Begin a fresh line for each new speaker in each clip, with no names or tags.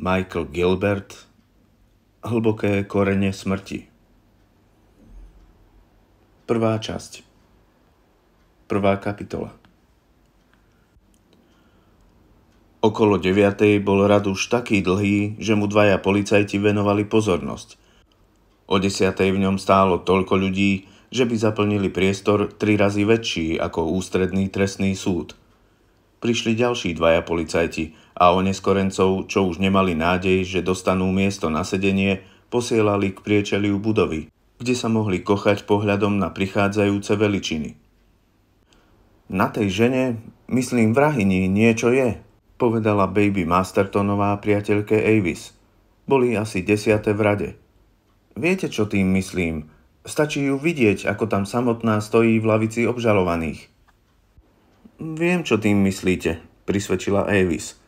Michael Gilbert Hlboké korene smrti Prvá časť Prvá kapitola Okolo 9. bol rad už taký dlhý, že mu dvaja policajti venovali pozornosť. O 10. v ňom stálo toľko ľudí, že by zaplnili priestor tri razy väčší ako ústredný trestný súd. Prišli ďalší dvaja policajti a oneskorencov, čo už nemali nádej, že dostanú miesto na sedenie, posielali k priečeliu budovy, kde sa mohli kochať pohľadom na prichádzajúce veličiny. Na tej žene, myslím, v niečo je, povedala Baby Mastertonová priateľke Avis. Boli asi desiate v rade. Viete, čo tým myslím? Stačí ju vidieť, ako tam samotná stojí v lavici obžalovaných. Viem, čo tým myslíte, prisvedčila Avis.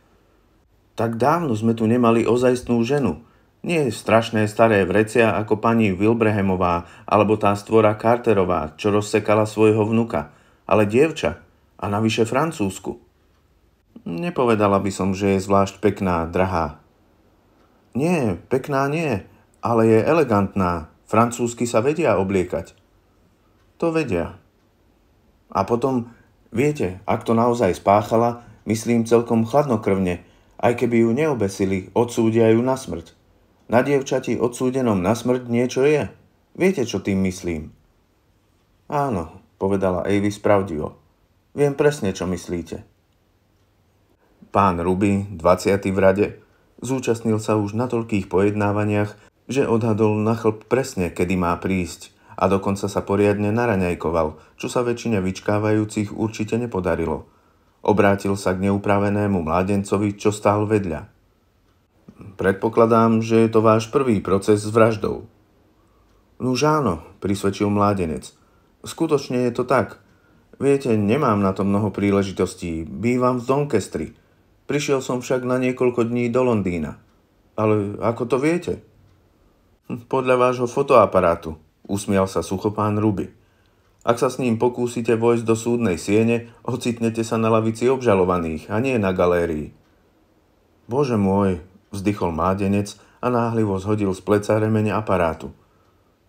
Tak dávno sme tu nemali ozajstnú ženu. Nie strašné staré vrecia ako pani Wilbrehemová alebo tá stvora Carterová, čo rozsekala svojho vnuka, ale dievča a navyše francúzsku. Nepovedala by som, že je zvlášť pekná, drahá. Nie, pekná nie, ale je elegantná. Francúzsky sa vedia obliekať. To vedia. A potom, viete, ak to naozaj spáchala, myslím celkom chladnokrvne – aj keby ju neobesili, odsúdia ju na smrť. Na dievčati odsúdenom na smrť niečo je. Viete, čo tým myslím? Áno, povedala Avy spravdivo. Viem presne, čo myslíte. Pán Ruby, 20. v rade, zúčastnil sa už na toľkých pojednávaniach, že odhadol na chlp presne, kedy má prísť a dokonca sa poriadne naraňajkoval, čo sa väčšine vyčkávajúcich určite nepodarilo – Obrátil sa k neupravenému mládencovi, čo stál vedľa. Predpokladám, že je to váš prvý proces s vraždou. Nuž áno, prisvedčil mládenec. Skutočne je to tak. Viete, nemám na to mnoho príležitostí. Bývam v Donkestri. Prišiel som však na niekoľko dní do Londýna. Ale ako to viete? Hm, podľa vášho fotoaparátu, usmial sa suchopán Ruby. Ak sa s ním pokúsite vojsť do súdnej siene, ocitnete sa na lavici obžalovaných a nie na galérii. Bože môj, vzdychol mádenec a náhlivo zhodil z pleca remene aparátu.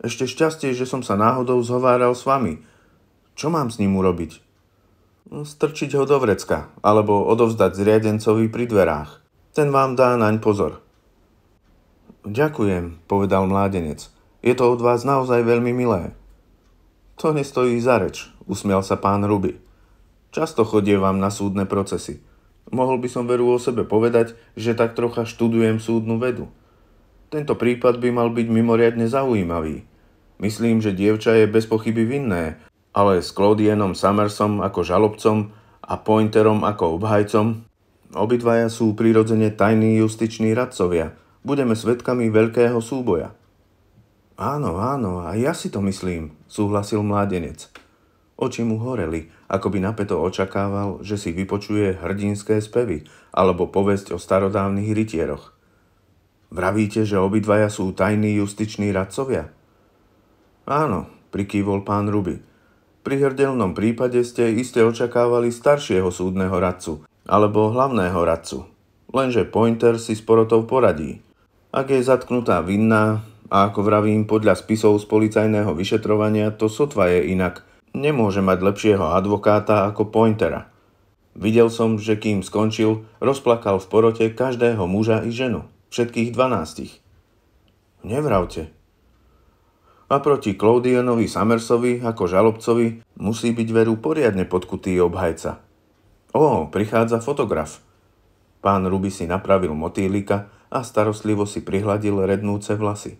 Ešte šťastie, že som sa náhodou zhováral s vami. Čo mám s ním urobiť? No, strčiť ho do vrecka, alebo odovzdať zriadencovi pri dverách. Ten vám dá naň pozor. Ďakujem, povedal mládenec. Je to od vás naozaj veľmi milé. To nestojí za reč, usmial sa pán Ruby. Často chodievam na súdne procesy. Mohol by som veru o sebe povedať, že tak trocha študujem súdnu vedu. Tento prípad by mal byť mimoriadne zaujímavý. Myslím, že dievča je bez pochyby vinné, ale s Claudienom Summersom ako žalobcom a Pointerom ako obhajcom Obidvaja sú prirodzene tajní justiční radcovia. Budeme svetkami veľkého súboja. Áno, áno, a ja si to myslím, súhlasil mládenec. Oči mu horeli, ako by napeto očakával, že si vypočuje hrdinské spevy alebo povesť o starodávnych rytieroch. Vravíte, že obidvaja sú tajní justiční radcovia? Áno, prikývol pán Ruby. Pri hrdelnom prípade ste iste očakávali staršieho súdneho radcu, alebo hlavného radcu. Lenže Pointer si s porotou poradí. Ak je zatknutá vinná, a ako vravím, podľa spisov z policajného vyšetrovania to sotva je inak. Nemôže mať lepšieho advokáta ako Pointera. Videl som, že kým skončil, rozplakal v porote každého muža i ženu. Všetkých dvanástich. Nevravte. A proti Claudionovi Summersovi ako žalobcovi musí byť veru poriadne podkutý obhajca. Ó, prichádza fotograf. Pán Ruby si napravil motýlika a starostlivo si prihladil rednúce vlasy.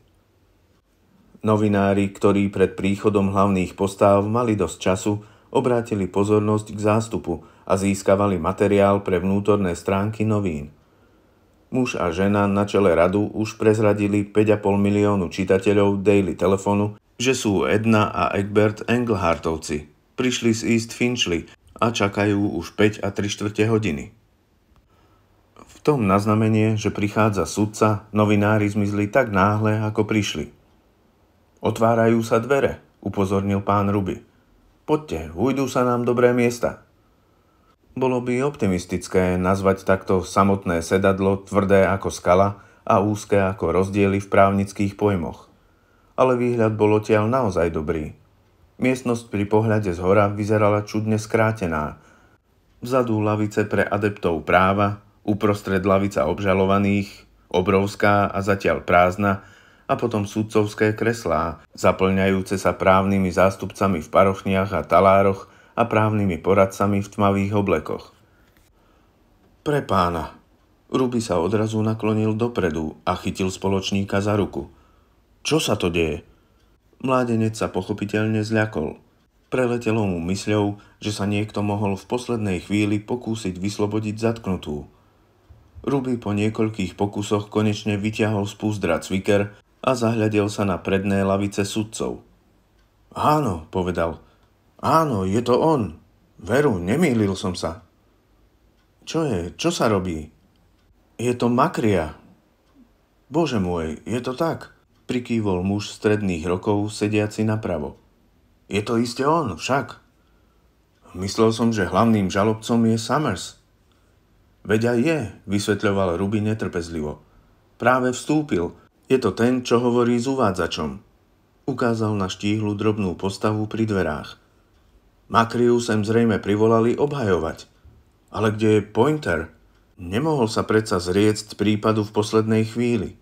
Novinári, ktorí pred príchodom hlavných postáv mali dosť času, obrátili pozornosť k zástupu a získavali materiál pre vnútorné stránky novín. Muž a žena na čele radu už prezradili 5,5 miliónu čitateľov Daily Telefonu, že sú Edna a Egbert Engelhartovci. Prišli z East Finchley a čakajú už 5 a 3 čtvrte hodiny. V tom naznamenie, že prichádza sudca, novinári zmizli tak náhle, ako prišli – Otvárajú sa dvere, upozornil pán Ruby. Poďte, ujdú sa nám dobré miesta. Bolo by optimistické nazvať takto samotné sedadlo tvrdé ako skala a úzke ako rozdiely v právnických pojmoch. Ale výhľad bol odtiaľ naozaj dobrý. Miestnosť pri pohľade z hora vyzerala čudne skrátená. Vzadu lavice pre adeptov práva, uprostred lavica obžalovaných, obrovská a zatiaľ prázdna, a potom sudcovské kreslá, zaplňajúce sa právnymi zástupcami v parochniach a talároch a právnymi poradcami v tmavých oblekoch. Pre pána. Ruby sa odrazu naklonil dopredu a chytil spoločníka za ruku. Čo sa to deje? Mládenec sa pochopiteľne zľakol. Preletelo mu mysľou, že sa niekto mohol v poslednej chvíli pokúsiť vyslobodiť zatknutú. Ruby po niekoľkých pokusoch konečne vyťahol spúzdra cviker a zahľadil sa na predné lavice sudcov. Áno, povedal. Áno, je to on. Veru, nemýlil som sa. Čo je? Čo sa robí? Je to makria. Bože môj, je to tak, prikývol muž stredných rokov sediaci napravo. Je to iste on, však. Myslel som, že hlavným žalobcom je Summers. Veď aj je, vysvetľoval Ruby netrpezlivo. Práve vstúpil je to ten, čo hovorí s uvádzačom. Ukázal na štíhlu drobnú postavu pri dverách. Makriu sem zrejme privolali obhajovať. Ale kde je Pointer? Nemohol sa predsa zriecť prípadu v poslednej chvíli.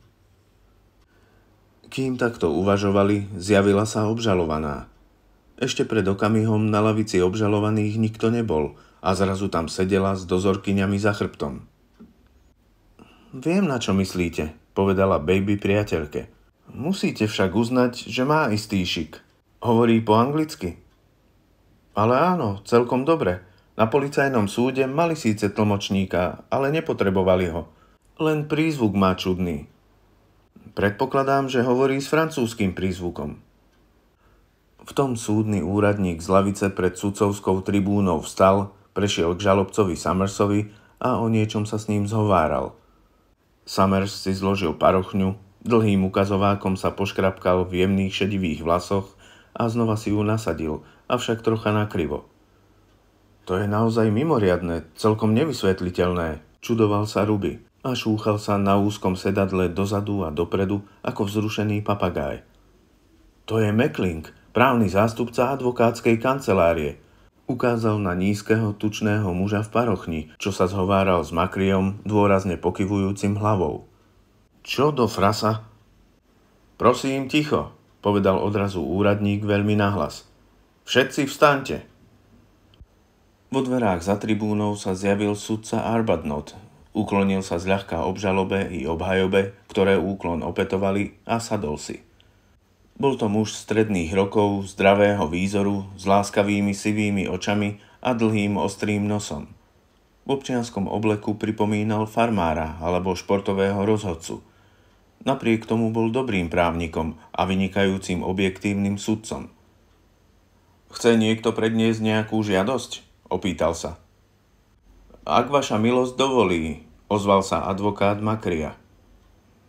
Kým takto uvažovali, zjavila sa obžalovaná. Ešte pred okamihom na lavici obžalovaných nikto nebol a zrazu tam sedela s dozorkyňami za chrbtom. Viem, na čo myslíte, povedala baby priateľke. Musíte však uznať, že má istý šik. Hovorí po anglicky. Ale áno, celkom dobre. Na policajnom súde mali síce tlmočníka, ale nepotrebovali ho. Len prízvuk má čudný. Predpokladám, že hovorí s francúzským prízvukom. V tom súdny úradník z lavice pred sudcovskou tribúnou vstal, prešiel k žalobcovi Summersovi a o niečom sa s ním zhováral – Summers si zložil parochňu, dlhým ukazovákom sa poškrapkal v jemných šedivých vlasoch a znova si ju nasadil, avšak trocha nakrivo. To je naozaj mimoriadne, celkom nevysvetliteľné, čudoval sa Ruby a šúchal sa na úzkom sedadle dozadu a dopredu ako vzrušený papagáj. To je Mekling, právny zástupca advokátskej kancelárie, Ukázal na nízkeho tučného muža v parochni, čo sa zhováral s Makriom, dôrazne pokyvujúcim hlavou. Čo do frasa? Prosím, ticho, povedal odrazu úradník veľmi nahlas. Všetci vstante! Vo dverách za tribúnou sa zjavil sudca Arbadnot. Uklonil sa zľahka obžalobe i obhajobe, ktoré úklon opetovali a sadol si. Bol to muž stredných rokov, zdravého výzoru, s láskavými sivými očami a dlhým ostrým nosom. V občianskom obleku pripomínal farmára alebo športového rozhodcu. Napriek tomu bol dobrým právnikom a vynikajúcim objektívnym sudcom. Chce niekto predniesť nejakú žiadosť? Opýtal sa. Ak vaša milosť dovolí, ozval sa advokát Makria.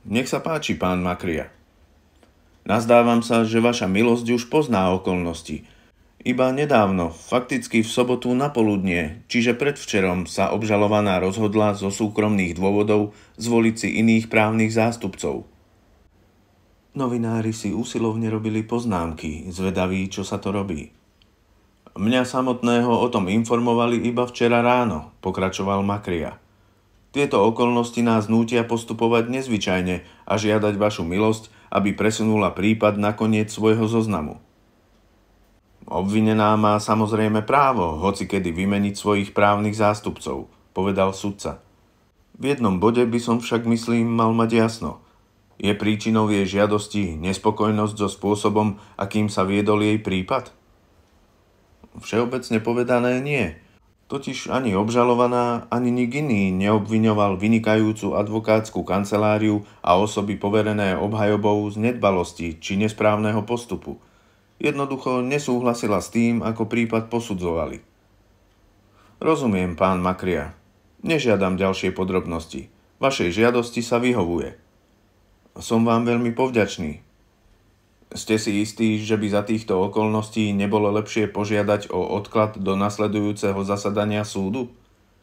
Nech sa páči, pán Makria, Nazdávam sa, že vaša milosť už pozná okolnosti. Iba nedávno, fakticky v sobotu na poludnie, čiže predvčerom, sa obžalovaná rozhodla zo súkromných dôvodov zvoliť si iných právnych zástupcov. Novinári si úsilovne robili poznámky, zvedaví, čo sa to robí. Mňa samotného o tom informovali iba včera ráno, pokračoval Makria. Tieto okolnosti nás nútia postupovať nezvyčajne a žiadať vašu milosť, aby presunula prípad na koniec svojho zoznamu. Obvinená má samozrejme právo hoci kedy vymeniť svojich právnych zástupcov, povedal sudca. V jednom bode by som však, myslím, mal mať jasno. Je príčinou jej žiadosti nespokojnosť so spôsobom, akým sa viedol jej prípad? Všeobecne povedané nie, Totiž ani obžalovaná, ani nik iný neobviňoval vynikajúcu advokátsku kanceláriu a osoby poverené obhajobou z nedbalosti či nesprávneho postupu. Jednoducho nesúhlasila s tým, ako prípad posudzovali. Rozumiem, pán Makria. Nežiadam ďalšie podrobnosti. Vašej žiadosti sa vyhovuje. Som vám veľmi povďačný, ste si istí, že by za týchto okolností nebolo lepšie požiadať o odklad do nasledujúceho zasadania súdu?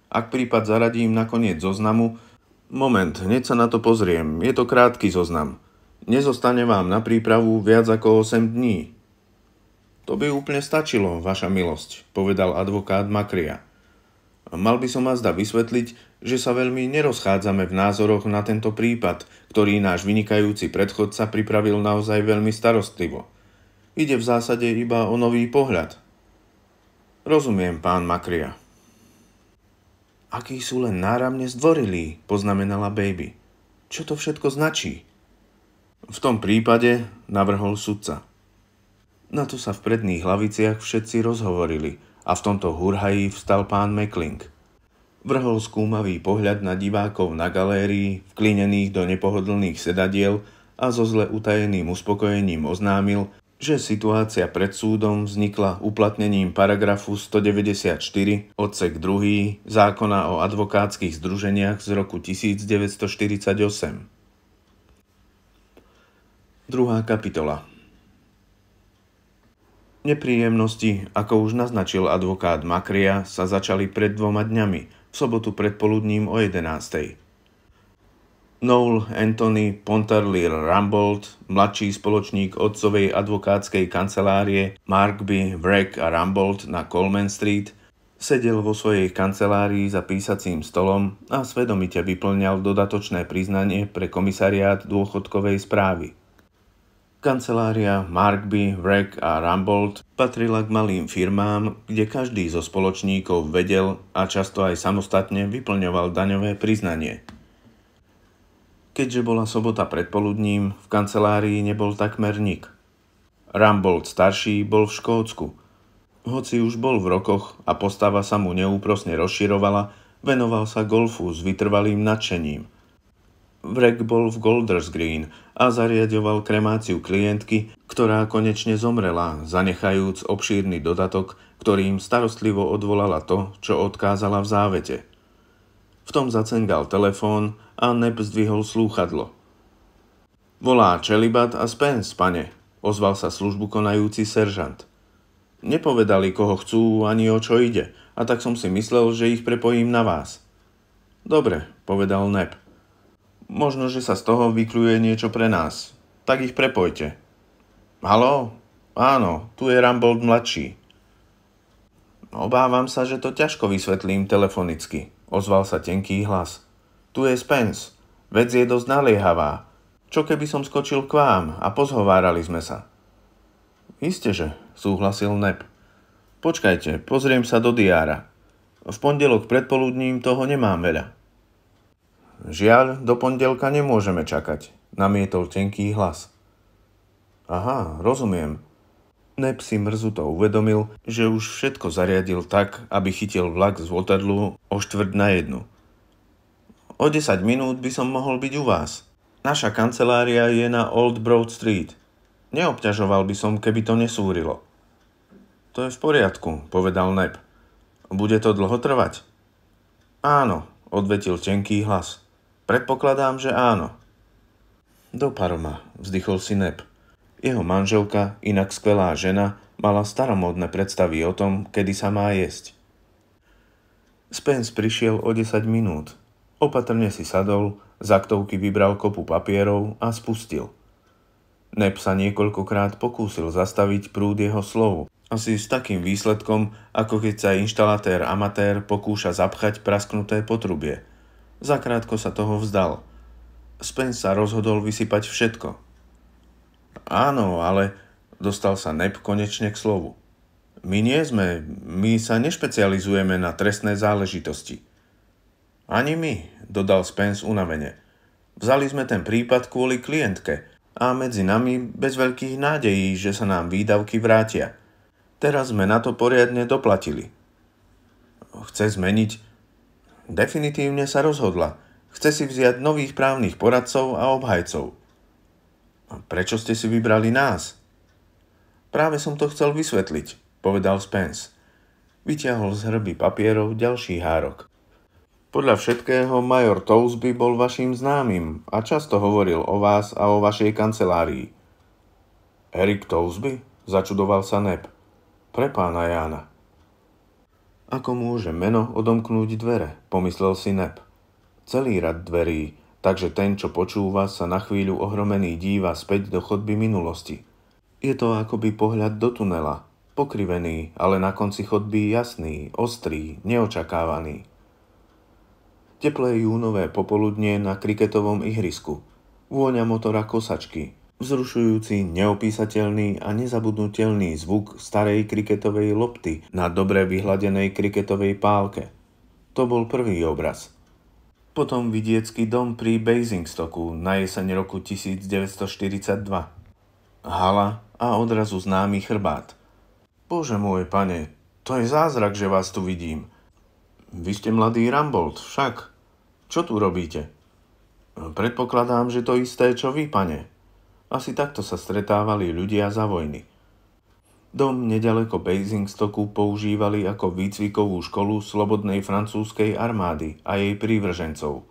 Ak prípad zaradím na koniec zoznamu, moment, hneď sa na to pozriem, je to krátky zoznam. Nezostane vám na prípravu viac ako 8 dní. To by úplne stačilo, vaša milosť, povedal advokát Makria. Mal by som da vysvetliť, že sa veľmi nerozchádzame v názoroch na tento prípad, ktorý náš vynikajúci predchodca pripravil naozaj veľmi starostlivo. Ide v zásade iba o nový pohľad. Rozumiem, pán Makria. Akí sú len náramne zdvorilí, poznamenala Baby. Čo to všetko značí? V tom prípade navrhol sudca. Na to sa v predných hlaviciach všetci rozhovorili a v tomto hurhají vstal pán Mekling – vrhol skúmavý pohľad na divákov na galérii, vklinených do nepohodlných sedadiel a so zle utajeným uspokojením oznámil, že situácia pred súdom vznikla uplatnením paragrafu 194 odsek 2 zákona o advokátskych združeniach z roku 1948. Druhá kapitola Nepríjemnosti, ako už naznačil advokát Makria, sa začali pred dvoma dňami – v sobotu predpoludním o 11. Noel Anthony Ponterlil Rambold, mladší spoločník otcovej advokátskej kancelárie Markby, Wreck a Rambold na Coleman Street, sedel vo svojej kancelárii za písacím stolom a svedomite vyplňal dodatočné priznanie pre komisariát dôchodkovej správy. Kancelária Markby, Wreck a Rumbold patrila k malým firmám, kde každý zo spoločníkov vedel a často aj samostatne vyplňoval daňové priznanie. Keďže bola sobota predpoludním, v kancelárii nebol takmer nik. Rumbold starší bol v Škótsku. Hoci už bol v rokoch a postava sa mu neúprosne rozširovala, venoval sa golfu s vytrvalým nadšením – Vrek bol v Golders Green a zariadoval kremáciu klientky, ktorá konečne zomrela, zanechajúc obšírny dodatok, ktorým starostlivo odvolala to, čo odkázala v závete. V tom zacengal telefón a Neb zdvihol slúchadlo. Volá Čelibat a Spence, pane, ozval sa službu konajúci seržant. Nepovedali, koho chcú, ani o čo ide, a tak som si myslel, že ich prepojím na vás. Dobre, povedal Neb možno, že sa z toho vykluje niečo pre nás. Tak ich prepojte. Halo? Áno, tu je Rambold mladší. Obávam sa, že to ťažko vysvetlím telefonicky, ozval sa tenký hlas. Tu je Spence. Vec je dosť naliehavá. Čo keby som skočil k vám a pozhovárali sme sa? Isté, že, súhlasil Nep. Počkajte, pozriem sa do diára. V pondelok predpoludním toho nemám veľa. Žiaľ, do pondelka nemôžeme čakať, namietol tenký hlas. Aha, rozumiem. Neb si mrzuto uvedomil, že už všetko zariadil tak, aby chytil vlak z Waterloo o štvrt na jednu. O 10 minút by som mohol byť u vás. Naša kancelária je na Old Broad Street. Neobťažoval by som, keby to nesúrilo. To je v poriadku, povedal Neb. Bude to dlho trvať? Áno, odvetil tenký hlas. Predpokladám, že áno. Do paroma, vzdychol si Neb. Jeho manželka, inak skvelá žena, mala staromódne predstavy o tom, kedy sa má jesť. Spence prišiel o 10 minút. Opatrne si sadol, z aktovky vybral kopu papierov a spustil. Neb sa niekoľkokrát pokúsil zastaviť prúd jeho slov, asi s takým výsledkom, ako keď sa inštalatér amatér pokúša zapchať prasknuté potrubie – Zakrátko sa toho vzdal. Spen sa rozhodol vysypať všetko. Áno, ale dostal sa Neb konečne k slovu. My nie sme, my sa nešpecializujeme na trestné záležitosti. Ani my, dodal Spence unavene. Vzali sme ten prípad kvôli klientke a medzi nami bez veľkých nádejí, že sa nám výdavky vrátia. Teraz sme na to poriadne doplatili. Chce zmeniť Definitívne sa rozhodla. Chce si vziať nových právnych poradcov a obhajcov. Prečo ste si vybrali nás? Práve som to chcel vysvetliť, povedal Spence. Vyťahol z hrby papierov ďalší hárok. Podľa všetkého major Tousby bol vašim známym a často hovoril o vás a o vašej kancelárii. Erik Tousby? Začudoval sa Neb. Pre pána Jána. Ako môže meno odomknúť dvere, pomyslel si Neb. Celý rad dverí, takže ten, čo počúva, sa na chvíľu ohromený díva späť do chodby minulosti. Je to akoby pohľad do tunela, pokrivený, ale na konci chodby jasný, ostrý, neočakávaný. Teplé júnové popoludnie na kriketovom ihrisku. Vôňa motora kosačky, Vzrušujúci, neopísateľný a nezabudnutelný zvuk starej kriketovej lopty na dobre vyhladenej kriketovej pálke. To bol prvý obraz. Potom vidiecký dom pri Basingstoku na jeseň roku 1942. Hala a odrazu známy chrbát. Bože môj pane, to je zázrak, že vás tu vidím. Vy ste mladý Rambold, však. Čo tu robíte? Predpokladám, že to isté, čo vy, pane, asi takto sa stretávali ľudia za vojny. Dom nedaleko Basingstoku používali ako výcvikovú školu Slobodnej francúzskej armády a jej prívržencov –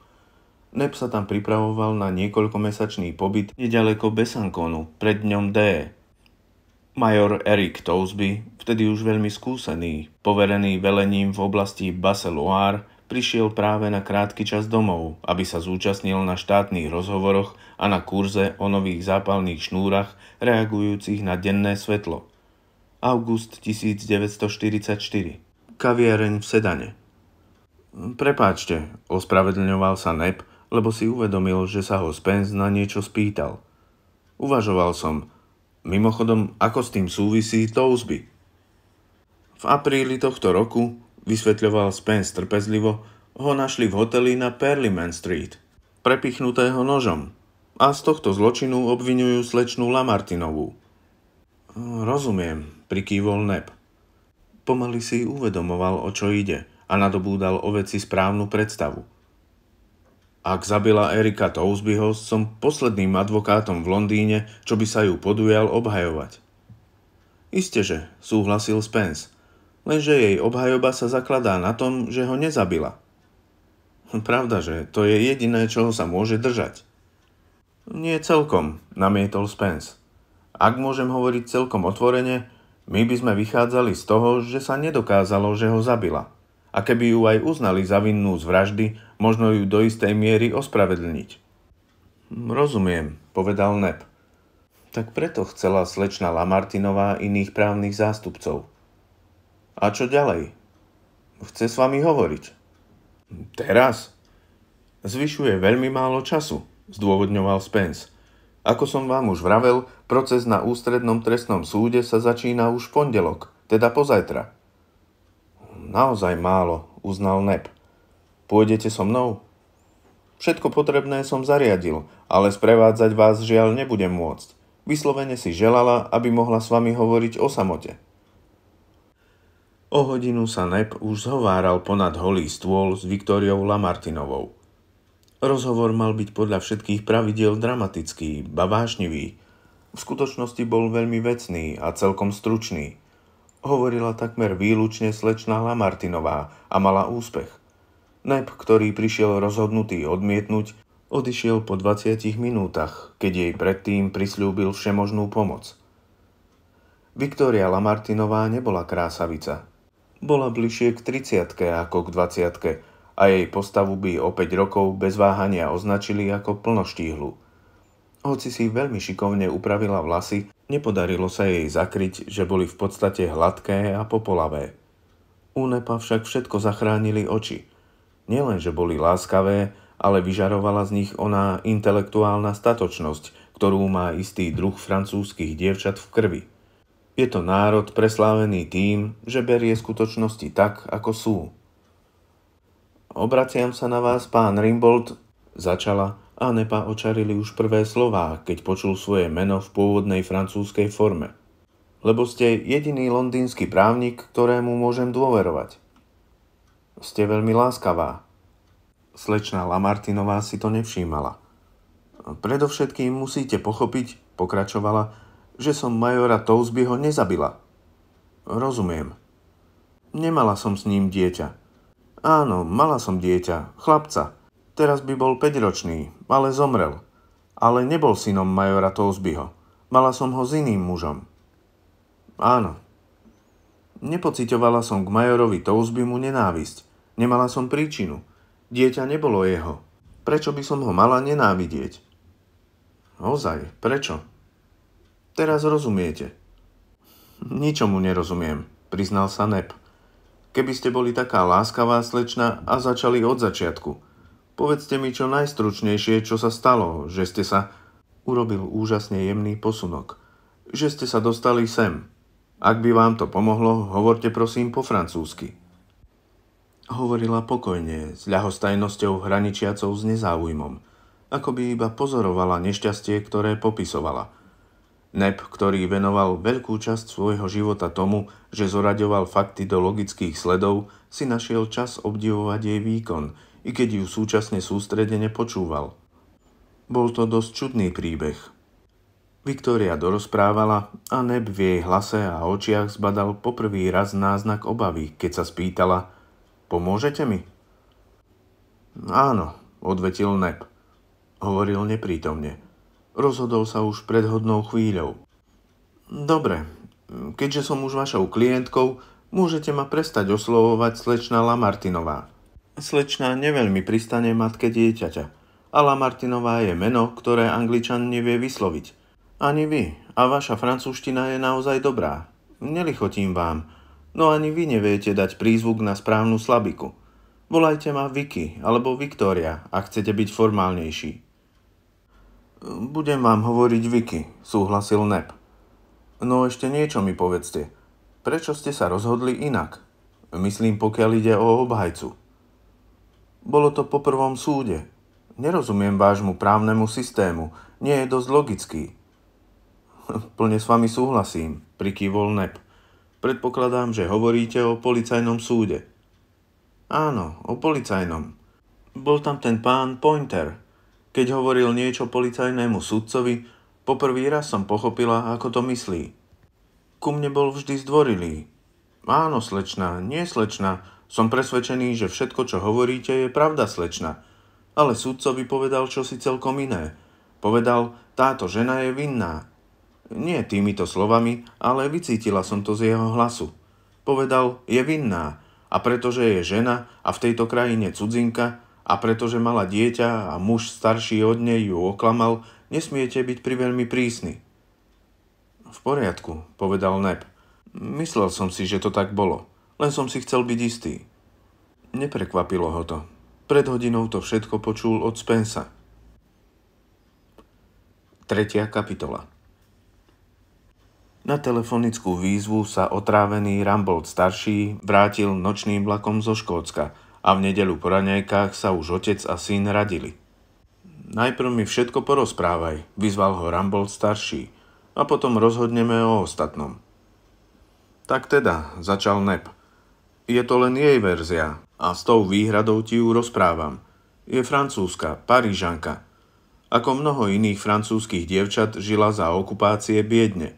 Neb sa tam pripravoval na niekoľkomesačný pobyt nedaleko Besankonu pred dňom D. Major Eric Tousby, vtedy už veľmi skúsený, poverený velením v oblasti Loire, prišiel práve na krátky čas domov, aby sa zúčastnil na štátnych rozhovoroch a na kurze o nových zápalných šnúrach reagujúcich na denné svetlo. August 1944. Kaviareň v Sedane. Prepáčte, ospravedlňoval sa Nep, lebo si uvedomil, že sa ho Spence na niečo spýtal. Uvažoval som, mimochodom, ako s tým súvisí Tousby. V apríli tohto roku vysvetľoval Spence trpezlivo, ho našli v hoteli na Perlyman Street, prepichnutého nožom. A z tohto zločinu obvinujú slečnú Lamartinovú. Rozumiem, prikývol Neb. Pomaly si uvedomoval, o čo ide a nadobúdal o veci správnu predstavu. Ak zabila Erika Tousbyho, som posledným advokátom v Londýne, čo by sa ju podujal obhajovať. Isteže, súhlasil Spence lenže jej obhajoba sa zakladá na tom, že ho nezabila. Pravda, že to je jediné, čoho sa môže držať. Nie celkom, namietol Spence. Ak môžem hovoriť celkom otvorene, my by sme vychádzali z toho, že sa nedokázalo, že ho zabila. A keby ju aj uznali za vinnú z vraždy, možno ju do istej miery ospravedlniť. Rozumiem, povedal Nep. Tak preto chcela slečna Lamartinová iných právnych zástupcov. A čo ďalej? Chce s vami hovoriť. Teraz? Zvyšuje veľmi málo času, zdôvodňoval Spence. Ako som vám už vravel, proces na ústrednom trestnom súde sa začína už v pondelok, teda pozajtra. Naozaj málo, uznal Nep. Pôjdete so mnou? Všetko potrebné som zariadil, ale sprevádzať vás žiaľ nebudem môcť. Vyslovene si želala, aby mohla s vami hovoriť o samote. O hodinu sa Nep už zhováral ponad holý stôl s Viktoriou Lamartinovou. Rozhovor mal byť podľa všetkých pravidel dramatický, bavášnivý. V skutočnosti bol veľmi vecný a celkom stručný. Hovorila takmer výlučne slečná Lamartinová a mala úspech. Nep, ktorý prišiel rozhodnutý odmietnúť, odišiel po 20 minútach, keď jej predtým prislúbil všemožnú pomoc. Viktória Lamartinová nebola krásavica, bola bližšie k 30 ako k 20 a jej postavu by o 5 rokov bez váhania označili ako plnoštíhlu. Hoci si veľmi šikovne upravila vlasy, nepodarilo sa jej zakryť, že boli v podstate hladké a popolavé. U Nepa však všetko zachránili oči. Nielen, že boli láskavé, ale vyžarovala z nich ona intelektuálna statočnosť, ktorú má istý druh francúzskych dievčat v krvi – je to národ preslávený tým, že berie skutočnosti tak, ako sú. Obraciam sa na vás, pán Rimbold, začala a Nepa očarili už prvé slová, keď počul svoje meno v pôvodnej francúzskej forme. Lebo ste jediný londýnsky právnik, ktorému môžem dôverovať. Ste veľmi láskavá. Slečná Lamartinová si to nevšímala. Predovšetkým musíte pochopiť, pokračovala, že som majora Tousbyho nezabila. Rozumiem. Nemala som s ním dieťa. Áno, mala som dieťa, chlapca. Teraz by bol 5-ročný, ale zomrel. Ale nebol synom majora Tousbyho. Mala som ho s iným mužom. Áno. Nepocitovala som k majorovi Tousbymu nenávisť. Nemala som príčinu. Dieťa nebolo jeho. Prečo by som ho mala nenávidieť? Ozaj, prečo? Teraz rozumiete. Ničomu nerozumiem, priznal sa Nep. Keby ste boli taká láskavá slečna a začali od začiatku. Povedzte mi čo najstručnejšie, čo sa stalo, že ste sa... Urobil úžasne jemný posunok. Že ste sa dostali sem. Ak by vám to pomohlo, hovorte prosím po francúzsky. Hovorila pokojne, s ľahostajnosťou hraničiacou s nezáujmom, ako by iba pozorovala nešťastie, ktoré popisovala – Nep, ktorý venoval veľkú časť svojho života tomu, že zoraďoval fakty do logických sledov, si našiel čas obdivovať jej výkon, i keď ju súčasne sústredene počúval. Bol to dosť čudný príbeh. Viktória dorozprávala a Neb v jej hlase a očiach zbadal poprvý raz náznak obavy, keď sa spýtala Pomôžete mi? Áno, odvetil Neb. Hovoril neprítomne. Rozhodol sa už pred hodnou chvíľou. Dobre, keďže som už vašou klientkou, môžete ma prestať oslovovať slečna Lamartinová. Slečna neveľmi pristane matke dieťaťa. A Lamartinová je meno, ktoré angličan nevie vysloviť. Ani vy. A vaša francúzština je naozaj dobrá. Nelichotím vám. No ani vy neviete dať prízvuk na správnu slabiku. Volajte ma Vicky alebo Viktória, ak chcete byť formálnejší. Budem vám hovoriť Vicky, súhlasil Neb. No ešte niečo mi povedzte. Prečo ste sa rozhodli inak? Myslím, pokiaľ ide o obhajcu. Bolo to po prvom súde. Nerozumiem vášmu právnemu systému. Nie je dosť logický. Plne s vami súhlasím, prikývol Neb. Predpokladám, že hovoríte o policajnom súde. Áno, o policajnom. Bol tam ten pán Pointer, keď hovoril niečo policajnému sudcovi, poprvý raz som pochopila, ako to myslí. Ku mne bol vždy zdvorilý. Áno, slečna, nie slečna, som presvedčený, že všetko, čo hovoríte, je pravda, slečna. Ale sudcovi povedal čosi celkom iné. Povedal, táto žena je vinná. Nie týmito slovami, ale vycítila som to z jeho hlasu. Povedal, je vinná a pretože je žena a v tejto krajine cudzinka, a pretože mala dieťa a muž starší od nej ju oklamal, nesmiete byť veľmi prísny. V poriadku, povedal Neb. Myslel som si, že to tak bolo. Len som si chcel byť istý. Neprekvapilo ho to. Pred hodinou to všetko počul od Spensa. Tretia kapitola Na telefonickú výzvu sa otrávený Rambold starší vrátil nočným vlakom zo Škótska – a v nedelu po raňajkách sa už otec a syn radili. Najprv mi všetko porozprávaj, vyzval ho Rambol starší, a potom rozhodneme o ostatnom. Tak teda, začal Nep. Je to len jej verzia a s tou výhradou ti ju rozprávam. Je francúzska, parížanka. Ako mnoho iných francúzskych dievčat žila za okupácie biedne.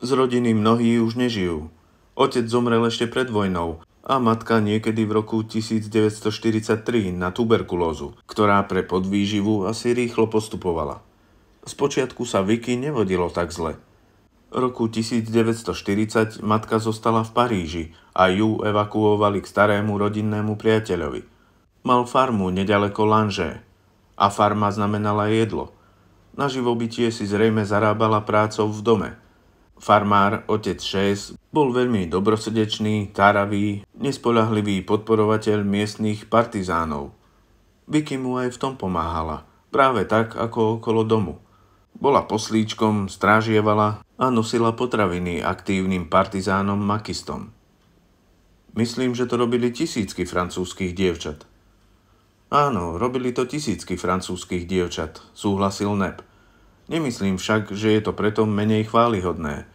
Z rodiny mnohí už nežijú. Otec zomrel ešte pred vojnou a matka niekedy v roku 1943 na tuberkulózu, ktorá pre podvýživu asi rýchlo postupovala. Spočiatku sa Vicky nevodilo tak zle. Roku 1940 matka zostala v Paríži a ju evakuovali k starému rodinnému priateľovi. Mal farmu nedaleko Lanže a farma znamenala jedlo. Na živobytie si zrejme zarábala prácou v dome – Farmár, otec 6, bol veľmi dobrosrdečný, táravý, nespoľahlivý podporovateľ miestných partizánov. Vicky mu aj v tom pomáhala, práve tak ako okolo domu. Bola poslíčkom, strážievala a nosila potraviny aktívnym partizánom makistom. Myslím, že to robili tisícky francúzskych dievčat. Áno, robili to tisícky francúzskych dievčat, súhlasil Neb. Nemyslím však, že je to preto menej chválihodné.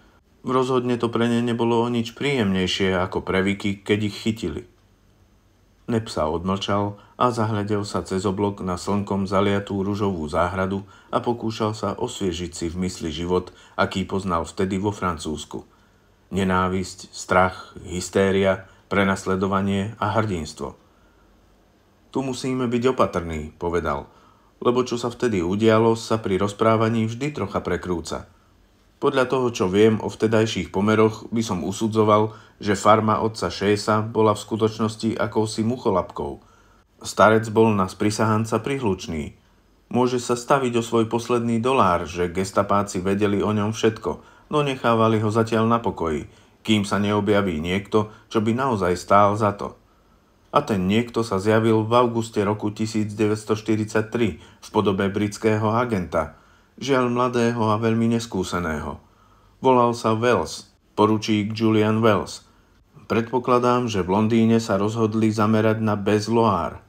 Rozhodne to pre ne nebolo o nič príjemnejšie ako pre Viki, keď ich chytili. Nep sa odmlčal a zahľadel sa cez oblok na slnkom zaliatú ružovú záhradu a pokúšal sa osviežiť si v mysli život, aký poznal vtedy vo Francúzsku. Nenávisť, strach, hystéria, prenasledovanie a hrdinstvo. Tu musíme byť opatrní, povedal, lebo čo sa vtedy udialo, sa pri rozprávaní vždy trocha prekrúca – podľa toho, čo viem o vtedajších pomeroch, by som usudzoval, že farma otca Šejsa bola v skutočnosti akousi mucholapkou. Starec bol na sprisahanca prihlučný. Môže sa staviť o svoj posledný dolár, že gestapáci vedeli o ňom všetko, no nechávali ho zatiaľ na pokoji, kým sa neobjaví niekto, čo by naozaj stál za to. A ten niekto sa zjavil v auguste roku 1943 v podobe britského agenta – žiaľ mladého a veľmi neskúseného. Volal sa Wells, poručík Julian Wells. Predpokladám, že v Londýne sa rozhodli zamerať na Bez Loire.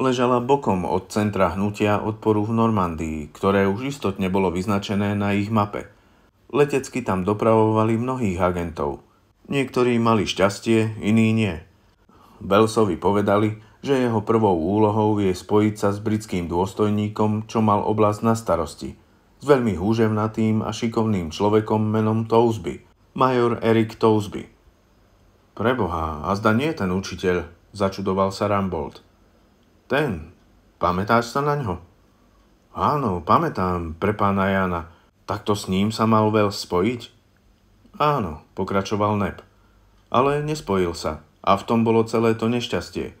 Ležala bokom od centra hnutia odporu v Normandii, ktoré už istotne bolo vyznačené na ich mape. Letecky tam dopravovali mnohých agentov. Niektorí mali šťastie, iní nie. Belsovi povedali, že jeho prvou úlohou je spojiť sa s britským dôstojníkom, čo mal oblasť na starosti s veľmi húževnatým a šikovným človekom menom Tousby, major Erik Tousby. Preboha, a zda nie ten učiteľ, začudoval sa Rambold. Ten, pamätáš sa na ňo? Áno, pamätám, pre pána Jana. Takto s ním sa mal veľ spojiť? Áno, pokračoval Neb. Ale nespojil sa a v tom bolo celé to nešťastie.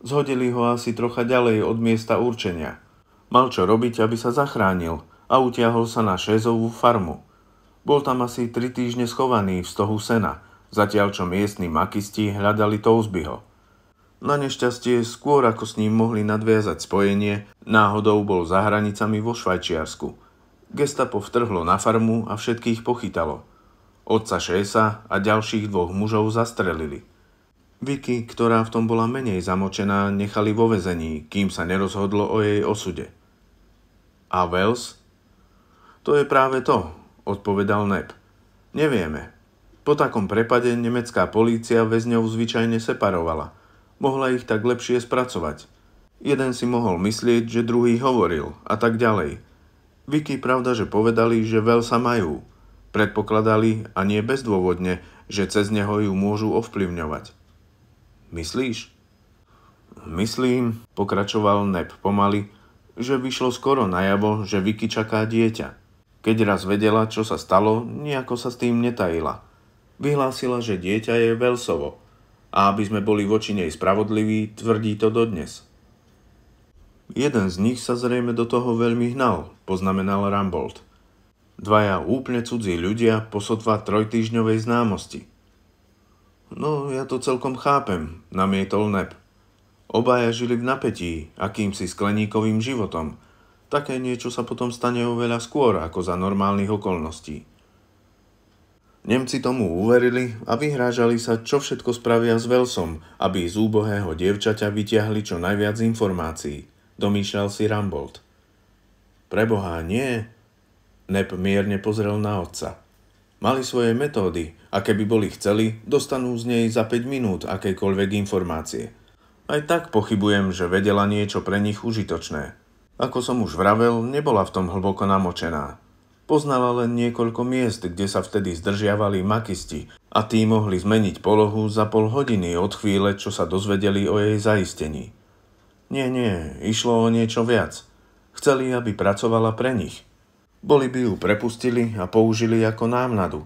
Zhodili ho asi trocha ďalej od miesta určenia. Mal čo robiť, aby sa zachránil – a utiahol sa na Šézovú farmu. Bol tam asi tri týždne schovaný v stohu sena, zatiaľ čo miestni makisti hľadali Tousbyho. Na nešťastie, skôr ako s ním mohli nadviazať spojenie, náhodou bol za hranicami vo Švajčiarsku. Gestapo vtrhlo na farmu a všetkých pochytalo. Otca Šesa a ďalších dvoch mužov zastrelili. Vicky, ktorá v tom bola menej zamočená, nechali vo vezení, kým sa nerozhodlo o jej osude. A Wells to je práve to, odpovedal Neb. Nevieme. Po takom prepade nemecká polícia väzňov zvyčajne separovala. Mohla ich tak lepšie spracovať. Jeden si mohol myslieť, že druhý hovoril a tak ďalej. Vicky pravda, že povedali, že veľ sa majú. Predpokladali, a nie bezdôvodne, že cez neho ju môžu ovplyvňovať. Myslíš? Myslím, pokračoval Neb pomaly, že vyšlo skoro najavo, že Vicky čaká dieťa. Keď raz vedela, čo sa stalo, nejako sa s tým netajila. Vyhlásila, že dieťa je Velsovo a aby sme boli voči nej spravodliví, tvrdí to dodnes. Jeden z nich sa zrejme do toho veľmi hnal, poznamenal Rambold. Dvaja úplne cudzí ľudia po sotva trojtýždňovej známosti. No, ja to celkom chápem, namietol Neb. Obaja žili v napätí, akýmsi skleníkovým životom – Také niečo sa potom stane oveľa skôr ako za normálnych okolností. Nemci tomu uverili a vyhrážali sa, čo všetko spravia s Velsom, aby z úbohého dievčaťa vyťahli čo najviac informácií, domýšľal si Rambold. Preboha, nie. Nep mierne pozrel na otca. Mali svoje metódy a keby boli chceli, dostanú z nej za 5 minút akékoľvek informácie. Aj tak pochybujem, že vedela niečo pre nich užitočné. Ako som už vravel, nebola v tom hlboko namočená. Poznala len niekoľko miest, kde sa vtedy zdržiavali makisti a tí mohli zmeniť polohu za pol hodiny od chvíle, čo sa dozvedeli o jej zaistení. Nie, nie, išlo o niečo viac. Chceli, aby pracovala pre nich. Boli by ju prepustili a použili ako námnadu.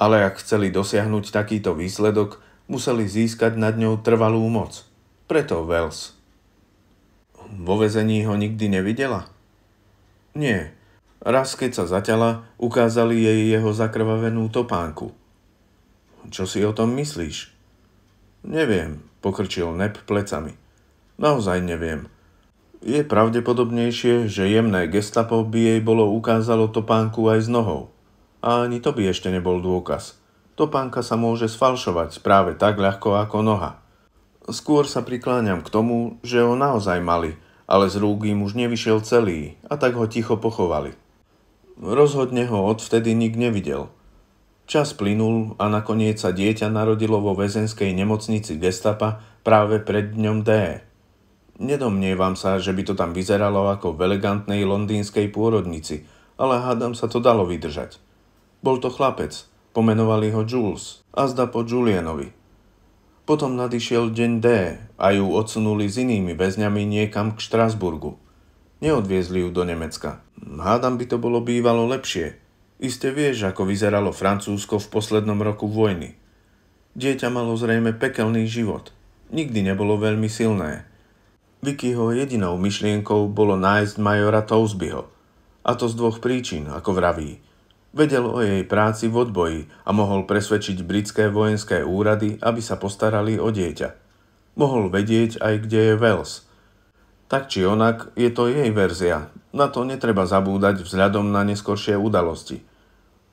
Ale ak chceli dosiahnuť takýto výsledok, museli získať nad ňou trvalú moc. Preto Wells vo vezení ho nikdy nevidela? Nie. Raz, keď sa zaťala, ukázali jej jeho zakrvavenú topánku. Čo si o tom myslíš? Neviem, pokrčil Nep plecami. Naozaj neviem. Je pravdepodobnejšie, že jemné gestapo by jej bolo ukázalo topánku aj s nohou. A ani to by ešte nebol dôkaz. Topánka sa môže sfalšovať práve tak ľahko ako noha. Skôr sa prikláňam k tomu, že ho naozaj mali, ale z rúk im už nevyšiel celý a tak ho ticho pochovali. Rozhodne ho odvtedy nik nevidel. Čas plynul a nakoniec sa dieťa narodilo vo väzenskej nemocnici gestapa práve pred dňom D. Nedomnievam sa, že by to tam vyzeralo ako v elegantnej londýnskej pôrodnici, ale hádam sa to dalo vydržať. Bol to chlapec, pomenovali ho Jules a zda po Julianovi. Potom nadišiel deň D a ju odsunuli s inými väzňami niekam k Štrásburgu. Neodviezli ju do Nemecka. Hádam by to bolo bývalo lepšie. Iste vieš, ako vyzeralo Francúzsko v poslednom roku vojny. Dieťa malo zrejme pekelný život. Nikdy nebolo veľmi silné. Vickyho jedinou myšlienkou bolo nájsť majora Tousbyho. A to z dvoch príčin, ako vraví – Vedel o jej práci v odboji a mohol presvedčiť britské vojenské úrady, aby sa postarali o dieťa. Mohol vedieť aj, kde je Wells. Tak či onak, je to jej verzia. Na to netreba zabúdať vzhľadom na neskoršie udalosti.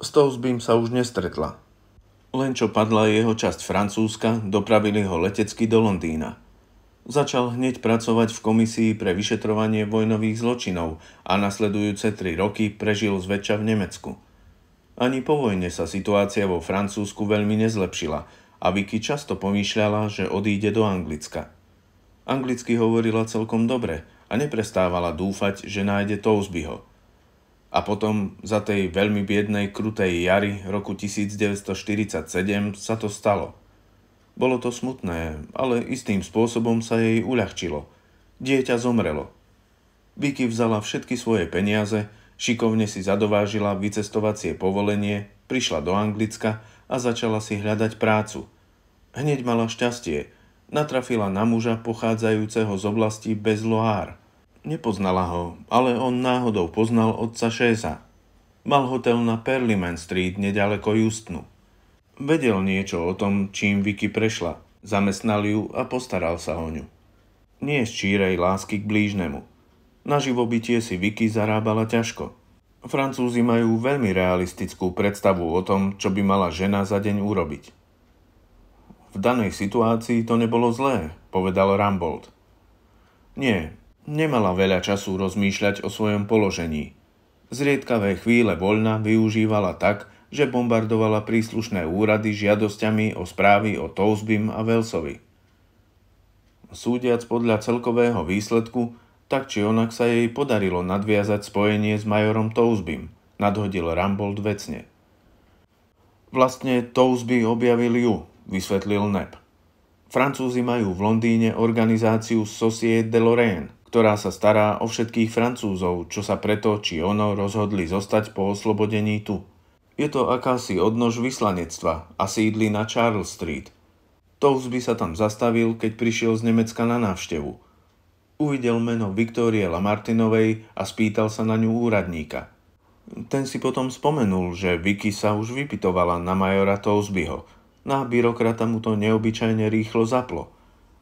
S Tousbym sa už nestretla. Len čo padla jeho časť Francúzska, dopravili ho letecky do Londýna. Začal hneď pracovať v komisii pre vyšetrovanie vojnových zločinov a nasledujúce tri roky prežil zväčša v Nemecku. Ani po vojne sa situácia vo Francúzsku veľmi nezlepšila a Vicky často pomýšľala, že odíde do Anglicka. Anglicky hovorila celkom dobre a neprestávala dúfať, že nájde Tousbyho. A potom za tej veľmi biednej, krutej jary roku 1947 sa to stalo. Bolo to smutné, ale istým spôsobom sa jej uľahčilo. Dieťa zomrelo. Vicky vzala všetky svoje peniaze Šikovne si zadovážila vycestovacie povolenie, prišla do Anglicka a začala si hľadať prácu. Hneď mala šťastie. Natrafila na muža pochádzajúceho z oblasti Bezloár. Nepoznala ho, ale on náhodou poznal otca Šéza. Mal hotel na Perliman Street nedaleko Justnu. Vedel niečo o tom, čím Vicky prešla. Zamestnal ju a postaral sa o ňu. Nie z čírej lásky k blížnemu – na živobytie si Vicky zarábala ťažko. Francúzi majú veľmi realistickú predstavu o tom, čo by mala žena za deň urobiť. V danej situácii to nebolo zlé, povedal Rambold. Nie, nemala veľa času rozmýšľať o svojom položení. Zriedkavé chvíle voľna využívala tak, že bombardovala príslušné úrady žiadosťami o správy o Tozbim a Velsovi. Súdiac podľa celkového výsledku, tak či onak sa jej podarilo nadviazať spojenie s majorom Tousbym, nadhodil Rambold vecne. Vlastne Tousby objavil ju, vysvetlil Neb. Francúzi majú v Londýne organizáciu Société de Lorraine, ktorá sa stará o všetkých Francúzov, čo sa preto či ono rozhodli zostať po oslobodení tu. Je to akási odnož vyslanectva a sídli na Charles Street. Tousby sa tam zastavil, keď prišiel z Nemecka na návštevu uvidel meno Viktórie Lamartinovej a spýtal sa na ňu úradníka. Ten si potom spomenul, že Vicky sa už vypitovala na majora Tozbyho. Na byrokrata mu to neobyčajne rýchlo zaplo.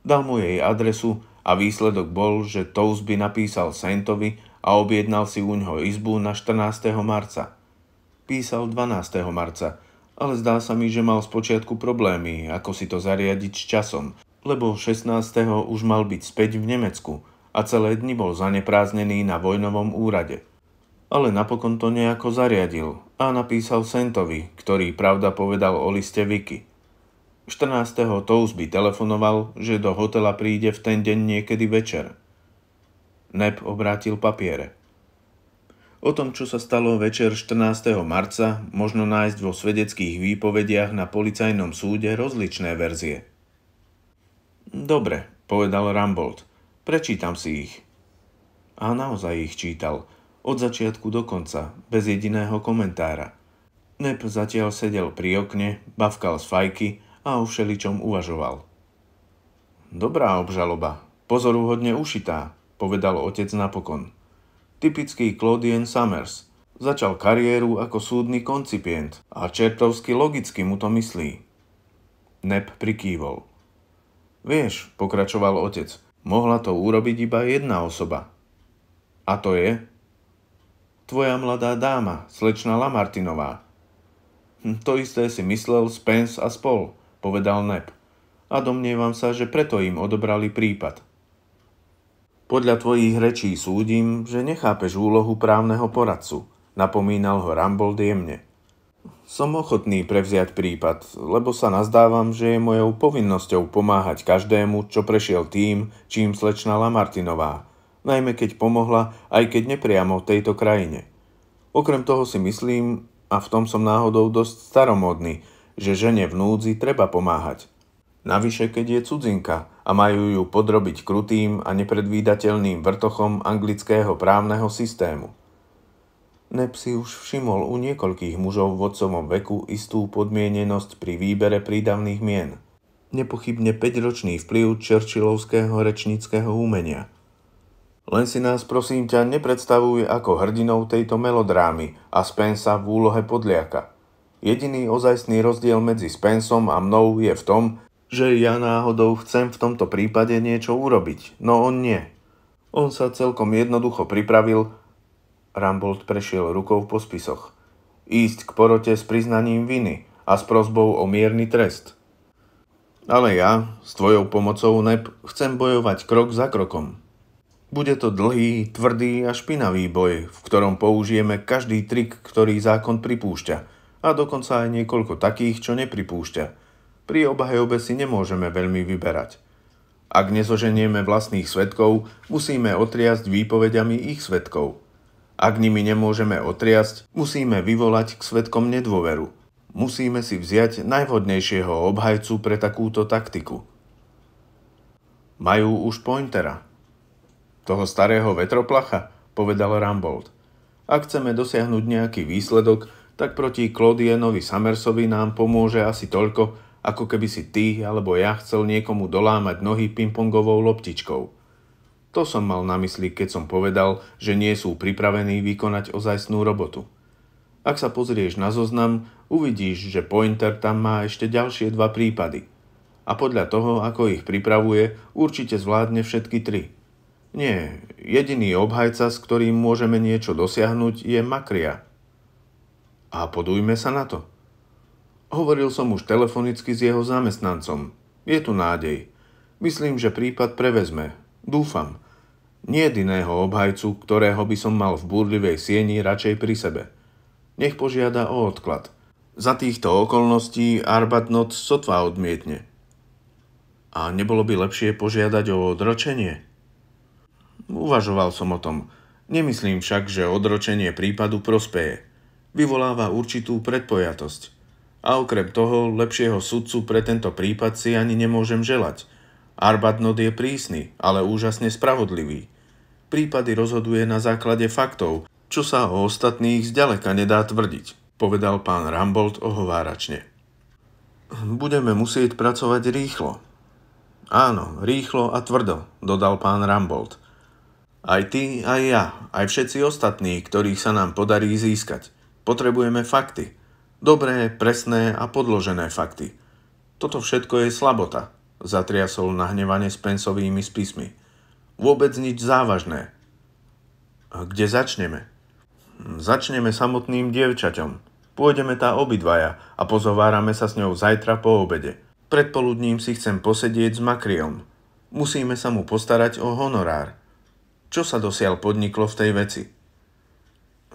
Dal mu jej adresu a výsledok bol, že Tozby napísal Saintovi a objednal si u ňoho izbu na 14. marca. Písal 12. marca, ale zdá sa mi, že mal spočiatku problémy, ako si to zariadiť s časom – lebo 16. už mal byť späť v Nemecku a celé dni bol zanepráznený na vojnovom úrade. Ale napokon to nejako zariadil a napísal Sentovi, ktorý pravda povedal o liste Vicky. 14. by telefonoval, že do hotela príde v ten deň niekedy večer. Nep obrátil papiere. O tom, čo sa stalo večer 14. marca, možno nájsť vo svedeckých výpovediach na policajnom súde rozličné verzie – Dobre, povedal Rambold. Prečítam si ich. A naozaj ich čítal. Od začiatku do konca, bez jediného komentára. Nep zatiaľ sedel pri okne, bavkal z fajky a o všeličom uvažoval. Dobrá obžaloba, pozoruhodne ušitá, povedal otec napokon. Typický Claudian Summers. Začal kariéru ako súdny koncipient a čertovsky logicky mu to myslí. Nep prikývol. Vieš, pokračoval otec, mohla to urobiť iba jedna osoba. A to je? Tvoja mladá dáma, slečna Lamartinová. Hm, to isté si myslel Spence a spol, povedal Nep. A domnievam sa, že preto im odobrali prípad. Podľa tvojich rečí súdim, že nechápeš úlohu právneho poradcu, napomínal ho Rambold jemne. Som ochotný prevziať prípad, lebo sa nazdávam, že je mojou povinnosťou pomáhať každému, čo prešiel tým, čím slečna Lamartinová, najmä keď pomohla, aj keď nepriamo v tejto krajine. Okrem toho si myslím, a v tom som náhodou dosť staromodný, že žene v núdzi treba pomáhať. Navyše, keď je cudzinka a majú ju podrobiť krutým a nepredvídateľným vrtochom anglického právneho systému. Nep si už všimol u niekoľkých mužov v otcovom veku istú podmienenosť pri výbere prídavných mien. Nepochybne 5-ročný vplyv čerčilovského rečníckého umenia. Len si nás prosím ťa nepredstavuj ako hrdinou tejto melodrámy a Spensa v úlohe podliaka. Jediný ozajstný rozdiel medzi Spensom a mnou je v tom, že ja náhodou chcem v tomto prípade niečo urobiť, no on nie. On sa celkom jednoducho pripravil Rambold prešiel rukou v pospisoch. Ísť k porote s priznaním viny a s prozbou o mierny trest. Ale ja, s tvojou pomocou, Neb, chcem bojovať krok za krokom. Bude to dlhý, tvrdý a špinavý boj, v ktorom použijeme každý trik, ktorý zákon pripúšťa a dokonca aj niekoľko takých, čo nepripúšťa. Pri obhajobe si nemôžeme veľmi vyberať. Ak nezoženieme vlastných svetkov, musíme otriasť výpovediami ich svetkov. Ak nimi nemôžeme otriasť, musíme vyvolať k svetkom nedôveru. Musíme si vziať najvhodnejšieho obhajcu pre takúto taktiku. Majú už pointera. Toho starého vetroplacha, povedal Rambold. Ak chceme dosiahnuť nejaký výsledok, tak proti Claudienovi Summersovi nám pomôže asi toľko, ako keby si ty alebo ja chcel niekomu dolámať nohy pingpongovou loptičkou. To som mal na mysli, keď som povedal, že nie sú pripravení vykonať ozajstnú robotu. Ak sa pozrieš na zoznam, uvidíš, že Pointer tam má ešte ďalšie dva prípady. A podľa toho, ako ich pripravuje, určite zvládne všetky tri. Nie, jediný obhajca, s ktorým môžeme niečo dosiahnuť, je Makria. A podujme sa na to. Hovoril som už telefonicky s jeho zamestnancom. Je tu nádej. Myslím, že prípad prevezme. Dúfam. Nie jediného obhajcu, ktorého by som mal v búrlivej sieni radšej pri sebe. Nech požiada o odklad. Za týchto okolností Arbatnot sotva odmietne. A nebolo by lepšie požiadať o odročenie? Uvažoval som o tom. Nemyslím však, že odročenie prípadu prospeje. Vyvoláva určitú predpojatosť. A okrem toho, lepšieho sudcu pre tento prípad si ani nemôžem želať. Arbatnot je prísny, ale úžasne spravodlivý prípady rozhoduje na základe faktov, čo sa o ostatných zďaleka nedá tvrdiť, povedal pán Rambold ohováračne. Budeme musieť pracovať rýchlo. Áno, rýchlo a tvrdo, dodal pán Rambold. Aj ty, aj ja, aj všetci ostatní, ktorých sa nám podarí získať. Potrebujeme fakty. Dobré, presné a podložené fakty. Toto všetko je slabota, zatriasol nahnevane pensovými spismi vôbec nič závažné. Kde začneme? Začneme samotným dievčaťom. Pôjdeme tá obidvaja a pozovárame sa s ňou zajtra po obede. Predpoludním si chcem posedieť s Makriom. Musíme sa mu postarať o honorár. Čo sa dosiaľ podniklo v tej veci?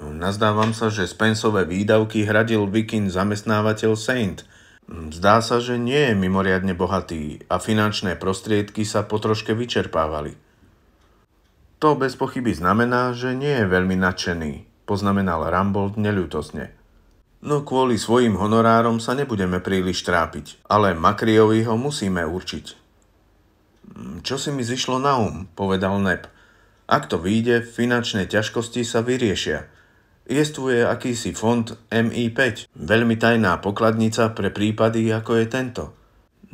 Nazdávam sa, že Spensové výdavky hradil Vikin zamestnávateľ Saint – Zdá sa, že nie je mimoriadne bohatý a finančné prostriedky sa po vyčerpávali. To bez pochyby znamená, že nie je veľmi nadšený, poznamenal Rambold neľútosne. No kvôli svojim honorárom sa nebudeme príliš trápiť, ale Makriovi ho musíme určiť. Mm, čo si mi zišlo na um, povedal Nep. Ak to vyjde, finančné ťažkosti sa vyriešia. Jestvuje akýsi fond MI5, veľmi tajná pokladnica pre prípady ako je tento.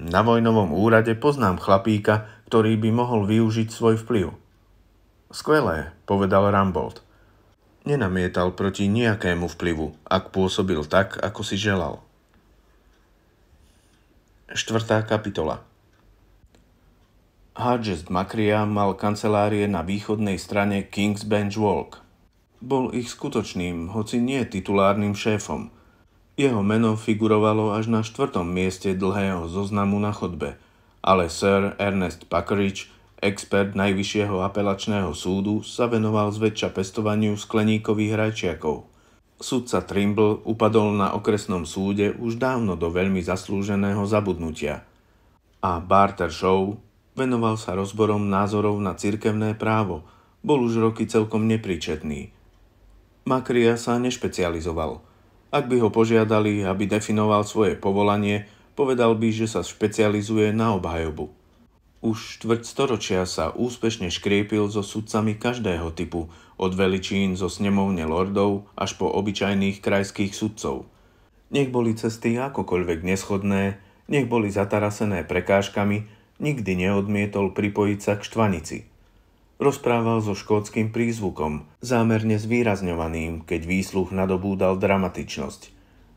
Na vojnovom úrade poznám chlapíka, ktorý by mohol využiť svoj vplyv. Skvelé, povedal Rambold. Nenamietal proti nejakému vplyvu, ak pôsobil tak, ako si želal. Štvrtá kapitola Hodges Makria mal kancelárie na východnej strane King's Bench Walk. Bol ich skutočným, hoci nie titulárnym šéfom. Jeho meno figurovalo až na štvrtom mieste dlhého zoznamu na chodbe, ale Sir Ernest Packeridge Expert Najvyššieho apelačného súdu sa venoval zväčša pestovaniu skleníkových rajčiakov. Sudca Trimble upadol na okresnom súde už dávno do veľmi zaslúženého zabudnutia. A Barter Show venoval sa rozborom názorov na cirkevné právo, bol už roky celkom nepričetný. Makria sa nešpecializoval. Ak by ho požiadali, aby definoval svoje povolanie, povedal by, že sa špecializuje na obhajobu. Už štvrťstoročia sa úspešne škriepil so sudcami každého typu, od veličín zo snemovne lordov až po obyčajných krajských sudcov. Nech boli cesty akokoľvek neschodné, nech boli zatarasené prekážkami, nikdy neodmietol pripojiť sa k štvanici. Rozprával so škótským prízvukom, zámerne zvýrazňovaným, keď výsluch nadobúdal dramatičnosť.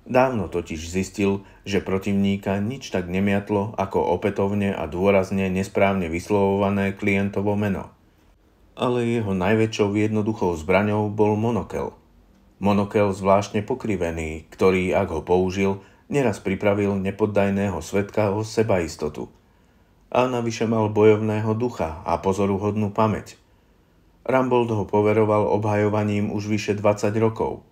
Dávno totiž zistil, že protivníka nič tak nemiatlo ako opätovne a dôrazne nesprávne vyslovované klientovo meno. Ale jeho najväčšou jednoduchou zbraňou bol monokel. Monokel zvláštne pokrivený, ktorý, ak ho použil, neraz pripravil nepoddajného svetka o sebaistotu. A navyše mal bojovného ducha a pozoruhodnú pamäť. Rambold ho poveroval obhajovaním už vyše 20 rokov –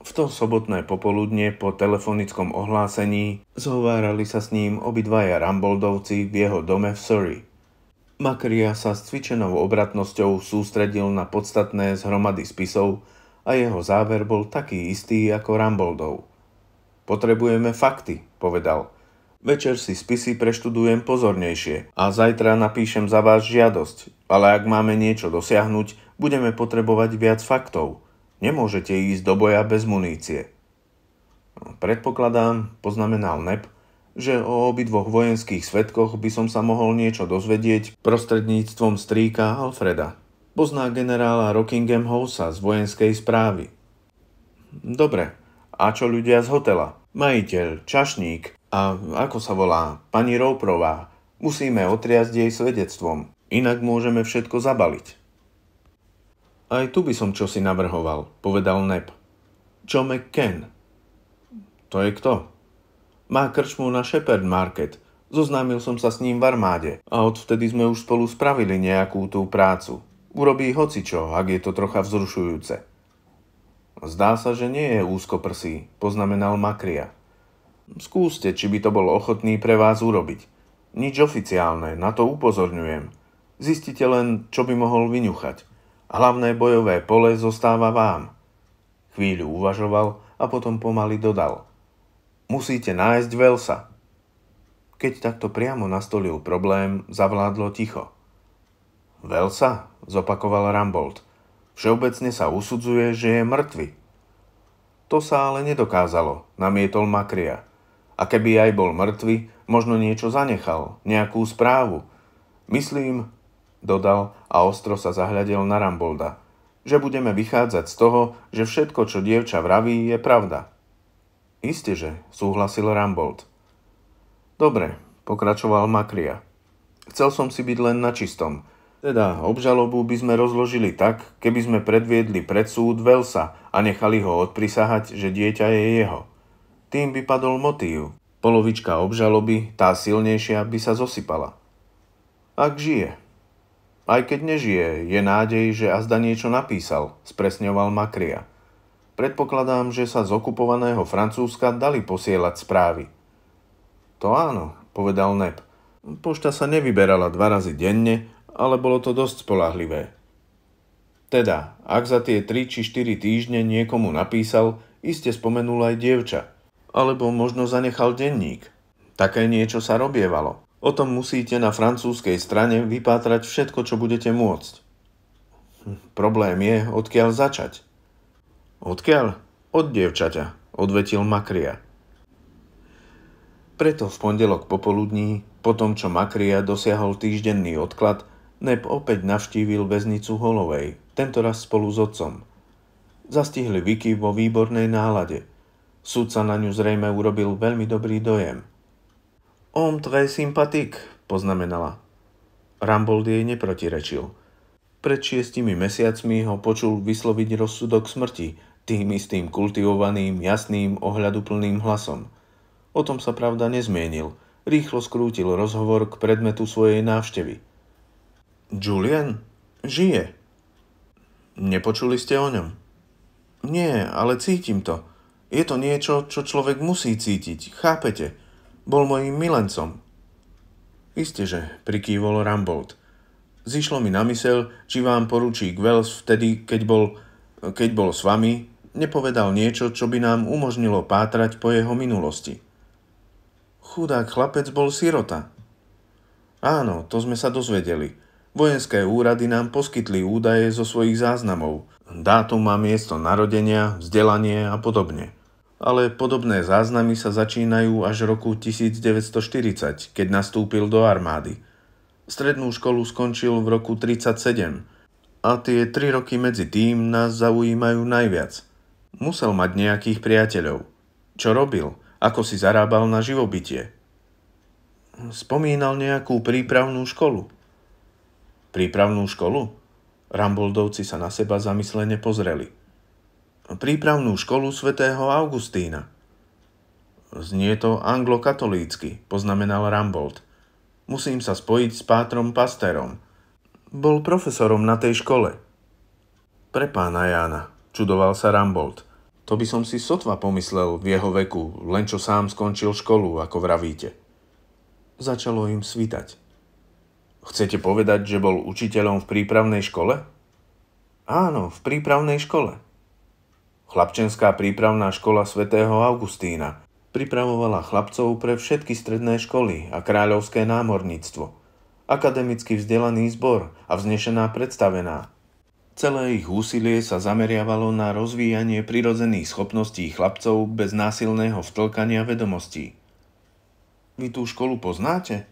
v to sobotné popoludne po telefonickom ohlásení zhovárali sa s ním obidvaja Ramboldovci v jeho dome v Surrey. Makria sa s cvičenou obratnosťou sústredil na podstatné zhromady spisov a jeho záver bol taký istý ako Ramboldov. Potrebujeme fakty, povedal. Večer si spisy preštudujem pozornejšie a zajtra napíšem za vás žiadosť, ale ak máme niečo dosiahnuť, budeme potrebovať viac faktov – Nemôžete ísť do boja bez munície. Predpokladám, poznamenal Nep, že o obidvoch vojenských svetkoch by som sa mohol niečo dozvedieť prostredníctvom strýka Alfreda. Pozná generála Rockingham Housea z vojenskej správy. Dobre, a čo ľudia z hotela? Majiteľ, čašník a ako sa volá, pani Rouprová. Musíme otriazť jej svedectvom, inak môžeme všetko zabaliť. Aj tu by som čosi navrhoval, povedal Nep. Čo McCann? To je kto? Má krčmu na Shepherd Market. Zoznámil som sa s ním v armáde a odvtedy sme už spolu spravili nejakú tú prácu. Urobí hocičo, ak je to trocha vzrušujúce. Zdá sa, že nie je úzko prsí, poznamenal Makria. Skúste, či by to bol ochotný pre vás urobiť. Nič oficiálne, na to upozorňujem. Zistite len, čo by mohol vyňuchať. Hlavné bojové pole zostáva vám. Chvíľu uvažoval a potom pomaly dodal. Musíte nájsť Velsa. Keď takto priamo nastolil problém, zavládlo ticho. Velsa, zopakoval Rambold. Všeobecne sa usudzuje, že je mŕtvy. To sa ale nedokázalo, namietol Makria. A keby aj bol mŕtvy, možno niečo zanechal, nejakú správu. Myslím, dodal a ostro sa zahľadel na Rambolda, že budeme vychádzať z toho, že všetko, čo dievča vraví, je pravda. Isté, že, súhlasil Rambold. Dobre, pokračoval Makria. Chcel som si byť len na čistom. Teda obžalobu by sme rozložili tak, keby sme predviedli pred súd Velsa a nechali ho odprisahať, že dieťa je jeho. Tým by padol motív. Polovička obžaloby, tá silnejšia, by sa zosypala. Ak žije, aj keď nežije, je nádej, že azda niečo napísal, spresňoval Makria. Predpokladám, že sa z okupovaného Francúzska dali posielať správy. To áno, povedal Neb. Pošta sa nevyberala dva razy denne, ale bolo to dosť spolahlivé. Teda, ak za tie 3 či 4 týždne niekomu napísal, iste spomenul aj dievča. Alebo možno zanechal denník. Také niečo sa robievalo. O tom musíte na francúzskej strane vypátrať všetko, čo budete môcť. Problém je, odkiaľ začať. Odkiaľ? Od dievčaťa, odvetil Makria. Preto v pondelok popoludní, po tom čo Makria dosiahol týždenný odklad, Neb opäť navštívil väznicu Holovej, tentoraz spolu s otcom. Zastihli Vicky vo výbornej nálade. sa na ňu zrejme urobil veľmi dobrý dojem – Om très sympatik, poznamenala. Rambold jej neprotirečil. Pred šiestimi mesiacmi ho počul vysloviť rozsudok smrti, tým istým kultivovaným, jasným, ohľaduplným hlasom. O tom sa pravda nezmienil. Rýchlo skrútil rozhovor k predmetu svojej návštevy. Julian žije. Nepočuli ste o ňom? Nie, ale cítim to. Je to niečo, čo človek musí cítiť, chápete? Bol mojim milencom. Isté, že prikývol Rambold. Zišlo mi na mysel, či vám poručík Wells vtedy, keď bol, keď bol s vami, nepovedal niečo, čo by nám umožnilo pátrať po jeho minulosti. Chudák chlapec bol sirota. Áno, to sme sa dozvedeli. Vojenské úrady nám poskytli údaje zo svojich záznamov, dátum a miesto narodenia, vzdelanie a podobne ale podobné záznamy sa začínajú až v roku 1940, keď nastúpil do armády. Strednú školu skončil v roku 1937, a tie tri roky medzi tým nás zaujímajú najviac. Musel mať nejakých priateľov. Čo robil? Ako si zarábal na živobytie? Spomínal nejakú prípravnú školu. Prípravnú školu? Ramboldovci sa na seba zamyslene pozreli prípravnú školu svätého Augustína. Znie to anglokatolícky, poznamenal Rambold. Musím sa spojiť s Pátrom Pasterom. Bol profesorom na tej škole. Pre pána Jána, čudoval sa Rambold. To by som si sotva pomyslel v jeho veku, len čo sám skončil školu, ako vravíte. Začalo im svitať. Chcete povedať, že bol učiteľom v prípravnej škole? Áno, v prípravnej škole. Chlapčenská prípravná škola svätého Augustína pripravovala chlapcov pre všetky stredné školy a kráľovské námorníctvo, akademicky vzdelaný zbor a vznešená predstavená. Celé ich úsilie sa zameriavalo na rozvíjanie prirodzených schopností chlapcov bez násilného vtlkania vedomostí. Vy tú školu poznáte?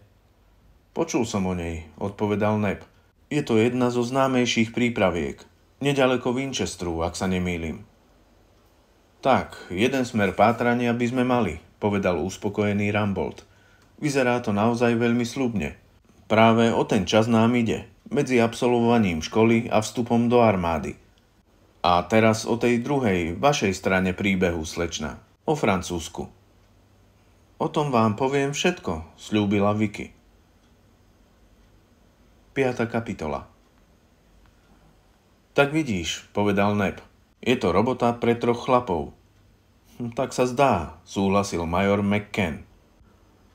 Počul som o nej, odpovedal Neb. Je to jedna zo známejších prípraviek. Nedaleko Winchesteru, ak sa nemýlim. Tak, jeden smer pátrania by sme mali, povedal uspokojený Rambold. Vyzerá to naozaj veľmi slubne. Práve o ten čas nám ide, medzi absolvovaním školy a vstupom do armády. A teraz o tej druhej, vašej strane príbehu, slečna, o Francúzsku. O tom vám poviem všetko, slúbila Vicky. 5. kapitola Tak vidíš, povedal Neb, je to robota pre troch chlapov. Hm, tak sa zdá, súhlasil major McCann.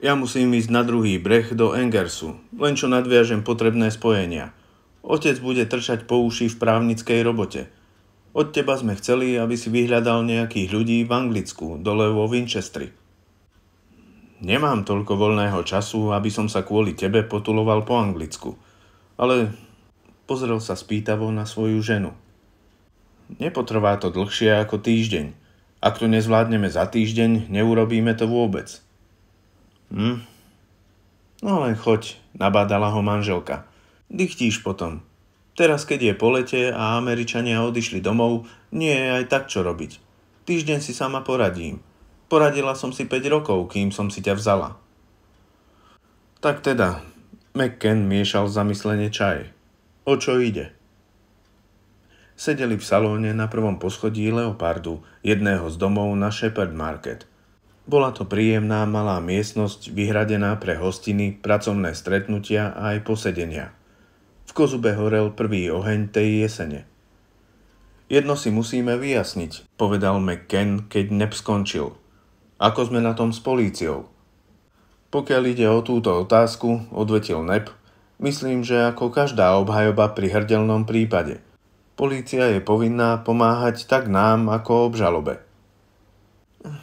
Ja musím ísť na druhý breh do Engersu, len čo nadviažem potrebné spojenia. Otec bude trčať po uši v právnickej robote. Od teba sme chceli, aby si vyhľadal nejakých ľudí v Anglicku, dole vo Winchestri. Nemám toľko voľného času, aby som sa kvôli tebe potuloval po Anglicku. Ale pozrel sa spýtavo na svoju ženu. Nepotrvá to dlhšie ako týždeň. Ak to nezvládneme za týždeň, neurobíme to vôbec. Hm? No len choď, nabádala ho manželka. Dychtíš potom. Teraz, keď je po lete a Američania odišli domov, nie je aj tak čo robiť. Týždeň si sama poradím. Poradila som si 5 rokov, kým som si ťa vzala. Tak teda, McKen miešal zamyslenie čaj. O čo ide? sedeli v salóne na prvom poschodí Leopardu, jedného z domov na Shepherd Market. Bola to príjemná malá miestnosť vyhradená pre hostiny, pracovné stretnutia a aj posedenia. V Kozube horel prvý oheň tej jesene. Jedno si musíme vyjasniť, povedal McKen, keď Neb skončil. Ako sme na tom s políciou? Pokiaľ ide o túto otázku, odvetil Nep, myslím, že ako každá obhajoba pri hrdelnom prípade – Polícia je povinná pomáhať tak nám ako obžalobe.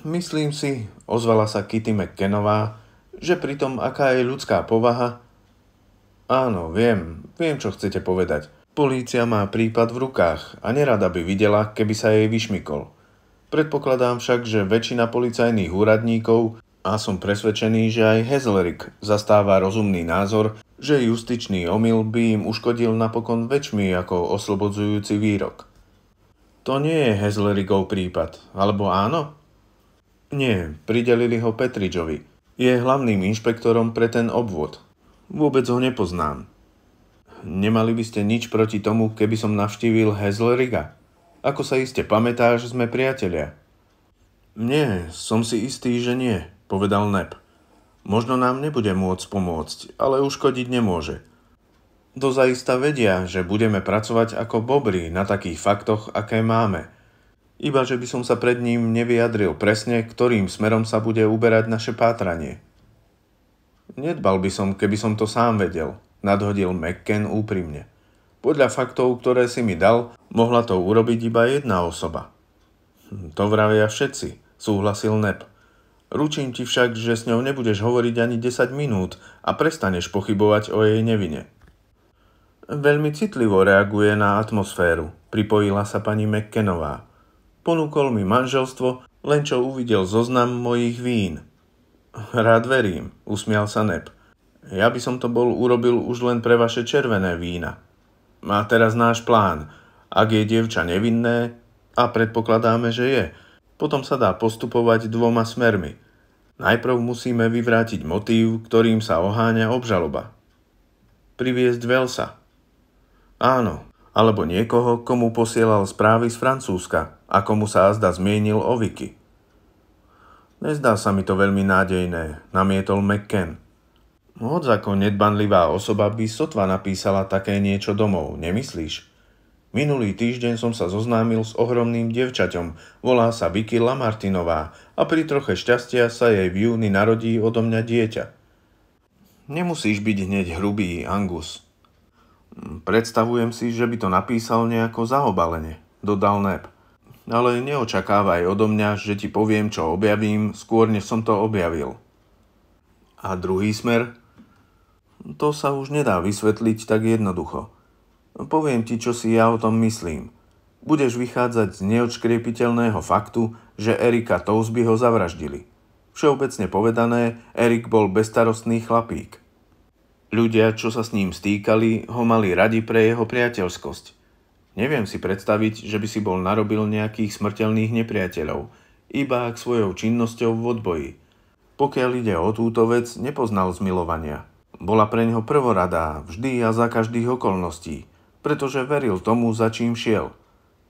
Myslím si, ozvala sa Kitty McKenová, že pritom aká je ľudská povaha... Áno, viem, viem, čo chcete povedať. Polícia má prípad v rukách a nerada by videla, keby sa jej vyšmykol. Predpokladám však, že väčšina policajných úradníkov a som presvedčený, že aj Hezlerik zastáva rozumný názor, že justičný omyl by im uškodil napokon väčšmi ako oslobodzujúci výrok. To nie je Hezlerikov prípad, alebo áno? Nie, pridelili ho Petričovi. Je hlavným inšpektorom pre ten obvod. Vôbec ho nepoznám. Nemali by ste nič proti tomu, keby som navštívil Hezleriga? Ako sa iste pamätáš, sme priatelia. Nie, som si istý, že nie povedal Nep. Možno nám nebude môcť pomôcť, ale uškodiť nemôže. Dozaista vedia, že budeme pracovať ako bobri na takých faktoch, aké máme. Iba, že by som sa pred ním nevyjadril presne, ktorým smerom sa bude uberať naše pátranie. Nedbal by som, keby som to sám vedel, nadhodil McKen úprimne. Podľa faktov, ktoré si mi dal, mohla to urobiť iba jedna osoba. Hm, to vravia všetci, súhlasil Nep. Ručím ti však, že s ňou nebudeš hovoriť ani 10 minút a prestaneš pochybovať o jej nevine. Veľmi citlivo reaguje na atmosféru, pripojila sa pani McKenová. Ponúkol mi manželstvo, len čo uvidel zoznam mojich vín. Rád verím, usmial sa Neb. Ja by som to bol urobil už len pre vaše červené vína. Má teraz náš plán. Ak je dievča nevinné, a predpokladáme, že je, potom sa dá postupovať dvoma smermi. Najprv musíme vyvrátiť motív, ktorým sa oháňa obžaloba. Priviesť Velsa. Áno, alebo niekoho, komu posielal správy z Francúzska a komu sa azda zmienil o Vicky. Nezdá sa mi to veľmi nádejné, namietol McKen. ako nedbanlivá osoba by sotva napísala také niečo domov, nemyslíš? Minulý týždeň som sa zoznámil s ohromným devčaťom, volá sa Vicky Lamartinová a pri troche šťastia sa jej v júni narodí odo mňa dieťa. Nemusíš byť hneď hrubý, Angus. Predstavujem si, že by to napísal nejako zaobalene, dodal Neb. Ale neočakávaj odo mňa, že ti poviem, čo objavím, skôr než som to objavil. A druhý smer? To sa už nedá vysvetliť tak jednoducho. No poviem ti, čo si ja o tom myslím. Budeš vychádzať z neodškriepiteľného faktu, že Erika Tousby ho zavraždili. Všeobecne povedané, Erik bol bestarostný chlapík. Ľudia, čo sa s ním stýkali, ho mali radi pre jeho priateľskosť. Neviem si predstaviť, že by si bol narobil nejakých smrteľných nepriateľov, iba ak svojou činnosťou v odboji. Pokiaľ ide o túto vec, nepoznal zmilovania. Bola pre ňo prvoradá, vždy a za každých okolností – pretože veril tomu, za čím šiel.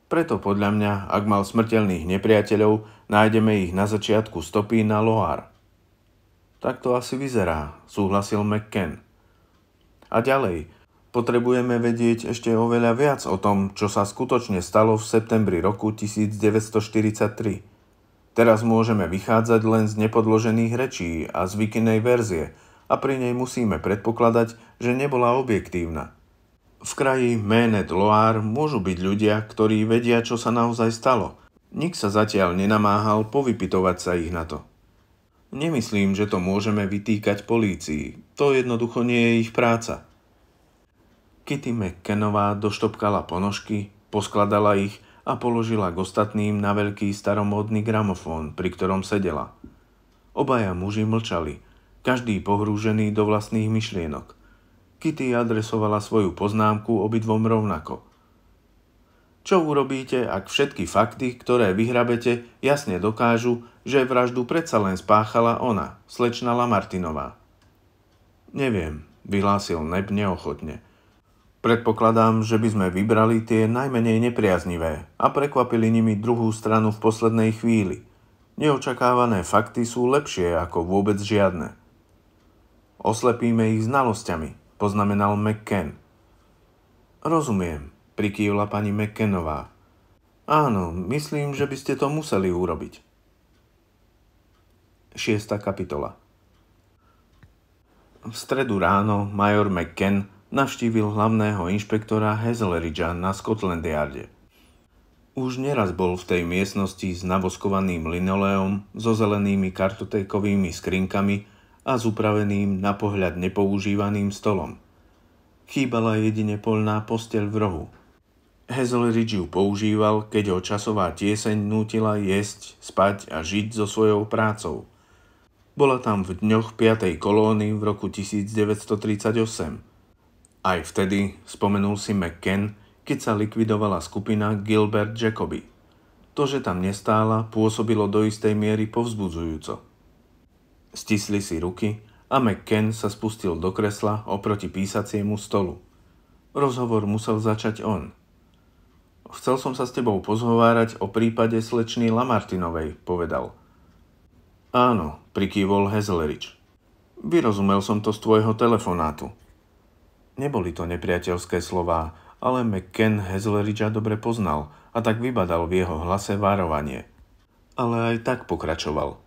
Preto podľa mňa, ak mal smrteľných nepriateľov, nájdeme ich na začiatku stopy na Loar. Tak to asi vyzerá, súhlasil McKen. A ďalej, potrebujeme vedieť ešte oveľa viac o tom, čo sa skutočne stalo v septembri roku 1943. Teraz môžeme vychádzať len z nepodložených rečí a zvykinej verzie a pri nej musíme predpokladať, že nebola objektívna. V kraji Ménet Loire môžu byť ľudia, ktorí vedia, čo sa naozaj stalo. Nik sa zatiaľ nenamáhal povypitovať sa ich na to. Nemyslím, že to môžeme vytýkať polícii. To jednoducho nie je ich práca. Kitty McKenová doštopkala ponožky, poskladala ich a položila k ostatným na veľký staromódny gramofón, pri ktorom sedela. Obaja muži mlčali, každý pohrúžený do vlastných myšlienok – Kitty adresovala svoju poznámku obidvom rovnako. Čo urobíte, ak všetky fakty, ktoré vyhrabete, jasne dokážu, že vraždu predsa len spáchala ona, slečna Lamartinová? Neviem, vyhlásil Neb neochotne. Predpokladám, že by sme vybrali tie najmenej nepriaznivé a prekvapili nimi druhú stranu v poslednej chvíli. Neočakávané fakty sú lepšie ako vôbec žiadne. Oslepíme ich znalosťami, poznamenal McKen. Rozumiem, prikývla pani McKenová. Áno, myslím, že by ste to museli urobiť. 6. kapitola V stredu ráno major McKen navštívil hlavného inšpektora Hazelridgea na Scotland Yarde. Už neraz bol v tej miestnosti s navoskovaným linoleom, so zelenými kartotékovými skrinkami a s upraveným na pohľad nepoužívaným stolom. Chýbala jedine polná posteľ v rohu. Hazelridge ju používal, keď ho časová tieseň nútila jesť, spať a žiť so svojou prácou. Bola tam v dňoch 5. kolóny v roku 1938. Aj vtedy spomenul si McKen, keď sa likvidovala skupina Gilbert Jacoby. To, že tam nestála, pôsobilo do istej miery povzbudzujúco. Stisli si ruky a McKen sa spustil do kresla oproti písaciemu stolu. Rozhovor musel začať on. Chcel som sa s tebou pozhovárať o prípade slečny Lamartinovej, povedal. Áno, prikývol Hezlerič. Vyrozumel som to z tvojho telefonátu. Neboli to nepriateľské slová, ale McKen Hezeleriča dobre poznal a tak vybadal v jeho hlase varovanie. Ale aj tak pokračoval –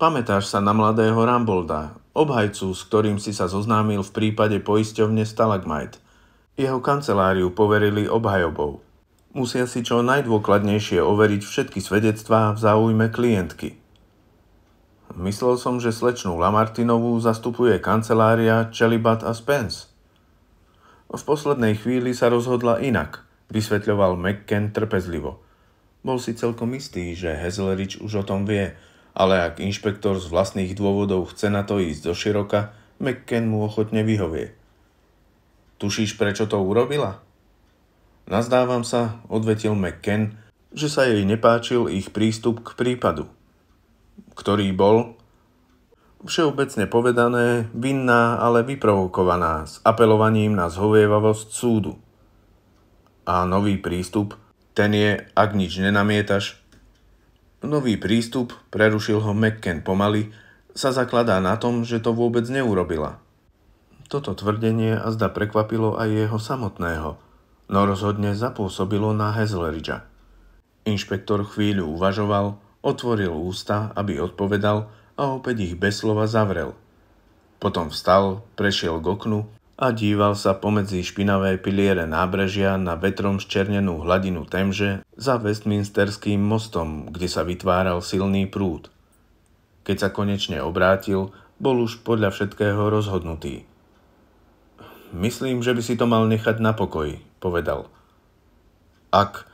Pamätáš sa na mladého Rambolda, obhajcu, s ktorým si sa zoznámil v prípade poisťovne Stalagmite. Jeho kanceláriu poverili obhajobou. Musia si čo najdôkladnejšie overiť všetky svedectvá v záujme klientky. Myslel som, že slečnú Lamartinovú zastupuje kancelária Chalibat a Spence. V poslednej chvíli sa rozhodla inak, vysvetľoval McKen trpezlivo. Bol si celkom istý, že Hezlerich už o tom vie – ale ak inšpektor z vlastných dôvodov chce na to ísť do široka, McKen mu ochotne vyhovie. Tušíš, prečo to urobila? Nazdávam sa, odvetil McKen, že sa jej nepáčil ich prístup k prípadu. Ktorý bol, všeobecne povedané, vinná, ale vyprovokovaná s apelovaním na zhovievavosť súdu. A nový prístup, ten je, ak nič nenamietaš, Nový prístup, prerušil ho McCain pomaly, sa zakladá na tom, že to vôbec neurobila. Toto tvrdenie a zda prekvapilo aj jeho samotného, no rozhodne zapôsobilo na Hezleridža. Inšpektor chvíľu uvažoval, otvoril ústa, aby odpovedal a opäť ich bez slova zavrel. Potom vstal, prešiel k oknu a díval sa pomedzi špinavé piliere nábrežia na vetrom ščernenú hladinu Temže za Westminsterským mostom, kde sa vytváral silný prúd. Keď sa konečne obrátil, bol už podľa všetkého rozhodnutý. Myslím, že by si to mal nechať na pokoji, povedal. Ak...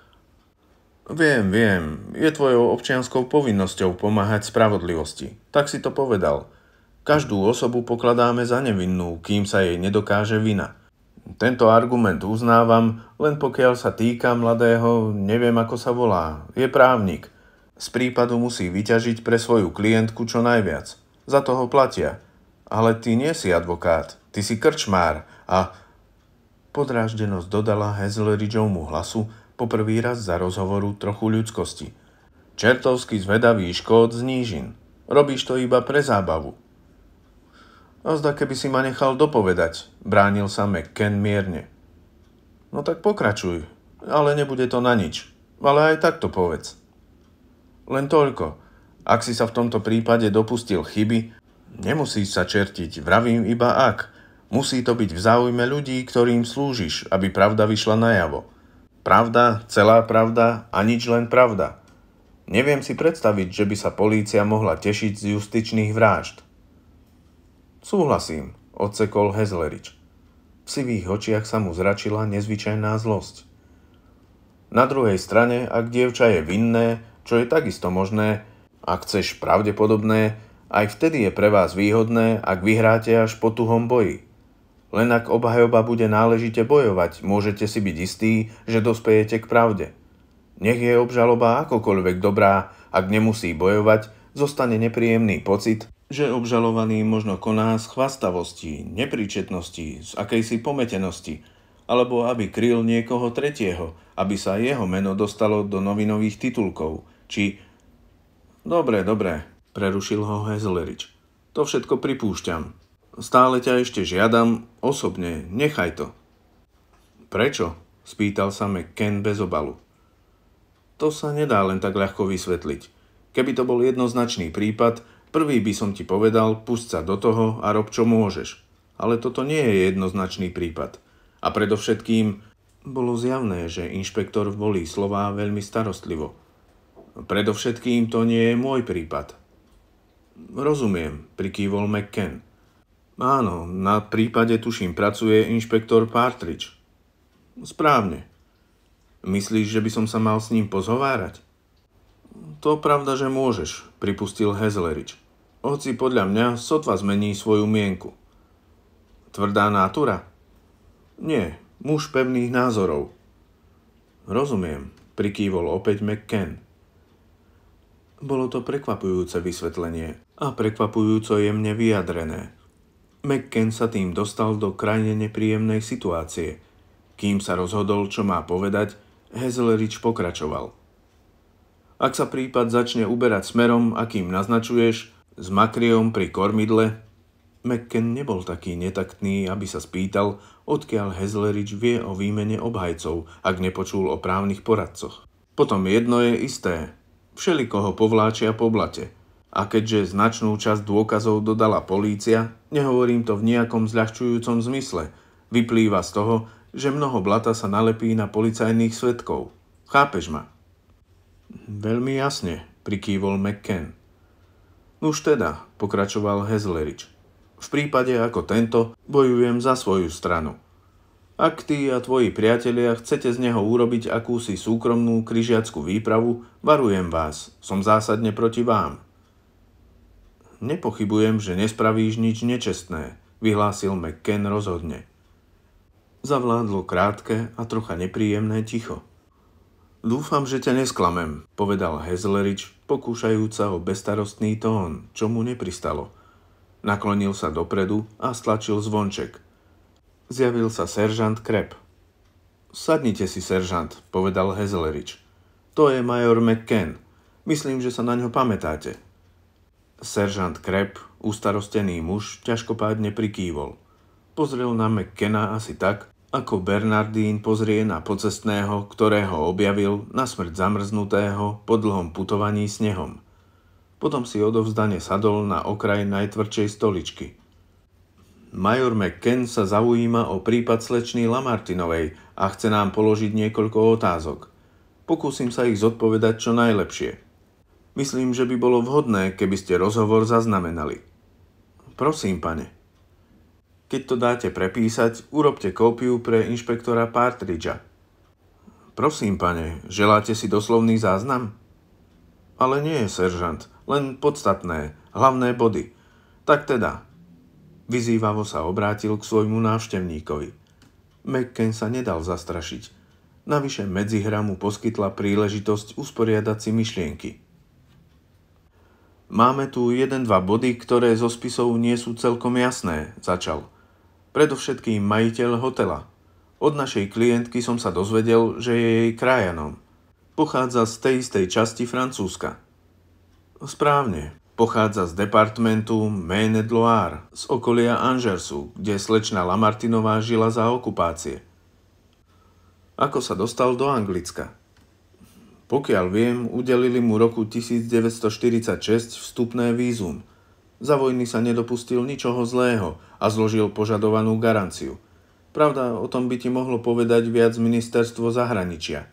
Viem, viem, je tvojou občianskou povinnosťou pomáhať spravodlivosti. Tak si to povedal – Každú osobu pokladáme za nevinnú, kým sa jej nedokáže vina. Tento argument uznávam, len pokiaľ sa týka mladého, neviem ako sa volá, je právnik. Z prípadu musí vyťažiť pre svoju klientku čo najviac. Za toho platia. Ale ty nie si advokát, ty si krčmár a... Podráždenosť dodala Hazelridgeovmu hlasu po prvý raz za rozhovoru trochu ľudskosti. Čertovský zvedavý škód znížin. Robíš to iba pre zábavu. A zda keby si ma nechal dopovedať, bránil sa McKen mierne. No tak pokračuj, ale nebude to na nič. Ale aj takto povedz. Len toľko. Ak si sa v tomto prípade dopustil chyby, nemusíš sa čertiť, vravím iba ak. Musí to byť v záujme ľudí, ktorým slúžiš, aby pravda vyšla javo. Pravda, celá pravda a nič len pravda. Neviem si predstaviť, že by sa polícia mohla tešiť z justičných vrážd. Súhlasím, odsekol Hezlerič. V sivých očiach sa mu zračila nezvyčajná zlosť. Na druhej strane, ak dievča je vinné, čo je takisto možné, a chceš pravdepodobné, aj vtedy je pre vás výhodné, ak vyhráte až po tuhom boji. Len ak obhajoba bude náležite bojovať, môžete si byť istí, že dospejete k pravde. Nech je obžaloba akokoľvek dobrá, ak nemusí bojovať, zostane nepríjemný pocit, že obžalovaný možno koná z chvastavosti, nepríčetnosti, z akejsi pometenosti, alebo aby kryl niekoho tretieho, aby sa jeho meno dostalo do novinových titulkov, či... Dobre, dobre, prerušil ho Hezlerič. To všetko pripúšťam. Stále ťa ešte žiadam, osobne, nechaj to. Prečo? spýtal sa Ken bez obalu. To sa nedá len tak ľahko vysvetliť. Keby to bol jednoznačný prípad, Prvý by som ti povedal, pusť sa do toho a rob čo môžeš. Ale toto nie je jednoznačný prípad. A predovšetkým bolo zjavné, že inšpektor volí slová veľmi starostlivo. Predovšetkým to nie je môj prípad. Rozumiem, prikývol McKen. Áno, na prípade tuším pracuje inšpektor Partridge. Správne. Myslíš, že by som sa mal s ním pozhovárať? To pravda, že môžeš, pripustil Hezlerich hoci podľa mňa sotva zmení svoju mienku. Tvrdá natura? Nie, muž pevných názorov. Rozumiem, prikývol opäť McCann. Bolo to prekvapujúce vysvetlenie a prekvapujúco jemne vyjadrené. McCann sa tým dostal do krajne nepríjemnej situácie. Kým sa rozhodol, čo má povedať, Hazelrich pokračoval. Ak sa prípad začne uberať smerom, akým naznačuješ, s makriom pri kormidle McKen nebol taký netaktný, aby sa spýtal, odkiaľ Hezlerič vie o výmene obhajcov, ak nepočul o právnych poradcoch. Potom jedno je isté. Všelikoho povláčia po blate. A keďže značnú časť dôkazov dodala polícia, nehovorím to v nejakom zľahčujúcom zmysle, vyplýva z toho, že mnoho blata sa nalepí na policajných svetkov. Chápeš ma? Veľmi jasne, prikývol McKen. Už teda, pokračoval Hezlerič. V prípade ako tento bojujem za svoju stranu. Ak ty a tvoji priatelia chcete z neho urobiť akúsi súkromnú kryžiackú výpravu, varujem vás, som zásadne proti vám. Nepochybujem, že nespravíš nič nečestné, vyhlásil McKen rozhodne. Zavládlo krátke a trocha nepríjemné ticho. Dúfam, že ťa nesklamem, povedal Hezlerič pokúšajúca ho bestarostný tón, čo mu nepristalo. Naklonil sa dopredu a stlačil zvonček. Zjavil sa seržant Krep. Sadnite si, seržant, povedal Hezlerič. To je major McKen. Myslím, že sa na ňo pamätáte. Seržant Krep, ustarostený muž, ťažkopádne prikývol. Pozrel na McKena asi tak, ako Bernardín pozrie na pocestného, ktorého objavil na smrť zamrznutého po dlhom putovaní snehom. Potom si odovzdane sadol na okraj najtvrdšej stoličky. Major McKen sa zaujíma o prípad slečny Lamartinovej a chce nám položiť niekoľko otázok. Pokúsim sa ich zodpovedať čo najlepšie. Myslím, že by bolo vhodné, keby ste rozhovor zaznamenali. Prosím, pane. Keď to dáte prepísať, urobte kópiu pre inšpektora Partridgea. Prosím, pane, želáte si doslovný záznam? Ale nie, seržant, len podstatné, hlavné body. Tak teda, vyzývavo sa obrátil k svojmu návštevníkovi. McCain sa nedal zastrašiť. Navyše medzihra mu poskytla príležitosť usporiadať si myšlienky – Máme tu jeden, dva body, ktoré zo spisov nie sú celkom jasné, začal predovšetkým majiteľ hotela. Od našej klientky som sa dozvedel, že je jej krajanom. Pochádza z tej istej časti Francúzska. Správne. Pochádza z departmentu Maine de Loire, z okolia Angersu, kde slečna Lamartinová žila za okupácie. Ako sa dostal do Anglicka? Pokiaľ viem, udelili mu roku 1946 vstupné vízum. Za vojny sa nedopustil ničoho zlého a zložil požadovanú garanciu. Pravda, o tom by ti mohlo povedať viac ministerstvo zahraničia.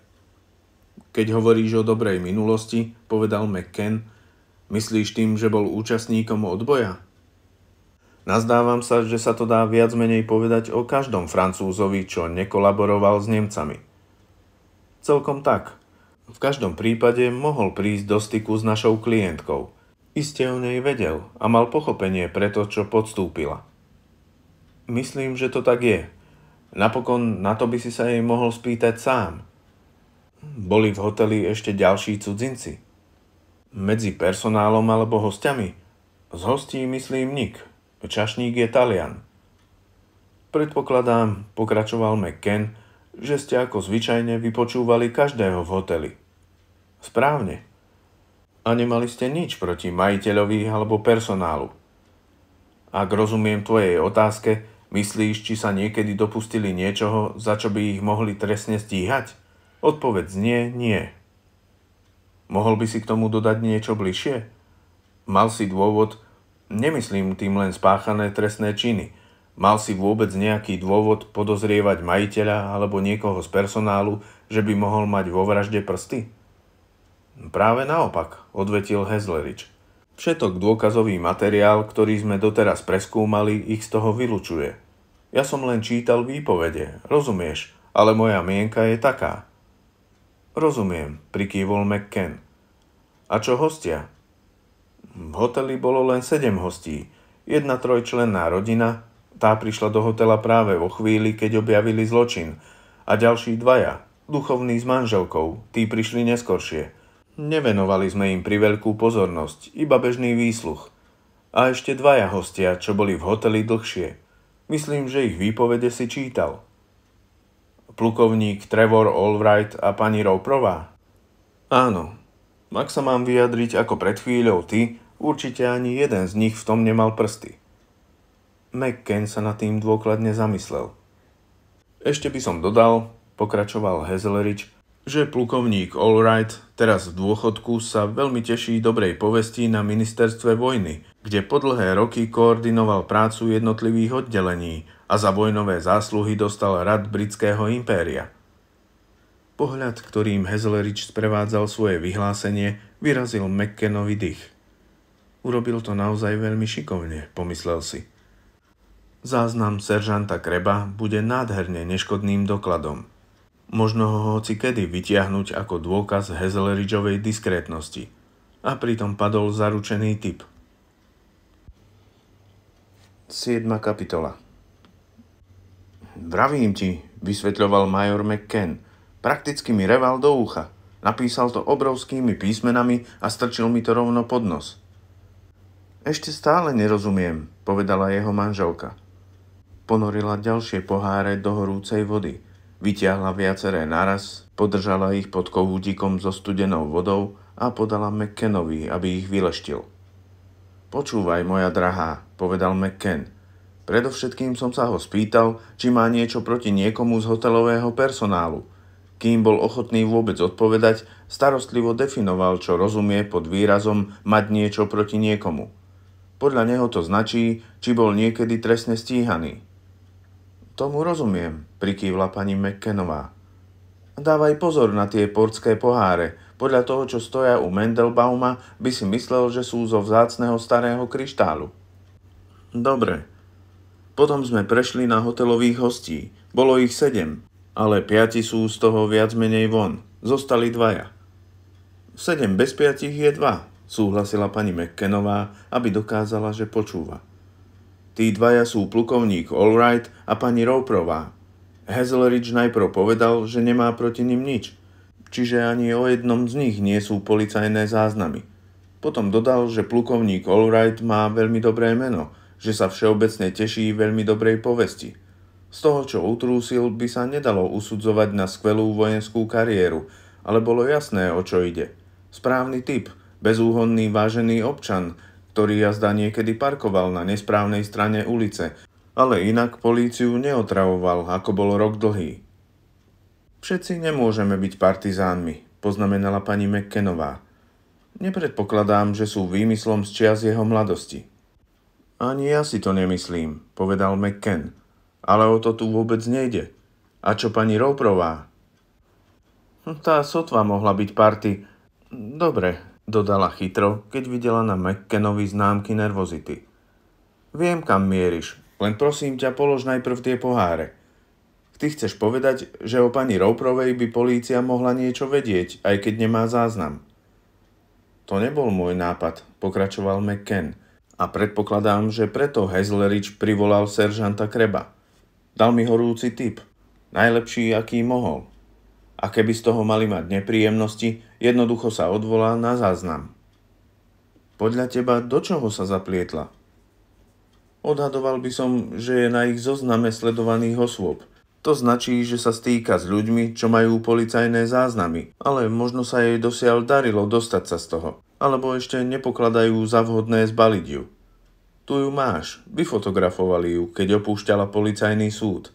Keď hovoríš o dobrej minulosti, povedal McKen, myslíš tým, že bol účastníkom odboja? Nazdávam sa, že sa to dá viac menej povedať o každom Francúzovi, čo nekolaboroval s Nemcami. Celkom tak. V každom prípade mohol prísť do styku s našou klientkou. Iste o nej vedel a mal pochopenie pre to, čo podstúpila myslím, že to tak je. Napokon na to by si sa jej mohol spýtať sám. Boli v hoteli ešte ďalší cudzinci. Medzi personálom alebo hostiami. Z hostí myslím Nik. Čašník je Talian. Predpokladám, pokračoval McKen, že ste ako zvyčajne vypočúvali každého v hoteli. Správne. A nemali ste nič proti majiteľovi alebo personálu. Ak rozumiem tvojej otázke, Myslíš, či sa niekedy dopustili niečoho, za čo by ich mohli trestne stíhať? Odpoveď nie, nie. Mohol by si k tomu dodať niečo bližšie? Mal si dôvod, nemyslím tým len spáchané trestné činy. Mal si vôbec nejaký dôvod podozrievať majiteľa alebo niekoho z personálu, že by mohol mať vo vražde prsty? Práve naopak, odvetil Hezlerič. Všetok dôkazový materiál, ktorý sme doteraz preskúmali, ich z toho vylučuje. Ja som len čítal výpovede, rozumieš, ale moja mienka je taká. Rozumiem, prikývol McKen. A čo hostia? V hoteli bolo len sedem hostí. Jedna trojčlenná rodina, tá prišla do hotela práve vo chvíli, keď objavili zločin, a ďalší dvaja, duchovní s manželkou, tí prišli neskoršie – Nevenovali sme im priveľkú pozornosť, iba bežný výsluch. A ešte dvaja hostia, čo boli v hoteli dlhšie. Myslím, že ich výpovede si čítal. Plukovník Trevor Allwright a pani Roprová? Áno. Ak sa mám vyjadriť ako pred chvíľou ty, určite ani jeden z nich v tom nemal prsty. McCain sa nad tým dôkladne zamyslel. Ešte by som dodal, pokračoval Hazelrich, že plukovník Allwright, teraz v dôchodku, sa veľmi teší dobrej povesti na ministerstve vojny, kde po dlhé roky koordinoval prácu jednotlivých oddelení a za vojnové zásluhy dostal rad britského impéria. Pohľad, ktorým Hezelrich sprevádzal svoje vyhlásenie, vyrazil McKenovi dých. Urobil to naozaj veľmi šikovne, pomyslel si. Záznam seržanta Kreba bude nádherne neškodným dokladom – Možno ho hoci kedy vytiahnuť ako dôkaz Hezleridgeovej diskrétnosti. A pritom padol zaručený typ. 7. kapitola Vravím ti, vysvetľoval major McKen, prakticky mi reval do ucha. Napísal to obrovskými písmenami a strčil mi to rovno pod nos. Ešte stále nerozumiem, povedala jeho manželka. Ponorila ďalšie poháre do horúcej vody – Vytiahla viaceré naraz, podržala ich pod kohútikom so studenou vodou a podala McKenovi, aby ich vyleštil. Počúvaj, moja drahá, povedal McKen. Predovšetkým som sa ho spýtal, či má niečo proti niekomu z hotelového personálu. Kým bol ochotný vôbec odpovedať, starostlivo definoval, čo rozumie pod výrazom mať niečo proti niekomu. Podľa neho to značí, či bol niekedy trestne stíhaný. Tomu rozumiem, prikývla pani McKenová. Dávaj pozor na tie portské poháre. Podľa toho, čo stoja u Mendelbauma, by si myslel, že sú zo vzácného starého kryštálu. Dobre. Potom sme prešli na hotelových hostí. Bolo ich sedem, ale piati sú z toho viac menej von. Zostali dvaja. Sedem bez piatich je dva, súhlasila pani McKenová, aby dokázala, že počúva. Tí dvaja sú plukovník Allwright a pani Roprová. Hazelridge najprv povedal, že nemá proti nim nič, čiže ani o jednom z nich nie sú policajné záznamy. Potom dodal, že plukovník Allwright má veľmi dobré meno, že sa všeobecne teší veľmi dobrej povesti. Z toho, čo utrúsil, by sa nedalo usudzovať na skvelú vojenskú kariéru, ale bolo jasné, o čo ide. Správny typ, bezúhonný vážený občan, ktorý jazda niekedy parkoval na nesprávnej strane ulice, ale inak políciu neotravoval, ako bol rok dlhý. Všetci nemôžeme byť partizánmi, poznamenala pani McKenová. Nepredpokladám, že sú výmyslom z čias jeho mladosti. Ani ja si to nemyslím, povedal McKen. Ale o to tu vôbec nejde. A čo pani Rouprová? Hm, tá sotva mohla byť party. Dobre, dodala chytro, keď videla na McKenovi známky nervozity. Viem, kam mieriš, len prosím ťa, polož najprv tie poháre. Ty chceš povedať, že o pani Rouprovej by polícia mohla niečo vedieť, aj keď nemá záznam. To nebol môj nápad, pokračoval McKen. A predpokladám, že preto Hezlerich privolal seržanta Kreba. Dal mi horúci typ. Najlepší, aký mohol. A keby z toho mali mať nepríjemnosti, Jednoducho sa odvolá na záznam. Podľa teba, do čoho sa zaplietla? Odhadoval by som, že je na ich zozname sledovaných osôb. To značí, že sa stýka s ľuďmi, čo majú policajné záznamy, ale možno sa jej dosiaľ darilo dostať sa z toho. Alebo ešte nepokladajú za vhodné zbaliť ju. Tu ju máš, vyfotografovali ju, keď opúšťala policajný súd.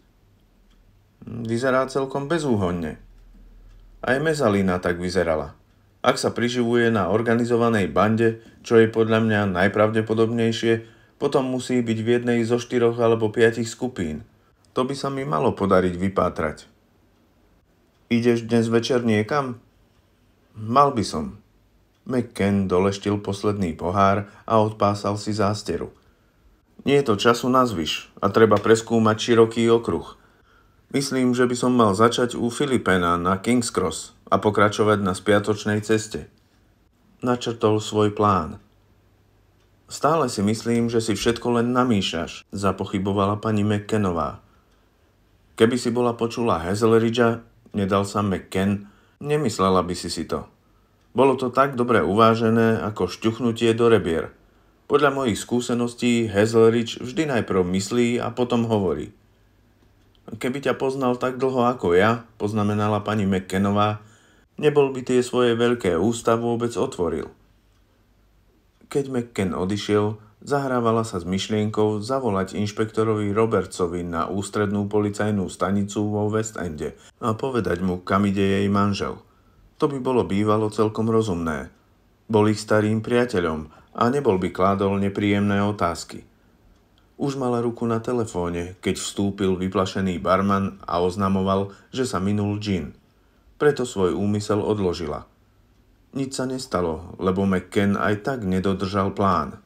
Vyzerá celkom bezúhonne. Aj mezalina tak vyzerala. Ak sa priživuje na organizovanej bande, čo je podľa mňa najpravdepodobnejšie, potom musí byť v jednej zo štyroch alebo piatich skupín. To by sa mi malo podariť vypátrať. Ideš dnes večer niekam? Mal by som. McKen doleštil posledný pohár a odpásal si zásteru. Nie je to času na zvyš a treba preskúmať široký okruh – Myslím, že by som mal začať u Filipena na King's Cross a pokračovať na spiatočnej ceste. Načrtol svoj plán. Stále si myslím, že si všetko len namýšľaš, zapochybovala pani McKenová. Keby si bola počula Hazelridgea, nedal sa McKen, nemyslela by si si to. Bolo to tak dobre uvážené ako šťuchnutie do rebier. Podľa mojich skúseností Hazelridge vždy najprv myslí a potom hovorí – Keby ťa poznal tak dlho ako ja, poznamenala pani McKenová, nebol by tie svoje veľké ústa vôbec otvoril. Keď McKen odišiel, zahrávala sa s myšlienkou zavolať inšpektorovi Robertsovi na ústrednú policajnú stanicu vo West Ende a povedať mu, kam ide jej manžel. To by bolo bývalo celkom rozumné. Bol ich starým priateľom a nebol by kládol nepríjemné otázky. Už mala ruku na telefóne, keď vstúpil vyplašený barman a oznamoval, že sa minul džin. Preto svoj úmysel odložila. Nič sa nestalo, lebo McKen aj tak nedodržal plán.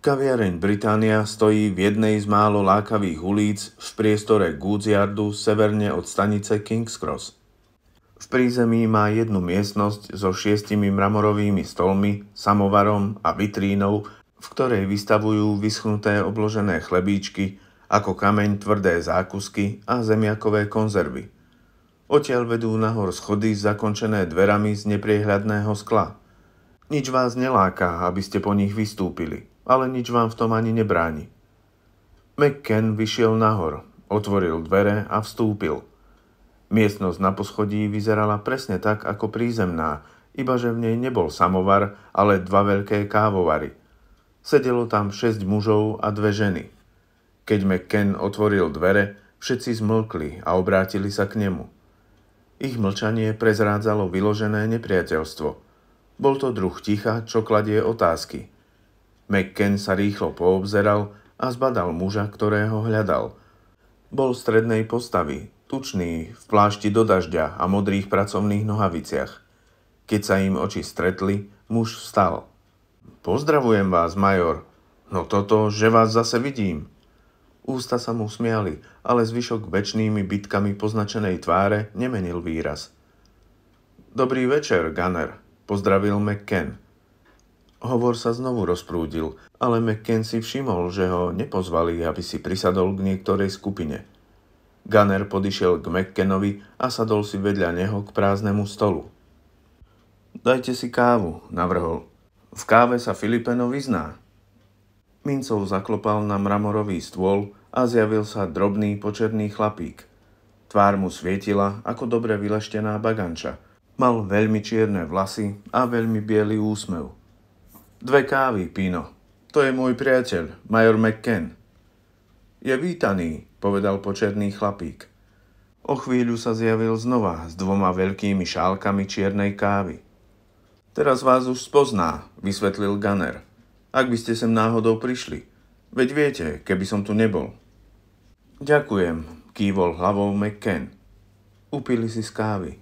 Kaviareň Británia stojí v jednej z málo lákavých ulíc v priestore Goodsyardu severne od stanice King's Cross. V prízemí má jednu miestnosť so šiestimi mramorovými stolmi, samovarom a vitrínou, v ktorej vystavujú vyschnuté obložené chlebíčky, ako kameň tvrdé zákusky a zemiakové konzervy. Odtiaľ vedú nahor schody zakončené dverami z nepriehľadného skla. Nič vás neláka, aby ste po nich vystúpili, ale nič vám v tom ani nebráni. McKen vyšiel nahor, otvoril dvere a vstúpil – Miestnosť na poschodí vyzerala presne tak ako prízemná, iba že v nej nebol samovar, ale dva veľké kávovary. Sedelo tam šesť mužov a dve ženy. Keď McKen otvoril dvere, všetci zmlkli a obrátili sa k nemu. Ich mlčanie prezrádzalo vyložené nepriateľstvo. Bol to druh ticha, čo kladie otázky. McKen sa rýchlo poobzeral a zbadal muža, ktorého hľadal. Bol strednej postavy, tučný, v plášti do dažďa a modrých pracovných nohaviciach. Keď sa im oči stretli, muž vstal – Pozdravujem vás, major. No toto, že vás zase vidím. Ústa sa mu smiali, ale zvyšok väčšnými bitkami poznačenej tváre nemenil výraz. Dobrý večer, Gunner, pozdravil McKen. Hovor sa znovu rozprúdil, ale McKen si všimol, že ho nepozvali, aby si prisadol k niektorej skupine. Gunner podišiel k McKenovi a sadol si vedľa neho k prázdnemu stolu. Dajte si kávu, navrhol. V káve sa Filipeno vyzná. Mincov zaklopal na mramorový stôl a zjavil sa drobný počerný chlapík. Tvár mu svietila ako dobre vyleštená baganča. Mal veľmi čierne vlasy a veľmi biely úsmev. Dve kávy, Pino. To je môj priateľ, major McKen. Je vítaný, povedal počerný chlapík. O chvíľu sa zjavil znova s dvoma veľkými šálkami čiernej kávy. Teraz vás už spozná, vysvetlil Gunner. Ak by ste sem náhodou prišli. Veď viete, keby som tu nebol. Ďakujem, kývol hlavou McKen. Upili si z kávy.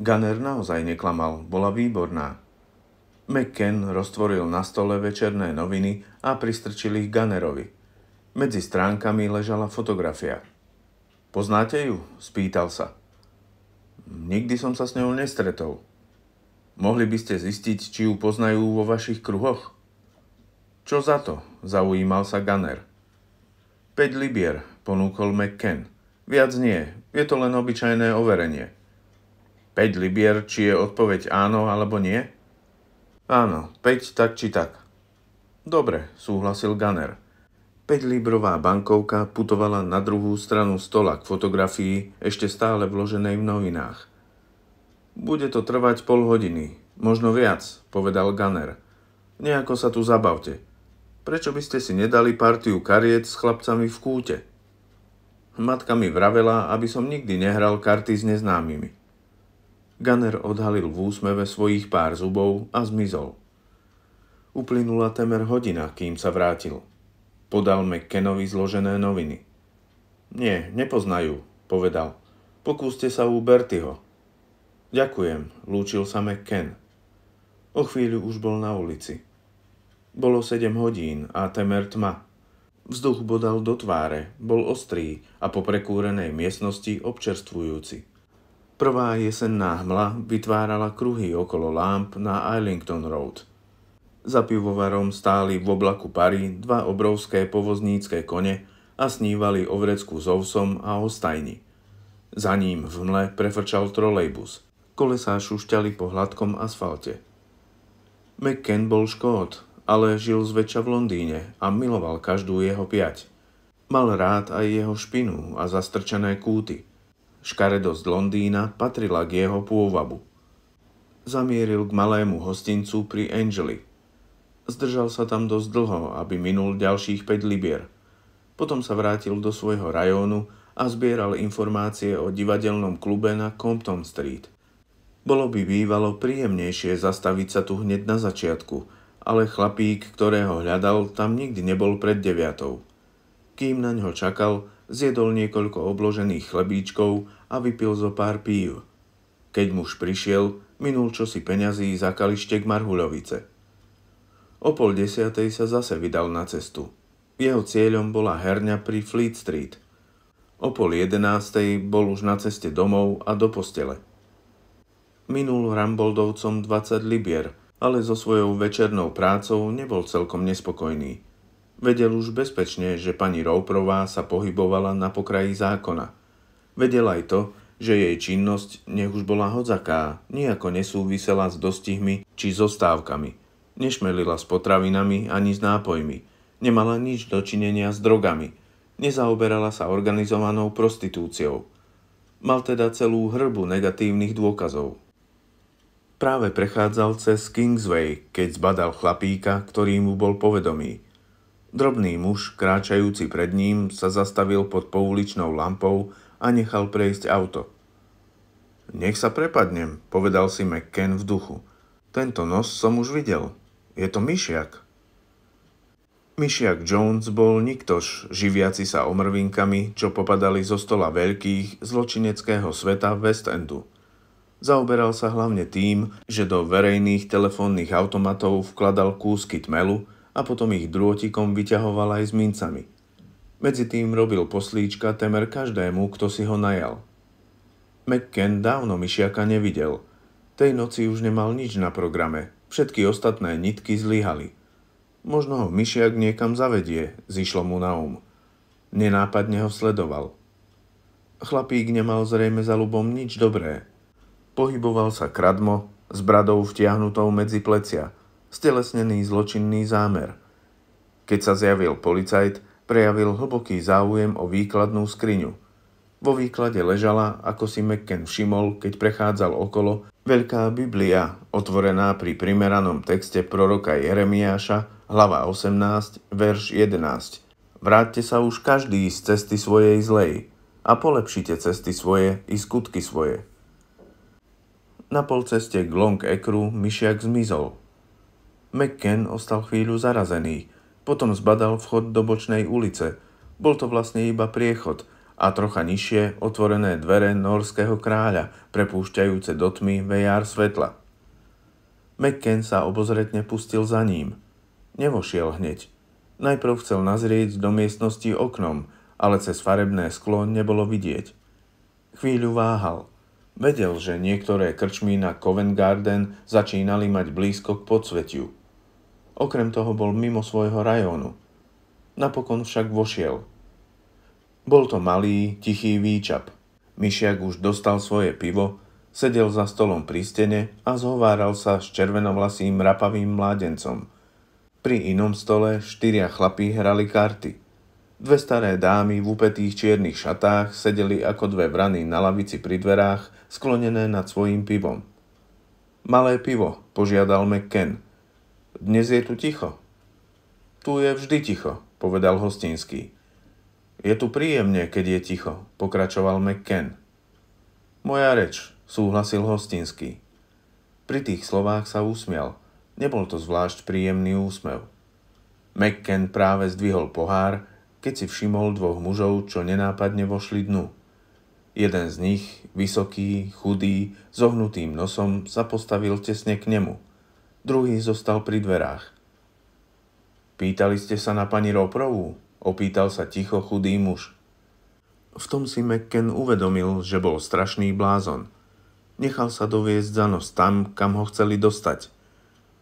Gunner naozaj neklamal, bola výborná. McKen roztvoril na stole večerné noviny a pristrčil ich Gunnerovi. Medzi stránkami ležala fotografia. Poznáte ju? spýtal sa. Nikdy som sa s ňou nestretol. Mohli by ste zistiť, či ju poznajú vo vašich kruhoch? Čo za to? Zaujímal sa Gunner. 5 libier, ponúkol McKen. Viac nie, je to len obyčajné overenie. 5 libier, či je odpoveď áno alebo nie? Áno, 5 tak či tak. Dobre, súhlasil Gunner. 5-librová bankovka putovala na druhú stranu stola k fotografii ešte stále vloženej v novinách. Bude to trvať pol hodiny, možno viac, povedal Gunner. Nejako sa tu zabavte. Prečo by ste si nedali partiu kariet s chlapcami v kúte? Matka mi vravela, aby som nikdy nehral karty s neznámymi. Gunner odhalil v úsmeve svojich pár zubov a zmizol. Uplynula temer hodina, kým sa vrátil. Podal McKenovi zložené noviny. Nie, nepoznajú, povedal. Pokúste sa u Bertyho. Ďakujem, lúčil sa McKen. O chvíľu už bol na ulici. Bolo 7 hodín a temer tma. Vzduch bodal do tváre, bol ostrý a po prekúrenej miestnosti občerstvujúci. Prvá jesenná hmla vytvárala kruhy okolo lámp na Islington Road. Za pivovarom stáli v oblaku pary dva obrovské povoznícke kone a snívali o vrecku s ovsom a o stajni. Za ním v mle prefrčal trolejbus. Kolesá šušťali po hladkom asfalte. McCann bol škód, ale žil zväčša v Londýne a miloval každú jeho piať. Mal rád aj jeho špinu a zastrčené kúty. Škaredosť Londýna patrila k jeho pôvabu. Zamieril k malému hostincu pri Angeli. Zdržal sa tam dosť dlho, aby minul ďalších 5 libier. Potom sa vrátil do svojho rajónu a zbieral informácie o divadelnom klube na Compton Street – bolo by bývalo príjemnejšie zastaviť sa tu hneď na začiatku, ale chlapík, ktorého hľadal, tam nikdy nebol pred deviatou. Kým na ňo čakal, zjedol niekoľko obložených chlebíčkov a vypil zo pár pív. Keď muž prišiel, minul čosi peňazí za kalištek Marhuľovice. O pol desiatej sa zase vydal na cestu. Jeho cieľom bola herňa pri Fleet Street. O pol jedenástej bol už na ceste domov a do postele – minul Ramboldovcom 20 libier, ale so svojou večernou prácou nebol celkom nespokojný. Vedel už bezpečne, že pani Rouprová sa pohybovala na pokraji zákona. Vedel aj to, že jej činnosť nech už bola hodzaká, nejako nesúvisela s dostihmi či zostávkami. Nešmelila s potravinami ani s nápojmi. Nemala nič dočinenia s drogami. Nezaoberala sa organizovanou prostitúciou. Mal teda celú hrbu negatívnych dôkazov. Práve prechádzal cez Kingsway, keď zbadal chlapíka, ktorý mu bol povedomý. Drobný muž, kráčajúci pred ním, sa zastavil pod pouličnou lampou a nechal prejsť auto. Nech sa prepadnem, povedal si McKen v duchu. Tento nos som už videl. Je to myšiak. Myšiak Jones bol niktož, živiaci sa omrvinkami, čo popadali zo stola veľkých zločineckého sveta West Endu. Zaoberal sa hlavne tým, že do verejných telefónnych automatov vkladal kúsky tmelu a potom ich drôtikom vyťahoval aj s mincami. Medzi tým robil poslíčka temer každému, kto si ho najal. McKen dávno myšiaka nevidel. Tej noci už nemal nič na programe, všetky ostatné nitky zlyhali. Možno ho myšiak niekam zavedie, zišlo mu na um. Nenápadne ho sledoval. Chlapík nemal zrejme za ľubom nič dobré, Pohyboval sa kradmo, s bradou vtiahnutou medzi plecia, stelesnený zločinný zámer. Keď sa zjavil policajt, prejavil hlboký záujem o výkladnú skriňu. Vo výklade ležala, ako si Mekken všimol, keď prechádzal okolo, veľká Biblia, otvorená pri primeranom texte proroka Jeremiáša, hlava 18, verš 11. Vráťte sa už každý z cesty svojej zlej a polepšite cesty svoje i skutky svoje. Na polceste k Long Ekru myšiak zmizol. McKen ostal chvíľu zarazený, potom zbadal vchod do bočnej ulice. Bol to vlastne iba priechod a trocha nižšie otvorené dvere norského kráľa, prepúšťajúce do tmy vejár svetla. McKen sa obozretne pustil za ním. Nevošiel hneď. Najprv chcel nazrieť do miestnosti oknom, ale cez farebné sklo nebolo vidieť. Chvíľu váhal – Vedel, že niektoré krčmy na Covent Garden začínali mať blízko k podsvetiu. Okrem toho bol mimo svojho rajónu. Napokon však vošiel. Bol to malý, tichý výčap. Myšiak už dostal svoje pivo, sedel za stolom pri stene a zhováral sa s červenovlasým rapavým mládencom. Pri inom stole štyria chlapí hrali karty. Dve staré dámy v upetých čiernych šatách sedeli ako dve vrany na lavici pri dverách, sklonené nad svojim pivom. Malé pivo, požiadal McKen. Dnes je tu ticho. Tu je vždy ticho, povedal hostinský. Je tu príjemne, keď je ticho, pokračoval McKen. Moja reč, súhlasil hostinský. Pri tých slovách sa usmial. Nebol to zvlášť príjemný úsmev. McKen práve zdvihol pohár, keď si všimol dvoch mužov, čo nenápadne vošli dnu. Jeden z nich, vysoký, chudý, s ohnutým nosom, sa postavil tesne k nemu. Druhý zostal pri dverách. Pýtali ste sa na pani Roprovú? Opýtal sa ticho chudý muž. V tom si McKen uvedomil, že bol strašný blázon. Nechal sa doviesť za nos tam, kam ho chceli dostať.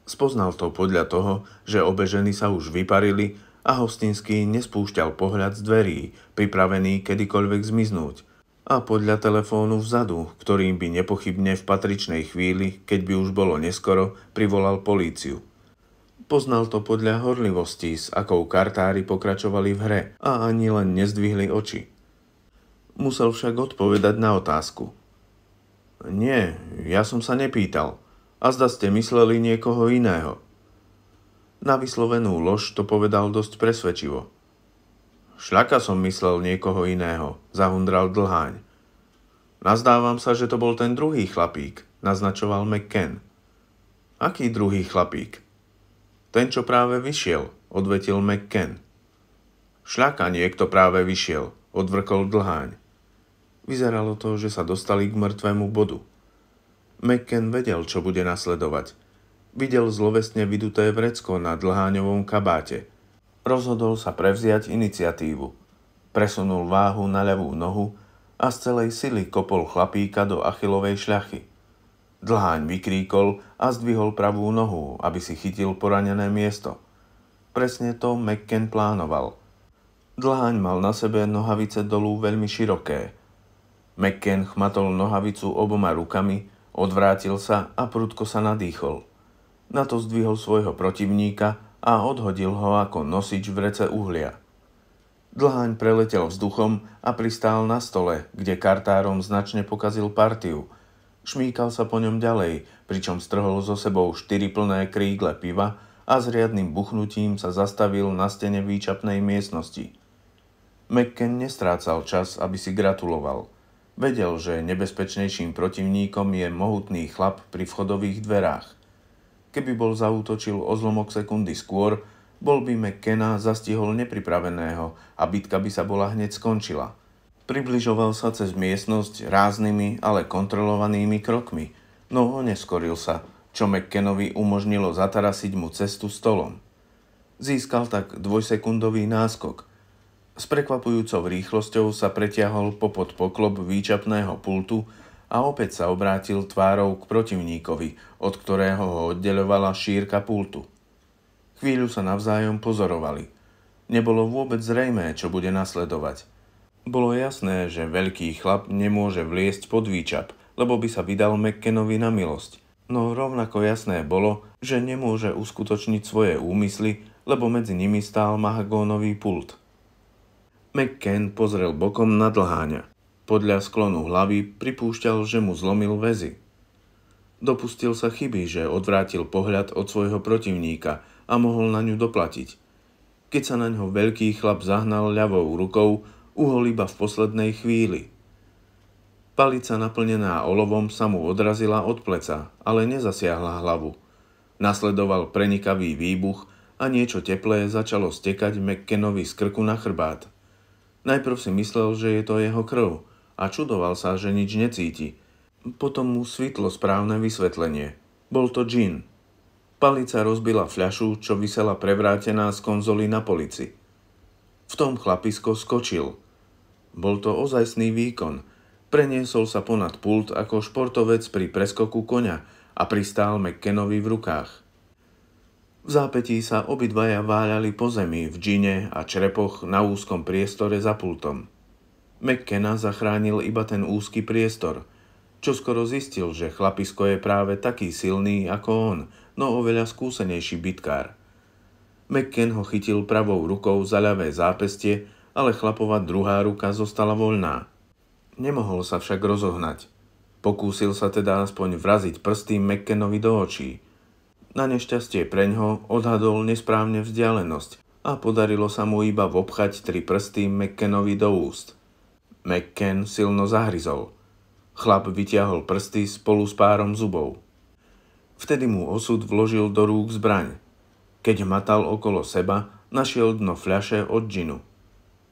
Spoznal to podľa toho, že obe ženy sa už vyparili a hostinský nespúšťal pohľad z dverí, pripravený kedykoľvek zmiznúť. A podľa telefónu vzadu, ktorým by nepochybne v patričnej chvíli, keď by už bolo neskoro, privolal políciu. Poznal to podľa horlivosti, s akou kartári pokračovali v hre a ani len nezdvihli oči. Musel však odpovedať na otázku. Nie, ja som sa nepýtal. A zda ste mysleli niekoho iného. Na vyslovenú lož to povedal dosť presvedčivo. Šľaka som myslel niekoho iného, zahundral dlháň. Nazdávam sa, že to bol ten druhý chlapík, naznačoval McKen. Aký druhý chlapík? Ten, čo práve vyšiel, odvetil McKen. Šľaka niekto práve vyšiel, odvrkol dlháň. Vyzeralo to, že sa dostali k mŕtvému bodu. McKen vedel, čo bude nasledovať. Videl zlovestne vyduté vrecko na dlháňovom kabáte. Rozhodol sa prevziať iniciatívu. Presunul váhu na ľavú nohu a z celej sily kopol chlapíka do achilovej šľachy. Dlháň vykríkol a zdvihol pravú nohu, aby si chytil poranené miesto. Presne to McKen plánoval. Dlháň mal na sebe nohavice dolu veľmi široké. McKen chmatol nohavicu oboma rukami, odvrátil sa a prudko sa nadýchol – na to zdvihol svojho protivníka a odhodil ho ako nosič rece uhlia. Dlháň preletel vzduchom a pristál na stole, kde kartárom značne pokazil partiu. Šmíkal sa po ňom ďalej, pričom strhol so sebou štyri plné krígle piva a s riadnym buchnutím sa zastavil na stene výčapnej miestnosti. McKen nestrácal čas, aby si gratuloval. Vedel, že nebezpečnejším protivníkom je mohutný chlap pri vchodových dverách. Keby bol zaútočil o zlomok sekundy skôr, bol by McKenna zastihol nepripraveného a bitka by sa bola hneď skončila. Približoval sa cez miestnosť ráznymi, ale kontrolovanými krokmi, no neskoril sa, čo McKennovi umožnilo zatarasiť mu cestu stolom. Získal tak dvojsekundový náskok. S prekvapujúcou rýchlosťou sa pretiahol popod poklop výčapného pultu a opäť sa obrátil tvárou k protivníkovi, od ktorého ho oddelovala šírka pultu. Chvíľu sa navzájom pozorovali. Nebolo vôbec zrejmé, čo bude nasledovať. Bolo jasné, že veľký chlap nemôže vliesť pod výčap, lebo by sa vydal McKenovi na milosť. No rovnako jasné bolo, že nemôže uskutočniť svoje úmysly, lebo medzi nimi stál mahagónový pult. McKen pozrel bokom na dlháňa. Podľa sklonu hlavy pripúšťal, že mu zlomil väzy. Dopustil sa chyby, že odvrátil pohľad od svojho protivníka a mohol na ňu doplatiť. Keď sa na ňo veľký chlap zahnal ľavou rukou, uhol iba v poslednej chvíli. Palica naplnená olovom sa mu odrazila od pleca, ale nezasiahla hlavu. Nasledoval prenikavý výbuch a niečo teplé začalo stekať McKenovi z krku na chrbát. Najprv si myslel, že je to jeho krv, a čudoval sa, že nič necíti. Potom mu svitlo správne vysvetlenie. Bol to džin. Palica rozbila fľašu, čo vysela prevrátená z konzoly na polici. V tom chlapisko skočil. Bol to ozajstný výkon. Preniesol sa ponad pult ako športovec pri preskoku koňa a pristál McKenovi v rukách. V zápetí sa obidvaja váľali po zemi v džine a črepoch na úzkom priestore za pultom. McKenna zachránil iba ten úzky priestor. Čo skoro zistil, že chlapisko je práve taký silný ako on, no oveľa skúsenejší bitkár. McKen ho chytil pravou rukou za ľavé zápestie, ale chlapova druhá ruka zostala voľná. Nemohol sa však rozohnať. Pokúsil sa teda aspoň vraziť prsty McKenovi do očí. Na nešťastie preňho odhadol nesprávne vzdialenosť a podarilo sa mu iba vopchať tri prsty McKenovi do úst. McCann silno zahryzol. Chlap vytiahol prsty spolu s párom zubov. Vtedy mu osud vložil do rúk zbraň. Keď matal okolo seba, našiel dno fľaše od džinu.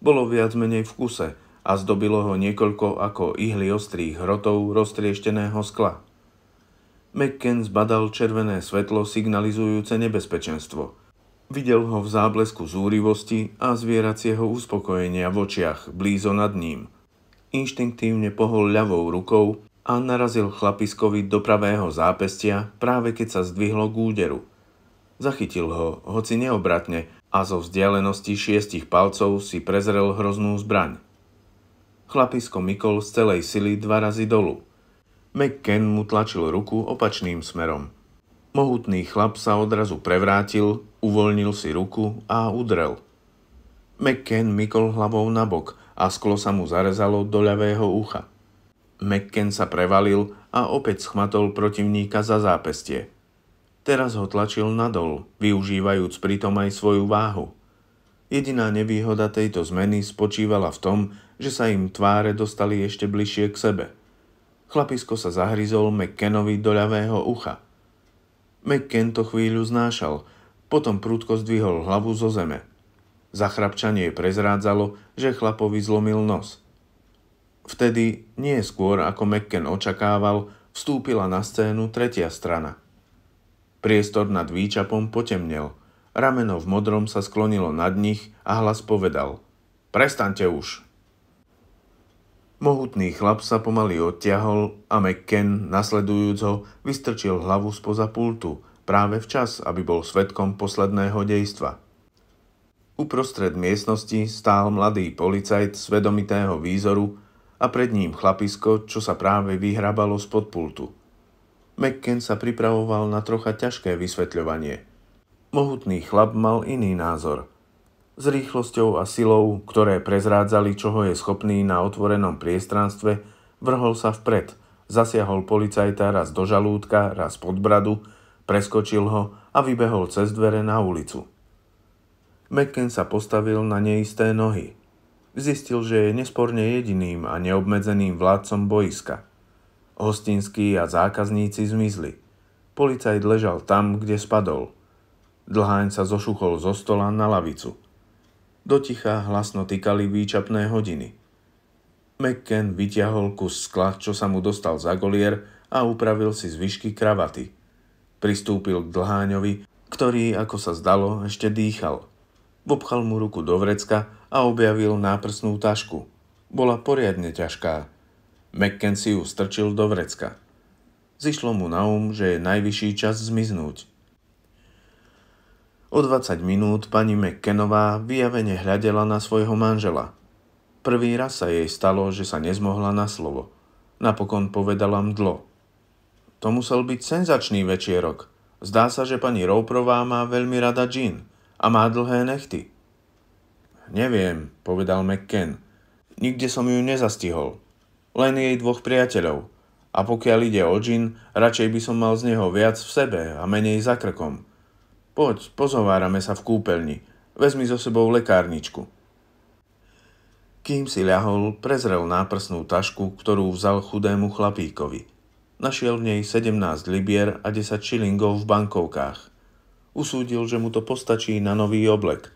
Bolo viac menej v kuse a zdobilo ho niekoľko ako ihly ostrých hrotov roztriešteného skla. McCann zbadal červené svetlo signalizujúce nebezpečenstvo. Videl ho v záblesku zúrivosti a zvieracieho uspokojenia v očiach, blízo nad ním – Inštinktívne pohol ľavou rukou a narazil chlapiskovi do pravého zápestia, práve keď sa zdvihlo k úderu. Zachytil ho, hoci neobratne, a zo vzdialenosti šiestich palcov si prezrel hroznú zbraň. Chlapisko mykol z celej sily dva razy dolu. McKen mu tlačil ruku opačným smerom. Mohutný chlap sa odrazu prevrátil, uvoľnil si ruku a udrel. McKen mykol hlavou nabok a sklo sa mu zarezalo do ľavého ucha. McKen sa prevalil a opäť schmatol protivníka za zápestie. Teraz ho tlačil nadol, využívajúc pritom aj svoju váhu. Jediná nevýhoda tejto zmeny spočívala v tom, že sa im tváre dostali ešte bližšie k sebe. Chlapisko sa zahryzol McKenovi do ľavého ucha. McKen to chvíľu znášal, potom prúdko zdvihol hlavu zo zeme – Zachrapčanie prezrádzalo, že chlapovi zlomil nos. Vtedy, nie skôr ako Mekken očakával, vstúpila na scénu tretia strana. Priestor nad výčapom potemnel. Rameno v modrom sa sklonilo nad nich a hlas povedal Prestante už! Mohutný chlap sa pomaly odtiahol a McKen, nasledujúc ho, vystrčil hlavu spoza pultu, práve včas, aby bol svetkom posledného dejstva – Uprostred miestnosti stál mladý policajt svedomitého výzoru a pred ním chlapisko, čo sa práve vyhrabalo spod pultu. McKen sa pripravoval na trocha ťažké vysvetľovanie. Mohutný chlap mal iný názor. S rýchlosťou a silou, ktoré prezrádzali, čoho je schopný na otvorenom priestranstve, vrhol sa vpred, zasiahol policajta raz do žalúdka, raz pod bradu, preskočil ho a vybehol cez dvere na ulicu. Mecken sa postavil na neisté nohy. Zistil, že je nesporne jediným a neobmedzeným vládcom boiska. Hostinský a zákazníci zmizli. Policajt ležal tam, kde spadol. Dlháň sa zošuchol zo stola na lavicu. Doticha hlasno tykali výčapné hodiny. Mecken vyťahol kus skla, čo sa mu dostal za golier a upravil si zvyšky kravaty. Pristúpil k dlháňovi, ktorý, ako sa zdalo, ešte dýchal – Vopchal mu ruku do vrecka a objavil náprsnú tašku. Bola poriadne ťažká. McKenzie ju strčil do vrecka. Zišlo mu na um, že je najvyšší čas zmiznúť. O 20 minút pani McKenová vyjavene hľadela na svojho manžela. Prvý raz sa jej stalo, že sa nezmohla na slovo. Napokon povedala mdlo. To musel byť senzačný večierok. Zdá sa, že pani Rouprová má veľmi rada džín a má dlhé nechty. Neviem, povedal McKen. Nikde som ju nezastihol. Len jej dvoch priateľov. A pokiaľ ide o džin, radšej by som mal z neho viac v sebe a menej za krkom. Poď, pozovárame sa v kúpeľni. Vezmi so sebou lekárničku. Kým si ľahol, prezrel náprsnú tašku, ktorú vzal chudému chlapíkovi. Našiel v nej 17 libier a 10 šilingov v bankovkách usúdil, že mu to postačí na nový oblek.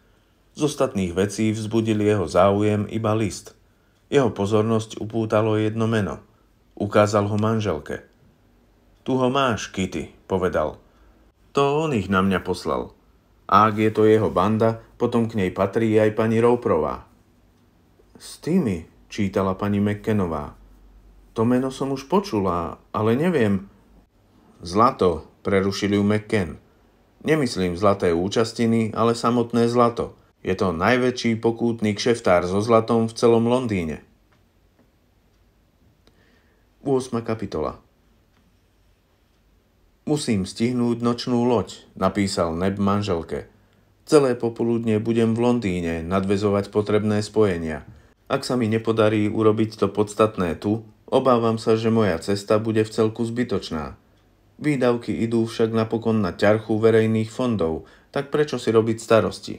Z ostatných vecí vzbudil jeho záujem iba list. Jeho pozornosť upútalo jedno meno. Ukázal ho manželke. Tu ho máš, Kitty, povedal. To on ich na mňa poslal. A ak je to jeho banda, potom k nej patrí aj pani Rouprová. S tými, čítala pani McKenová. To meno som už počula, ale neviem. Zlato, prerušili ju McKen. Nemyslím zlaté účastiny, ale samotné zlato. Je to najväčší pokútny kšeftár so zlatom v celom Londýne. 8. kapitola Musím stihnúť nočnú loď, napísal Neb manželke. Celé popoludne budem v Londýne nadvezovať potrebné spojenia. Ak sa mi nepodarí urobiť to podstatné tu, obávam sa, že moja cesta bude v celku zbytočná. Výdavky idú však napokon na ťarchu verejných fondov, tak prečo si robiť starosti?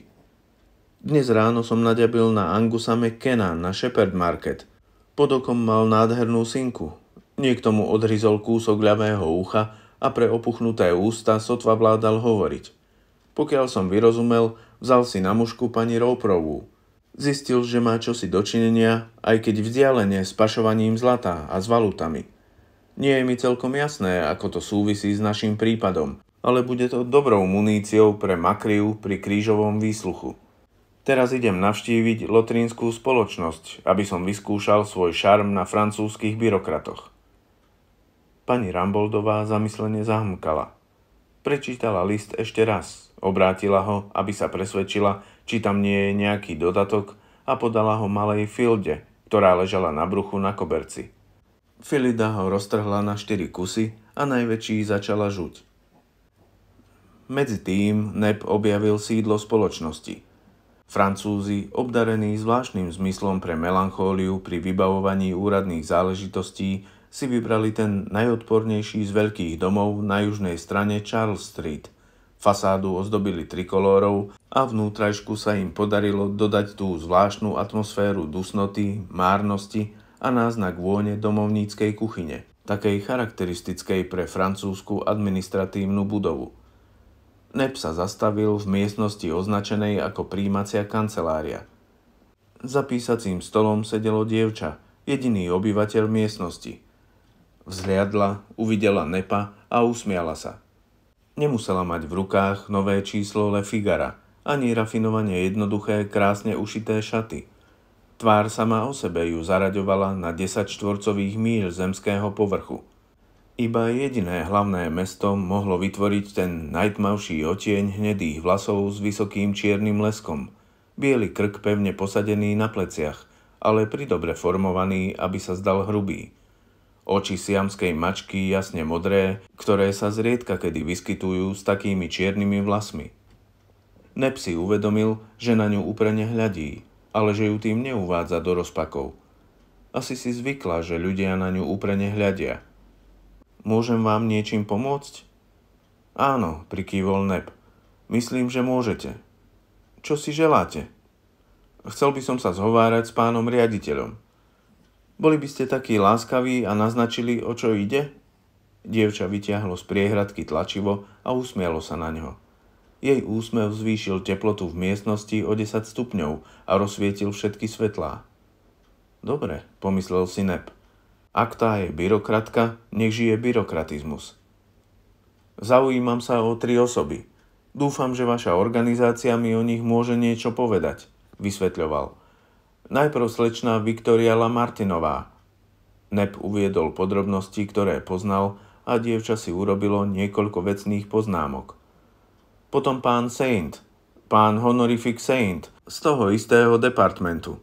Dnes ráno som naďabil na Angusa McKenna na Shepherd Market. Pod okom mal nádhernú synku. Niekto mu odhryzol kúsok ľavého ucha a pre opuchnuté ústa sotva vládal hovoriť. Pokiaľ som vyrozumel, vzal si na mušku pani Rouprovú. Zistil, že má čosi dočinenia, aj keď vzdialenie s pašovaním zlata a s valutami – nie je mi celkom jasné, ako to súvisí s našim prípadom, ale bude to dobrou muníciou pre Makriu pri krížovom výsluchu. Teraz idem navštíviť lotrínskú spoločnosť, aby som vyskúšal svoj šarm na francúzskych byrokratoch. Pani Ramboldová zamyslene zahmkala. Prečítala list ešte raz, obrátila ho, aby sa presvedčila, či tam nie je nejaký dodatok a podala ho malej Filde, ktorá ležala na bruchu na koberci. Filida ho roztrhla na štyri kusy a najväčší začala žuť. Medzi tým Neb objavil sídlo spoločnosti. Francúzi, obdarení zvláštnym zmyslom pre melanchóliu pri vybavovaní úradných záležitostí, si vybrali ten najodpornejší z veľkých domov na južnej strane Charles Street. Fasádu ozdobili trikolórov a vnútrajšku sa im podarilo dodať tú zvláštnu atmosféru dusnoty, márnosti a náznak vône domovníckej kuchyne, takej charakteristickej pre francúzsku administratívnu budovu. Nep sa zastavil v miestnosti označenej ako príjmacia kancelária. Za písacím stolom sedelo dievča, jediný obyvateľ miestnosti. Vzliadla, uvidela Nepa a usmiala sa. Nemusela mať v rukách nové číslo Le Figara, ani rafinovanie jednoduché, krásne ušité šaty – Tvár sama o sebe ju zaraďovala na 10 štvorcových míľ zemského povrchu. Iba jediné hlavné mesto mohlo vytvoriť ten najtmavší oteň hnedých vlasov s vysokým čiernym leskom, biely krk pevne posadený na pleciach, ale pridobre formovaný, aby sa zdal hrubý. Oči siamskej mačky jasne modré, ktoré sa zriedka kedy vyskytujú s takými čiernymi vlasmi. Nepsi uvedomil, že na ňu uprene hľadí, ale že ju tým neuvádza do rozpakov. Asi si zvykla, že ľudia na ňu úprene hľadia. Môžem vám niečím pomôcť? Áno, prikývol Neb. Myslím, že môžete. Čo si želáte? Chcel by som sa zhovárať s pánom riaditeľom. Boli by ste takí láskaví a naznačili, o čo ide? Dievča vyťahlo z priehradky tlačivo a usmialo sa na neho. Jej úsmev zvýšil teplotu v miestnosti o 10 stupňov a rozsvietil všetky svetlá. Dobre, pomyslel si Nep. Ak tá je byrokratka, nech žije byrokratizmus. Zaujímam sa o tri osoby. Dúfam, že vaša organizácia mi o nich môže niečo povedať, vysvetľoval. Najprv slečná Viktoria Lamartinová. Nep uviedol podrobnosti, ktoré poznal a dievča si urobilo niekoľko vecných poznámok potom pán Saint, pán honorific Saint z toho istého departmentu.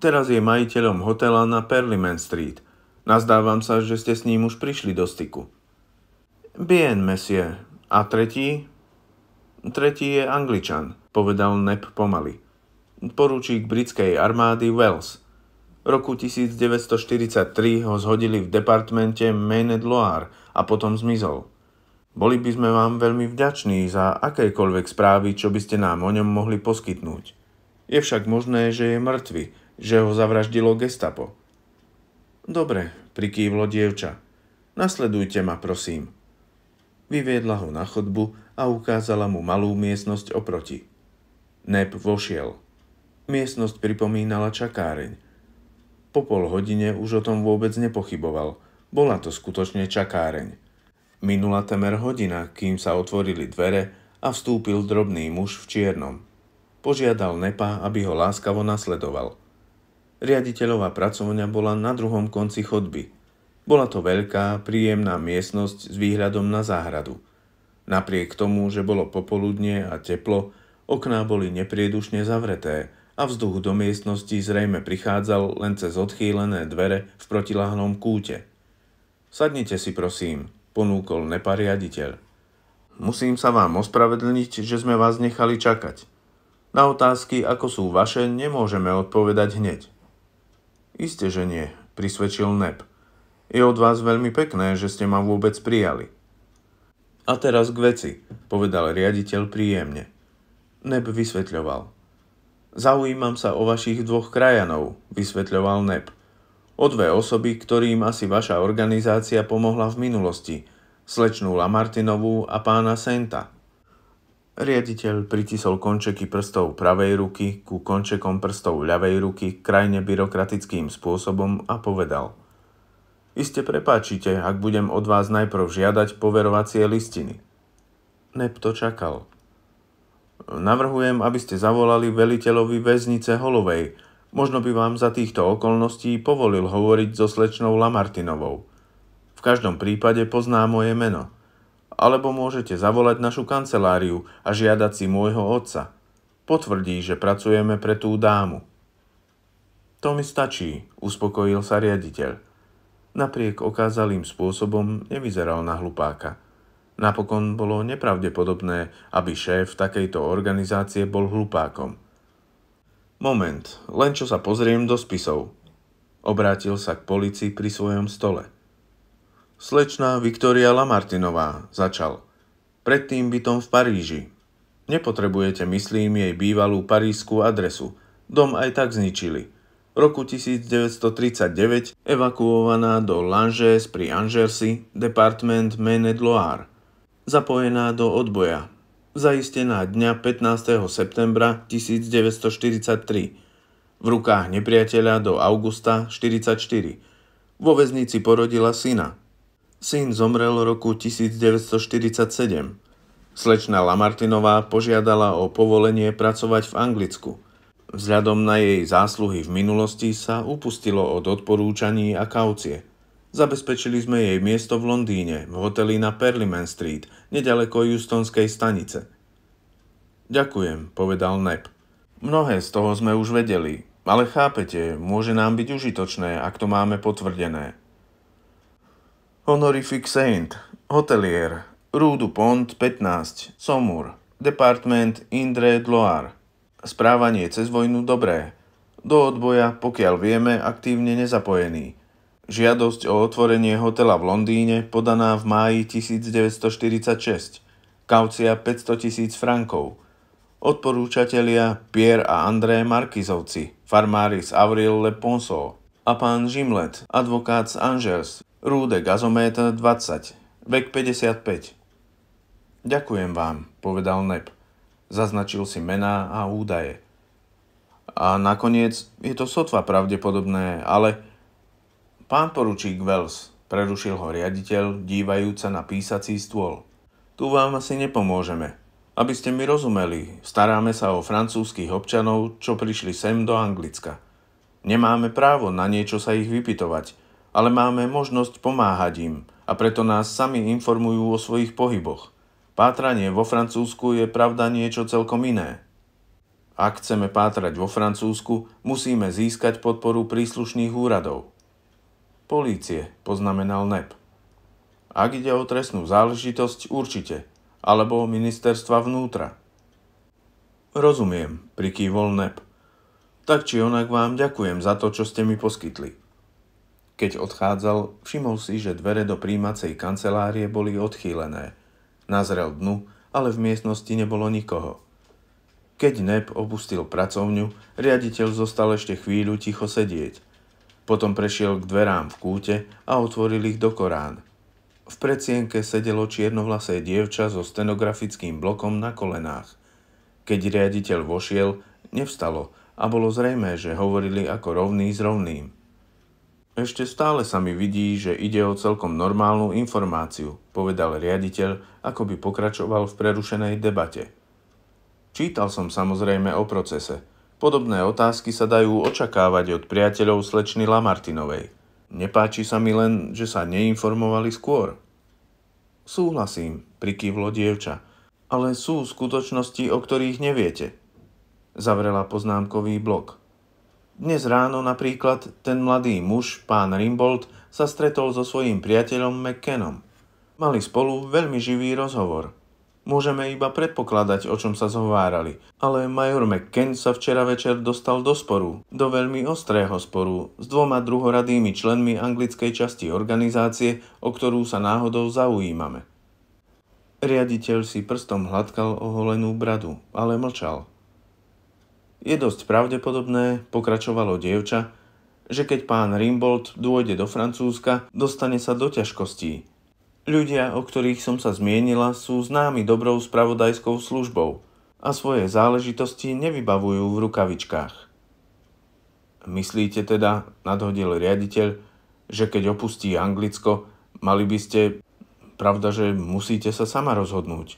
Teraz je majiteľom hotela na Perliman Street. Nazdávam sa, že ste s ním už prišli do styku. Bien, monsieur. A tretí? Tretí je Angličan, povedal Nep pomaly. Poručík britskej armády Wells. Roku 1943 ho zhodili v departmente Maine Loire a potom zmizol. Boli by sme vám veľmi vďační za akékoľvek správy, čo by ste nám o ňom mohli poskytnúť. Je však možné, že je mŕtvy, že ho zavraždilo gestapo. Dobre, prikývlo dievča. Nasledujte ma, prosím. Vyviedla ho na chodbu a ukázala mu malú miestnosť oproti. Nep vošiel. Miestnosť pripomínala čakáreň. Po pol hodine už o tom vôbec nepochyboval. Bola to skutočne čakáreň. Minula temer hodina, kým sa otvorili dvere a vstúpil drobný muž v čiernom. Požiadal Nepa, aby ho láskavo nasledoval. Riaditeľová pracovňa bola na druhom konci chodby. Bola to veľká, príjemná miestnosť s výhľadom na záhradu. Napriek tomu, že bolo popoludne a teplo, okná boli nepriedušne zavreté a vzduch do miestnosti zrejme prichádzal len cez odchýlené dvere v protiláhnom kúte. Sadnite si prosím, ponúkol nepariaditeľ. Musím sa vám ospravedlniť, že sme vás nechali čakať. Na otázky, ako sú vaše, nemôžeme odpovedať hneď. Isté, že nie, prisvedčil Nep. Je od vás veľmi pekné, že ste ma vôbec prijali. A teraz k veci, povedal riaditeľ príjemne. Neb vysvetľoval. Zaujímam sa o vašich dvoch krajanov, vysvetľoval Neb o dve osoby, ktorým asi vaša organizácia pomohla v minulosti, slečnú Lamartinovú a pána Senta. Riaditeľ pritisol končeky prstov pravej ruky ku končekom prstov ľavej ruky krajne byrokratickým spôsobom a povedal Iste prepáčite, ak budem od vás najprv žiadať poverovacie listiny. Nep to čakal. Navrhujem, aby ste zavolali veliteľovi väznice Holovej, Možno by vám za týchto okolností povolil hovoriť so slečnou Lamartinovou. V každom prípade pozná moje meno. Alebo môžete zavolať našu kanceláriu a žiadať si môjho otca. Potvrdí, že pracujeme pre tú dámu. To mi stačí, uspokojil sa riaditeľ. Napriek okázalým spôsobom nevyzeral na hlupáka. Napokon bolo nepravdepodobné, aby šéf takejto organizácie bol hlupákom. Moment, len čo sa pozriem do spisov. Obrátil sa k polici pri svojom stole. Slečná Viktoria Lamartinová, začal. Predtým bytom v Paríži. Nepotrebujete, myslím, jej bývalú parížskú adresu. Dom aj tak zničili. Roku 1939 evakuovaná do Langes pri Angersi, department Maine-et-Loire. Zapojená do odboja, zaistená dňa 15. septembra 1943. V rukách nepriateľa do augusta 1944. Vo väznici porodila syna. Syn zomrel roku 1947. Slečna Lamartinová požiadala o povolenie pracovať v Anglicku. Vzhľadom na jej zásluhy v minulosti sa upustilo od odporúčaní a kaucie – Zabezpečili sme jej miesto v Londýne, v hoteli na Perliman Street, nedaleko Justonskej stanice. Ďakujem, povedal Nep. Mnohé z toho sme už vedeli, ale chápete, môže nám byť užitočné, ak to máme potvrdené. Honorific Saint, hotelier, Rue du Pont 15, Somur, Department Indre Dloar. Správanie cez vojnu dobré. Do odboja, pokiaľ vieme, aktívne nezapojený. Žiadosť o otvorenie hotela v Londýne podaná v máji 1946. Kaucia 500 tisíc frankov. Odporúčatelia Pierre a André Markizovci, farmári z Avril Le Ponso a pán Žimlet, advokát z Angers, Rúde Gazométer 20, vek 55. Ďakujem vám, povedal Nep. Zaznačil si mená a údaje. A nakoniec je to sotva pravdepodobné, ale Pán poručík Wells, prerušil ho riaditeľ, dívajúca na písací stôl. Tu vám asi nepomôžeme. Aby ste mi rozumeli, staráme sa o francúzskych občanov, čo prišli sem do Anglicka. Nemáme právo na niečo sa ich vypitovať, ale máme možnosť pomáhať im a preto nás sami informujú o svojich pohyboch. Pátranie vo Francúzsku je pravda niečo celkom iné. Ak chceme pátrať vo Francúzsku, musíme získať podporu príslušných úradov. Polície, poznamenal NEP. Ak ide o trestnú záležitosť, určite. Alebo ministerstva vnútra. Rozumiem, prikývol NEP. Tak či onak vám ďakujem za to, čo ste mi poskytli. Keď odchádzal, všimol si, že dvere do príjmacej kancelárie boli odchýlené. Nazrel dnu, ale v miestnosti nebolo nikoho. Keď NEP opustil pracovňu, riaditeľ zostal ešte chvíľu ticho sedieť – potom prešiel k dverám v kúte a otvoril ich do Korán. V predsienke sedelo čiernovlasé dievča so stenografickým blokom na kolenách. Keď riaditeľ vošiel, nevstalo a bolo zrejmé, že hovorili ako rovný s rovným. Ešte stále sa mi vidí, že ide o celkom normálnu informáciu, povedal riaditeľ, ako by pokračoval v prerušenej debate. Čítal som samozrejme o procese – Podobné otázky sa dajú očakávať od priateľov slečny Lamartinovej. Nepáči sa mi len, že sa neinformovali skôr. Súhlasím, prikývlo dievča, ale sú skutočnosti, o ktorých neviete. Zavrela poznámkový blok. Dnes ráno napríklad ten mladý muž, pán Rimbold, sa stretol so svojím priateľom McKenom. Mali spolu veľmi živý rozhovor – Môžeme iba predpokladať, o čom sa zhovárali, ale major McKen sa včera večer dostal do sporu, do veľmi ostrého sporu, s dvoma druhoradými členmi anglickej časti organizácie, o ktorú sa náhodou zaujímame. Riaditeľ si prstom hladkal oholenú bradu, ale mlčal. Je dosť pravdepodobné, pokračovalo dievča, že keď pán Rimbold dôjde do Francúzska, dostane sa do ťažkostí, Ľudia, o ktorých som sa zmienila, sú známi dobrou spravodajskou službou a svoje záležitosti nevybavujú v rukavičkách. Myslíte teda, nadhodil riaditeľ, že keď opustí Anglicko, mali by ste... Pravda, že musíte sa sama rozhodnúť.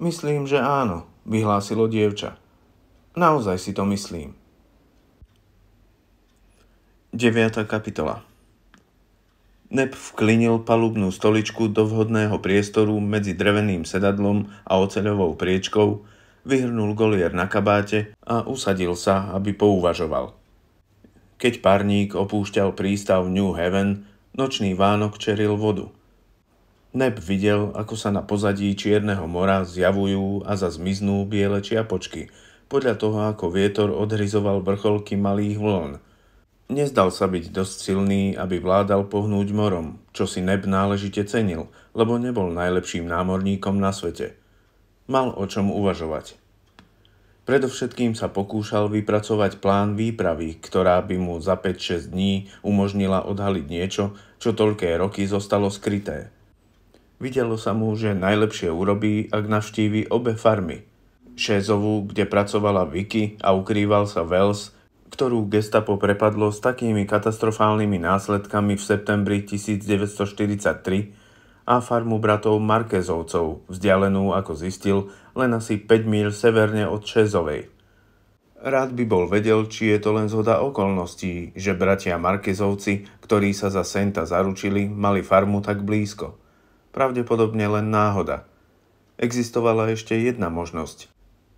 Myslím, že áno, vyhlásilo dievča. Naozaj si to myslím. 9. kapitola Nep vklinil palubnú stoličku do vhodného priestoru medzi dreveným sedadlom a oceľovou priečkou, vyhrnul golier na kabáte a usadil sa, aby pouvažoval. Keď párník opúšťal prístav New Haven, nočný vánok čeril vodu. Neb videl, ako sa na pozadí Čierneho mora zjavujú a zazmiznú biele čiapočky, podľa toho, ako vietor odhryzoval vrcholky malých vln – Nezdal sa byť dosť silný, aby vládal pohnúť morom, čo si Neb náležite cenil, lebo nebol najlepším námorníkom na svete. Mal o čom uvažovať. Predovšetkým sa pokúšal vypracovať plán výpravy, ktorá by mu za 5-6 dní umožnila odhaliť niečo, čo toľké roky zostalo skryté. Videlo sa mu, že najlepšie urobí, ak navštívi obe farmy. Šézovú, kde pracovala Vicky a ukrýval sa Wells, ktorú gestapo prepadlo s takými katastrofálnymi následkami v septembri 1943 a farmu bratov Markezovcov, vzdialenú, ako zistil, len asi 5 míl severne od Šezovej. Rád by bol vedel, či je to len zhoda okolností, že bratia Markezovci, ktorí sa za Senta zaručili, mali farmu tak blízko. Pravdepodobne len náhoda. Existovala ešte jedna možnosť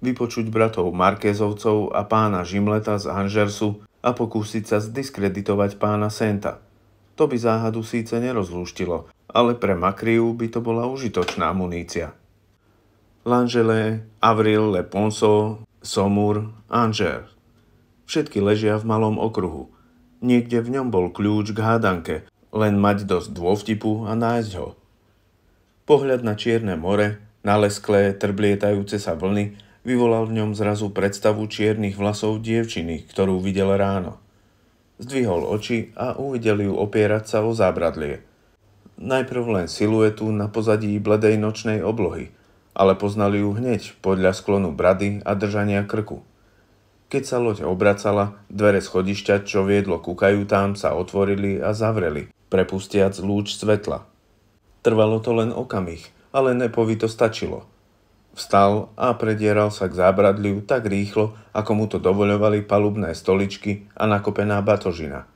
vypočuť bratov Markézovcov a pána Žimleta z Anžersu a pokúsiť sa zdiskreditovať pána Senta. To by záhadu síce nerozlúštilo, ale pre Makriu by to bola užitočná munícia. L'Angele, Avril, Le Ponso, Somur, Angers. Všetky ležia v malom okruhu. Niekde v ňom bol kľúč k hádanke, len mať dosť dôvtipu a nájsť ho. Pohľad na Čierne more, lesklé, trblietajúce sa vlny Vyvolal v ňom zrazu predstavu čiernych vlasov dievčiny, ktorú videl ráno. Zdvihol oči a uvidel ju opierať sa o zábradlie. Najprv len siluetu na pozadí bledej nočnej oblohy, ale poznali ju hneď podľa sklonu brady a držania krku. Keď sa loď obracala, dvere schodišťa, čo viedlo ku kajutám, sa otvorili a zavreli, prepustiac lúč svetla. Trvalo to len okamih, ale nepovi to stačilo – Vstal a predieral sa k zábradliu tak rýchlo, ako mu to dovoľovali palubné stoličky a nakopená batožina.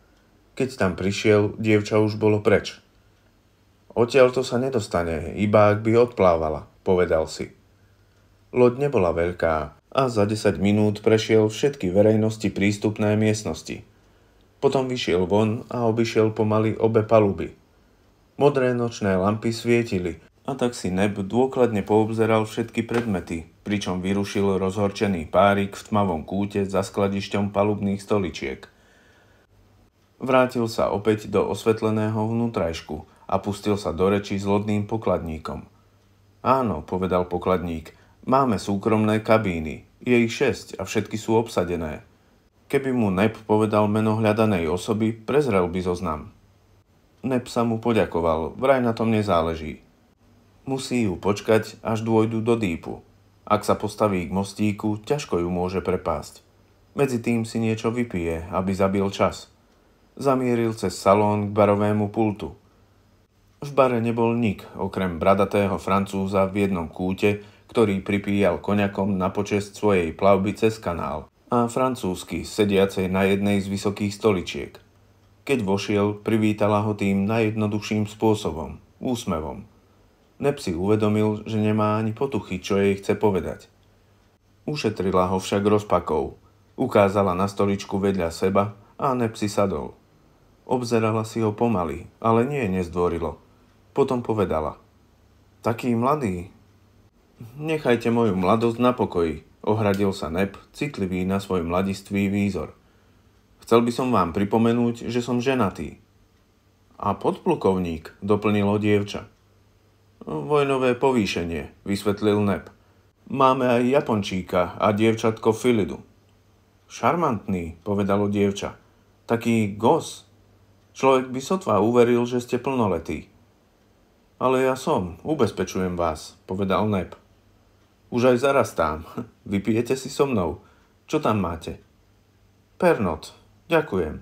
Keď tam prišiel, dievča už bolo preč. Oteľ to sa nedostane, iba ak by odplávala, povedal si. Loď nebola veľká a za 10 minút prešiel všetky verejnosti prístupné miestnosti. Potom vyšiel von a obišiel pomaly obe paluby. Modré nočné lampy svietili – a tak si Neb dôkladne poobzeral všetky predmety, pričom vyrušil rozhorčený párik v tmavom kúte za skladišťom palubných stoličiek. Vrátil sa opäť do osvetleného vnútrajšku a pustil sa do reči s lodným pokladníkom. Áno, povedal pokladník, máme súkromné kabíny, je ich šesť a všetky sú obsadené. Keby mu Neb povedal meno hľadanej osoby, prezrel by zoznam. Neb sa mu poďakoval, vraj na tom nezáleží musí ju počkať, až dôjdu do dýpu. Ak sa postaví k mostíku, ťažko ju môže prepásť. Medzi tým si niečo vypije, aby zabil čas. Zamieril cez salón k barovému pultu. V bare nebol nik, okrem bradatého francúza v jednom kúte, ktorý pripíjal koňakom na počest svojej plavby cez kanál a francúzsky sediacej na jednej z vysokých stoličiek. Keď vošiel, privítala ho tým najjednoduchším spôsobom, úsmevom. Neb si uvedomil, že nemá ani potuchy, čo jej chce povedať. Ušetrila ho však rozpakou. Ukázala na stoličku vedľa seba a Neb si sadol. Obzerala si ho pomaly, ale nie nezdvorilo. Potom povedala. Taký mladý. Nechajte moju mladosť na pokoji, ohradil sa Neb, citlivý na svoj mladistvý výzor. Chcel by som vám pripomenúť, že som ženatý. A podplukovník, doplnilo dievča. Vojnové povýšenie, vysvetlil Neb. Máme aj Japončíka a dievčatko Filidu. Šarmantný, povedalo dievča. Taký gos. Človek by sotva uveril, že ste plnoletí. Ale ja som, ubezpečujem vás, povedal Neb. Už aj zarastám. Vypijete si so mnou. Čo tam máte? Pernot. Ďakujem.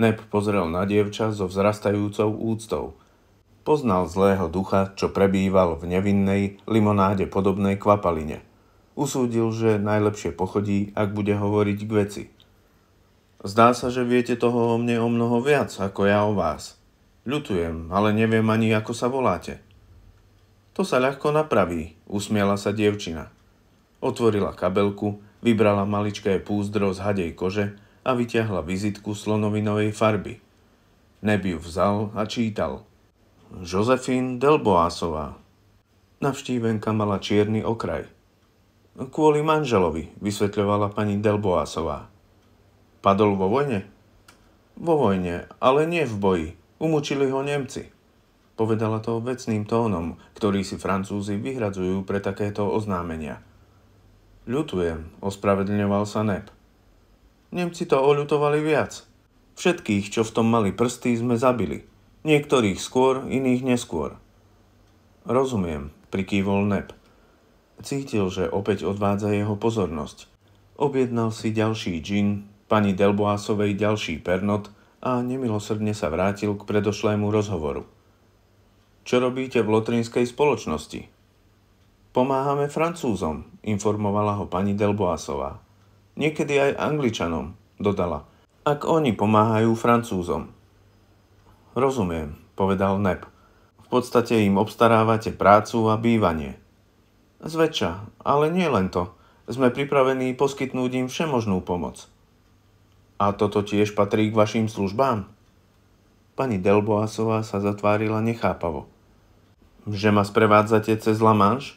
Neb pozrel na dievča so vzrastajúcou úctou – poznal zlého ducha, čo prebýval v nevinnej limonáde podobnej kvapaline. Usúdil, že najlepšie pochodí, ak bude hovoriť k veci. Zdá sa, že viete toho o mne o mnoho viac, ako ja o vás. Ľutujem, ale neviem ani, ako sa voláte. To sa ľahko napraví, usmiala sa dievčina. Otvorila kabelku, vybrala maličké púzdro z hadej kože a vyťahla vizitku slonovinovej farby. Neby ju vzal a čítal – Josefín Delboásová, navštívenka mala čierny okraj. Kvôli manželovi, vysvetľovala pani Delboásová. Padol vo vojne? Vo vojne, ale nie v boji. Umúčili ho Nemci. Povedala to vecným tónom, ktorý si Francúzi vyhradzujú pre takéto oznámenia. Ľutujem, ospravedlňoval sa Neb. Nemci to oľutovali viac. Všetkých, čo v tom mali prsty, sme zabili – Niektorých skôr, iných neskôr. Rozumiem, prikývol Nep. Cítil, že opäť odvádza jeho pozornosť. Objednal si ďalší džin, pani Delboásovej ďalší pernot a nemilosrdne sa vrátil k predošlému rozhovoru. Čo robíte v lotrinskej spoločnosti? Pomáhame Francúzom, informovala ho pani Delboásová. Niekedy aj Angličanom, dodala. Ak oni pomáhajú Francúzom. Rozumiem, povedal Nep. V podstate im obstarávate prácu a bývanie. Zväčša, ale nie len to. Sme pripravení poskytnúť im všemožnú pomoc. A toto tiež patrí k vašim službám? Pani Delboasová sa zatvárila nechápavo. Že ma sprevádzate cez Manche?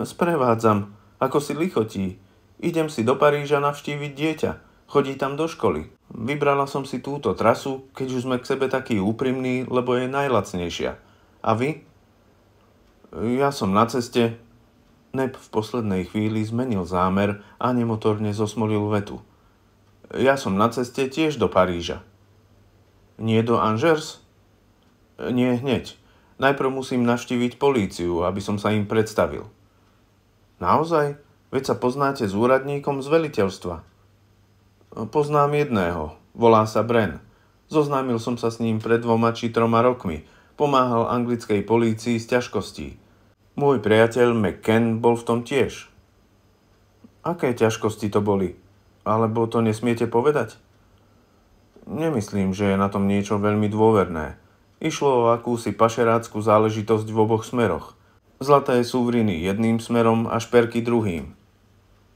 Sprevádzam, ako si lichotí. Idem si do Paríža navštíviť dieťa Chodí tam do školy. Vybrala som si túto trasu, keď už sme k sebe takí úprimní, lebo je najlacnejšia. A vy? Ja som na ceste. Neb v poslednej chvíli zmenil zámer a nemotorne zosmolil vetu. Ja som na ceste tiež do Paríža. Nie do Angers? Nie hneď. Najprv musím navštíviť políciu, aby som sa im predstavil. Naozaj? Veď sa poznáte s úradníkom z veliteľstva. Poznám jedného. Volá sa Bren. Zoznámil som sa s ním pred dvoma či troma rokmi. Pomáhal anglickej polícii z ťažkostí. Môj priateľ McKen bol v tom tiež. Aké ťažkosti to boli? Alebo to nesmiete povedať? Nemyslím, že je na tom niečo veľmi dôverné. Išlo o akúsi pašeráckú záležitosť v oboch smeroch. Zlaté súvriny jedným smerom a šperky druhým –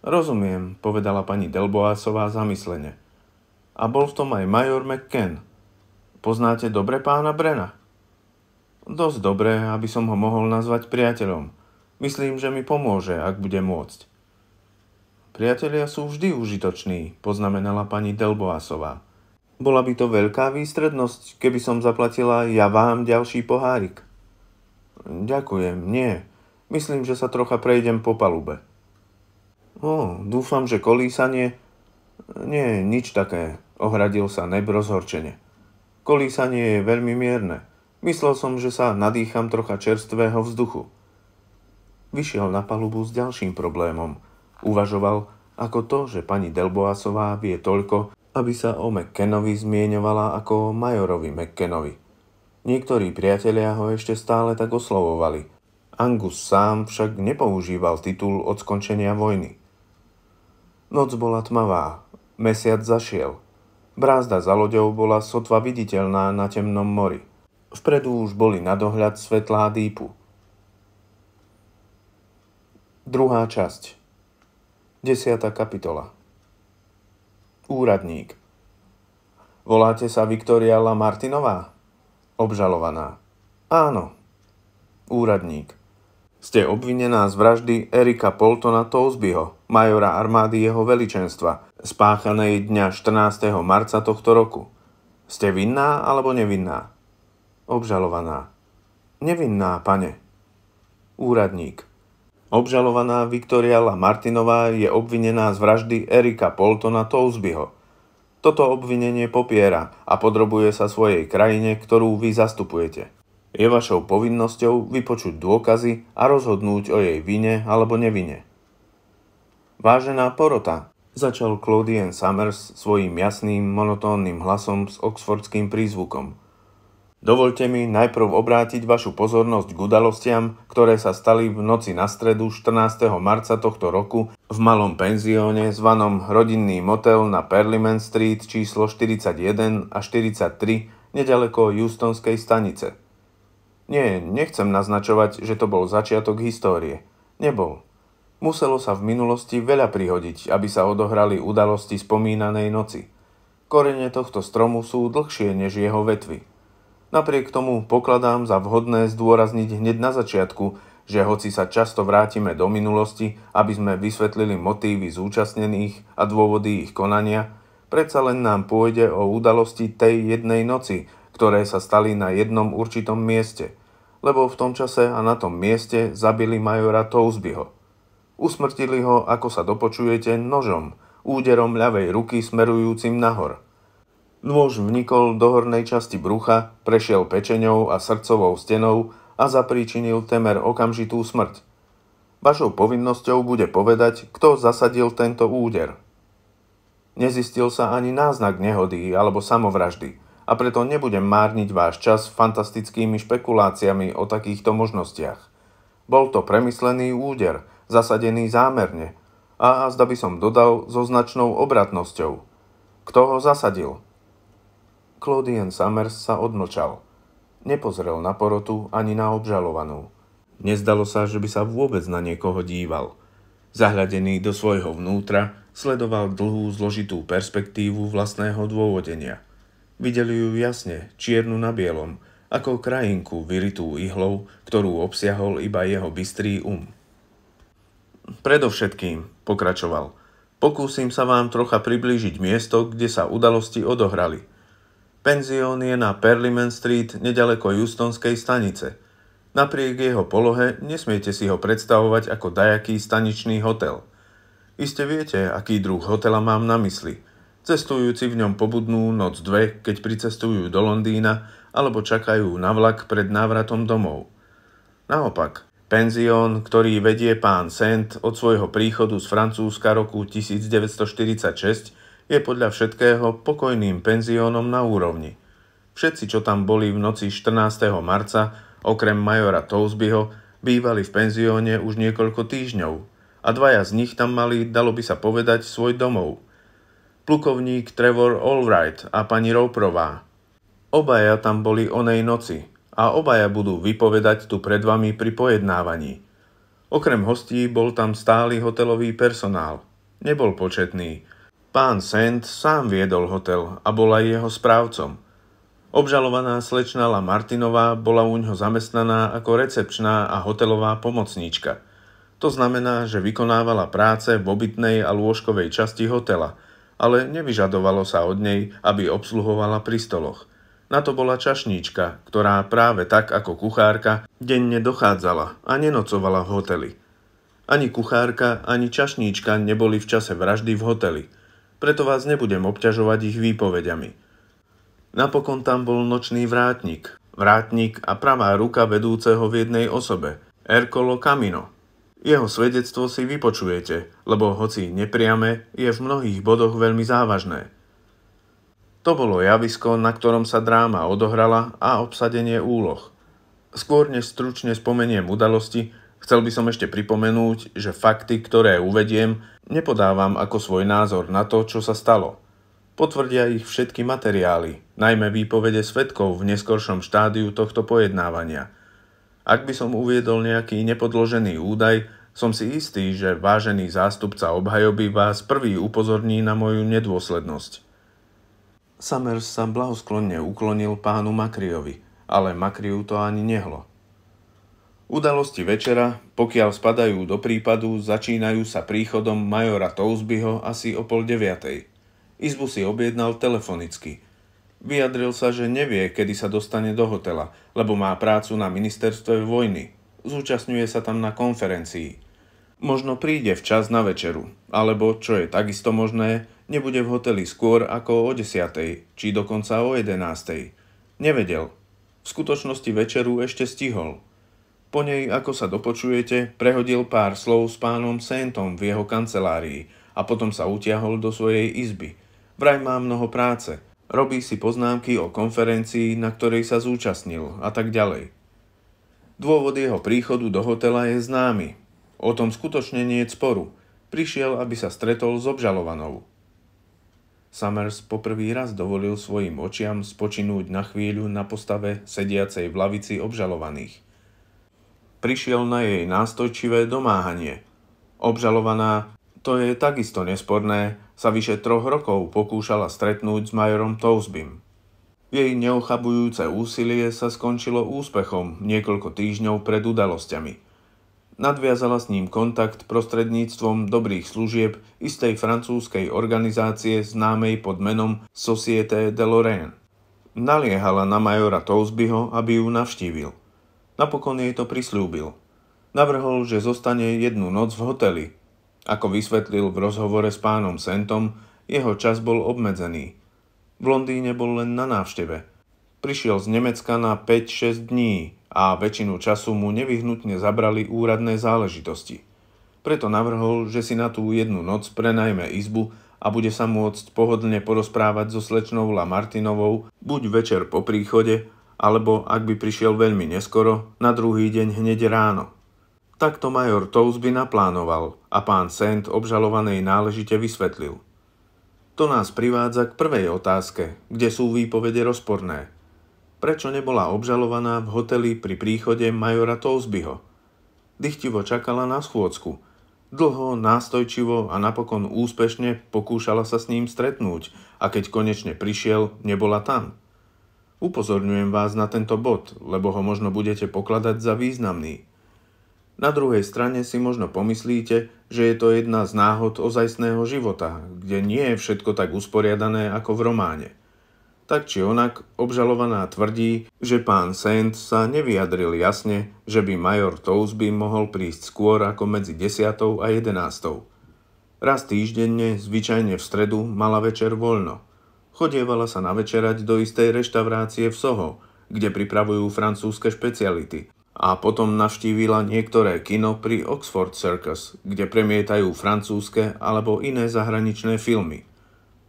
Rozumiem, povedala pani Delboásová zamyslene. A bol v tom aj major McKen. Poznáte dobre pána Brena? Dosť dobre, aby som ho mohol nazvať priateľom. Myslím, že mi pomôže, ak bude môcť. Priatelia sú vždy užitoční, poznamenala pani Delboásová. Bola by to veľká výstrednosť, keby som zaplatila ja vám ďalší pohárik. Ďakujem, nie. Myslím, že sa trocha prejdem po palube. No, dúfam, že kolísanie... Nie, nič také, ohradil sa Neb rozhorčene. Kolísanie je veľmi mierne. Myslel som, že sa nadýcham trocha čerstvého vzduchu. Vyšiel na palubu s ďalším problémom. Uvažoval, ako to, že pani Delboasová vie toľko, aby sa o McKenovi zmieňovala ako o majorovi McKenovi. Niektorí priatelia ho ešte stále tak oslovovali. Angus sám však nepoužíval titul od skončenia vojny. Noc bola tmavá, mesiac zašiel. Brázda za loďou bola sotva viditeľná na temnom mori. Vpredu už boli na dohľad svetlá dýpu. Druhá časť. Desiata kapitola. Úradník. Voláte sa Viktoria Martinová? Obžalovaná. Áno. Úradník. Ste obvinená z vraždy Erika Poltona Tollsbyho, majora armády jeho veličenstva, spáchanej dňa 14. marca tohto roku. Ste vinná alebo nevinná? Obžalovaná. Nevinná, pane. Úradník. Obžalovaná Viktoria La Martinová je obvinená z vraždy Erika Poltona Tollsbyho. Toto obvinenie popiera a podrobuje sa svojej krajine, ktorú vy zastupujete. Je vašou povinnosťou vypočuť dôkazy a rozhodnúť o jej vine alebo nevine. Vážená porota, začal Claudien Summers svojím jasným, monotónnym hlasom s oxfordským prízvukom. Dovolte mi najprv obrátiť vašu pozornosť k udalostiam, ktoré sa stali v noci na stredu 14. marca tohto roku v malom penzióne zvanom Rodinný motel na Perliman Street číslo 41 a 43 nedaleko Houstonskej stanice. Nie, nechcem naznačovať, že to bol začiatok histórie. Nebol. Muselo sa v minulosti veľa prihodiť, aby sa odohrali udalosti spomínanej noci. Korene tohto stromu sú dlhšie než jeho vetvy. Napriek tomu pokladám za vhodné zdôrazniť hneď na začiatku, že hoci sa často vrátime do minulosti, aby sme vysvetlili motívy zúčastnených a dôvody ich konania, predsa len nám pôjde o udalosti tej jednej noci, ktoré sa stali na jednom určitom mieste, lebo v tom čase a na tom mieste zabili majora Tousbyho. Usmrtili ho, ako sa dopočujete, nožom, úderom ľavej ruky smerujúcim nahor. Nôž vnikol do hornej časti brucha, prešiel pečenou a srdcovou stenou a zapríčinil temer okamžitú smrť. Vašou povinnosťou bude povedať, kto zasadil tento úder. Nezistil sa ani náznak nehody alebo samovraždy – a preto nebudem márniť váš čas fantastickými špekuláciami o takýchto možnostiach. Bol to premyslený úder, zasadený zámerne a zda by som dodal so značnou obratnosťou. Kto ho zasadil? Claudian Summers sa odmlčal. Nepozrel na porotu ani na obžalovanú. Nezdalo sa, že by sa vôbec na niekoho díval. Zahľadený do svojho vnútra, sledoval dlhú zložitú perspektívu vlastného dôvodenia – Videli ju jasne, čiernu na bielom, ako krajinku vyritú ihlou, ktorú obsiahol iba jeho bystrý um. Predovšetkým, pokračoval, pokúsim sa vám trocha priblížiť miesto, kde sa udalosti odohrali. Penzión je na Perliman Street, nedaleko Justonskej stanice. Napriek jeho polohe nesmiete si ho predstavovať ako dajaký staničný hotel. Iste viete, aký druh hotela mám na mysli – Cestujúci v ňom pobudnú noc dve, keď pricestujú do Londýna alebo čakajú na vlak pred návratom domov. Naopak, penzión, ktorý vedie pán Sent od svojho príchodu z Francúzska roku 1946, je podľa všetkého pokojným penziónom na úrovni. Všetci, čo tam boli v noci 14. marca, okrem majora Tousbyho, bývali v penzióne už niekoľko týždňov a dvaja z nich tam mali, dalo by sa povedať, svoj domov – plukovník Trevor Allwright a pani Rouprová. Obaja tam boli onej noci a obaja budú vypovedať tu pred vami pri pojednávaní. Okrem hostí bol tam stály hotelový personál. Nebol početný. Pán Sand sám viedol hotel a bol aj jeho správcom. Obžalovaná slečna La Martinová bola u ňo zamestnaná ako recepčná a hotelová pomocníčka. To znamená, že vykonávala práce v obytnej a lôžkovej časti hotela, ale nevyžadovalo sa od nej, aby obsluhovala pri stoloch. Na to bola čašníčka, ktorá práve tak ako kuchárka denne dochádzala a nenocovala v hoteli. Ani kuchárka, ani čašníčka neboli v čase vraždy v hoteli, preto vás nebudem obťažovať ich výpovediami. Napokon tam bol nočný vrátnik, vrátnik a pravá ruka vedúceho v jednej osobe, Ercolo Camino – jeho svedectvo si vypočujete, lebo hoci nepriame, je v mnohých bodoch veľmi závažné. To bolo javisko, na ktorom sa dráma odohrala a obsadenie úloh. Skôr než stručne spomeniem udalosti, chcel by som ešte pripomenúť, že fakty, ktoré uvediem, nepodávam ako svoj názor na to, čo sa stalo. Potvrdia ich všetky materiály, najmä výpovede svetkov v neskoršom štádiu tohto pojednávania – ak by som uviedol nejaký nepodložený údaj, som si istý, že vážený zástupca obhajoby vás prvý upozorní na moju nedôslednosť. Summers sa blahosklonne uklonil pánu Makriovi, ale Makriu to ani nehlo. Udalosti večera, pokiaľ spadajú do prípadu, začínajú sa príchodom majora Tousbyho asi o pol deviatej. Izbu si objednal telefonicky – Vyjadril sa, že nevie, kedy sa dostane do hotela, lebo má prácu na ministerstve vojny. Zúčastňuje sa tam na konferencii. Možno príde včas na večeru, alebo, čo je takisto možné, nebude v hoteli skôr ako o 10. či dokonca o 11. Nevedel. V skutočnosti večeru ešte stihol. Po nej, ako sa dopočujete, prehodil pár slov s pánom Sentom v jeho kancelárii a potom sa utiahol do svojej izby. Vraj má mnoho práce – robí si poznámky o konferencii, na ktorej sa zúčastnil a tak ďalej. Dôvod jeho príchodu do hotela je známy. O tom skutočne nie je sporu. Prišiel, aby sa stretol s obžalovanou. Summers poprvý raz dovolil svojim očiam spočinúť na chvíľu na postave sediacej v lavici obžalovaných. Prišiel na jej nástojčivé domáhanie. Obžalovaná, to je takisto nesporné, sa vyše troch rokov pokúšala stretnúť s majorom Tousbym. Jej neochabujúce úsilie sa skončilo úspechom niekoľko týždňov pred udalosťami. Nadviazala s ním kontakt prostredníctvom dobrých služieb istej francúzskej organizácie známej pod menom Société de Lorraine. Naliehala na majora Tousbyho, aby ju navštívil. Napokon jej to prislúbil. Navrhol, že zostane jednu noc v hoteli, ako vysvetlil v rozhovore s pánom Sentom, jeho čas bol obmedzený. V Londýne bol len na návšteve. Prišiel z Nemecka na 5-6 dní a väčšinu času mu nevyhnutne zabrali úradné záležitosti. Preto navrhol, že si na tú jednu noc prenajme izbu a bude sa môcť pohodlne porozprávať so slečnou La Martinovou buď večer po príchode, alebo ak by prišiel veľmi neskoro, na druhý deň hneď ráno. Takto major Tousby naplánoval a pán Sand obžalovanej náležite vysvetlil. To nás privádza k prvej otázke, kde sú výpovede rozporné. Prečo nebola obžalovaná v hoteli pri príchode majora Tousbyho? Dychtivo čakala na schôdzku. Dlho, nástojčivo a napokon úspešne pokúšala sa s ním stretnúť a keď konečne prišiel, nebola tam. Upozorňujem vás na tento bod, lebo ho možno budete pokladať za významný. Na druhej strane si možno pomyslíte, že je to jedna z náhod ozajstného života, kde nie je všetko tak usporiadané ako v románe. Tak či onak, obžalovaná tvrdí, že pán Saint sa nevyjadril jasne, že by major Tousby mohol prísť skôr ako medzi 10. a 11. Raz týždenne, zvyčajne v stredu, mala večer voľno. Chodievala sa navečerať do istej reštaurácie v Soho, kde pripravujú francúzske špeciality – a potom navštívila niektoré kino pri Oxford Circus, kde premietajú francúzske alebo iné zahraničné filmy.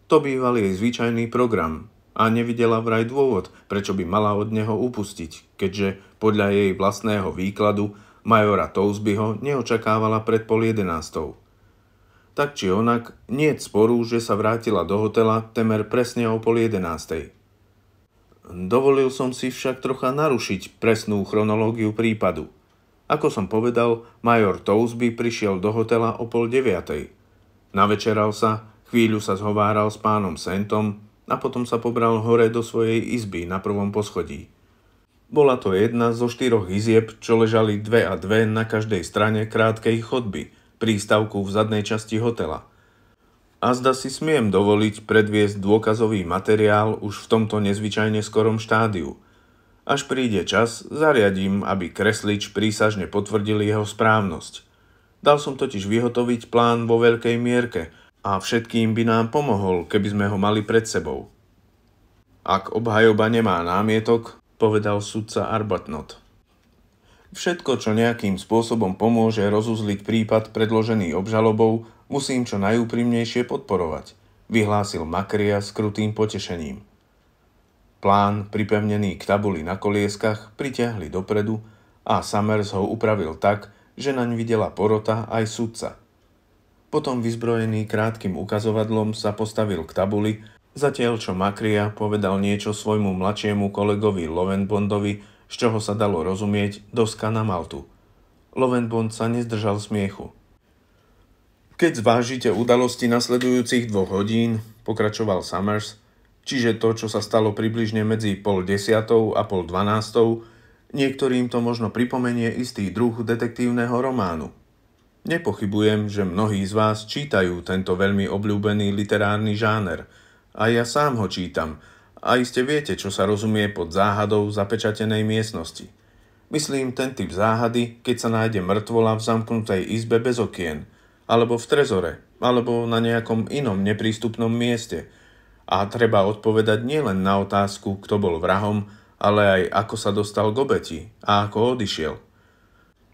To býval jej zvyčajný program a nevidela vraj dôvod, prečo by mala od neho upustiť, keďže podľa jej vlastného výkladu majora Tousbyho neočakávala pred pol jedenástou. Tak či onak, nie sporu, že sa vrátila do hotela temer presne o pol jedenástej. Dovolil som si však trocha narušiť presnú chronológiu prípadu. Ako som povedal, major Tousby prišiel do hotela o pol deviatej. Navečeral sa, chvíľu sa zhováral s pánom Sentom a potom sa pobral hore do svojej izby na prvom poschodí. Bola to jedna zo štyroch izieb, čo ležali dve a dve na každej strane krátkej chodby, prístavku v zadnej časti hotela – a zda si smiem dovoliť predviesť dôkazový materiál už v tomto nezvyčajne skorom štádiu. Až príde čas, zariadím, aby kreslič prísažne potvrdil jeho správnosť. Dal som totiž vyhotoviť plán vo veľkej mierke a všetkým by nám pomohol, keby sme ho mali pred sebou. Ak obhajoba nemá námietok, povedal sudca Arbatnot. Všetko, čo nejakým spôsobom pomôže rozuzliť prípad predložený obžalobou, musím čo najúprimnejšie podporovať, vyhlásil Makria s krutým potešením. Plán, pripevnený k tabuli na kolieskach, pritiahli dopredu a Summers ho upravil tak, že naň videla porota aj sudca. Potom vyzbrojený krátkým ukazovadlom sa postavil k tabuli, zatiaľ čo Makria povedal niečo svojmu mladšiemu kolegovi Lovenbondovi, z čoho sa dalo rozumieť doska na Maltu. Lovenbond sa nezdržal smiechu. Keď zvážite udalosti nasledujúcich dvoch hodín, pokračoval Summers, čiže to, čo sa stalo približne medzi pol desiatou a pol dvanástou, niektorým to možno pripomenie istý druh detektívneho románu. Nepochybujem, že mnohí z vás čítajú tento veľmi obľúbený literárny žáner. A ja sám ho čítam. A iste viete, čo sa rozumie pod záhadou zapečatenej miestnosti. Myslím ten typ záhady, keď sa nájde mŕtvola v zamknutej izbe bez okien – alebo v trezore, alebo na nejakom inom neprístupnom mieste. A treba odpovedať nielen na otázku, kto bol vrahom, ale aj ako sa dostal k obeti a ako odišiel.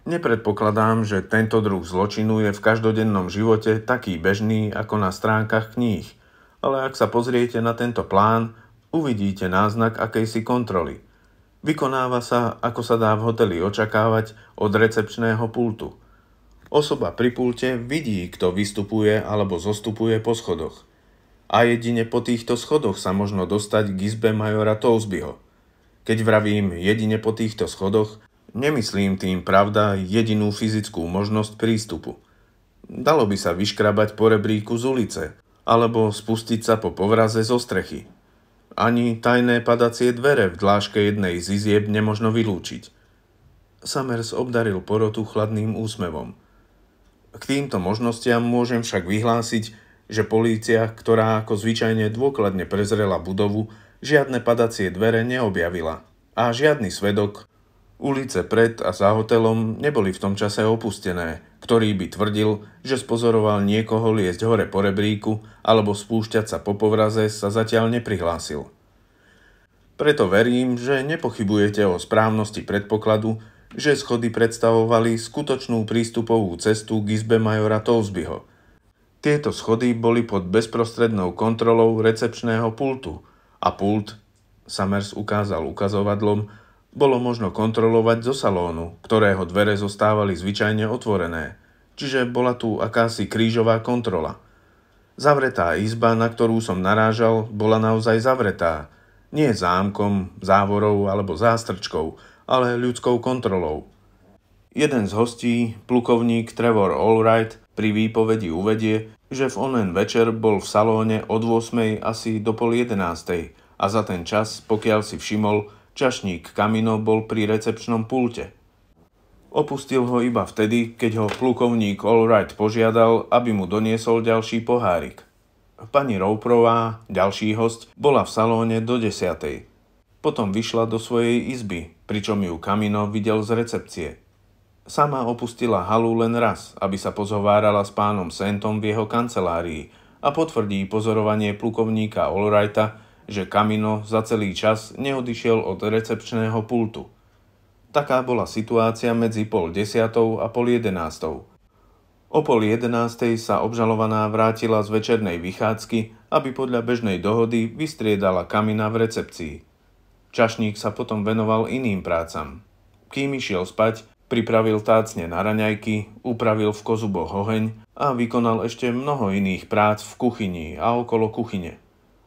Nepredpokladám, že tento druh zločinu je v každodennom živote taký bežný ako na stránkach kníh, ale ak sa pozriete na tento plán, uvidíte náznak akejsi kontroly. Vykonáva sa, ako sa dá v hoteli očakávať, od recepčného pultu – Osoba pri pulte vidí, kto vystupuje alebo zostupuje po schodoch. A jedine po týchto schodoch sa možno dostať k izbe majora Tousbyho. Keď vravím jedine po týchto schodoch, nemyslím tým pravda jedinú fyzickú možnosť prístupu. Dalo by sa vyškrabať po rebríku z ulice, alebo spustiť sa po povraze zo strechy. Ani tajné padacie dvere v dláške jednej z izieb nemožno vylúčiť. Summers obdaril porotu chladným úsmevom – k týmto možnostiam môžem však vyhlásiť, že polícia, ktorá ako zvyčajne dôkladne prezrela budovu, žiadne padacie dvere neobjavila a žiadny svedok Ulice pred a za hotelom neboli v tom čase opustené, ktorý by tvrdil, že spozoroval niekoho liesť hore po rebríku alebo spúšťať sa po povraze sa zatiaľ neprihlásil. Preto verím, že nepochybujete o správnosti predpokladu, že schody predstavovali skutočnú prístupovú cestu k izbe majora Tousbyho. Tieto schody boli pod bezprostrednou kontrolou recepčného pultu a pult, Summers ukázal ukazovadlom, bolo možno kontrolovať zo salónu, ktorého dvere zostávali zvyčajne otvorené, čiže bola tu akási krížová kontrola – Zavretá izba, na ktorú som narážal, bola naozaj zavretá. Nie zámkom, závorou alebo zástrčkou, ale ľudskou kontrolou. Jeden z hostí, plukovník Trevor Allwright, pri výpovedi uvedie, že v onen večer bol v salóne od 8. asi do pol 11. a za ten čas, pokiaľ si všimol, čašník Kamino bol pri recepčnom pulte. Opustil ho iba vtedy, keď ho plukovník Allwright požiadal, aby mu doniesol ďalší pohárik. Pani Rouprová, ďalší host, bola v salóne do 10. Potom vyšla do svojej izby, pričom ju Kamino videl z recepcie. Sama opustila halu len raz, aby sa pozhovárala s pánom Sentom v jeho kancelárii a potvrdí pozorovanie plukovníka Allrighta, že Kamino za celý čas neodišiel od recepčného pultu. Taká bola situácia medzi pol desiatou a pol jedenástou. O pol jedenástej sa obžalovaná vrátila z večernej vychádzky, aby podľa bežnej dohody vystriedala Kamina v recepcii. Čašník sa potom venoval iným prácam. Kým išiel spať, pripravil tácne na raňajky, upravil v kozubo hoheň a vykonal ešte mnoho iných prác v kuchyni a okolo kuchyne.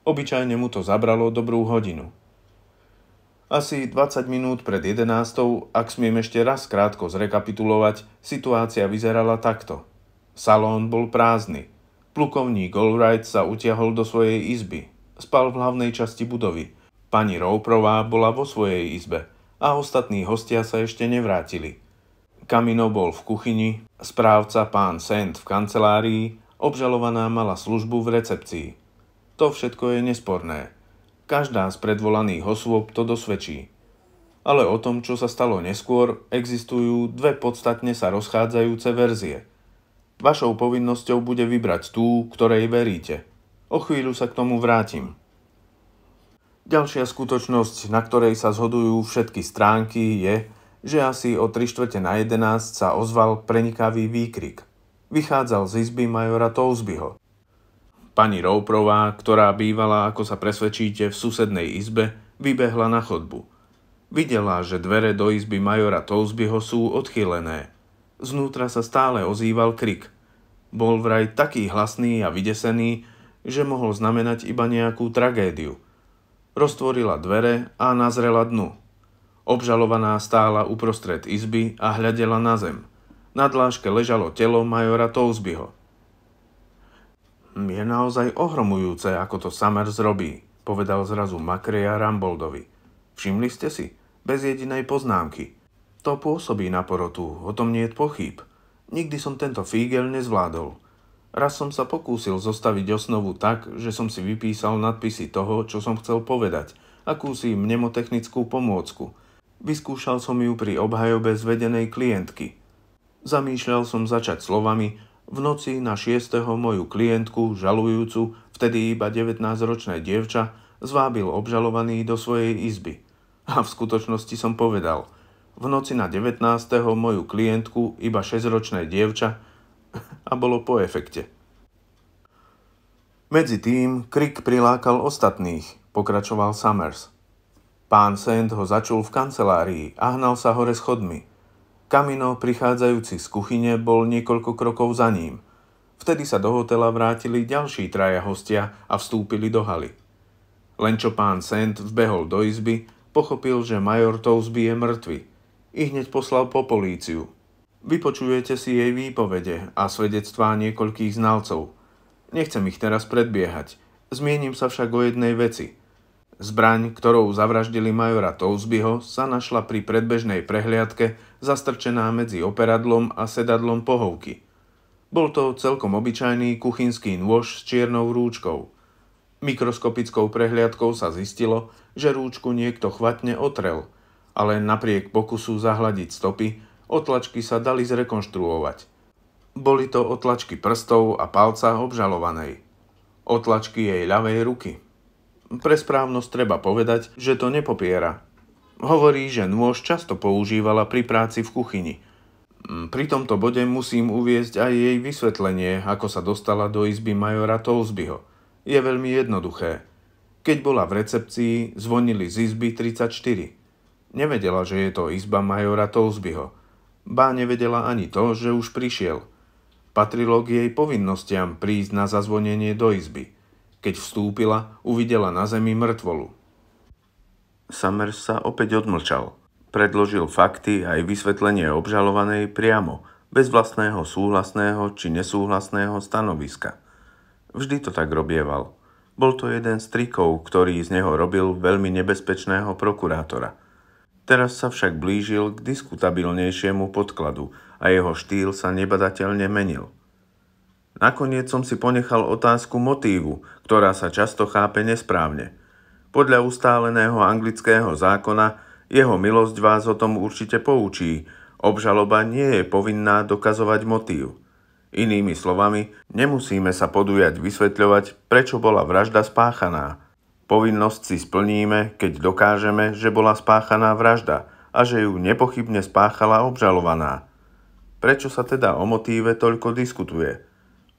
Obyčajne mu to zabralo dobrú hodinu. Asi 20 minút pred 11, ak smiem ešte raz krátko zrekapitulovať, situácia vyzerala takto. Salón bol prázdny. Plukovník Allwright sa utiahol do svojej izby. Spal v hlavnej časti budovy – Pani Rouprová bola vo svojej izbe a ostatní hostia sa ešte nevrátili. Kamino bol v kuchyni, správca pán Sent v kancelárii, obžalovaná mala službu v recepcii. To všetko je nesporné. Každá z predvolaných osôb to dosvedčí. Ale o tom, čo sa stalo neskôr, existujú dve podstatne sa rozchádzajúce verzie. Vašou povinnosťou bude vybrať tú, ktorej veríte. O chvíľu sa k tomu vrátim. Ďalšia skutočnosť, na ktorej sa zhodujú všetky stránky, je, že asi o 3 čtvrte na 11 sa ozval prenikavý výkrik. Vychádzal z izby majora Tousbyho. Pani Rouprová, ktorá bývala, ako sa presvedčíte, v susednej izbe, vybehla na chodbu. Videla, že dvere do izby majora Tousbyho sú odchylené. Znútra sa stále ozýval krik. Bol vraj taký hlasný a vydesený, že mohol znamenať iba nejakú tragédiu – roztvorila dvere a nazrela dnu. Obžalovaná stála uprostred izby a hľadela na zem. Na dláške ležalo telo majora Tousbyho. Je naozaj ohromujúce, ako to samer zrobí, povedal zrazu Makreja Ramboldovi. Všimli ste si? Bez jedinej poznámky. To pôsobí na porotu, o tom nie je pochyb. Nikdy som tento fígel nezvládol. Raz som sa pokúsil zostaviť osnovu tak, že som si vypísal nadpisy toho, čo som chcel povedať, akúsi mnemotechnickú pomôcku. Vyskúšal som ju pri obhajobe zvedenej klientky. Zamýšľal som začať slovami v noci na 6. moju klientku, žalujúcu, vtedy iba 19-ročné dievča, zvábil obžalovaný do svojej izby. A v skutočnosti som povedal, v noci na 19. moju klientku, iba 6-ročné dievča, a bolo po efekte. Medzi tým krik prilákal ostatných, pokračoval Summers. Pán Sand ho začul v kancelárii a hnal sa hore schodmi. Kamino, prichádzajúci z kuchyne, bol niekoľko krokov za ním. Vtedy sa do hotela vrátili ďalší traja hostia a vstúpili do haly. Len čo pán Sand vbehol do izby, pochopil, že major Tousby je mŕtvy. I hneď poslal po políciu, Vypočujete si jej výpovede a svedectvá niekoľkých znalcov. Nechcem ich teraz predbiehať, zmienim sa však o jednej veci. Zbraň, ktorou zavraždili majora Tousbyho, sa našla pri predbežnej prehliadke zastrčená medzi operadlom a sedadlom pohovky. Bol to celkom obyčajný kuchynský nôž s čiernou rúčkou. Mikroskopickou prehliadkou sa zistilo, že rúčku niekto chvatne otrel, ale napriek pokusu zahľadiť stopy Otlačky sa dali zrekonštruovať. Boli to otlačky prstov a palca obžalovanej. Otlačky jej ľavej ruky. Pre správnosť treba povedať, že to nepopiera. Hovorí, že nôž často používala pri práci v kuchyni. Mm, pri tomto bode musím uviezť aj jej vysvetlenie, ako sa dostala do izby majora Tolsbyho. Je veľmi jednoduché. Keď bola v recepcii, zvonili z izby 34. Nevedela, že je to izba majora Tolsbyho. Bá nevedela ani to, že už prišiel. Patrilo k jej povinnostiam prísť na zazvonenie do izby. Keď vstúpila, uvidela na zemi mŕtvolu. Samer sa opäť odmlčal. Predložil fakty aj vysvetlenie obžalovanej priamo – bez vlastného súhlasného či nesúhlasného stanoviska. Vždy to tak robieval. Bol to jeden z trikov, ktorý z neho robil veľmi nebezpečného prokurátora. Teraz sa však blížil k diskutabilnejšiemu podkladu a jeho štýl sa nebadateľne menil. Nakoniec som si ponechal otázku motívu, ktorá sa často chápe nesprávne. Podľa ustáleného anglického zákona jeho milosť vás o tom určite poučí, obžaloba nie je povinná dokazovať motív. Inými slovami, nemusíme sa podujať vysvetľovať, prečo bola vražda spáchaná – Povinnosť si splníme, keď dokážeme, že bola spáchaná vražda a že ju nepochybne spáchala obžalovaná. Prečo sa teda o motíve toľko diskutuje?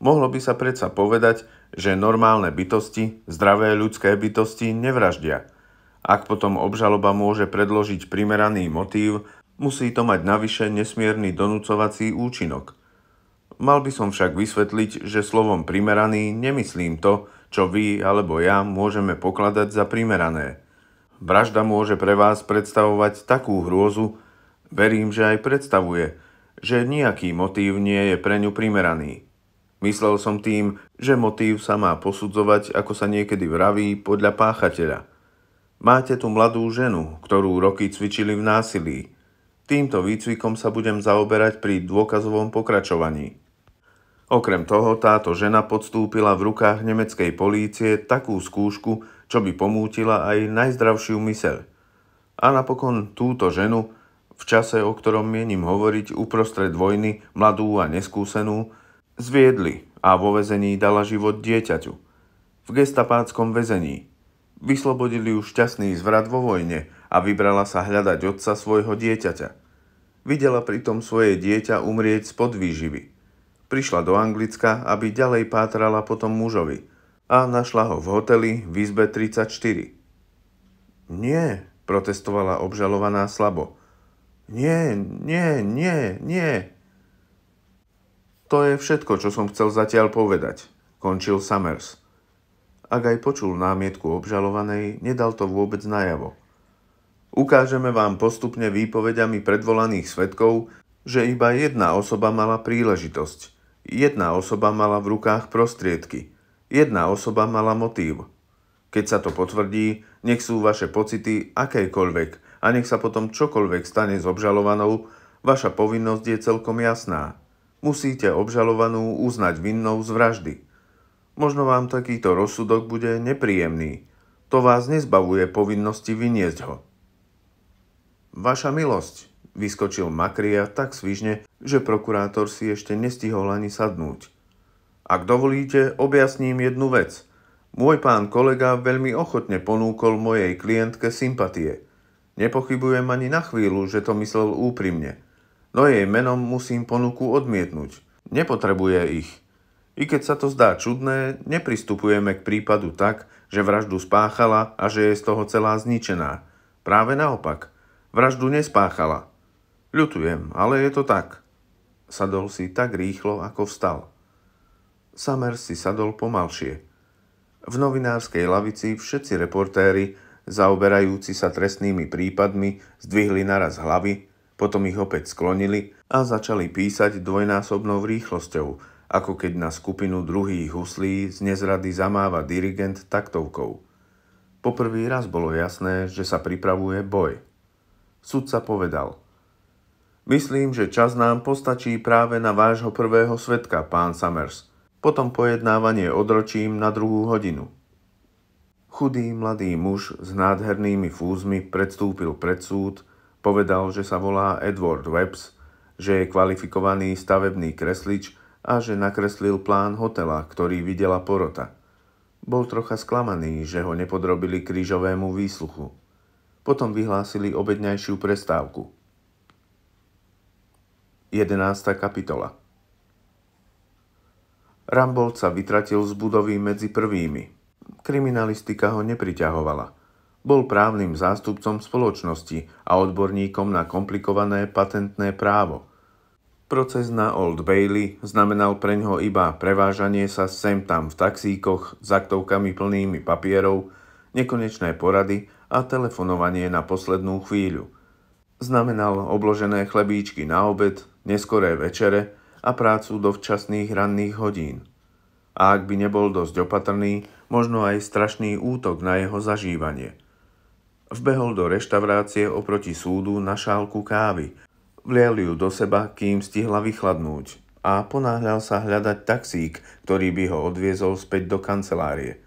Mohlo by sa predsa povedať, že normálne bytosti, zdravé ľudské bytosti nevraždia. Ak potom obžaloba môže predložiť primeraný motív, musí to mať navyše nesmierny donúcovací účinok – Mal by som však vysvetliť, že slovom primeraný nemyslím to, čo vy alebo ja môžeme pokladať za primerané. Vražda môže pre vás predstavovať takú hrôzu, verím, že aj predstavuje, že nejaký motív nie je pre ňu primeraný. Myslel som tým, že motív sa má posudzovať, ako sa niekedy vraví, podľa páchateľa. Máte tu mladú ženu, ktorú roky cvičili v násilí. Týmto výcvikom sa budem zaoberať pri dôkazovom pokračovaní. Okrem toho táto žena podstúpila v rukách nemeckej polície takú skúšku, čo by pomútila aj najzdravšiu myseľ. A napokon túto ženu, v čase, o ktorom mienim hovoriť, uprostred vojny, mladú a neskúsenú, zviedli a vo väzení dala život dieťaťu. V gestapáckom väzení. Vyslobodili ju šťastný zvrat vo vojne a vybrala sa hľadať otca svojho dieťaťa. Videla pritom svoje dieťa umrieť spod výživy. Prišla do Anglicka, aby ďalej pátrala po tom mužovi a našla ho v hoteli v izbe 34. Nie, protestovala obžalovaná slabo. Nie, nie, nie, nie. To je všetko, čo som chcel zatiaľ povedať, končil Summers. Ak aj počul námietku obžalovanej, nedal to vôbec najavo. Ukážeme vám postupne výpovediami predvolaných svetkov, že iba jedna osoba mala príležitosť. Jedna osoba mala v rukách prostriedky. Jedna osoba mala motív. Keď sa to potvrdí, nech sú vaše pocity akékoľvek a nech sa potom čokoľvek stane s obžalovanou, vaša povinnosť je celkom jasná. Musíte obžalovanú uznať vinnou z vraždy. Možno vám takýto rozsudok bude nepríjemný. To vás nezbavuje povinnosti vyniesť ho. Vaša milosť, Vyskočil Makria tak svižne, že prokurátor si ešte nestihol ani sadnúť. Ak dovolíte, objasním jednu vec. Môj pán kolega veľmi ochotne ponúkol mojej klientke sympatie. Nepochybujem ani na chvíľu, že to myslel úprimne. No jej menom musím ponuku odmietnúť. Nepotrebuje ich. I keď sa to zdá čudné, nepristupujeme k prípadu tak, že vraždu spáchala a že je z toho celá zničená. Práve naopak, vraždu nespáchala. Ľutujem, ale je to tak. Sadol si tak rýchlo, ako vstal. Samer si sadol pomalšie. V novinárskej lavici všetci reportéri, zaoberajúci sa trestnými prípadmi, zdvihli naraz hlavy, potom ich opäť sklonili a začali písať dvojnásobnou rýchlosťou, ako keď na skupinu druhých huslí z nezrady zamáva dirigent taktovkou. Poprvý raz bolo jasné, že sa pripravuje boj. Sudca povedal – Myslím, že čas nám postačí práve na vášho prvého svetka, pán Summers. Potom pojednávanie odročím na druhú hodinu. Chudý mladý muž s nádhernými fúzmi predstúpil pred súd, povedal, že sa volá Edward Webbs, že je kvalifikovaný stavebný kreslič a že nakreslil plán hotela, ktorý videla porota. Bol trocha sklamaný, že ho nepodrobili krížovému výsluchu. Potom vyhlásili obedňajšiu prestávku. 11. kapitola Rambold sa vytratil z budovy medzi prvými. Kriminalistika ho nepriťahovala. Bol právnym zástupcom spoločnosti a odborníkom na komplikované patentné právo. Proces na Old Bailey znamenal pre ňoho iba prevážanie sa sem tam v taxíkoch s aktovkami plnými papierov, nekonečné porady a telefonovanie na poslednú chvíľu – Znamenal obložené chlebíčky na obed, neskoré večere a prácu do včasných ranných hodín. A ak by nebol dosť opatrný, možno aj strašný útok na jeho zažívanie. Vbehol do reštaurácie oproti súdu na šálku kávy. Vliel ju do seba, kým stihla vychladnúť a ponáhľal sa hľadať taxík, ktorý by ho odviezol späť do kancelárie.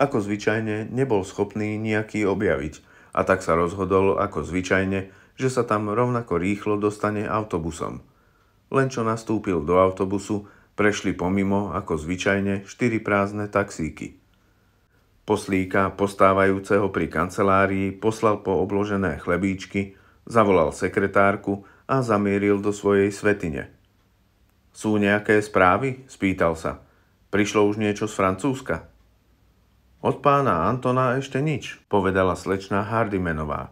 Ako zvyčajne, nebol schopný nejaký objaviť a tak sa rozhodol, ako zvyčajne, že sa tam rovnako rýchlo dostane autobusom. Len čo nastúpil do autobusu, prešli pomimo, ako zvyčajne, štyri prázdne taxíky. Poslíka, postávajúceho pri kancelárii, poslal po obložené chlebíčky, zavolal sekretárku a zamieril do svojej svetine. Sú nejaké správy? spýtal sa. Prišlo už niečo z Francúzska? Od pána Antona ešte nič, povedala slečná Hardimenová.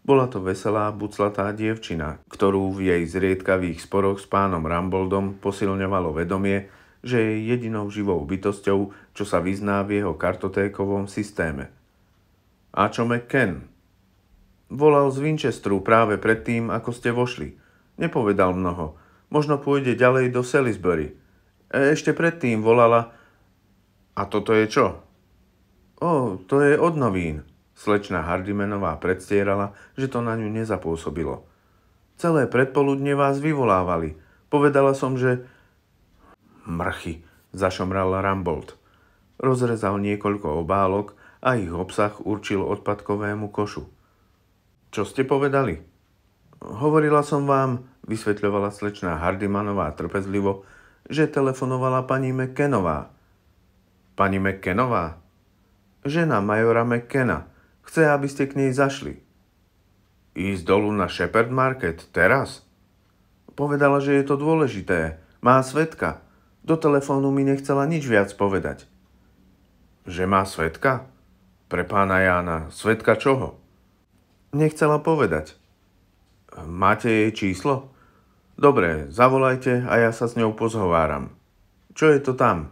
Bola to veselá, buclatá dievčina, ktorú v jej zriedkavých sporoch s pánom Ramboldom posilňovalo vedomie, že je jedinou živou bytosťou, čo sa vyzná v jeho kartotékovom systéme. A čo McKen? Volal z Winchesteru práve predtým, ako ste vošli. Nepovedal mnoho. Možno pôjde ďalej do Salisbury. E, ešte predtým volala... A toto je čo? O, to je od novín. Slečna Hardimenová predstierala, že to na ňu nezapôsobilo. Celé predpoludne vás vyvolávali. Povedala som, že... Mrchy, zašomral Rambold. Rozrezal niekoľko obálok a ich obsah určil odpadkovému košu. Čo ste povedali? Hovorila som vám, vysvetľovala slečná Hardimanová trpezlivo, že telefonovala pani McKenová. Pani McKenová? Žena majora McKena, Chce, aby ste k nej zašli. Ísť dolu na Shepherd Market teraz? Povedala, že je to dôležité. Má svetka. Do telefónu mi nechcela nič viac povedať. Že má svetka? Pre pána Jána, svetka čoho? Nechcela povedať. Máte jej číslo? Dobre, zavolajte a ja sa s ňou pozhováram. Čo je to tam?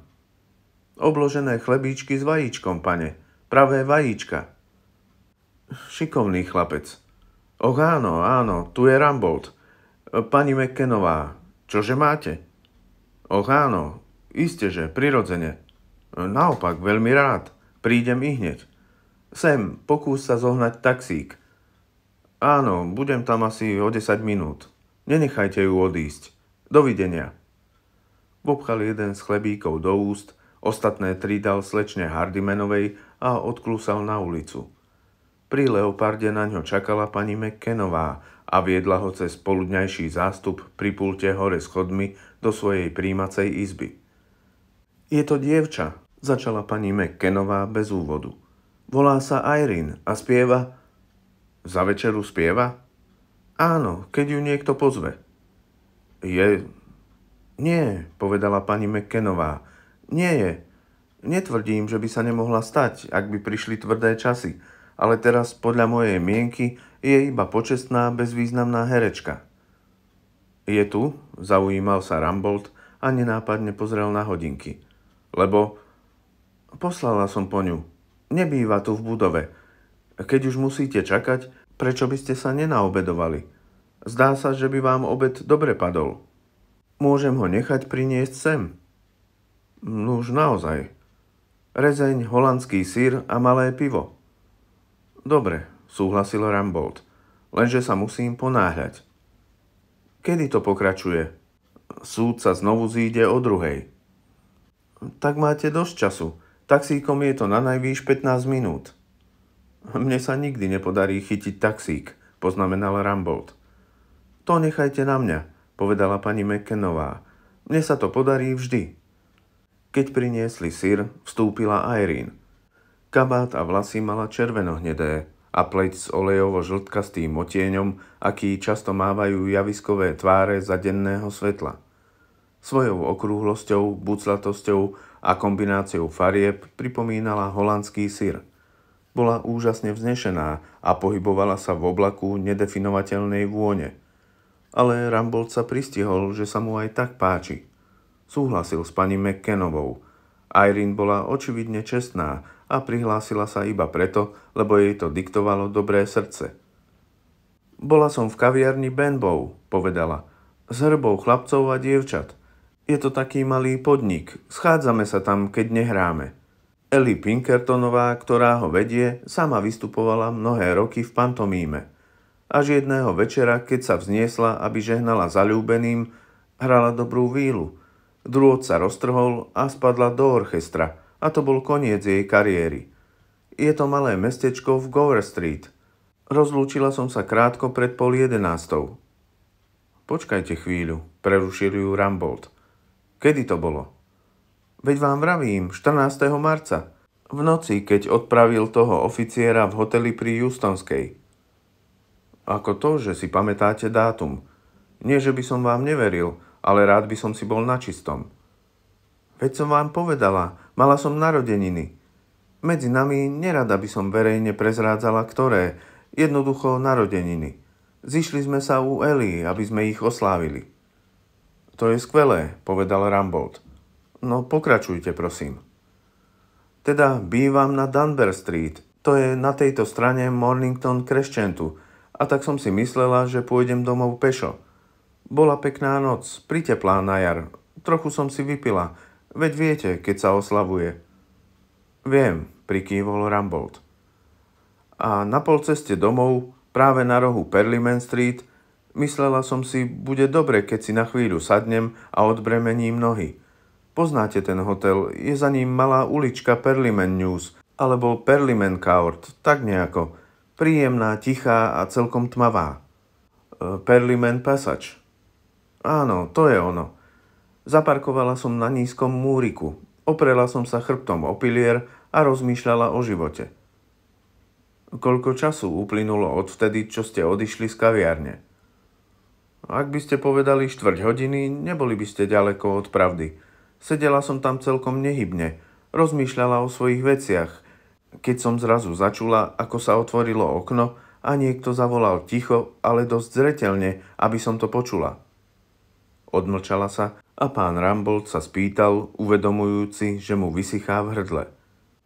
Obložené chlebíčky s vajíčkom, pane. Pravé vajíčka. Šikovný chlapec. Och áno, áno, tu je Rambold. Pani McKenová, čože máte? Och áno, isteže, prirodzene. Naopak, veľmi rád. Prídem i hneď. Sem, pokús sa zohnať taxík. Áno, budem tam asi o 10 minút. Nenechajte ju odísť. Dovidenia. Popchal jeden z chlebíkov do úst, ostatné tri dal slečne Hardimenovej a odklusal na ulicu. Pri Leoparde na ňo čakala pani McKenová a viedla ho cez poludňajší zástup pri pulte hore schodmi do svojej príjmacej izby. Je to dievča, začala pani McKenová bez úvodu. Volá sa Irene a spieva... Za večeru spieva? Áno, keď ju niekto pozve. Je... Nie, povedala pani McKenová. Nie je. Netvrdím, že by sa nemohla stať, ak by prišli tvrdé časy ale teraz podľa mojej mienky je iba počestná bezvýznamná herečka. Je tu, zaujímal sa Rambold a nenápadne pozrel na hodinky. Lebo poslala som po ňu. Nebýva tu v budove. Keď už musíte čakať, prečo by ste sa nenaobedovali? Zdá sa, že by vám obed dobre padol. Môžem ho nechať priniesť sem. No už naozaj. Rezeň, holandský sír a malé pivo. Dobre, súhlasil Rambold, lenže sa musím ponáhľať. Kedy to pokračuje? Súd sa znovu zíde o druhej. Tak máte dosť času. Taxíkom je to na najvýš 15 minút. Mne sa nikdy nepodarí chytiť taxík, poznamenal Rambold. To nechajte na mňa, povedala pani McKenová. Mne sa to podarí vždy. Keď priniesli syr, vstúpila Irene. Kabát a vlasy mala červenohnedé a pleť s olejovo-žltkastým otieňom, aký často mávajú javiskové tváre za denného svetla. Svojou okrúhlosťou, buclatosťou a kombináciou farieb pripomínala holandský syr. Bola úžasne vznešená a pohybovala sa v oblaku nedefinovateľnej vône. Ale Rambold sa pristihol, že sa mu aj tak páči. Súhlasil s pani McKenovou. Irene bola očividne čestná a prihlásila sa iba preto, lebo jej to diktovalo dobré srdce. Bola som v kaviarni Benbow, povedala, s hrbou chlapcov a dievčat. Je to taký malý podnik, schádzame sa tam, keď nehráme. Ellie Pinkertonová, ktorá ho vedie, sama vystupovala mnohé roky v pantomíme. Až jedného večera, keď sa vzniesla, aby žehnala zalúbeným, hrala dobrú vílu. Drôd sa roztrhol a spadla do orchestra – a to bol koniec jej kariéry. Je to malé mestečko v Gower Street. Rozlúčila som sa krátko pred pol jedenástou. Počkajte chvíľu, prerušil ju Rambold. Kedy to bolo? Veď vám vravím, 14. marca. V noci, keď odpravil toho oficiera v hoteli pri Justonskej. Ako to, že si pamätáte dátum. Nie, že by som vám neveril, ale rád by som si bol na čistom. Veď som vám povedala, Mala som narodeniny. Medzi nami nerada by som verejne prezrádzala, ktoré. Jednoducho narodeniny. Zišli sme sa u Eli, aby sme ich oslávili. To je skvelé, povedal Rambold. No pokračujte, prosím. Teda bývam na Dunbar Street, to je na tejto strane Mornington Crescentu, a tak som si myslela, že pôjdem domov pešo. Bola pekná noc, priteplá na jar, trochu som si vypila – Veď viete, keď sa oslavuje. Viem, prikývol Rambold. A na polceste domov, práve na rohu Perliman Street, myslela som si, bude dobre, keď si na chvíľu sadnem a odbremením nohy. Poznáte ten hotel, je za ním malá ulička Perliman News, alebo Perliman Court, tak nejako. Príjemná, tichá a celkom tmavá. E, Perliman Passage. Áno, to je ono. Zaparkovala som na nízkom múriku. Oprela som sa chrbtom o pilier a rozmýšľala o živote. Koľko času uplynulo od vtedy, čo ste odišli z kaviárne? Ak by ste povedali štvrť hodiny, neboli by ste ďaleko od pravdy. Sedela som tam celkom nehybne, rozmýšľala o svojich veciach, keď som zrazu začula, ako sa otvorilo okno a niekto zavolal ticho, ale dosť zretelne, aby som to počula. Odmlčala sa a pán Rambold sa spýtal, uvedomujúci, že mu vysychá v hrdle.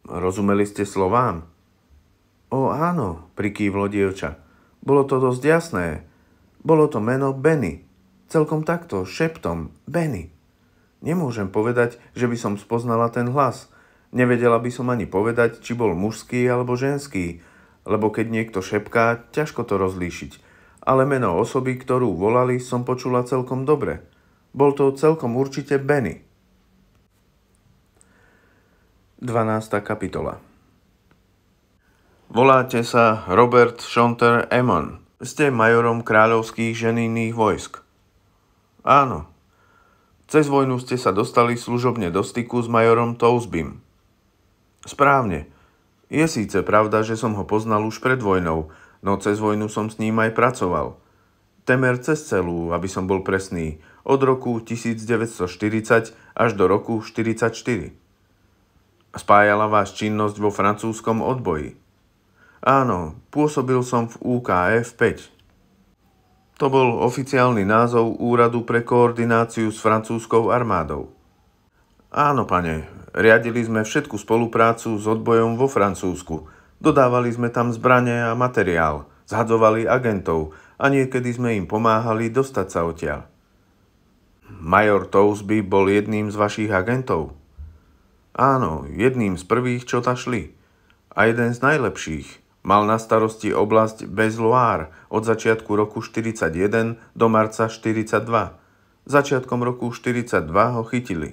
Rozumeli ste slovám? O áno, prikývlo dievča. Bolo to dosť jasné. Bolo to meno Benny. Celkom takto, šeptom, Benny. Nemôžem povedať, že by som spoznala ten hlas. Nevedela by som ani povedať, či bol mužský alebo ženský, lebo keď niekto šepká, ťažko to rozlíšiť. Ale meno osoby, ktorú volali, som počula celkom dobre. Bol to celkom určite Benny. 12. kapitola Voláte sa Robert Shonter Emon. Ste majorom kráľovských ženinných vojsk. Áno. Cez vojnu ste sa dostali služobne do styku s majorom Tousbym. Správne. Je síce pravda, že som ho poznal už pred vojnou, no cez vojnu som s ním aj pracoval. Temer cez celú, aby som bol presný – od roku 1940 až do roku 1944. Spájala vás činnosť vo francúzskom odboji. Áno, pôsobil som v UKF 5. To bol oficiálny názov Úradu pre koordináciu s francúzskou armádou. Áno, pane, riadili sme všetku spoluprácu s odbojom vo Francúzsku. Dodávali sme tam zbranie a materiál, zhadzovali agentov a niekedy sme im pomáhali dostať sa odtiaľ. Major Tousby bol jedným z vašich agentov? Áno, jedným z prvých, čo šli. A jeden z najlepších. Mal na starosti oblasť Bezloire od začiatku roku 41 do marca 42. Začiatkom roku 42 ho chytili.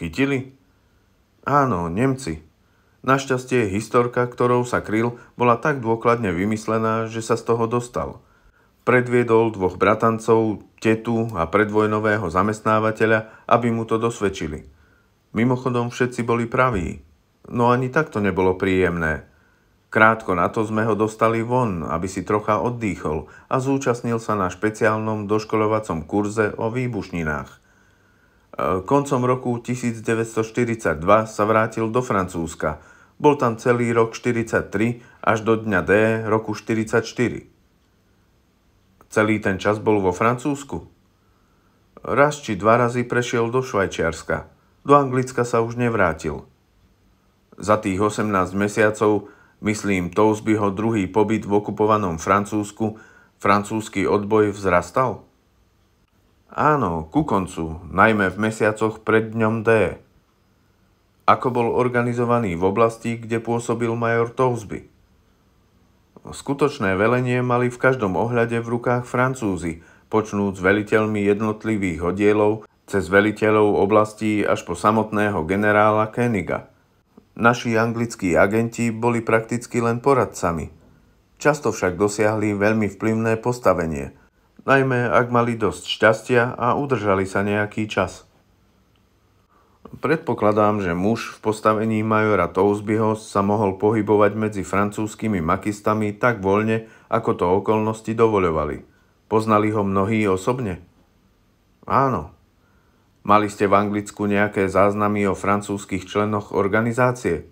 Chytili? Áno, Nemci. Našťastie historka, ktorou sa kryl, bola tak dôkladne vymyslená, že sa z toho dostal – predviedol dvoch bratancov, tetu a predvojnového zamestnávateľa, aby mu to dosvedčili. Mimochodom všetci boli praví, no ani takto nebolo príjemné. Krátko na to sme ho dostali von, aby si trocha oddýchol a zúčastnil sa na špeciálnom doškolovacom kurze o výbušninách. E, koncom roku 1942 sa vrátil do Francúzska. Bol tam celý rok 43 až do dňa D roku 44. Celý ten čas bol vo Francúzsku. Raz či dva razy prešiel do Švajčiarska. Do Anglicka sa už nevrátil. Za tých 18 mesiacov, myslím, Tousbyho druhý pobyt v okupovanom Francúzsku, francúzsky odboj vzrastal? Áno, ku koncu, najmä v mesiacoch pred dňom D. Ako bol organizovaný v oblasti, kde pôsobil major Tousby? Skutočné velenie mali v každom ohľade v rukách Francúzi, počnúc veliteľmi jednotlivých oddielov, cez veliteľov oblastí až po samotného generála Keniga. Naši anglickí agenti boli prakticky len poradcami. Často však dosiahli veľmi vplyvné postavenie, najmä ak mali dosť šťastia a udržali sa nejaký čas. Predpokladám, že muž v postavení majora Tousbyho sa mohol pohybovať medzi francúzskými makistami tak voľne, ako to okolnosti dovoľovali. Poznali ho mnohí osobne? Áno. Mali ste v Anglicku nejaké záznamy o francúzskych členoch organizácie?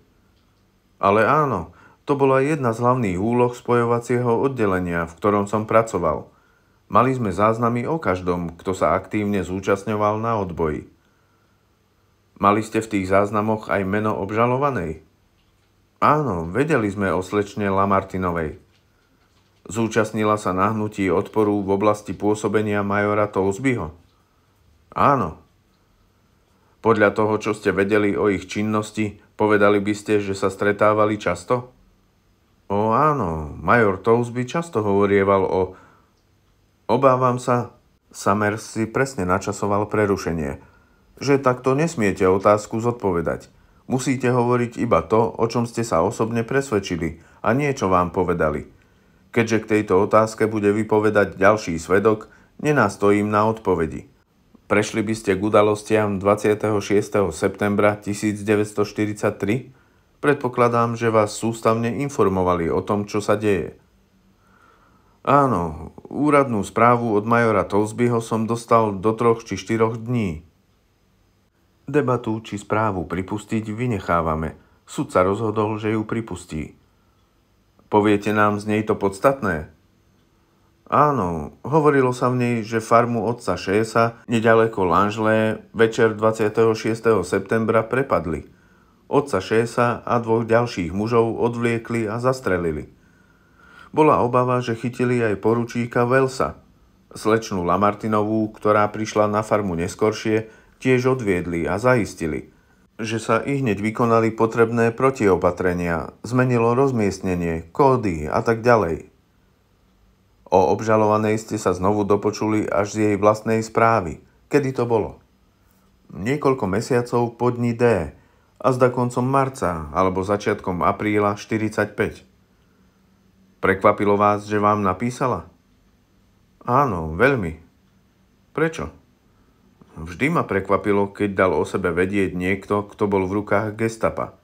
Ale áno, to bola jedna z hlavných úloh spojovacieho oddelenia, v ktorom som pracoval. Mali sme záznamy o každom, kto sa aktívne zúčastňoval na odboji. Mali ste v tých záznamoch aj meno obžalovanej? Áno, vedeli sme o slečne Lamartinovej. Zúčastnila sa na hnutí odporu v oblasti pôsobenia majora Tolsbyho. Áno. Podľa toho, čo ste vedeli o ich činnosti, povedali by ste, že sa stretávali často? O áno, major Tolsby často hovorieval o... Obávam sa, Samer si presne načasoval prerušenie – že takto nesmiete otázku zodpovedať. Musíte hovoriť iba to, o čom ste sa osobne presvedčili a niečo vám povedali. Keďže k tejto otázke bude vypovedať ďalší svedok, nenastojím na odpovedi. Prešli by ste k udalostiam 26. septembra 1943? Predpokladám, že vás sústavne informovali o tom, čo sa deje. Áno, úradnú správu od majora Tolsbyho som dostal do troch či štyroch dní. Debatu či správu pripustiť vynechávame. Súd sa rozhodol, že ju pripustí. Poviete nám z nej to podstatné? Áno, hovorilo sa v nej, že farmu otca Šesa, nedaleko Lanžlé, večer 26. septembra prepadli. Otca Šesa a dvoch ďalších mužov odvliekli a zastrelili. Bola obava, že chytili aj poručíka Velsa, slečnú Lamartinovú, ktorá prišla na farmu neskoršie tiež odviedli a zaistili, že sa i hneď vykonali potrebné protiopatrenia, zmenilo rozmiestnenie, kódy a tak ďalej. O obžalovanej ste sa znovu dopočuli až z jej vlastnej správy. Kedy to bolo? Niekoľko mesiacov po dni D a zda koncom marca alebo začiatkom apríla 45. Prekvapilo vás, že vám napísala? Áno, veľmi. Prečo? Vždy ma prekvapilo, keď dal o sebe vedieť niekto, kto bol v rukách gestapa.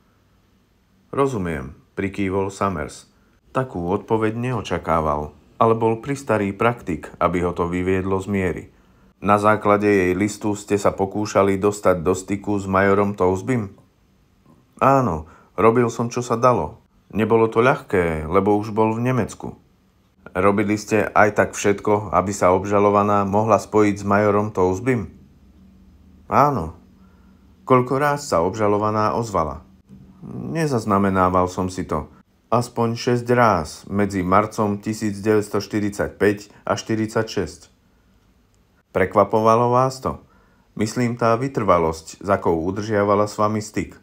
Rozumiem, prikývol Summers. Takú odpoveď neočakával, ale bol pristarý praktik, aby ho to vyviedlo z miery. Na základe jej listu ste sa pokúšali dostať do styku s majorom Tousbym? Áno, robil som čo sa dalo. Nebolo to ľahké, lebo už bol v Nemecku. Robili ste aj tak všetko, aby sa obžalovaná mohla spojiť s majorom Tousbym? Áno. Koľko raz sa obžalovaná ozvala. Nezaznamenával som si to. Aspoň 6 ráz medzi marcom 1945 a 46. Prekvapovalo vás to? Myslím tá vytrvalosť, za kou udržiavala s vami styk.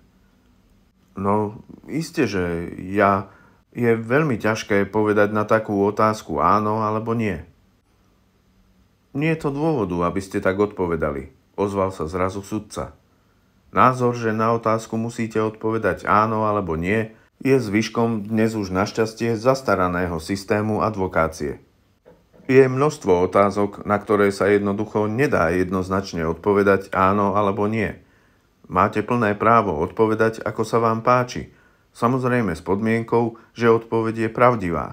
No, iste, že ja... Je veľmi ťažké povedať na takú otázku áno alebo nie. Nie je to dôvodu, aby ste tak odpovedali ozval sa zrazu sudca. Názor, že na otázku musíte odpovedať áno alebo nie, je zvyškom dnes už našťastie zastaraného systému advokácie. Je množstvo otázok, na ktoré sa jednoducho nedá jednoznačne odpovedať áno alebo nie. Máte plné právo odpovedať, ako sa vám páči, samozrejme s podmienkou, že odpoveď je pravdivá.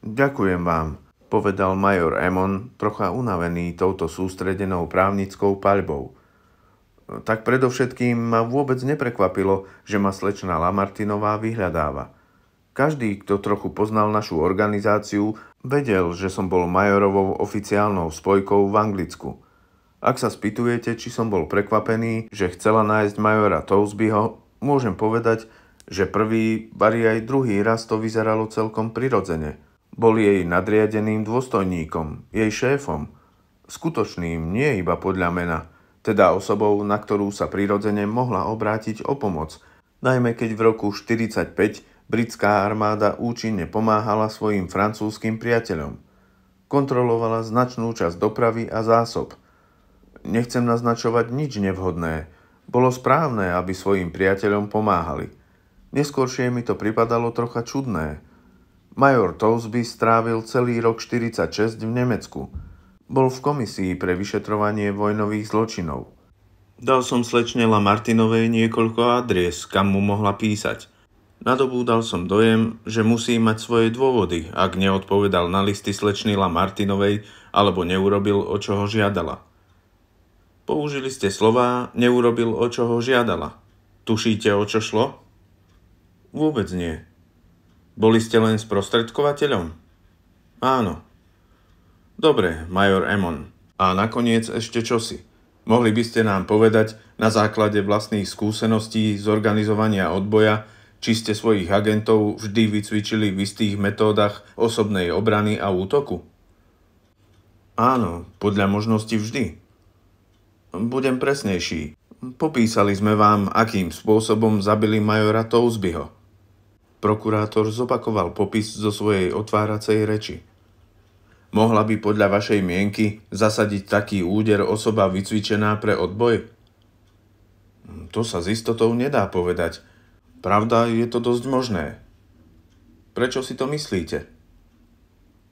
Ďakujem vám, povedal major Emon, trocha unavený touto sústredenou právnickou paľbou. Tak predovšetkým ma vôbec neprekvapilo, že ma slečna Lamartinová vyhľadáva. Každý, kto trochu poznal našu organizáciu, vedel, že som bol majorovou oficiálnou spojkou v Anglicku. Ak sa spýtujete, či som bol prekvapený, že chcela nájsť majora Tousbyho, môžem povedať, že prvý, bari aj druhý raz to vyzeralo celkom prirodzene – bol jej nadriadeným dôstojníkom, jej šéfom, skutočným nie iba podľa mena, teda osobou, na ktorú sa prirodzene mohla obrátiť o pomoc, najmä keď v roku 1945 britská armáda účinne pomáhala svojim francúzskym priateľom. Kontrolovala značnú časť dopravy a zásob. Nechcem naznačovať nič nevhodné. Bolo správne, aby svojim priateľom pomáhali. Neskôršie mi to pripadalo trocha čudné – Major Tosby strávil celý rok 46 v Nemecku. Bol v komisii pre vyšetrovanie vojnových zločinov. Dal som slečne La Martinovej niekoľko adries, kam mu mohla písať. Nadobúdal som dojem, že musí mať svoje dôvody, ak neodpovedal na listy slečny La Martinovej alebo neurobil, o čo ho žiadala. Použili ste slová, neurobil, o čo ho žiadala. Tušíte, o čo šlo? Vôbec nie, boli ste len sprostredkovateľom? Áno. Dobre, major Emon. A nakoniec ešte čosi. Mohli by ste nám povedať na základe vlastných skúseností z organizovania odboja, či ste svojich agentov vždy vycvičili v istých metódach osobnej obrany a útoku? Áno, podľa možnosti vždy. Budem presnejší. Popísali sme vám, akým spôsobom zabili majora Tousbyho. Prokurátor zopakoval popis zo svojej otváracej reči. Mohla by podľa vašej mienky zasadiť taký úder osoba vycvičená pre odboj? Hm, to sa s istotou nedá povedať. Pravda, je to dosť možné. Prečo si to myslíte?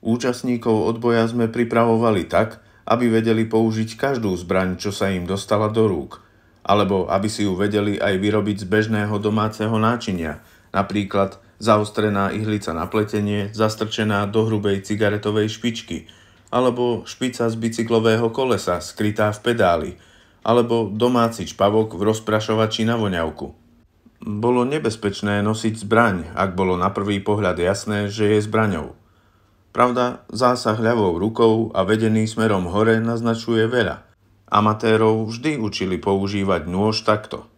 Účastníkov odboja sme pripravovali tak, aby vedeli použiť každú zbraň, čo sa im dostala do rúk, alebo aby si ju vedeli aj vyrobiť z bežného domáceho náčinia – Napríklad zaostrená ihlica na pletenie, zastrčená do hrubej cigaretovej špičky, alebo špica z bicyklového kolesa skrytá v pedáli, alebo domáci čpavok v rozprašovači na voňavku. Bolo nebezpečné nosiť zbraň, ak bolo na prvý pohľad jasné, že je zbraňou. Pravda, zásah ľavou rukou a vedený smerom hore naznačuje veľa. Amatérov vždy učili používať nôž takto –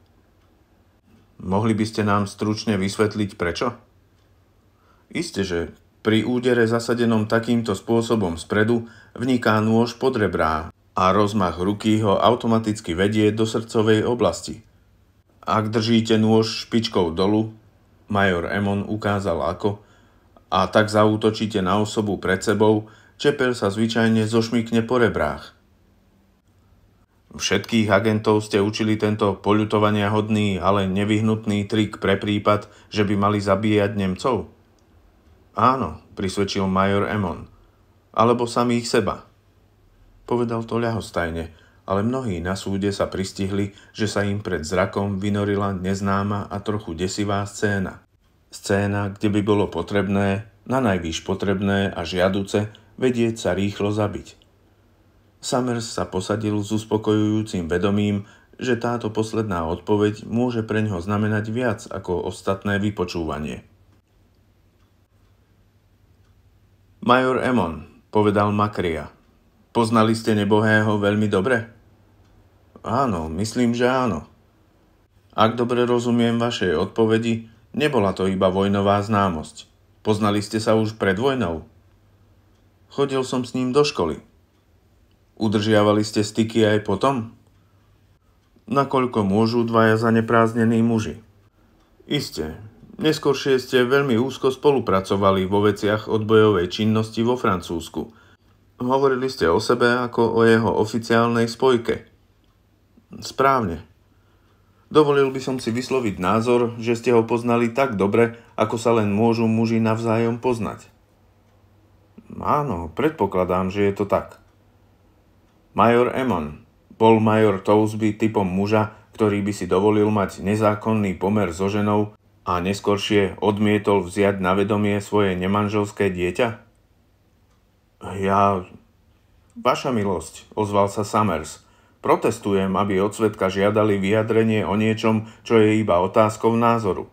Mohli by ste nám stručne vysvetliť prečo? Isté, že pri údere zasadenom takýmto spôsobom spredu vniká nôž pod rebrá a rozmach ruky ho automaticky vedie do srdcovej oblasti. Ak držíte nôž špičkou dolu, major Emon ukázal ako, a tak zaútočíte na osobu pred sebou, čepel sa zvyčajne zošmykne po rebrách. Všetkých agentov ste učili tento poľutovania hodný, ale nevyhnutný trik pre prípad, že by mali zabíjať Nemcov? Áno, prisvedčil major Emon. Alebo samých seba. Povedal to ľahostajne, ale mnohí na súde sa pristihli, že sa im pred zrakom vynorila neznáma a trochu desivá scéna. Scéna, kde by bolo potrebné, na najvýš potrebné a žiaduce, vedieť sa rýchlo zabiť – Summers sa posadil s uspokojujúcim vedomím, že táto posledná odpoveď môže pre ňoho znamenať viac ako ostatné vypočúvanie. Major Emon, povedal Makria. Poznali ste nebohého veľmi dobre? Áno, myslím, že áno. Ak dobre rozumiem vašej odpovedi, nebola to iba vojnová známosť. Poznali ste sa už pred vojnou? Chodil som s ním do školy, Udržiavali ste styky aj potom? Nakoľko môžu dvaja zaneprázdnení muži? Isté, neskôršie ste veľmi úzko spolupracovali vo veciach odbojovej činnosti vo Francúzsku. Hovorili ste o sebe ako o jeho oficiálnej spojke. Správne. Dovolil by som si vysloviť názor, že ste ho poznali tak dobre, ako sa len môžu muži navzájom poznať. Áno, predpokladám, že je to tak. Major Emon bol major Tousby typom muža, ktorý by si dovolil mať nezákonný pomer so ženou a neskôršie odmietol vziať na vedomie svoje nemanželské dieťa? Ja... Vaša milosť, ozval sa Summers. Protestujem, aby od svetka žiadali vyjadrenie o niečom, čo je iba otázkou názoru.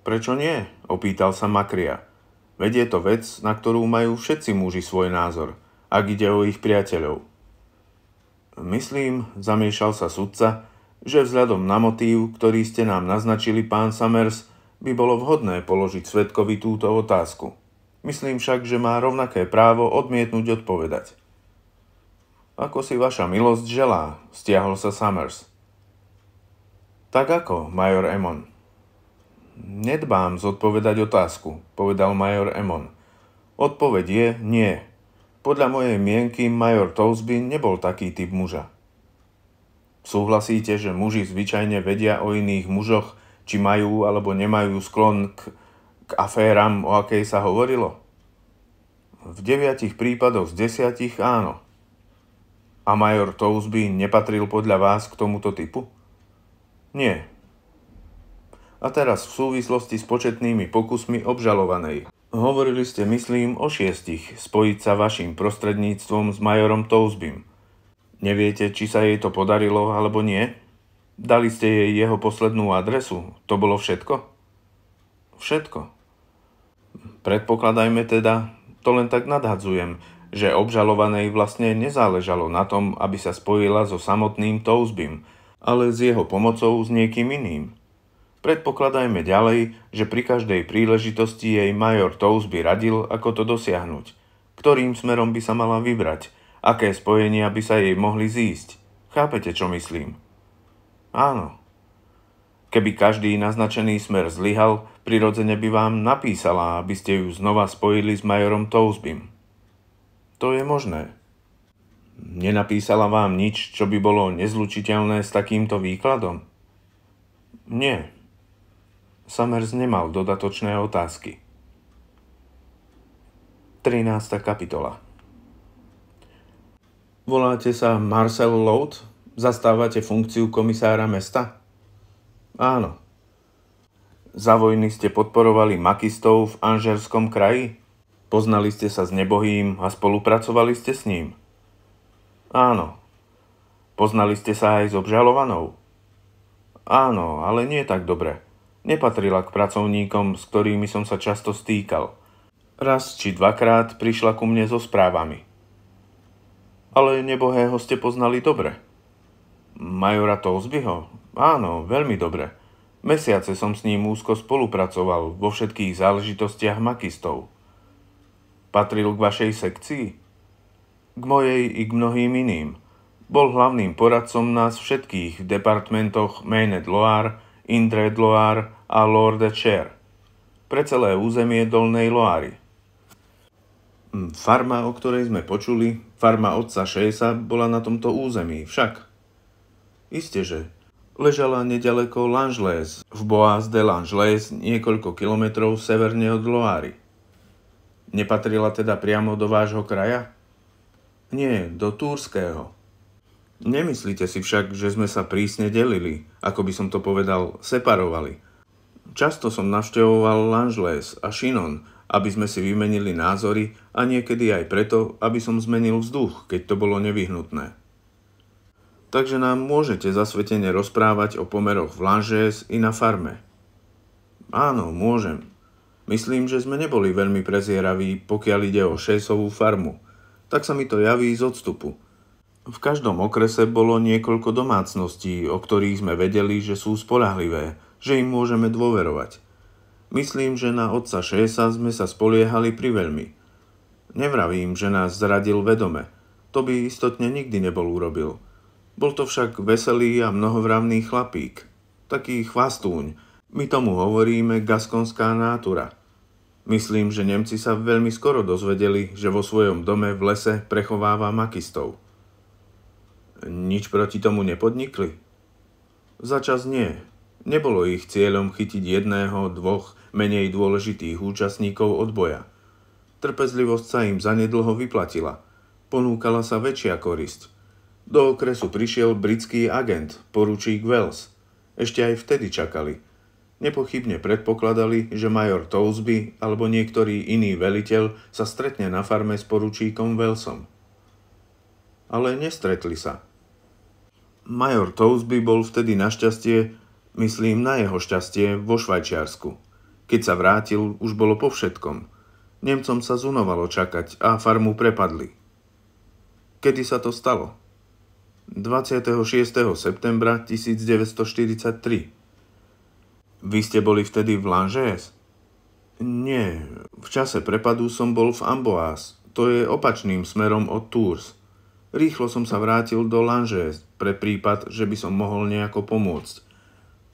Prečo nie? opýtal sa Makria. Vedie to vec, na ktorú majú všetci muži svoj názor, ak ide o ich priateľov. Myslím, zamiešal sa sudca, že vzhľadom na motív, ktorý ste nám naznačili, pán Summers, by bolo vhodné položiť svetkovi túto otázku. Myslím však, že má rovnaké právo odmietnúť odpovedať. Ako si vaša milosť želá, stiahol sa Summers. Tak ako, major Emon? Nedbám zodpovedať otázku, povedal major Emon. Odpoveď je nie. Podľa mojej mienky major Tozby nebol taký typ muža. Súhlasíte, že muži zvyčajne vedia o iných mužoch, či majú alebo nemajú sklon k, k aféram, o akej sa hovorilo? V deviatich prípadoch z desiatich áno. A major Tozby nepatril podľa vás k tomuto typu? Nie. A teraz v súvislosti s početnými pokusmi obžalovanej. Hovorili ste, myslím, o šiestich, spojiť sa vašim prostredníctvom s majorom Tousbym. Neviete, či sa jej to podarilo alebo nie? Dali ste jej jeho poslednú adresu. To bolo všetko? Všetko. Predpokladajme teda, to len tak nadhadzujem, že obžalovanej vlastne nezáležalo na tom, aby sa spojila so samotným Tousbym, ale s jeho pomocou s niekým iným. Predpokladajme ďalej, že pri každej príležitosti jej major by radil, ako to dosiahnuť, ktorým smerom by sa mala vybrať, aké spojenia by sa jej mohli zísť. Chápete, čo myslím? Áno. Keby každý naznačený smer zlyhal, prirodzene by vám napísala, aby ste ju znova spojili s majorom Tousbym. To je možné. Nenapísala vám nič, čo by bolo nezlučiteľné s takýmto výkladom? Nie. Summers nemal dodatočné otázky. 13. kapitola Voláte sa Marcel Lout? Zastávate funkciu komisára mesta? Áno. Za vojny ste podporovali makistov v Anžerskom kraji? Poznali ste sa s nebohým a spolupracovali ste s ním? Áno. Poznali ste sa aj s obžalovanou? Áno, ale nie tak dobre. Nepatrila k pracovníkom, s ktorými som sa často stýkal. Raz či dvakrát prišla ku mne so správami. Ale nebohého ste poznali dobre. Majora Tolzbyho? Áno, veľmi dobre. Mesiace som s ním úzko spolupracoval vo všetkých záležitostiach makistov. Patril k vašej sekcii? K mojej i k mnohým iným. Bol hlavným poradcom nás všetkých v departmentoch Maine Loire, Indre Loire a de Cher pre celé územie Dolnej Loary. Hm, farma, o ktorej sme počuli, farma otca Šejsa, bola na tomto území však. že ležala nedaleko Lanžlés, v Boas de Lanžlés, niekoľko kilometrov severne od Loary. Nepatrila teda priamo do vášho kraja? Nie, do Túrského. Nemyslíte si však, že sme sa prísne delili, ako by som to povedal, separovali. Často som navštevoval Langeles a Shinon, aby sme si vymenili názory a niekedy aj preto, aby som zmenil vzduch, keď to bolo nevyhnutné. Takže nám môžete zasvetene rozprávať o pomeroch v Langeles i na farme. Áno, môžem. Myslím, že sme neboli veľmi prezieraví, pokiaľ ide o šesovú farmu. Tak sa mi to javí z odstupu – v každom okrese bolo niekoľko domácností, o ktorých sme vedeli, že sú spolahlivé, že im môžeme dôverovať. Myslím, že na otca Šesa sme sa spoliehali pri veľmi. Nevravím, že nás zradil vedome. To by istotne nikdy nebol urobil. Bol to však veselý a mnohovravný chlapík. Taký chvastúň. My tomu hovoríme gaskonská nátura. Myslím, že Nemci sa veľmi skoro dozvedeli, že vo svojom dome v lese prechováva makistov nič proti tomu nepodnikli? Začas nie. Nebolo ich cieľom chytiť jedného, dvoch menej dôležitých účastníkov odboja. Trpezlivosť sa im zanedlho vyplatila. Ponúkala sa väčšia korisť. Do okresu prišiel britský agent, poručík Wells. Ešte aj vtedy čakali. Nepochybne predpokladali, že major Toulsby alebo niektorý iný veliteľ sa stretne na farme s poručíkom Wellsom. Ale nestretli sa. Major Tousby bol vtedy našťastie, myslím na jeho šťastie, vo Švajčiarsku. Keď sa vrátil, už bolo po všetkom. Nemcom sa zunovalo čakať a farmu prepadli. Kedy sa to stalo? 26. septembra 1943. Vy ste boli vtedy v Langees? Nie, v čase prepadu som bol v Amboise, to je opačným smerom od Tours. Rýchlo som sa vrátil do Lanže pre prípad, že by som mohol nejako pomôcť.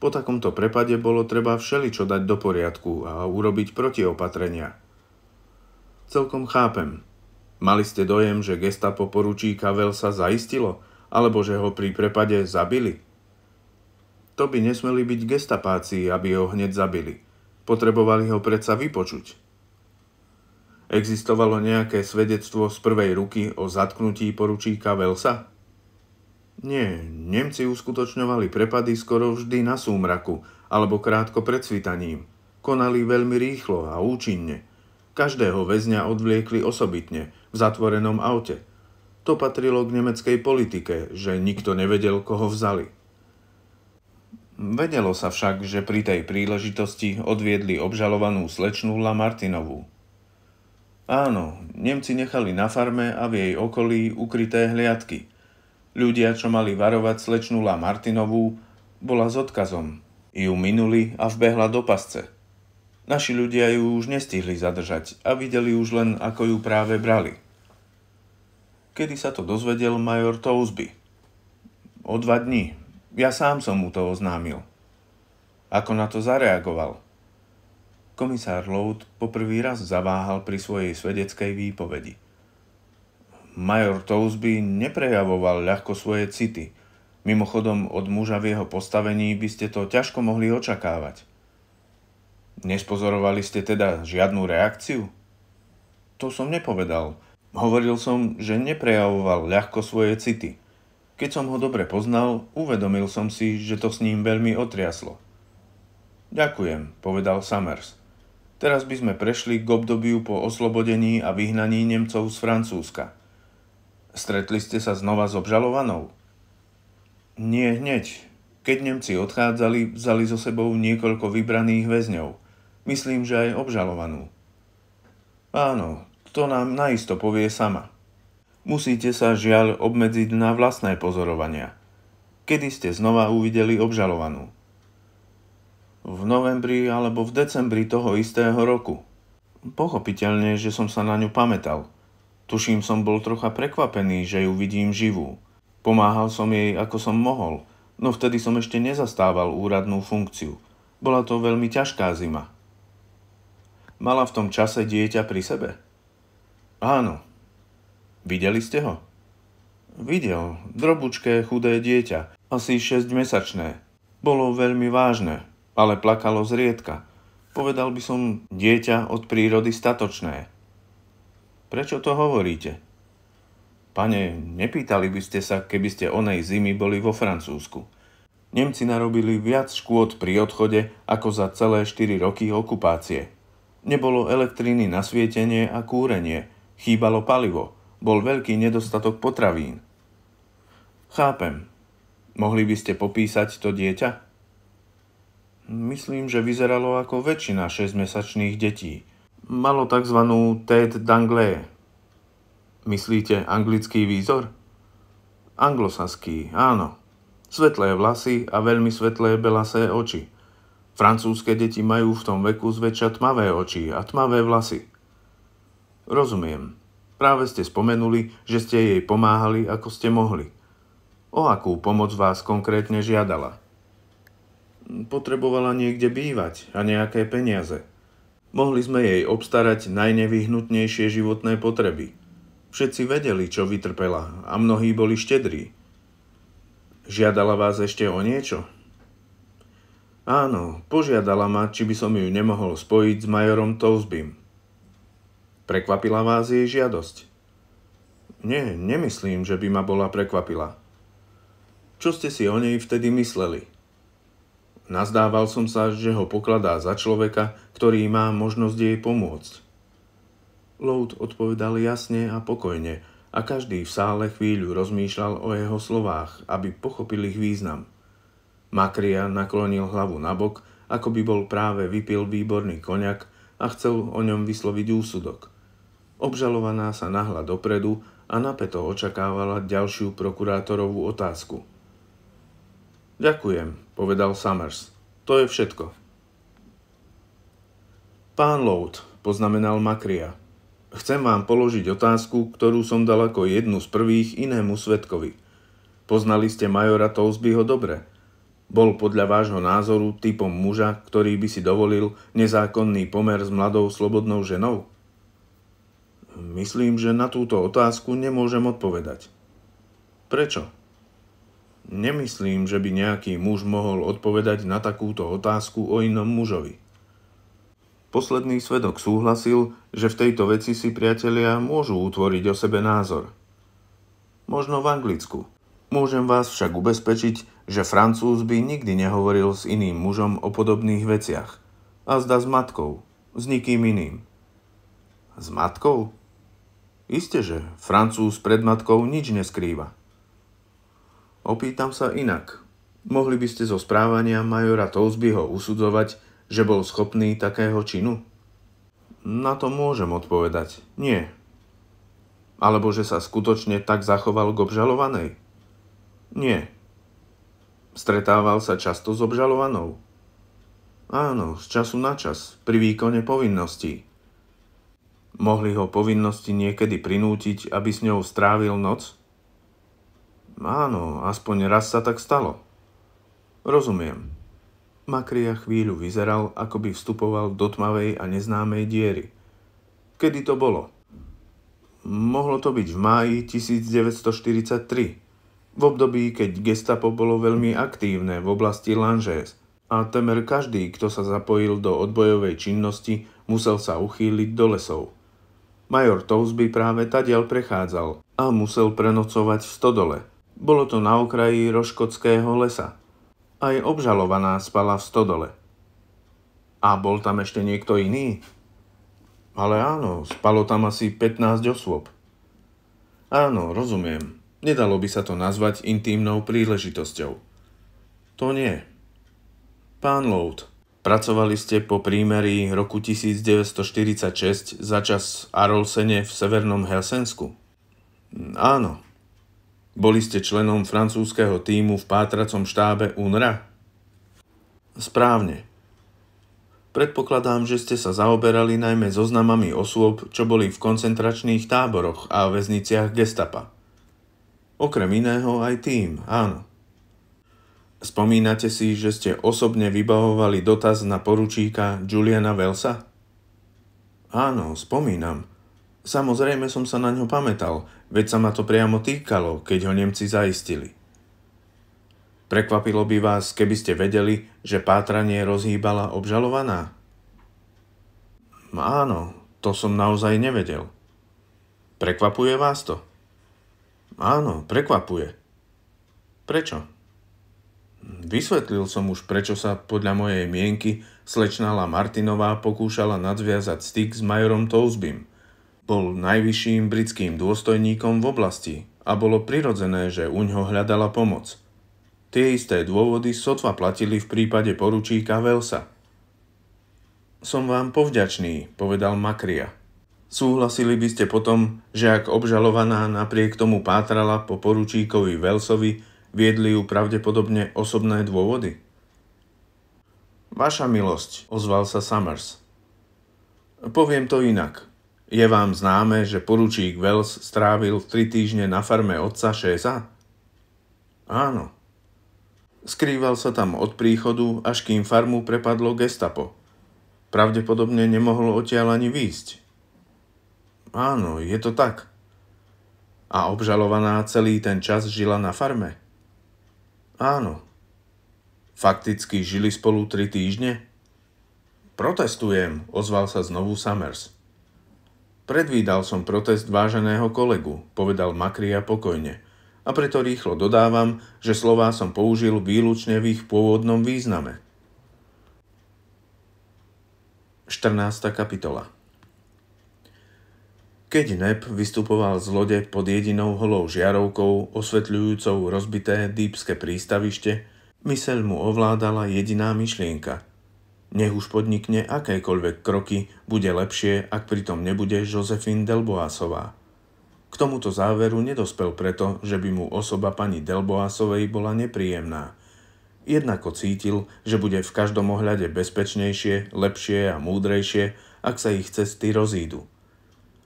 Po takomto prepade bolo treba všeličo dať do poriadku a urobiť protiopatrenia. Celkom chápem. Mali ste dojem, že gestapo poručíka Velsa zaistilo, alebo že ho pri prepade zabili? To by nesmeli byť gestapáci, aby ho hneď zabili. Potrebovali ho predsa vypočuť. Existovalo nejaké svedectvo z prvej ruky o zatknutí poručíka Velsa? Nie, Nemci uskutočňovali prepady skoro vždy na súmraku alebo krátko pred svitaním. Konali veľmi rýchlo a účinne. Každého väzňa odvliekli osobitne, v zatvorenom aute. To patrilo k nemeckej politike, že nikto nevedel, koho vzali. Vedelo sa však, že pri tej príležitosti odviedli obžalovanú slečnú La Martinovú. Áno, Nemci nechali na farme a v jej okolí ukryté hliadky. Ľudia, čo mali varovať slečnú La Martinovú, bola s odkazom. Ju minuli a vbehla do pasce. Naši ľudia ju už nestihli zadržať a videli už len, ako ju práve brali. Kedy sa to dozvedel major Tousby? O dva dní. Ja sám som mu to oznámil. Ako na to zareagoval? Komisár Lout poprvý raz zaváhal pri svojej svedeckej výpovedi. Major Tousby neprejavoval ľahko svoje city. Mimochodom, od muža v jeho postavení by ste to ťažko mohli očakávať. Nespozorovali ste teda žiadnu reakciu? To som nepovedal. Hovoril som, že neprejavoval ľahko svoje city. Keď som ho dobre poznal, uvedomil som si, že to s ním veľmi otriaslo. Ďakujem, povedal Summers. Teraz by sme prešli k obdobiu po oslobodení a vyhnaní Nemcov z Francúzska. Stretli ste sa znova s obžalovanou? Nie hneď. Keď Nemci odchádzali, vzali so sebou niekoľko vybraných väzňov. Myslím, že aj obžalovanú. Áno, to nám naisto povie sama. Musíte sa žiaľ obmedziť na vlastné pozorovania. Kedy ste znova uvideli obžalovanú? v novembri alebo v decembri toho istého roku. Pochopiteľne, že som sa na ňu pamätal. Tuším som bol trocha prekvapený, že ju vidím živú. Pomáhal som jej, ako som mohol, no vtedy som ešte nezastával úradnú funkciu. Bola to veľmi ťažká zima. Mala v tom čase dieťa pri sebe? Áno. Videli ste ho? Videl. Drobučké, chudé dieťa. Asi 6-mesačné. Bolo veľmi vážne ale plakalo zriedka. Povedal by som dieťa od prírody statočné. Prečo to hovoríte? Pane, nepýtali by ste sa, keby ste onej zimy boli vo Francúzsku. Nemci narobili viac škôd pri odchode ako za celé 4 roky okupácie. Nebolo elektriny na svietenie a kúrenie, chýbalo palivo, bol veľký nedostatok potravín. Chápem. Mohli by ste popísať to dieťa? myslím, že vyzeralo ako väčšina 6-mesačných detí. Malo tzv. Ted Danglé. Myslíte anglický výzor? Anglosaský, áno. Svetlé vlasy a veľmi svetlé belasé oči. Francúzske deti majú v tom veku zväčša tmavé oči a tmavé vlasy. Rozumiem. Práve ste spomenuli, že ste jej pomáhali, ako ste mohli. O akú pomoc vás konkrétne žiadala? potrebovala niekde bývať a nejaké peniaze. Mohli sme jej obstarať najnevyhnutnejšie životné potreby. Všetci vedeli, čo vytrpela a mnohí boli štedrí. Žiadala vás ešte o niečo? Áno, požiadala ma, či by som ju nemohol spojiť s majorom Tozbym. Prekvapila vás jej žiadosť? Nie, nemyslím, že by ma bola prekvapila. Čo ste si o nej vtedy mysleli? Nazdával som sa, že ho pokladá za človeka, ktorý má možnosť jej pomôcť. Lout odpovedal jasne a pokojne a každý v sále chvíľu rozmýšľal o jeho slovách, aby pochopil ich význam. Makria naklonil hlavu nabok, ako by bol práve vypil výborný koniak a chcel o ňom vysloviť úsudok. Obžalovaná sa nahla dopredu a napeto očakávala ďalšiu prokurátorovú otázku – Ďakujem, povedal Summers. To je všetko. Pán Lout, poznamenal Makria. Chcem vám položiť otázku, ktorú som dal ako jednu z prvých inému svetkovi. Poznali ste majora Tousbyho dobre. Bol podľa vášho názoru typom muža, ktorý by si dovolil nezákonný pomer s mladou slobodnou ženou? Myslím, že na túto otázku nemôžem odpovedať. Prečo? Nemyslím, že by nejaký muž mohol odpovedať na takúto otázku o inom mužovi. Posledný svedok súhlasil, že v tejto veci si priatelia môžu utvoriť o sebe názor. Možno v Anglicku. Môžem vás však ubezpečiť, že Francúz by nikdy nehovoril s iným mužom o podobných veciach. A zda s matkou, s nikým iným. S matkou? Isté, že Francúz pred matkou nič neskrýva. Opýtam sa inak. Mohli by ste zo správania majora Tozbyho usudzovať, že bol schopný takého činu? Na to môžem odpovedať. Nie. Alebo že sa skutočne tak zachoval k obžalovanej? Nie. Stretával sa často s obžalovanou? Áno, z času na čas, pri výkone povinností. Mohli ho povinnosti niekedy prinútiť, aby s ňou strávil noc? Áno, aspoň raz sa tak stalo. Rozumiem. Makria chvíľu vyzeral, ako by vstupoval do tmavej a neznámej diery. Kedy to bolo? Mohlo to byť v máji 1943, v období, keď gestapo bolo veľmi aktívne v oblasti Lanžés a temer každý, kto sa zapojil do odbojovej činnosti, musel sa uchýliť do lesov. Major Tousby práve tadiaľ prechádzal a musel prenocovať v stodole – bolo to na okraji Roškockého lesa. Aj obžalovaná spala v stodole. A bol tam ešte niekto iný? Ale áno, spalo tam asi 15 osôb. Áno, rozumiem. Nedalo by sa to nazvať intímnou príležitosťou. To nie. Pán Lout, pracovali ste po prímerí roku 1946 za čas Arolsene v Severnom Helsensku? Áno, boli ste členom francúzského týmu v pátracom štábe UNRA? Správne. Predpokladám, že ste sa zaoberali najmä zoznamami osôb, čo boli v koncentračných táboroch a väzniciach gestapa. Okrem iného aj tým, áno. Spomínate si, že ste osobne vybavovali dotaz na poručíka Juliana Velsa? Áno, spomínam. Samozrejme som sa na ňo pamätal, veď sa ma to priamo týkalo, keď ho Nemci zaistili. Prekvapilo by vás, keby ste vedeli, že pátranie rozhýbala obžalovaná? Áno, to som naozaj nevedel. Prekvapuje vás to? Áno, prekvapuje. Prečo? Vysvetlil som už, prečo sa podľa mojej mienky slečná La Martinová pokúšala nadviazať styk s majorom Tousbym. Bol najvyšším britským dôstojníkom v oblasti a bolo prirodzené, že u ňo hľadala pomoc. Tie isté dôvody sotva platili v prípade poručíka Velsa. Som vám povďačný, povedal Makria. Súhlasili by ste potom, že ak obžalovaná napriek tomu pátrala po poručíkovi Velsovi, viedli ju pravdepodobne osobné dôvody? Vaša milosť, ozval sa Summers. Poviem to inak. Je vám známe, že poručík Wells strávil 3 týždne na farme otca Šéza? Áno. Skrýval sa tam od príchodu, až kým farmu prepadlo gestapo. Pravdepodobne nemohol odtiaľ ani výjsť. Áno, je to tak. A obžalovaná celý ten čas žila na farme? Áno. Fakticky žili spolu 3 týždne? Protestujem, ozval sa znovu Summers. Predvídal som protest váženého kolegu, povedal Makria pokojne. A preto rýchlo dodávam, že slová som použil výlučne v ich pôvodnom význame. 14. kapitola Keď Nep vystupoval z lode pod jedinou holou žiarovkou, osvetľujúcou rozbité dýpske prístavište, myseľ mu ovládala jediná myšlienka – nech už podnikne akékoľvek kroky, bude lepšie, ak pritom nebude Josephine Delboasová. K tomuto záveru nedospel preto, že by mu osoba pani Delboásovej bola nepríjemná. Jednako cítil, že bude v každom ohľade bezpečnejšie, lepšie a múdrejšie, ak sa ich cesty rozídu.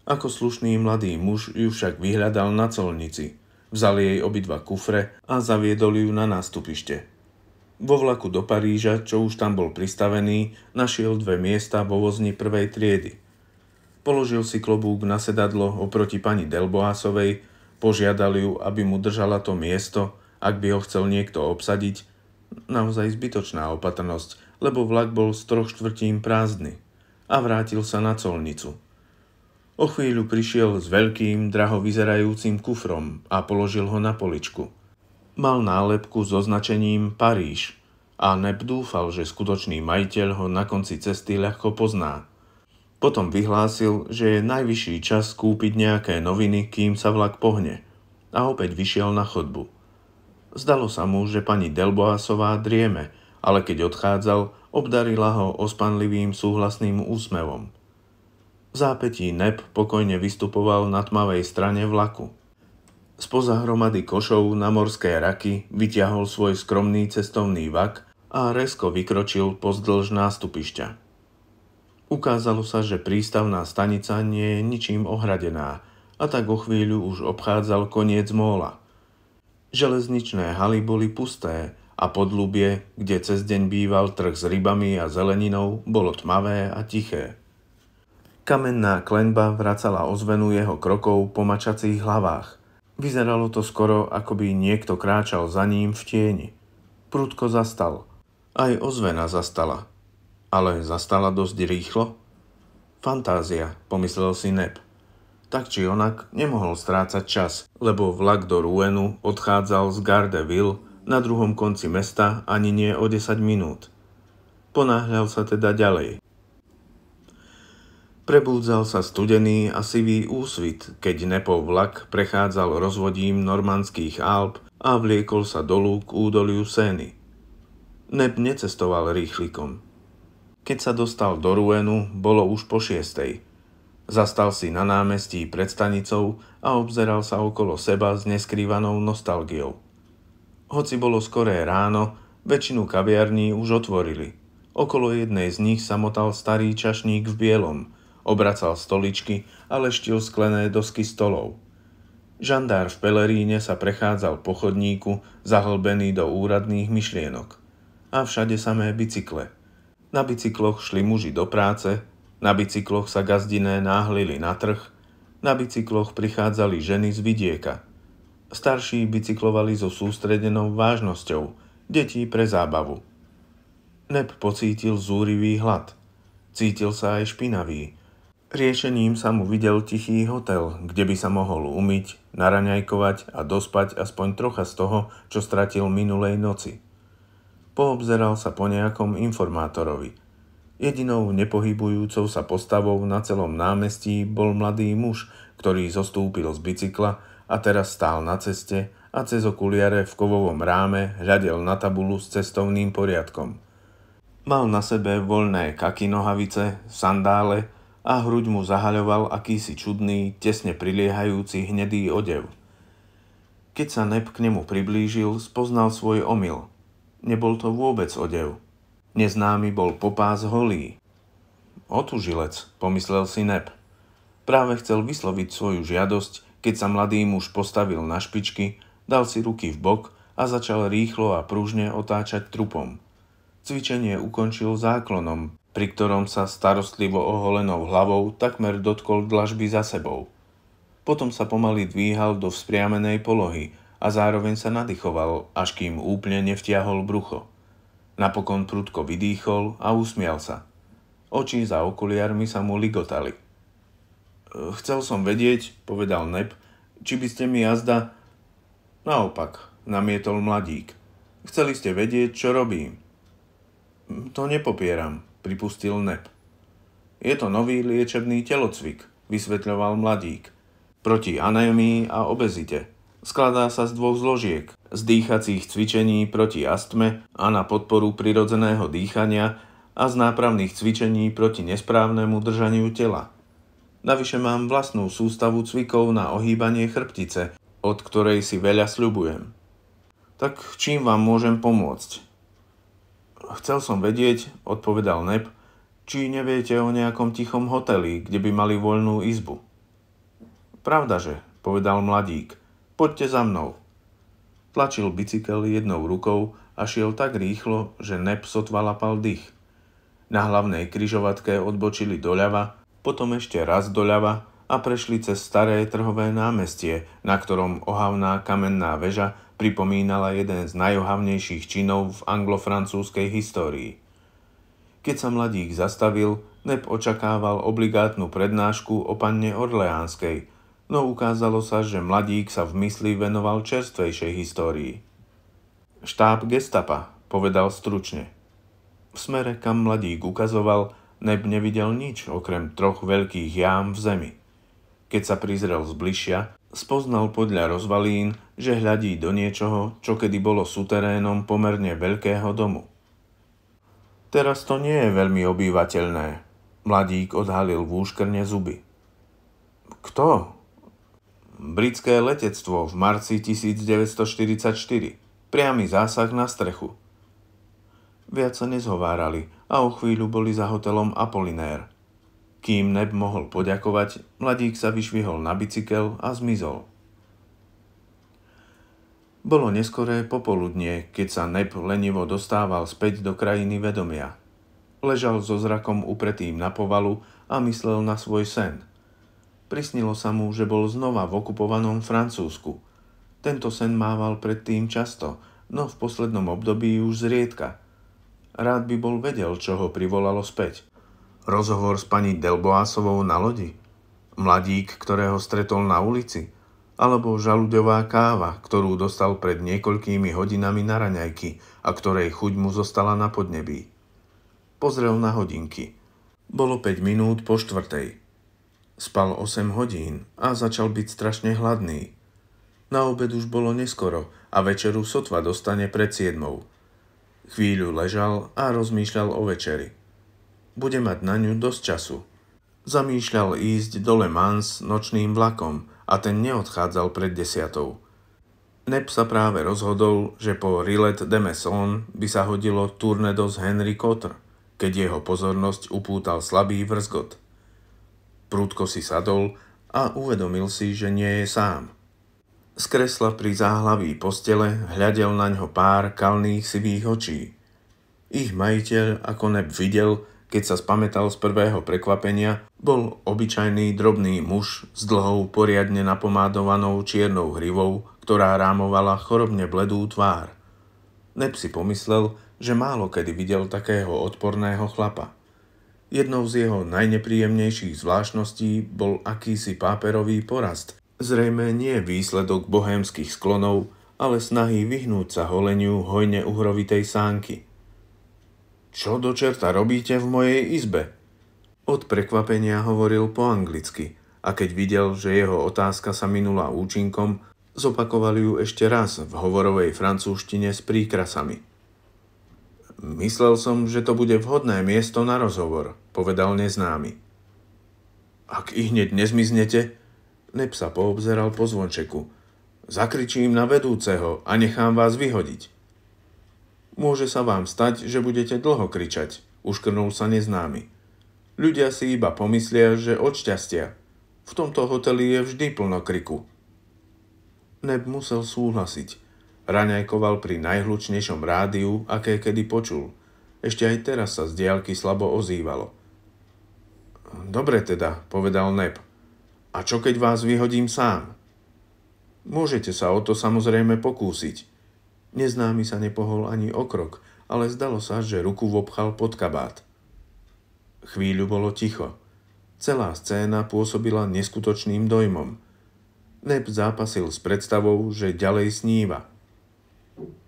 Ako slušný mladý muž ju však vyhľadal na colnici. vzali jej obidva kufre a zaviedol ju na nástupište. Vo vlaku do Paríža, čo už tam bol pristavený, našiel dve miesta vo vozni prvej triedy. Položil si klobúk na sedadlo oproti pani Delboásovej, požiadal ju, aby mu držala to miesto, ak by ho chcel niekto obsadiť. Naozaj zbytočná opatrnosť, lebo vlak bol z troch štvrtín prázdny. A vrátil sa na colnicu. O chvíľu prišiel s veľkým, draho vyzerajúcim kufrom a položil ho na poličku – Mal nálepku s označením Paríž a Neb dúfal, že skutočný majiteľ ho na konci cesty ľahko pozná. Potom vyhlásil, že je najvyšší čas kúpiť nejaké noviny, kým sa vlak pohne a opäť vyšiel na chodbu. Zdalo sa mu, že pani Delboásová drieme, ale keď odchádzal, obdarila ho ospanlivým súhlasným úsmevom. V zápetí Nep pokojne vystupoval na tmavej strane vlaku. Spoza hromady košov na morské raky vyťahol svoj skromný cestovný vak a resko vykročil pozdĺž nástupišťa. Ukázalo sa, že prístavná stanica nie je ničím ohradená a tak o chvíľu už obchádzal koniec móla. Železničné haly boli pusté a podľubie, kde cez deň býval trh s rybami a zeleninou, bolo tmavé a tiché. Kamenná klenba vracala ozvenu jeho krokov po mačacích hlavách – Vyzeralo to skoro, ako by niekto kráčal za ním v tieni. Prudko zastal. Aj ozvena zastala. Ale zastala dosť rýchlo. Fantázia, pomyslel si Neb. Tak či onak nemohol strácať čas, lebo vlak do Rouen odchádzal z Gardeville na druhom konci mesta ani nie o 10 minút. Ponáhľal sa teda ďalej. Prebúdzal sa studený a sivý úsvit, keď nepov vlak prechádzal rozvodím normandských Alp a vliekol sa dolu k údoliu Sény. Neb necestoval rýchlikom. Keď sa dostal do Ruenu, bolo už po šiestej. Zastal si na námestí pred stanicou a obzeral sa okolo seba s neskrývanou nostalgiou. Hoci bolo skoré ráno, väčšinu kaviarní už otvorili. Okolo jednej z nich sa motal starý čašník v bielom – Obracal stoličky a leštil sklené dosky stolov. Žandár v peleríne sa prechádzal po chodníku, zahlbený do úradných myšlienok. A všade samé bicykle. Na bicykloch šli muži do práce, na bicykloch sa gazdiné náhlili na trh, na bicykloch prichádzali ženy z vidieka. Starší bicyklovali so sústredenou vážnosťou, deti pre zábavu. Neb pocítil zúrivý hlad. Cítil sa aj špinavý, Riešením sa mu videl tichý hotel, kde by sa mohol umyť, naraňajkovať a dospať aspoň trocha z toho, čo stratil minulej noci. Poobzeral sa po nejakom informátorovi. Jedinou nepohybujúcou sa postavou na celom námestí bol mladý muž, ktorý zostúpil z bicykla a teraz stál na ceste a cez okuliare v kovovom ráme hľadel na tabulu s cestovným poriadkom. Mal na sebe voľné kaky nohavice, sandále a hruď mu zahaľoval akýsi čudný, tesne priliehajúci hnedý odev. Keď sa Neb k nemu priblížil, spoznal svoj omyl. Nebol to vôbec odev. Neznámy bol popás holý. Otužilec, pomyslel si Neb. Práve chcel vysloviť svoju žiadosť, keď sa mladý muž postavil na špičky, dal si ruky v bok a začal rýchlo a pružne otáčať trupom. Cvičenie ukončil záklonom, pri ktorom sa starostlivo oholenou hlavou takmer dotkol dlažby za sebou. Potom sa pomaly dvíhal do vzpriamenej polohy a zároveň sa nadýchoval, až kým úplne nevtiahol brucho. Napokon prudko vydýchol a usmial sa. Oči za okuliarmi sa mu ligotali. Chcel som vedieť, povedal Nep, či by ste mi jazda... Naopak, namietol mladík. Chceli ste vedieť, čo robím. To nepopieram, pripustil NEP. Je to nový liečebný telocvik, vysvetľoval mladík. Proti anémii a obezite. Skladá sa z dvoch zložiek, z dýchacích cvičení proti astme a na podporu prirodzeného dýchania a z nápravných cvičení proti nesprávnemu držaniu tela. Navyše mám vlastnú sústavu cvikov na ohýbanie chrbtice, od ktorej si veľa sľubujem. Tak čím vám môžem pomôcť? Chcel som vedieť, odpovedal Neb, či neviete o nejakom tichom hoteli, kde by mali voľnú izbu. Pravdaže, povedal mladík, poďte za mnou. Tlačil bicykel jednou rukou a šiel tak rýchlo, že Neb sotva lapal dých. Na hlavnej kryžovatke odbočili doľava, potom ešte raz doľava a prešli cez staré trhové námestie, na ktorom ohavná kamenná väža pripomínala jeden z najohavnejších činov v anglofrancúzskej histórii. Keď sa mladík zastavil, Neb očakával obligátnu prednášku o panne Orleánskej, no ukázalo sa, že mladík sa v mysli venoval čerstvejšej histórii. Štáb gestapa, povedal stručne. V smere, kam mladík ukazoval, Neb nevidel nič okrem troch veľkých jám v zemi. Keď sa prizrel zbližšia, spoznal podľa rozvalín, že hľadí do niečoho, čo kedy bolo suterénom pomerne veľkého domu. Teraz to nie je veľmi obývateľné. Mladík odhalil v úškrne zuby. Kto? Britské letectvo v marci 1944. Priamy zásah na strechu. Viac sa nezhovárali a o chvíľu boli za hotelom Apollinaire. Kým Neb mohol poďakovať, mladík sa vyšvihol na bicykel a zmizol. Bolo neskoré popoludnie, keď sa Neb lenivo dostával späť do krajiny vedomia. Ležal so zrakom upretým na povalu a myslel na svoj sen. Prisnilo sa mu, že bol znova v okupovanom Francúzsku. Tento sen mával predtým často, no v poslednom období už zriedka. Rád by bol vedel, čo ho privolalo späť – Rozhovor s pani Delboásovou na lodi? Mladík, ktorého stretol na ulici? Alebo žaludová káva, ktorú dostal pred niekoľkými hodinami na raňajky a ktorej chuť mu zostala na podnebí? Pozrel na hodinky. Bolo 5 minút po štvrtej. Spal 8 hodín a začal byť strašne hladný. Na obed už bolo neskoro a večeru sotva dostane pred siedmou. Chvíľu ležal a rozmýšľal o večeri bude mať na ňu dosť času. Zamýšľal ísť dole Mans nočným vlakom a ten neodchádzal pred desiatou. Neb sa práve rozhodol, že po Rillet de Maison by sa hodilo Turnedos Henry Cotter, keď jeho pozornosť upútal slabý vrzgot. Prúdko si sadol a uvedomil si, že nie je sám. Z kresla pri záhlaví postele hľadel na ňo pár kalných sivých očí. Ich majiteľ, ako neb videl, keď sa spametal z prvého prekvapenia, bol obyčajný drobný muž s dlhou poriadne napomádovanou čiernou hrivou, ktorá rámovala chorobne bledú tvár. Neb si pomyslel, že málo kedy videl takého odporného chlapa. Jednou z jeho najnepríjemnejších zvláštností bol akýsi páperový porast. Zrejme nie výsledok bohémskych sklonov, ale snahy vyhnúť sa holeniu hojne uhrovitej sánky – čo do čerta robíte v mojej izbe? Od prekvapenia hovoril po anglicky a keď videl, že jeho otázka sa minula účinkom, zopakovali ju ešte raz v hovorovej francúzštine s príkrasami. Myslel som, že to bude vhodné miesto na rozhovor, povedal neznámy. Ak i hneď nezmiznete, Nep sa poobzeral po zvončeku. Zakričím na vedúceho a nechám vás vyhodiť. Môže sa vám stať, že budete dlho kričať, uškrnul sa neznámy. Ľudia si iba pomyslia, že od šťastia. V tomto hoteli je vždy plno kriku. Neb musel súhlasiť. Raňajkoval pri najhlučnejšom rádiu, aké kedy počul. Ešte aj teraz sa z diálky slabo ozývalo. Dobre teda, povedal Neb. A čo keď vás vyhodím sám? Môžete sa o to samozrejme pokúsiť. Neznámy sa nepohol ani okrok, ale zdalo sa, že ruku vopchal pod kabát. Chvíľu bolo ticho. Celá scéna pôsobila neskutočným dojmom. Neb zápasil s predstavou, že ďalej sníva.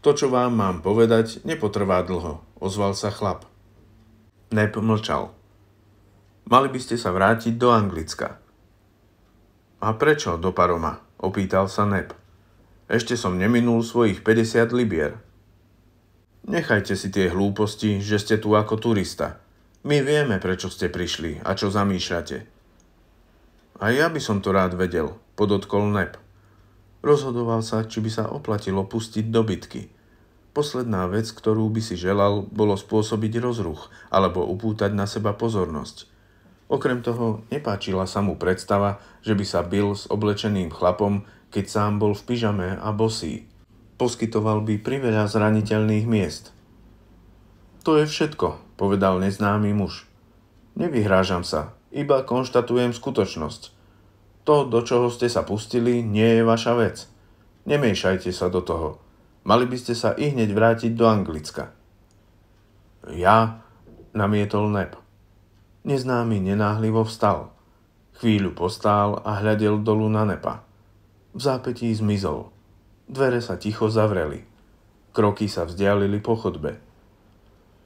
To, čo vám mám povedať, nepotrvá dlho, ozval sa chlap. Neb mlčal. Mali by ste sa vrátiť do Anglicka. A prečo do Paroma? opýtal sa Neb. Ešte som neminul svojich 50 libier. Nechajte si tie hlúposti, že ste tu ako turista. My vieme, prečo ste prišli a čo zamýšľate. A ja by som to rád vedel, podotkol Nep. Rozhodoval sa, či by sa oplatilo pustiť dobytky. Posledná vec, ktorú by si želal, bolo spôsobiť rozruch alebo upútať na seba pozornosť. Okrem toho, nepáčila sa mu predstava, že by sa Bill s oblečeným chlapom keď sám bol v pyžame a bosý. Poskytoval by priveľa zraniteľných miest. To je všetko, povedal neznámy muž. Nevyhrážam sa, iba konštatujem skutočnosť. To, do čoho ste sa pustili, nie je vaša vec. Nemiešajte sa do toho. Mali by ste sa i hneď vrátiť do Anglicka. Ja, namietol Neb. Neznámy nenáhlivo vstal. Chvíľu postál a hľadel dolu na Nepa v zápetí zmizol. Dvere sa ticho zavreli. Kroky sa vzdialili po chodbe.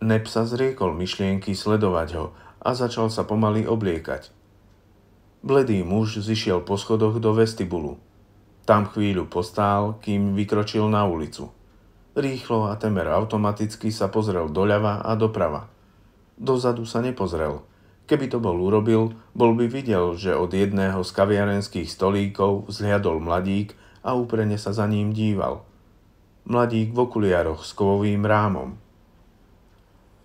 Nep sa zriekol myšlienky sledovať ho a začal sa pomaly obliekať. Bledý muž zišiel po schodoch do vestibulu. Tam chvíľu postál, kým vykročil na ulicu. Rýchlo a temer automaticky sa pozrel doľava a doprava. Dozadu sa nepozrel. Keby to bol urobil, bol by videl, že od jedného z kaviarenských stolíkov zliadol mladík a úprene sa za ním díval. Mladík v okuliároch s kovovým rámom.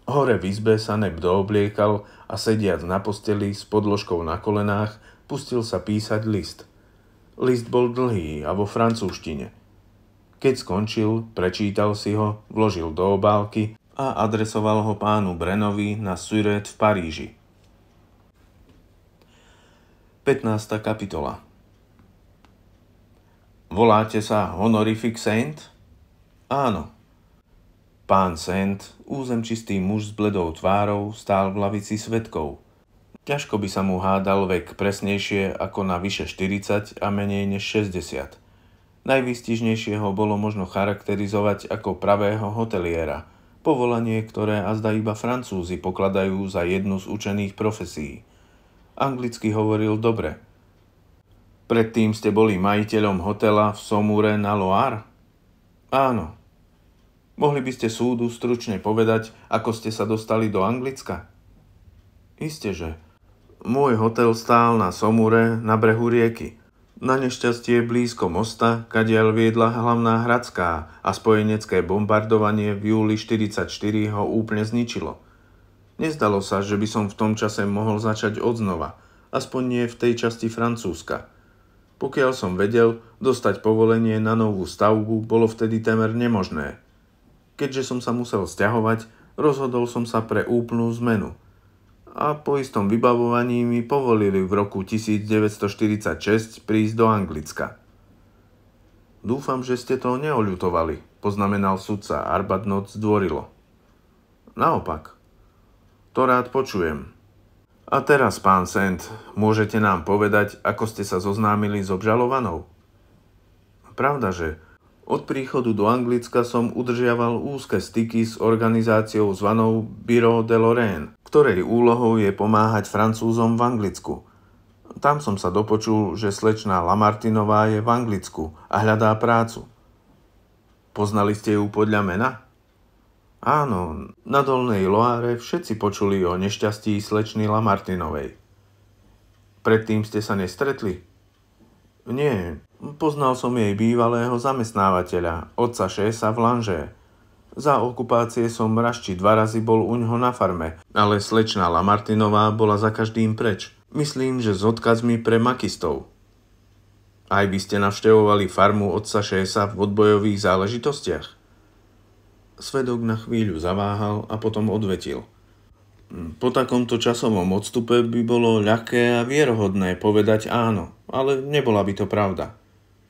Hore v izbe sa neb doobliekal a sediac na posteli s podložkou na kolenách pustil sa písať list. List bol dlhý a vo francúzštine – keď skončil, prečítal si ho, vložil do obálky a adresoval ho pánu Brenovi na Suret v Paríži. 15. kapitola Voláte sa honorific saint? Áno. Pán Saint, územčistý muž s bledou tvárou, stál v lavici svetkov. Ťažko by sa mu hádal vek presnejšie ako na vyše 40 a menej než 60. Najvýstižnejšie ho bolo možno charakterizovať ako pravého hoteliera, povolanie, ktoré azda iba Francúzi pokladajú za jednu z učených profesí – Anglicky hovoril dobre. Predtým ste boli majiteľom hotela v Somure na Loire? Áno. Mohli by ste súdu stručne povedať, ako ste sa dostali do Anglicka? Isté, že. Môj hotel stál na Somure na brehu rieky. Na nešťastie blízko mosta, kadiaľ viedla hlavná hradská a spojenecké bombardovanie v júli 1944 ho úplne zničilo – Nezdalo sa, že by som v tom čase mohol začať odznova, aspoň nie v tej časti Francúzska. Pokiaľ som vedel, dostať povolenie na novú stavbu bolo vtedy temer nemožné. Keďže som sa musel stiahovať, rozhodol som sa pre úplnú zmenu. A po istom vybavovaní mi povolili v roku 1946 prísť do Anglicka. Dúfam, že ste to neoľutovali, poznamenal sudca Arbadnot zdvorilo. Naopak, to rád počujem. A teraz, pán Sent, môžete nám povedať, ako ste sa zoznámili s obžalovanou? Pravda, že od príchodu do Anglicka som udržiaval úzke styky s organizáciou zvanou Bureau de Lorraine, ktorej úlohou je pomáhať Francúzom v Anglicku. Tam som sa dopočul, že slečná Lamartinová je v Anglicku a hľadá prácu. Poznali ste ju podľa mena? Áno, na Dolnej Loáre všetci počuli o nešťastí slečny Lamartinovej. Predtým ste sa nestretli? Nie, poznal som jej bývalého zamestnávateľa, otca Šesa v Lanže. Za okupácie som rašči dva razy bol u ňoho na farme, ale slečna Lamartinová bola za každým preč. Myslím, že s odkazmi pre makistov. Aj by ste navštevovali farmu otca Šesa v odbojových záležitostiach? Svedok na chvíľu zaváhal a potom odvetil. Hm, po takomto časovom odstupe by bolo ľahké a vierohodné povedať áno, ale nebola by to pravda.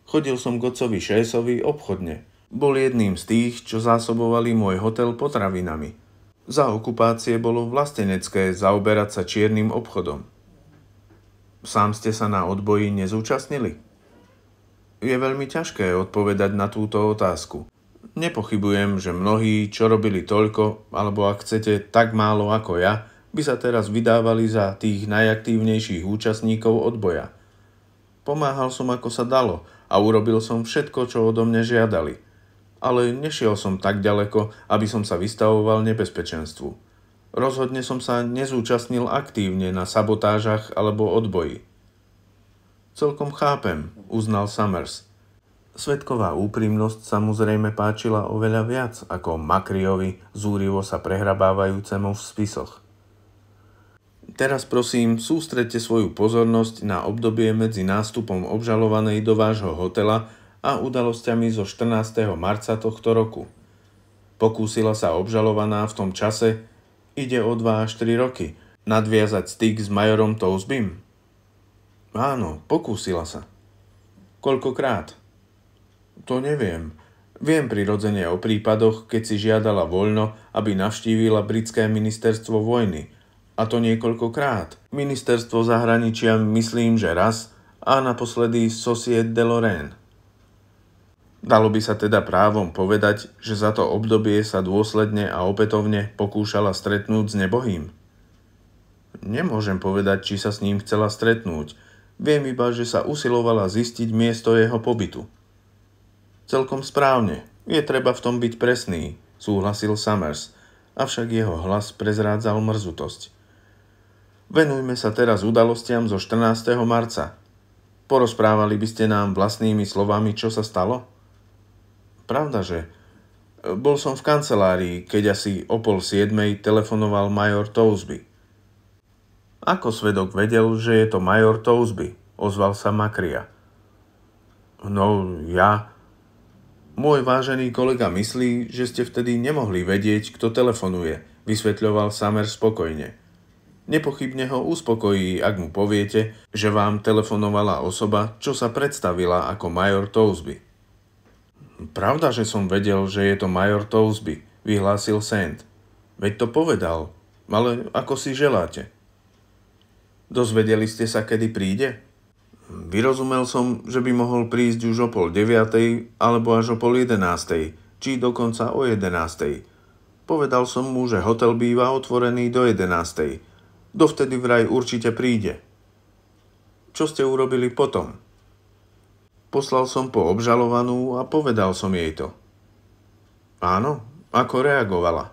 Chodil som k otcovi Šésovi obchodne. Bol jedným z tých, čo zásobovali môj hotel potravinami. Za okupácie bolo vlastenecké zaoberať sa čiernym obchodom. Sám ste sa na odboji nezúčastnili? Je veľmi ťažké odpovedať na túto otázku. Nepochybujem, že mnohí, čo robili toľko, alebo ak chcete tak málo ako ja, by sa teraz vydávali za tých najaktívnejších účastníkov odboja. Pomáhal som ako sa dalo a urobil som všetko, čo odo mne žiadali. Ale nešiel som tak ďaleko, aby som sa vystavoval nebezpečenstvu. Rozhodne som sa nezúčastnil aktívne na sabotážach alebo odboji. Celkom chápem, uznal Summers – Svetková úprimnosť samozrejme páčila oveľa viac ako Makriovi zúrivo sa prehrabávajúcemu v spisoch. Teraz prosím, sústredte svoju pozornosť na obdobie medzi nástupom obžalovanej do vášho hotela a udalosťami zo 14. marca tohto roku. Pokúsila sa obžalovaná v tom čase, ide o 2 až 3 roky, nadviazať styk s majorom Tozbym? Áno, pokúsila sa. Koľkokrát? To neviem. Viem prirodzene o prípadoch, keď si žiadala voľno, aby navštívila britské ministerstvo vojny. A to niekoľkokrát. Ministerstvo zahraničia myslím, že raz a naposledy societ de Lorraine. Dalo by sa teda právom povedať, že za to obdobie sa dôsledne a opätovne pokúšala stretnúť s nebohým? Nemôžem povedať, či sa s ním chcela stretnúť. Viem iba, že sa usilovala zistiť miesto jeho pobytu. Celkom správne. Je treba v tom byť presný, súhlasil Summers, avšak jeho hlas prezrádzal mrzutosť. Venujme sa teraz udalostiam zo 14. marca. Porozprávali by ste nám vlastnými slovami, čo sa stalo? Pravda, že? E, bol som v kancelárii, keď asi o pol siedmej telefonoval major Tousby. Ako svedok vedel, že je to major Tousby? Ozval sa Makria. No, ja... Môj vážený kolega myslí, že ste vtedy nemohli vedieť, kto telefonuje, vysvetľoval Samer spokojne. Nepochybne ho uspokojí, ak mu poviete, že vám telefonovala osoba, čo sa predstavila ako major Tousby. Pravda, že som vedel, že je to major Tousby, vyhlásil Sand. Veď to povedal, ale ako si želáte. Dozvedeli ste sa, kedy príde? Vyrozumel som, že by mohol prísť už o pol deviatej alebo až o pol jedenástej, či dokonca o jedenástej. Povedal som mu, že hotel býva otvorený do jedenástej. Dovtedy vraj určite príde. Čo ste urobili potom? Poslal som po obžalovanú a povedal som jej to. Áno, ako reagovala.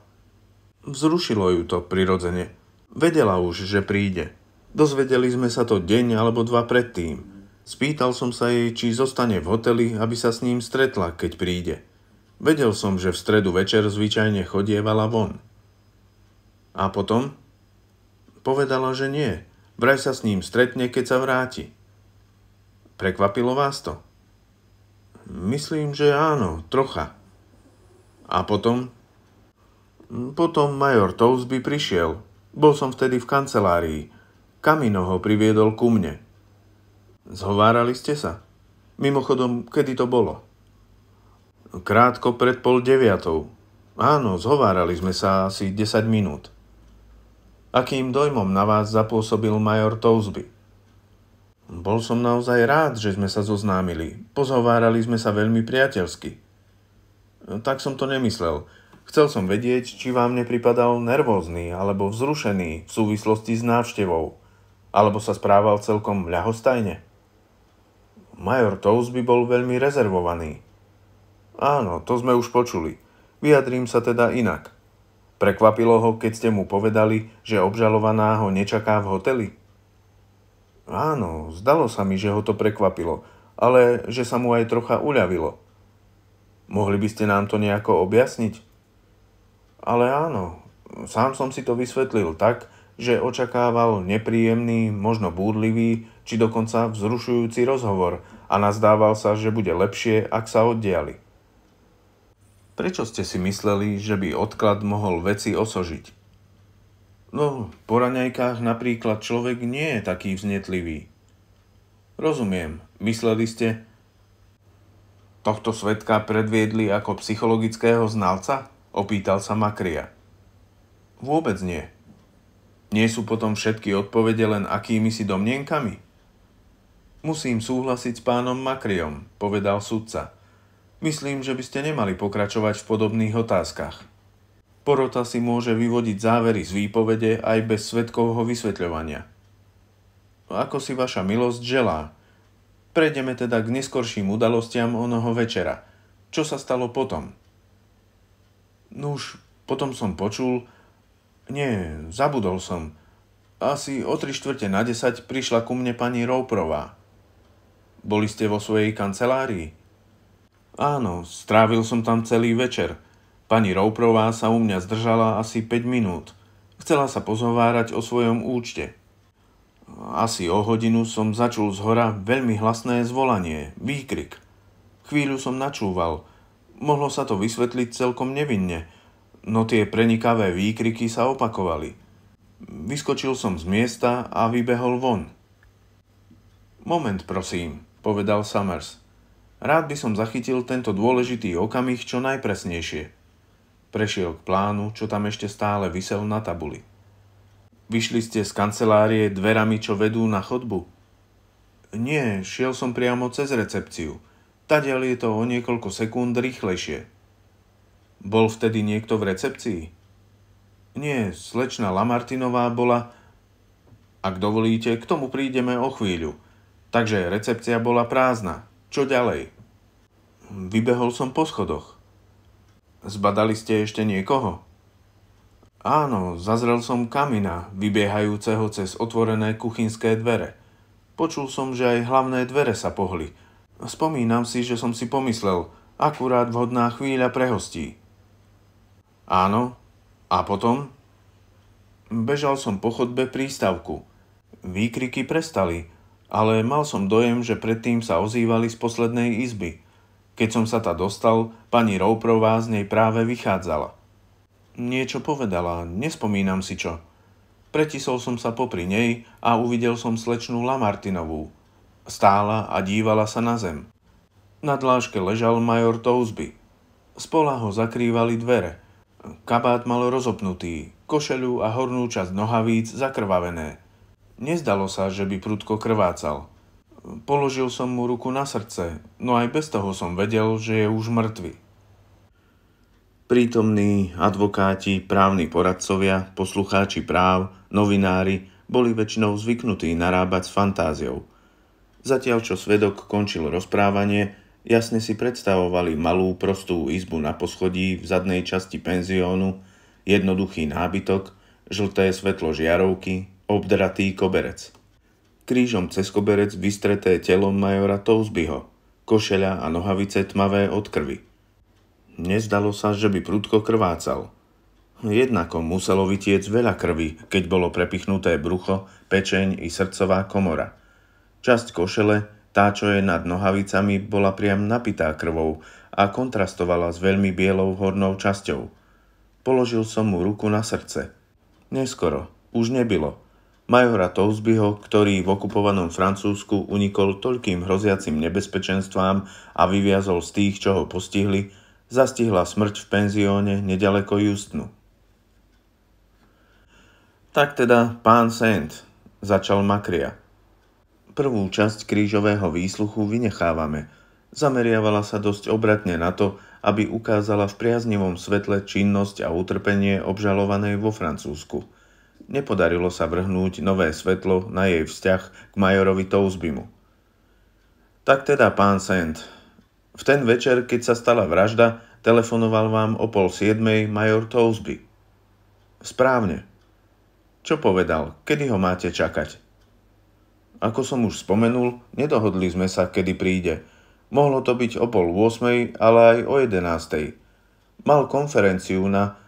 Vzrušilo ju to prirodzene. Vedela už, že príde. Dozvedeli sme sa to deň alebo dva predtým. Spýtal som sa jej, či zostane v hoteli, aby sa s ním stretla, keď príde. Vedel som, že v stredu večer zvyčajne chodievala von. A potom? Povedala, že nie. Vraj sa s ním stretne, keď sa vráti. Prekvapilo vás to? Myslím, že áno, trocha. A potom? Potom major Tousby prišiel. Bol som vtedy v kancelárii. Kamino ho priviedol ku mne. Zhovárali ste sa? Mimochodom, kedy to bolo? Krátko pred pol deviatou. Áno, zhovárali sme sa asi 10 minút. Akým dojmom na vás zapôsobil major Tousby? Bol som naozaj rád, že sme sa zoznámili. Pozhovárali sme sa veľmi priateľsky. Tak som to nemyslel. Chcel som vedieť, či vám nepripadal nervózny alebo vzrušený v súvislosti s návštevou alebo sa správal celkom ľahostajne? Major Tous by bol veľmi rezervovaný. Áno, to sme už počuli. Vyjadrím sa teda inak. Prekvapilo ho, keď ste mu povedali, že obžalovaná ho nečaká v hoteli? Áno, zdalo sa mi, že ho to prekvapilo, ale že sa mu aj trocha uľavilo. Mohli by ste nám to nejako objasniť? Ale áno, sám som si to vysvetlil tak, že očakával nepríjemný, možno búdlivý či dokonca vzrušujúci rozhovor a nazdával sa, že bude lepšie, ak sa oddiali. Prečo ste si mysleli, že by odklad mohol veci osožiť? No, po raňajkách napríklad človek nie je taký vznetlivý. Rozumiem, mysleli ste... Tohto svetka predviedli ako psychologického znalca? Opýtal sa Makria. Vôbec nie, nie sú potom všetky odpovede len akými si domnienkami? Musím súhlasiť s pánom Makriom, povedal sudca. Myslím, že by ste nemali pokračovať v podobných otázkach. Porota si môže vyvodiť závery z výpovede aj bez svetkovho vysvetľovania. Ako si vaša milosť želá. Prejdeme teda k neskorším udalostiam onoho večera. Čo sa stalo potom? Nuž, potom som počul, nie, zabudol som. Asi o tri štvrte na desať prišla ku mne pani Rouprová. Boli ste vo svojej kancelárii? Áno, strávil som tam celý večer. Pani Rouprová sa u mňa zdržala asi 5 minút. Chcela sa pozhovárať o svojom účte. Asi o hodinu som začul z hora veľmi hlasné zvolanie, výkrik. Chvíľu som načúval. Mohlo sa to vysvetliť celkom nevinne, no tie prenikavé výkriky sa opakovali. Vyskočil som z miesta a vybehol von. Moment, prosím, povedal Summers. Rád by som zachytil tento dôležitý okamih čo najpresnejšie. Prešiel k plánu, čo tam ešte stále vysel na tabuli. Vyšli ste z kancelárie dverami, čo vedú na chodbu? Nie, šiel som priamo cez recepciu. Tadiaľ je to o niekoľko sekúnd rýchlejšie. Bol vtedy niekto v recepcii? Nie, slečna Lamartinová bola... Ak dovolíte, k tomu prídeme o chvíľu. Takže recepcia bola prázdna. Čo ďalej? Vybehol som po schodoch. Zbadali ste ešte niekoho? Áno, zazrel som kamina, vybiehajúceho cez otvorené kuchynské dvere. Počul som, že aj hlavné dvere sa pohli. Spomínam si, že som si pomyslel, akurát vhodná chvíľa pre hostí. Áno. A potom? Bežal som po chodbe prístavku. Výkriky prestali, ale mal som dojem, že predtým sa ozývali z poslednej izby. Keď som sa ta dostal, pani Rouprová z nej práve vychádzala. Niečo povedala, nespomínam si čo. Pretisol som sa popri nej a uvidel som slečnú Lamartinovú. Stála a dívala sa na zem. Na dláške ležal major Tousby. Spola ho zakrývali dvere. Kabát mal rozopnutý, košelu a hornú časť nohavíc zakrvavené. Nezdalo sa, že by prudko krvácal. Položil som mu ruku na srdce, no aj bez toho som vedel, že je už mŕtvy. Prítomní, advokáti, právni poradcovia, poslucháči práv, novinári boli väčšinou zvyknutí narábať s fantáziou. Zatiaľ čo svedok končil rozprávanie, Jasne si predstavovali malú prostú izbu na poschodí v zadnej časti penziónu, jednoduchý nábytok, žlté svetlo žiarovky, obdratý koberec. Krížom cez koberec vystreté telo majora Tousbyho, košeľa a nohavice tmavé od krvi. Nezdalo sa, že by prudko krvácal. Jednako muselo vytiec veľa krvi, keď bolo prepichnuté brucho, pečeň i srdcová komora. Časť košele, tá, čo je nad nohavicami, bola priam napitá krvou a kontrastovala s veľmi bielou hornou časťou. Položil som mu ruku na srdce. Neskoro, už nebylo. Majora Tousbyho, ktorý v okupovanom Francúzsku unikol toľkým hroziacim nebezpečenstvám a vyviazol z tých, čo ho postihli, zastihla smrť v penzióne nedaleko Justnu. Tak teda, pán Saint, začal Makria – Prvú časť krížového výsluchu vynechávame. Zameriavala sa dosť obratne na to, aby ukázala v priaznivom svetle činnosť a utrpenie obžalovanej vo Francúzsku. Nepodarilo sa vrhnúť nové svetlo na jej vzťah k majorovi Tousbimu. Tak teda, pán Sand, v ten večer, keď sa stala vražda, telefonoval vám o pol siedmej major Tousby. Správne. Čo povedal? Kedy ho máte čakať? Ako som už spomenul, nedohodli sme sa, kedy príde. Mohlo to byť o pol 8, ale aj o 11. Mal konferenciu na...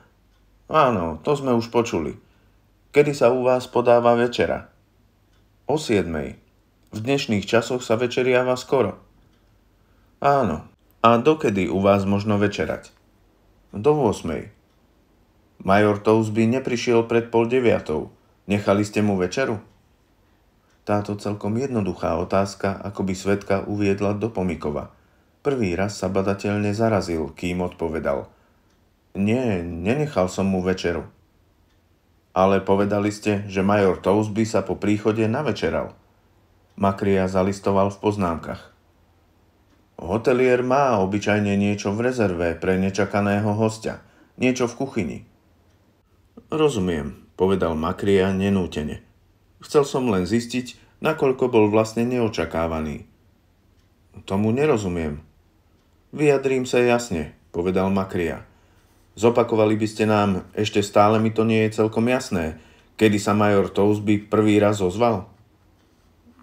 Áno, to sme už počuli. Kedy sa u vás podáva večera? O 7. V dnešných časoch sa večeriava skoro. Áno. A dokedy u vás možno večerať? Do 8. Major Tousby neprišiel pred pol 9. Nechali ste mu večeru? Táto celkom jednoduchá otázka ako by svetka uviedla do Pomikova. Prvý raz sa badateľne zarazil, kým odpovedal. Nie, nenechal som mu večeru. Ale povedali ste, že major Tousby sa po príchode navečeral. Makria zalistoval v poznámkach. Hotelier má obyčajne niečo v rezerve pre nečakaného hostia, niečo v kuchyni. Rozumiem, povedal Makria nenútene. Chcel som len zistiť, nakoľko bol vlastne neočakávaný. Tomu nerozumiem. Vyjadrím sa jasne, povedal Makria. Zopakovali by ste nám, ešte stále mi to nie je celkom jasné, kedy sa major Tousby prvý raz ozval?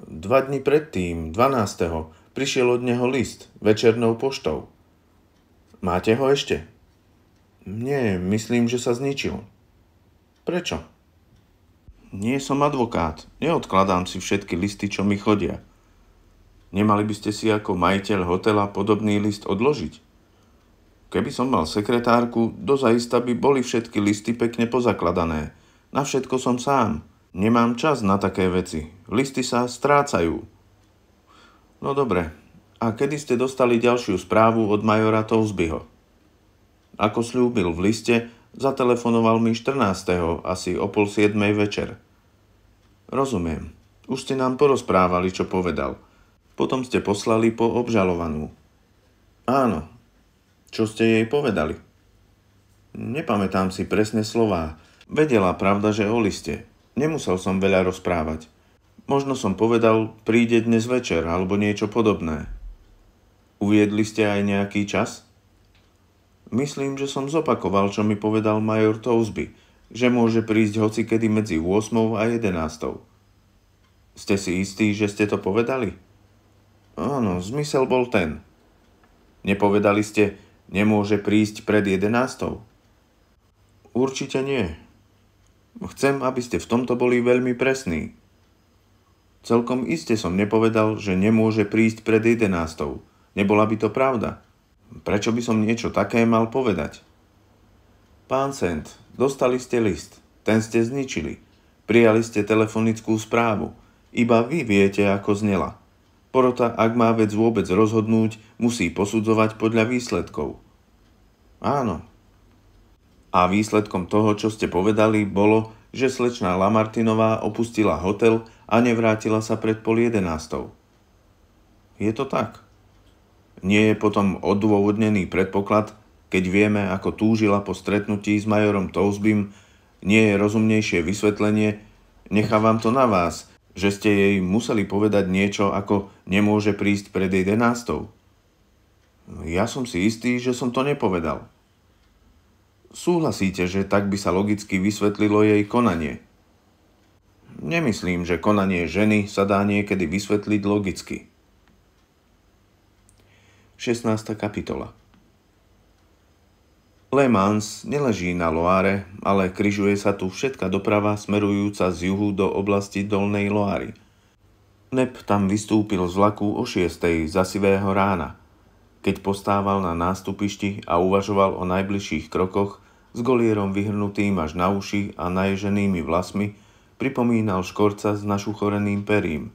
Dva dni predtým, 12. prišiel od neho list, večernou poštou. Máte ho ešte? Nie, myslím, že sa zničil. Prečo? Nie som advokát, neodkladám si všetky listy, čo mi chodia. Nemali by ste si ako majiteľ hotela podobný list odložiť? Keby som mal sekretárku, dozaista by boli všetky listy pekne pozakladané. Na všetko som sám. Nemám čas na také veci. Listy sa strácajú. No dobre. A kedy ste dostali ďalšiu správu od majora Tovzbyho? Ako slúbil v liste, Zatelefonoval mi 14. asi o pol 7. večer. Rozumiem. Už ste nám porozprávali, čo povedal. Potom ste poslali po obžalovanú. Áno. Čo ste jej povedali? Nepamätám si presne slová. Vedela pravda, že o liste. Nemusel som veľa rozprávať. Možno som povedal, príde dnes večer alebo niečo podobné. Uviedli ste aj nejaký čas? Myslím, že som zopakoval, čo mi povedal major Tousby, že môže prísť hoci kedy medzi 8 a 11. Ste si istí, že ste to povedali? Áno, zmysel bol ten. Nepovedali ste, nemôže prísť pred 11. Určite nie. Chcem, aby ste v tomto boli veľmi presní. Celkom iste som nepovedal, že nemôže prísť pred 11. Nebola by to pravda. Prečo by som niečo také mal povedať? Pán Sent, dostali ste list. Ten ste zničili. Prijali ste telefonickú správu. Iba vy viete, ako znela. Porota, ak má vec vôbec rozhodnúť, musí posudzovať podľa výsledkov. Áno. A výsledkom toho, čo ste povedali, bolo, že slečná Lamartinová opustila hotel a nevrátila sa pred pol jedenástou. Je to tak. Nie je potom odôvodnený predpoklad, keď vieme, ako túžila po stretnutí s majorom Tousbym, nie je rozumnejšie vysvetlenie, nechávam to na vás, že ste jej museli povedať niečo, ako nemôže prísť pred jej Ja som si istý, že som to nepovedal. Súhlasíte, že tak by sa logicky vysvetlilo jej konanie – Nemyslím, že konanie ženy sa dá niekedy vysvetliť logicky. 16. kapitola Le Mans neleží na Loáre, ale križuje sa tu všetka doprava smerujúca z juhu do oblasti Dolnej Loary. Nep tam vystúpil z vlaku o 6. zasivého rána. Keď postával na nástupišti a uvažoval o najbližších krokoch, s golierom vyhrnutým až na uši a naježenými vlasmi, pripomínal škorca s našuchoreným perím.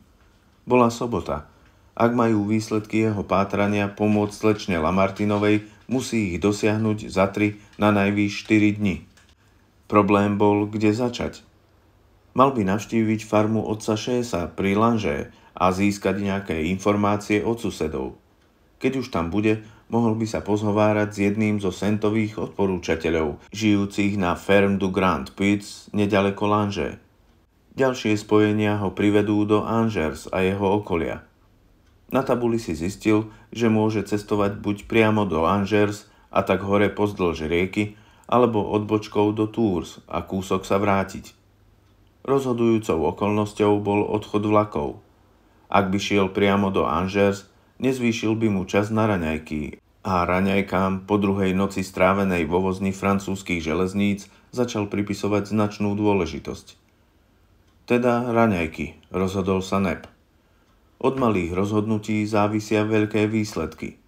Bola sobota – ak majú výsledky jeho pátrania pomôcť slečne Lamartinovej, musí ich dosiahnuť za 3 na najvýš 4 dni. Problém bol, kde začať. Mal by navštíviť farmu otca Šésa pri Lanže a získať nejaké informácie od susedov. Keď už tam bude, mohol by sa pozhovárať s jedným zo sentových odporúčateľov, žijúcich na Ferm du Grand Pits, nedaleko Lanže. Ďalšie spojenia ho privedú do Angers a jeho okolia. Na tabuli si zistil, že môže cestovať buď priamo do Angers a tak hore pozdĺž rieky, alebo odbočkou do Tours a kúsok sa vrátiť. Rozhodujúcou okolnosťou bol odchod vlakov. Ak by šiel priamo do Angers, nezvýšil by mu čas na raňajky a raňajkám po druhej noci strávenej vo vozni francúzskych železníc začal pripisovať značnú dôležitosť. Teda raňajky, rozhodol sa Nep. Od malých rozhodnutí závisia veľké výsledky.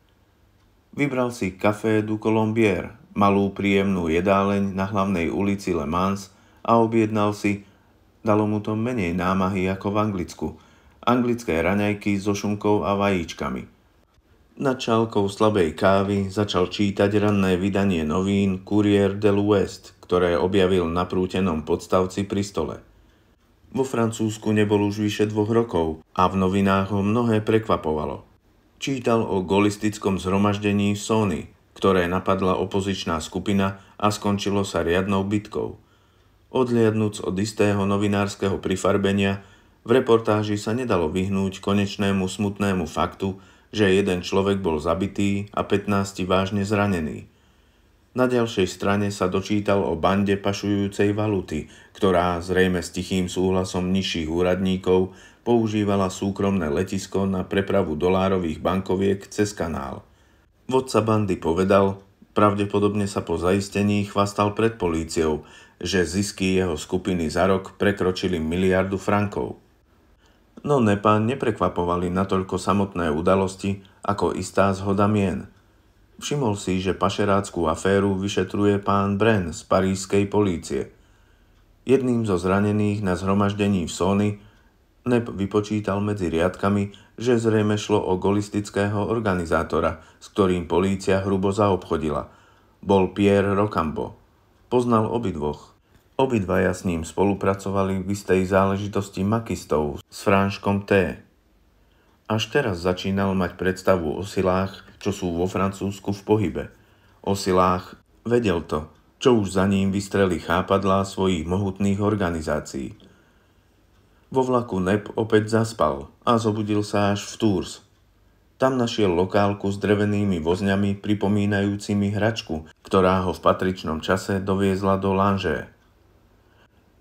Vybral si Café du Colombier, malú príjemnú jedáleň na hlavnej ulici Le Mans a objednal si, dalo mu to menej námahy ako v Anglicku, anglické raňajky so šunkou a vajíčkami. Nad čálkou slabej kávy začal čítať ranné vydanie novín Courier de l'Ouest, ktoré objavil na prútenom podstavci pri stole – vo Francúzsku nebol už vyše dvoch rokov a v novinách ho mnohé prekvapovalo. Čítal o golistickom zhromaždení Sony, ktoré napadla opozičná skupina a skončilo sa riadnou bitkou. Odliadnúc od istého novinárskeho prifarbenia, v reportáži sa nedalo vyhnúť konečnému smutnému faktu, že jeden človek bol zabitý a 15 vážne zranený – na ďalšej strane sa dočítal o bande pašujúcej valuty, ktorá zrejme s tichým súhlasom nižších úradníkov používala súkromné letisko na prepravu dolárových bankoviek cez kanál. Vodca bandy povedal, pravdepodobne sa po zaistení chvastal pred políciou, že zisky jeho skupiny za rok prekročili miliardu frankov. No Nepa neprekvapovali natoľko samotné udalosti, ako istá zhoda mien – Všimol si, že pašeráckú aféru vyšetruje pán Bren z parískej polície. Jedným zo zranených na zhromaždení v Sony Nep vypočítal medzi riadkami, že zrejme šlo o golistického organizátora, s ktorým polícia hrubo zaobchodila. Bol Pierre Rocambo. Poznal obidvoch. Obidvaja s ním spolupracovali v istej záležitosti makistov s Franškom T. Až teraz začínal mať predstavu o silách, čo sú vo Francúzsku v pohybe. O silách vedel to, čo už za ním vystreli chápadlá svojich mohutných organizácií. Vo vlaku Nep opäť zaspal a zobudil sa až v Tours. Tam našiel lokálku s drevenými vozňami pripomínajúcimi hračku, ktorá ho v patričnom čase doviezla do Lange.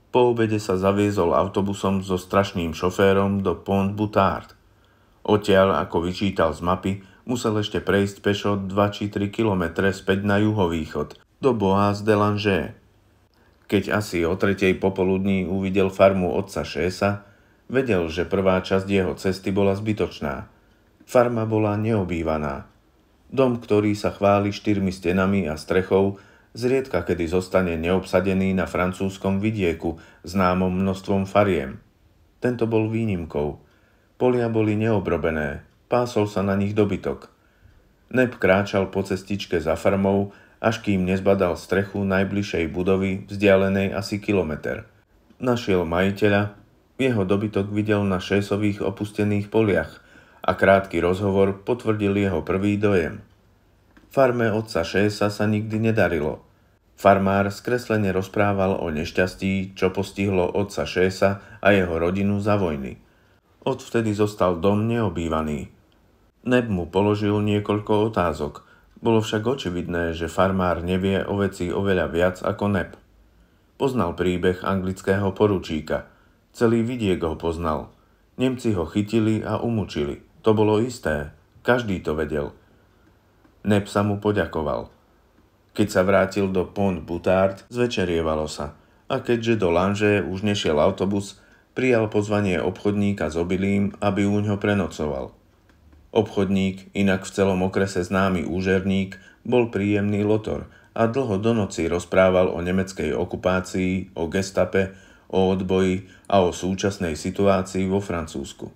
Po obede sa zaviezol autobusom so strašným šoférom do Pont Boutard. Odtiaľ, ako vyčítal z mapy, musel ešte prejsť pešo 2 či 3 kilometre späť na juhovýchod, do Boaz de Lange. Keď asi o tretej popoludní uvidel farmu otca Šésa, vedel, že prvá časť jeho cesty bola zbytočná. Farma bola neobývaná. Dom, ktorý sa chváli štyrmi stenami a strechou, zriedka kedy zostane neobsadený na francúzskom vidieku, známom množstvom fariem. Tento bol výnimkou – Polia boli neobrobené, pásol sa na nich dobytok. Neb kráčal po cestičke za farmou, až kým nezbadal strechu najbližšej budovy, vzdialenej asi kilometr. Našiel majiteľa, jeho dobytok videl na šesových opustených poliach a krátky rozhovor potvrdil jeho prvý dojem. Farme otca Šesa sa nikdy nedarilo. Farmár skreslene rozprával o nešťastí, čo postihlo otca Šesa a jeho rodinu za vojny – Odvtedy zostal dom neobývaný. Neb mu položil niekoľko otázok. Bolo však očividné, že farmár nevie o veci oveľa viac ako Neb. Poznal príbeh anglického poručíka. Celý vidiek ho poznal. Nemci ho chytili a umúčili. To bolo isté. Každý to vedel. Neb sa mu poďakoval. Keď sa vrátil do Pont Butard, zvečerievalo sa. A keďže do Lange už nešiel autobus, prijal pozvanie obchodníka s obilím, aby u ňo prenocoval. Obchodník, inak v celom okrese známy úžerník, bol príjemný lotor a dlho do noci rozprával o nemeckej okupácii, o gestape, o odboji a o súčasnej situácii vo Francúzsku.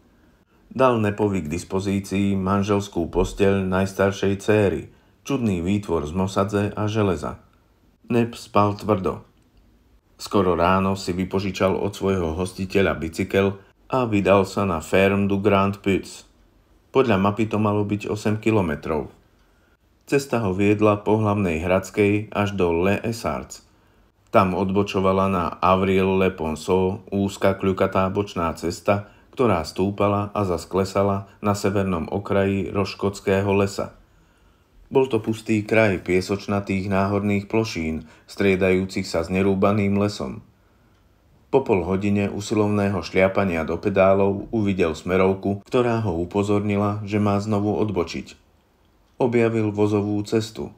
Dal Nepovi k dispozícii manželskú posteľ najstaršej céry, čudný výtvor z mosadze a železa. Nep spal tvrdo – Skoro ráno si vypožičal od svojho hostiteľa bicykel a vydal sa na Ferme du Grand Puits. Podľa mapy to malo byť 8 kilometrov. Cesta ho viedla po hlavnej Hradskej až do Le Essarts. Tam odbočovala na Avril Le Ponceau úzka kľukatá bočná cesta, ktorá stúpala a zasklesala na severnom okraji Roškotského lesa. Bol to pustý kraj piesočnatých náhorných plošín, striedajúcich sa s nerúbaným lesom. Po pol hodine usilovného šliapania do pedálov uvidel smerovku, ktorá ho upozornila, že má znovu odbočiť. Objavil vozovú cestu.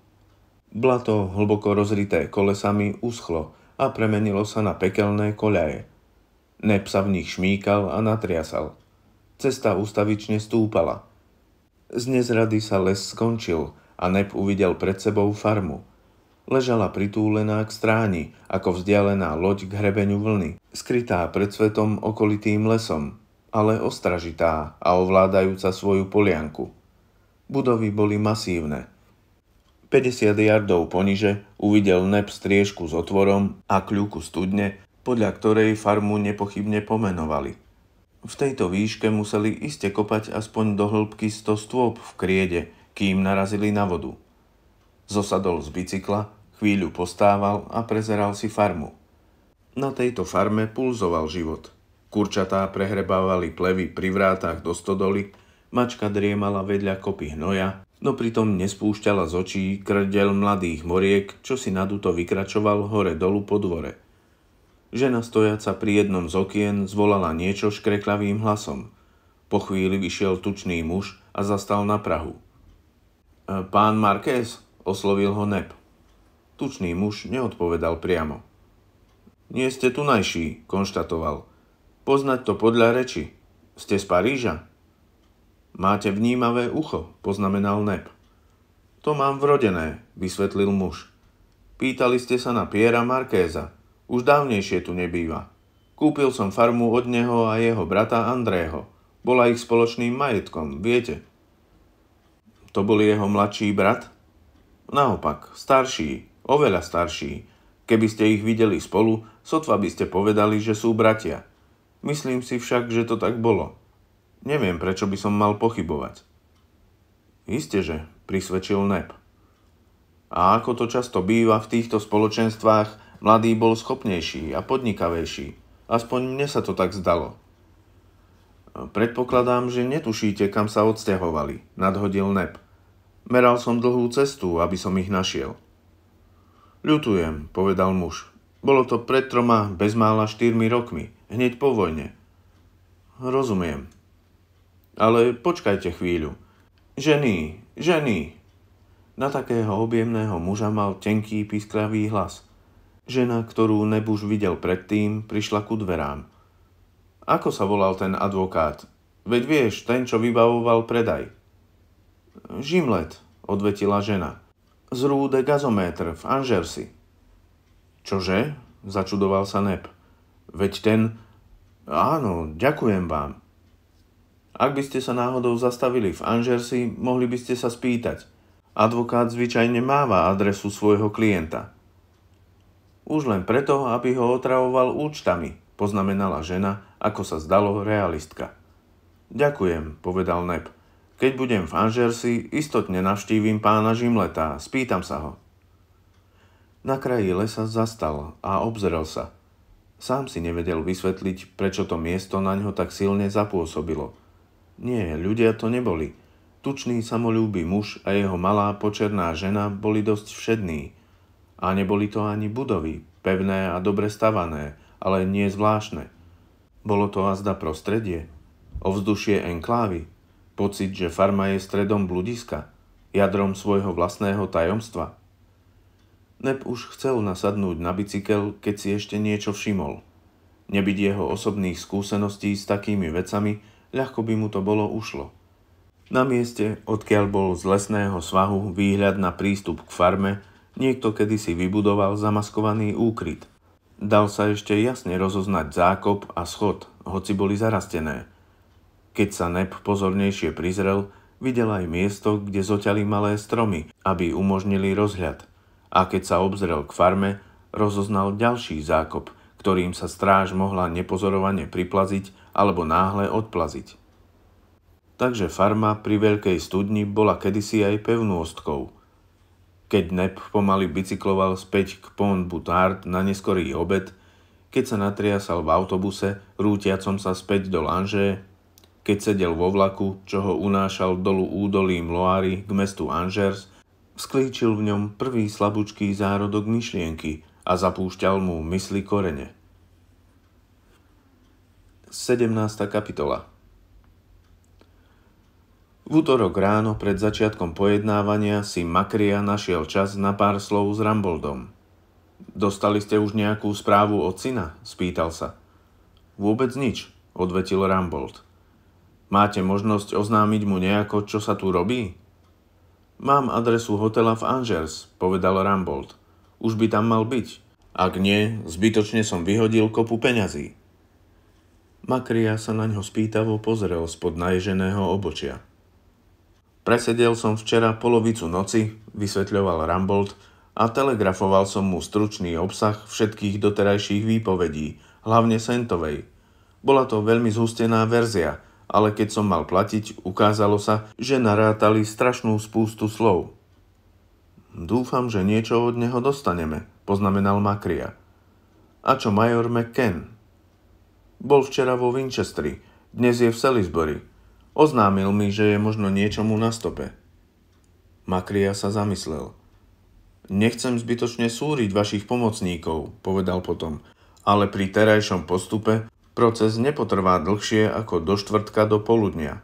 Blato, hlboko rozrité kolesami, uschlo a premenilo sa na pekelné koľaje. Nep sa v nich šmíkal a natriasal. Cesta ustavične stúpala. Z nezrady sa les skončil – a Neb uvidel pred sebou farmu. Ležala pritúlená k stráni, ako vzdialená loď k hrebeniu vlny, skrytá pred svetom okolitým lesom, ale ostražitá a ovládajúca svoju polianku. Budovy boli masívne. 50 jardov poniže uvidel Neb striežku s otvorom a kľúku studne, podľa ktorej farmu nepochybne pomenovali. V tejto výške museli iste kopať aspoň do hĺbky 100 stôp v kriede – kým narazili na vodu. Zosadol z bicykla, chvíľu postával a prezeral si farmu. Na tejto farme pulzoval život. Kurčatá prehrebávali plevy pri vrátach do stodoly, mačka driemala vedľa kopy hnoja, no pritom nespúšťala z očí krdel mladých moriek, čo si naduto vykračoval hore dolu po dvore. Žena stojaca pri jednom z okien zvolala niečo škreklavým hlasom. Po chvíli vyšiel tučný muž a zastal na Prahu. E, pán Marquez, oslovil ho Nep. Tučný muž neodpovedal priamo. Nie ste tu najší, konštatoval. Poznať to podľa reči. Ste z Paríža? Máte vnímavé ucho, poznamenal Nep. To mám vrodené, vysvetlil muž. Pýtali ste sa na Piera Markéza. Už dávnejšie tu nebýva. Kúpil som farmu od neho a jeho brata Andrého. Bola ich spoločným majetkom, viete. To bol jeho mladší brat? Naopak, starší, oveľa starší. Keby ste ich videli spolu, sotva by ste povedali, že sú bratia. Myslím si však, že to tak bolo. Neviem, prečo by som mal pochybovať. že prisvedčil Neb. A ako to často býva v týchto spoločenstvách, mladý bol schopnejší a podnikavejší. Aspoň mne sa to tak zdalo. Predpokladám, že netušíte, kam sa odsťahovali, nadhodil Neb. Meral som dlhú cestu, aby som ich našiel. Ľutujem, povedal muž. Bolo to pred troma, bezmála štyrmi rokmi, hneď po vojne. Rozumiem. Ale počkajte chvíľu. Ženy, ženy. Na takého objemného muža mal tenký, pískravý hlas. Žena, ktorú nebuž videl predtým, prišla ku dverám. Ako sa volal ten advokát? Veď vieš, ten, čo vybavoval predaj. Žimlet, odvetila žena. Z rúde gazométr v Anžersi. Čože? Začudoval sa Nep. Veď ten... Áno, ďakujem vám. Ak by ste sa náhodou zastavili v Anžersi, mohli by ste sa spýtať. Advokát zvyčajne máva adresu svojho klienta. Už len preto, aby ho otravoval účtami, poznamenala žena, ako sa zdalo realistka. Ďakujem, povedal Nep. Keď budem v Anžersi, istotne navštívim pána Žimleta, spýtam sa ho. Na kraji lesa zastal a obzrel sa. Sám si nevedel vysvetliť, prečo to miesto na ňo tak silne zapôsobilo. Nie, ľudia to neboli. Tučný samolúbý muž a jeho malá počerná žena boli dosť všední. A neboli to ani budovy, pevné a dobre stavané, ale nie zvláštne. Bolo to azda prostredie, ovzdušie enklávy, Pocit, že farma je stredom bludiska, jadrom svojho vlastného tajomstva. Neb už chcel nasadnúť na bicykel, keď si ešte niečo všimol. Nebyť jeho osobných skúseností s takými vecami, ľahko by mu to bolo ušlo. Na mieste, odkiaľ bol z lesného svahu výhľad na prístup k farme, niekto kedysi vybudoval zamaskovaný úkryt. Dal sa ešte jasne rozoznať zákop a schod, hoci boli zarastené – keď sa Neb pozornejšie prizrel, videl aj miesto, kde zoťali malé stromy, aby umožnili rozhľad. A keď sa obzrel k farme, rozoznal ďalší zákop, ktorým sa stráž mohla nepozorovane priplaziť alebo náhle odplaziť. Takže farma pri veľkej studni bola kedysi aj pevnôstkou. Keď Neb pomaly bicykloval späť k Pont Butard na neskorý obed, keď sa natriasal v autobuse, rútiacom sa späť do Lanže, keď sedel vo vlaku, čo ho unášal dolu údolím Loary k mestu Angers, sklíčil v ňom prvý slabúčký zárodok myšlienky a zapúšťal mu mysli korene. 17. kapitola v útorok ráno pred začiatkom pojednávania si Makria našiel čas na pár slov s Ramboldom. Dostali ste už nejakú správu od syna? spýtal sa. Vôbec nič, odvetil Rambold. Máte možnosť oznámiť mu nejako, čo sa tu robí? Mám adresu hotela v Angers, povedal Rambold. Už by tam mal byť. Ak nie, zbytočne som vyhodil kopu peňazí. Makria sa na ňo spýtavo pozrel spod naježeného obočia. Presedel som včera polovicu noci, vysvetľoval Rambold, a telegrafoval som mu stručný obsah všetkých doterajších výpovedí, hlavne Sentovej. Bola to veľmi zhustená verzia – ale keď som mal platiť, ukázalo sa, že narátali strašnú spústu slov. Dúfam, že niečo od neho dostaneme, poznamenal Makria. A čo major McKen? Bol včera vo Winchestri, dnes je v Salisbury. Oznámil mi, že je možno niečomu na stope. Makria sa zamyslel. Nechcem zbytočne súriť vašich pomocníkov, povedal potom, ale pri terajšom postupe Proces nepotrvá dlhšie ako do štvrtka do poludnia.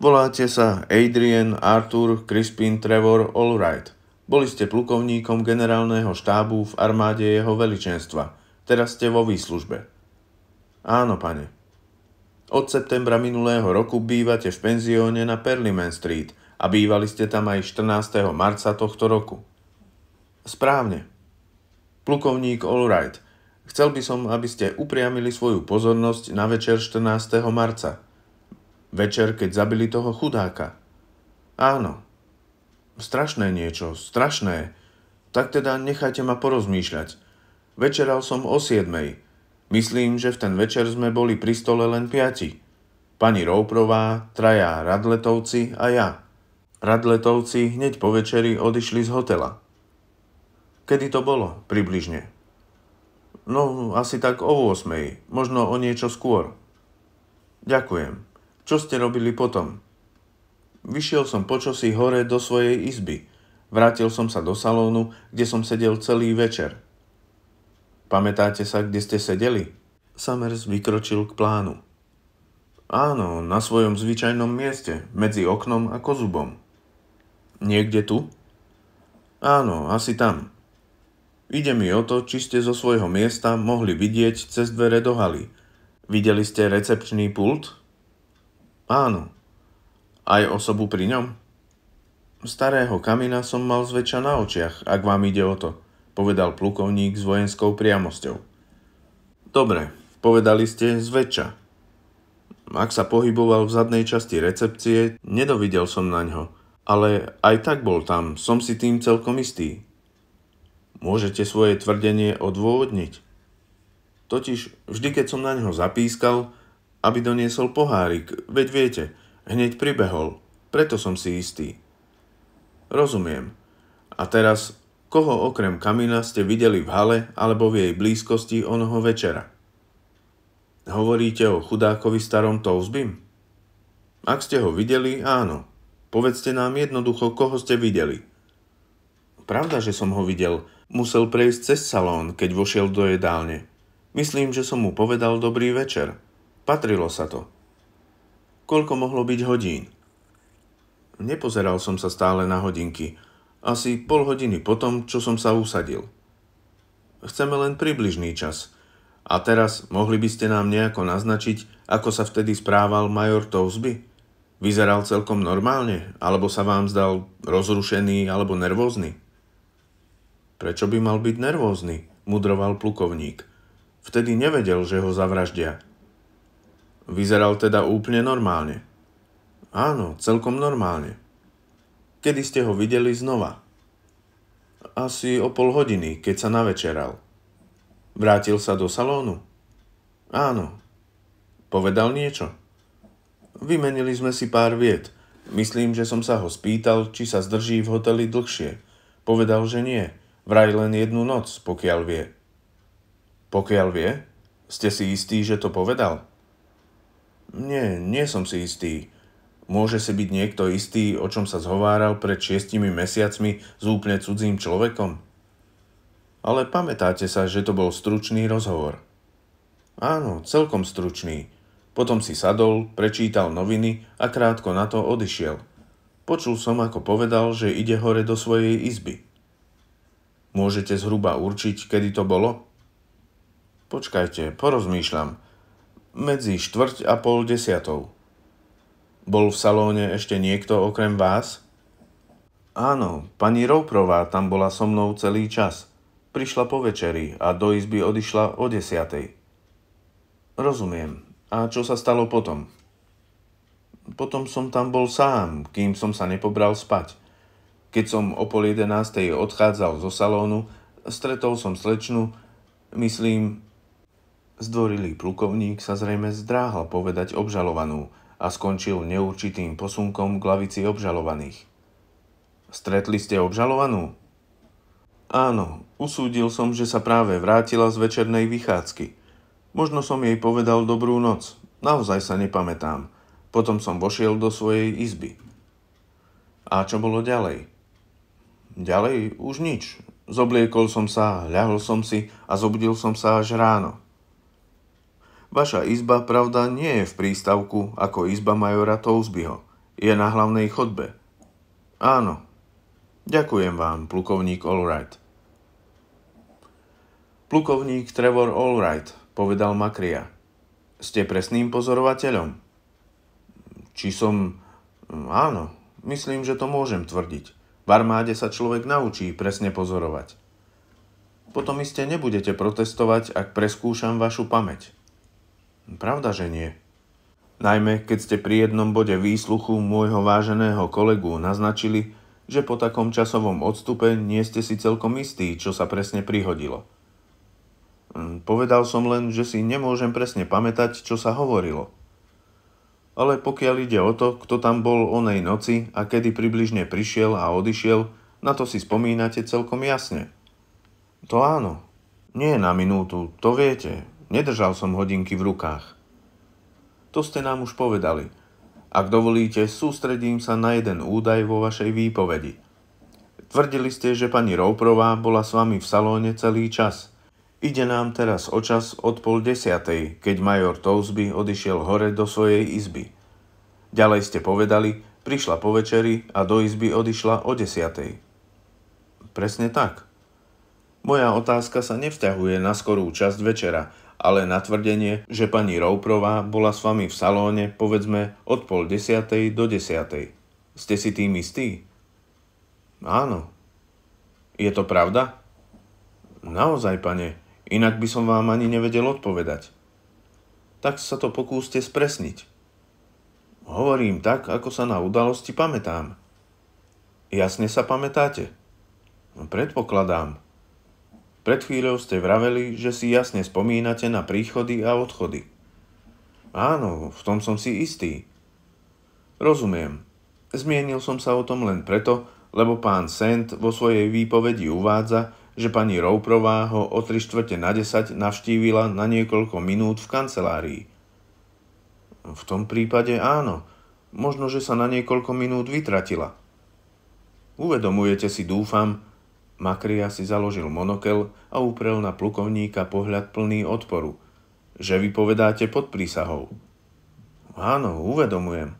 Voláte sa Adrian Arthur Crispin Trevor Allwright. Boli ste plukovníkom generálneho štábu v armáde jeho veličenstva. Teraz ste vo výslužbe. Áno, pane. Od septembra minulého roku bývate v penzióne na Perliman Street a bývali ste tam aj 14. marca tohto roku. Správne. Plukovník Allwright, Chcel by som, aby ste upriamili svoju pozornosť na večer 14. marca. Večer, keď zabili toho chudáka. Áno. Strašné niečo, strašné. Tak teda nechajte ma porozmýšľať. Večeral som o 7. Myslím, že v ten večer sme boli pri stole len piati. Pani Rouprová, traja Radletovci a ja. Radletovci hneď po večeri odišli z hotela. Kedy to bolo, približne? No, asi tak o 8. Možno o niečo skôr. Ďakujem. Čo ste robili potom? Vyšiel som počosi hore do svojej izby. Vrátil som sa do salónu, kde som sedel celý večer. Pamätáte sa, kde ste sedeli? Summers vykročil k plánu. Áno, na svojom zvyčajnom mieste, medzi oknom a kozubom. Niekde tu? Áno, asi tam. Ide mi o to, či ste zo svojho miesta mohli vidieť cez dvere do haly. Videli ste recepčný pult? Áno. Aj osobu pri ňom? Starého kamina som mal zväčša na očiach, ak vám ide o to, povedal plukovník s vojenskou priamosťou. Dobre, povedali ste zväčša. Ak sa pohyboval v zadnej časti recepcie, nedovidel som na ňo, ale aj tak bol tam, som si tým celkom istý, Môžete svoje tvrdenie odôvodniť. Totiž vždy, keď som na neho zapískal, aby doniesol pohárik, veď viete, hneď pribehol, preto som si istý. Rozumiem. A teraz, koho okrem Kamina ste videli v hale alebo v jej blízkosti onoho večera? Hovoríte o chudákovi starom Touzbim? Ak ste ho videli, áno. Povedzte nám jednoducho, koho ste videli. Pravda, že som ho videl, Musel prejsť cez salón, keď vošiel do jedálne. Myslím, že som mu povedal dobrý večer. Patrilo sa to. Koľko mohlo byť hodín? Nepozeral som sa stále na hodinky. Asi pol hodiny potom, čo som sa usadil. Chceme len približný čas. A teraz mohli by ste nám nejako naznačiť, ako sa vtedy správal major Tousby? Vyzeral celkom normálne, alebo sa vám zdal rozrušený alebo nervózny? Prečo by mal byť nervózny? Mudroval plukovník. Vtedy nevedel, že ho zavraždia. Vyzeral teda úplne normálne. Áno, celkom normálne. Kedy ste ho videli znova? Asi o pol hodiny, keď sa navečeral. Vrátil sa do salónu? Áno. Povedal niečo? Vymenili sme si pár viet. Myslím, že som sa ho spýtal, či sa zdrží v hoteli dlhšie. Povedal, že nie. Vraj len jednu noc, pokiaľ vie. Pokiaľ vie? Ste si istí, že to povedal? Nie, nie som si istý. Môže si byť niekto istý, o čom sa zhováral pred šiestimi mesiacmi s úplne cudzím človekom? Ale pamätáte sa, že to bol stručný rozhovor. Áno, celkom stručný. Potom si sadol, prečítal noviny a krátko na to odišiel. Počul som, ako povedal, že ide hore do svojej izby. Môžete zhruba určiť, kedy to bolo? Počkajte, porozmýšľam. Medzi štvrť a pol desiatou. Bol v salóne ešte niekto okrem vás? Áno, pani Rouprová tam bola so mnou celý čas. Prišla po večeri a do izby odišla o desiatej. Rozumiem. A čo sa stalo potom? Potom som tam bol sám, kým som sa nepobral spať. Keď som o pol jedenástej odchádzal zo salónu, stretol som slečnu, myslím, zdvorilý plukovník sa zrejme zdráhal povedať obžalovanú a skončil neurčitým posunkom k lavici obžalovaných. Stretli ste obžalovanú? Áno, usúdil som, že sa práve vrátila z večernej vychádzky. Možno som jej povedal dobrú noc, naozaj sa nepamätám. Potom som vošiel do svojej izby. A čo bolo ďalej? Ďalej už nič. Zobliekol som sa, ľahol som si a zobudil som sa až ráno. Vaša izba, pravda, nie je v prístavku ako izba majora Tousbyho. Je na hlavnej chodbe. Áno. Ďakujem vám, plukovník Allwright. Plukovník Trevor Allwright, povedal Makria. Ste presným pozorovateľom? Či som... Áno, myslím, že to môžem tvrdiť. V armáde sa človek naučí presne pozorovať. Potom iste nebudete protestovať, ak preskúšam vašu pamäť. Pravda, že nie. Najmä, keď ste pri jednom bode výsluchu môjho váženého kolegu naznačili, že po takom časovom odstupe nie ste si celkom istí, čo sa presne prihodilo. Hm, povedal som len, že si nemôžem presne pamätať, čo sa hovorilo ale pokiaľ ide o to, kto tam bol onej noci a kedy približne prišiel a odišiel, na to si spomínate celkom jasne. To áno. Nie na minútu, to viete. Nedržal som hodinky v rukách. To ste nám už povedali. Ak dovolíte, sústredím sa na jeden údaj vo vašej výpovedi. Tvrdili ste, že pani Rouprová bola s vami v salóne celý čas – Ide nám teraz o čas od pol desiatej, keď major Tousby odišiel hore do svojej izby. Ďalej ste povedali, prišla po večeri a do izby odišla o desiatej. Presne tak. Moja otázka sa nevzťahuje na skorú časť večera, ale na tvrdenie, že pani Rouprová bola s vami v salóne, povedzme, od pol desiatej do desiatej. Ste si tým istí? Áno. Je to pravda? Naozaj, pane, Inak by som vám ani nevedel odpovedať. Tak sa to pokúste spresniť. Hovorím tak, ako sa na udalosti pamätám. Jasne sa pamätáte? Predpokladám. Pred chvíľou ste vraveli, že si jasne spomínate na príchody a odchody. Áno, v tom som si istý. Rozumiem. Zmienil som sa o tom len preto, lebo pán Sent vo svojej výpovedi uvádza, že pani Rouprová ho o 3 štvrte na 10 navštívila na niekoľko minút v kancelárii. V tom prípade áno, možno, že sa na niekoľko minút vytratila. Uvedomujete si, dúfam, Makria si založil monokel a uprel na plukovníka pohľad plný odporu, že vy povedáte pod prísahou. Áno, uvedomujem.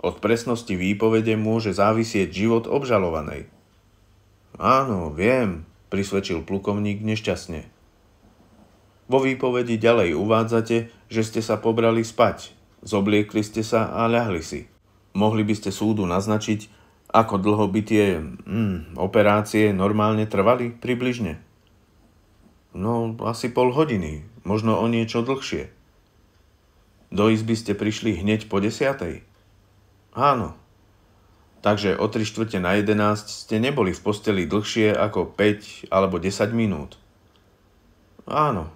Od presnosti výpovede môže závisieť život obžalovanej. Áno, viem, prisvedčil plukovník nešťastne. Vo výpovedi ďalej uvádzate, že ste sa pobrali spať, zobliekli ste sa a ľahli si. Mohli by ste súdu naznačiť, ako dlho by tie
mm,
operácie normálne trvali približne? No, asi pol hodiny, možno o niečo dlhšie. Do izby ste prišli hneď po desiatej? Áno, takže o 3 čtvrte na 11 ste neboli v posteli dlhšie ako 5 alebo 10 minút. Áno.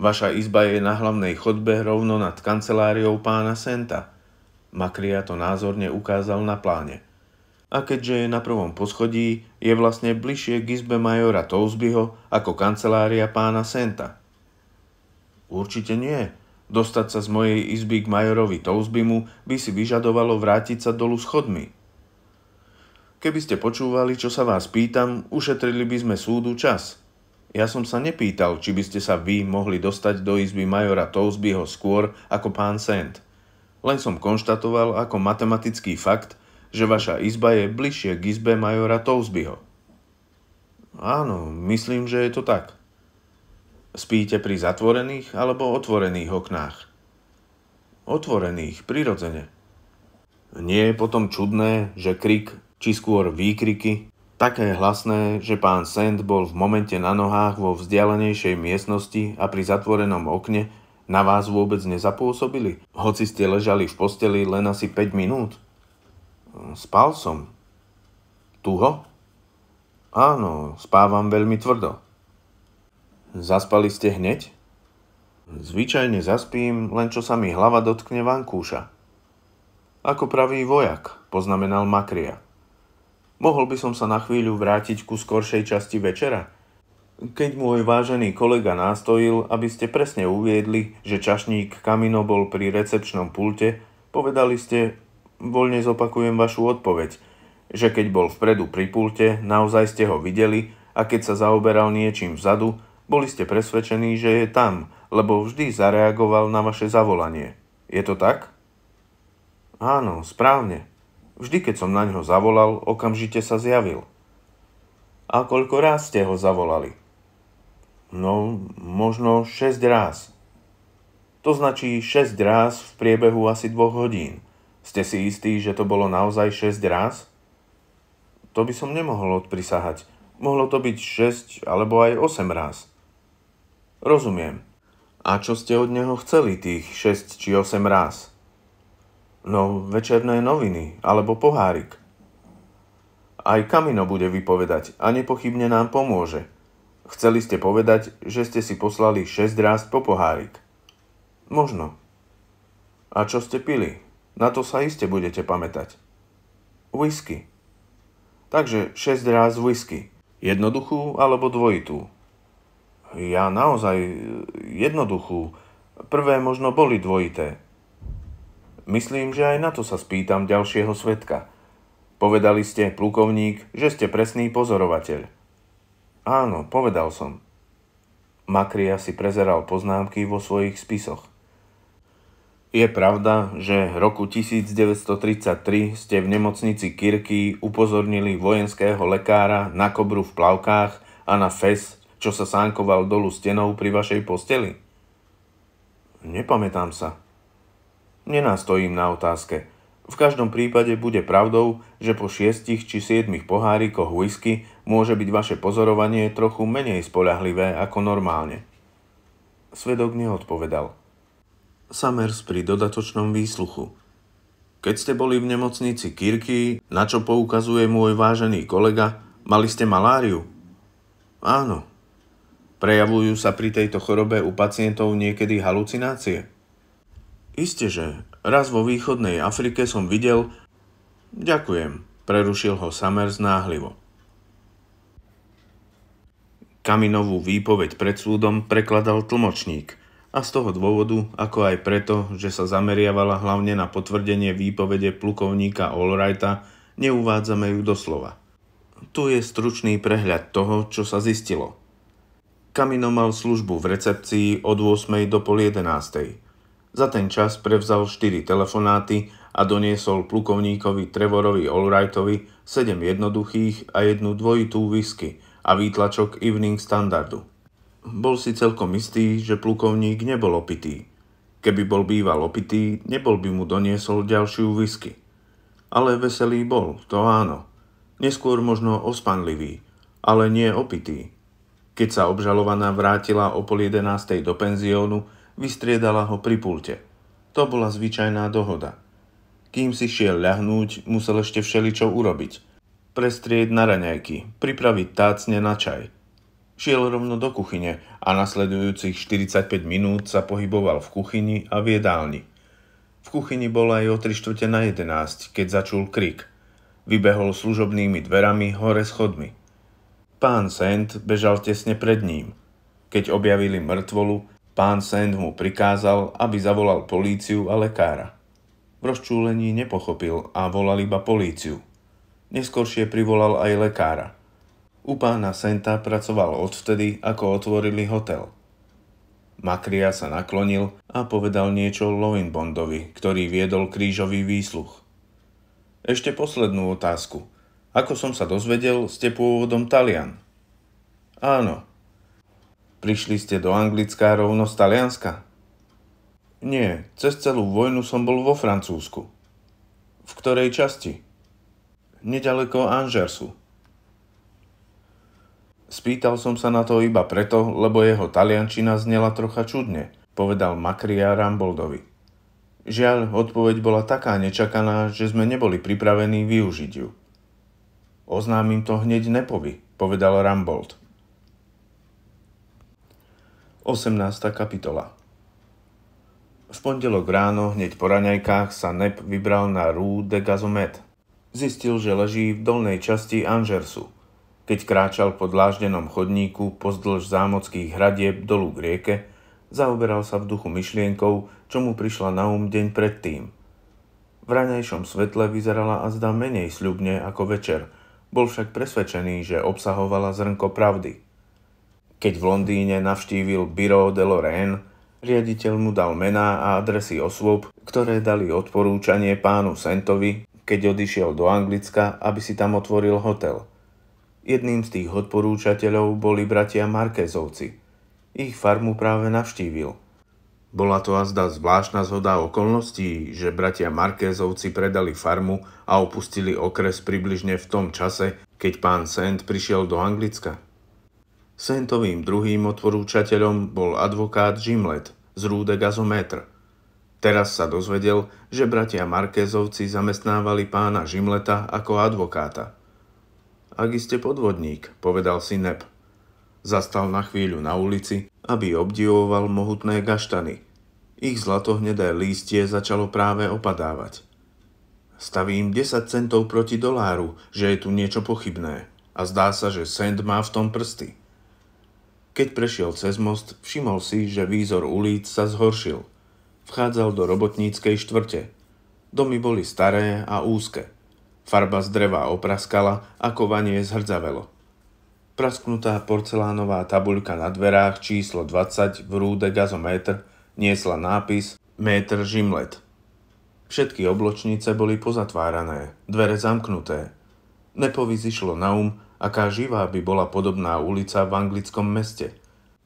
Vaša izba je na hlavnej chodbe rovno nad kanceláriou pána Senta. Makria to názorne ukázal na pláne. A keďže je na prvom poschodí, je vlastne bližšie k izbe majora Tousbyho ako kancelária pána Senta. Určite nie, Dostať sa z mojej izby k majorovi Tousbimu by si vyžadovalo vrátiť sa dolu schodmi. Keby ste počúvali, čo sa vás pýtam, ušetrili by sme súdu čas. Ja som sa nepýtal, či by ste sa vy mohli dostať do izby majora Tousbyho skôr ako pán Sand. Len som konštatoval ako matematický fakt, že vaša izba je bližšie k izbe majora Tousbyho. Áno, myslím, že je to tak. Spíte pri zatvorených alebo otvorených oknách? Otvorených, prirodzene. Nie je potom čudné, že krik, či skôr výkriky, také hlasné, že pán Sand bol v momente na nohách vo vzdialenejšej miestnosti a pri zatvorenom okne na vás vôbec nezapôsobili, hoci ste ležali v posteli len asi 5 minút? Spal som. Tuho? Áno, spávam veľmi tvrdo. Zaspali ste hneď? Zvyčajne zaspím, len čo sa mi hlava dotkne vankúša. Ako pravý vojak, poznamenal Makria. Mohol by som sa na chvíľu vrátiť ku skoršej časti večera, keď môj vážený kolega nástojil, aby ste presne uviedli, že čašník Kamino bol pri recepčnom pulte, povedali ste, voľne zopakujem vašu odpoveď, že keď bol vpredu pri pulte, naozaj ste ho videli a keď sa zaoberal niečím vzadu, boli ste presvedčení, že je tam, lebo vždy zareagoval na vaše zavolanie. Je to tak? Áno, správne. Vždy, keď som na ňo zavolal, okamžite sa zjavil. A koľko ráz ste ho zavolali? No, možno 6 ráz. To značí 6 ráz v priebehu asi 2 hodín. Ste si istí, že to bolo naozaj 6 ráz? To by som nemohol odprisahať. Mohlo to byť 6 alebo aj 8 ráz. Rozumiem. A čo ste od neho chceli tých 6 či 8 ráz? No, večerné noviny, alebo pohárik. Aj Kamino bude vypovedať a nepochybne nám pomôže. Chceli ste povedať, že ste si poslali 6 ráz po pohárik. Možno. A čo ste pili? Na to sa iste budete pamätať. Whisky. Takže 6 ráz whisky. Jednoduchú alebo dvojitú. Ja naozaj e, jednoduchú. Prvé možno boli dvojité. Myslím, že aj na to sa spýtam ďalšieho svetka. Povedali ste, plukovník, že ste presný pozorovateľ. Áno, povedal som. Makria si prezeral poznámky vo svojich spisoch. Je pravda, že roku 1933 ste v nemocnici Kirky upozornili vojenského lekára na kobru v plavkách a na fes čo sa sánkoval dolu stenou pri vašej posteli? Nepamätám sa. Nenastojím na otázke. V každom prípade bude pravdou, že po šiestich či siedmich pohárikoch whisky môže byť vaše pozorovanie trochu menej spolahlivé ako normálne. Svedok neodpovedal. Summers pri dodatočnom výsluchu. Keď ste boli v nemocnici Kirky, na čo poukazuje môj vážený kolega, mali ste maláriu? Áno, Prejavujú sa pri tejto chorobe u pacientov niekedy halucinácie? že raz vo východnej Afrike som videl... Ďakujem, prerušil ho Summers náhlivo. Kaminovú výpoveď pred súdom prekladal tlmočník a z toho dôvodu, ako aj preto, že sa zameriavala hlavne na potvrdenie výpovede plukovníka Allwrighta, neuvádzame ju doslova. Tu je stručný prehľad toho, čo sa zistilo – Kamino mal službu v recepcii od 8. do pol 11. Za ten čas prevzal 4 telefonáty a doniesol plukovníkovi Trevorovi Allwrightovi 7 jednoduchých a jednu dvojitú whisky a výtlačok Evening Standardu. Bol si celkom istý, že plukovník nebol opitý. Keby bol býval opitý, nebol by mu doniesol ďalšiu whisky. Ale veselý bol, to áno. Neskôr možno ospanlivý, ale nie opitý. Keď sa obžalovaná vrátila o pol jedenástej do penziónu, vystriedala ho pri pulte. To bola zvyčajná dohoda. Kým si šiel ľahnúť, musel ešte všeličo urobiť. Prestrieť na raňajky, pripraviť tácne na čaj. Šiel rovno do kuchyne a nasledujúcich 45 minút sa pohyboval v kuchyni a v jedálni. V kuchyni bola aj o 3 na 11, keď začul krik. Vybehol služobnými dverami hore schodmi. Pán Sand bežal tesne pred ním. Keď objavili mŕtvolu, pán Sand mu prikázal, aby zavolal políciu a lekára. V rozčúlení nepochopil a volal iba políciu. Neskôršie privolal aj lekára. U pána Senta pracoval odvtedy, ako otvorili hotel. Makria sa naklonil a povedal niečo Lovinbondovi, ktorý viedol krížový výsluch. Ešte poslednú otázku – ako som sa dozvedel, ste pôvodom Talian. Áno. Prišli ste do Anglická rovno z Talianska? Nie, cez celú vojnu som bol vo Francúzsku. V ktorej časti? Nedaleko Anžersu. Spýtal som sa na to iba preto, lebo jeho taliančina znela trocha čudne, povedal Makria Ramboldovi. Žiaľ, odpoveď bola taká nečakaná, že sme neboli pripravení využiť ju. Oznámim to hneď Nepovi, povedal Rambold. 18. kapitola V pondelok ráno hneď po raňajkách sa Nep vybral na Rue de Gazomet. Zistil, že leží v dolnej časti Anžersu. Keď kráčal po dláždenom chodníku pozdĺž zámockých hradieb dolu k rieke, zaoberal sa v duchu myšlienkou, čo mu prišla na um deň predtým. V ranejšom svetle vyzerala azda menej sľubne ako večer – bol však presvedčený, že obsahovala zrnko pravdy. Keď v Londýne navštívil Biro de Lorraine, riaditeľ mu dal mená a adresy osôb, ktoré dali odporúčanie pánu Sentovi, keď odišiel do Anglicka, aby si tam otvoril hotel. Jedným z tých odporúčateľov boli bratia Markézovci. Ich farmu práve navštívil – bola to azda zvláštna zhoda okolností, že bratia Markézovci predali farmu a opustili okres približne v tom čase, keď pán Sent prišiel do Anglicka. Sentovým druhým odporúčateľom bol advokát Žimlet z Rúde Gazometr. Teraz sa dozvedel, že bratia Markézovci zamestnávali pána Žimleta ako advokáta. Ak ste podvodník, povedal si Nep. Zastal na chvíľu na ulici aby obdivoval mohutné gaštany. Ich zlatohnedé lístie začalo práve opadávať. Stavím 10 centov proti doláru, že je tu niečo pochybné a zdá sa, že Sand má v tom prsty. Keď prešiel cez most, všimol si, že výzor ulic sa zhoršil. Vchádzal do robotníckej štvrte. Domy boli staré a úzke. Farba z dreva opraskala a kovanie zhrdzavelo prasknutá porcelánová tabuľka na dverách číslo 20 v rúde gazometr niesla nápis Métr žimlet. Všetky obločnice boli pozatvárané, dvere zamknuté. Nepovy zišlo na um, aká živá by bola podobná ulica v anglickom meste.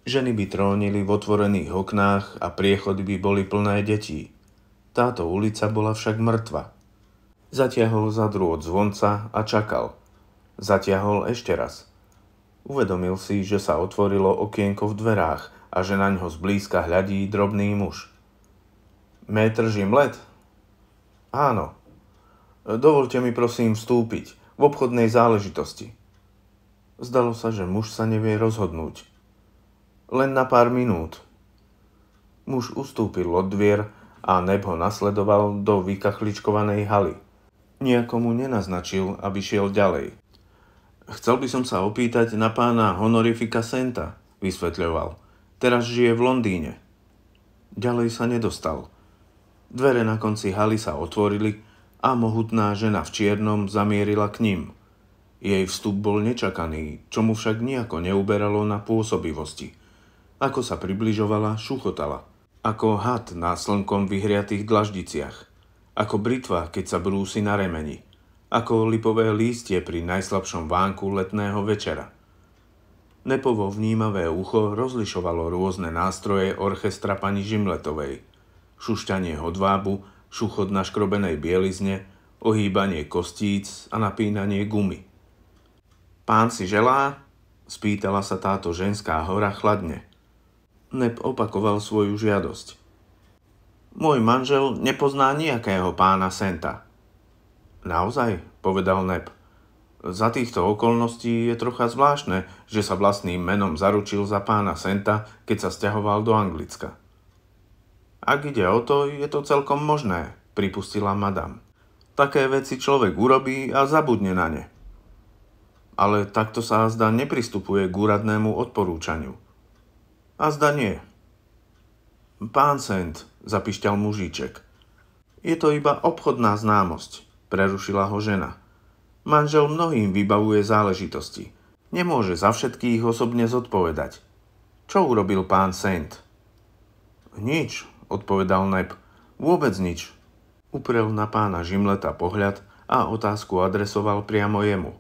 Ženy by trónili v otvorených oknách a priechody by boli plné detí. Táto ulica bola však mŕtva. Zatiahol za drôt zvonca a čakal. Zatiahol ešte raz – Uvedomil si, že sa otvorilo okienko v dverách a že na ňo zblízka hľadí drobný muž. Métr Žimlet? Áno. Dovolte mi prosím vstúpiť v obchodnej záležitosti. Zdalo sa, že muž sa nevie rozhodnúť. Len na pár minút. Muž ustúpil od dvier a nebo nasledoval do vykachličkovanej haly. Nijakomu nenaznačil, aby šiel ďalej. Chcel by som sa opýtať na pána honorifika Senta, vysvetľoval. Teraz žije v Londýne. Ďalej sa nedostal. Dvere na konci haly sa otvorili a mohutná žena v čiernom zamierila k ním. Jej vstup bol nečakaný, čo mu však nejako neuberalo na pôsobivosti. Ako sa približovala, šuchotala. Ako had na slnkom vyhriatých dlaždiciach. Ako britva, keď sa brúsi na remeni ako lipové lístie pri najslabšom vánku letného večera. Nepovo vnímavé ucho rozlišovalo rôzne nástroje orchestra pani Žimletovej. Šušťanie hodvábu, šuchod na škrobenej bielizne, ohýbanie kostíc a napínanie gumy. Pán si želá? Spýtala sa táto ženská hora chladne. Nep opakoval svoju žiadosť. Môj manžel nepozná nejakého pána Senta, Naozaj, povedal Neb. Za týchto okolností je trocha zvláštne, že sa vlastným menom zaručil za pána Senta, keď sa stiahoval do Anglicka. Ak ide o to, je to celkom možné, pripustila madam. Také veci človek urobí a zabudne na ne. Ale takto sa azda nepristupuje k úradnému odporúčaniu. Azda nie. Pán Sent, zapišťal mužíček. Je to iba obchodná známosť. Prerušila ho žena. Manžel mnohým vybavuje záležitosti. Nemôže za všetkých osobne zodpovedať. Čo urobil pán Saint? Nič, odpovedal Neb. Vôbec nič. Uprel na pána Žimleta pohľad a otázku adresoval priamo jemu.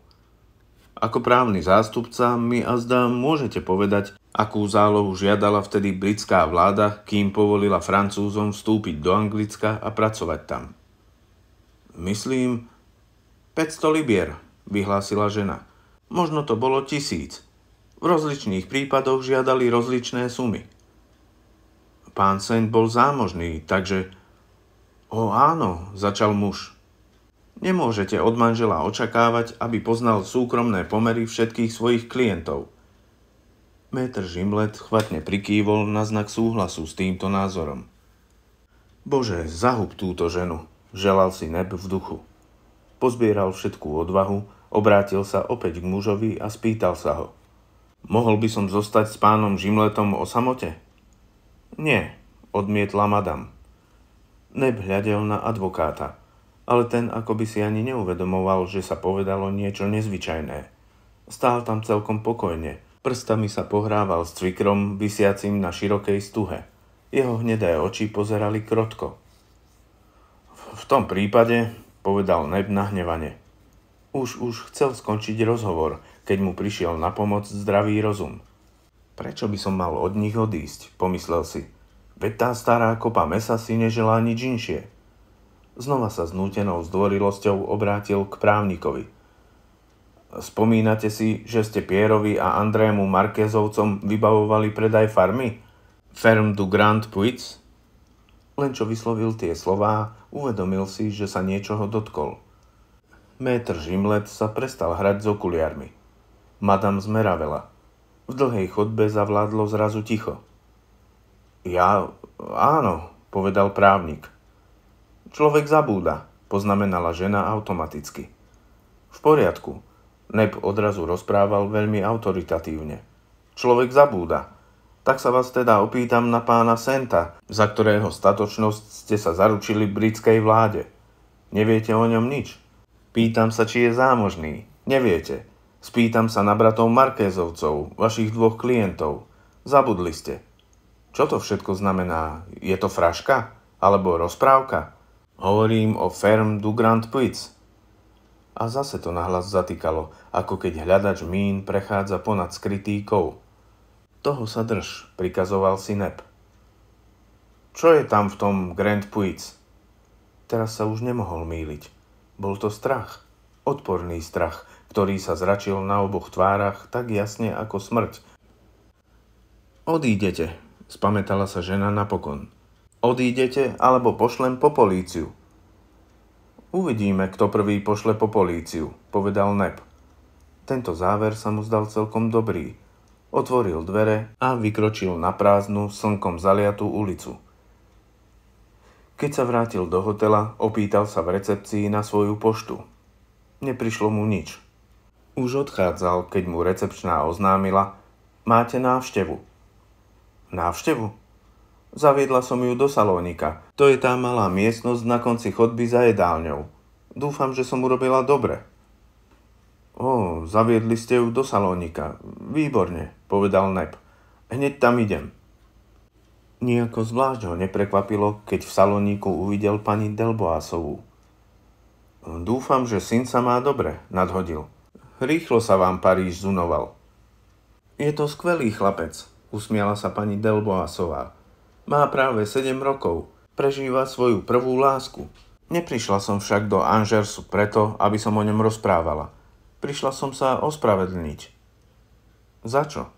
Ako právny zástupca mi zdá môžete povedať, akú zálohu žiadala vtedy britská vláda, kým povolila Francúzom vstúpiť do Anglicka a pracovať tam. Myslím, 500 libier, vyhlásila žena. Možno to bolo tisíc. V rozličných prípadoch žiadali rozličné sumy. Pán Saint bol zámožný, takže... O áno, začal muž. Nemôžete od manžela očakávať, aby poznal súkromné pomery všetkých svojich klientov. Métr Žimlet chvatne prikývol na znak súhlasu s týmto názorom. Bože, zahub túto ženu, Želal si neb v duchu. Pozbieral všetkú odvahu, obrátil sa opäť k mužovi a spýtal sa ho. Mohol by som zostať s pánom Žimletom o samote? Nie, odmietla madam. Neb hľadel na advokáta, ale ten ako by si ani neuvedomoval, že sa povedalo niečo nezvyčajné. Stál tam celkom pokojne, prstami sa pohrával s cvikrom, vysiacim na širokej stuhe. Jeho hnedé oči pozerali krotko. V tom prípade, povedal Neb nahnevane. Už, už chcel skončiť rozhovor, keď mu prišiel na pomoc zdravý rozum. Prečo by som mal od nich odísť, pomyslel si. Veď tá stará kopa mesa si neželá nič inšie. Znova sa znútenou zdvorilosťou obrátil k právnikovi. Spomínate si, že ste Pierovi a Andrému Markézovcom vybavovali predaj farmy? Ferm du Grand Puits? Len čo vyslovil tie slová, Uvedomil si, že sa niečoho dotkol. Métr Žimlet sa prestal hrať s okuliarmi. Madame zmeravela. V dlhej chodbe zavládlo zrazu ticho. Ja, áno, povedal právnik. Človek zabúda, poznamenala žena automaticky. V poriadku, Neb odrazu rozprával veľmi autoritatívne. Človek zabúda, tak sa vás teda opýtam na pána Senta, za ktorého statočnosť ste sa zaručili britskej vláde. Neviete o ňom nič. Pýtam sa, či je zámožný. Neviete. Spýtam sa na bratov Markézovcov, vašich dvoch klientov. Zabudli ste. Čo to všetko znamená? Je to fraška? Alebo rozprávka? Hovorím o Ferm du Grand Puits. A zase to nahlas zatýkalo, ako keď hľadač mín prechádza ponad skrytý kov. Toho sa drž, prikazoval si Neb. Čo je tam v tom Grand Puic? Teraz sa už nemohol míliť. Bol to strach. Odporný strach, ktorý sa zračil na oboch tvárach tak jasne ako smrť. Odídete, spametala sa žena napokon. Odídete, alebo pošlem po políciu. Uvidíme, kto prvý pošle po políciu, povedal Neb. Tento záver sa mu zdal celkom dobrý otvoril dvere a vykročil na prázdnu, slnkom zaliatú ulicu. Keď sa vrátil do hotela, opýtal sa v recepcii na svoju poštu. Neprišlo mu nič. Už odchádzal, keď mu recepčná oznámila, máte návštevu. Návštevu? Zaviedla som ju do salónika. To je tá malá miestnosť na konci chodby za jedálňou. Dúfam, že som urobila dobre. O, zaviedli ste ju do Salónika. Výborne, povedal Nep. Hneď tam idem. Nijako zvlášť ho neprekvapilo, keď v Salóniku uvidel pani Delboásovú. Dúfam, že syn sa má dobre, nadhodil. Rýchlo sa vám Paríž zunoval. Je to skvelý chlapec, usmiala sa pani Delboásová. Má práve 7 rokov, prežíva svoju prvú lásku. Neprišla som však do Anžersu preto, aby som o ňom rozprávala. Prišla som sa ospravedlniť. Za čo?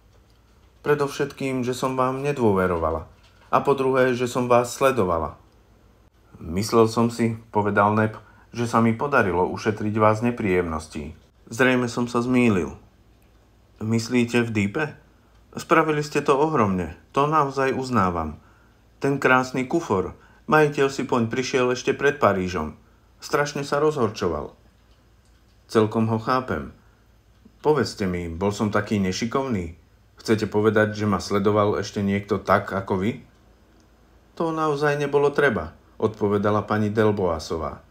Predovšetkým, že som vám nedôverovala. A po druhé, že som vás sledovala. Myslel som si, povedal Nep, že sa mi podarilo ušetriť vás nepríjemností. Zrejme som sa zmýlil. Myslíte v dýpe? Spravili ste to ohromne, to naozaj uznávam. Ten krásny kufor, majiteľ si poň prišiel ešte pred Parížom. Strašne sa rozhorčoval. Celkom ho chápem. Povedzte mi, bol som taký nešikovný? Chcete povedať, že ma sledoval ešte niekto tak ako vy? To naozaj nebolo treba, odpovedala pani Delboasová.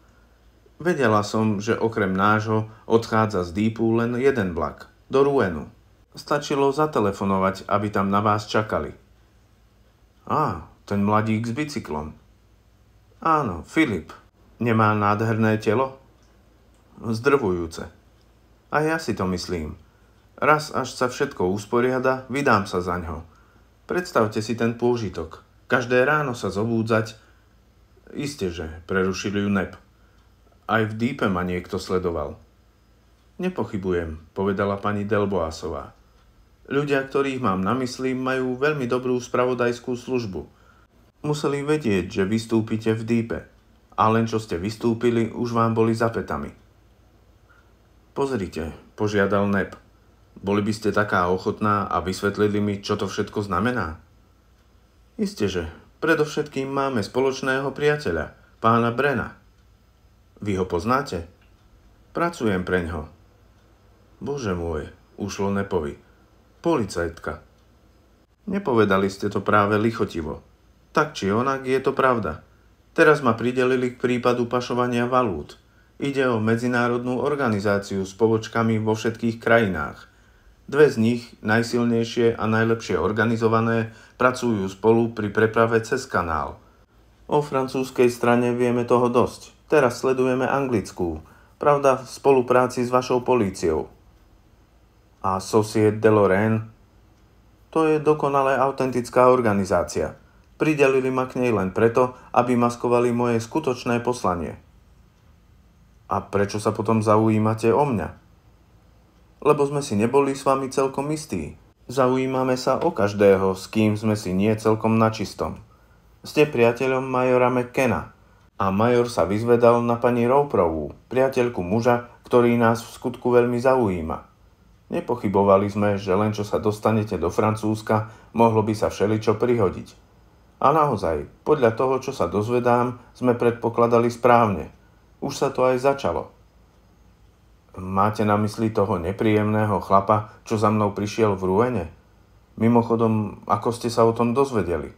Vedela som, že okrem nášho odchádza z Dýpu len jeden vlak, do Ruenu. Stačilo zatelefonovať, aby tam na vás čakali. Á, ten mladík s bicyklom. Áno, Filip. Nemá nádherné telo? zdrvujúce. A ja si to myslím. Raz až sa všetko usporiada, vydám sa za ňo. Predstavte si ten pôžitok. Každé ráno sa zobúdzať. že prerušili ju Nep. Aj v dýpe ma niekto sledoval. Nepochybujem, povedala pani Delboásová. Ľudia, ktorých mám na mysli, majú veľmi dobrú spravodajskú službu. Museli vedieť, že vystúpite v dýpe. A len čo ste vystúpili, už vám boli zapetami. Pozrite, požiadal Neb. Boli by ste taká ochotná a vysvetlili mi, čo to všetko znamená? Isteže, predovšetkým máme spoločného priateľa, pána Brena. Vy ho poznáte? Pracujem pre ňo. Bože môj, ušlo Nepovi. Policajtka. Nepovedali ste to práve lichotivo. Tak či onak je to pravda. Teraz ma pridelili k prípadu pašovania valút – Ide o medzinárodnú organizáciu s pobočkami vo všetkých krajinách. Dve z nich, najsilnejšie a najlepšie organizované, pracujú spolu pri preprave cez kanál. O francúzskej strane vieme toho dosť. Teraz sledujeme anglickú, pravda v spolupráci s vašou políciou. A Societe de Lorraine? To je dokonale autentická organizácia. Pridelili ma k nej len preto, aby maskovali moje skutočné poslanie. A prečo sa potom zaujímate o mňa? Lebo sme si neboli s vami celkom istí. Zaujímame sa o každého, s kým sme si nie celkom načistom. Ste priateľom majora McKenna. A major sa vyzvedal na pani Rouprovú, priateľku muža, ktorý nás v skutku veľmi zaujíma. Nepochybovali sme, že len čo sa dostanete do Francúzska, mohlo by sa všeličo prihodiť. A naozaj, podľa toho, čo sa dozvedám, sme predpokladali správne – už sa to aj začalo. Máte na mysli toho nepríjemného chlapa, čo za mnou prišiel v Ruene? Mimochodom, ako ste sa o tom dozvedeli?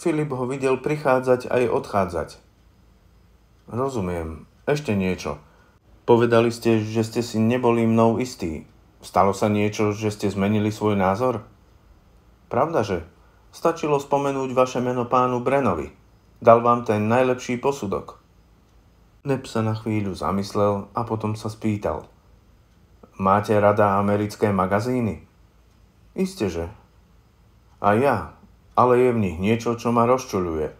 Filip ho videl prichádzať aj odchádzať. Rozumiem, ešte niečo. Povedali ste, že ste si neboli mnou istí. Stalo sa niečo, že ste zmenili svoj názor? Pravda, že? Stačilo spomenúť vaše meno pánu Brenovi. Dal vám ten najlepší posudok. Neb sa na chvíľu zamyslel a potom sa spýtal. Máte rada americké magazíny? Isteže. A ja, ale je v nich niečo, čo ma rozčuluje.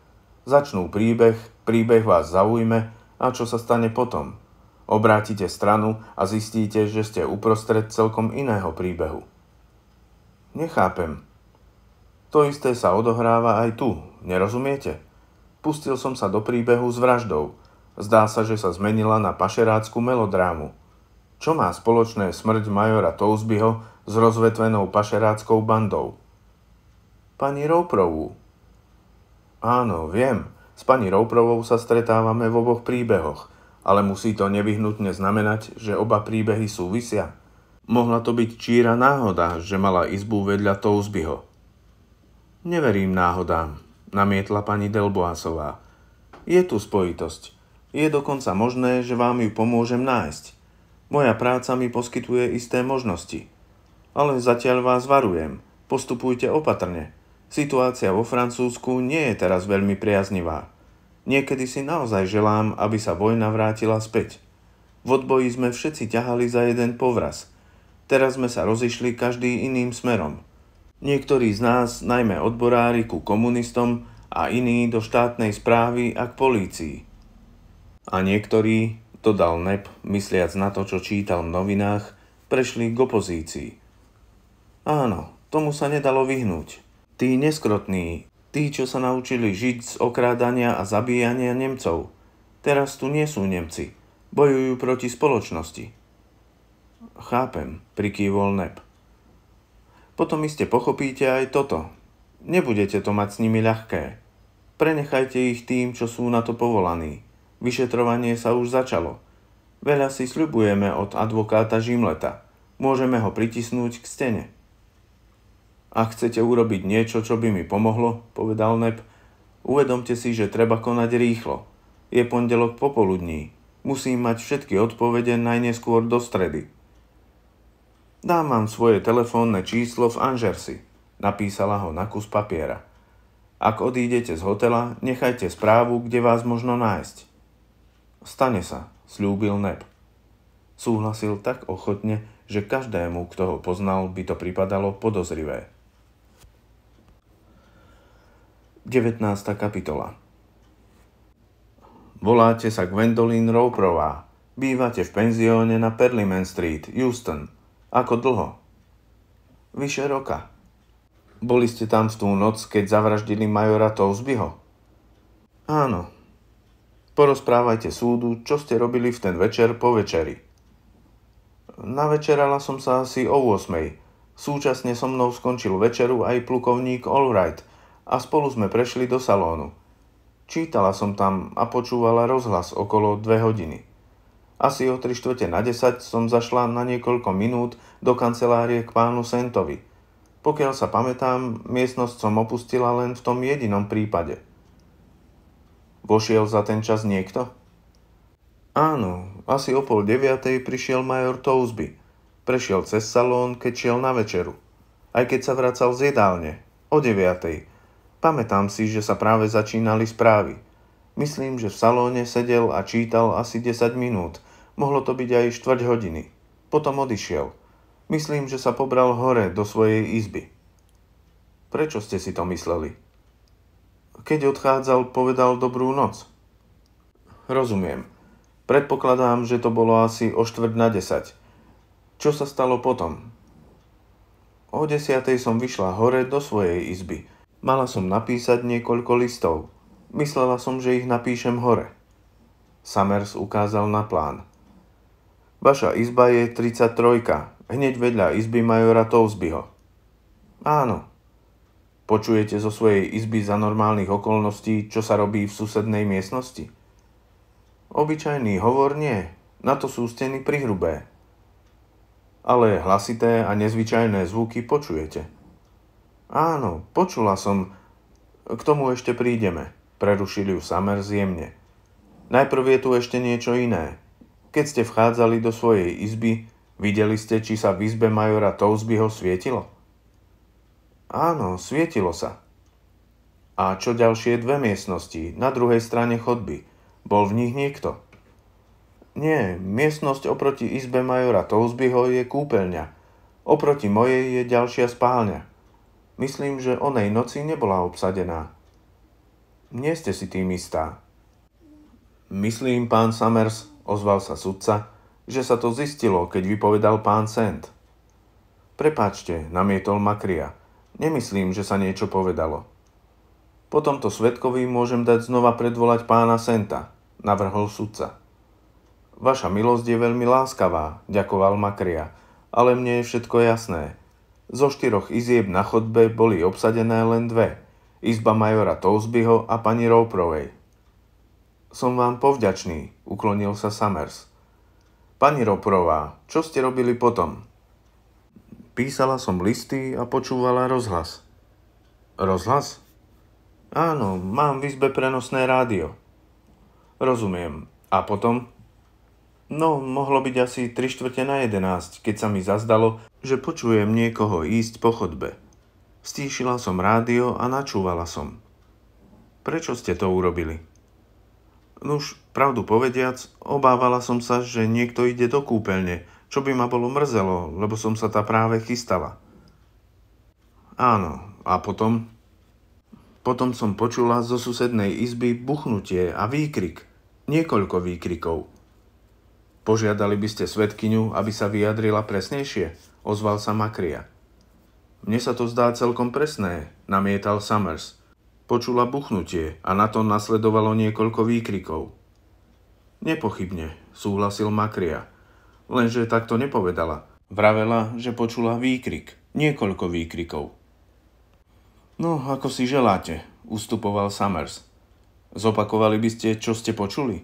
Začnú príbeh, príbeh vás zaujme a čo sa stane potom. Obrátite stranu a zistíte, že ste uprostred celkom iného príbehu. Nechápem. To isté sa odohráva aj tu, nerozumiete? Pustil som sa do príbehu s vraždou – zdá sa, že sa zmenila na pašerácku melodrámu. Čo má spoločné smrť majora Tousbyho s rozvetvenou pašeráckou bandou? Pani Rouprovú. Áno, viem, s pani Rouprovou sa stretávame v oboch príbehoch, ale musí to nevyhnutne znamenať, že oba príbehy súvisia. Mohla to byť číra náhoda, že mala izbu vedľa Tousbyho. Neverím náhodám, namietla pani Delboásová. Je tu spojitosť. Je dokonca možné, že vám ju pomôžem nájsť. Moja práca mi poskytuje isté možnosti. Ale zatiaľ vás varujem. Postupujte opatrne. Situácia vo Francúzsku nie je teraz veľmi priaznivá. Niekedy si naozaj želám, aby sa vojna vrátila späť. V odboji sme všetci ťahali za jeden povraz. Teraz sme sa rozišli každý iným smerom. Niektorí z nás, najmä odborári ku komunistom a iní do štátnej správy a k polícii – a niektorí, dodal Nep, mysliac na to, čo čítal v novinách, prešli k opozícii. Áno, tomu sa nedalo vyhnúť. Tí neskrotní, tí, čo sa naučili žiť z okrádania a zabíjania Nemcov. Teraz tu nie sú Nemci. Bojujú proti spoločnosti. Chápem, prikývol Nep. Potom iste pochopíte aj toto. Nebudete to mať s nimi ľahké. Prenechajte ich tým, čo sú na to povolaní. Vyšetrovanie sa už začalo. Veľa si sľubujeme od advokáta Žimleta. Môžeme ho pritisnúť k stene. Ak chcete urobiť niečo, čo by mi pomohlo, povedal Neb, uvedomte si, že treba konať rýchlo. Je pondelok popoludní. Musím mať všetky odpovede najneskôr do stredy. Dám vám svoje telefónne číslo v Anžersi. Napísala ho na kus papiera. Ak odídete z hotela, nechajte správu, kde vás možno nájsť. Stane sa, slúbil Neb. Súhlasil tak ochotne, že každému, kto ho poznal, by to pripadalo podozrivé. 19. kapitola Voláte sa Gwendolyn Rouprová. Bývate v penzióne na Perlyman Street, Houston. Ako dlho? Vyše roka. Boli ste tam v tú noc, keď zavraždili majora Tousbyho? Áno, Porozprávajte súdu, čo ste robili v ten večer po večeri. Navečerala som sa asi o 8. Súčasne so mnou skončil večeru aj plukovník Allwright a spolu sme prešli do salónu. Čítala som tam a počúvala rozhlas okolo 2 hodiny. Asi o 3 štvrte na 10 som zašla na niekoľko minút do kancelárie k pánu Sentovi. Pokiaľ sa pamätám, miestnosť som opustila len v tom jedinom prípade – Vošiel za ten čas niekto? Áno, asi o pol deviatej prišiel major Tousby. Prešiel cez salón, keď šiel na večeru. Aj keď sa vracal z jedálne, o deviatej. Pamätám si, že sa práve začínali správy. Myslím, že v salóne sedel a čítal asi 10 minút. Mohlo to byť aj štvrť hodiny. Potom odišiel. Myslím, že sa pobral hore do svojej izby. Prečo ste si to mysleli? Keď odchádzal, povedal dobrú noc. Rozumiem. Predpokladám, že to bolo asi o štvrt na desať. Čo sa stalo potom? O desiatej som vyšla hore do svojej izby. Mala som napísať niekoľko listov. Myslela som, že ich napíšem hore. Summers ukázal na plán. Vaša izba je 33, hneď vedľa izby majora Tovzbyho. Áno, Počujete zo svojej izby za normálnych okolností, čo sa robí v susednej miestnosti? Obyčajný hovor nie, na to sú steny prihrubé. Ale hlasité a nezvyčajné zvuky počujete. Áno, počula som. K tomu ešte prídeme, prerušil ju Samer zjemne. Najprv je tu ešte niečo iné. Keď ste vchádzali do svojej izby, videli ste, či sa v izbe majora Tousbyho svietilo? Áno, svietilo sa. A čo ďalšie dve miestnosti, na druhej strane chodby? Bol v nich niekto? Nie, miestnosť oproti izbe majora Tousbyho je kúpeľňa. Oproti mojej je ďalšia spálňa. Myslím, že onej noci nebola obsadená. Nie ste si tým istá. Myslím, pán Summers, ozval sa sudca, že sa to zistilo, keď vypovedal pán Sand. Prepačte, namietol Makria. Nemyslím, že sa niečo povedalo. Po tomto svetkovi môžem dať znova predvolať pána Senta, navrhol sudca. Vaša milosť je veľmi láskavá, ďakoval Makria, ale mne je všetko jasné. Zo štyroch izieb na chodbe boli obsadené len dve. Izba majora Tousbyho a pani Rouprovej. Som vám povďačný, uklonil sa Summers. Pani Roprová, čo ste robili potom? Písala som listy a počúvala rozhlas. Rozhlas? Áno, mám v izbe prenosné rádio. Rozumiem. A potom? No, mohlo byť asi 3 štvrte na 11, keď sa mi zazdalo, že počujem niekoho ísť po chodbe. Stíšila som rádio a načúvala som. Prečo ste to urobili? Nuž, pravdu povediac, obávala som sa, že niekto ide do kúpeľne, čo by ma bolo mrzelo, lebo som sa tá práve chystala. Áno, a potom? Potom som počula zo susednej izby buchnutie a výkrik. Niekoľko výkrikov. Požiadali by ste svetkyňu, aby sa vyjadrila presnejšie, ozval sa Makria. Mne sa to zdá celkom presné, namietal Summers. Počula buchnutie a na to nasledovalo niekoľko výkrikov. Nepochybne, súhlasil Makria lenže takto nepovedala. Vravela, že počula výkrik, niekoľko výkrikov. No, ako si želáte, ustupoval Summers. Zopakovali by ste, čo ste počuli?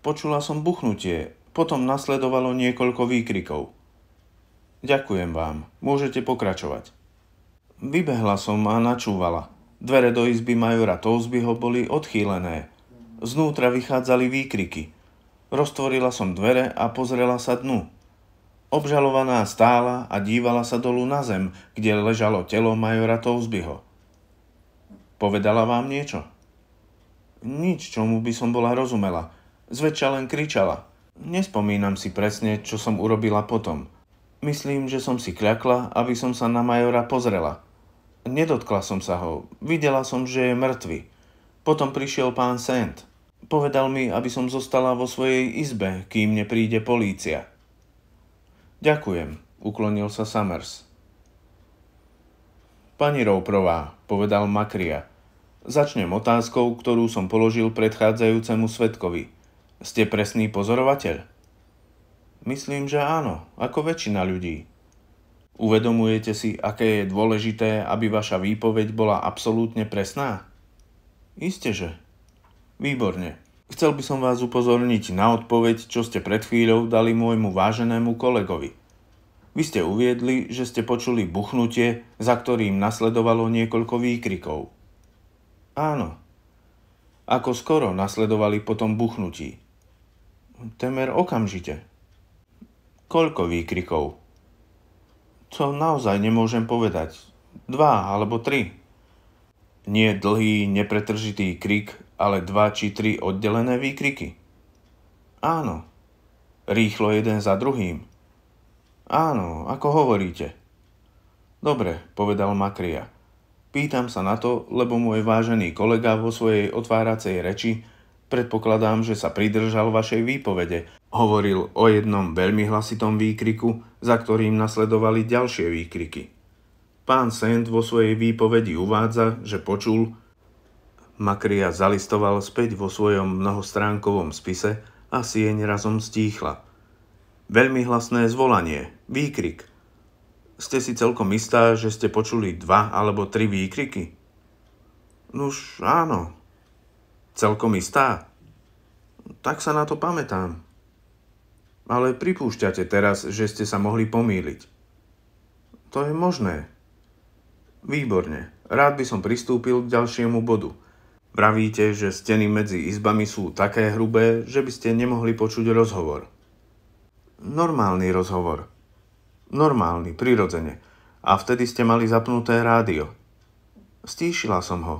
Počula som buchnutie, potom nasledovalo niekoľko výkrikov. Ďakujem vám, môžete pokračovať. Vybehla som a načúvala. Dvere do izby majora Tozbyho boli odchýlené. Znútra vychádzali výkriky. Roztvorila som dvere a pozrela sa dnu. Obžalovaná stála a dívala sa dolu na zem, kde ležalo telo majora Tovzbyho. Povedala vám niečo? Nič, čomu by som bola rozumela. Zväčša len kričala. Nespomínam si presne, čo som urobila potom. Myslím, že som si kľakla, aby som sa na majora pozrela. Nedotkla som sa ho. Videla som, že je mŕtvy. Potom prišiel pán Sent. Povedal mi, aby som zostala vo svojej izbe, kým nepríde polícia. Ďakujem, uklonil sa Summers. Pani Rouprová, povedal Makria. Začnem otázkou, ktorú som položil predchádzajúcemu svetkovi. Ste presný pozorovateľ? Myslím, že áno, ako väčšina ľudí. Uvedomujete si, aké je dôležité, aby vaša výpoveď bola absolútne presná? Isteže, Výborne. Chcel by som vás upozorniť na odpoveď, čo ste pred chvíľou dali môjmu váženému kolegovi. Vy ste uviedli, že ste počuli buchnutie, za ktorým nasledovalo niekoľko výkrikov. Áno. Ako skoro nasledovali potom buchnutí? Temer okamžite. Koľko výkrikov? To naozaj nemôžem povedať. Dva alebo tri. Nie dlhý, nepretržitý krik ale dva či tri oddelené výkriky. Áno. Rýchlo jeden za druhým. Áno, ako hovoríte. Dobre, povedal Makria. Pýtam sa na to, lebo môj vážený kolega vo svojej otváracej reči predpokladám, že sa pridržal vašej výpovede. Hovoril o jednom veľmi hlasitom výkriku, za ktorým nasledovali ďalšie výkriky. Pán Sand vo svojej výpovedi uvádza, že počul, Makria zalistoval späť vo svojom mnohostránkovom spise a sieň razom stíchla. Veľmi hlasné zvolanie, výkrik. Ste si celkom istá, že ste počuli dva alebo tri výkriky? Nuž áno. Celkom istá? Tak sa na to pamätám. Ale pripúšťate teraz, že ste sa mohli pomýliť. To je možné. Výborne. Rád by som pristúpil k ďalšiemu bodu – Pravíte, že steny medzi izbami sú také hrubé, že by ste nemohli počuť rozhovor. Normálny rozhovor. Normálny, prirodzene. A vtedy ste mali zapnuté rádio. Stíšila som ho.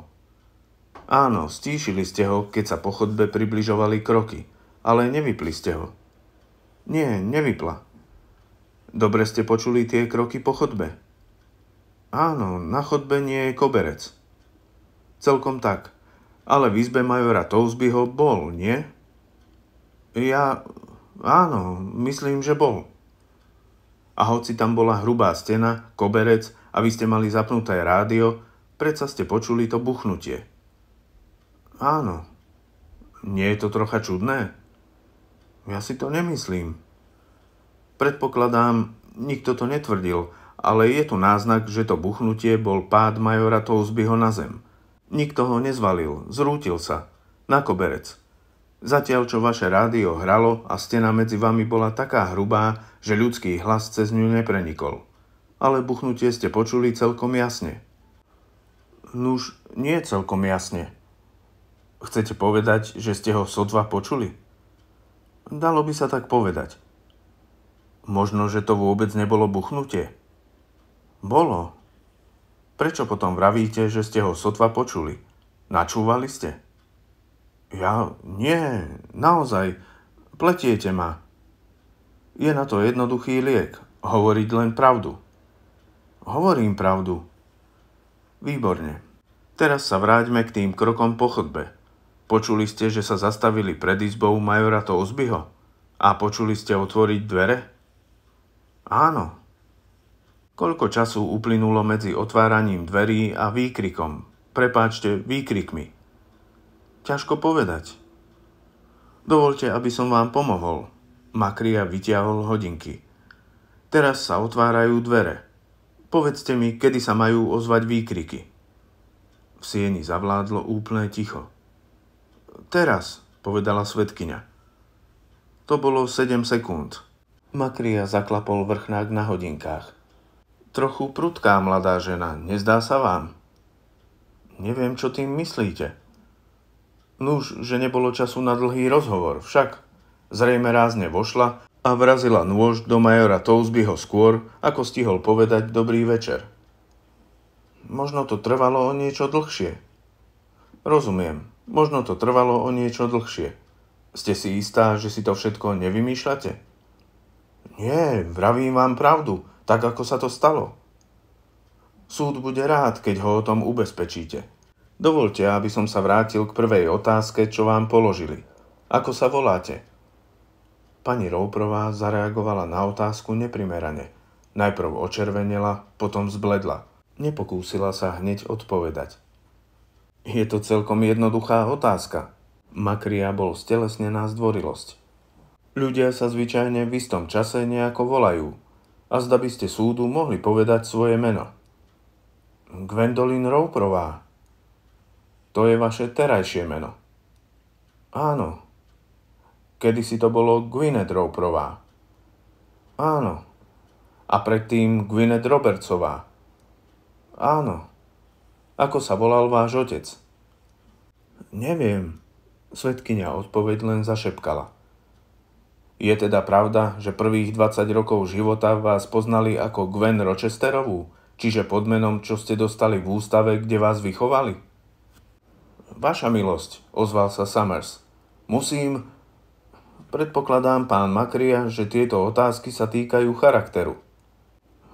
Áno, stíšili ste ho, keď sa po chodbe približovali kroky, ale nevypli ste ho. Nie, nevypla. Dobre ste počuli tie kroky po chodbe. Áno, na chodbe nie je koberec. Celkom tak – ale v izbe majora ho bol, nie? Ja... áno, myslím, že bol. A hoci tam bola hrubá stena, koberec a vy ste mali zapnuté rádio, predsa ste počuli to buchnutie. Áno. Nie je to trocha čudné? Ja si to nemyslím. Predpokladám, nikto to netvrdil, ale je tu náznak, že to buchnutie bol pád majora Tousbyho na zem. Nikto ho nezvalil, zrútil sa. Na koberec. Zatiaľ, čo vaše rádio hralo a stena medzi vami bola taká hrubá, že ľudský hlas cez ňu neprenikol. Ale buchnutie ste počuli celkom jasne. Nuž, nie celkom jasne. Chcete povedať, že ste ho sotva počuli? Dalo by sa tak povedať. Možno, že to vôbec nebolo buchnutie. Bolo, Prečo potom vravíte, že ste ho sotva počuli? Načúvali ste? Ja? Nie, naozaj. Pletiete ma. Je na to jednoduchý liek. Hovoriť len pravdu. Hovorím pravdu. Výborne. Teraz sa vráťme k tým krokom po chodbe. Počuli ste, že sa zastavili pred izbou majora Tozbyho? A počuli ste otvoriť dvere? Áno, Koľko času uplynulo medzi otváraním dverí a výkrikom? Prepáčte, výkrikmi. Ťažko povedať. Dovolte, aby som vám pomohol. Makria vytiahol hodinky. Teraz sa otvárajú dvere. Povedzte mi, kedy sa majú ozvať výkriky. V sieni zavládlo úplné ticho. Teraz, povedala svetkyňa. To bolo 7 sekúnd. Makria zaklapol vrchnák na hodinkách trochu prudká mladá žena, nezdá sa vám? Neviem, čo tým myslíte. Nuž, že nebolo času na dlhý rozhovor, však zrejme rázne vošla a vrazila nôž do majora Tousbyho skôr, ako stihol povedať dobrý večer. Možno to trvalo o niečo dlhšie. Rozumiem, možno to trvalo o niečo dlhšie. Ste si istá, že si to všetko nevymýšľate? Nie, vravím vám pravdu, tak ako sa to stalo. Súd bude rád, keď ho o tom ubezpečíte. Dovolte, aby som sa vrátil k prvej otázke, čo vám položili. Ako sa voláte? Pani Rouprová zareagovala na otázku neprimerane. Najprv očervenela, potom zbledla. Nepokúsila sa hneď odpovedať. Je to celkom jednoduchá otázka. Makria bol stelesnená zdvorilosť. Ľudia sa zvyčajne v istom čase nejako volajú, a zda by ste súdu mohli povedať svoje meno. Gwendolyn Rouprová. To je vaše terajšie meno. Áno. Kedy si to bolo Gwyneth Rouprová. Áno. A predtým Gwyneth Robertsová. Áno. Ako sa volal váš otec? Neviem. Svetkynia odpoveď len zašepkala. Je teda pravda, že prvých 20 rokov života vás poznali ako Gwen Rochesterovú, čiže pod menom, čo ste dostali v ústave, kde vás vychovali? Vaša milosť, ozval sa Summers. Musím... Predpokladám, pán Makria, že tieto otázky sa týkajú charakteru.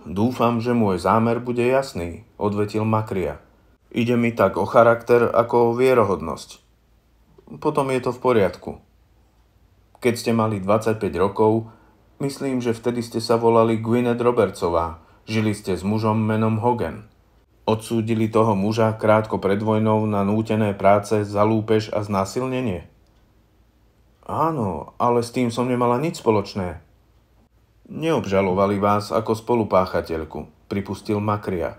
Dúfam, že môj zámer bude jasný, odvetil Makria. Ide mi tak o charakter ako o vierohodnosť. Potom je to v poriadku, keď ste mali 25 rokov, myslím, že vtedy ste sa volali Gwyneth Robertsová, žili ste s mužom menom Hogan. Odsúdili toho muža krátko pred vojnou na nútené práce za lúpež a znásilnenie? Áno, ale s tým som nemala nič spoločné. Neobžalovali vás ako spolupáchateľku, pripustil Makria.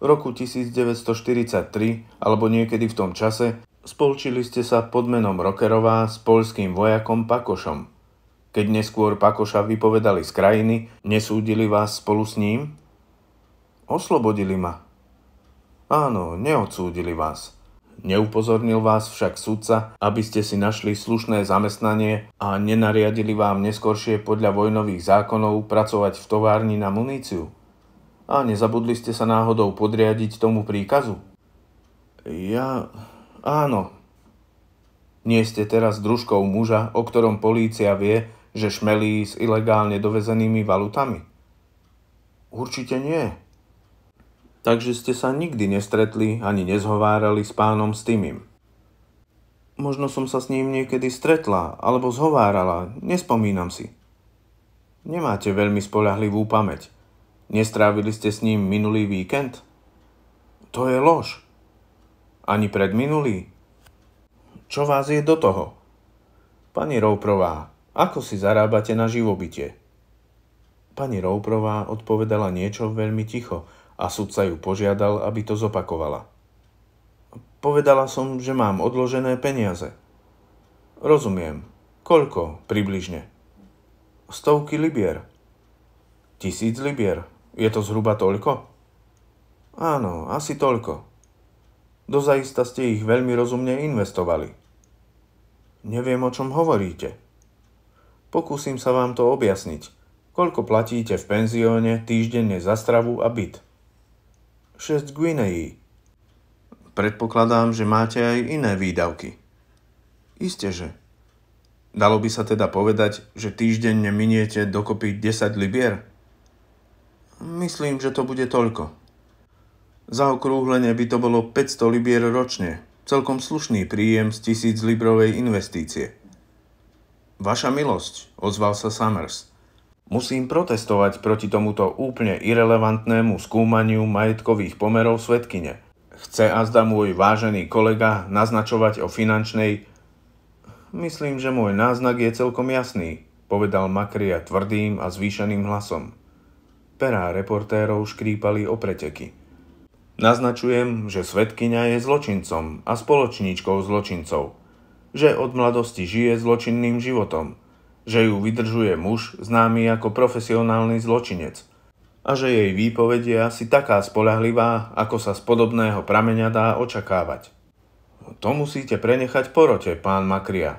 V roku 1943 alebo niekedy v tom čase Spolčili ste sa pod menom Rokerová s polským vojakom Pakošom. Keď neskôr Pakoša vypovedali z krajiny, nesúdili vás spolu s ním? Oslobodili ma. Áno, neodsúdili vás. Neupozornil vás však sudca, aby ste si našli slušné zamestnanie a nenariadili vám neskoršie podľa vojnových zákonov pracovať v továrni na muníciu. A nezabudli ste sa náhodou podriadiť tomu príkazu? Ja... Áno. Nie ste teraz družkou muža, o ktorom polícia vie, že šmelí s ilegálne dovezenými valutami? Určite nie. Takže ste sa nikdy nestretli ani nezhovárali s pánom Stimim. Možno som sa s ním niekedy stretla alebo zhovárala, nespomínam si. Nemáte veľmi spolahlivú pamäť. Nestrávili ste s ním minulý víkend? To je lož. Ani predminulý? Čo vás je do toho? Pani Rouprová, ako si zarábate na živobytie? Pani Rouprová odpovedala niečo veľmi ticho a sudca ju požiadal, aby to zopakovala. Povedala som, že mám odložené peniaze. Rozumiem. Koľko približne? Stovky libier. Tisíc libier. Je to zhruba toľko? Áno, asi toľko. Dozaista ste ich veľmi rozumne investovali. Neviem, o čom hovoríte. Pokúsim sa vám to objasniť. Koľko platíte v penzióne týždenne za stravu a byt? 6 guineí. Predpokladám, že máte aj iné výdavky. Isté, že. Dalo by sa teda povedať, že týždenne miniete dokopy 10 libier? Myslím, že to bude toľko okrúhlenie by to bolo 500 libier ročne, celkom slušný príjem z 1000 librovej investície. Vaša milosť, ozval sa Summers. Musím protestovať proti tomuto úplne irrelevantnému skúmaniu majetkových pomerov svetkine. Chce azda môj vážený kolega naznačovať o finančnej... Myslím, že môj náznak je celkom jasný, povedal Makria tvrdým a zvýšeným hlasom. Perá reportérov škrípali o preteky. Naznačujem, že svetkynia je zločincom a spoločníčkou zločincov, že od mladosti žije zločinným životom, že ju vydržuje muž známy ako profesionálny zločinec a že jej výpoveď je asi taká spolahlivá, ako sa z podobného prameňa dá očakávať. To musíte prenechať porote, pán Makria.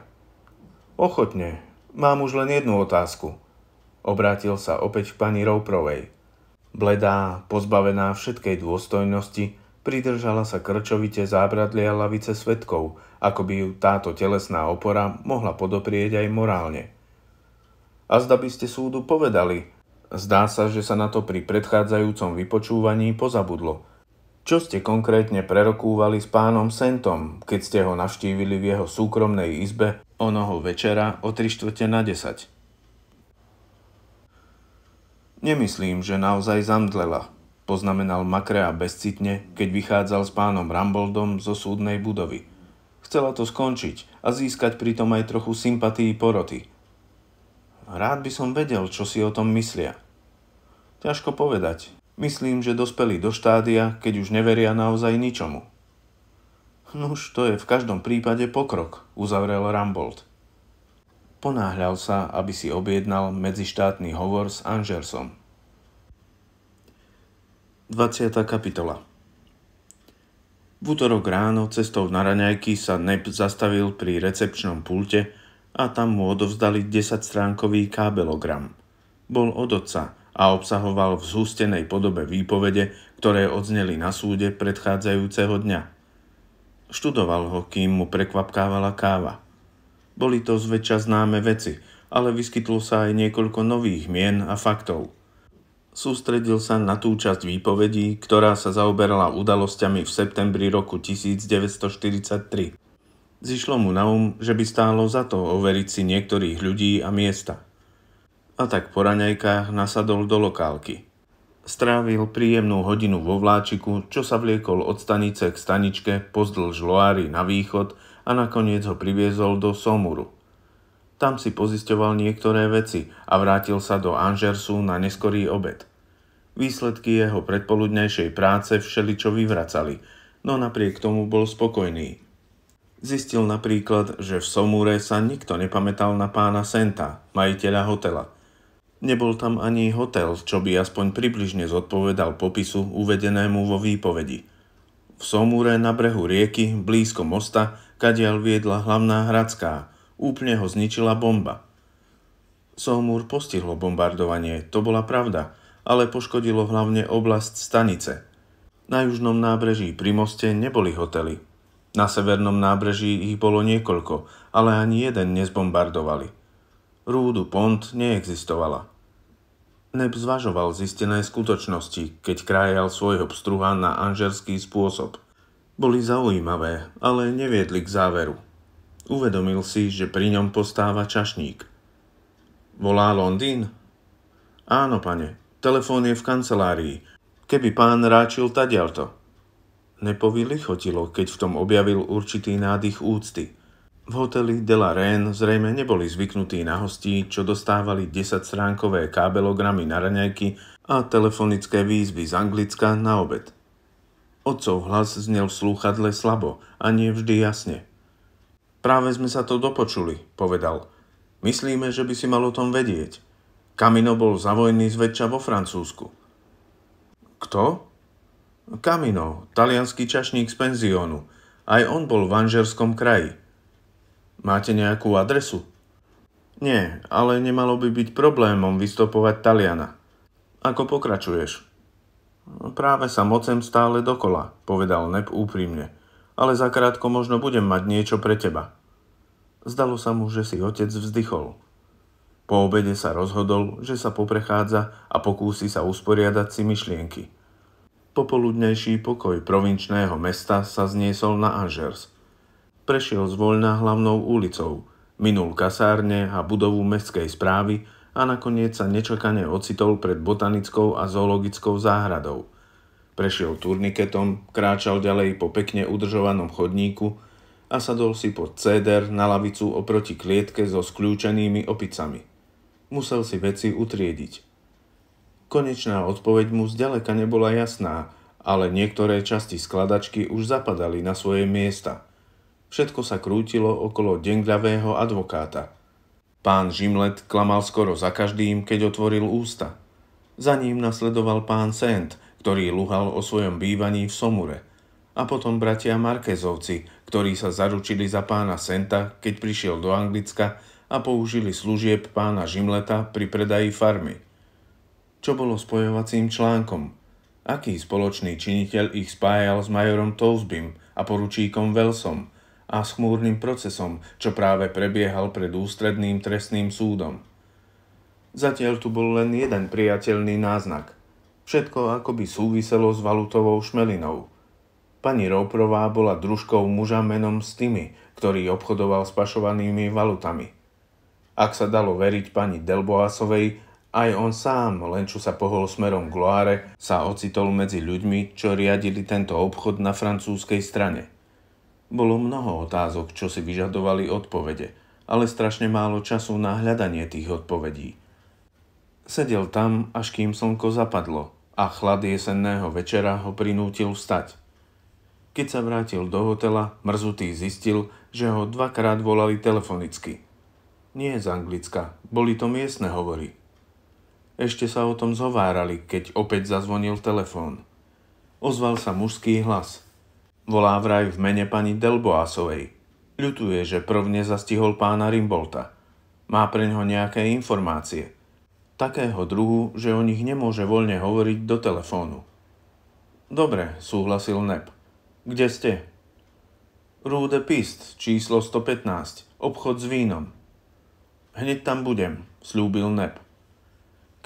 Ochotne, mám už len jednu otázku. Obrátil sa opäť k pani Rouprovej. Bledá, pozbavená všetkej dôstojnosti, pridržala sa krčovite zábradlia lavice svetkov, ako by ju táto telesná opora mohla podoprieť aj morálne. A zda by ste súdu povedali, zdá sa, že sa na to pri predchádzajúcom vypočúvaní pozabudlo. Čo ste konkrétne prerokúvali s pánom Sentom, keď ste ho navštívili v jeho súkromnej izbe onoho večera o 3 na 10? Nemyslím, že naozaj zamdlela, poznamenal Makrea bezcitne, keď vychádzal s pánom Ramboldom zo súdnej budovy. Chcela to skončiť a získať pritom aj trochu sympatí poroty. Rád by som vedel, čo si o tom myslia. Ťažko povedať. Myslím, že dospeli do štádia, keď už neveria naozaj ničomu. Nuž, to je v každom prípade pokrok, uzavrel Rambold ponáhľal sa, aby si objednal medzištátny hovor s Anžersom. 20. kapitola V útorok ráno cestou na raňajky sa Neb zastavil pri recepčnom pulte a tam mu odovzdali 10-stránkový kábelogram. Bol od otca a obsahoval v zústenej podobe výpovede, ktoré odzneli na súde predchádzajúceho dňa. Študoval ho, kým mu prekvapkávala káva – boli to zväčša známe veci, ale vyskytlo sa aj niekoľko nových mien a faktov. Sústredil sa na tú časť výpovedí, ktorá sa zaoberala udalosťami v septembri roku 1943. Zišlo mu na um, že by stálo za to overiť si niektorých ľudí a miesta. A tak po raňajkách nasadol do lokálky. Strávil príjemnú hodinu vo vláčiku, čo sa vliekol od stanice k staničke pozdĺž Loári na východ a nakoniec ho priviezol do Somuru. Tam si pozisťoval niektoré veci a vrátil sa do Anžersu na neskorý obed. Výsledky jeho predpoludnejšej práce všeličo vyvracali, no napriek tomu bol spokojný. Zistil napríklad, že v Somúre sa nikto nepamätal na pána Senta, majiteľa hotela. Nebol tam ani hotel, čo by aspoň približne zodpovedal popisu uvedenému vo výpovedi. V Somúre na brehu rieky, blízko mosta, kadiaľ viedla hlavná hradská. Úplne ho zničila bomba. Sohmúr postihlo bombardovanie, to bola pravda, ale poškodilo hlavne oblasť stanice. Na južnom nábreží pri moste neboli hotely. Na severnom nábreží ich bolo niekoľko, ale ani jeden nezbombardovali. Rúdu Pont neexistovala. Neb zvažoval zistené skutočnosti, keď krájal svojho pstruha na anžerský spôsob boli zaujímavé, ale neviedli k záveru. Uvedomil si, že pri ňom postáva čašník. Volá Londýn? Áno, pane, telefón je v kancelárii. Keby pán ráčil tadialto. Nepovi lichotilo, keď v tom objavil určitý nádych úcty. V hoteli De la Reine zrejme neboli zvyknutí na hostí, čo dostávali 10-stránkové kábelogramy na raňajky a telefonické výzvy z Anglicka na obed. Otcov hlas znel v slúchadle slabo a nie vždy jasne. Práve sme sa to dopočuli, povedal. Myslíme, že by si mal o tom vedieť. Kamino bol za vojny zväčša vo Francúzsku. Kto? Kamino, talianský čašník z penziónu. Aj on bol v Anžerskom kraji. Máte nejakú adresu? Nie, ale nemalo by byť problémom vystopovať Taliana. Ako pokračuješ? No práve sa mocem stále dokola, povedal Neb úprimne, ale zakrátko možno budem mať niečo pre teba. Zdalo sa mu, že si otec vzdychol. Po obede sa rozhodol, že sa poprechádza a pokúsi sa usporiadať si myšlienky. Popoludnejší pokoj provinčného mesta sa zniesol na Anžers. Prešiel zvoľna hlavnou ulicou, minul kasárne a budovu mestskej správy, a nakoniec sa nečakane ocitol pred botanickou a zoologickou záhradou. Prešiel turniketom, kráčal ďalej po pekne udržovanom chodníku a sadol si pod céder na lavicu oproti klietke so skľúčenými opicami. Musel si veci utriediť. Konečná odpoveď mu zďaleka nebola jasná, ale niektoré časti skladačky už zapadali na svoje miesta. Všetko sa krútilo okolo dengľavého advokáta – Pán Žimlet klamal skoro za každým, keď otvoril ústa. Za ním nasledoval pán Sent, ktorý luhal o svojom bývaní v Somure. A potom bratia Markezovci, ktorí sa zaručili za pána Senta, keď prišiel do Anglicka a použili služieb pána Žimleta pri predaji farmy. Čo bolo spojovacím článkom? Aký spoločný činiteľ ich spájal s majorom Tousbym a poručíkom Velsom – a chmúrnym procesom, čo práve prebiehal pred ústredným trestným súdom. Zatiaľ tu bol len jeden priateľný náznak. Všetko akoby súviselo s valutovou šmelinou. Pani Roprová bola družkou muža menom Stimi, ktorý obchodoval s pašovanými valutami. Ak sa dalo veriť pani Delboasovej, aj on sám, len čo sa pohol smerom Gloire, sa ocitol medzi ľuďmi, čo riadili tento obchod na francúzskej strane. Bolo mnoho otázok, čo si vyžadovali odpovede, ale strašne málo času na hľadanie tých odpovedí. Sedel tam, až kým slnko zapadlo a chlad jesenného večera ho prinútil vstať. Keď sa vrátil do hotela, mrzutý zistil, že ho dvakrát volali telefonicky. Nie z Anglicka, boli to miestne hovory. Ešte sa o tom zhovárali, keď opäť zazvonil telefón. Ozval sa mužský hlas. Volá vraj v mene pani Delboásovej. Ľutuje, že prvne zastihol pána Rimbolta. Má pre ňo nejaké informácie. Takého druhu, že o nich nemôže voľne hovoriť do telefónu. Dobre, súhlasil Nep. Kde ste? de Pist, číslo 115, obchod s vínom. Hneď tam budem, slúbil Nep.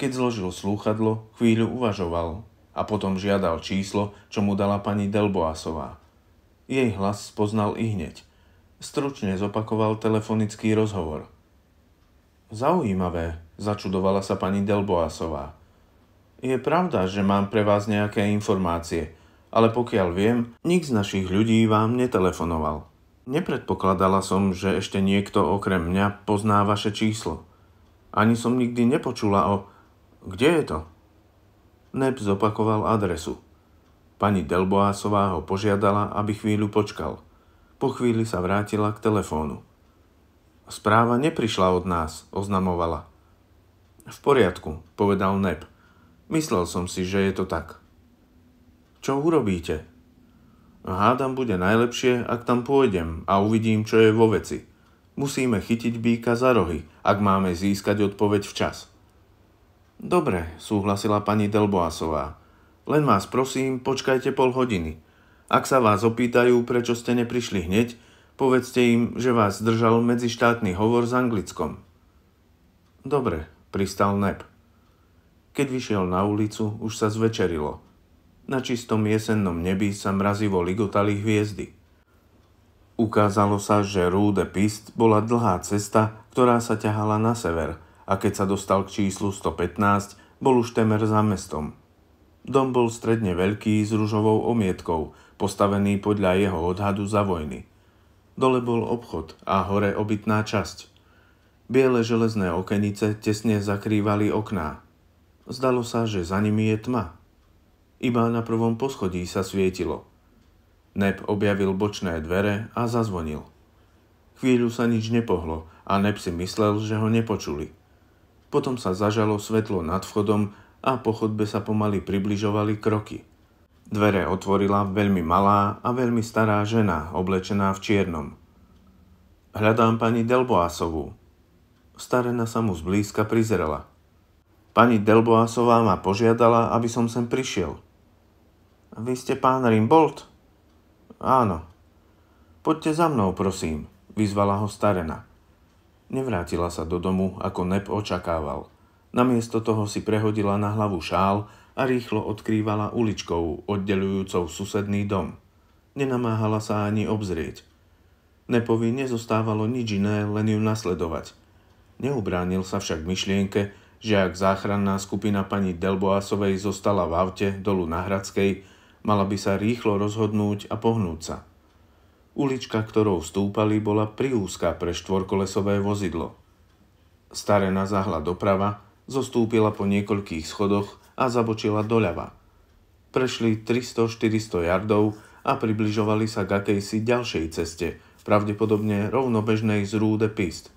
Keď zložil slúchadlo, chvíľu uvažoval a potom žiadal číslo, čo mu dala pani Delboasová. Jej hlas spoznal i hneď. Stručne zopakoval telefonický rozhovor. Zaujímavé, začudovala sa pani Delboasová. Je pravda, že mám pre vás nejaké informácie, ale pokiaľ viem, nik z našich ľudí vám netelefonoval. Nepredpokladala som, že ešte niekto okrem mňa pozná vaše číslo. Ani som nikdy nepočula o... Kde je to? Neb zopakoval adresu. Pani Delboásová ho požiadala, aby chvíľu počkal. Po chvíli sa vrátila k telefónu. Správa neprišla od nás, oznamovala. V poriadku, povedal Neb. Myslel som si, že je to tak. Čo urobíte? Hádam bude najlepšie, ak tam pôjdem a uvidím, čo je vo veci. Musíme chytiť býka za rohy, ak máme získať odpoveď včas. Dobre, súhlasila pani Delboásová. Len vás prosím, počkajte pol hodiny. Ak sa vás opýtajú, prečo ste neprišli hneď, povedzte im, že vás zdržal medzištátny hovor s anglickom. Dobre, pristal Neb. Keď vyšiel na ulicu, už sa zvečerilo. Na čistom jesennom nebi sa mrazivo ligotali hviezdy. Ukázalo sa, že Rúde Pist bola dlhá cesta, ktorá sa ťahala na sever a keď sa dostal k číslu 115, bol už temer za mestom. Dom bol stredne veľký s rúžovou omietkou, postavený podľa jeho odhadu za vojny. Dole bol obchod a hore obytná časť. Biele železné okenice tesne zakrývali okná. Zdalo sa, že za nimi je tma. Iba na prvom poschodí sa svietilo. Neb objavil bočné dvere a zazvonil. Chvíľu sa nič nepohlo a Nep si myslel, že ho nepočuli. Potom sa zažalo svetlo nad vchodom a po chodbe sa pomaly približovali kroky. Dvere otvorila veľmi malá a veľmi stará žena, oblečená v čiernom. Hľadám pani Delboásovú. Starena sa mu zblízka prizrela. Pani Delboásová ma požiadala, aby som sem prišiel. Vy ste pán Rimbold? Áno. Poďte za mnou, prosím, vyzvala ho starena. Nevrátila sa do domu, ako Nep očakával. Namiesto toho si prehodila na hlavu šál a rýchlo odkrývala uličkou oddelujúcou susedný dom. Nenamáhala sa ani obzrieť. Nepovi nezostávalo nič iné, len ju nasledovať. Neubránil sa však myšlienke, že ak záchranná skupina pani Delboasovej zostala v aute dolu na Hradskej, mala by sa rýchlo rozhodnúť a pohnúť sa. Ulička, ktorou stúpali, bola priúzka pre štvorkolesové vozidlo. Starena zahla doprava – zostúpila po niekoľkých schodoch a zabočila doľava. Prešli 300-400 jardov a približovali sa k akejsi ďalšej ceste, pravdepodobne rovnobežnej z rúde pist.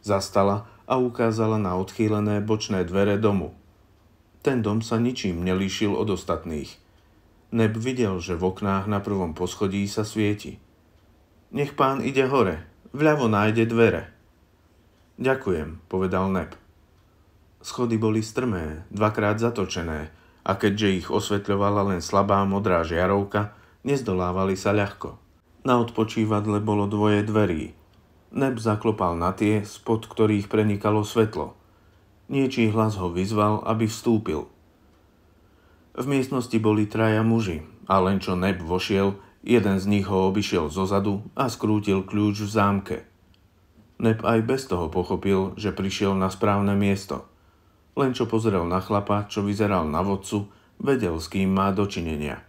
Zastala a ukázala na odchýlené bočné dvere domu. Ten dom sa ničím nelíšil od ostatných. Neb videl, že v oknách na prvom poschodí sa svieti. Nech pán ide hore, vľavo nájde dvere. Ďakujem, povedal Neb. Schody boli strmé, dvakrát zatočené a keďže ich osvetľovala len slabá modrá žiarovka, nezdolávali sa ľahko. Na odpočívadle bolo dvoje dverí. Neb zaklopal na tie, spod ktorých prenikalo svetlo. Niečí hlas ho vyzval, aby vstúpil. V miestnosti boli traja muži a len čo Neb vošiel, jeden z nich ho obišiel zozadu a skrútil kľúč v zámke. Neb aj bez toho pochopil, že prišiel na správne miesto – len čo pozrel na chlapa, čo vyzeral na vodcu, vedel, s kým má dočinenia.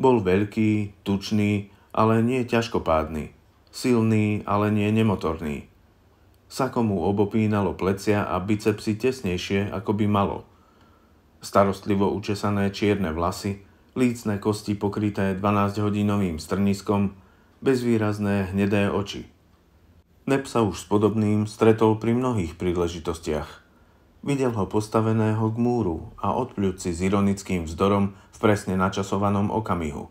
Bol veľký, tučný, ale nie ťažkopádny. Silný, ale nie nemotorný. Sako mu obopínalo plecia a bicepsy tesnejšie, ako by malo. Starostlivo učesané čierne vlasy, lícne kosti pokryté 12-hodinovým strniskom, bezvýrazné hnedé oči. Nep sa už s podobným stretol pri mnohých príležitostiach – Videl ho postaveného k múru a odpľúci s ironickým vzdorom v presne načasovanom okamihu.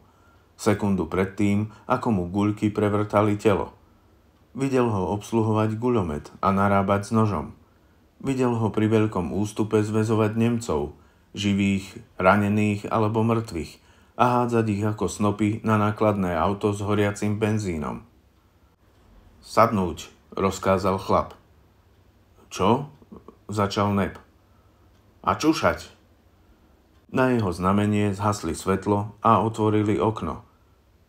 Sekundu predtým, ako mu guľky prevrtali telo. Videl ho obsluhovať guľomet a narábať s nožom. Videl ho pri veľkom ústupe zväzovať Nemcov, živých, ranených alebo mŕtvych a hádzať ich ako snopy na nákladné auto s horiacim benzínom. Sadnúť, rozkázal chlap. Čo? začal nep. A čušať! Na jeho znamenie zhasli svetlo a otvorili okno.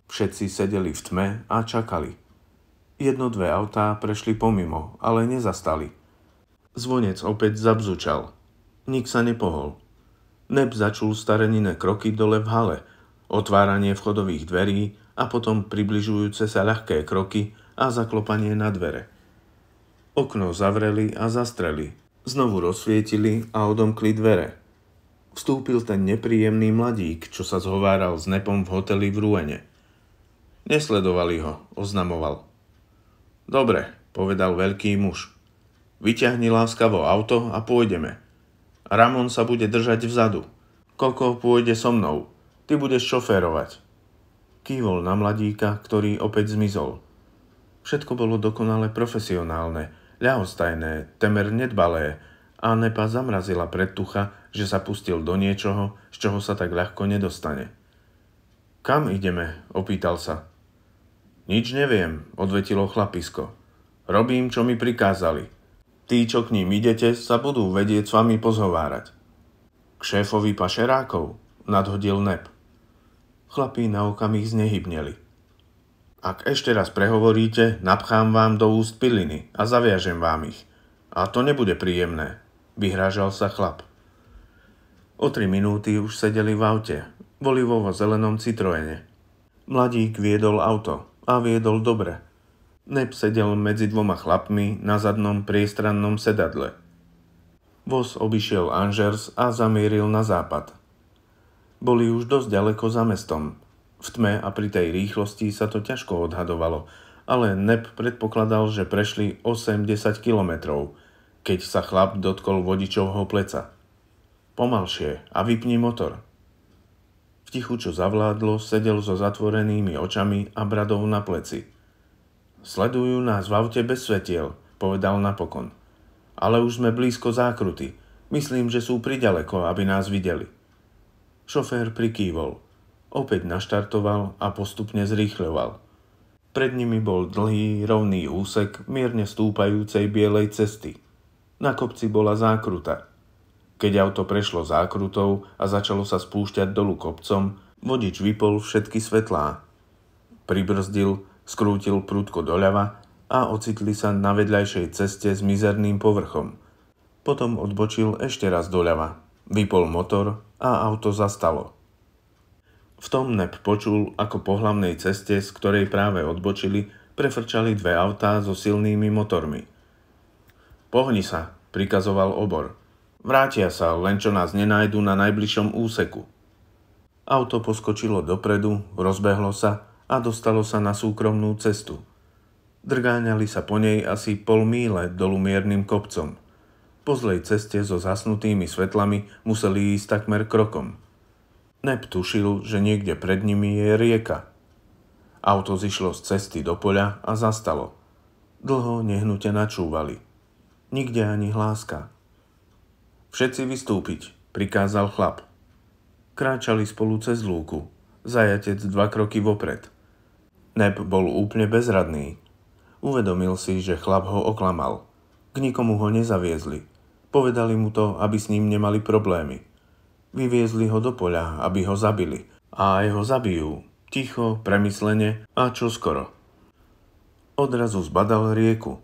Všetci sedeli v tme a čakali. Jedno dve autá prešli pomimo, ale nezastali. Zvonec opäť zabzučal. Nik sa nepohol. Neb začul starenine kroky dole v hale, otváranie vchodových dverí a potom približujúce sa ľahké kroky a zaklopanie na dvere. Okno zavreli a zastreli, Znovu rozsvietili a odomkli dvere. Vstúpil ten nepríjemný mladík, čo sa zhováral s Nepom v hoteli v Ruene. Nesledovali ho, oznamoval. Dobre, povedal veľký muž. Vyťahni láskavo auto a pôjdeme. Ramon sa bude držať vzadu. Koko pôjde so mnou. Ty budeš šoférovať. Kývol na mladíka, ktorý opäť zmizol. Všetko bolo dokonale profesionálne – ľahostajné, temer nedbalé, a Nepa zamrazila predtucha, že sa pustil do niečoho, z čoho sa tak ľahko nedostane. Kam ideme? opýtal sa. Nič neviem, odvetilo chlapisko. Robím, čo mi prikázali. Tí, čo k ním idete, sa budú vedieť s vami pozhovárať. K šéfovi pašerákov, nadhodil nep. Chlapí na ich znehybneli. Ak ešte raz prehovoríte, napchám vám do úst piliny a zaviažem vám ich. A to nebude príjemné, vyhrážal sa chlap. O tri minúty už sedeli v aute, boli vo zelenom Citroene. Mladík viedol auto a viedol dobre. Neb sedel medzi dvoma chlapmi na zadnom priestrannom sedadle. Vos obišiel Angers a zamieril na západ. Boli už dosť ďaleko za mestom, v tme a pri tej rýchlosti sa to ťažko odhadovalo, ale Nep predpokladal, že prešli 8-10 kilometrov, keď sa chlap dotkol vodičovho pleca. Pomalšie a vypni motor. V tichu, čo zavládlo, sedel so zatvorenými očami a bradou na pleci. Sledujú nás v aute bez svetiel, povedal napokon. Ale už sme blízko zákruty. Myslím, že sú pridaleko, aby nás videli. Šofér prikývol – opäť naštartoval a postupne zrýchľoval. Pred nimi bol dlhý, rovný úsek mierne stúpajúcej bielej cesty. Na kopci bola zákruta. Keď auto prešlo zákrutou a začalo sa spúšťať dolu kopcom, vodič vypol všetky svetlá. Pribrzdil, skrútil prúdko doľava a ocitli sa na vedľajšej ceste s mizerným povrchom. Potom odbočil ešte raz doľava, vypol motor a auto zastalo. V tom Nep počul, ako po hlavnej ceste, z ktorej práve odbočili, prefrčali dve autá so silnými motormi. Pohni sa, prikazoval obor. Vrátia sa, len čo nás nenájdu na najbližšom úseku. Auto poskočilo dopredu, rozbehlo sa a dostalo sa na súkromnú cestu. Drgáňali sa po nej asi pol míle dolu miernym kopcom. Po zlej ceste so zasnutými svetlami museli ísť takmer krokom – Neb tušil, že niekde pred nimi je rieka. Auto zišlo z cesty do poľa a zastalo. Dlho nehnute načúvali. Nikde ani hláska. Všetci vystúpiť, prikázal chlap. Kráčali spolu cez lúku. Zajatec dva kroky vopred. Neb bol úplne bezradný. Uvedomil si, že chlap ho oklamal. K nikomu ho nezaviezli. Povedali mu to, aby s ním nemali problémy. Vyviezli ho do poľa, aby ho zabili. A aj ho zabijú. Ticho, premyslene a čo skoro. Odrazu zbadal rieku.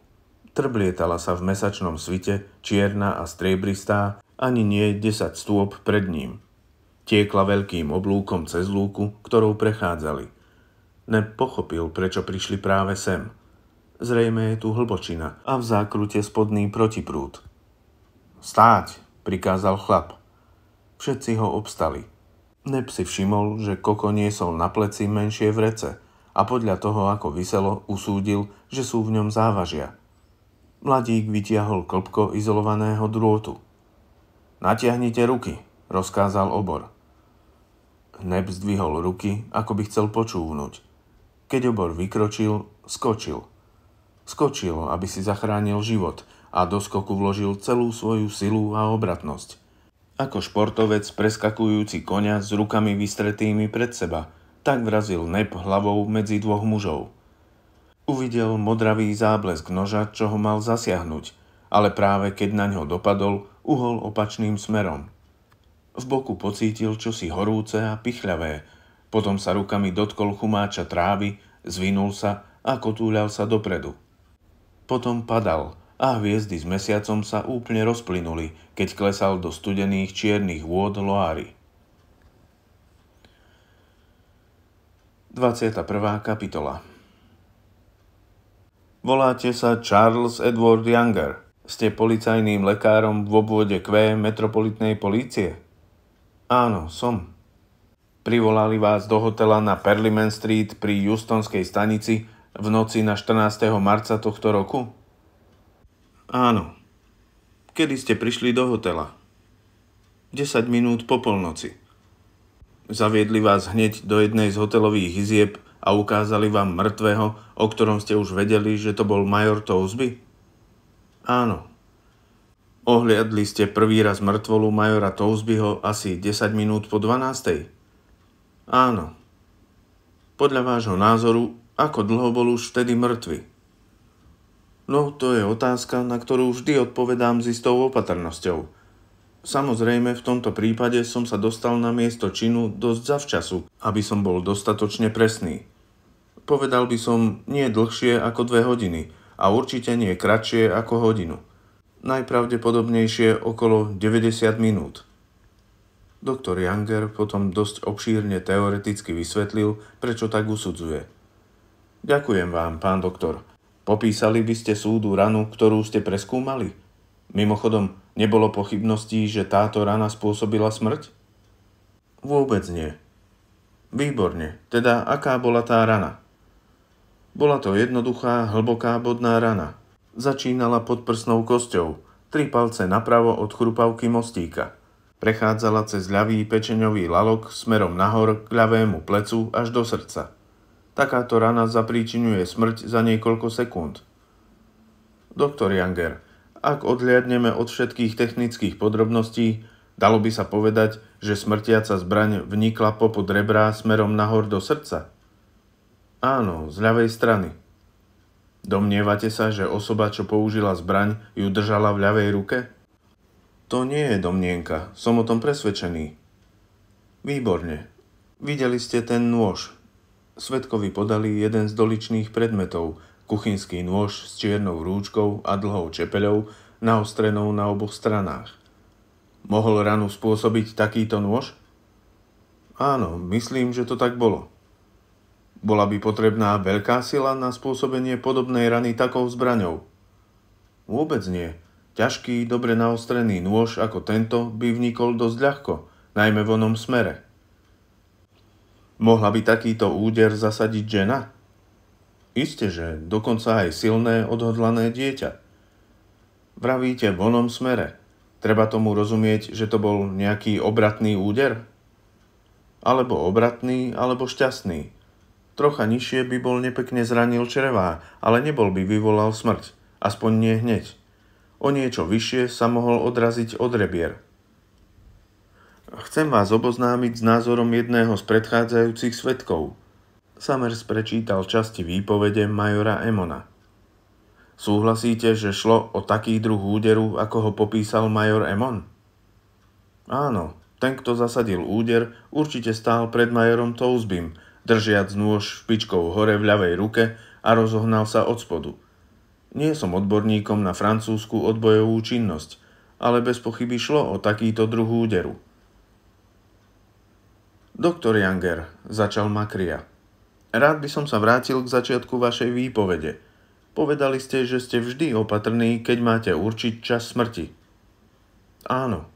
Trblietala sa v mesačnom svite, čierna a striebristá, ani nie 10 stôp pred ním. Tiekla veľkým oblúkom cez lúku, ktorou prechádzali. Nepochopil, prečo prišli práve sem – zrejme je tu hlbočina a v zákrute spodný protiprúd. Stáť, prikázal chlap. Všetci ho obstali. Neb si všimol, že Koko niesol na pleci menšie vrece a podľa toho, ako vyselo, usúdil, že sú v ňom závažia. Mladík vytiahol klpko izolovaného drôtu. Natiahnite ruky, rozkázal obor. Neb zdvihol ruky, ako by chcel počúvnuť. Keď obor vykročil, skočil. Skočil, aby si zachránil život a do skoku vložil celú svoju silu a obratnosť. Ako športovec preskakujúci konia s rukami vystretými pred seba, tak vrazil Nep hlavou medzi dvoch mužov. Uvidel modravý záblesk noža, čo ho mal zasiahnuť, ale práve keď na ňo dopadol, uhol opačným smerom. V boku pocítil čosi horúce a pichľavé, potom sa rukami dotkol chumáča trávy, zvinul sa a kotúľal sa dopredu. Potom padal – a hviezdy s mesiacom sa úplne rozplynuli, keď klesal do studených čiernych vôd Loary. 21. kapitola Voláte sa Charles Edward Younger. Ste policajným lekárom v obvode Q metropolitnej polície? Áno, som. Privolali vás do hotela na Perliman Street pri Justonskej stanici v noci na 14. marca tohto roku? Áno. Kedy ste prišli do hotela? 10 minút po polnoci. Zaviedli vás hneď do jednej z hotelových izieb a ukázali vám mŕtvého, o ktorom ste už vedeli, že to bol major Tozby? Áno. Ohliadli ste prvý raz mŕtvolu majora Tozbyho asi 10 minút po 12. Áno. Podľa vášho názoru, ako dlho bol už vtedy mŕtvy? No, to je otázka, na ktorú vždy odpovedám s istou opatrnosťou. Samozrejme, v tomto prípade som sa dostal na miesto činu dosť zavčasu, aby som bol dostatočne presný. Povedal by som nie dlhšie ako dve hodiny a určite nie kratšie ako hodinu. Najpravdepodobnejšie okolo 90 minút. Doktor Younger potom dosť obšírne teoreticky vysvetlil, prečo tak usudzuje. Ďakujem vám, pán doktor, Popísali by ste súdu ranu, ktorú ste preskúmali? Mimochodom, nebolo pochybností, že táto rana spôsobila smrť? Vôbec nie. Výborne, teda aká bola tá rana? Bola to jednoduchá, hlboká bodná rana. Začínala pod prsnou kosťou, tri palce napravo od chrupavky mostíka. Prechádzala cez ľavý pečeňový lalok smerom nahor k ľavému plecu až do srdca. Takáto rana zapríčinuje smrť za niekoľko sekúnd. Doktor Janger, ak odliadneme od všetkých technických podrobností, dalo by sa povedať, že smrtiaca zbraň vnikla popod rebra smerom nahor do srdca? Áno, z ľavej strany. Domnievate sa, že osoba, čo použila zbraň, ju držala v ľavej ruke? To nie je domnienka, som o tom presvedčený. Výborne. Videli ste ten nôž, Svetkovi podali jeden z doličných predmetov, kuchynský nôž s čiernou rúčkou a dlhou čepeľou, naostrenou na oboch stranách. Mohol ranu spôsobiť takýto nôž? Áno, myslím, že to tak bolo. Bola by potrebná veľká sila na spôsobenie podobnej rany takou zbraňou. Vôbec nie. Ťažký, dobre naostrený nôž ako tento by vnikol dosť ľahko, najmä v onom smere. Mohla by takýto úder zasadiť žena? Isté, že dokonca aj silné, odhodlané dieťa. Vravíte v onom smere. Treba tomu rozumieť, že to bol nejaký obratný úder? Alebo obratný, alebo šťastný. Trocha nižšie by bol nepekne zranil črevá, ale nebol by vyvolal smrť. Aspoň nie hneď. O niečo vyššie sa mohol odraziť od rebier. Chcem vás oboznámiť s názorom jedného z predchádzajúcich svetkov. Summers prečítal časti výpovede majora Emona. Súhlasíte, že šlo o taký druh úderu, ako ho popísal major Emon? Áno, ten, kto zasadil úder, určite stál pred majorom Tousbym, držiac nôž špičkou hore v ľavej ruke a rozohnal sa od spodu. Nie som odborníkom na francúzsku odbojovú činnosť, ale bez pochyby šlo o takýto druh úderu. Doktor Janger, začal Makria. Rád by som sa vrátil k začiatku vašej výpovede. Povedali ste, že ste vždy opatrní, keď máte určiť čas smrti. Áno.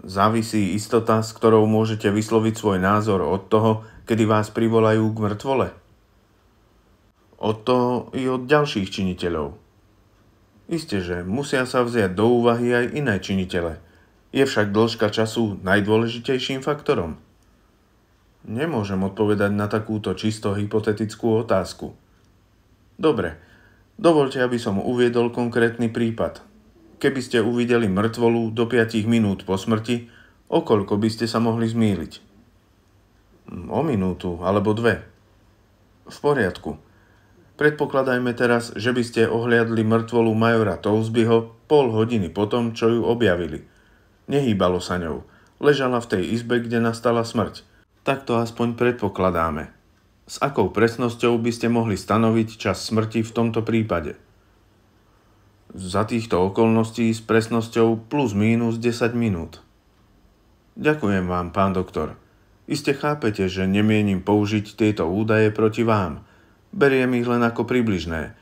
Závisí istota, s ktorou môžete vysloviť svoj názor od toho, kedy vás privolajú k mŕtvole. Od toho i od ďalších činiteľov. Isté, že musia sa vziať do úvahy aj iné činitele. Je však dĺžka času najdôležitejším faktorom. Nemôžem odpovedať na takúto čisto hypotetickú otázku. Dobre, dovolte, aby som uviedol konkrétny prípad. Keby ste uvideli mŕtvolu do 5 minút po smrti, okoľko by ste sa mohli zmýliť? Hm, o minútu alebo dve. V poriadku. Predpokladajme teraz, že by ste ohliadli mŕtvolu majora Tousbyho pol hodiny potom, čo ju objavili. Nehýbalo sa ňou. Ležala v tej izbe, kde nastala smrť. Tak to aspoň predpokladáme. S akou presnosťou by ste mohli stanoviť čas smrti v tomto prípade? Za týchto okolností s presnosťou plus mínus 10 minút. Ďakujem vám, pán doktor. Iste chápete, že nemienim použiť tieto údaje proti vám. Beriem ich len ako približné.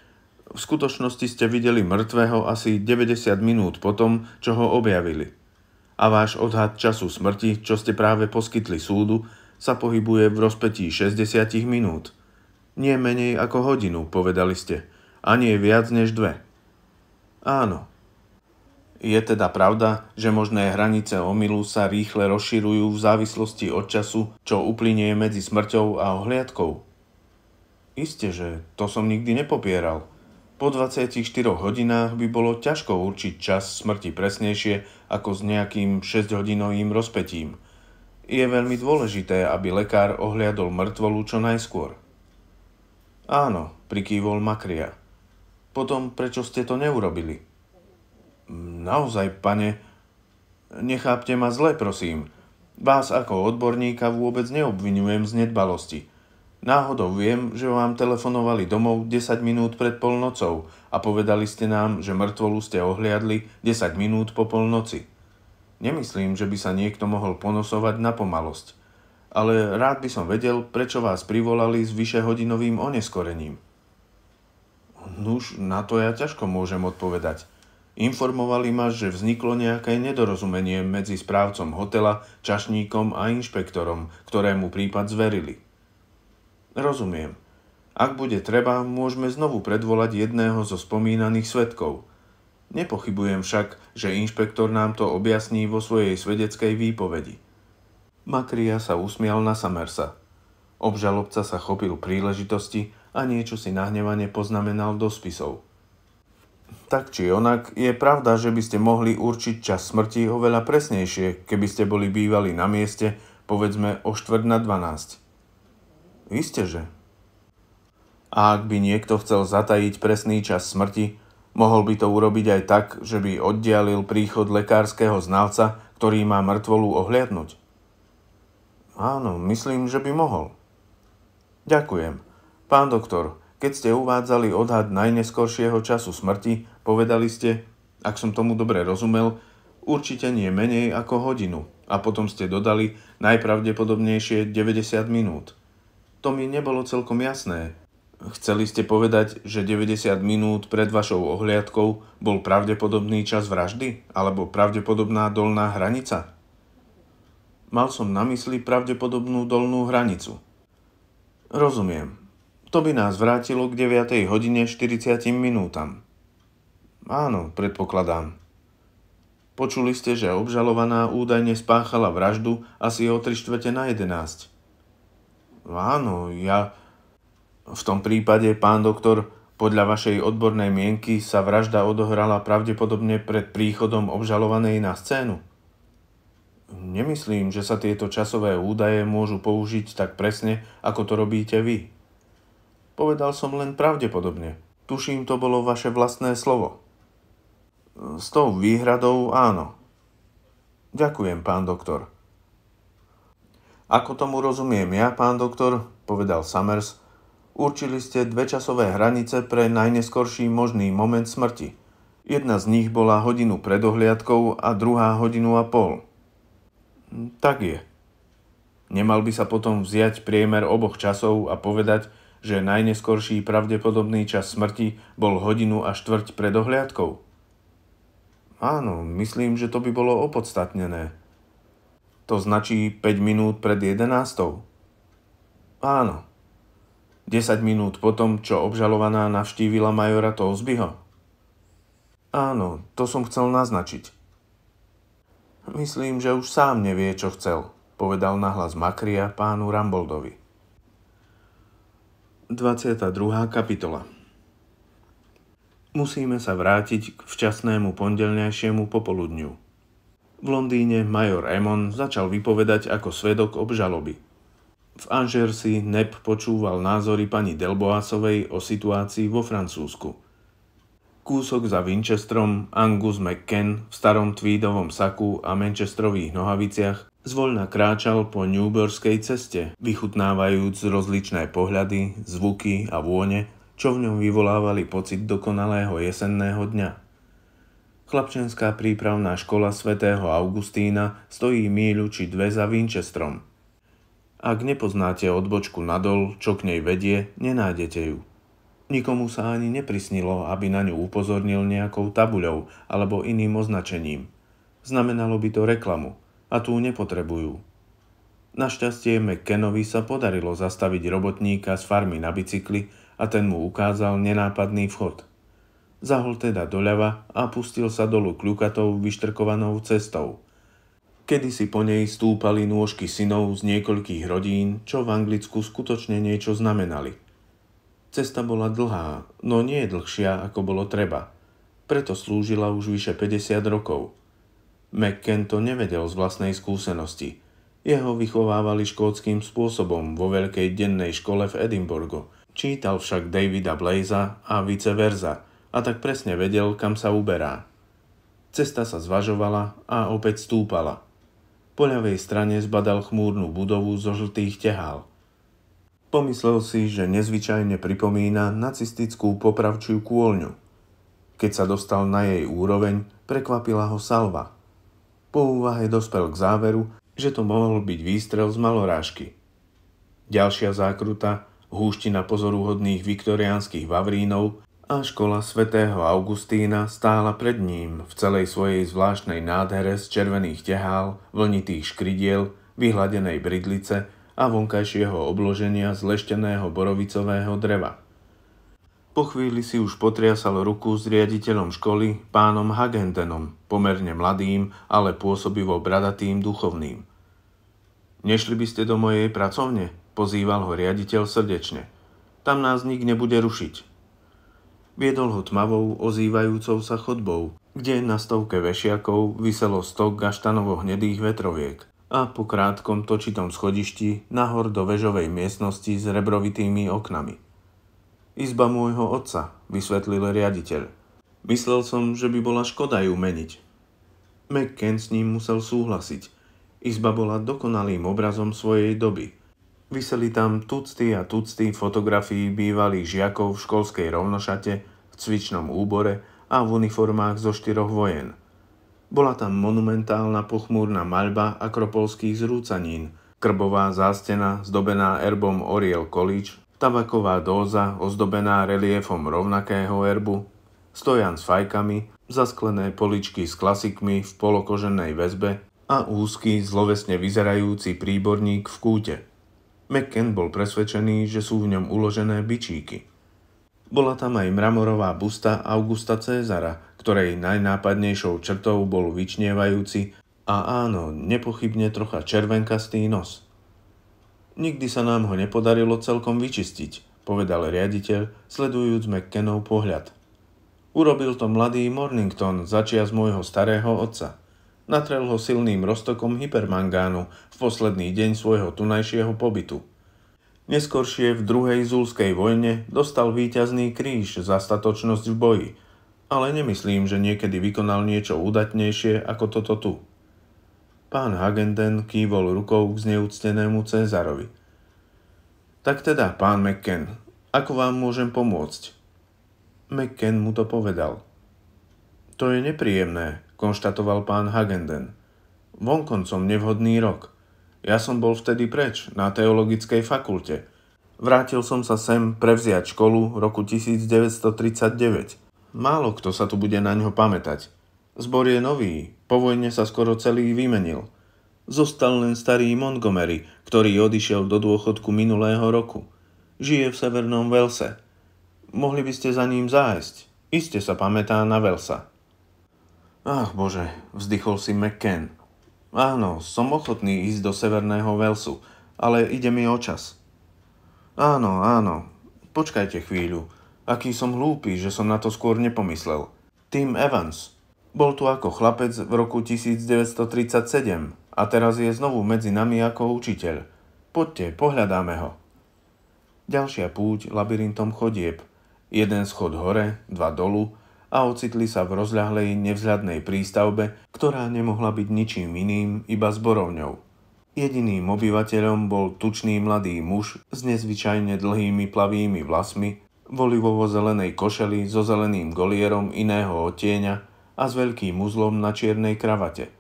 V skutočnosti ste videli mŕtvého asi 90 minút po tom, čo ho objavili. A váš odhad času smrti, čo ste práve poskytli súdu, sa pohybuje v rozpetí 60 minút. Nie menej ako hodinu, povedali ste, a nie viac než dve. Áno. Je teda pravda, že možné hranice omilu sa rýchle rozširujú v závislosti od času, čo uplynie medzi smrťou a ohliadkou. Isté, že to som nikdy nepopieral. Po 24 hodinách by bolo ťažko určiť čas smrti presnejšie ako s nejakým 6-hodinovým rozpetím – je veľmi dôležité, aby lekár ohliadol mŕtvolu čo najskôr. Áno, prikývol Makria. Potom prečo ste to neurobili? Naozaj, pane, nechápte ma zle, prosím. Vás ako odborníka vôbec neobvinujem z nedbalosti. Náhodou viem, že vám telefonovali domov 10 minút pred polnocou a povedali ste nám, že mŕtvolu ste ohliadli 10 minút po polnoci. Nemyslím, že by sa niekto mohol ponosovať na pomalosť, ale rád by som vedel, prečo vás privolali s vyšehodinovým oneskorením. Nuž, na to ja ťažko môžem odpovedať. Informovali ma, že vzniklo nejaké nedorozumenie medzi správcom hotela, čašníkom a inšpektorom, ktorému prípad zverili. Rozumiem. Ak bude treba, môžeme znovu predvolať jedného zo spomínaných svetkov. Nepochybujem však, že inšpektor nám to objasní vo svojej svedeckej výpovedi. Makria sa usmial na Samersa. Obžalobca sa chopil príležitosti a niečo si nahnevane poznamenal do spisov. Tak či onak, je pravda, že by ste mohli určiť čas smrti oveľa presnejšie, keby ste boli bývali na mieste, povedzme o štvrt na 12. Isteže. že. A ak by niekto chcel zatajiť presný čas smrti, Mohol by to urobiť aj tak, že by oddialil príchod lekárskeho znalca, ktorý má mŕtvolu ohliadnúť? Áno, myslím, že by mohol. Ďakujem. Pán doktor, keď ste uvádzali odhad najneskoršieho času smrti, povedali ste, ak som tomu dobre rozumel, určite nie menej ako hodinu a potom ste dodali najpravdepodobnejšie 90 minút. To mi nebolo celkom jasné, Chceli ste povedať, že 90 minút pred vašou ohliadkou bol pravdepodobný čas vraždy alebo pravdepodobná dolná hranica? Mal som na mysli pravdepodobnú dolnú hranicu. Rozumiem. To by nás vrátilo k 9 hodine 40 minútam. Áno, predpokladám. Počuli ste, že obžalovaná údajne spáchala vraždu asi o 3 čtvrte na 11. Áno, ja v tom prípade, pán doktor, podľa vašej odbornej mienky sa vražda odohrala pravdepodobne pred príchodom obžalovanej na scénu? Nemyslím, že sa tieto časové údaje môžu použiť tak presne, ako to robíte vy. Povedal som len pravdepodobne. Tuším, to bolo vaše vlastné slovo. S tou výhradou áno. Ďakujem, pán doktor. Ako tomu rozumiem ja, pán doktor, povedal Summers, Určili ste dve časové hranice pre najneskorší možný moment smrti. Jedna z nich bola hodinu pred ohliadkou a druhá hodinu a pol. Hm, tak je. Nemal by sa potom vziať priemer oboch časov a povedať, že najneskorší pravdepodobný čas smrti bol hodinu a štvrť pred ohliadkou? Áno, myslím, že to by bolo opodstatnené. To značí 5 minút pred 11. Áno, 10 minút potom, čo obžalovaná navštívila majora Tolsbyho? Áno, to som chcel naznačiť. Myslím, že už sám nevie, čo chcel, povedal nahlas Makria pánu Ramboldovi. 22. kapitola Musíme sa vrátiť k včasnému pondelňajšiemu popoludňu. V Londýne major Emon začal vypovedať ako svedok obžaloby. V Anžersi NEP počúval názory pani Delboasovej o situácii vo Francúzsku. Kúsok za Winchesterom Angus McKen v starom tweedovom saku a manchesterových nohaviciach zvoľna kráčal po Newburskej ceste, vychutnávajúc rozličné pohľady, zvuky a vône, čo v ňom vyvolávali pocit dokonalého jesenného dňa. Chlapčenská prípravná škola svätého Augustína stojí míľu či dve za Winchesterom – ak nepoznáte odbočku nadol, čo k nej vedie, nenájdete ju. Nikomu sa ani neprisnilo, aby na ňu upozornil nejakou tabuľou alebo iným označením. Znamenalo by to reklamu a tu nepotrebujú. Našťastie McKenovi sa podarilo zastaviť robotníka z farmy na bicykli a ten mu ukázal nenápadný vchod. Zahol teda doľava a pustil sa dolu kľukatou vyštrkovanou cestou – Kedy si po nej stúpali nôžky synov z niekoľkých rodín, čo v Anglicku skutočne niečo znamenali. Cesta bola dlhá, no nie dlhšia, ako bolo treba. Preto slúžila už vyše 50 rokov. McKen to nevedel z vlastnej skúsenosti. Jeho vychovávali škótským spôsobom vo veľkej dennej škole v Edimburgu. Čítal však Davida Blaza a vice versa a tak presne vedel, kam sa uberá. Cesta sa zvažovala a opäť stúpala – po ľavej strane zbadal chmúrnu budovu zo žltých tehál. Pomyslel si, že nezvyčajne pripomína nacistickú popravčiu kôlňu. Keď sa dostal na jej úroveň, prekvapila ho salva. Po úvahe dospel k záveru, že to mohol byť výstrel z malorážky. Ďalšia zákruta, húština pozoruhodných viktoriánskych vavrínov, a škola svätého Augustína stála pred ním v celej svojej zvláštnej nádhere z červených tehál, vlnitých škridiel, vyhladenej bridlice a vonkajšieho obloženia z lešteného borovicového dreva. Po chvíli si už potriasal ruku s riaditeľom školy, pánom Hagendenom, pomerne mladým, ale pôsobivo bradatým duchovným. Nešli by ste do mojej pracovne? Pozýval ho riaditeľ srdečne. Tam nás nik nebude rušiť, Viedol ho tmavou, ozývajúcou sa chodbou, kde na stovke vešiakov vyselo stok gaštanovo-hnedých vetroviek a po krátkom točitom schodišti nahor do vežovej miestnosti s rebrovitými oknami. Izba môjho otca, vysvetlil riaditeľ. Myslel som, že by bola škoda ju meniť. McKen s ním musel súhlasiť. Izba bola dokonalým obrazom svojej doby – Vyseli tam tucty a tucty fotografií bývalých žiakov v školskej rovnošate, v cvičnom úbore a v uniformách zo štyroch vojen. Bola tam monumentálna pochmúrna maľba akropolských zrúcanín, krbová zástena zdobená erbom Oriel Kolíč, tabaková dóza ozdobená reliefom rovnakého erbu, stojan s fajkami, zasklené poličky s klasikmi v polokoženej väzbe a úzky, zlovesne vyzerajúci príborník v kúte. McKen bol presvedčený, že sú v ňom uložené bičíky. Bola tam aj mramorová busta Augusta Cézara, ktorej najnápadnejšou črtou bol vyčnievajúci a áno, nepochybne trocha červenkastý nos. Nikdy sa nám ho nepodarilo celkom vyčistiť, povedal riaditeľ, sledujúc McKenov pohľad. Urobil to mladý Mornington začias môjho starého otca. Natrel ho silným roztokom hypermangánu v posledný deň svojho tunajšieho pobytu. Neskoršie v druhej zúlskej vojne dostal víťazný kríž za statočnosť v boji, ale nemyslím, že niekedy vykonal niečo údatnejšie ako toto tu. Pán Hagenden kývol rukou k zneúctenému Cezarovi. Tak teda, pán McKen, ako vám môžem pomôcť? McKen mu to povedal. To je nepríjemné, konštatoval pán Hagenden. Vonkoncom nevhodný rok. Ja som bol vtedy preč, na teologickej fakulte. Vrátil som sa sem prevziať školu roku 1939. Málo kto sa tu bude na ňo pamätať. Zbor je nový, po vojne sa skoro celý vymenil. Zostal len starý Montgomery, ktorý odišiel do dôchodku minulého roku. Žije v severnom Velse. Mohli by ste za ním zájsť. Iste sa pamätá na Velsa. Ach bože, vzdychol si McCann. Áno, som ochotný ísť do Severného Velsu, ale ide mi o čas. Áno, áno, počkajte chvíľu. Aký som hlúpy, že som na to skôr nepomyslel. Tim Evans. Bol tu ako chlapec v roku 1937 a teraz je znovu medzi nami ako učiteľ. Poďte, pohľadáme ho. Ďalšia púť labyrintom chodieb. Jeden schod hore, dva dolu, a ocitli sa v rozľahlej nevzľadnej prístavbe, ktorá nemohla byť ničím iným, iba zborovňou. Jediným obyvateľom bol tučný mladý muž s nezvyčajne dlhými plavými vlasmi, v olivovo-zelenej košeli so zeleným golierom iného odtieňa a s veľkým uzlom na čiernej kravate.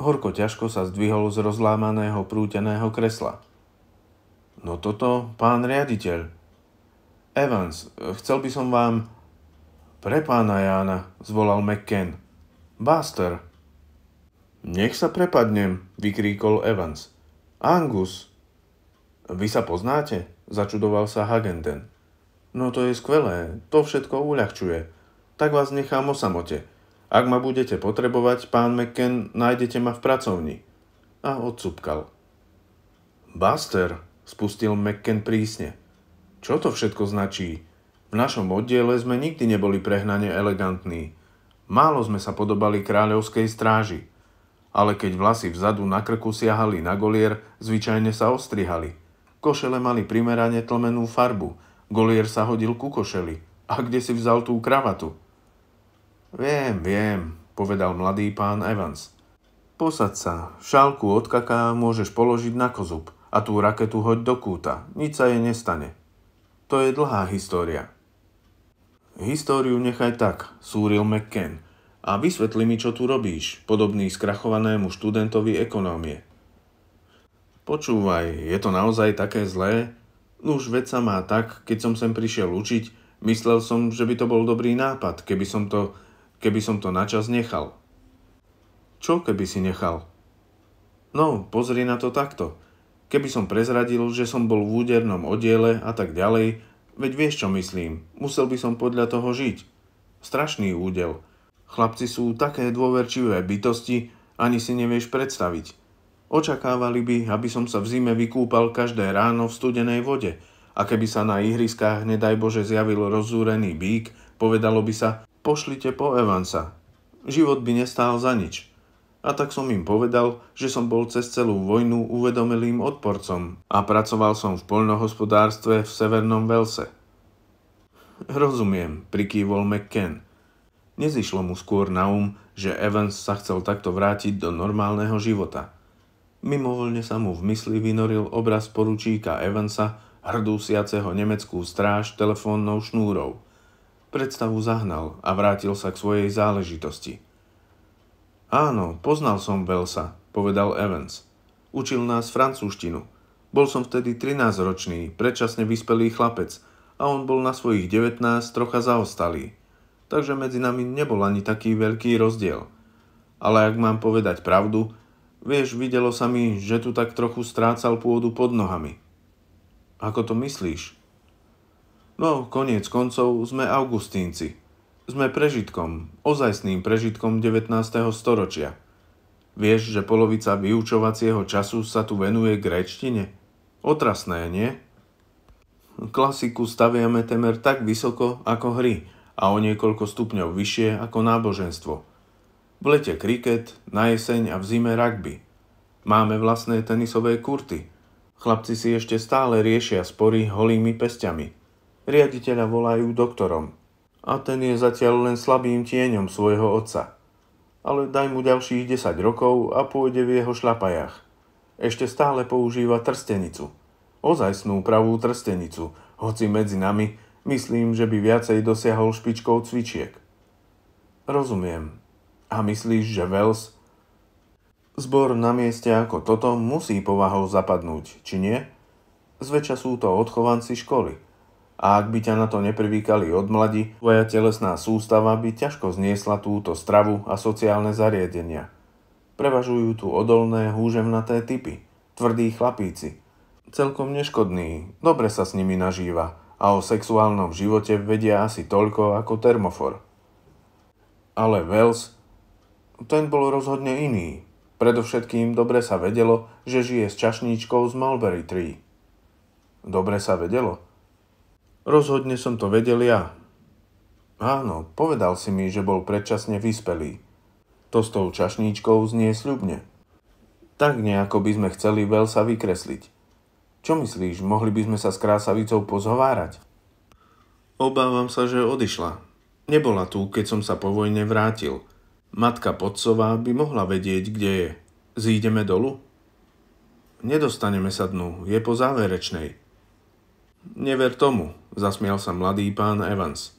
Horko ťažko sa zdvihol z rozlámaného prúteného kresla. No toto, pán riaditeľ. Evans, chcel by som vám... Pre pána Jána, zvolal McKen. Buster. Nech sa prepadnem, vykríkol Evans. Angus. Vy sa poznáte? Začudoval sa Hagenden. No to je skvelé, to všetko uľahčuje. Tak vás nechám o samote. Ak ma budete potrebovať, pán McKen, nájdete ma v pracovni. A odsúpkal. Buster, spustil McKen prísne. Čo to všetko značí? našom oddiele sme nikdy neboli prehnane elegantní. Málo sme sa podobali kráľovskej stráži. Ale keď vlasy vzadu na krku siahali na golier, zvyčajne sa ostrihali. Košele mali primerane tlmenú farbu. Golier sa hodil ku košeli. A kde si vzal tú kravatu? Viem, viem, povedal mladý pán Evans. Posad sa, šálku od kaká môžeš položiť na kozub a tú raketu hoď do kúta, nič sa jej nestane. To je dlhá história. Históriu nechaj tak, súril McCann. A vysvetli mi, čo tu robíš, podobný skrachovanému študentovi ekonómie. Počúvaj, je to naozaj také zlé? No už vec sa má tak, keď som sem prišiel učiť, myslel som, že by to bol dobrý nápad, keby som to, keby som to načas nechal. Čo keby si nechal? No, pozri na to takto. Keby som prezradil, že som bol v údernom oddiele a tak ďalej, Veď vieš, čo myslím. Musel by som podľa toho žiť. Strašný údel. Chlapci sú také dôverčivé bytosti, ani si nevieš predstaviť. Očakávali by, aby som sa v zime vykúpal každé ráno v studenej vode a keby sa na ihriskách, nedaj Bože, zjavil rozúrený bík, povedalo by sa, pošlite po Evansa. Život by nestál za nič a tak som im povedal, že som bol cez celú vojnu uvedomelým odporcom a pracoval som v poľnohospodárstve v Severnom Velse. Rozumiem, prikývol McCann. Nezišlo mu skôr na um, že Evans sa chcel takto vrátiť do normálneho života. Mimovoľne sa mu v mysli vynoril obraz poručíka Evansa, hrdúsiaceho nemeckú stráž telefónnou šnúrou. Predstavu zahnal a vrátil sa k svojej záležitosti – Áno, poznal som Velsa, povedal Evans. Učil nás francúzštinu. Bol som vtedy 13-ročný, predčasne vyspelý chlapec a on bol na svojich 19 trocha zaostalý. Takže medzi nami nebol ani taký veľký rozdiel. Ale ak mám povedať pravdu, vieš, videlo sa mi, že tu tak trochu strácal pôdu pod nohami. Ako to myslíš? No, koniec koncov sme augustínci, sme prežitkom, ozajstným prežitkom 19. storočia. Vieš, že polovica vyučovacieho času sa tu venuje gréčtine? Otrasné, nie? Klasiku staviame temer tak vysoko ako hry a o niekoľko stupňov vyššie ako náboženstvo. V lete kriket, na jeseň a v zime rugby. Máme vlastné tenisové kurty. Chlapci si ešte stále riešia spory holými pestiami. Riaditeľa volajú doktorom a ten je zatiaľ len slabým tieňom svojho otca. Ale daj mu ďalších 10 rokov a pôjde v jeho šľapajach. Ešte stále používa trstenicu. Ozajstnú pravú trstenicu, hoci medzi nami myslím, že by viacej dosiahol špičkou cvičiek. Rozumiem. A myslíš, že Wells Zbor na mieste ako toto musí povahou zapadnúť, či nie? Zväčša sú to odchovanci školy a ak by ťa na to neprivýkali od mladí, tvoja telesná sústava by ťažko zniesla túto stravu a sociálne zariadenia. Prevažujú tu odolné, húževnaté typy, tvrdí chlapíci. Celkom neškodní, dobre sa s nimi nažíva a o sexuálnom živote vedia asi toľko ako termofor. Ale Wells, ten bol rozhodne iný. Predovšetkým dobre sa vedelo, že žije s čašníčkou z Mulberry Tree. Dobre sa vedelo, Rozhodne som to vedel ja. Áno, povedal si mi, že bol predčasne vyspelý. To s tou čašníčkou znie sľubne. Tak nejako by sme chceli Velsa vykresliť. Čo myslíš, mohli by sme sa s krásavicou pozhovárať? Obávam sa, že odišla. Nebola tu, keď som sa po vojne vrátil. Matka Podcová by mohla vedieť, kde je. Zídeme dolu? Nedostaneme sa dnu, je po záverečnej. Never tomu, zasmial sa mladý pán Evans.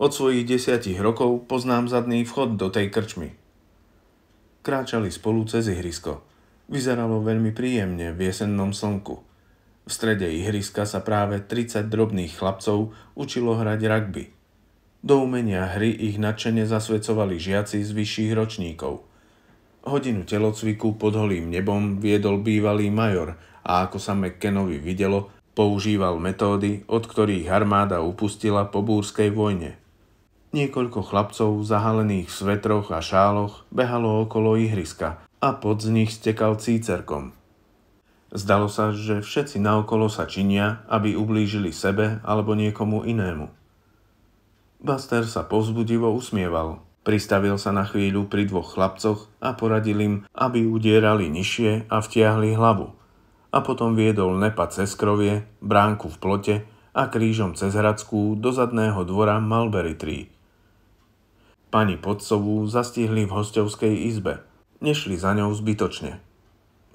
Od svojich desiatich rokov poznám zadný vchod do tej krčmy. Kráčali spolu cez ihrisko. Vyzeralo veľmi príjemne v jesennom slnku. V strede ihriska sa práve 30 drobných chlapcov učilo hrať rugby. Do umenia hry ich nadšene zasvedcovali žiaci z vyšších ročníkov. Hodinu telocviku pod holým nebom viedol bývalý major a ako sa McKenovi videlo, Používal metódy, od ktorých armáda upustila po búrskej vojne. Niekoľko chlapcov zahalených v svetroch a šáloch behalo okolo ihriska a pod z nich stekal cícerkom. Zdalo sa, že všetci naokolo sa činia, aby ublížili sebe alebo niekomu inému. Buster sa povzbudivo usmieval. Pristavil sa na chvíľu pri dvoch chlapcoch a poradil im, aby udierali nižšie a vtiahli hlavu a potom viedol Nepa cez krovie, bránku v plote a krížom cez Hradskú do zadného dvora Malberry 3. Pani Podcovú zastihli v hostovskej izbe. Nešli za ňou zbytočne.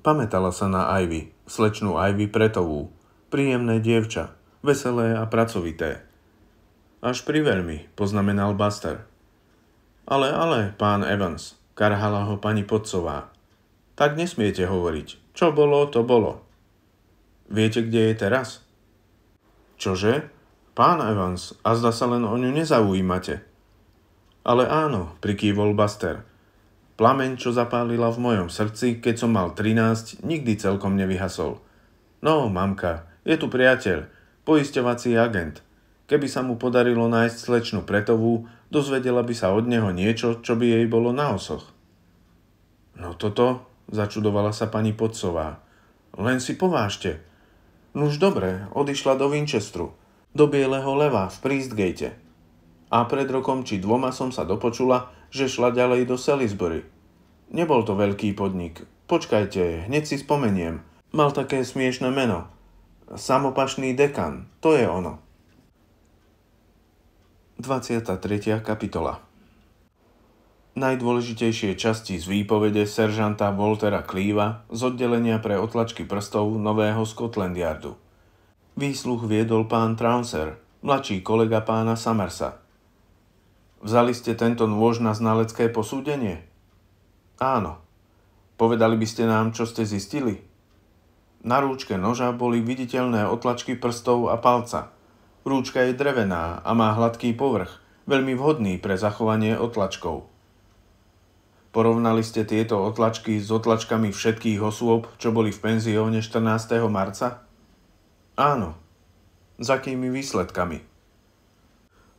Pamätala sa na Ivy, slečnú Ivy Pretovú. Príjemné dievča, veselé a pracovité. Až pri veľmi, poznamenal Buster. Ale, ale, pán Evans, karhala ho pani Podcová. Tak nesmiete hovoriť. Čo bolo, to bolo. Viete, kde je teraz? Čože? Pán Evans, a zdá sa len o ňu nezaujímate. Ale áno, prikývol Buster. Plameň, čo zapálila v mojom srdci, keď som mal 13, nikdy celkom nevyhasol. No, mamka, je tu priateľ, poisťovací agent. Keby sa mu podarilo nájsť slečnú pretovú, dozvedela by sa od neho niečo, čo by jej bolo na osoch. No toto, začudovala sa pani Podcová. Len si povážte, Nuž dobre, odišla do Winchestru, do Bieleho leva v Priestgate. A pred rokom či dvoma som sa dopočula, že šla ďalej do Salisbury. Nebol to veľký podnik. Počkajte, hneď si spomeniem. Mal také smiešne meno. Samopašný dekan, to je ono. 23. kapitola Najdôležitejšie časti z výpovede seržanta Voltera klíva z oddelenia pre otlačky prstov Nového Scotland Yardu. Výsluch viedol pán Trouncer, mladší kolega pána Summersa. Vzali ste tento nôž na znalecké posúdenie? Áno. Povedali by ste nám, čo ste zistili? Na rúčke noža boli viditeľné otlačky prstov a palca. Rúčka je drevená a má hladký povrch, veľmi vhodný pre zachovanie otlačkov. Porovnali ste tieto otlačky s otlačkami všetkých osôb, čo boli v penzióne 14. marca? Áno. Za akými výsledkami?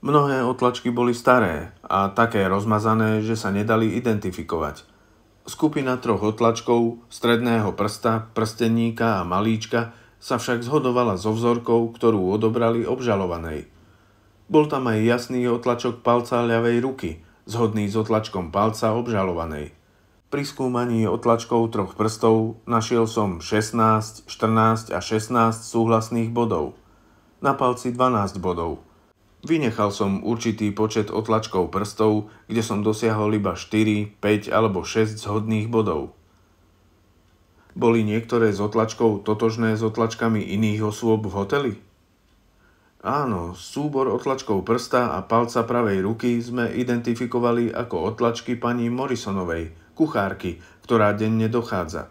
Mnohé otlačky boli staré a také rozmazané, že sa nedali identifikovať. Skupina troch otlačkov, stredného prsta, prsteníka a malíčka sa však zhodovala so vzorkou, ktorú odobrali obžalovanej. Bol tam aj jasný otlačok palca ľavej ruky – zhodný s otlačkom palca obžalovanej. Pri skúmaní otlačkov troch prstov našiel som 16, 14 a 16 súhlasných bodov. Na palci 12 bodov. Vynechal som určitý počet otlačkov prstov, kde som dosiahol iba 4, 5 alebo 6 zhodných bodov. Boli niektoré z otlačkov totožné s otlačkami iných osôb v hoteli? Áno, súbor otlačkov prsta a palca pravej ruky sme identifikovali ako otlačky pani Morrisonovej, kuchárky, ktorá denne dochádza.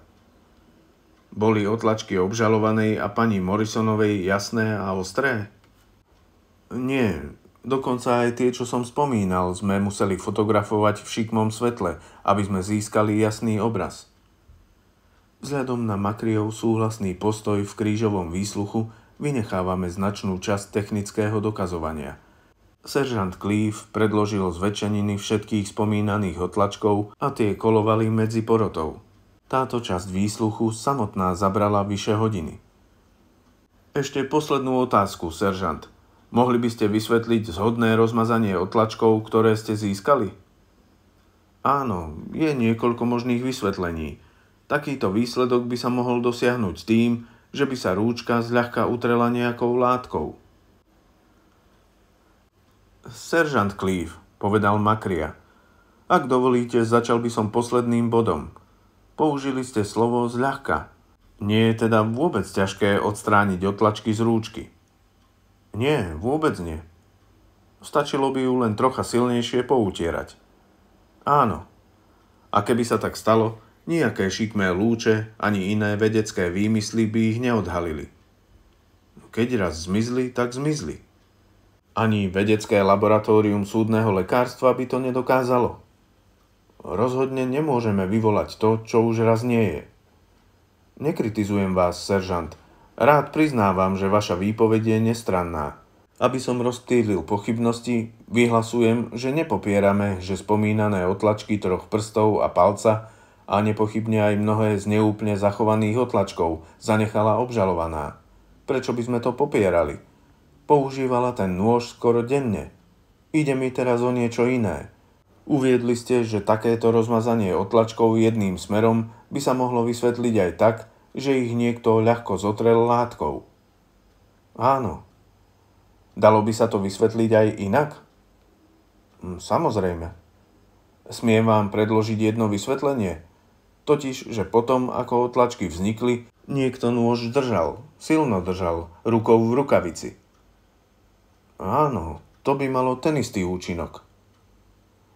Boli otlačky obžalovanej a pani Morrisonovej jasné a ostré? Nie, dokonca aj tie, čo som spomínal, sme museli fotografovať v šikmom svetle, aby sme získali jasný obraz. Vzhľadom na Makriov súhlasný postoj v krížovom výsluchu vynechávame značnú časť technického dokazovania. Seržant Cleave predložil zväčšeniny všetkých spomínaných otlačkov a tie kolovali medzi porotou. Táto časť výsluchu samotná zabrala vyše hodiny. Ešte poslednú otázku, seržant. Mohli by ste vysvetliť zhodné rozmazanie otlačkov, ktoré ste získali? Áno, je niekoľko možných vysvetlení. Takýto výsledok by sa mohol dosiahnuť tým, že by sa rúčka zľahka utrela nejakou látkou. Seržant Cleave, povedal Makria. Ak dovolíte, začal by som posledným bodom. Použili ste slovo zľahka. Nie je teda vôbec ťažké odstrániť otlačky z rúčky. Nie, vôbec nie. Stačilo by ju len trocha silnejšie poutierať. Áno. A keby sa tak stalo, Nijaké šikmé lúče ani iné vedecké výmysly by ich neodhalili. Keď raz zmizli, tak zmizli. Ani vedecké laboratórium súdneho lekárstva by to nedokázalo. Rozhodne nemôžeme vyvolať to, čo už raz nie je. Nekritizujem vás, seržant. Rád priznávam, že vaša výpoveď je nestranná. Aby som rozptýlil pochybnosti, vyhlasujem, že nepopierame, že spomínané otlačky troch prstov a palca a nepochybne aj mnohé z neúplne zachovaných otlačkov zanechala obžalovaná. Prečo by sme to popierali? Používala ten nôž skoro denne. Ide mi teraz o niečo iné. Uviedli ste, že takéto rozmazanie otlačkov jedným smerom by sa mohlo vysvetliť aj tak, že ich niekto ľahko zotrel látkou. Áno. Dalo by sa to vysvetliť aj inak? Hm, samozrejme. Smiem vám predložiť jedno vysvetlenie – totiž, že potom, ako otlačky vznikli, niekto nôž držal, silno držal, rukou v rukavici. Áno, to by malo ten istý účinok.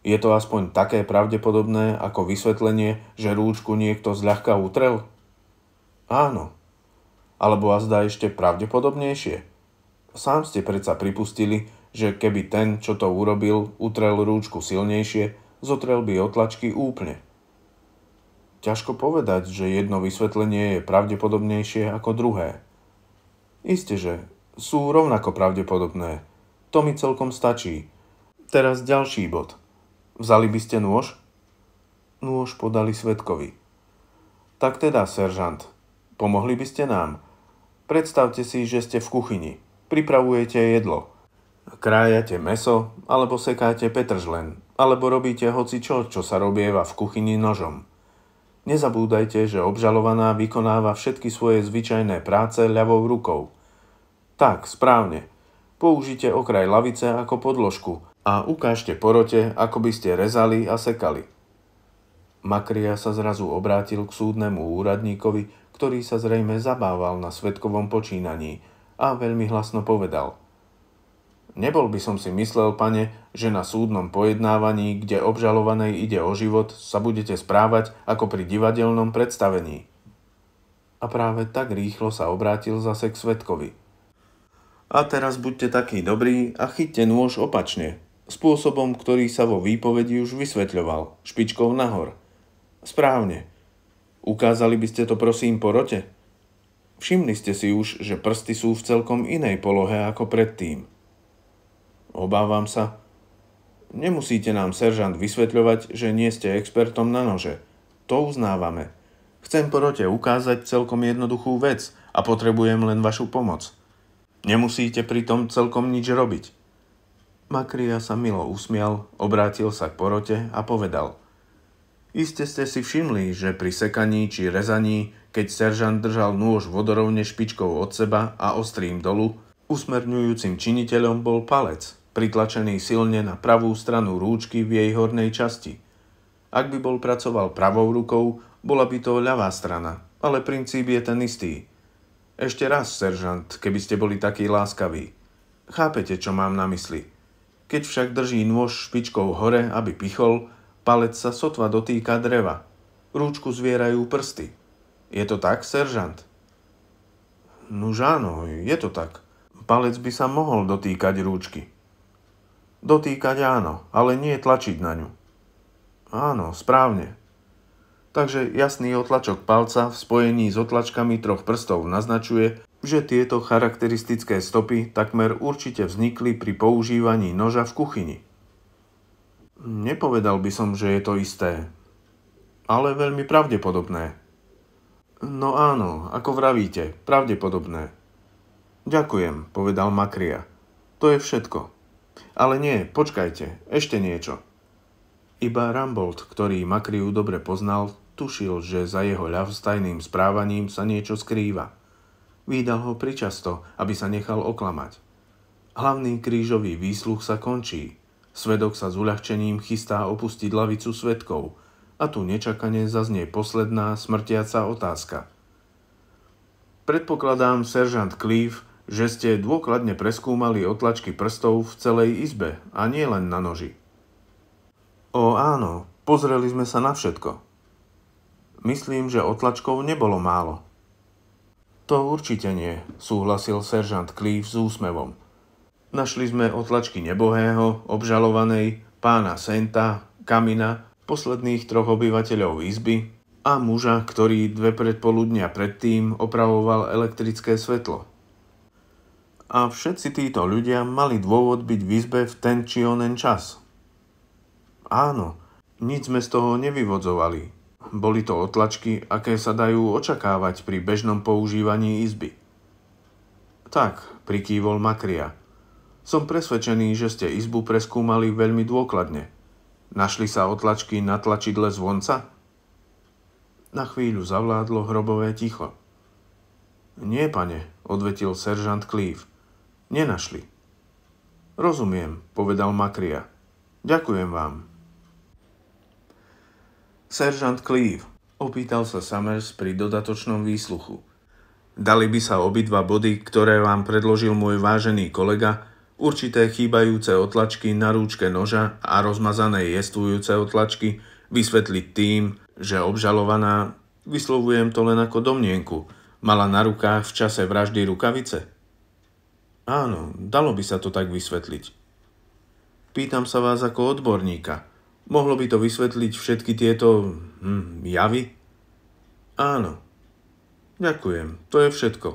Je to aspoň také pravdepodobné ako vysvetlenie, že rúčku niekto zľahka utrel? Áno. Alebo a zdá ešte pravdepodobnejšie. Sám ste predsa pripustili, že keby ten, čo to urobil, utrel rúčku silnejšie, zotrel by otlačky úplne. Ťažko povedať, že jedno vysvetlenie je pravdepodobnejšie ako druhé. Isté, že sú rovnako pravdepodobné. To mi celkom stačí. Teraz ďalší bod. Vzali by ste nôž? Nôž podali svetkovi. Tak teda, seržant, pomohli by ste nám. Predstavte si, že ste v kuchyni. Pripravujete jedlo. Krájate meso, alebo sekáte petržlen, alebo robíte hoci čo, čo sa robieva v kuchyni nožom. Nezabúdajte, že obžalovaná vykonáva všetky svoje zvyčajné práce ľavou rukou. Tak, správne. Použite okraj lavice ako podložku a ukážte porote, ako by ste rezali a sekali. Makria sa zrazu obrátil k súdnemu úradníkovi, ktorý sa zrejme zabával na svetkovom počínaní a veľmi hlasno povedal. Nebol by som si myslel, pane, že na súdnom pojednávaní, kde obžalovanej ide o život, sa budete správať ako pri divadelnom predstavení. A práve tak rýchlo sa obrátil zase k svetkovi. A teraz buďte taký dobrý a chyťte nôž opačne, spôsobom, ktorý sa vo výpovedi už vysvetľoval, špičkou nahor. Správne. Ukázali by ste to prosím porote? Všimli ste si už, že prsty sú v celkom inej polohe ako predtým. Obávam sa, Nemusíte nám, seržant, vysvetľovať, že nie ste expertom na nože. To uznávame. Chcem porote ukázať celkom jednoduchú vec a potrebujem len vašu pomoc. Nemusíte pri tom celkom nič robiť. Makria sa milo usmial, obrátil sa k porote a povedal. Iste ste si všimli, že pri sekaní či rezaní, keď seržant držal nôž vodorovne špičkou od seba a ostrým dolu, usmerňujúcim činiteľom bol palec – pritlačený silne na pravú stranu rúčky v jej hornej časti. Ak by bol pracoval pravou rukou, bola by to ľavá strana, ale princíp je ten istý. Ešte raz, seržant, keby ste boli takí láskaví. Chápete, čo mám na mysli. Keď však drží nôž špičkou hore, aby pichol, palec sa sotva dotýka dreva. Rúčku zvierajú prsty. Je to tak, seržant? Nuž áno, je to tak. Palec by sa mohol dotýkať rúčky. Dotýkať áno, ale nie tlačiť na ňu. Áno, správne. Takže jasný otlačok palca v spojení s otlačkami troch prstov naznačuje, že tieto charakteristické stopy takmer určite vznikli pri používaní noža v kuchyni. Nepovedal by som, že je to isté, ale veľmi pravdepodobné. No áno, ako vravíte, pravdepodobné. Ďakujem, povedal Makria. To je všetko. Ale nie, počkajte, ešte niečo. Iba Rambold, ktorý Makriu dobre poznal, tušil, že za jeho ľavstajným správaním sa niečo skrýva. Výdal ho pričasto, aby sa nechal oklamať. Hlavný krížový výsluch sa končí. Svedok sa s uľahčením chystá opustiť lavicu svedkov a tu nečakane zaznie posledná smrtiaca otázka. Predpokladám, seržant Cleve že ste dôkladne preskúmali otlačky prstov v celej izbe a nie len na noži. O áno, pozreli sme sa na všetko. Myslím, že otlačkov nebolo málo. To určite nie, súhlasil seržant Cleave s úsmevom. Našli sme otlačky nebohého, obžalovanej, pána Senta, Kamina, posledných troch obyvateľov izby a muža, ktorý dve predpoludnia predtým opravoval elektrické svetlo a všetci títo ľudia mali dôvod byť v izbe v ten či onen čas. Áno, nič sme z toho nevyvodzovali. Boli to otlačky, aké sa dajú očakávať pri bežnom používaní izby. Tak, prikývol Makria. Som presvedčený, že ste izbu preskúmali veľmi dôkladne. Našli sa otlačky na tlačidle zvonca? Na chvíľu zavládlo hrobové ticho. Nie, pane, odvetil seržant Cleve. Nenašli. Rozumiem, povedal Makria. Ďakujem vám. Seržant Cleave, opýtal sa Summers pri dodatočnom výsluchu. Dali by sa obidva body, ktoré vám predložil môj vážený kolega, určité chýbajúce otlačky na rúčke noža a rozmazané jestvujúce otlačky vysvetliť tým, že obžalovaná, vyslovujem to len ako domnienku, mala na rukách v čase vraždy rukavice? Áno, dalo by sa to tak vysvetliť. Pýtam sa vás ako odborníka. Mohlo by to vysvetliť všetky tieto hm, javy? Áno. Ďakujem, to je všetko.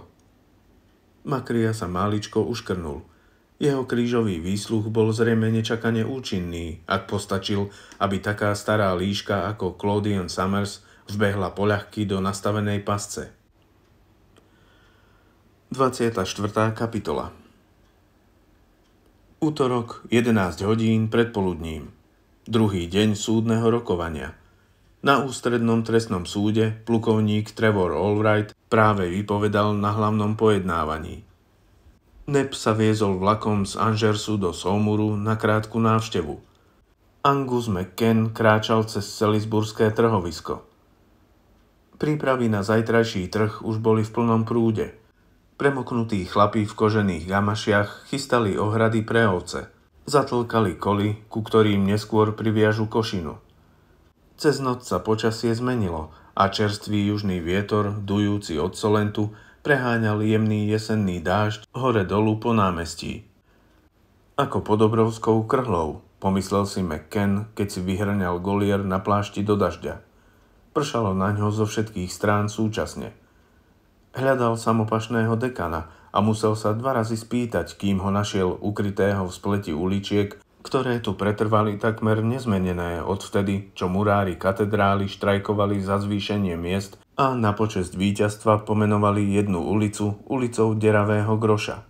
Makria sa máličko uškrnul. Jeho krížový výsluch bol zrejme nečakane účinný, ak postačil, aby taká stará líška ako Claudian Summers vbehla poľahky do nastavenej pasce. 24. kapitola Útorok, 11 hodín pred poludním. Druhý deň súdneho rokovania. Na ústrednom trestnom súde plukovník Trevor Allwright práve vypovedal na hlavnom pojednávaní. Nep sa viezol vlakom z Anžersu do Somuru na krátku návštevu. Angus McKen kráčal cez Selisburské trhovisko. Prípravy na zajtrajší trh už boli v plnom prúde – Premoknutí chlapí v kožených gamašiach chystali ohrady pre ovce. Zatlkali koli, ku ktorým neskôr priviažu košinu. Cez noc sa počasie zmenilo a čerstvý južný vietor, dujúci od Solentu, preháňal jemný jesenný dážď hore dolu po námestí. Ako pod obrovskou krhlou, pomyslel si McKen, keď si vyhrňal golier na plášti do dažďa. Pršalo na ňo zo všetkých strán súčasne – Hľadal samopašného dekana a musel sa dva razy spýtať, kým ho našiel ukrytého v spleti uličiek, ktoré tu pretrvali takmer nezmenené vtedy, čo murári katedrály štrajkovali za zvýšenie miest a na počest víťazstva pomenovali jednu ulicu ulicou deravého groša.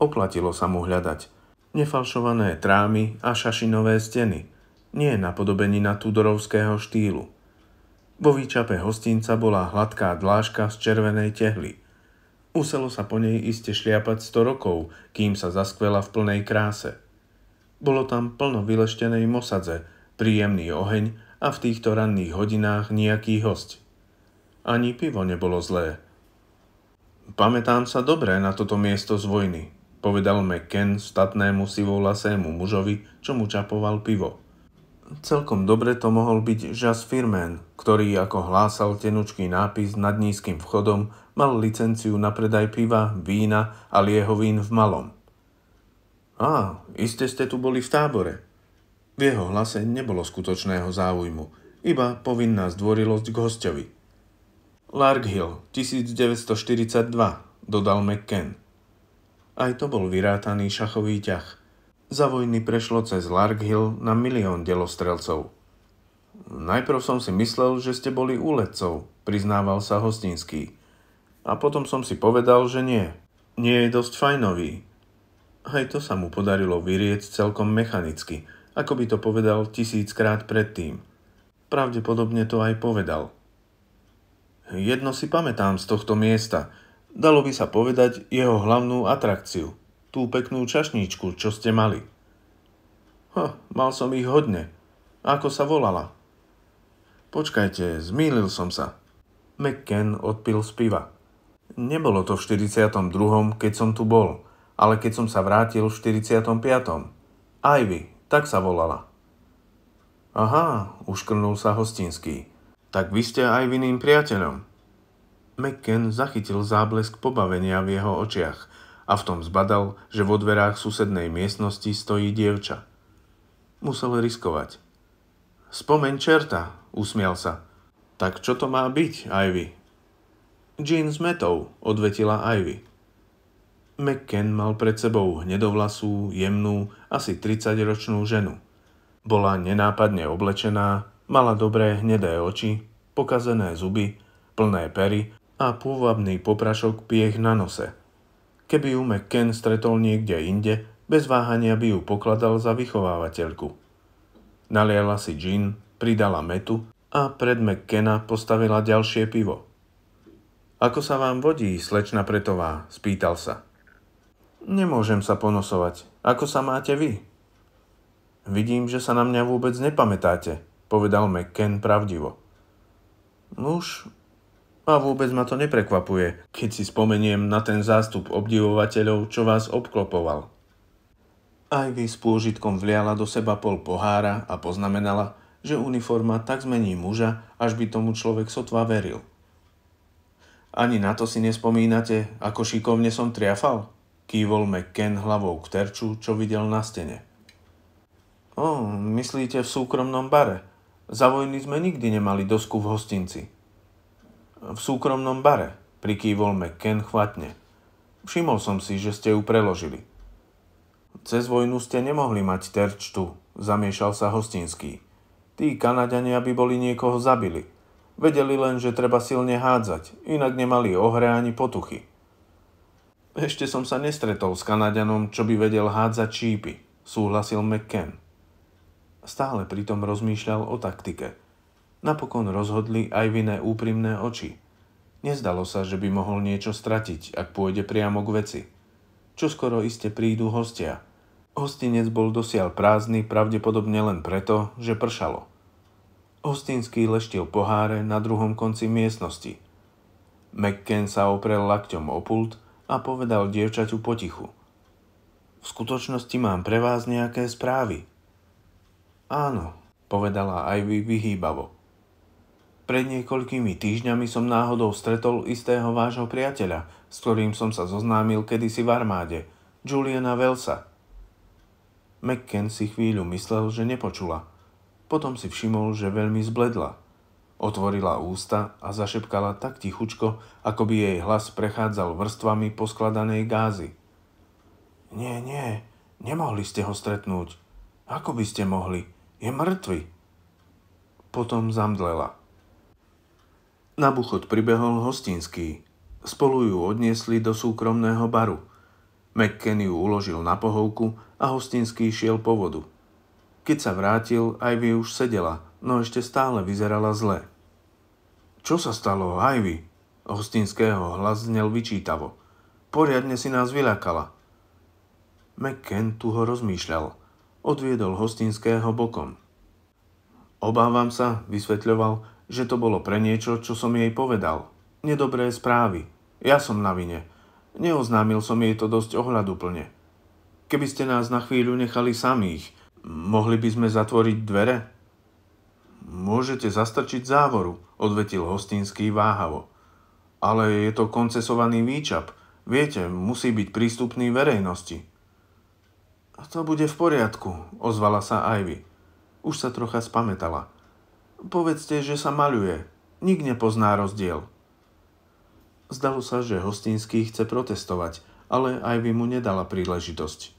Oplatilo sa mu hľadať. Nefalšované trámy a šašinové steny. Nie na tudorovského štýlu – vo výčape hostinca bola hladká dlážka z červenej tehly. Muselo sa po nej iste šliapať 100 rokov, kým sa zaskvela v plnej kráse. Bolo tam plno vyleštenej mosadze, príjemný oheň a v týchto ranných hodinách nejaký host. Ani pivo nebolo zlé. Pamätám sa dobre na toto miesto z vojny, povedal McKen statnému lasému mužovi, čo mu čapoval pivo celkom dobre to mohol byť Jas Firmen, ktorý, ako hlásal tenučký nápis nad nízkym vchodom, mal licenciu na predaj piva, vína a liehovín v malom. Á, iste ste tu boli v tábore. V jeho hlase nebolo skutočného záujmu, iba povinná zdvorilosť k hostovi. Hill, 1942, dodal McKen. Aj to bol vyrátaný šachový ťah. Za vojny prešlo cez Lark Hill na milión delostrelcov. Najprv som si myslel, že ste boli úledcov, priznával sa Hostinský. A potom som si povedal, že nie. Nie je dosť fajnový. Aj to sa mu podarilo vyrieť celkom mechanicky, ako by to povedal tisíckrát predtým. Pravdepodobne to aj povedal. Jedno si pamätám z tohto miesta. Dalo by sa povedať jeho hlavnú atrakciu tú peknú čašníčku, čo ste mali. Ha, mal som ich hodne. Ako sa volala? Počkajte, zmýlil som sa. McKen odpil z piva. Nebolo to v 42., keď som tu bol, ale keď som sa vrátil v 45. Ivy, tak sa volala. Aha, uškrnul sa hostinský. Tak vy ste Ivyným priateľom. McKen zachytil záblesk pobavenia v jeho očiach a v tom zbadal, že vo dverách susednej miestnosti stojí dievča. Musel riskovať. Spomeň čerta, usmial sa. Tak čo to má byť, Ivy? Jean s metou, odvetila Ivy. McKen mal pred sebou hnedovlasú, jemnú, asi 30-ročnú ženu. Bola nenápadne oblečená, mala dobré hnedé oči, pokazené zuby, plné pery a pôvabný poprašok piech na nose – Keby ju McKen stretol niekde inde, bez váhania by ju pokladal za vychovávateľku. Naliala si džin, pridala metu a pred McKena postavila ďalšie pivo. Ako sa vám vodí, slečna Pretová? spýtal sa. Nemôžem sa ponosovať. Ako sa máte vy? Vidím, že sa na mňa vôbec nepamätáte, povedal McKen pravdivo. Nuž, a vôbec ma to neprekvapuje, keď si spomeniem na ten zástup obdivovateľov, čo vás obklopoval. Ivy s pôžitkom vliala do seba pol pohára a poznamenala, že uniforma tak zmení muža, až by tomu človek sotva veril. Ani na to si nespomínate, ako šikovne som triafal? Kývol McKen hlavou k terču, čo videl na stene. O, myslíte v súkromnom bare? Za vojny sme nikdy nemali dosku v hostinci v súkromnom bare, prikývol McKen chvatne. Všimol som si, že ste ju preložili. Cez vojnu ste nemohli mať terč tu, zamiešal sa hostinský. Tí Kanaďania by boli niekoho zabili. Vedeli len, že treba silne hádzať, inak nemali ohre ani potuchy. Ešte som sa nestretol s Kanaďanom, čo by vedel hádzať čípy, súhlasil McKen. Stále pritom rozmýšľal o taktike – napokon rozhodli aj vinné úprimné oči. Nezdalo sa, že by mohol niečo stratiť, ak pôjde priamo k veci. Čo skoro iste prídu hostia. Hostinec bol dosiaľ prázdny pravdepodobne len preto, že pršalo. Hostinský leštil poháre na druhom konci miestnosti. McKen sa oprel lakťom o pult a povedal dievčaťu potichu. V skutočnosti mám pre vás nejaké správy. Áno, povedala Ivy vyhýbavo. Pred niekoľkými týždňami som náhodou stretol istého vášho priateľa, s ktorým som sa zoznámil kedysi v armáde, Juliana Velsa. McKen si chvíľu myslel, že nepočula. Potom si všimol, že veľmi zbledla. Otvorila ústa a zašepkala tak tichučko, ako by jej hlas prechádzal vrstvami poskladanej gázy. Nie, nie, nemohli ste ho stretnúť. Ako by ste mohli? Je mŕtvy. Potom zamdlela. Na buchod pribehol hostinský. Spolu ju odniesli do súkromného baru. McKenny ju uložil na pohovku a hostinský šiel po vodu. Keď sa vrátil, Ivy už sedela, no ešte stále vyzerala zle. Čo sa stalo, Ivy? Hostinského hlas znel vyčítavo. Poriadne si nás vyľakala. McKen tu ho rozmýšľal. Odviedol hostinského bokom. Obávam sa, vysvetľoval, že to bolo pre niečo, čo som jej povedal. Nedobré správy. Ja som na vine. Neoznámil som jej to dosť ohľaduplne. Keby ste nás na chvíľu nechali samých, mohli by sme zatvoriť dvere? Môžete zastrčiť závoru, odvetil hostinský váhavo. Ale je to koncesovaný výčap. Viete, musí byť prístupný verejnosti. To bude v poriadku, ozvala sa Ivy. Už sa trocha spametala. Povedzte, že sa maluje, Nik nepozná rozdiel. Zdalo sa, že Hostinský chce protestovať, ale aj by mu nedala príležitosť.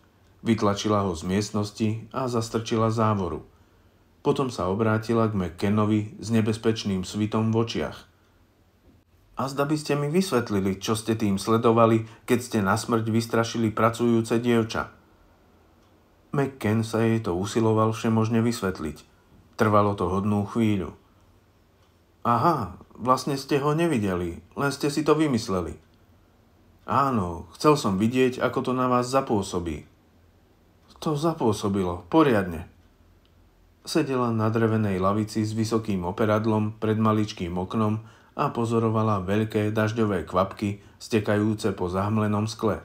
Vytlačila ho z miestnosti a zastrčila závoru. Potom sa obrátila k McKenovi s nebezpečným svitom v očiach. A zda by ste mi vysvetlili, čo ste tým sledovali, keď ste na smrť vystrašili pracujúce dievča. McKen sa jej to usiloval všemožne vysvetliť – Trvalo to hodnú chvíľu. Aha, vlastne ste ho nevideli, len ste si to vymysleli. Áno, chcel som vidieť, ako to na vás zapôsobí. To zapôsobilo, poriadne. Sedela na drevenej lavici s vysokým operadlom pred maličkým oknom a pozorovala veľké dažďové kvapky stekajúce po zahmlenom skle.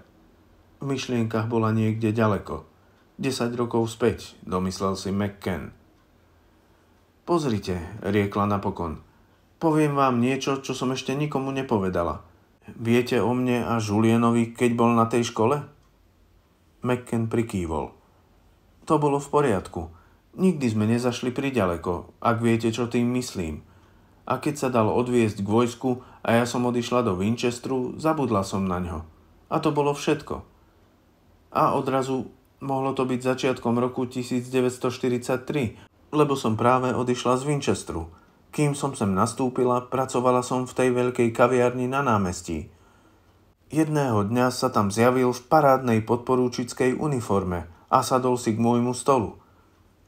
V myšlienkach bola niekde ďaleko. 10 rokov späť, domyslel si McKen. Pozrite, riekla napokon. Poviem vám niečo, čo som ešte nikomu nepovedala. Viete o mne a Žulienovi, keď bol na tej škole? Mekken prikývol. To bolo v poriadku. Nikdy sme nezašli priďaleko, ak viete, čo tým myslím. A keď sa dal odviesť k vojsku a ja som odišla do Winchestru, zabudla som na ňo. A to bolo všetko. A odrazu mohlo to byť začiatkom roku 1943, lebo som práve odišla z Winchesteru. Kým som sem nastúpila, pracovala som v tej veľkej kaviarni na námestí. Jedného dňa sa tam zjavil v parádnej podporúčickej uniforme a sadol si k môjmu stolu.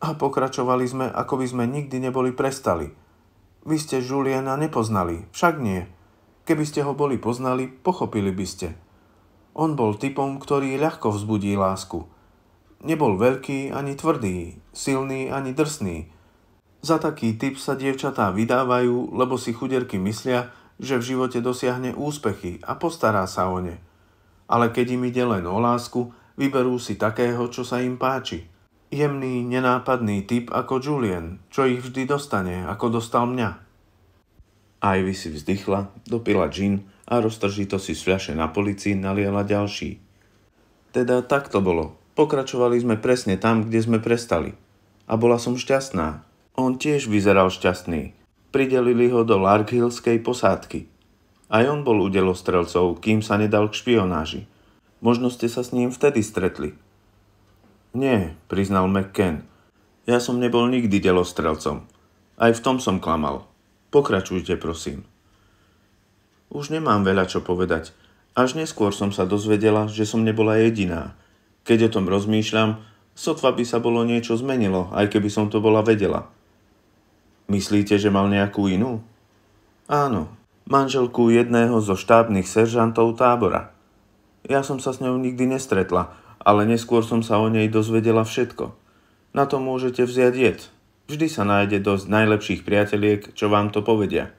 A pokračovali sme, ako by sme nikdy neboli prestali. Vy ste Juliana nepoznali, však nie. Keby ste ho boli poznali, pochopili by ste. On bol typom, ktorý ľahko vzbudí lásku – Nebol veľký ani tvrdý, silný ani drsný. Za taký typ sa dievčatá vydávajú, lebo si chuderky myslia, že v živote dosiahne úspechy a postará sa o ne. Ale keď im ide len o lásku, vyberú si takého, čo sa im páči. Jemný, nenápadný typ ako Julien, čo ich vždy dostane, ako dostal mňa. Ivy si vzdychla, dopila džin a roztržito si z fľaše na polici naliela ďalší. Teda tak to bolo. Pokračovali sme presne tam, kde sme prestali. A bola som šťastná. On tiež vyzeral šťastný. Pridelili ho do Larkhillskej posádky. Aj on bol u delostrelcov, kým sa nedal k špionáži. Možno ste sa s ním vtedy stretli. Nie, priznal McKen. Ja som nebol nikdy delostrelcom. Aj v tom som klamal. Pokračujte, prosím. Už nemám veľa čo povedať. Až neskôr som sa dozvedela, že som nebola jediná – keď o tom rozmýšľam, sotva by sa bolo niečo zmenilo, aj keby som to bola vedela. Myslíte, že mal nejakú inú? Áno, manželku jedného zo štábnych seržantov tábora. Ja som sa s ňou nikdy nestretla, ale neskôr som sa o nej dozvedela všetko. Na to môžete vziať jed. Vždy sa nájde dosť najlepších priateliek, čo vám to povedia.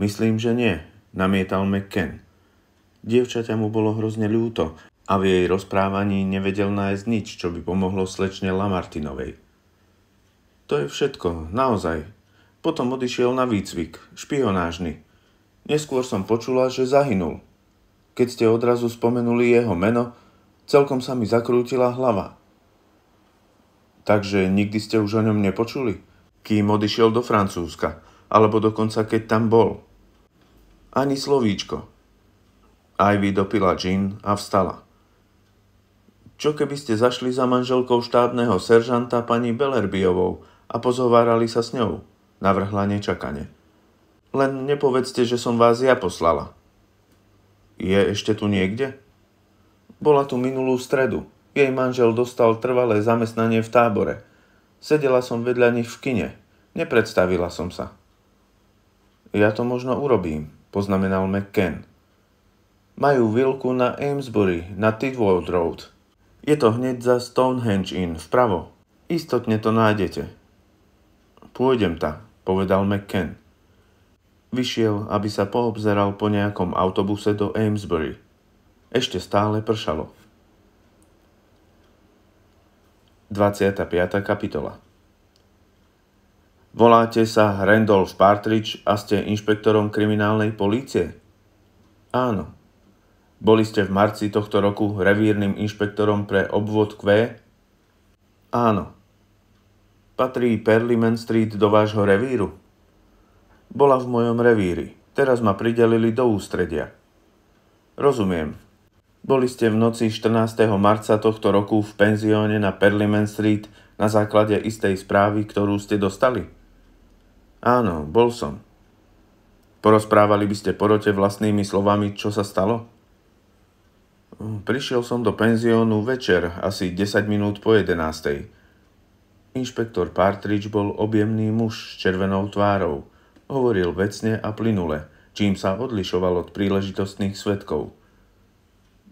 Myslím, že nie, namietal McKen. Dievčaťa mu bolo hrozne ľúto, a v jej rozprávaní nevedel nájsť nič, čo by pomohlo slečne Lamartinovej. To je všetko, naozaj. Potom odišiel na výcvik, špionážny. Neskôr som počula, že zahynul. Keď ste odrazu spomenuli jeho meno, celkom sa mi zakrútila hlava. Takže nikdy ste už o ňom nepočuli? Kým odišiel do Francúzska, alebo dokonca keď tam bol. Ani slovíčko. Ivy dopila džin a vstala. Čo keby ste zašli za manželkou štátneho seržanta pani Belerbiovou a pozhovárali sa s ňou? Navrhla nečakane. Len nepovedzte, že som vás ja poslala. Je ešte tu niekde? Bola tu minulú stredu. Jej manžel dostal trvalé zamestnanie v tábore. Sedela som vedľa nich v kine. Nepredstavila som sa. Ja to možno urobím, poznamenal McKen. Majú vilku na Amesbury, na Tidwald Road. Je to hneď za Stonehenge Inn, vpravo. Istotne to nájdete. Pôjdem ta, povedal McKen. Vyšiel, aby sa poobzeral po nejakom autobuse do Amesbury. Ešte stále pršalo. 25. kapitola Voláte sa Randolph Partridge a ste inšpektorom kriminálnej polície? Áno, boli ste v marci tohto roku revírnym inšpektorom pre obvod Q? Áno. Patrí Perlyman Street do vášho revíru? Bola v mojom revíri. Teraz ma pridelili do ústredia. Rozumiem. Boli ste v noci 14. marca tohto roku v penzióne na Perlyman Street na základe istej správy, ktorú ste dostali? Áno, bol som. Porozprávali by ste porote vlastnými slovami, čo sa stalo? Prišiel som do penziónu večer, asi 10 minút po 11. Inšpektor Partridge bol objemný muž s červenou tvárou. Hovoril vecne a plynule, čím sa odlišoval od príležitostných svetkov.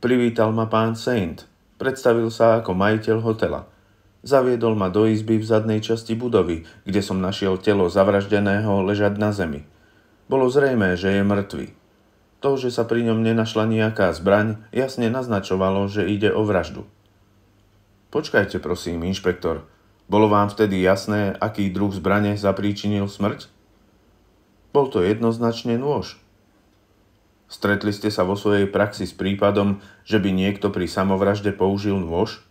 Privítal ma pán Saint. Predstavil sa ako majiteľ hotela. Zaviedol ma do izby v zadnej časti budovy, kde som našiel telo zavraždeného ležať na zemi. Bolo zrejmé, že je mŕtvy. To, že sa pri ňom nenašla nejaká zbraň, jasne naznačovalo, že ide o vraždu. Počkajte prosím, inšpektor. Bolo vám vtedy jasné, aký druh zbrane zapríčinil smrť? Bol to jednoznačne nôž. Stretli ste sa vo svojej praxi s prípadom, že by niekto pri samovražde použil nôž?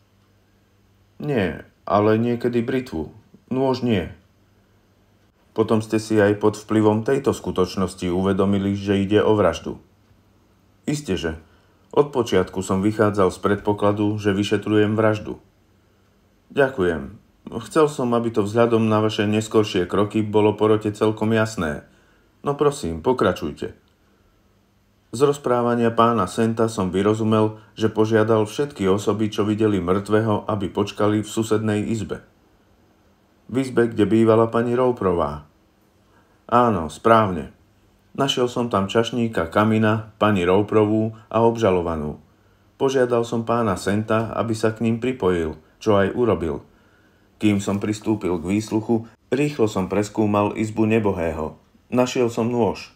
Nie, ale niekedy britvu. Nôž nie, potom ste si aj pod vplyvom tejto skutočnosti uvedomili, že ide o vraždu. Isteže, od počiatku som vychádzal z predpokladu, že vyšetrujem vraždu. Ďakujem. Chcel som, aby to vzhľadom na vaše neskoršie kroky bolo porote celkom jasné. No prosím, pokračujte. Z rozprávania pána Senta som vyrozumel, že požiadal všetky osoby, čo videli mŕtvého, aby počkali v susednej izbe v izbe, kde bývala pani Rouprová. Áno, správne. Našiel som tam čašníka Kamina, pani Rouprovú a obžalovanú. Požiadal som pána Senta, aby sa k ním pripojil, čo aj urobil. Kým som pristúpil k výsluchu, rýchlo som preskúmal izbu nebohého. Našiel som nôž.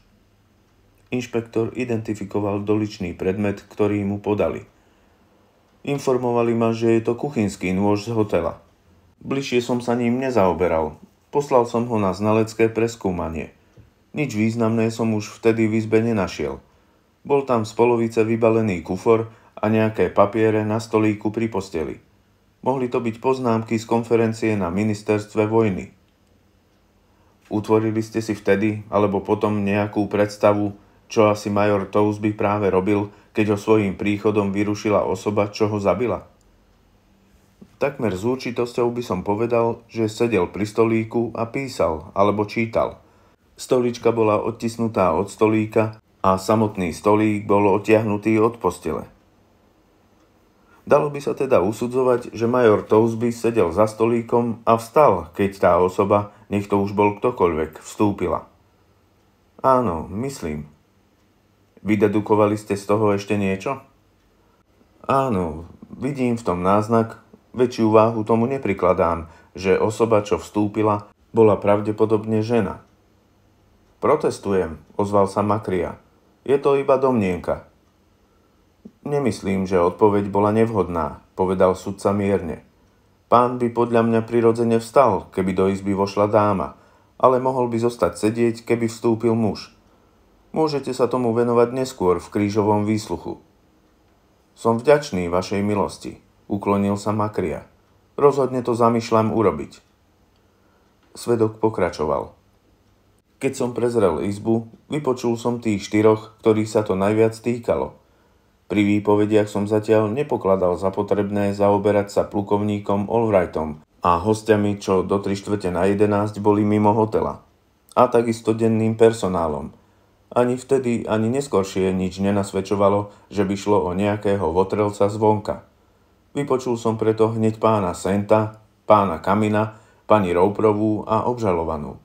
Inšpektor identifikoval doličný predmet, ktorý mu podali. Informovali ma, že je to kuchynský nôž z hotela – Bližšie som sa ním nezaoberal. Poslal som ho na znalecké preskúmanie. Nič významné som už vtedy v izbe nenašiel. Bol tam z polovice vybalený kufor a nejaké papiere na stolíku pri posteli. Mohli to byť poznámky z konferencie na ministerstve vojny. Utvorili ste si vtedy alebo potom nejakú predstavu, čo asi major by práve robil, keď ho svojím príchodom vyrušila osoba, čo ho zabila? Takmer s určitosťou by som povedal, že sedel pri stolíku a písal alebo čítal. Stolička bola odtisnutá od stolíka a samotný stolík bol odtiahnutý od postele. Dalo by sa teda usudzovať, že major Tousby sedel za stolíkom a vstal, keď tá osoba, nech to už bol ktokoľvek, vstúpila. Áno, myslím. Vydedukovali ste z toho ešte niečo? Áno, vidím v tom náznak, Väčšiu váhu tomu neprikladám, že osoba, čo vstúpila, bola pravdepodobne žena. Protestujem, ozval sa Makria. Je to iba domnienka. Nemyslím, že odpoveď bola nevhodná, povedal sudca mierne. Pán by podľa mňa prirodzene vstal, keby do izby vošla dáma, ale mohol by zostať sedieť, keby vstúpil muž. Môžete sa tomu venovať neskôr v krížovom výsluchu. Som vďačný vašej milosti, uklonil sa Makria. Rozhodne to zamýšľam urobiť. Svedok pokračoval. Keď som prezrel izbu, vypočul som tých štyroch, ktorých sa to najviac týkalo. Pri výpovediach som zatiaľ nepokladal za potrebné zaoberať sa plukovníkom Allwrightom a hostiami, čo do 3 čtvrte na 11 boli mimo hotela. A takisto denným personálom. Ani vtedy, ani neskoršie nič nenasvedčovalo, že by šlo o nejakého votrelca zvonka. Vypočul som preto hneď pána Senta, pána Kamina, pani Rouprovú a obžalovanú.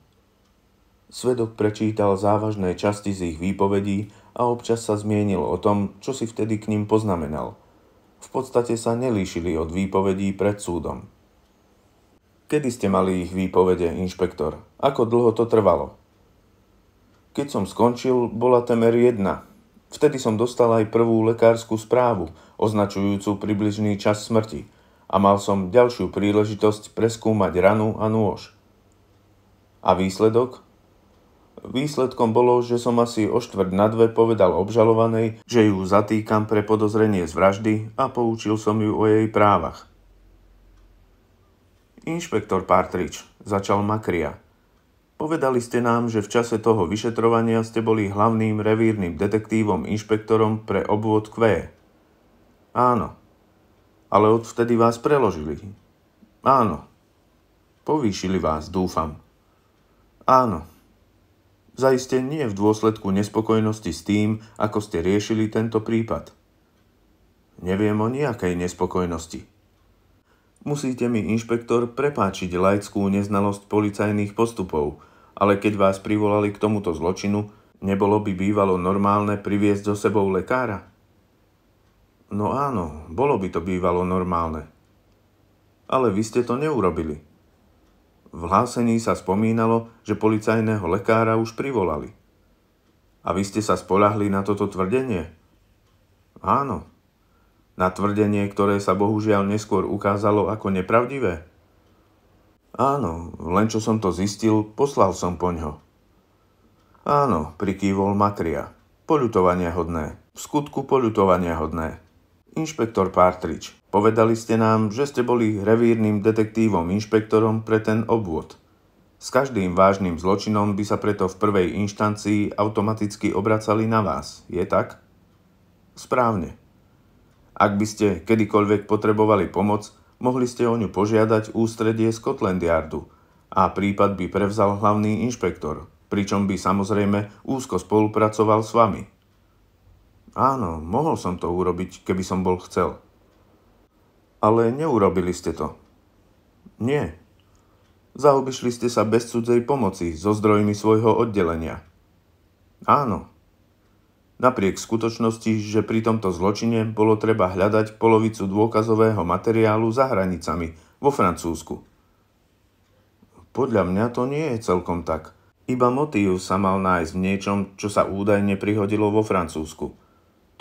Svedok prečítal závažné časti z ich výpovedí a občas sa zmienil o tom, čo si vtedy k ním poznamenal. V podstate sa nelíšili od výpovedí pred súdom. Kedy ste mali ich výpovede, inšpektor? Ako dlho to trvalo? Keď som skončil, bola temer jedna, Vtedy som dostal aj prvú lekárskú správu, označujúcu približný čas smrti a mal som ďalšiu príležitosť preskúmať ranu a nôž. A výsledok? Výsledkom bolo, že som asi o štvrt na dve povedal obžalovanej, že ju zatýkam pre podozrenie z vraždy a poučil som ju o jej právach. Inšpektor Partridge začal Makria, Povedali ste nám, že v čase toho vyšetrovania ste boli hlavným revírnym detektívom inšpektorom pre obvod Q. Áno. Ale odvtedy vás preložili. Áno. Povýšili vás, dúfam. Áno. Zaiste nie v dôsledku nespokojnosti s tým, ako ste riešili tento prípad. Neviem o nejakej nespokojnosti. Musíte mi, inšpektor, prepáčiť laickú neznalosť policajných postupov – ale keď vás privolali k tomuto zločinu, nebolo by bývalo normálne priviesť so sebou lekára? No áno, bolo by to bývalo normálne. Ale vy ste to neurobili. V hlásení sa spomínalo, že policajného lekára už privolali. A vy ste sa spolahli na toto tvrdenie? Áno. Na tvrdenie, ktoré sa bohužiaľ neskôr ukázalo ako nepravdivé? Áno, len čo som to zistil, poslal som po ňo. Áno, prikývol Matria. Poľutovania hodné. V skutku poľutovania hodné. Inšpektor Partridge, povedali ste nám, že ste boli revírnym detektívom inšpektorom pre ten obvod. S každým vážnym zločinom by sa preto v prvej inštancii automaticky obracali na vás, je tak? Správne. Ak by ste kedykoľvek potrebovali pomoc, mohli ste o ňu požiadať ústredie Scotland Yardu a prípad by prevzal hlavný inšpektor, pričom by samozrejme úzko spolupracoval s vami. Áno, mohol som to urobiť, keby som bol chcel. Ale neurobili ste to. Nie. Zaobišli ste sa bez cudzej pomoci so zdrojmi svojho oddelenia. Áno, Napriek skutočnosti, že pri tomto zločine bolo treba hľadať polovicu dôkazového materiálu za hranicami, vo Francúzsku. Podľa mňa to nie je celkom tak. Iba motív sa mal nájsť v niečom, čo sa údajne prihodilo vo Francúzsku.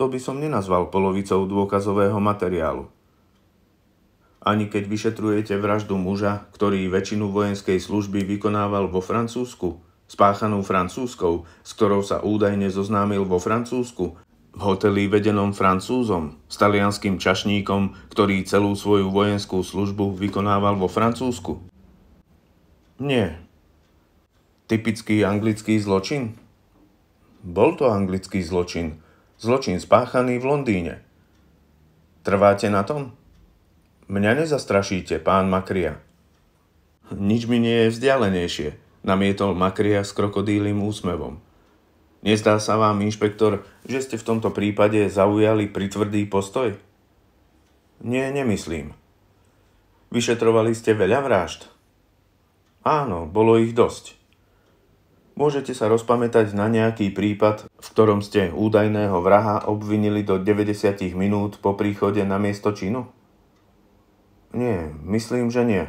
To by som nenazval polovicou dôkazového materiálu. Ani keď vyšetrujete vraždu muža, ktorý väčšinu vojenskej služby vykonával vo Francúzsku, spáchanú francúzskou, s ktorou sa údajne zoznámil vo Francúzsku, v hoteli vedenom Francúzom, s talianským čašníkom, ktorý celú svoju vojenskú službu vykonával vo Francúzsku. Nie. Typický anglický zločin? Bol to anglický zločin. Zločin spáchaný v Londýne. Trváte na tom? Mňa nezastrašíte, pán Makria. Nič mi nie je vzdialenejšie namietol Makria s krokodílim úsmevom. Nezdá sa vám, inšpektor, že ste v tomto prípade zaujali pritvrdý postoj? Nie, nemyslím. Vyšetrovali ste veľa vražd? Áno, bolo ich dosť. Môžete sa rozpamätať na nejaký prípad, v ktorom ste údajného vraha obvinili do 90 minút po príchode na miesto činu? Nie, myslím, že nie.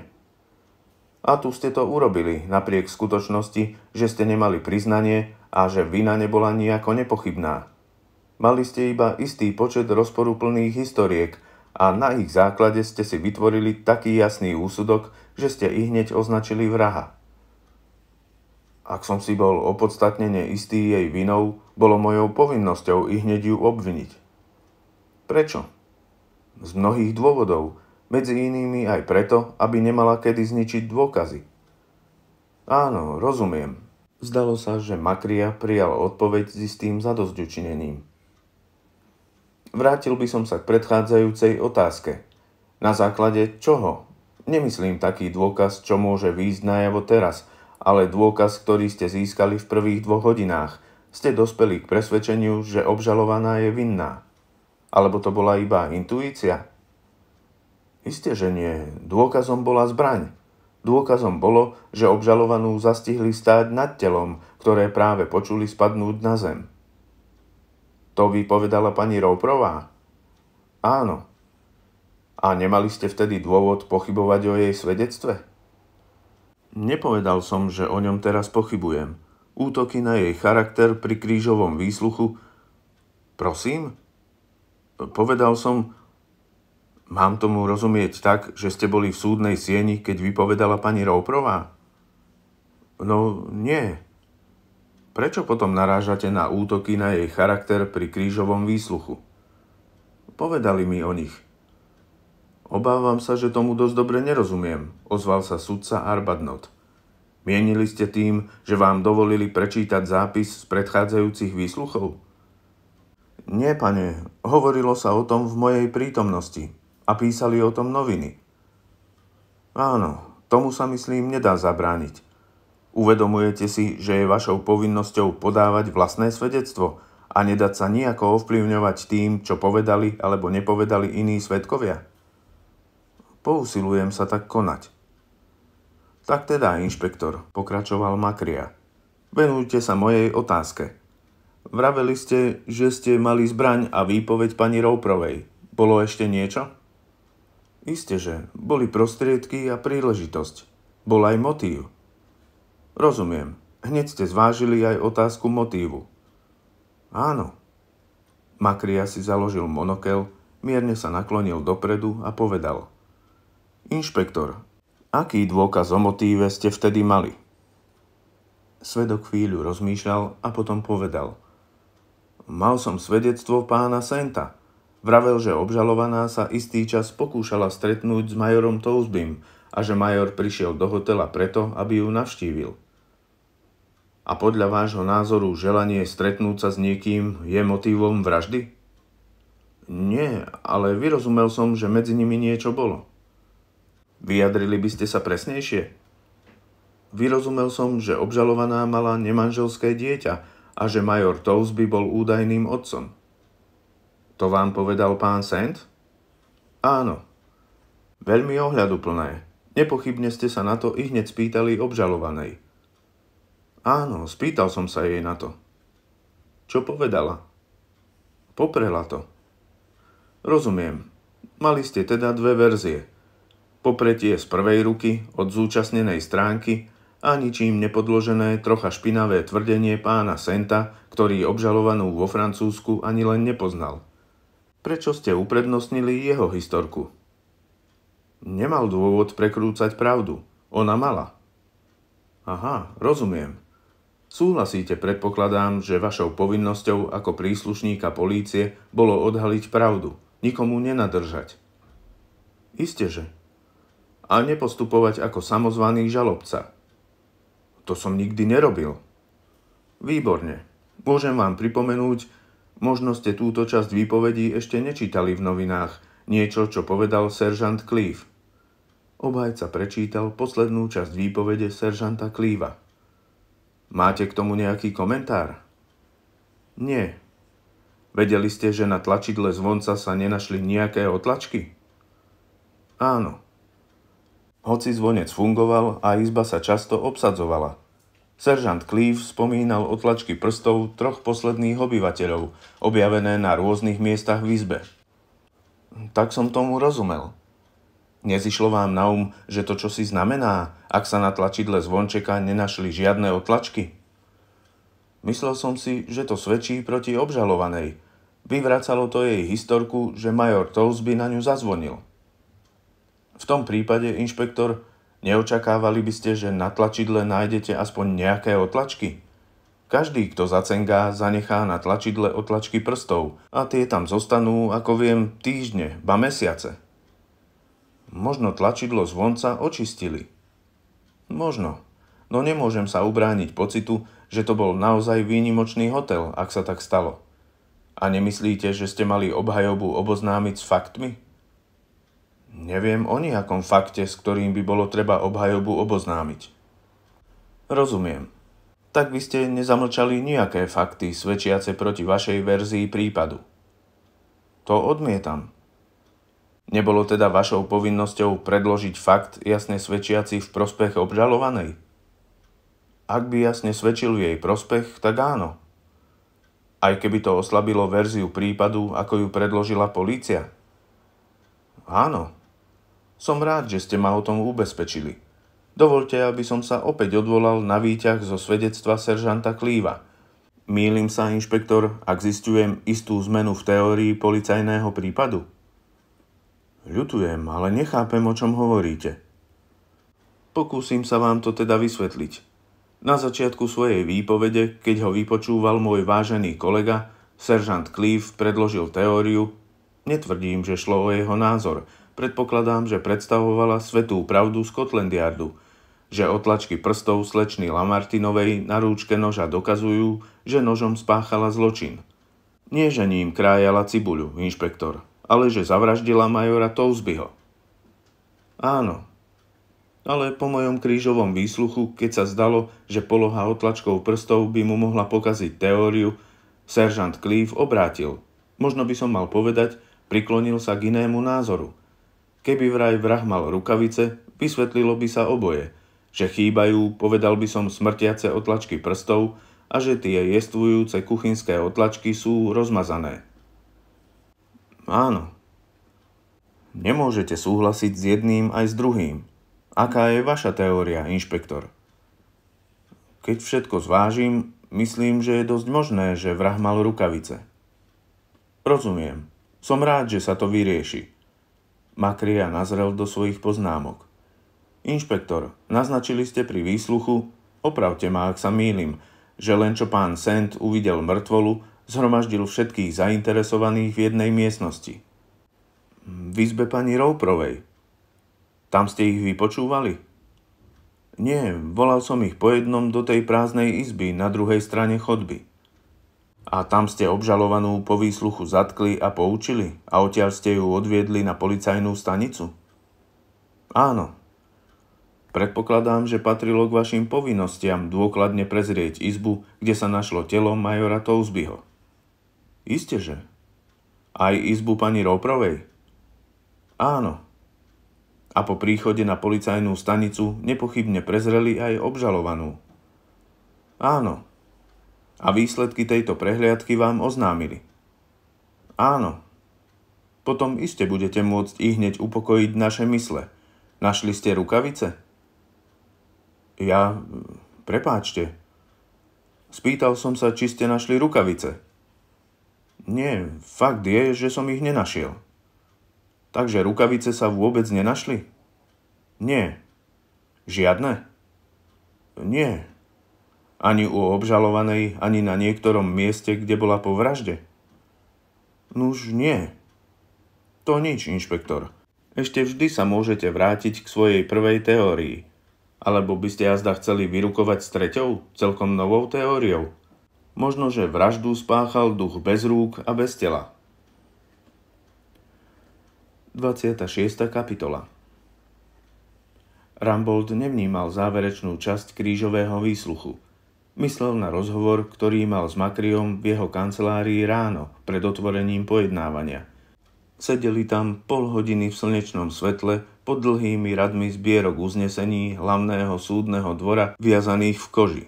A tu ste to urobili, napriek skutočnosti, že ste nemali priznanie a že vina nebola nejako nepochybná. Mali ste iba istý počet rozporúplných historiek a na ich základe ste si vytvorili taký jasný úsudok, že ste ich hneď označili vraha. Ak som si bol opodstatnene istý jej vinou, bolo mojou povinnosťou i hneď ju obviniť. Prečo? Z mnohých dôvodov, medzi inými aj preto, aby nemala kedy zničiť dôkazy. Áno, rozumiem. Zdalo sa, že Makria prijal odpoveď s istým zadozďučinením. Vrátil by som sa k predchádzajúcej otázke. Na základe čoho? Nemyslím taký dôkaz, čo môže výjsť najavo teraz, ale dôkaz, ktorý ste získali v prvých dvoch hodinách. Ste dospeli k presvedčeniu, že obžalovaná je vinná. Alebo to bola iba intuícia? Isté, že nie. Dôkazom bola zbraň. Dôkazom bolo, že obžalovanú zastihli stáť nad telom, ktoré práve počuli spadnúť na zem. To vypovedala pani Rouprová. Áno. A nemali ste vtedy dôvod pochybovať o jej svedectve? Nepovedal som, že o ňom teraz pochybujem. Útoky na jej charakter pri krížovom výsluchu... Prosím? Povedal som, Mám tomu rozumieť tak, že ste boli v súdnej sieni, keď vypovedala pani Rouprová? No, nie. Prečo potom narážate na útoky na jej charakter pri krížovom výsluchu? Povedali mi o nich. Obávam sa, že tomu dosť dobre nerozumiem, ozval sa sudca Arbadnot. Mienili ste tým, že vám dovolili prečítať zápis z predchádzajúcich výsluchov? Nie, pane, hovorilo sa o tom v mojej prítomnosti, a písali o tom noviny. Áno, tomu sa myslím nedá zabrániť. Uvedomujete si, že je vašou povinnosťou podávať vlastné svedectvo a nedať sa nejako ovplyvňovať tým, čo povedali alebo nepovedali iní svedkovia. Pousilujem sa tak konať. Tak teda, inšpektor, pokračoval Makria. Venujte sa mojej otázke. Vraveli ste, že ste mali zbraň a výpoveď pani Rouprovej. Bolo ešte niečo? Isteže, boli prostriedky a príležitosť. Bol aj motív. Rozumiem. Hneď ste zvážili aj otázku motívu. Áno. Makria si založil monokel, mierne sa naklonil dopredu a povedal. Inšpektor, aký dôkaz o motíve ste vtedy mali? Svedok chvíľu rozmýšľal a potom povedal. Mal som svedectvo pána Senta – Vravel, že obžalovaná sa istý čas pokúšala stretnúť s majorom Tousbym a že major prišiel do hotela preto, aby ju navštívil. A podľa vášho názoru želanie stretnúť sa s niekým je motívom vraždy? Nie, ale vyrozumel som, že medzi nimi niečo bolo. Vyjadrili by ste sa presnejšie? Vyrozumel som, že obžalovaná mala nemanželské dieťa a že major Tousby bol údajným otcom. To vám povedal pán Sand? Áno. Veľmi ohľaduplné. Nepochybne ste sa na to i hneď spýtali obžalovanej. Áno, spýtal som sa jej na to. Čo povedala? Poprela to. Rozumiem. Mali ste teda dve verzie. Popretie z prvej ruky od zúčastnenej stránky a ničím nepodložené trocha špinavé tvrdenie pána Senta, ktorý obžalovanú vo Francúzsku ani len nepoznal prečo ste uprednostnili jeho historku? Nemal dôvod prekrúcať pravdu. Ona mala. Aha, rozumiem. Súhlasíte, predpokladám, že vašou povinnosťou ako príslušníka polície bolo odhaliť pravdu, nikomu nenadržať. Isteže. A nepostupovať ako samozvaný žalobca. To som nikdy nerobil. Výborne. Môžem vám pripomenúť, Možno ste túto časť výpovedí ešte nečítali v novinách, niečo, čo povedal seržant Cleave. Obhajca prečítal poslednú časť výpovede seržanta klíva. Máte k tomu nejaký komentár? Nie. Vedeli ste, že na tlačidle zvonca sa nenašli nejaké otlačky? Áno. Hoci zvonec fungoval a izba sa často obsadzovala – Seržant Cleve spomínal otlačky prstov troch posledných obyvateľov, objavené na rôznych miestach v izbe. Tak som tomu rozumel. Nezišlo vám na um, že to čo si znamená, ak sa na tlačidle zvončeka nenašli žiadne otlačky? Myslel som si, že to svedčí proti obžalovanej. Vyvracalo to jej historku, že major Tolsby na ňu zazvonil. V tom prípade inšpektor Neočakávali by ste, že na tlačidle nájdete aspoň nejaké otlačky? Každý, kto zacengá, zanechá na tlačidle otlačky prstov a tie tam zostanú, ako viem, týždne, ba mesiace. Možno tlačidlo zvonca očistili. Možno. No nemôžem sa ubrániť pocitu, že to bol naozaj výnimočný hotel, ak sa tak stalo. A nemyslíte, že ste mali obhajobu oboznámiť s faktmi? Neviem o nejakom fakte, s ktorým by bolo treba obhajobu oboznámiť. Rozumiem. Tak by ste nezamlčali nejaké fakty svedčiace proti vašej verzii prípadu. To odmietam. Nebolo teda vašou povinnosťou predložiť fakt jasne svedčiaci v prospech obžalovanej? Ak by jasne svedčil jej prospech, tak áno. Aj keby to oslabilo verziu prípadu, ako ju predložila polícia? Áno, som rád, že ste ma o tom ubezpečili. Dovolte, aby som sa opäť odvolal na výťah zo svedectva seržanta Klíva. Mýlim sa, inšpektor, ak zistujem istú zmenu v teórii policajného prípadu? Ľutujem, ale nechápem, o čom hovoríte. Pokúsim sa vám to teda vysvetliť. Na začiatku svojej výpovede, keď ho vypočúval môj vážený kolega, seržant Cleve predložil teóriu, netvrdím, že šlo o jeho názor, predpokladám, že predstavovala svetú pravdu Scotland Yardu, že otlačky prstov slečny Lamartinovej na rúčke noža dokazujú, že nožom spáchala zločin. Nie, že ním krájala cibuľu, inšpektor, ale že zavraždila majora Tousbyho. Áno, ale po mojom krížovom výsluchu, keď sa zdalo, že poloha otlačkov prstov by mu mohla pokaziť teóriu, seržant Cleve obrátil. Možno by som mal povedať, priklonil sa k inému názoru. Keby vraj vrah mal rukavice, vysvetlilo by sa oboje. Že chýbajú, povedal by som, smrtiace otlačky prstov a že tie jestvujúce kuchynské otlačky sú rozmazané. Áno. Nemôžete súhlasiť s jedným aj s druhým. Aká je vaša teória, inšpektor? Keď všetko zvážim, myslím, že je dosť možné, že vrah mal rukavice. Rozumiem. Som rád, že sa to vyrieši. Makria nazrel do svojich poznámok. Inšpektor, naznačili ste pri výsluchu, opravte ma, ak sa mýlim, že len čo pán Sent uvidel mŕtvolu, zhromaždil všetkých zainteresovaných v jednej miestnosti. V izbe pani Rouprovej. Tam ste ich vypočúvali? Nie, volal som ich po jednom do tej prázdnej izby na druhej strane chodby. A tam ste obžalovanú po výsluchu zatkli a poučili a odtiaľ ste ju odviedli na policajnú stanicu? Áno. Predpokladám, že patrilo k vašim povinnostiam dôkladne prezrieť izbu, kde sa našlo telo majora Tousbyho. Isteže. Aj izbu pani Roprovej? Áno. A po príchode na policajnú stanicu nepochybne prezreli aj obžalovanú. Áno, a výsledky tejto prehliadky vám oznámili. Áno. Potom iste budete môcť i hneď upokojiť naše mysle. Našli ste rukavice? Ja... Prepáčte. Spýtal som sa, či ste našli rukavice. Nie, fakt je, že som ich nenašiel. Takže rukavice sa vôbec nenašli? Nie. Žiadne? Nie, ani u obžalovanej, ani na niektorom mieste, kde bola po vražde? Nuž nie. To nič, inšpektor. Ešte vždy sa môžete vrátiť k svojej prvej teórii. Alebo by ste jazda chceli vyrukovať s treťou, celkom novou teóriou? Možno, že vraždu spáchal duch bez rúk a bez tela. 26. kapitola Rambold nevnímal záverečnú časť krížového výsluchu – Myslel na rozhovor, ktorý mal s Makriom v jeho kancelárii ráno pred otvorením pojednávania. Sedeli tam pol hodiny v slnečnom svetle pod dlhými radmi zbierok uznesení hlavného súdneho dvora viazaných v koži.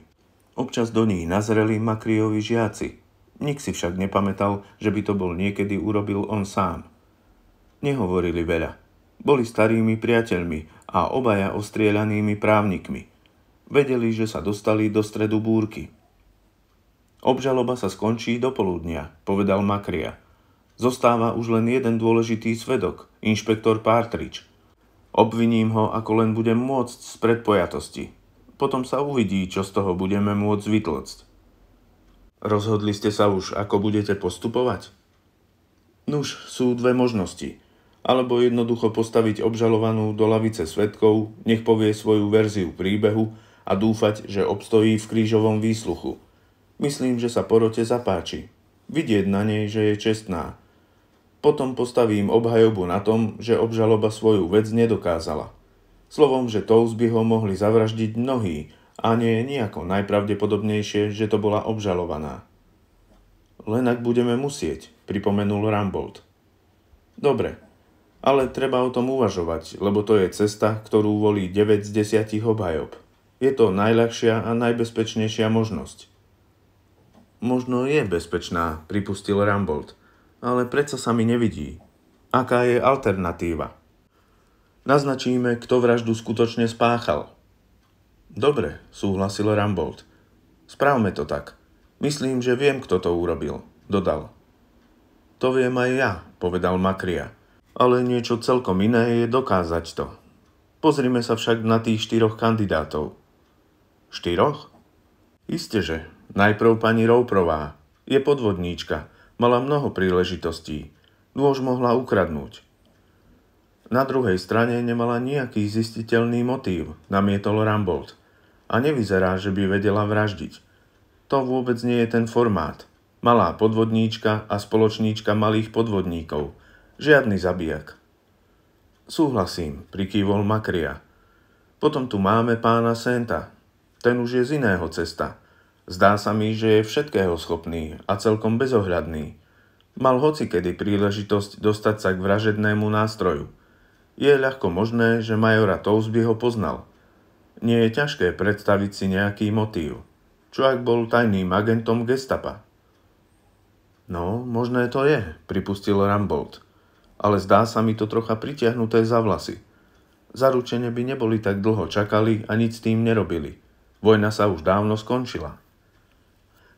Občas do nich nazreli Makriovi žiaci. Nik si však nepamätal, že by to bol niekedy urobil on sám. Nehovorili veľa. Boli starými priateľmi a obaja ostrieľanými právnikmi – vedeli, že sa dostali do stredu búrky. Obžaloba sa skončí do poludnia, povedal Makria. Zostáva už len jeden dôležitý svedok, inšpektor Pártrič. Obviním ho, ako len budem môcť z predpojatosti. Potom sa uvidí, čo z toho budeme môcť vytlcť. Rozhodli ste sa už, ako budete postupovať? Nuž, sú dve možnosti. Alebo jednoducho postaviť obžalovanú do lavice svetkov, nech povie svoju verziu príbehu a dúfať, že obstojí v krížovom výsluchu. Myslím, že sa porote zapáči. Vidieť na nej, že je čestná. Potom postavím obhajobu na tom, že obžaloba svoju vec nedokázala. Slovom, že Tous by ho mohli zavraždiť mnohí a nie je nejako najpravdepodobnejšie, že to bola obžalovaná. Len ak budeme musieť, pripomenul Rambold. Dobre, ale treba o tom uvažovať, lebo to je cesta, ktorú volí 9 z 10 obhajob. Je to najľahšia a najbezpečnejšia možnosť. Možno je bezpečná, pripustil Rambold, ale predsa sa mi nevidí. Aká je alternatíva? Naznačíme, kto vraždu skutočne spáchal. Dobre, súhlasil Rambold. Správme to tak. Myslím, že viem, kto to urobil, dodal. To viem aj ja, povedal Makria. Ale niečo celkom iné je dokázať to. Pozrime sa však na tých štyroch kandidátov. Štyroch? Isteže, najprv pani Rouprová. Je podvodníčka, mala mnoho príležitostí. Nôž mohla ukradnúť. Na druhej strane nemala nejaký zistiteľný motív, namietol Rambold. A nevyzerá, že by vedela vraždiť. To vôbec nie je ten formát. Malá podvodníčka a spoločníčka malých podvodníkov. Žiadny zabijak. Súhlasím, prikývol Makria. Potom tu máme pána Senta, ten už je z iného cesta. Zdá sa mi, že je všetkého schopný a celkom bezohľadný. Mal hoci kedy príležitosť dostať sa k vražednému nástroju. Je ľahko možné, že majora Tousby ho poznal. Nie je ťažké predstaviť si nejaký motív. Čo ak bol tajným agentom gestapa? No, možné to je, pripustil Rambold. Ale zdá sa mi to trocha pritiahnuté za vlasy. Zaručene by neboli tak dlho čakali a nic s tým nerobili – Vojna sa už dávno skončila.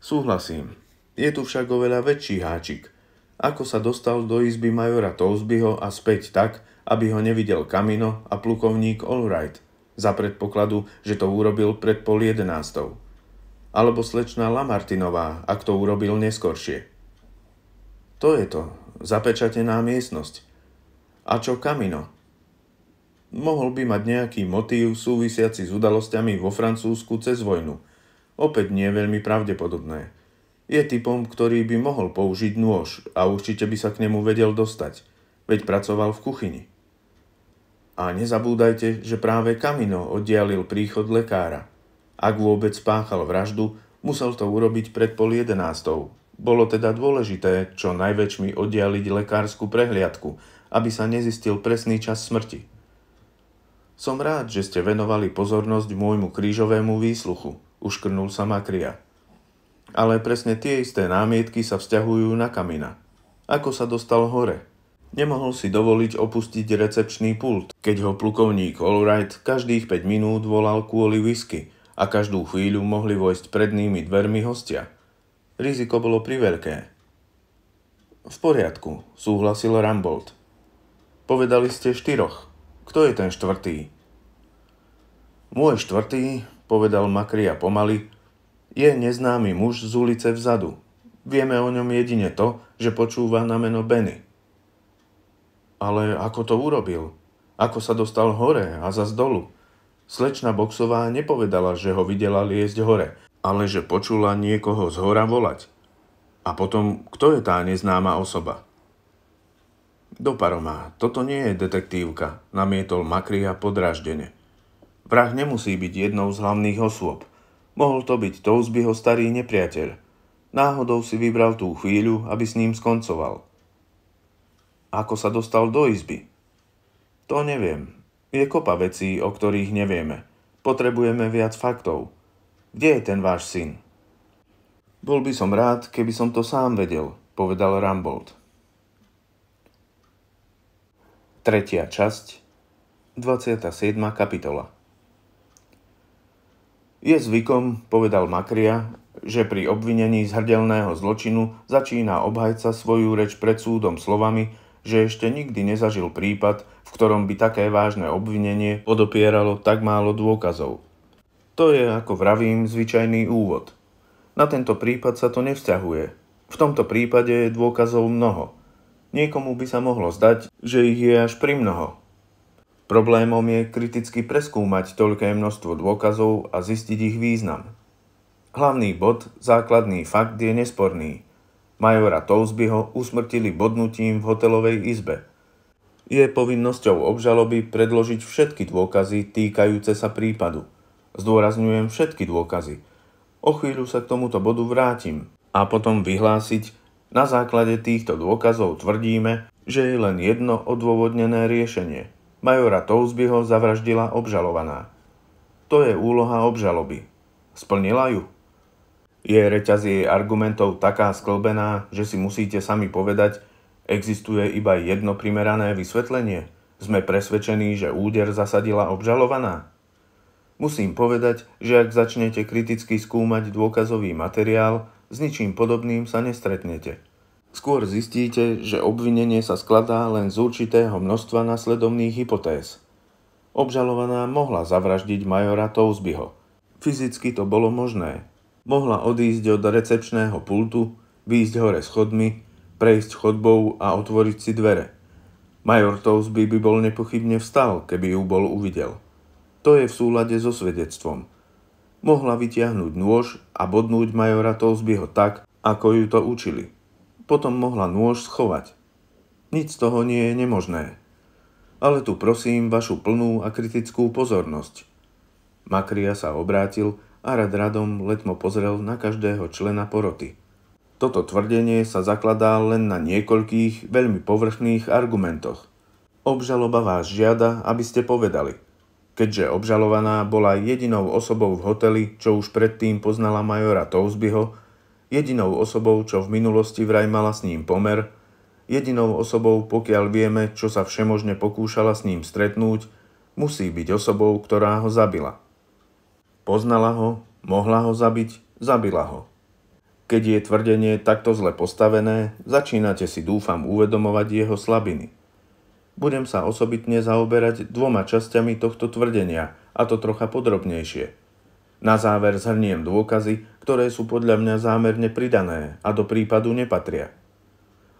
Súhlasím, je tu však oveľa väčší háčik. Ako sa dostal do izby majora Tousbyho a späť tak, aby ho nevidel Kamino a plukovník Allwright, za predpokladu, že to urobil pred pol jedenástou. Alebo slečná Lamartinová, ak to urobil neskoršie. To je to, zapečatená miestnosť. A čo Kamino? mohol by mať nejaký motív súvisiaci s udalosťami vo Francúzsku cez vojnu. Opäť nie veľmi pravdepodobné. Je typom, ktorý by mohol použiť nôž a určite by sa k nemu vedel dostať, veď pracoval v kuchyni. A nezabúdajte, že práve Kamino oddialil príchod lekára. Ak vôbec spáchal vraždu, musel to urobiť pred pol jedenástou. Bolo teda dôležité čo najväčšmi oddialiť lekárskú prehliadku, aby sa nezistil presný čas smrti. Som rád, že ste venovali pozornosť môjmu krížovému výsluchu, uškrnul sa Makria. Ale presne tie isté námietky sa vzťahujú na kamina. Ako sa dostal hore? Nemohol si dovoliť opustiť recepčný pult, keď ho plukovník Allwright každých 5 minút volal kvôli whisky a každú chvíľu mohli vojsť prednými dvermi hostia. Riziko bolo priveľké. V poriadku, súhlasil Rambold. Povedali ste štyroch, kto je ten štvrtý? Môj štvrtý, povedal Makria pomaly, je neznámy muž z ulice vzadu. Vieme o ňom jedine to, že počúva na meno Benny. Ale ako to urobil? Ako sa dostal hore a za dolu? Slečna boxová nepovedala, že ho videla liesť hore, ale že počula niekoho z hora volať. A potom, kto je tá neznáma osoba? Doparomá, toto nie je detektívka, namietol Makria podraždene. Vrah nemusí byť jednou z hlavných osôb. Mohol to byť Tousbyho starý nepriateľ. Náhodou si vybral tú chvíľu, aby s ním skoncoval. Ako sa dostal do izby? To neviem. Je kopa vecí, o ktorých nevieme. Potrebujeme viac faktov. Kde je ten váš syn? Bol by som rád, keby som to sám vedel, povedal Rambold. Tretia časť, 27. kapitola. Je zvykom, povedal Makria, že pri obvinení z hrdelného zločinu začína obhajca svoju reč pred súdom slovami, že ešte nikdy nezažil prípad, v ktorom by také vážne obvinenie odopieralo tak málo dôkazov. To je, ako vravím, zvyčajný úvod. Na tento prípad sa to nevzťahuje. V tomto prípade je dôkazov mnoho – Niekomu by sa mohlo zdať, že ich je až primnoho. Problémom je kriticky preskúmať toľké množstvo dôkazov a zistiť ich význam. Hlavný bod, základný fakt je nesporný. Majora ho usmrtili bodnutím v hotelovej izbe. Je povinnosťou obžaloby predložiť všetky dôkazy týkajúce sa prípadu. Zdôrazňujem všetky dôkazy. O chvíľu sa k tomuto bodu vrátim a potom vyhlásiť, na základe týchto dôkazov tvrdíme, že je len jedno odôvodnené riešenie. Majora Tousbyho zavraždila obžalovaná. To je úloha obžaloby. Splnila ju? Je reťaz jej argumentov taká sklbená, že si musíte sami povedať, existuje iba jedno primerané vysvetlenie. Sme presvedčení, že úder zasadila obžalovaná. Musím povedať, že ak začnete kriticky skúmať dôkazový materiál, s ničím podobným sa nestretnete. Skôr zistíte, že obvinenie sa skladá len z určitého množstva následovných hypotéz. Obžalovaná mohla zavraždiť majora Tousbyho. Fyzicky to bolo možné. Mohla odísť od recepčného pultu, výjsť hore schodmi, prejsť chodbou a otvoriť si dvere. Major Tousby by bol nepochybne vstal, keby ju bol uvidel. To je v súlade so svedectvom – mohla vytiahnuť nôž a bodnúť majora Tolsbyho tak, ako ju to učili. Potom mohla nôž schovať. Nic z toho nie je nemožné. Ale tu prosím vašu plnú a kritickú pozornosť. Makria sa obrátil a rad radom letmo pozrel na každého člena poroty. Toto tvrdenie sa zakladá len na niekoľkých veľmi povrchných argumentoch. Obžaloba vás žiada, aby ste povedali – keďže obžalovaná bola jedinou osobou v hoteli, čo už predtým poznala majora Tousbyho, jedinou osobou, čo v minulosti vraj mala s ním pomer, jedinou osobou, pokiaľ vieme, čo sa všemožne pokúšala s ním stretnúť, musí byť osobou, ktorá ho zabila. Poznala ho, mohla ho zabiť, zabila ho. Keď je tvrdenie takto zle postavené, začínate si dúfam uvedomovať jeho slabiny – budem sa osobitne zaoberať dvoma časťami tohto tvrdenia, a to trocha podrobnejšie. Na záver zhrniem dôkazy, ktoré sú podľa mňa zámerne pridané a do prípadu nepatria.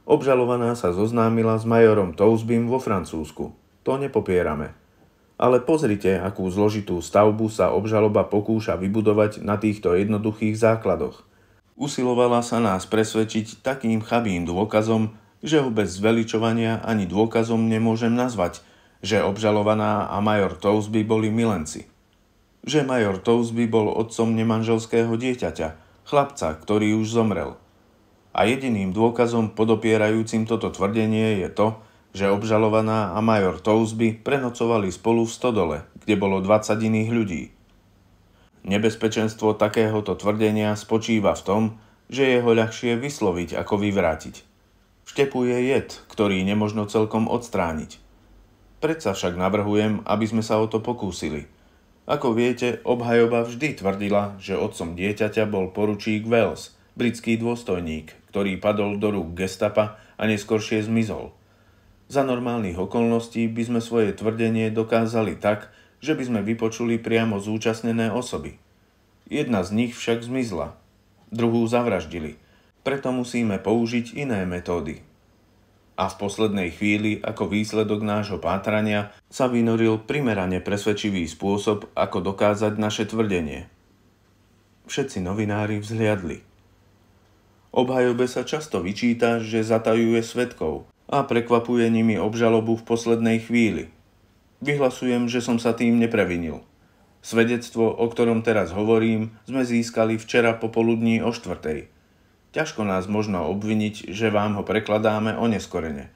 Obžalovaná sa zoznámila s majorom Tousbym vo Francúzsku. To nepopierame. Ale pozrite, akú zložitú stavbu sa obžaloba pokúša vybudovať na týchto jednoduchých základoch. Usilovala sa nás presvedčiť takým chabým dôkazom, že ho bez zveličovania ani dôkazom nemôžem nazvať, že obžalovaná a major Tousby boli milenci. Že major Tousby bol otcom nemanželského dieťaťa, chlapca, ktorý už zomrel. A jediným dôkazom podopierajúcim toto tvrdenie je to, že obžalovaná a major Tousby prenocovali spolu v stodole, kde bolo 20 iných ľudí. Nebezpečenstvo takéhoto tvrdenia spočíva v tom, že je ho ľahšie vysloviť ako vyvrátiť štepuje jed, ktorý nemožno celkom odstrániť. Predsa však navrhujem, aby sme sa o to pokúsili. Ako viete, obhajoba vždy tvrdila, že otcom dieťaťa bol poručík Wells, britský dôstojník, ktorý padol do rúk gestapa a neskoršie zmizol. Za normálnych okolností by sme svoje tvrdenie dokázali tak, že by sme vypočuli priamo zúčastnené osoby. Jedna z nich však zmizla. Druhú zavraždili – preto musíme použiť iné metódy. A v poslednej chvíli, ako výsledok nášho pátrania, sa vynoril primerane presvedčivý spôsob, ako dokázať naše tvrdenie. Všetci novinári vzhliadli. Obhajobe sa často vyčíta, že zatajuje svetkov a prekvapuje nimi obžalobu v poslednej chvíli. Vyhlasujem, že som sa tým neprevinil. Svedectvo, o ktorom teraz hovorím, sme získali včera popoludní o štvrtej ťažko nás možno obviniť, že vám ho prekladáme oneskorene.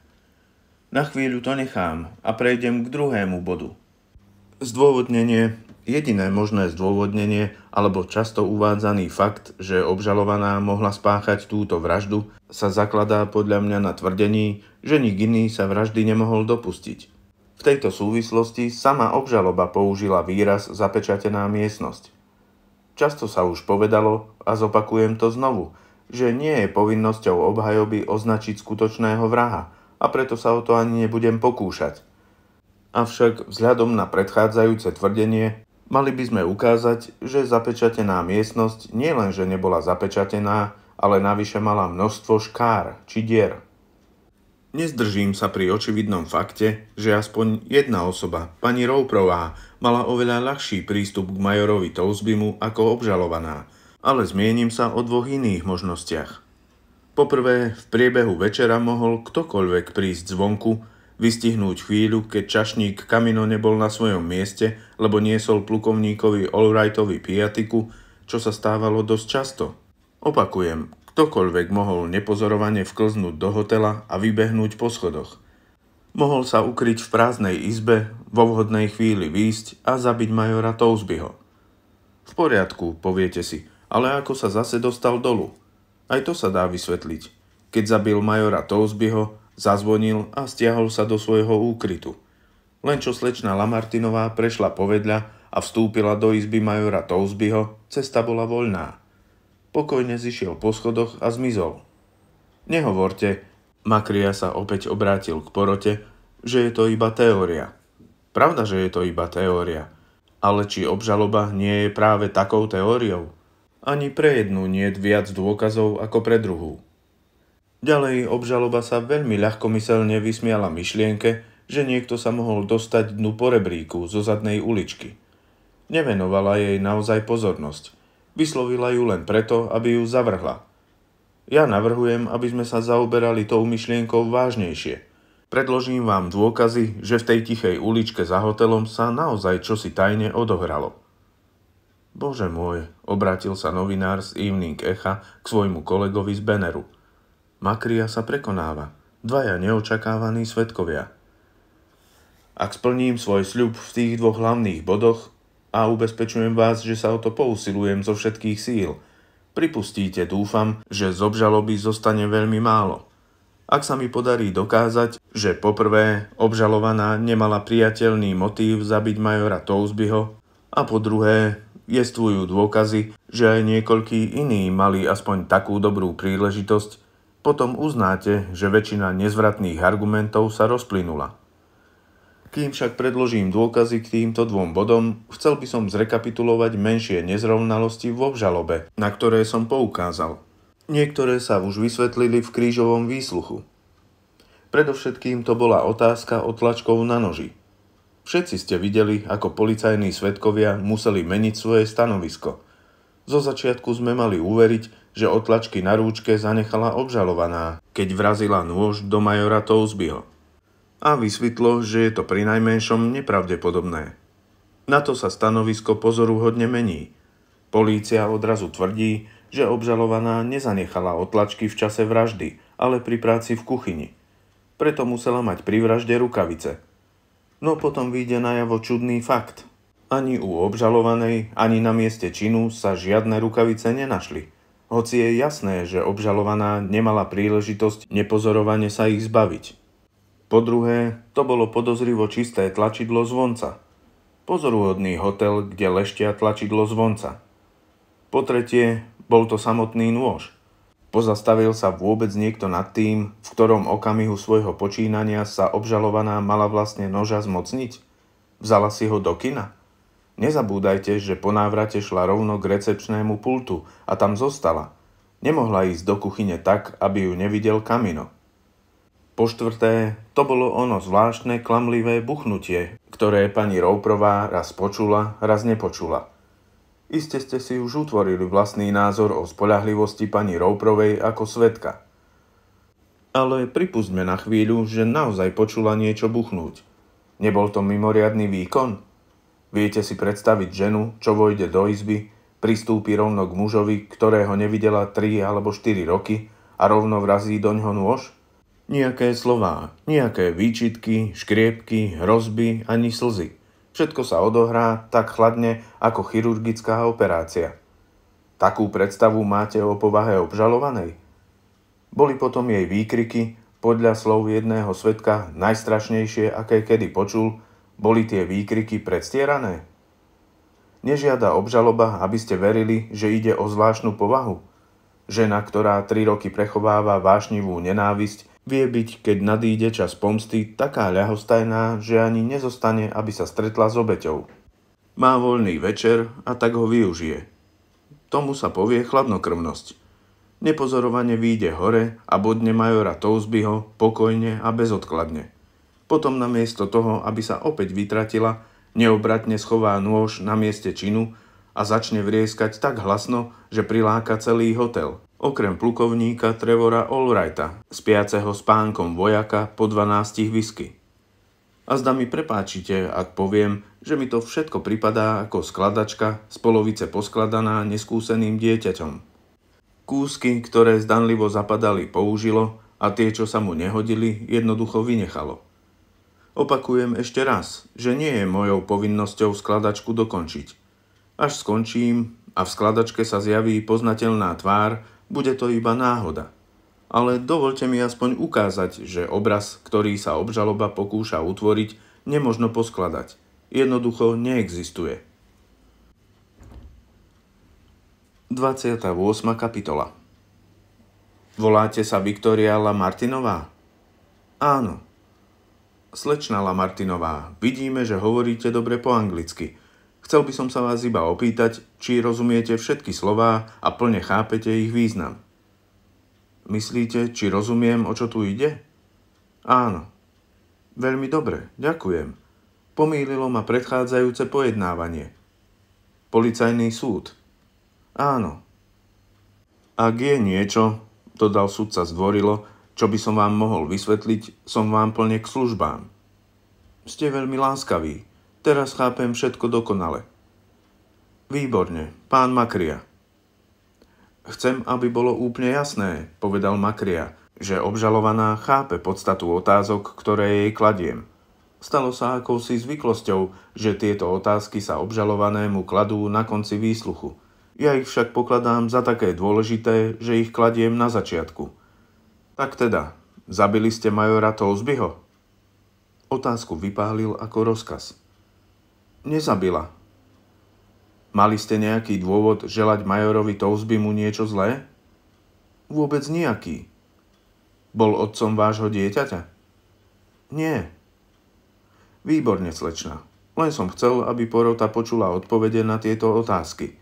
Na chvíľu to nechám a prejdem k druhému bodu. Zdôvodnenie Jediné možné zdôvodnenie alebo často uvádzaný fakt, že obžalovaná mohla spáchať túto vraždu, sa zakladá podľa mňa na tvrdení, že nik iný sa vraždy nemohol dopustiť. V tejto súvislosti sama obžaloba použila výraz zapečatená miestnosť. Často sa už povedalo, a zopakujem to znovu, že nie je povinnosťou obhajoby označiť skutočného vraha a preto sa o to ani nebudem pokúšať. Avšak vzhľadom na predchádzajúce tvrdenie mali by sme ukázať, že zapečatená miestnosť nielenže nebola zapečatená, ale navyše mala množstvo škár či dier. Nezdržím sa pri očividnom fakte, že aspoň jedna osoba, pani Rouprová, mala oveľa ľahší prístup k majorovi Tousbimu ako obžalovaná – ale zmienim sa o dvoch iných možnostiach. Poprvé, v priebehu večera mohol ktokoľvek prísť zvonku, vystihnúť chvíľu, keď čašník Kamino nebol na svojom mieste, lebo niesol plukovníkovi Allwrightovi piatiku, čo sa stávalo dosť často. Opakujem, ktokoľvek mohol nepozorovane vklznúť do hotela a vybehnúť po schodoch. Mohol sa ukryť v prázdnej izbe, vo vhodnej chvíli výjsť a zabiť majora Tousbyho. V poriadku, poviete si – ale ako sa zase dostal dolu. Aj to sa dá vysvetliť. Keď zabil majora Tolsbyho, zazvonil a stiahol sa do svojho úkrytu. Len čo slečna Lamartinová prešla povedľa a vstúpila do izby majora Tolsbyho, cesta bola voľná. Pokojne zišiel po schodoch a zmizol. Nehovorte, Makria sa opäť obrátil k porote, že je to iba teória. Pravda, že je to iba teória. Ale či obžaloba nie je práve takou teóriou? Ani pre jednu nie viac dôkazov ako pre druhú. Ďalej obžaloba sa veľmi ľahkomyselne vysmiala myšlienke, že niekto sa mohol dostať dnu po rebríku zo zadnej uličky. Nevenovala jej naozaj pozornosť. Vyslovila ju len preto, aby ju zavrhla. Ja navrhujem, aby sme sa zaoberali tou myšlienkou vážnejšie. Predložím vám dôkazy, že v tej tichej uličke za hotelom sa naozaj čosi tajne odohralo. Bože môj, obrátil sa novinár z Evening Echa k svojmu kolegovi z Beneru. Makria sa prekonáva. Dvaja neočakávaní svetkovia. Ak splním svoj sľub v tých dvoch hlavných bodoch a ubezpečujem vás, že sa o to pousilujem zo všetkých síl, pripustíte, dúfam, že z obžaloby zostane veľmi málo. Ak sa mi podarí dokázať, že poprvé obžalovaná nemala priateľný motív zabiť majora Tousbyho a po druhé Jestvujú dôkazy, že aj niekoľkí iní mali aspoň takú dobrú príležitosť, potom uznáte, že väčšina nezvratných argumentov sa rozplynula. Kým však predložím dôkazy k týmto dvom bodom, chcel by som zrekapitulovať menšie nezrovnalosti vo obžalobe, na ktoré som poukázal. Niektoré sa už vysvetlili v krížovom výsluchu. Predovšetkým to bola otázka o tlačkov na noži. Všetci ste videli, ako policajní svetkovia museli meniť svoje stanovisko. Zo začiatku sme mali uveriť, že otlačky na rúčke zanechala obžalovaná, keď vrazila nôž do majora Tousbyho. A vysvetlo, že je to pri najmenšom nepravdepodobné. Na to sa stanovisko pozoruhodne mení. Polícia odrazu tvrdí, že obžalovaná nezanechala otlačky v čase vraždy, ale pri práci v kuchyni. Preto musela mať pri vražde rukavice – no potom vyjde najavo čudný fakt. Ani u obžalovanej, ani na mieste činu sa žiadne rukavice nenašli. Hoci je jasné, že obžalovaná nemala príležitosť nepozorovane sa ich zbaviť. Po druhé, to bolo podozrivo čisté tlačidlo zvonca. Pozorúhodný hotel, kde leštia tlačidlo zvonca. Po tretie, bol to samotný nôž. Pozastavil sa vôbec niekto nad tým, v ktorom okamihu svojho počínania sa obžalovaná mala vlastne noža zmocniť? Vzala si ho do kina? Nezabúdajte, že po návrate šla rovno k recepčnému pultu a tam zostala. Nemohla ísť do kuchyne tak, aby ju nevidel kamino. Po štvrté, to bolo ono zvláštne klamlivé buchnutie, ktoré pani Rouprová raz počula, raz nepočula – Iste ste si už utvorili vlastný názor o spolahlivosti pani Rouprovej ako svetka. Ale pripustme na chvíľu, že naozaj počula niečo buchnúť. Nebol to mimoriadný výkon? Viete si predstaviť ženu, čo vojde do izby, pristúpi rovno k mužovi, ktorého nevidela 3 alebo 4 roky a rovno vrazí do ňoho nôž? Nejaké slová, nejaké výčitky, škriepky, hrozby ani slzy – Všetko sa odohrá tak chladne ako chirurgická operácia. Takú predstavu máte o povahe obžalovanej? Boli potom jej výkriky, podľa slov jedného svetka najstrašnejšie, aké kedy počul, boli tie výkriky predstierané? Nežiada obžaloba, aby ste verili, že ide o zvláštnu povahu. Žena, ktorá tri roky prechováva vášnivú nenávisť, Vie byť, keď nadíde čas pomsty, taká ľahostajná, že ani nezostane, aby sa stretla s obeťou. Má voľný večer a tak ho využije. Tomu sa povie chladnokrvnosť. Nepozorovane výjde hore a bodne majora Tousbyho pokojne a bezodkladne. Potom namiesto toho, aby sa opäť vytratila, neobratne schová nôž na mieste činu a začne vrieskať tak hlasno, že priláka celý hotel – Okrem plukovníka Trevora Allwrighta, spiaceho s pánkom vojaka po 12 whisky. A zda mi prepáčite, ak poviem, že mi to všetko pripadá ako skladačka z polovice poskladaná neskúseným dieťaťom. Kúsky, ktoré zdanlivo zapadali, použilo a tie, čo sa mu nehodili, jednoducho vynechalo. Opakujem ešte raz, že nie je mojou povinnosťou skladačku dokončiť. Až skončím a v skladačke sa zjaví poznateľná tvár, bude to iba náhoda. Ale dovolte mi aspoň ukázať, že obraz, ktorý sa obžaloba pokúša utvoriť, nemožno poskladať. Jednoducho neexistuje. 28. kapitola Voláte sa Viktoria Lamartinová? Áno. Slečna Lamartinová, vidíme, že hovoríte dobre po anglicky – Chcel by som sa vás iba opýtať, či rozumiete všetky slová a plne chápete ich význam. Myslíte, či rozumiem, o čo tu ide? Áno. Veľmi dobre, ďakujem. Pomýlilo ma predchádzajúce pojednávanie. Policajný súd. Áno. Ak je niečo, dodal sudca zdvorilo, čo by som vám mohol vysvetliť, som vám plne k službám. Ste veľmi láskaví, Teraz chápem všetko dokonale. Výborne, pán Makria. Chcem, aby bolo úplne jasné, povedal Makria, že obžalovaná chápe podstatu otázok, ktoré jej kladiem. Stalo sa akousi zvyklosťou, že tieto otázky sa obžalovanému kladú na konci výsluchu. Ja ich však pokladám za také dôležité, že ich kladiem na začiatku. Tak teda, zabili ste majora Tolzbyho? Otázku vypálil ako rozkaz nezabila. Mali ste nejaký dôvod želať majorovi mu niečo zlé? Vôbec nejaký. Bol otcom vášho dieťaťa? Nie. Výborne, slečna. Len som chcel, aby porota počula odpovede na tieto otázky.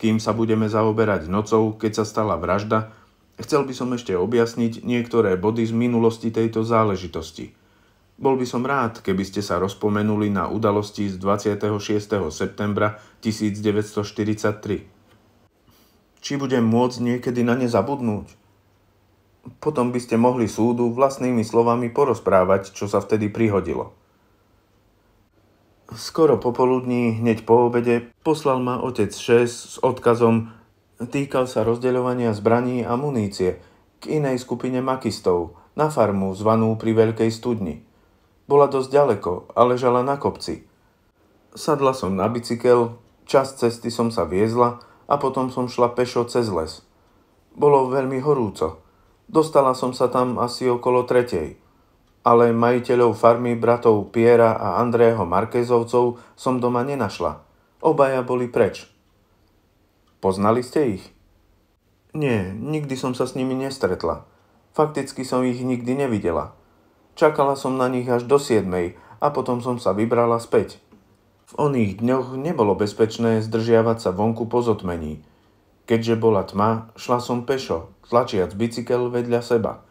Kým sa budeme zaoberať nocou, keď sa stala vražda, chcel by som ešte objasniť niektoré body z minulosti tejto záležitosti – bol by som rád, keby ste sa rozpomenuli na udalosti z 26. septembra 1943. Či budem môcť niekedy na ne zabudnúť? Potom by ste mohli súdu vlastnými slovami porozprávať, čo sa vtedy prihodilo. Skoro popoludní, hneď po obede, poslal ma otec 6 s odkazom týkal sa rozdeľovania zbraní a munície k inej skupine makistov na farmu zvanú pri Veľkej studni – bola dosť ďaleko a ležala na kopci. Sadla som na bicykel, čas cesty som sa viezla a potom som šla pešo cez les. Bolo veľmi horúco. Dostala som sa tam asi okolo tretej. Ale majiteľov farmy bratov Piera a Andrého Markezovcov som doma nenašla. Obaja boli preč. Poznali ste ich? Nie, nikdy som sa s nimi nestretla. Fakticky som ich nikdy nevidela. Čakala som na nich až do 7 a potom som sa vybrala späť. V oných dňoch nebolo bezpečné zdržiavať sa vonku po zotmení. Keďže bola tma, šla som pešo, tlačiac bicykel vedľa seba.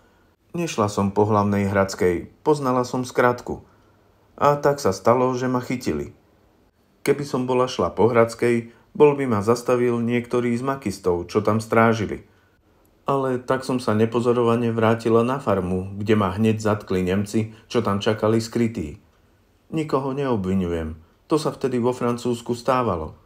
Nešla som po hlavnej hradskej, poznala som skratku. A tak sa stalo, že ma chytili. Keby som bola šla po hradskej, bol by ma zastavil niektorý z makistov, čo tam strážili ale tak som sa nepozorovane vrátila na farmu, kde ma hneď zatkli Nemci, čo tam čakali skrytí. Nikoho neobvinujem, to sa vtedy vo Francúzsku stávalo.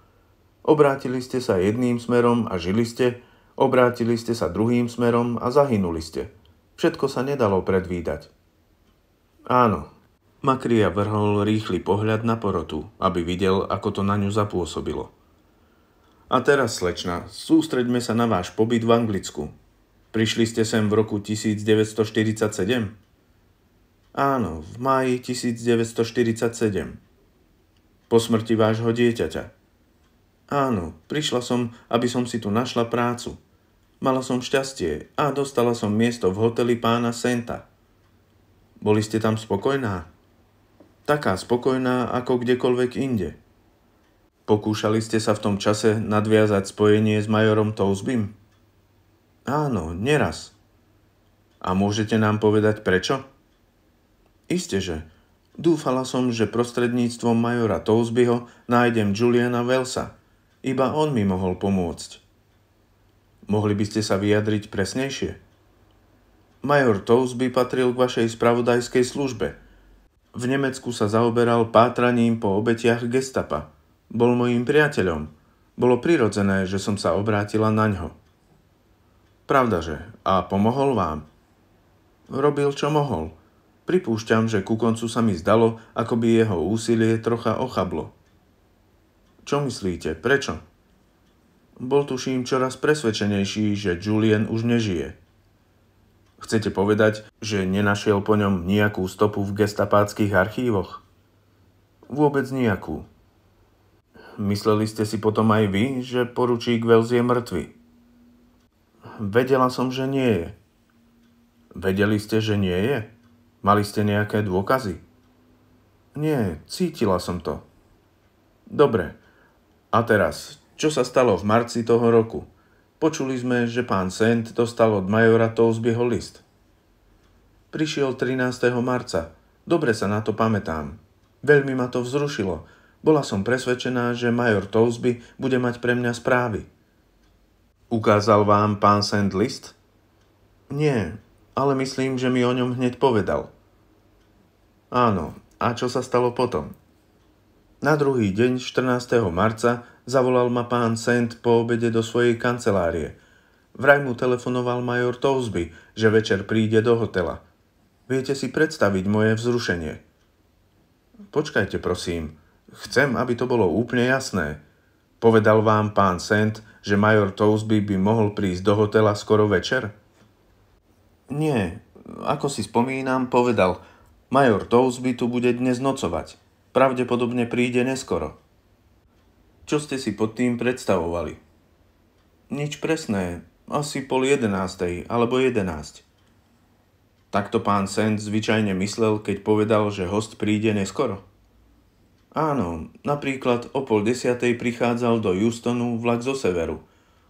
Obrátili ste sa jedným smerom a žili ste, obrátili ste sa druhým smerom a zahynuli ste. Všetko sa nedalo predvídať. Áno. Makria vrhol rýchly pohľad na porotu, aby videl, ako to na ňu zapôsobilo. A teraz, slečna, sústreďme sa na váš pobyt v Anglicku, Prišli ste sem v roku 1947? Áno, v máji 1947. Po smrti vášho dieťaťa. Áno, prišla som, aby som si tu našla prácu. Mala som šťastie a dostala som miesto v hoteli pána Senta. Boli ste tam spokojná? Taká spokojná ako kdekoľvek inde. Pokúšali ste sa v tom čase nadviazať spojenie s majorom Tousbym? Áno, neraz. A môžete nám povedať prečo? Isté, že. Dúfala som, že prostredníctvom majora Tozbyho nájdem Juliana Velsa. Iba on mi mohol pomôcť. Mohli by ste sa vyjadriť presnejšie? Major Tousby patril k vašej spravodajskej službe – v Nemecku sa zaoberal pátraním po obetiach gestapa. Bol mojím priateľom. Bolo prirodzené, že som sa obrátila na ňo. Pravdaže, a pomohol vám? Robil, čo mohol. Pripúšťam, že ku koncu sa mi zdalo, ako by jeho úsilie trocha ochablo. Čo myslíte, prečo? Bol tuším čoraz presvedčenejší, že Julian už nežije. Chcete povedať, že nenašiel po ňom nejakú stopu v gestapáckých archívoch? Vôbec nejakú. Mysleli ste si potom aj vy, že poručík Wells je mŕtvy? vedela som, že nie je. Vedeli ste, že nie je? Mali ste nejaké dôkazy? Nie, cítila som to. Dobre. A teraz, čo sa stalo v marci toho roku? Počuli sme, že pán Sent dostal od majora Tousbyho list. Prišiel 13. marca. Dobre sa na to pamätám. Veľmi ma to vzrušilo. Bola som presvedčená, že major Tousby bude mať pre mňa správy. Ukázal vám pán Sand list? Nie, ale myslím, že mi o ňom hneď povedal. Áno, a čo sa stalo potom? Na druhý deň, 14. marca, zavolal ma pán Sand po obede do svojej kancelárie. Vraj mu telefonoval major Tousby, že večer príde do hotela. Viete si predstaviť moje vzrušenie. Počkajte, prosím. Chcem, aby to bolo úplne jasné. Povedal vám pán Sent, že major Tousby by mohol prísť do hotela skoro večer? Nie, ako si spomínam, povedal, major Tousby tu bude dnes nocovať. Pravdepodobne príde neskoro. Čo ste si pod tým predstavovali? Nič presné, asi pol jedenástej alebo jedenásť. Takto pán Sent zvyčajne myslel, keď povedal, že host príde neskoro. Áno, napríklad o pol desiatej prichádzal do Houstonu vlak zo severu.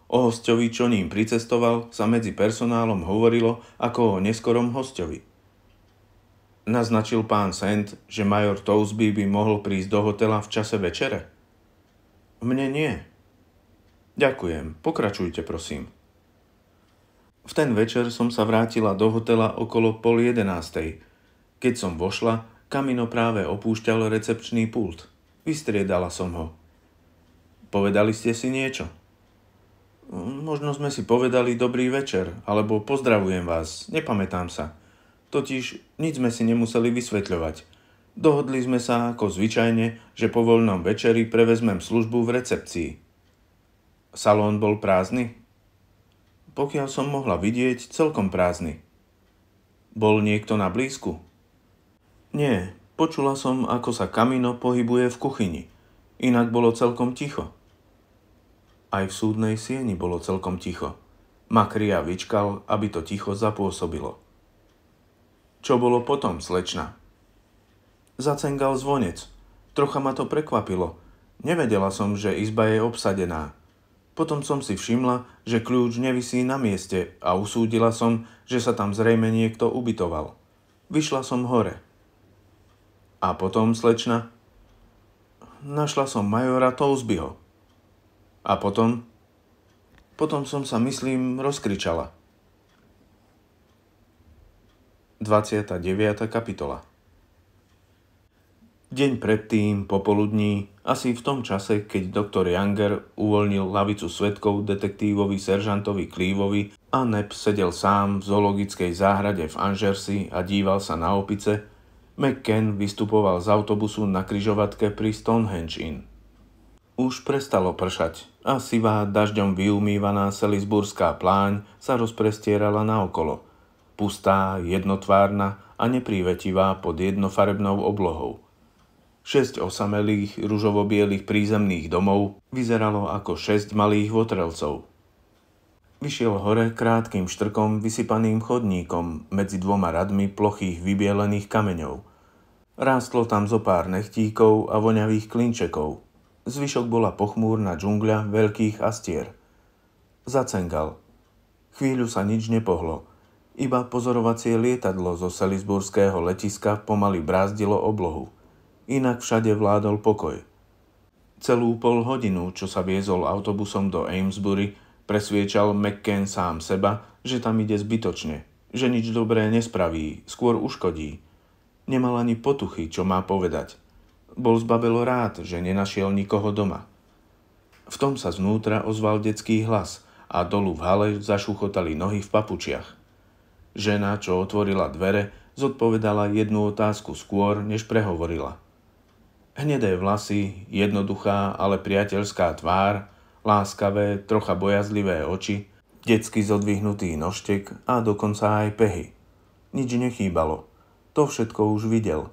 O hostovi, čo ním pricestoval, sa medzi personálom hovorilo ako o neskorom hostovi. Naznačil pán Sand, že major Tousby by mohol prísť do hotela v čase večere? Mne nie. Ďakujem, pokračujte prosím. V ten večer som sa vrátila do hotela okolo pol jedenástej. Keď som vošla, Kamino práve opúšťal recepčný pult. Vystriedala som ho. Povedali ste si niečo? Možno sme si povedali dobrý večer, alebo pozdravujem vás, nepamätám sa. Totiž nič sme si nemuseli vysvetľovať. Dohodli sme sa ako zvyčajne, že po voľnom večeri prevezmem službu v recepcii. Salón bol prázdny? Pokiaľ som mohla vidieť, celkom prázdny. Bol niekto na blízku? Nie, počula som, ako sa kamino pohybuje v kuchyni. Inak bolo celkom ticho. Aj v súdnej sieni bolo celkom ticho. Makria vyčkal, aby to ticho zapôsobilo. Čo bolo potom, slečna? Zacengal zvonec. Trocha ma to prekvapilo. Nevedela som, že izba je obsadená. Potom som si všimla, že kľúč nevisí na mieste a usúdila som, že sa tam zrejme niekto ubytoval. Vyšla som hore. A potom, slečna? Našla som majora Tousbyho. A potom? Potom som sa, myslím, rozkričala. 29. kapitola Deň predtým, popoludní, asi v tom čase, keď doktor Younger uvoľnil lavicu svetkov detektívovi seržantovi Klívovi a Nep sedel sám v zoologickej záhrade v Anžersi a díval sa na opice, McCain vystupoval z autobusu na kryžovatke pri Stonehenge Inn. Už prestalo pršať a sivá, dažďom vyumývaná Selisburská pláň sa rozprestierala naokolo. Pustá, jednotvárna a neprívetivá pod jednofarebnou oblohou. Šesť osamelých, ružovo prízemných domov vyzeralo ako šesť malých votrelcov – Vyšiel hore krátkým štrkom vysypaným chodníkom medzi dvoma radmi plochých vybielených kameňov. Rástlo tam zo pár nechtíkov a voňavých klinčekov. Zvyšok bola pochmúrna džungľa veľkých astier. Zacengal. Chvíľu sa nič nepohlo. Iba pozorovacie lietadlo zo Salisburského letiska pomaly brázdilo oblohu. Inak všade vládol pokoj. Celú pol hodinu, čo sa viezol autobusom do Amesbury, Presviečal McCain sám seba, že tam ide zbytočne, že nič dobré nespraví, skôr uškodí. Nemal ani potuchy, čo má povedať. Bol zbabelo rád, že nenašiel nikoho doma. V tom sa znútra ozval detský hlas a dolu v hale zašuchotali nohy v papučiach. Žena, čo otvorila dvere, zodpovedala jednu otázku skôr, než prehovorila. Hnedé vlasy, jednoduchá, ale priateľská tvár, láskavé, trocha bojazlivé oči, detsky zodvihnutý noštek a dokonca aj pehy. Nič nechýbalo. To všetko už videl.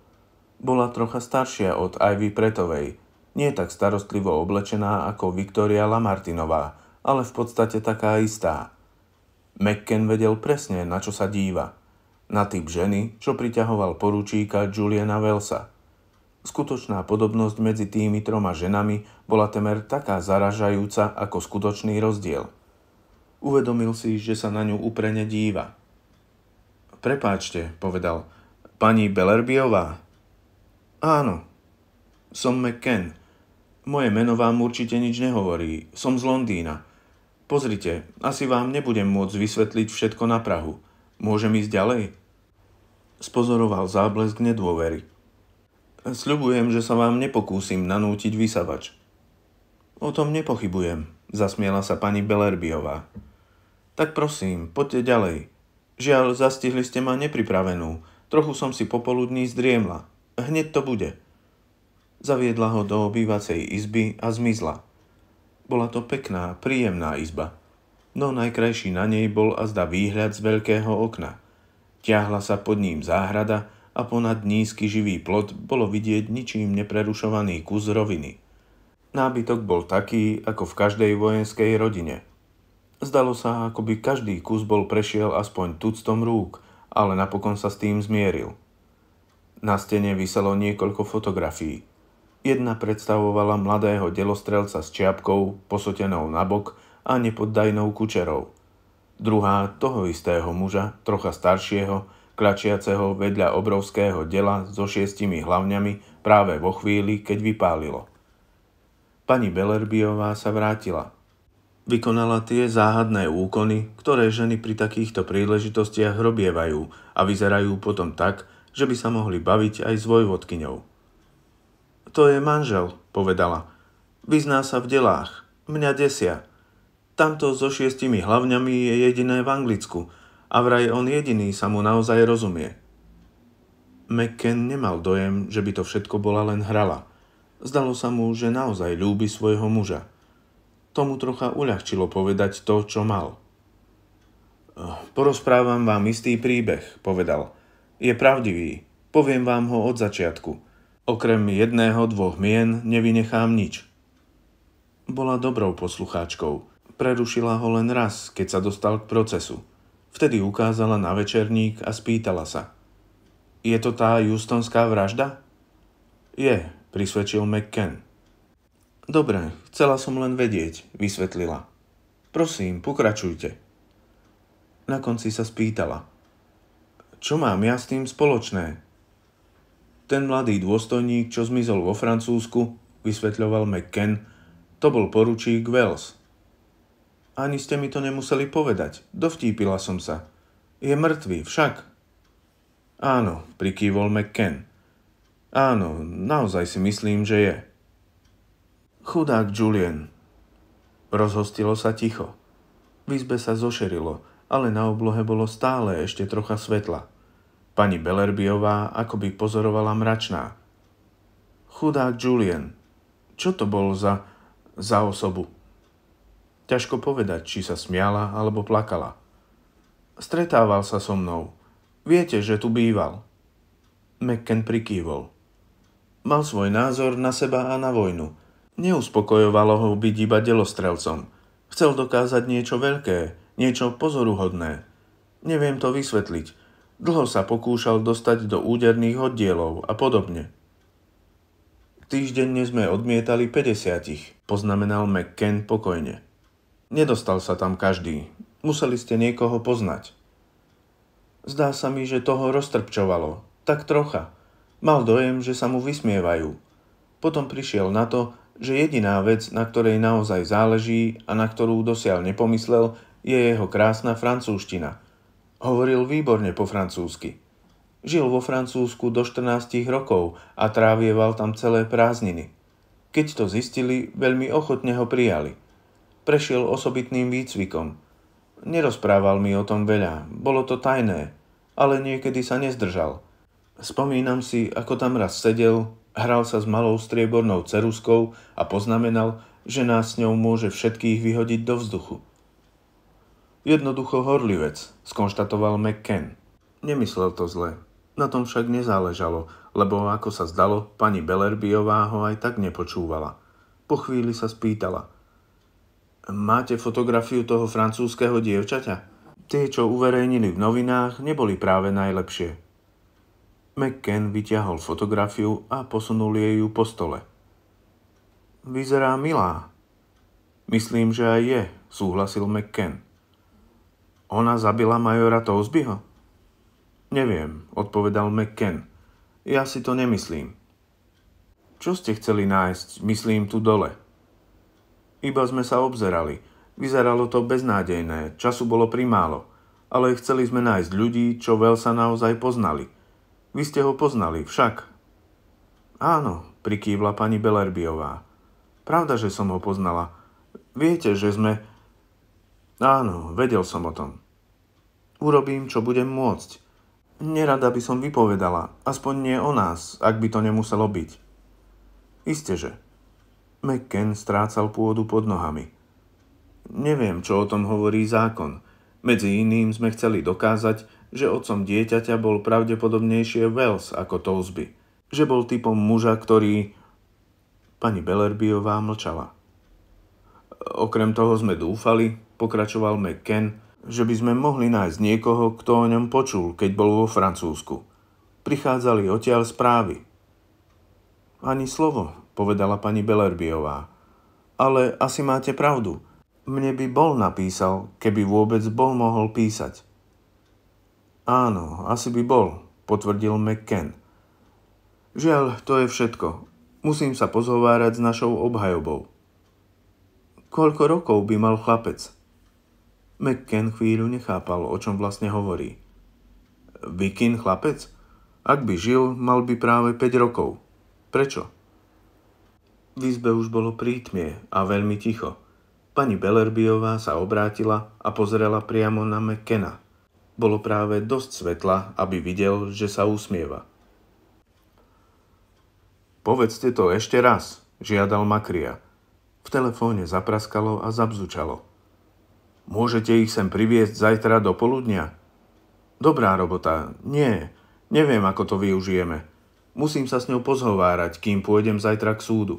Bola trocha staršia od Ivy Pretovej, nie tak starostlivo oblečená ako Viktória Lamartinová, ale v podstate taká istá. McKen vedel presne, na čo sa díva. Na typ ženy, čo priťahoval poručíka Juliana Velsa – Skutočná podobnosť medzi tými troma ženami bola temer taká zaražajúca ako skutočný rozdiel. Uvedomil si, že sa na ňu uprene díva. Prepáčte, povedal. Pani Belerbiová? Áno. Som McKen. Moje meno vám určite nič nehovorí. Som z Londýna. Pozrite, asi vám nebudem môcť vysvetliť všetko na Prahu. Môžem ísť ďalej? Spozoroval záblesk nedôvery. Sľubujem, že sa vám nepokúsim nanútiť vysavač. O tom nepochybujem, zasmiela sa pani Belerbiová. Tak prosím, poďte ďalej. Žiaľ, zastihli ste ma nepripravenú. Trochu som si popoludní zdriemla. Hneď to bude. Zaviedla ho do obývacej izby a zmizla. Bola to pekná, príjemná izba. No najkrajší na nej bol azda výhľad z veľkého okna. Tiahla sa pod ním záhrada, a ponad nízky živý plot bolo vidieť ničím neprerušovaný kus roviny. Nábytok bol taký, ako v každej vojenskej rodine. Zdalo sa, ako by každý kus bol prešiel aspoň tuctom rúk, ale napokon sa s tým zmieril. Na stene vyselo niekoľko fotografií. Jedna predstavovala mladého delostrelca s čiapkou, posotenou nabok a nepoddajnou kučerou. Druhá toho istého muža, trocha staršieho, klačiaceho vedľa obrovského dela so šiestimi hlavňami práve vo chvíli, keď vypálilo. Pani Belerbiová sa vrátila. Vykonala tie záhadné úkony, ktoré ženy pri takýchto príležitostiach robievajú a vyzerajú potom tak, že by sa mohli baviť aj s vojvodkyňou. To je manžel, povedala. Vyzná sa v delách. Mňa desia. Tamto so šiestimi hlavňami je jediné v Anglicku – a vraj on jediný sa mu naozaj rozumie. McKen nemal dojem, že by to všetko bola len hrala. Zdalo sa mu, že naozaj ľúbi svojho muža. Tomu trocha uľahčilo povedať to, čo mal. Eh, porozprávam vám istý príbeh, povedal. Je pravdivý, poviem vám ho od začiatku. Okrem jedného, dvoch mien nevynechám nič. Bola dobrou poslucháčkou. Prerušila ho len raz, keď sa dostal k procesu. Vtedy ukázala na večerník a spýtala sa. Je to tá Justonská vražda? Je, prisvedčil McKen. Dobre, chcela som len vedieť, vysvetlila. Prosím, pokračujte. Na konci sa spýtala. Čo mám ja s tým spoločné? Ten mladý dôstojník, čo zmizol vo Francúzsku, vysvetľoval McKen, to bol poručík Wells – ani ste mi to nemuseli povedať. Dovtípila som sa. Je mŕtvý, však. Áno, prikývol McKen. Áno, naozaj si myslím, že je. Chudák Julian. Rozhostilo sa ticho. V izbe sa zošerilo, ale na oblohe bolo stále ešte trocha svetla. Pani Belerbiová akoby pozorovala mračná. Chudák Julian. Čo to bol za... za osobu? Ťažko povedať, či sa smiala alebo plakala. Stretával sa so mnou. Viete, že tu býval. Mekken prikývol. Mal svoj názor na seba a na vojnu. Neuspokojovalo ho byť iba delostrelcom. Chcel dokázať niečo veľké, niečo pozoruhodné. Neviem to vysvetliť. Dlho sa pokúšal dostať do úderných oddielov a podobne. Týždenne sme odmietali 50, poznamenal McKen pokojne. Nedostal sa tam každý. Museli ste niekoho poznať. Zdá sa mi, že toho roztrpčovalo. Tak trocha. Mal dojem, že sa mu vysmievajú. Potom prišiel na to, že jediná vec, na ktorej naozaj záleží a na ktorú dosiaľ nepomyslel, je jeho krásna francúzština. Hovoril výborne po francúzsky. Žil vo Francúzsku do 14 rokov a trávieval tam celé prázdniny. Keď to zistili, veľmi ochotne ho prijali – Prešiel osobitným výcvikom. Nerozprával mi o tom veľa, bolo to tajné, ale niekedy sa nezdržal. Spomínam si, ako tam raz sedel, hral sa s malou striebornou ceruskou a poznamenal, že nás s ňou môže všetkých vyhodiť do vzduchu. Jednoducho horlivec, skonštatoval McKen. Nemyslel to zle. Na tom však nezáležalo, lebo ako sa zdalo, pani Belerbiová ho aj tak nepočúvala. Po chvíli sa spýtala – Máte fotografiu toho francúzského dievčaťa? Tie, čo uverejnili v novinách, neboli práve najlepšie. McKen vyťahol fotografiu a posunul jej ju po stole. Vyzerá milá. Myslím, že aj je, súhlasil McKen. Ona zabila majora Tozbyho? Neviem, odpovedal McKen. Ja si to nemyslím. Čo ste chceli nájsť, myslím, tu dole? Iba sme sa obzerali. Vyzeralo to beznádejné, času bolo primálo. Ale chceli sme nájsť ľudí, čo veľ sa naozaj poznali. Vy ste ho poznali, však. Áno, prikývla pani Belerbiová. Pravda, že som ho poznala. Viete, že sme... Áno, vedel som o tom. Urobím, čo budem môcť. Nerada by som vypovedala, aspoň nie o nás, ak by to nemuselo byť. Isteže. že. McKen strácal pôdu pod nohami. Neviem, čo o tom hovorí zákon. Medzi iným sme chceli dokázať, že otcom dieťaťa bol pravdepodobnejšie Wells ako Tollsby. Že bol typom muža, ktorý... Pani Bellerbyová mlčala. Okrem toho sme dúfali, pokračoval McKen, že by sme mohli nájsť niekoho, kto o ňom počul, keď bol vo Francúzsku. Prichádzali odtiaľ správy. Ani slovo povedala pani Belerbiová. Ale asi máte pravdu. Mne by bol napísal, keby vôbec bol mohol písať. Áno, asi by bol, potvrdil McKen. Žiaľ, to je všetko. Musím sa pozhovárať s našou obhajobou. Koľko rokov by mal chlapec? McKen chvíľu nechápal, o čom vlastne hovorí. Vikin chlapec? Ak by žil, mal by práve 5 rokov. Prečo? V izbe už bolo prítmie a veľmi ticho. Pani Bellerbyová sa obrátila a pozrela priamo na McKenna. Bolo práve dosť svetla, aby videl, že sa usmieva. Povedzte to ešte raz, žiadal Makria. V telefóne zapraskalo a zabzučalo. Môžete ich sem priviesť zajtra do poludnia? Dobrá robota, nie, neviem, ako to využijeme. Musím sa s ňou pozhovárať, kým pôjdem zajtra k súdu.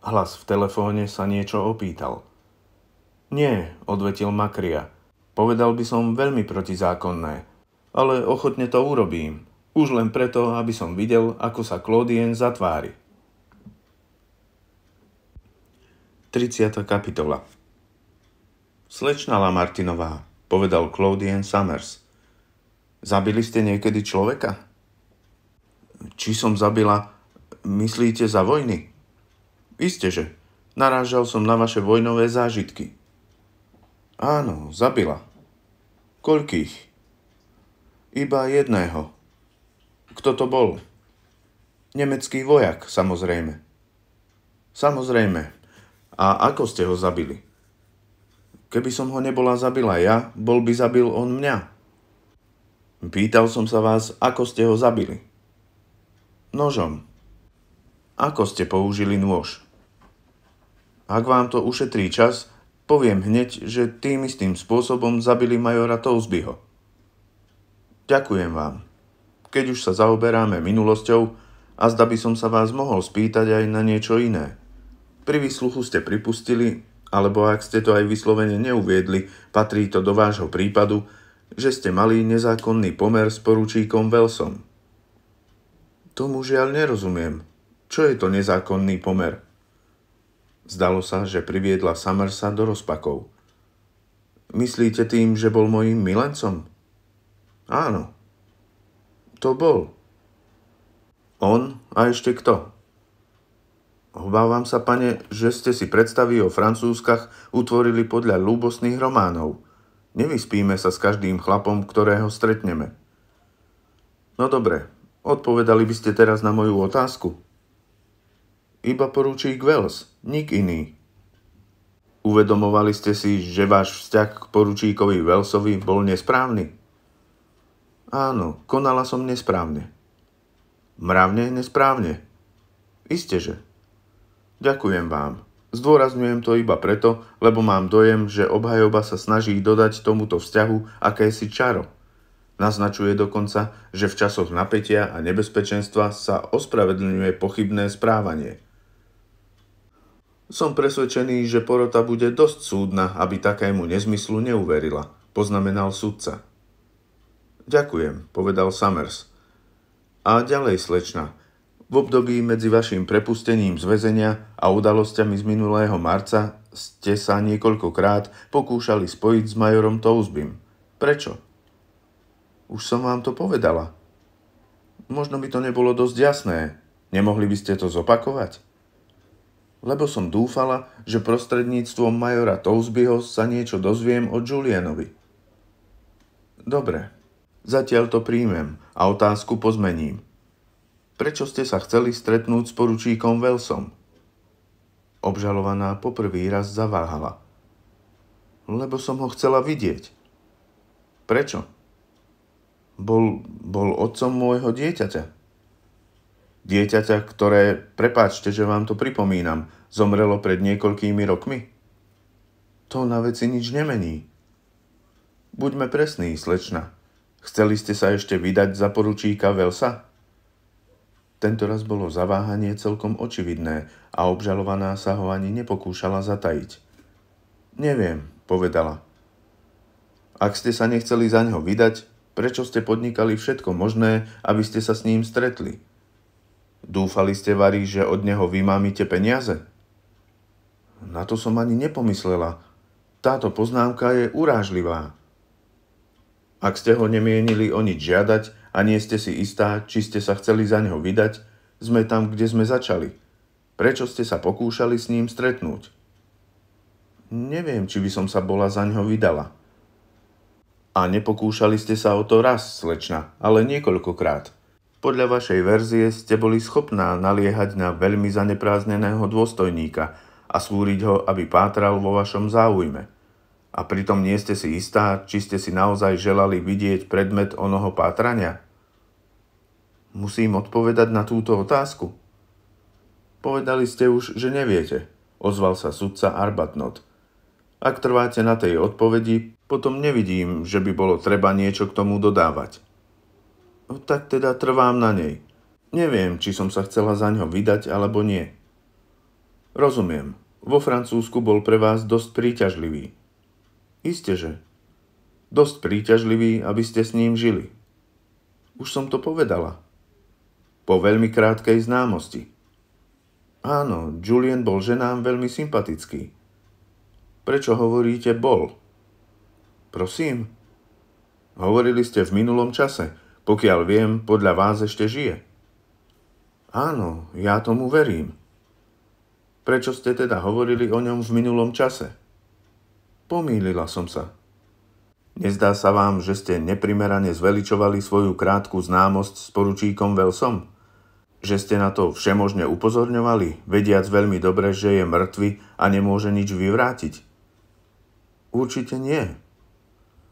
Hlas v telefóne sa niečo opýtal. Nie, odvetil Makria. Povedal by som veľmi protizákonné. Ale ochotne to urobím. Už len preto, aby som videl, ako sa Klodien zatvári. 30. kapitola Slečna Lamartinová, povedal Claudien Summers. Zabili ste niekedy človeka? Či som zabila, myslíte za vojny? Isteže, narážal som na vaše vojnové zážitky. Áno, zabila. Koľkých? Iba jedného. Kto to bol? Nemecký vojak, samozrejme. Samozrejme. A ako ste ho zabili? Keby som ho nebola zabila ja, bol by zabil on mňa. Pýtal som sa vás, ako ste ho zabili. Nožom. Ako ste použili nôž? Ak vám to ušetrí čas, poviem hneď, že tým istým spôsobom zabili majora Tousbyho. Ďakujem vám. Keď už sa zaoberáme minulosťou, a zda by som sa vás mohol spýtať aj na niečo iné. Pri výsluchu ste pripustili, alebo ak ste to aj vyslovene neuviedli, patrí to do vášho prípadu, že ste mali nezákonný pomer s poručíkom Velsom. Tomu žiaľ nerozumiem. Čo je to nezákonný pomer? Zdalo sa, že priviedla Samersa do rozpakov. Myslíte tým, že bol mojím milencom? Áno. To bol. On a ešte kto? Obávam sa, pane, že ste si predstavy o francúzkach utvorili podľa ľúbostných románov. Nevyspíme sa s každým chlapom, ktorého stretneme. No dobre, odpovedali by ste teraz na moju otázku iba poručík Wells, nik iný. Uvedomovali ste si, že váš vzťah k poručíkovi Wellsovi bol nesprávny? Áno, konala som nesprávne. Mravne nesprávne. Isteže. Ďakujem vám. Zdôrazňujem to iba preto, lebo mám dojem, že obhajoba sa snaží dodať tomuto vzťahu akési čaro, Naznačuje dokonca, že v časoch napätia a nebezpečenstva sa ospravedlňuje pochybné správanie. Som presvedčený, že porota bude dosť súdna, aby takému nezmyslu neuverila, poznamenal sudca. Ďakujem, povedal Summers. A ďalej, slečna, v období medzi vašim prepustením z väzenia a udalosťami z minulého marca ste sa niekoľkokrát pokúšali spojiť s majorom Tousbym. Prečo? Už som vám to povedala. Možno by to nebolo dosť jasné. Nemohli by ste to zopakovať? lebo som dúfala, že prostredníctvom majora Tousbyho sa niečo dozviem o Julianovi. Dobre, zatiaľ to príjmem a otázku pozmením. Prečo ste sa chceli stretnúť s poručíkom Velsom? Obžalovaná poprvý raz zaváhala. Lebo som ho chcela vidieť. Prečo? Bol, bol otcom môjho dieťaťa. Dieťaťa, ktoré, prepáčte, že vám to pripomínam, zomrelo pred niekoľkými rokmi? To na veci nič nemení. Buďme presní, slečna. Chceli ste sa ešte vydať za poručíka Velsa? Tento raz bolo zaváhanie celkom očividné a obžalovaná sa ho ani nepokúšala zatajiť. Neviem, povedala. Ak ste sa nechceli za neho vydať, prečo ste podnikali všetko možné, aby ste sa s ním stretli? Dúfali ste, Vary, že od neho vymámite peniaze? Na to som ani nepomyslela. Táto poznámka je urážlivá. Ak ste ho nemienili o nič žiadať a nie ste si istá, či ste sa chceli za neho vydať, sme tam, kde sme začali. Prečo ste sa pokúšali s ním stretnúť? Neviem, či by som sa bola za neho vydala. A nepokúšali ste sa o to raz, slečna, ale niekoľkokrát. Podľa vašej verzie ste boli schopná naliehať na veľmi zaneprázneného dôstojníka a súriť ho, aby pátral vo vašom záujme. A pritom nie ste si istá, či ste si naozaj želali vidieť predmet onoho pátrania? Musím odpovedať na túto otázku. Povedali ste už, že neviete, ozval sa sudca Arbatnot. Ak trváte na tej odpovedi, potom nevidím, že by bolo treba niečo k tomu dodávať tak teda trvám na nej. Neviem, či som sa chcela za ňo vydať alebo nie. Rozumiem, vo Francúzsku bol pre vás dosť príťažlivý. Isteže. Dosť príťažlivý, aby ste s ním žili. Už som to povedala. Po veľmi krátkej známosti. Áno, Julien bol ženám veľmi sympatický. Prečo hovoríte bol? Prosím. Hovorili ste v minulom čase – pokiaľ viem, podľa vás ešte žije. Áno, ja tomu verím. Prečo ste teda hovorili o ňom v minulom čase? Pomýlila som sa. Nezdá sa vám, že ste neprimerane zveličovali svoju krátku známosť s poručíkom Velsom? Že ste na to všemožne upozorňovali, vediac veľmi dobre, že je mŕtvy a nemôže nič vyvrátiť? Určite nie,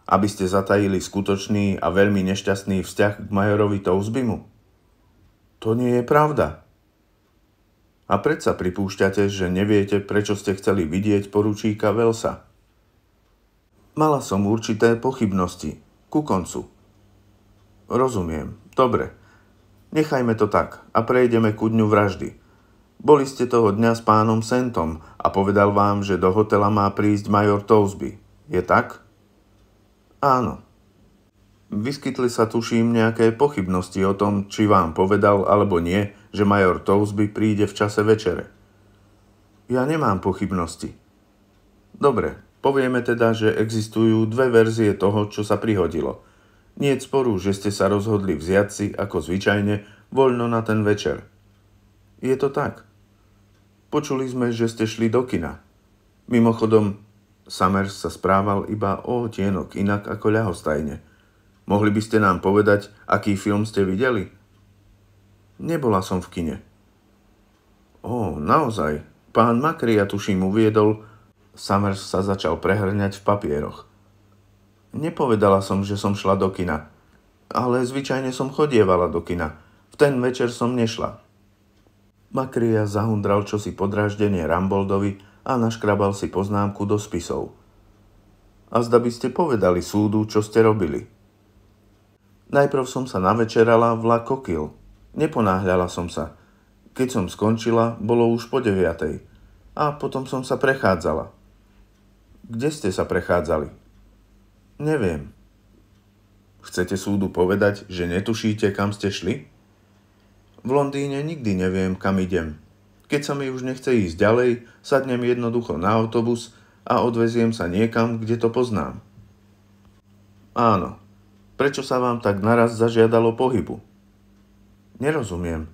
aby ste zatajili skutočný a veľmi nešťastný vzťah k majorovi Tousbimu? To nie je pravda. A predsa pripúšťate, že neviete, prečo ste chceli vidieť poručíka Velsa. Mala som určité pochybnosti. Ku koncu. Rozumiem. Dobre. Nechajme to tak a prejdeme ku dňu vraždy. Boli ste toho dňa s pánom Sentom a povedal vám, že do hotela má prísť major Tousby. Je tak? Áno. Vyskytli sa tuším nejaké pochybnosti o tom, či vám povedal alebo nie, že major Tousby príde v čase večere. Ja nemám pochybnosti. Dobre, povieme teda, že existujú dve verzie toho, čo sa prihodilo. Nie je sporu, že ste sa rozhodli vziať si, ako zvyčajne, voľno na ten večer. Je to tak. Počuli sme, že ste šli do kina. Mimochodom, Summers sa správal iba o tienok inak ako ľahostajne. Mohli by ste nám povedať, aký film ste videli? Nebola som v kine. Ó, naozaj. Pán ja tuším, uviedol. Summers sa začal prehrňať v papieroch. Nepovedala som, že som šla do kina. Ale zvyčajne som chodievala do kina. V ten večer som nešla. Makria zahundral čosi podráždenie Ramboldovi a naškrabal si poznámku do spisov. A zda by ste povedali súdu, čo ste robili. Najprv som sa navečerala v La Coquille. Neponáhľala som sa. Keď som skončila, bolo už po deviatej. A potom som sa prechádzala. Kde ste sa prechádzali? Neviem. Chcete súdu povedať, že netušíte, kam ste šli? V Londýne nikdy neviem, kam idem, keď sa mi už nechce ísť ďalej, sadnem jednoducho na autobus a odveziem sa niekam, kde to poznám. Áno, prečo sa vám tak naraz zažiadalo pohybu? Nerozumiem.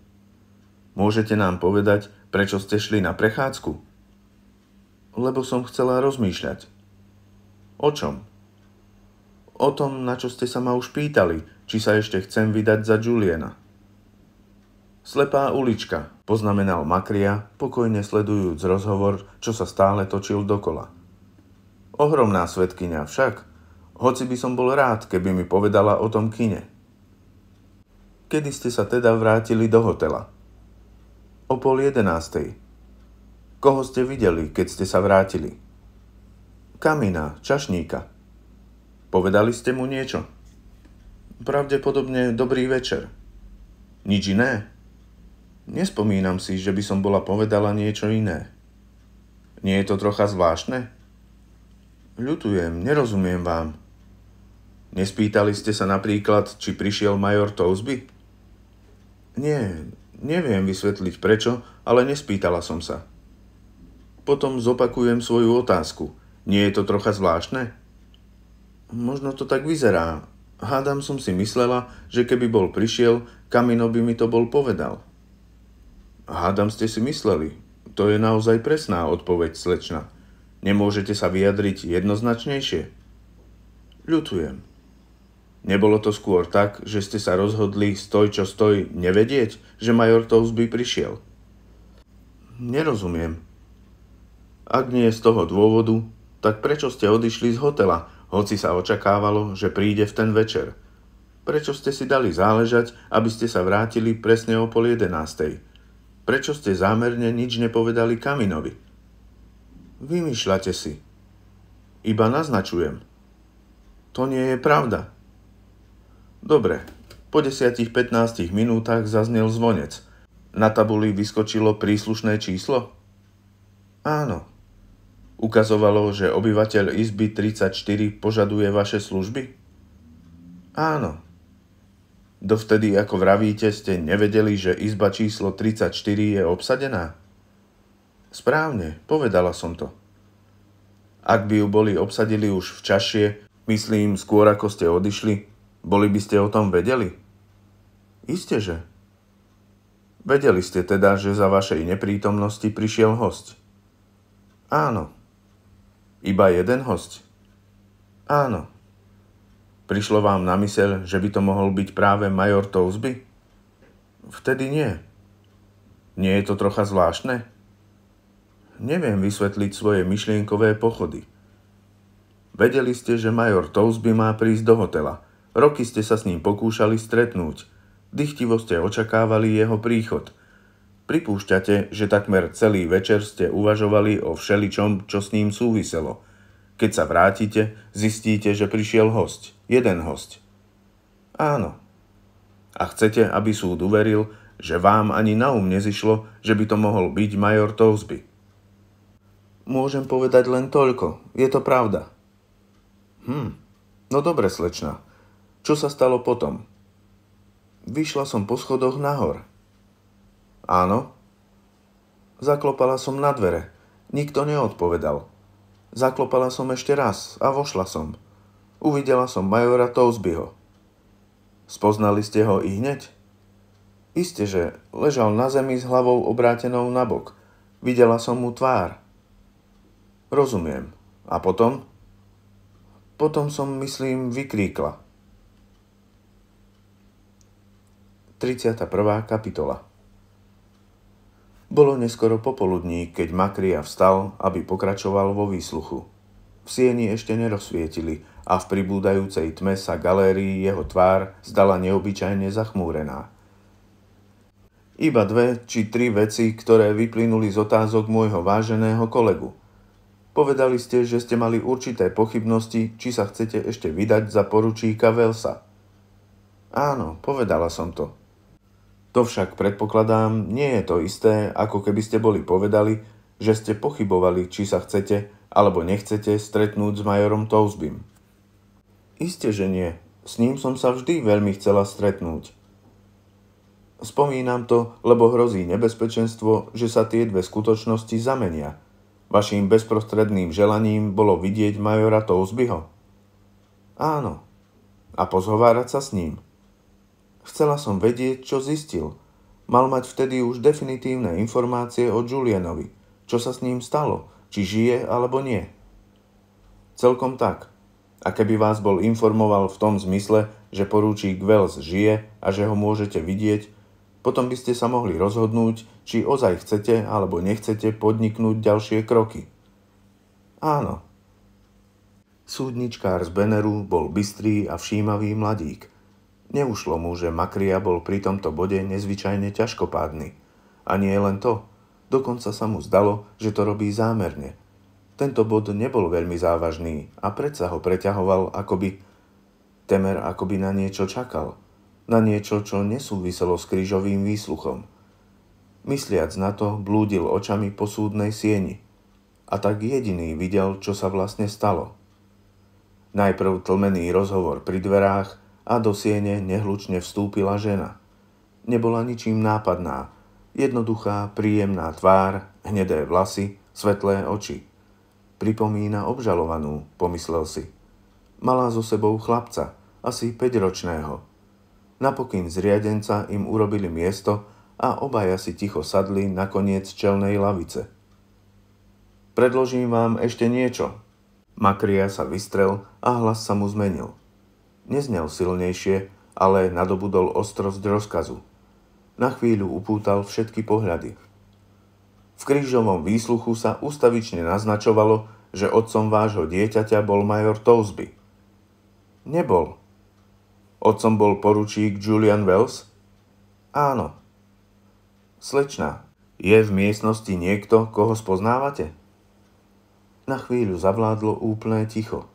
Môžete nám povedať, prečo ste šli na prechádzku? Lebo som chcela rozmýšľať. O čom? O tom, na čo ste sa ma už pýtali, či sa ešte chcem vydať za Juliana. Slepá ulička, poznamenal Makria, pokojne sledujúc rozhovor, čo sa stále točil dokola. Ohromná svetkynia však, hoci by som bol rád, keby mi povedala o tom kine. Kedy ste sa teda vrátili do hotela? O pol jedenástej. Koho ste videli, keď ste sa vrátili? Kamina, čašníka. Povedali ste mu niečo? Pravdepodobne dobrý večer. Nič iné? Nespomínam si, že by som bola povedala niečo iné. Nie je to trocha zvláštne? Ľutujem, nerozumiem vám. Nespýtali ste sa napríklad, či prišiel major Tozby? Nie, neviem vysvetliť prečo, ale nespýtala som sa. Potom zopakujem svoju otázku. Nie je to trocha zvláštne? Možno to tak vyzerá, Hádam som si myslela, že keby bol prišiel, Kamino by mi to bol povedal. Hádam ste si mysleli. To je naozaj presná odpoveď, slečna. Nemôžete sa vyjadriť jednoznačnejšie? Ľutujem. Nebolo to skôr tak, že ste sa rozhodli stoj čo stoj nevedieť, že major Tousby prišiel? Nerozumiem. Ak nie z toho dôvodu, tak prečo ste odišli z hotela, hoci sa očakávalo, že príde v ten večer? Prečo ste si dali záležať, aby ste sa vrátili presne o pol jedenástej? Prečo ste zámerne nič nepovedali Kaminovi? Vymýšľate si. Iba naznačujem. To nie je pravda. Dobre, po 10-15 minútach zaznel zvonec. Na tabuli vyskočilo príslušné číslo? Áno. Ukazovalo, že obyvateľ izby 34 požaduje vaše služby? Áno. Dovtedy, ako vravíte, ste nevedeli, že izba číslo 34 je obsadená? Správne, povedala som to. Ak by ju boli obsadili už v čašie, myslím, skôr ako ste odišli, boli by ste o tom vedeli? Isté, že. Vedeli ste teda, že za vašej neprítomnosti prišiel host? Áno. Iba jeden host? Áno. Prišlo vám na myseľ, že by to mohol byť práve major Tozby? Vtedy nie. Nie je to trocha zvláštne? Neviem vysvetliť svoje myšlienkové pochody. Vedeli ste, že major Tozby má prísť do hotela. Roky ste sa s ním pokúšali stretnúť. Dychtivo ste očakávali jeho príchod. Pripúšťate, že takmer celý večer ste uvažovali o všeličom, čo s ním súviselo – keď sa vrátite, zistíte, že prišiel host. Jeden host. Áno. A chcete, aby súd uveril, že vám ani na um nezišlo, že by to mohol byť major Tousby. Môžem povedať len toľko. Je to pravda. Hm. No dobre, slečna. Čo sa stalo potom? Vyšla som po schodoch nahor. Áno. Zaklopala som na dvere. Nikto neodpovedal. Zaklopala som ešte raz a vošla som. Uvidela som majora Tozbyho. Spoznali ste ho i hneď? Isté, že ležal na zemi s hlavou obrátenou na bok. Videla som mu tvár. Rozumiem. A potom? Potom som, myslím, vykríkla. 31. kapitola bolo neskoro popoludní, keď Makria vstal, aby pokračoval vo výsluchu. V sieni ešte nerozsvietili a v pribúdajúcej tme sa galérii jeho tvár zdala neobyčajne zachmúrená. Iba dve či tri veci, ktoré vyplynuli z otázok môjho váženého kolegu. Povedali ste, že ste mali určité pochybnosti, či sa chcete ešte vydať za poručíka Velsa. Áno, povedala som to, to však predpokladám, nie je to isté, ako keby ste boli povedali, že ste pochybovali, či sa chcete alebo nechcete stretnúť s majorom Tousbym. Isté, že nie. S ním som sa vždy veľmi chcela stretnúť. Spomínam to, lebo hrozí nebezpečenstvo, že sa tie dve skutočnosti zamenia. Vaším bezprostredným želaním bolo vidieť majora Tousbyho. Áno. A pozhovárať sa s ním. Chcela som vedieť, čo zistil. Mal mať vtedy už definitívne informácie o Julianovi, čo sa s ním stalo, či žije alebo nie. Celkom tak. A keby vás bol informoval v tom zmysle, že porúčík Wells žije a že ho môžete vidieť, potom by ste sa mohli rozhodnúť, či ozaj chcete alebo nechcete podniknúť ďalšie kroky. Áno. Súdničkár z Beneru bol bystrý a všímavý mladík – Neušlo mu, že Makria bol pri tomto bode nezvyčajne ťažkopádny. A nie len to. Dokonca sa mu zdalo, že to robí zámerne. Tento bod nebol veľmi závažný a predsa ho preťahoval akoby... Temer akoby na niečo čakal. Na niečo, čo nesúviselo s krížovým výsluchom. Mysliac na to, blúdil očami po súdnej sieni. A tak jediný videl, čo sa vlastne stalo. Najprv tlmený rozhovor pri dverách, a do siene nehlučne vstúpila žena. Nebola ničím nápadná, jednoduchá, príjemná tvár, hnedé vlasy, svetlé oči. Pripomína obžalovanú, pomyslel si. Mala so sebou chlapca, asi 5-ročného. Napokyn zriadenca im urobili miesto a obaja si ticho sadli na koniec čelnej lavice. Predložím vám ešte niečo. Makria sa vystrel a hlas sa mu zmenil. Neznel silnejšie, ale nadobudol ostrosť rozkazu. Na chvíľu upútal všetky pohľady. V krížovom výsluchu sa ustavične naznačovalo, že otcom vášho dieťaťa bol major Tozby. Nebol. Otcom bol poručík Julian Wells? Áno. Slečná, je v miestnosti niekto, koho spoznávate? Na chvíľu zavládlo úplné ticho –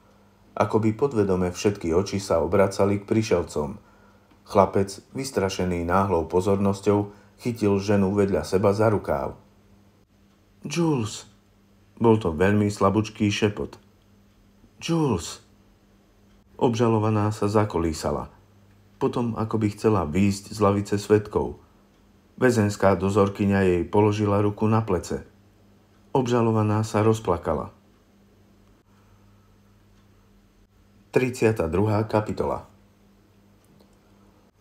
ako by podvedome všetky oči sa obracali k prišelcom. Chlapec, vystrašený náhlou pozornosťou, chytil ženu vedľa seba za rukáv. Jules! Bol to veľmi slabúčký šepot. Jules! Obžalovaná sa zakolísala. Potom ako by chcela výjsť z lavice svetkov. Vezenská dozorkyňa jej položila ruku na plece. Obžalovaná sa rozplakala. 32. kapitola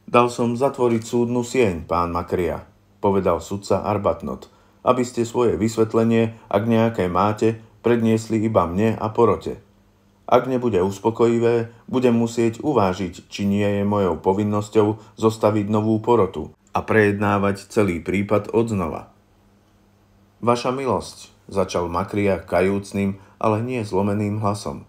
Dal som zatvoriť súdnu sieň, pán Makria, povedal sudca Arbatnot, aby ste svoje vysvetlenie, ak nejaké máte, predniesli iba mne a porote. Ak nebude uspokojivé, budem musieť uvážiť, či nie je mojou povinnosťou zostaviť novú porotu a prejednávať celý prípad odznova. Vaša milosť, začal Makria kajúcným, ale nie zlomeným hlasom –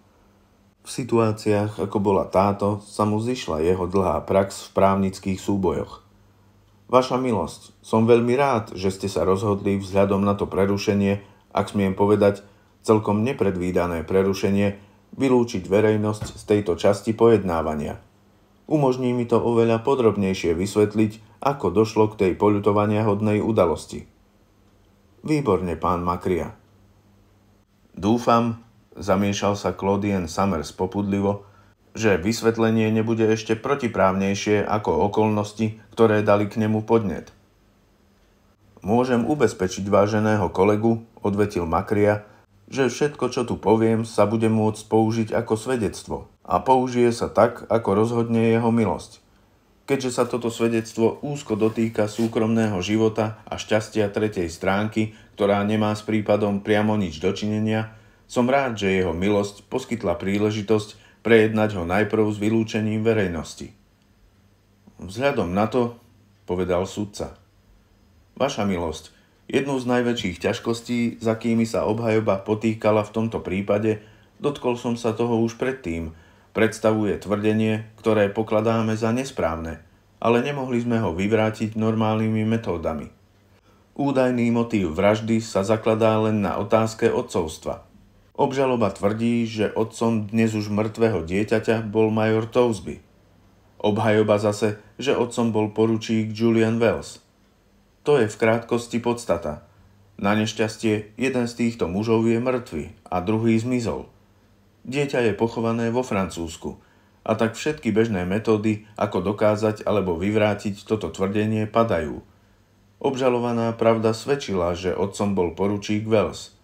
situáciách, ako bola táto, sa mu zišla jeho dlhá prax v právnických súbojoch. Vaša milosť, som veľmi rád, že ste sa rozhodli vzhľadom na to prerušenie, ak smiem povedať, celkom nepredvídané prerušenie, vylúčiť verejnosť z tejto časti pojednávania. Umožní mi to oveľa podrobnejšie vysvetliť, ako došlo k tej poľutovania hodnej udalosti. Výborne, pán Makria. Dúfam, zamiešal sa Claudien Summers popudlivo, že vysvetlenie nebude ešte protiprávnejšie ako okolnosti, ktoré dali k nemu podnet. Môžem ubezpečiť váženého kolegu, odvetil Makria, že všetko, čo tu poviem, sa bude môcť použiť ako svedectvo a použije sa tak, ako rozhodne jeho milosť. Keďže sa toto svedectvo úzko dotýka súkromného života a šťastia tretej stránky, ktorá nemá s prípadom priamo nič dočinenia, som rád, že jeho milosť poskytla príležitosť prejednať ho najprv s vylúčením verejnosti. Vzhľadom na to, povedal sudca. Vaša milosť, jednou z najväčších ťažkostí, za kými sa obhajoba potýkala v tomto prípade, dotkol som sa toho už predtým, predstavuje tvrdenie, ktoré pokladáme za nesprávne, ale nemohli sme ho vyvrátiť normálnymi metódami. Údajný motív vraždy sa zakladá len na otázke odcovstva – Obžaloba tvrdí, že otcom dnes už mŕtvého dieťaťa bol major Tousby. Obhajoba zase, že otcom bol poručík Julian Wells. To je v krátkosti podstata. Na nešťastie, jeden z týchto mužov je mŕtvy a druhý zmizol. Dieťa je pochované vo Francúzsku – a tak všetky bežné metódy, ako dokázať alebo vyvrátiť toto tvrdenie, padajú. Obžalovaná pravda svedčila, že otcom bol poručík Wells.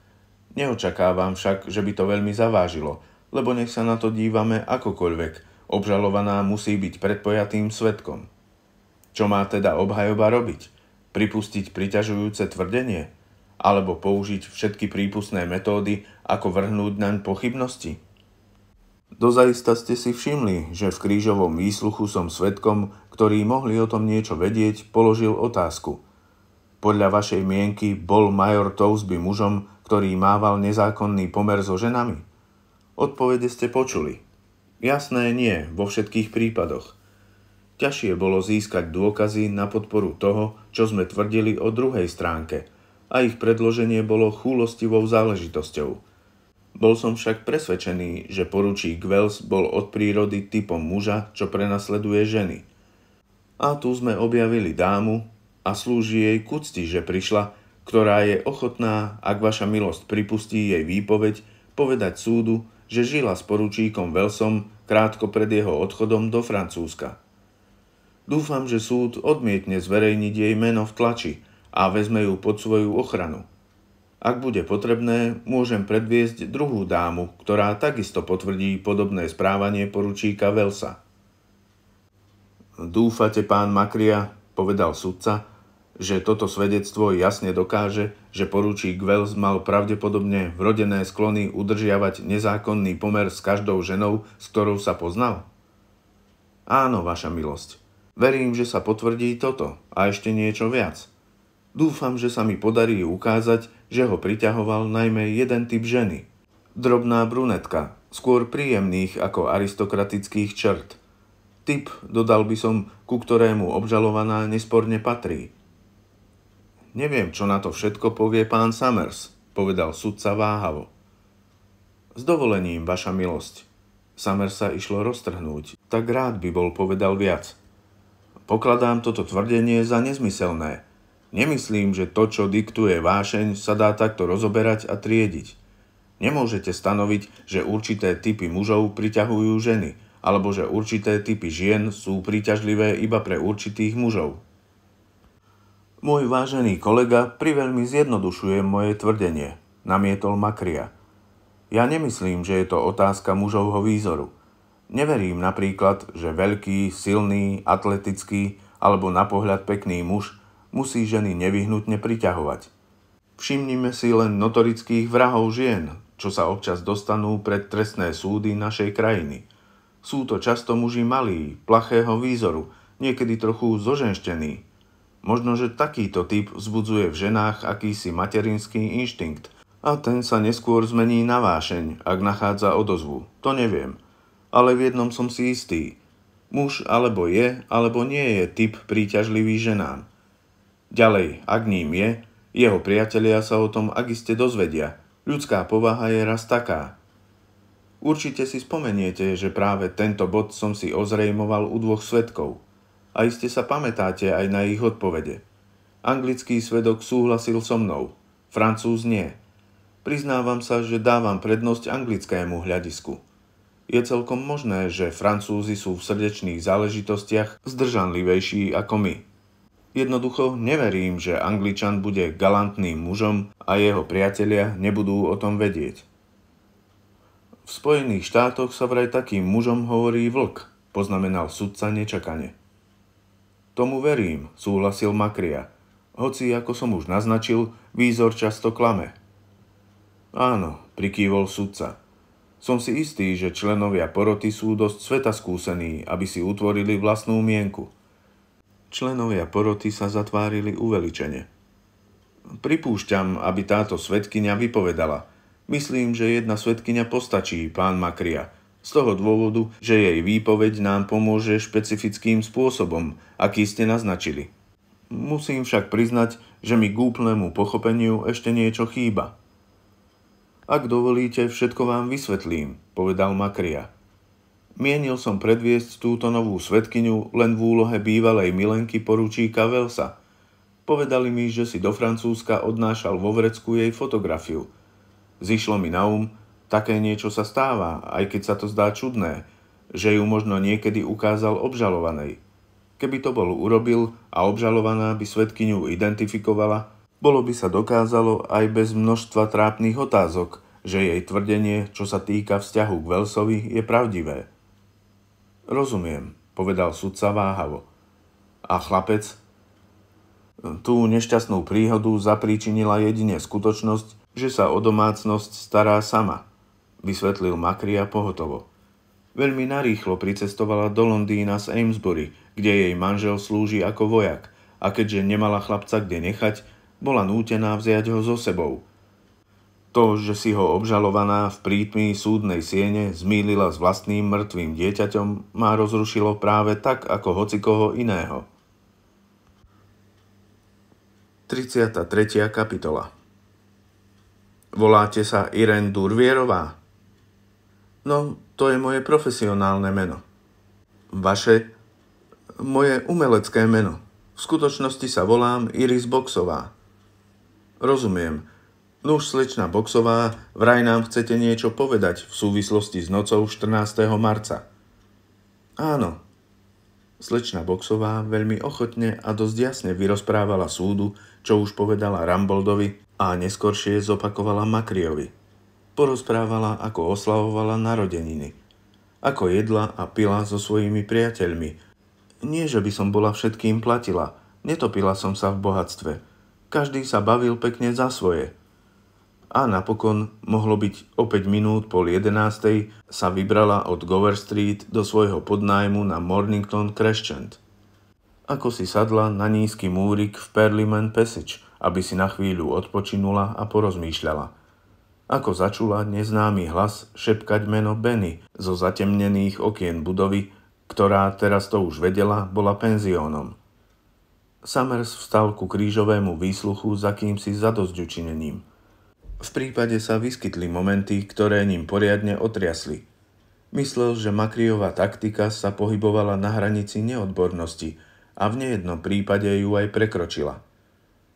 Neočakávam však, že by to veľmi zavážilo, lebo nech sa na to dívame akokoľvek, obžalovaná musí byť predpojatým svetkom. Čo má teda obhajoba robiť? Pripustiť priťažujúce tvrdenie? Alebo použiť všetky prípustné metódy, ako vrhnúť naň pochybnosti? Dozaista ste si všimli, že v krížovom výsluchu som svetkom, ktorí mohli o tom niečo vedieť, položil otázku. Podľa vašej mienky bol major Tousby mužom, ktorý mával nezákonný pomer so ženami? Odpovede ste počuli. Jasné nie, vo všetkých prípadoch. Ťažšie bolo získať dôkazy na podporu toho, čo sme tvrdili o druhej stránke a ich predloženie bolo chúlostivou záležitosťou. Bol som však presvedčený, že poručík Wells bol od prírody typom muža, čo prenasleduje ženy. A tu sme objavili dámu a slúži jej kucti, že prišla ktorá je ochotná, ak vaša milosť pripustí jej výpoveď, povedať súdu, že žila s poručíkom Velsom krátko pred jeho odchodom do Francúzska. Dúfam, že súd odmietne zverejniť jej meno v tlači a vezme ju pod svoju ochranu. Ak bude potrebné, môžem predviesť druhú dámu, ktorá takisto potvrdí podobné správanie poručíka Velsa. Dúfate, pán Makria, povedal sudca, že toto svedectvo jasne dokáže, že poručík Wells mal pravdepodobne vrodené sklony udržiavať nezákonný pomer s každou ženou, s ktorou sa poznal? Áno, vaša milosť. Verím, že sa potvrdí toto a ešte niečo viac. Dúfam, že sa mi podarí ukázať, že ho priťahoval najmä jeden typ ženy. Drobná brunetka, skôr príjemných ako aristokratických črt – typ, dodal by som, ku ktorému obžalovaná nesporne patrí. Neviem, čo na to všetko povie pán Summers, povedal sudca váhavo. S dovolením, vaša milosť. Samer sa išlo roztrhnúť, tak rád by bol povedal viac. Pokladám toto tvrdenie za nezmyselné. Nemyslím, že to, čo diktuje vášeň, sa dá takto rozoberať a triediť. Nemôžete stanoviť, že určité typy mužov priťahujú ženy, alebo že určité typy žien sú príťažlivé iba pre určitých mužov. Môj vážený kolega priveľmi zjednodušuje moje tvrdenie, namietol Makria. Ja nemyslím, že je to otázka mužovho výzoru. Neverím napríklad, že veľký, silný, atletický alebo na pohľad pekný muž musí ženy nevyhnutne priťahovať. Všimnime si len notorických vrahov žien, čo sa občas dostanú pred trestné súdy našej krajiny. Sú to často muži malí, plachého výzoru, niekedy trochu zoženštení, Možno, že takýto typ vzbudzuje v ženách akýsi materinský inštinkt a ten sa neskôr zmení na vášeň, ak nachádza odozvu. To neviem. Ale v jednom som si istý. Muž alebo je, alebo nie je typ príťažlivý ženám. Ďalej, ak ním je, jeho priatelia sa o tom ak iste dozvedia. Ľudská povaha je raz taká. Určite si spomeniete, že práve tento bod som si ozrejmoval u dvoch svetkov – a iste sa pamätáte aj na ich odpovede. Anglický svedok súhlasil so mnou, francúz nie. Priznávam sa, že dávam prednosť anglickému hľadisku. Je celkom možné, že Francúzi sú v srdečných záležitostiach zdržanlivejší ako my. Jednoducho neverím, že Angličan bude galantným mužom a jeho priatelia nebudú o tom vedieť. V Spojených štátoch sa vraj takým mužom hovorí vlk, poznamenal sudca nečakane. Tomu verím, súhlasil Makria. Hoci, ako som už naznačil, výzor často klame. Áno, prikývol sudca. Som si istý, že členovia poroty sú dosť sveta skúsení, aby si utvorili vlastnú mienku. Členovia poroty sa zatvárili uveličene. Pripúšťam, aby táto svetkynia vypovedala. Myslím, že jedna svetkynia postačí, pán Makria – z toho dôvodu, že jej výpoveď nám pomôže špecifickým spôsobom, aký ste naznačili. Musím však priznať, že mi k úplnému pochopeniu ešte niečo chýba. Ak dovolíte, všetko vám vysvetlím, povedal Makria. Mienil som predviesť túto novú svetkyňu len v úlohe bývalej milenky poručíka Velsa. Povedali mi, že si do Francúzska odnášal vo vrecku jej fotografiu. Zišlo mi na um, Také niečo sa stáva, aj keď sa to zdá čudné, že ju možno niekedy ukázal obžalovanej. Keby to bol urobil a obžalovaná by svetkyňu identifikovala, bolo by sa dokázalo aj bez množstva trápnych otázok, že jej tvrdenie, čo sa týka vzťahu k Velsovi, je pravdivé. Rozumiem, povedal sudca váhavo. A chlapec? Tú nešťastnú príhodu zapríčinila jedine skutočnosť, že sa o domácnosť stará sama vysvetlil Makri a pohotovo. Veľmi narýchlo pricestovala do Londýna z Amesbury, kde jej manžel slúži ako vojak a keďže nemala chlapca kde nechať, bola nútená vziať ho so sebou. To, že si ho obžalovaná v prítmi súdnej siene zmýlila s vlastným mŕtvým dieťaťom, ma rozrušilo práve tak ako hocikoho iného. 33. kapitola Voláte sa Irene Durvierová? No, to je moje profesionálne meno. Vaše? Moje umelecké meno. V skutočnosti sa volám Iris Boxová. Rozumiem. Nuž slečna Boxová, vraj nám chcete niečo povedať v súvislosti s nocou 14. marca. Áno. Slečna Boxová veľmi ochotne a dosť jasne vyrozprávala súdu, čo už povedala Ramboldovi a neskoršie zopakovala Makriovi porozprávala, ako oslavovala narodeniny, ako jedla a pila so svojimi priateľmi. Nie, že by som bola všetkým platila, netopila som sa v bohatstve. Každý sa bavil pekne za svoje. A napokon, mohlo byť o 5 minút pol jedenástej, sa vybrala od Gower Street do svojho podnájmu na Mornington Crescent. Ako si sadla na nízky múrik v Perliman Passage – aby si na chvíľu odpočinula a porozmýšľala ako začula neznámy hlas šepkať meno Benny zo zatemnených okien budovy, ktorá, teraz to už vedela, bola penziónom. Summers vstal ku krížovému výsluchu za kýmsi zadozďučinením. V prípade sa vyskytli momenty, ktoré ním poriadne otriasli. Myslel, že Makriová taktika sa pohybovala na hranici neodbornosti a v nejednom prípade ju aj prekročila.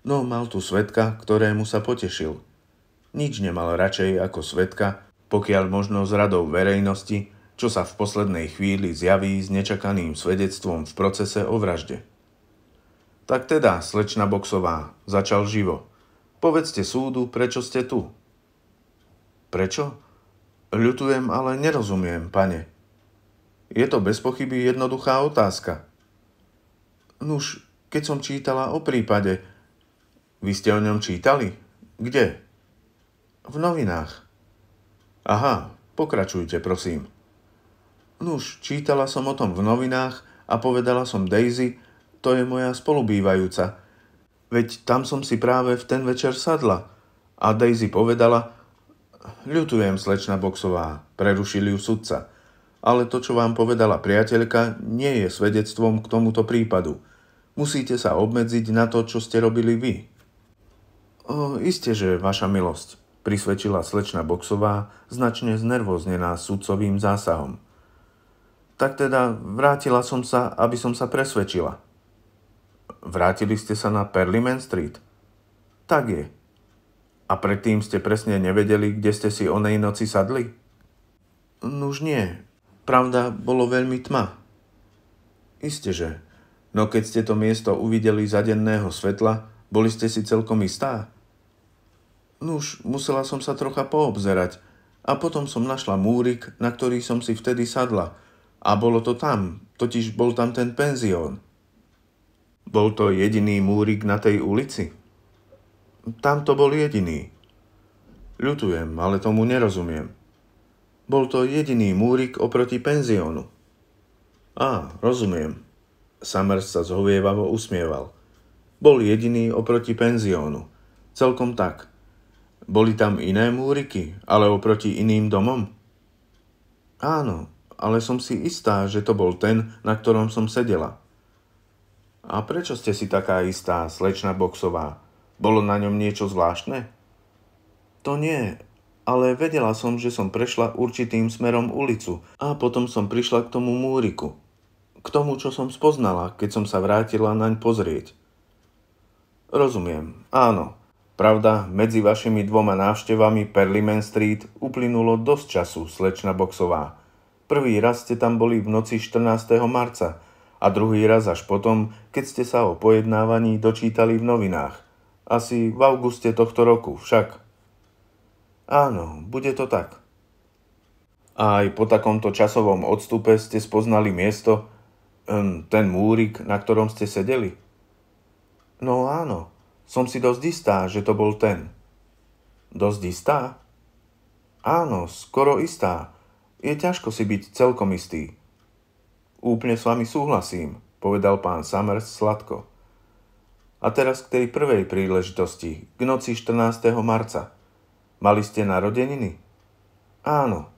No mal tu svetka, ktorému sa potešil – nič nemal radšej ako svetka, pokiaľ možno s radou verejnosti, čo sa v poslednej chvíli zjaví s nečakaným svedectvom v procese o vražde. Tak teda, slečna Boxová, začal živo. Povedzte súdu, prečo ste tu. Prečo? Ľutujem, ale nerozumiem, pane. Je to bez pochyby jednoduchá otázka. Nuž, keď som čítala o prípade... Vy ste o ňom čítali? Kde? V novinách. Aha, pokračujte, prosím. Nuž, čítala som o tom v novinách a povedala som Daisy, to je moja spolubývajúca. Veď tam som si práve v ten večer sadla. A Daisy povedala, ľutujem, slečna Boxová, prerušili ju sudca. Ale to, čo vám povedala priateľka, nie je svedectvom k tomuto prípadu. Musíte sa obmedziť na to, čo ste robili vy. O, že vaša milosť prisvedčila slečna Boxová, značne znervoznená sudcovým zásahom. Tak teda vrátila som sa, aby som sa presvedčila. Vrátili ste sa na Perliman Street? Tak je. A predtým ste presne nevedeli, kde ste si onej noci sadli? Nuž nie. Pravda, bolo veľmi tma. Isteže. No keď ste to miesto uvideli za denného svetla, boli ste si celkom istá? Nuž, no musela som sa trocha poobzerať. A potom som našla múrik, na ktorý som si vtedy sadla. A bolo to tam, totiž bol tam ten penzión. Bol to jediný múrik na tej ulici? Tam to bol jediný. Ľutujem, ale tomu nerozumiem. Bol to jediný múrik oproti penziónu. Á, rozumiem. Summers sa zhovievavo usmieval. Bol jediný oproti penziónu. Celkom tak. Boli tam iné múriky, ale oproti iným domom? Áno, ale som si istá, že to bol ten, na ktorom som sedela. A prečo ste si taká istá, slečna boxová? Bolo na ňom niečo zvláštne? To nie, ale vedela som, že som prešla určitým smerom ulicu a potom som prišla k tomu múriku. K tomu, čo som spoznala, keď som sa vrátila naň pozrieť. Rozumiem, áno, Pravda, medzi vašimi dvoma návštevami Perlimen Street uplynulo dosť času, slečna Boxová. Prvý raz ste tam boli v noci 14. marca a druhý raz až potom, keď ste sa o pojednávaní dočítali v novinách. Asi v auguste tohto roku, však. Áno, bude to tak. A aj po takomto časovom odstupe ste spoznali miesto, ehm, ten múrik, na ktorom ste sedeli? No áno, som si dosť istá, že to bol ten. Dosť istá? Áno, skoro istá. Je ťažko si byť celkom istý. Úplne s vami súhlasím, povedal pán Summers sladko. A teraz k tej prvej príležitosti, k noci 14. marca. Mali ste narodeniny? Áno.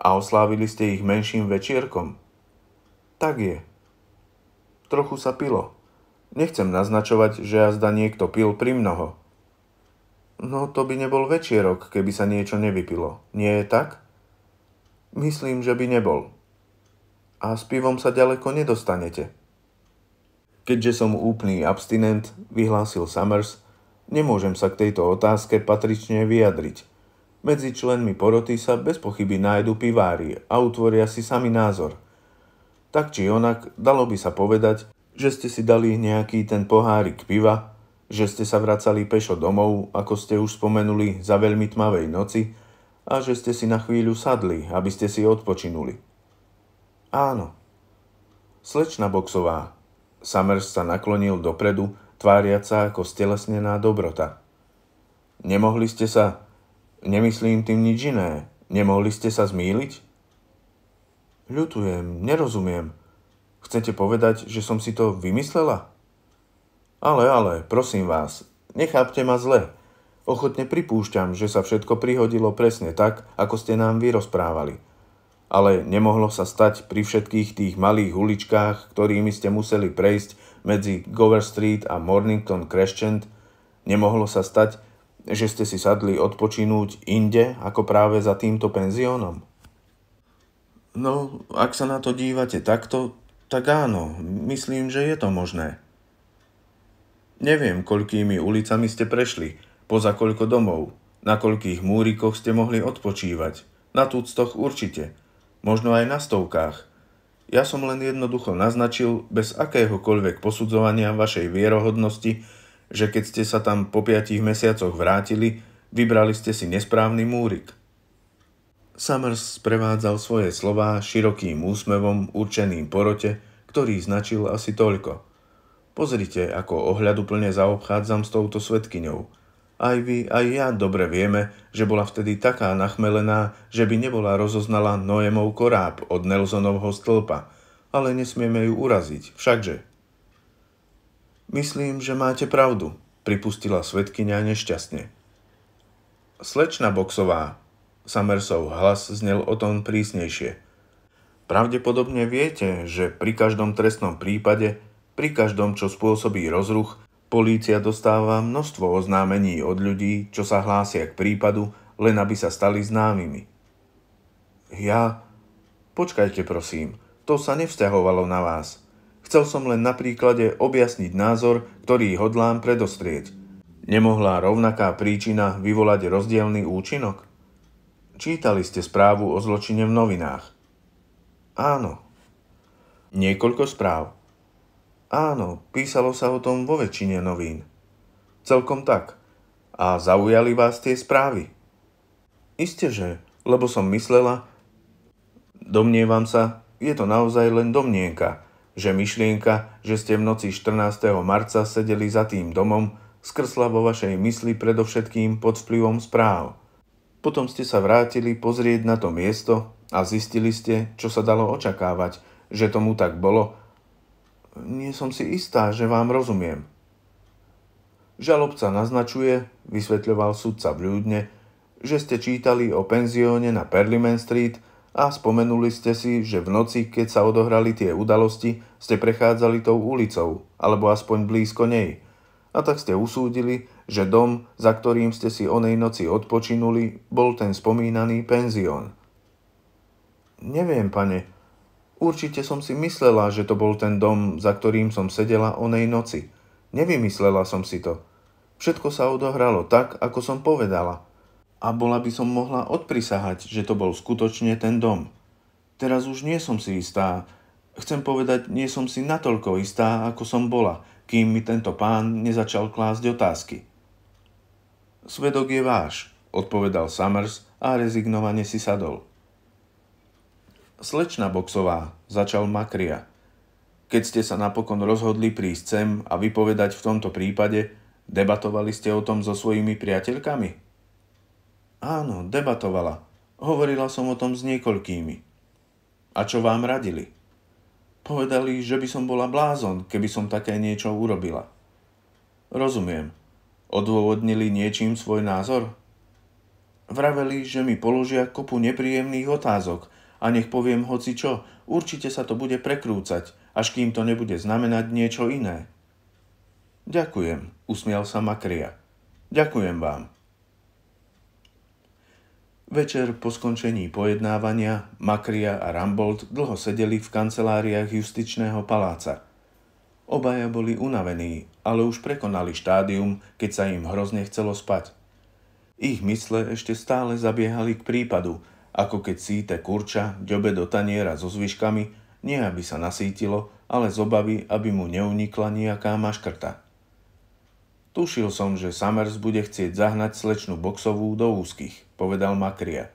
A oslávili ste ich menším večierkom? Tak je. Trochu sa pilo. Nechcem naznačovať, že jazda niekto pil pri mnoho. No to by nebol večierok, keby sa niečo nevypilo. Nie je tak? Myslím, že by nebol. A s pivom sa ďaleko nedostanete. Keďže som úplný abstinent, vyhlásil Summers, nemôžem sa k tejto otázke patrične vyjadriť. Medzi členmi poroty sa bez pochyby nájdu pivári a utvoria si sami názor. Tak či onak, dalo by sa povedať, že ste si dali nejaký ten pohárik piva, že ste sa vracali pešo domov, ako ste už spomenuli, za veľmi tmavej noci a že ste si na chvíľu sadli, aby ste si odpočinuli. Áno. Slečna boxová. Summers sa naklonil dopredu, tváriac sa ako stelesnená dobrota. Nemohli ste sa... Nemyslím tým nič iné. Nemohli ste sa zmýliť? Ľutujem, nerozumiem. Chcete povedať, že som si to vymyslela? Ale, ale, prosím vás, nechápte ma zle. Ochotne pripúšťam, že sa všetko prihodilo presne tak, ako ste nám vyrozprávali. Ale nemohlo sa stať pri všetkých tých malých uličkách, ktorými ste museli prejsť medzi Gover Street a Mornington Crescent, nemohlo sa stať, že ste si sadli odpočinúť inde ako práve za týmto penziónom? No, ak sa na to dívate takto, tak áno, myslím, že je to možné. Neviem, koľkými ulicami ste prešli, poza koľko domov, na koľkých múrikoch ste mohli odpočívať, na túctoch určite, možno aj na stovkách. Ja som len jednoducho naznačil, bez akéhokoľvek posudzovania vašej vierohodnosti, že keď ste sa tam po piatich mesiacoch vrátili, vybrali ste si nesprávny múrik. Summers sprevádzal svoje slová širokým úsmevom určeným porote, ktorý značil asi toľko. Pozrite, ako ohľaduplne zaobchádzam s touto svetkyňou. Aj vy, aj ja dobre vieme, že bola vtedy taká nachmelená, že by nebola rozoznala Noemov koráb od Nelsonovho stĺpa, ale nesmieme ju uraziť, všakže. Myslím, že máte pravdu, pripustila svetkynia nešťastne. Slečna boxová, Summersov hlas znel o tom prísnejšie. Pravdepodobne viete, že pri každom trestnom prípade, pri každom, čo spôsobí rozruch, polícia dostáva množstvo oznámení od ľudí, čo sa hlásia k prípadu, len aby sa stali známymi. Ja... Počkajte prosím, to sa nevzťahovalo na vás. Chcel som len na príklade objasniť názor, ktorý hodlám predostrieť. Nemohla rovnaká príčina vyvolať rozdielny účinok? Čítali ste správu o zločine v novinách? Áno. Niekoľko správ. Áno, písalo sa o tom vo väčšine novín. Celkom tak. A zaujali vás tie správy? že, lebo som myslela... Domnievam sa, je to naozaj len domnienka, že myšlienka, že ste v noci 14. marca sedeli za tým domom, skrsla vo vašej mysli predovšetkým pod vplyvom správ – potom ste sa vrátili pozrieť na to miesto a zistili ste, čo sa dalo očakávať, že tomu tak bolo. Nie som si istá, že vám rozumiem. Žalobca naznačuje, vysvetľoval sudca v ľudne, že ste čítali o penzióne na Perlimen Street a spomenuli ste si, že v noci, keď sa odohrali tie udalosti, ste prechádzali tou ulicou, alebo aspoň blízko nej. A tak ste usúdili, že dom, za ktorým ste si onej noci odpočinuli, bol ten spomínaný penzión. Neviem, pane. Určite som si myslela, že to bol ten dom, za ktorým som sedela onej noci. Nevymyslela som si to. Všetko sa odohralo tak, ako som povedala. A bola by som mohla odprisahať, že to bol skutočne ten dom. Teraz už nie som si istá. Chcem povedať, nie som si natoľko istá, ako som bola, kým mi tento pán nezačal klásť otázky. Svedok je váš, odpovedal Summers a rezignovane si sadol. Slečna boxová, začal Makria. Keď ste sa napokon rozhodli prísť sem a vypovedať v tomto prípade, debatovali ste o tom so svojimi priateľkami? Áno, debatovala. Hovorila som o tom s niekoľkými. A čo vám radili? Povedali, že by som bola blázon, keby som také niečo urobila. Rozumiem, Odôvodnili niečím svoj názor? Vraveli, že mi položia kopu nepríjemných otázok a nech poviem hoci čo, určite sa to bude prekrúcať, až kým to nebude znamenať niečo iné. Ďakujem, usmial sa Makria. Ďakujem vám. Večer po skončení pojednávania Makria a Rambold dlho sedeli v kanceláriách justičného paláca. Obaja boli unavení ale už prekonali štádium, keď sa im hrozne chcelo spať. Ich mysle ešte stále zabiehali k prípadu, ako keď síte kurča ďobe do taniera so zvyškami, nie aby sa nasítilo, ale z obavy, aby mu neunikla nejaká maškrta. Tušil som, že Summers bude chcieť zahnať slečnú boxovú do úzkých, povedal Makria.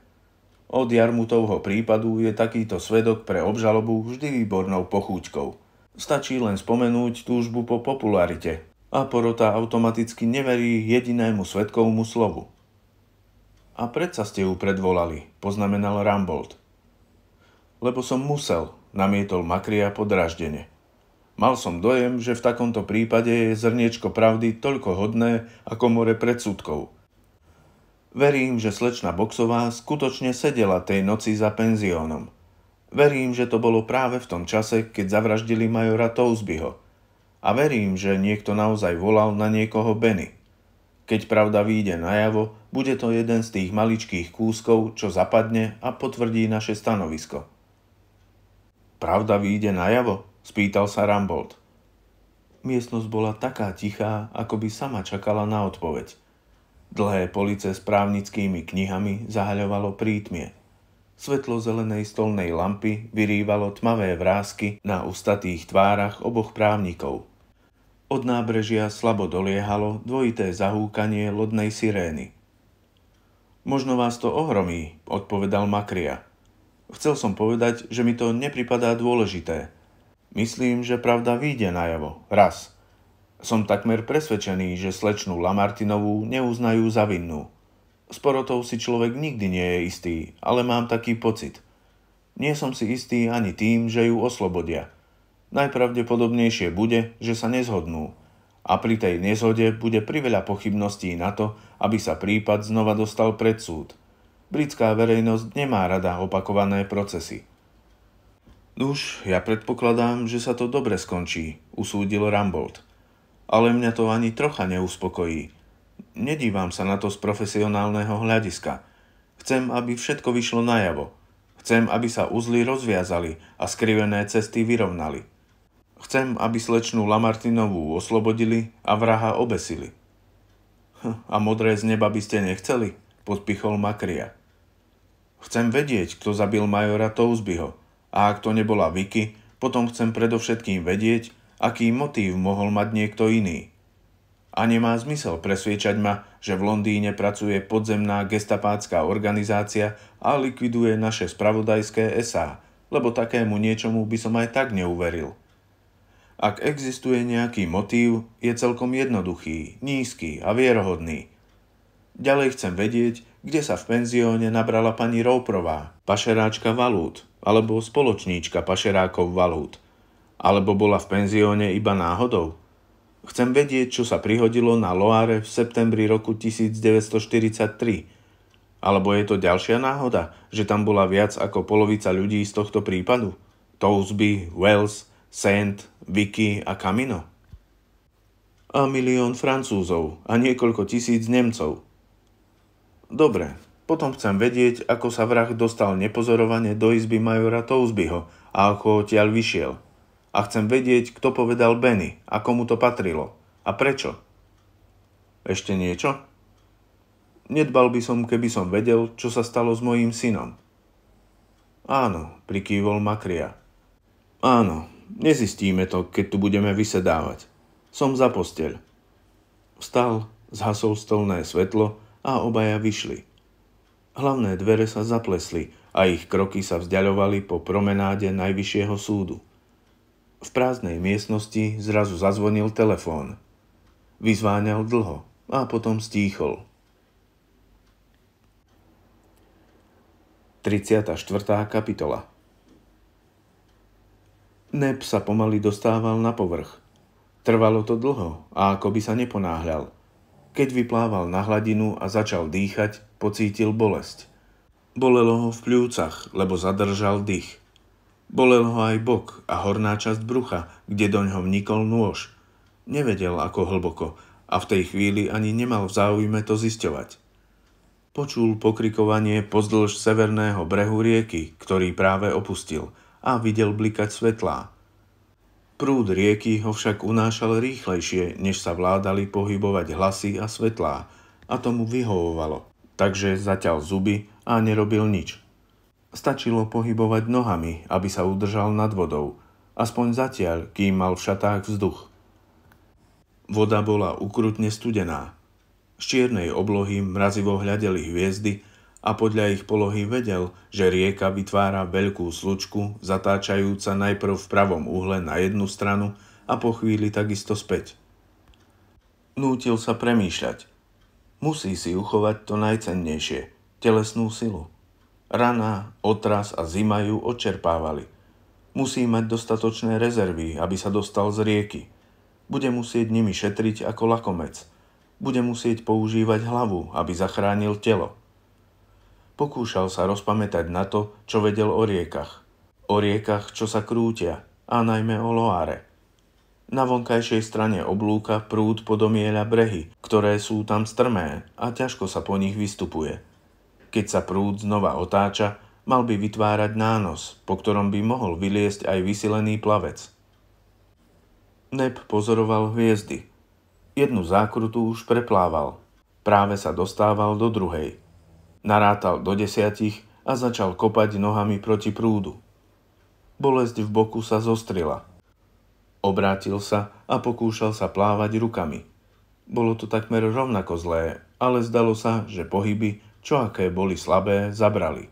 Od Jarmutovho prípadu je takýto svedok pre obžalobu vždy výbornou pochúťkou – Stačí len spomenúť túžbu po popularite a porota automaticky neverí jedinému svetkovmu slovu. A predsa ste ju predvolali, poznamenal Rambold. Lebo som musel, namietol Makria podraždene. Mal som dojem, že v takomto prípade je zrniečko pravdy toľko hodné ako more predsudkov. Verím, že slečna Boxová skutočne sedela tej noci za penziónom. Verím, že to bolo práve v tom čase, keď zavraždili majora Tousbyho. A verím, že niekto naozaj volal na niekoho Benny. Keď pravda vyjde najavo, bude to jeden z tých maličkých kúskov, čo zapadne a potvrdí naše stanovisko. Pravda vyjde najavo? spýtal sa Rambold. Miestnosť bola taká tichá, ako by sama čakala na odpoveď. Dlhé police s právnickými knihami zahaľovalo prítmie – Svetlo zelenej stolnej lampy vyrývalo tmavé vrázky na ustatých tvárach oboch právnikov. Od nábrežia slabo doliehalo dvojité zahúkanie lodnej sirény. Možno vás to ohromí, odpovedal Makria. Chcel som povedať, že mi to nepripadá dôležité. Myslím, že pravda vyjde najavo, raz. Som takmer presvedčený, že slečnú Lamartinovú neuznajú za vinnú. S porotou si človek nikdy nie je istý, ale mám taký pocit. Nie som si istý ani tým, že ju oslobodia. Najpravdepodobnejšie bude, že sa nezhodnú. A pri tej nezhode bude priveľa pochybností na to, aby sa prípad znova dostal pred súd. Britská verejnosť nemá rada opakované procesy. Nuž, ja predpokladám, že sa to dobre skončí, usúdil Rambold. Ale mňa to ani trocha neuspokojí. Nedívam sa na to z profesionálneho hľadiska. Chcem, aby všetko vyšlo najavo. Chcem, aby sa uzly rozviazali a skrivené cesty vyrovnali. Chcem, aby slečnú Lamartinovú oslobodili a vraha obesili. Hm, a modré z neba by ste nechceli, podpichol Makria. Chcem vedieť, kto zabil majora Tousbyho. A ak to nebola Vicky, potom chcem predovšetkým vedieť, aký motív mohol mať niekto iný. A nemá zmysel presviečať ma, že v Londýne pracuje podzemná gestapácká organizácia a likviduje naše spravodajské SA, lebo takému niečomu by som aj tak neuveril. Ak existuje nejaký motív, je celkom jednoduchý, nízky a vierohodný. Ďalej chcem vedieť, kde sa v penzióne nabrala pani Rouprová, pašeráčka valút, alebo spoločníčka pašerákov valút. Alebo bola v penzióne iba náhodou – Chcem vedieť, čo sa prihodilo na Loare v septembri roku 1943. Alebo je to ďalšia náhoda, že tam bola viac ako polovica ľudí z tohto prípadu? Tousby, Wells, Saint, Vicky a Camino. A milión Francúzov a niekoľko tisíc Nemcov. Dobre, potom chcem vedieť, ako sa vrah dostal nepozorovane do izby majora Tousbyho a ako odtiaľ vyšiel – a chcem vedieť, kto povedal Benny a komu to patrilo a prečo. Ešte niečo? Nedbal by som, keby som vedel, čo sa stalo s mojím synom. Áno, prikývol Makria. Áno, nezistíme to, keď tu budeme vysedávať. Som za posteľ. Vstal, zhasol stolné svetlo a obaja vyšli. Hlavné dvere sa zaplesli a ich kroky sa vzdialovali po promenáde Najvyššieho súdu. V prázdnej miestnosti zrazu zazvonil telefón. Vyzváňal dlho a potom stíchol. 34. kapitola Neb sa pomaly dostával na povrch. Trvalo to dlho a ako by sa neponáhľal. Keď vyplával na hladinu a začal dýchať, pocítil bolesť. Bolelo ho v pľúcach, lebo zadržal dých. Bolel ho aj bok a horná časť brucha, kde doňho vnikol nôž. Nevedel, ako hlboko a v tej chvíli ani nemal v záujme to zisťovať. Počul pokrikovanie pozdĺž severného brehu rieky, ktorý práve opustil a videl blikať svetlá. Prúd rieky ho však unášal rýchlejšie, než sa vládali pohybovať hlasy a svetlá a tomu vyhovovalo, takže zaťal zuby a nerobil nič. Stačilo pohybovať nohami, aby sa udržal nad vodou, aspoň zatiaľ, kým mal v šatách vzduch. Voda bola ukrutne studená. Z čiernej oblohy mrazivo hľadeli hviezdy a podľa ich polohy vedel, že rieka vytvára veľkú slučku, zatáčajúca najprv v pravom uhle na jednu stranu a po chvíli takisto späť. Nútil sa premýšľať. Musí si uchovať to najcennejšie, telesnú silu. Rana, otras a zima ju odčerpávali. Musí mať dostatočné rezervy, aby sa dostal z rieky. Bude musieť nimi šetriť ako lakomec. Bude musieť používať hlavu, aby zachránil telo. Pokúšal sa rozpamätať na to, čo vedel o riekach. O riekach, čo sa krútia, a najmä o Loáre. Na vonkajšej strane oblúka prúd podomieľa brehy, ktoré sú tam strmé a ťažko sa po nich vystupuje – keď sa prúd znova otáča, mal by vytvárať nános, po ktorom by mohol vyliesť aj vysilený plavec. Neb pozoroval hviezdy. Jednu zákrutu už preplával. Práve sa dostával do druhej. Narátal do desiatich a začal kopať nohami proti prúdu. Bolesť v boku sa zostrila. Obrátil sa a pokúšal sa plávať rukami. Bolo to takmer rovnako zlé, ale zdalo sa, že pohyby čo aké boli slabé, zabrali.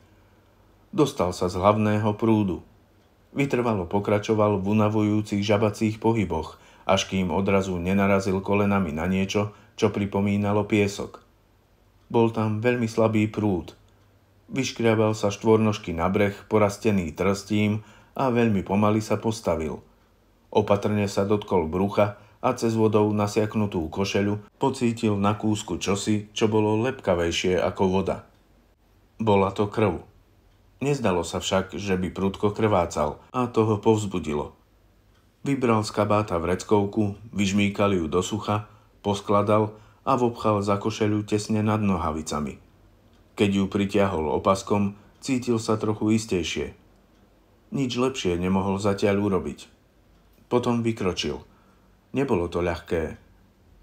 Dostal sa z hlavného prúdu. Vytrvalo pokračoval v unavujúcich žabacích pohyboch, až kým odrazu nenarazil kolenami na niečo, čo pripomínalo piesok. Bol tam veľmi slabý prúd. Vyškriabal sa štvornožky na breh, porastený trstím a veľmi pomaly sa postavil. Opatrne sa dotkol brucha, a cez vodou nasiaknutú košelu pocítil na kúsku čosi, čo bolo lepkavejšie ako voda. Bola to krv. Nezdalo sa však, že by prudko krvácal a to ho povzbudilo. Vybral z kabáta vreckovku, vyžmíkal ju do sucha, poskladal a vobchal za košeľu tesne nad nohavicami. Keď ju pritiahol opaskom, cítil sa trochu istejšie. Nič lepšie nemohol zatiaľ urobiť. Potom vykročil – Nebolo to ľahké.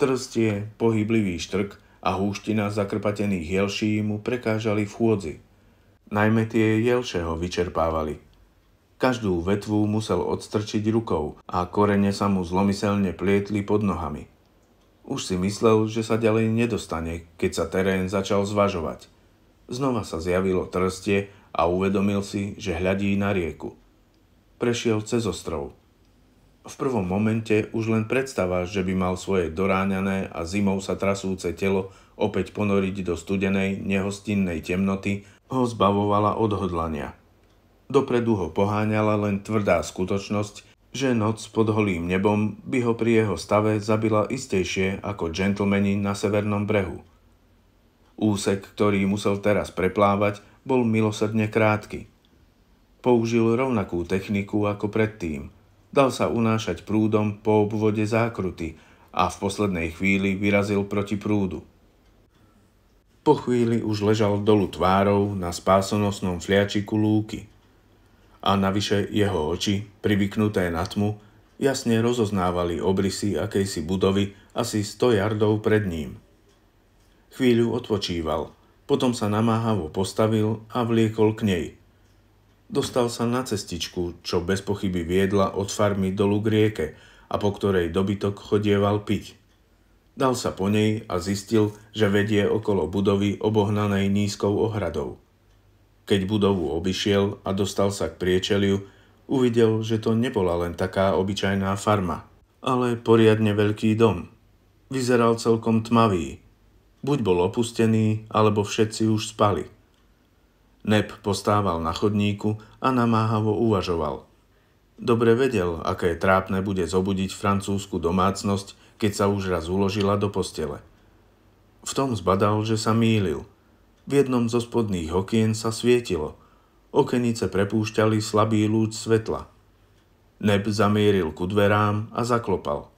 Trstie, pohyblivý štrk a húština zakrpatených jelší mu prekážali v chôdzi. Najmä tie jelše ho vyčerpávali. Každú vetvu musel odstrčiť rukou a korene sa mu zlomyselne plietli pod nohami. Už si myslel, že sa ďalej nedostane, keď sa terén začal zvažovať. Znova sa zjavilo trstie a uvedomil si, že hľadí na rieku. Prešiel cez ostrov – v prvom momente už len predstava, že by mal svoje doráňané a zimou sa trasúce telo opäť ponoriť do studenej, nehostinnej temnoty, ho zbavovala odhodlania. Dopredu ho poháňala len tvrdá skutočnosť, že noc pod holým nebom by ho pri jeho stave zabila istejšie ako džentlmeni na severnom brehu. Úsek, ktorý musel teraz preplávať, bol milosrdne krátky. Použil rovnakú techniku ako predtým – dal sa unášať prúdom po obvode zákruty a v poslednej chvíli vyrazil proti prúdu. Po chvíli už ležal dolu tvárou na spásonosnom fliačiku lúky. A navyše jeho oči, privyknuté na tmu, jasne rozoznávali obrysy akejsi budovy asi 100 jardov pred ním. Chvíľu odpočíval, potom sa namáhavo postavil a vliekol k nej – Dostal sa na cestičku, čo bez pochyby viedla od farmy dolu k rieke a po ktorej dobytok chodieval piť. Dal sa po nej a zistil, že vedie okolo budovy obohnanej nízkou ohradou. Keď budovu obišiel a dostal sa k priečeliu, uvidel, že to nebola len taká obyčajná farma, ale poriadne veľký dom. Vyzeral celkom tmavý. Buď bol opustený, alebo všetci už spali. Nep postával na chodníku a namáhavo uvažoval. Dobre vedel, aké trápne bude zobudiť francúzsku domácnosť, keď sa už raz uložila do postele. V tom zbadal, že sa mýlil. V jednom zo spodných okien sa svietilo. Okenice prepúšťali slabý lúč svetla. Neb zamieril ku dverám a zaklopal.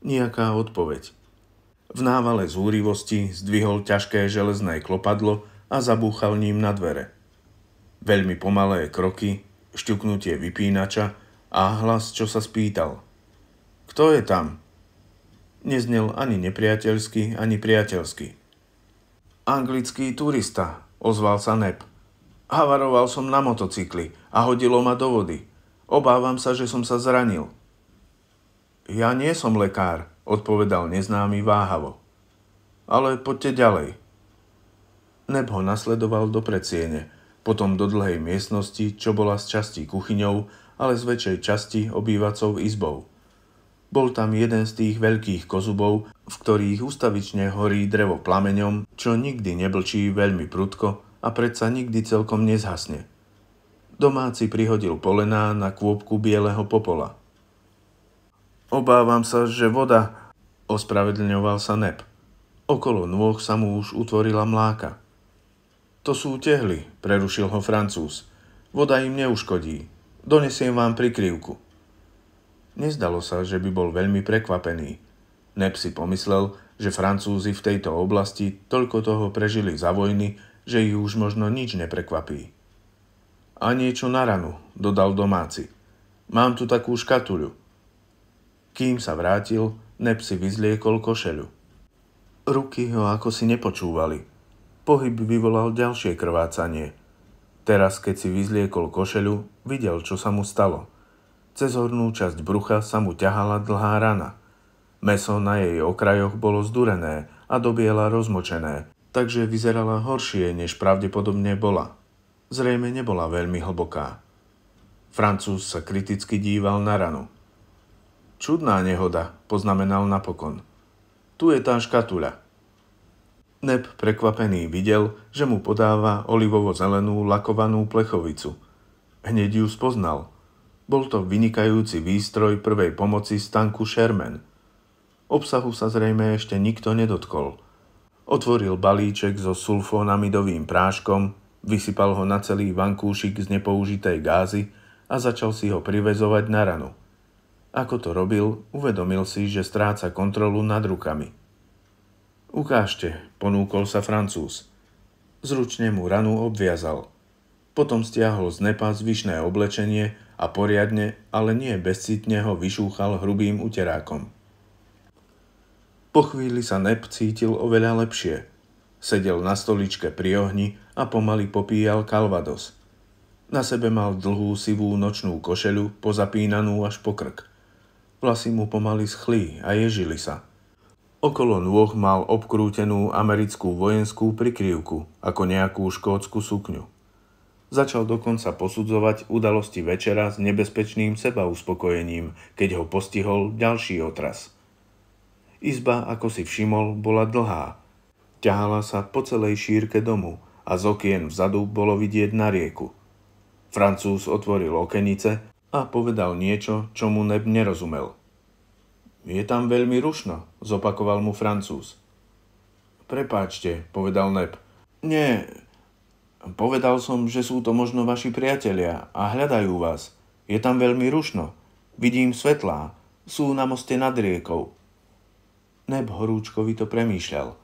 Nijaká odpoveď. V návale zúrivosti zdvihol ťažké železné klopadlo a zabúchal ním na dvere. Veľmi pomalé kroky, šťuknutie vypínača a hlas, čo sa spýtal. Kto je tam? Neznel ani nepriateľsky, ani priateľsky. Anglický turista, ozval sa Nep. Havaroval som na motocykli a hodilo ma do vody. Obávam sa, že som sa zranil. Ja nie som lekár, odpovedal neznámy váhavo. Ale poďte ďalej. Neb ho nasledoval do predsiene, potom do dlhej miestnosti, čo bola z časti kuchyňou, ale z väčšej časti obývacou izbou. Bol tam jeden z tých veľkých kozubov, v ktorých ustavične horí drevo plameňom, čo nikdy neblčí veľmi prudko a predsa nikdy celkom nezhasne. Domáci prihodil polená na kôpku bieleho popola. Obávam sa, že voda, ospravedlňoval sa Neb. Okolo nôh sa mu už utvorila mláka. To sú tehly, prerušil ho francúz. Voda im neuškodí. Donesiem vám prikryvku. Nezdalo sa, že by bol veľmi prekvapený. Nep si pomyslel, že Francúzi v tejto oblasti toľko toho prežili za vojny, že ich už možno nič neprekvapí. A niečo na ranu, dodal domáci. Mám tu takú škatuľu. Kým sa vrátil, Nep si vyzliekol košelu. Ruky ho ako si nepočúvali – Pohyb vyvolal ďalšie krvácanie. Teraz, keď si vyzliekol košelu, videl, čo sa mu stalo. Cez hornú časť brucha sa mu ťahala dlhá rana. Meso na jej okrajoch bolo zdurené a do biela rozmočené, takže vyzerala horšie, než pravdepodobne bola. Zrejme nebola veľmi hlboká. Francúz sa kriticky díval na ranu. Čudná nehoda, poznamenal napokon. Tu je tá škatuľa. Neb prekvapený videl, že mu podáva olivovo-zelenú lakovanú plechovicu. Hneď ju spoznal. Bol to vynikajúci výstroj prvej pomoci stanku Sherman. Obsahu sa zrejme ešte nikto nedotkol. Otvoril balíček so sulfonamidovým práškom, vysypal ho na celý vankúšik z nepoužitej gázy a začal si ho privezovať na ranu. Ako to robil, uvedomil si, že stráca kontrolu nad rukami – Ukážte, ponúkol sa Francúz. Zručne mu ranu obviazal. Potom stiahol z nepa zvyšné oblečenie a poriadne, ale nie bezcitne ho vyšúchal hrubým uterákom. Po chvíli sa nep cítil oveľa lepšie. Sedel na stoličke pri ohni a pomaly popíjal kalvados. Na sebe mal dlhú sivú nočnú košelu, pozapínanú až po krk. Vlasy mu pomaly schlí a ježili sa – Okolo nôh mal obkrútenú americkú vojenskú prikryvku, ako nejakú škótsku sukňu. Začal dokonca posudzovať udalosti večera s nebezpečným sebauspokojením, keď ho postihol ďalší otras. Izba, ako si všimol, bola dlhá. Ťahala sa po celej šírke domu a z okien vzadu bolo vidieť na rieku. Francúz otvoril okenice a povedal niečo, čo mu Neb nerozumel – je tam veľmi rušno, zopakoval mu francúz. Prepáčte, povedal Nep. Nie, povedal som, že sú to možno vaši priatelia a hľadajú vás. Je tam veľmi rušno. Vidím svetlá. Sú na moste nad riekou. Neb horúčkovito premýšľal.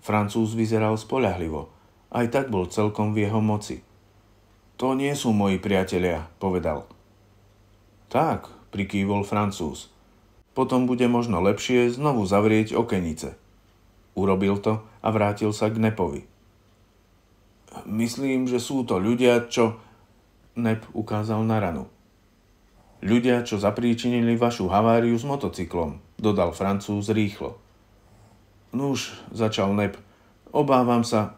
Francúz vyzeral spolahlivo. Aj tak bol celkom v jeho moci. To nie sú moji priatelia, povedal. Tak, prikývol Francúz potom bude možno lepšie znovu zavrieť okenice. Urobil to a vrátil sa k Nepovi. Myslím, že sú to ľudia, čo... Nep ukázal na ranu. Ľudia, čo zapríčinili vašu haváriu s motocyklom, dodal Francúz rýchlo. Nuž, začal Nep, obávam sa...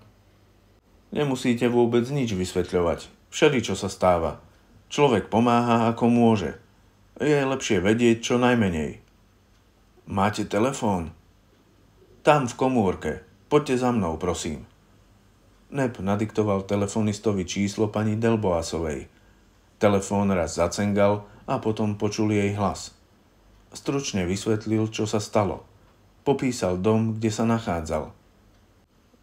Nemusíte vôbec nič vysvetľovať. Všeli, čo sa stáva. Človek pomáha, ako môže. Je lepšie vedieť čo najmenej. Máte telefón? Tam v komórke. Poďte za mnou, prosím. Nep nadiktoval telefonistovi číslo pani Delboasovej. Telefón raz zacengal a potom počul jej hlas. Stručne vysvetlil, čo sa stalo. Popísal dom, kde sa nachádzal.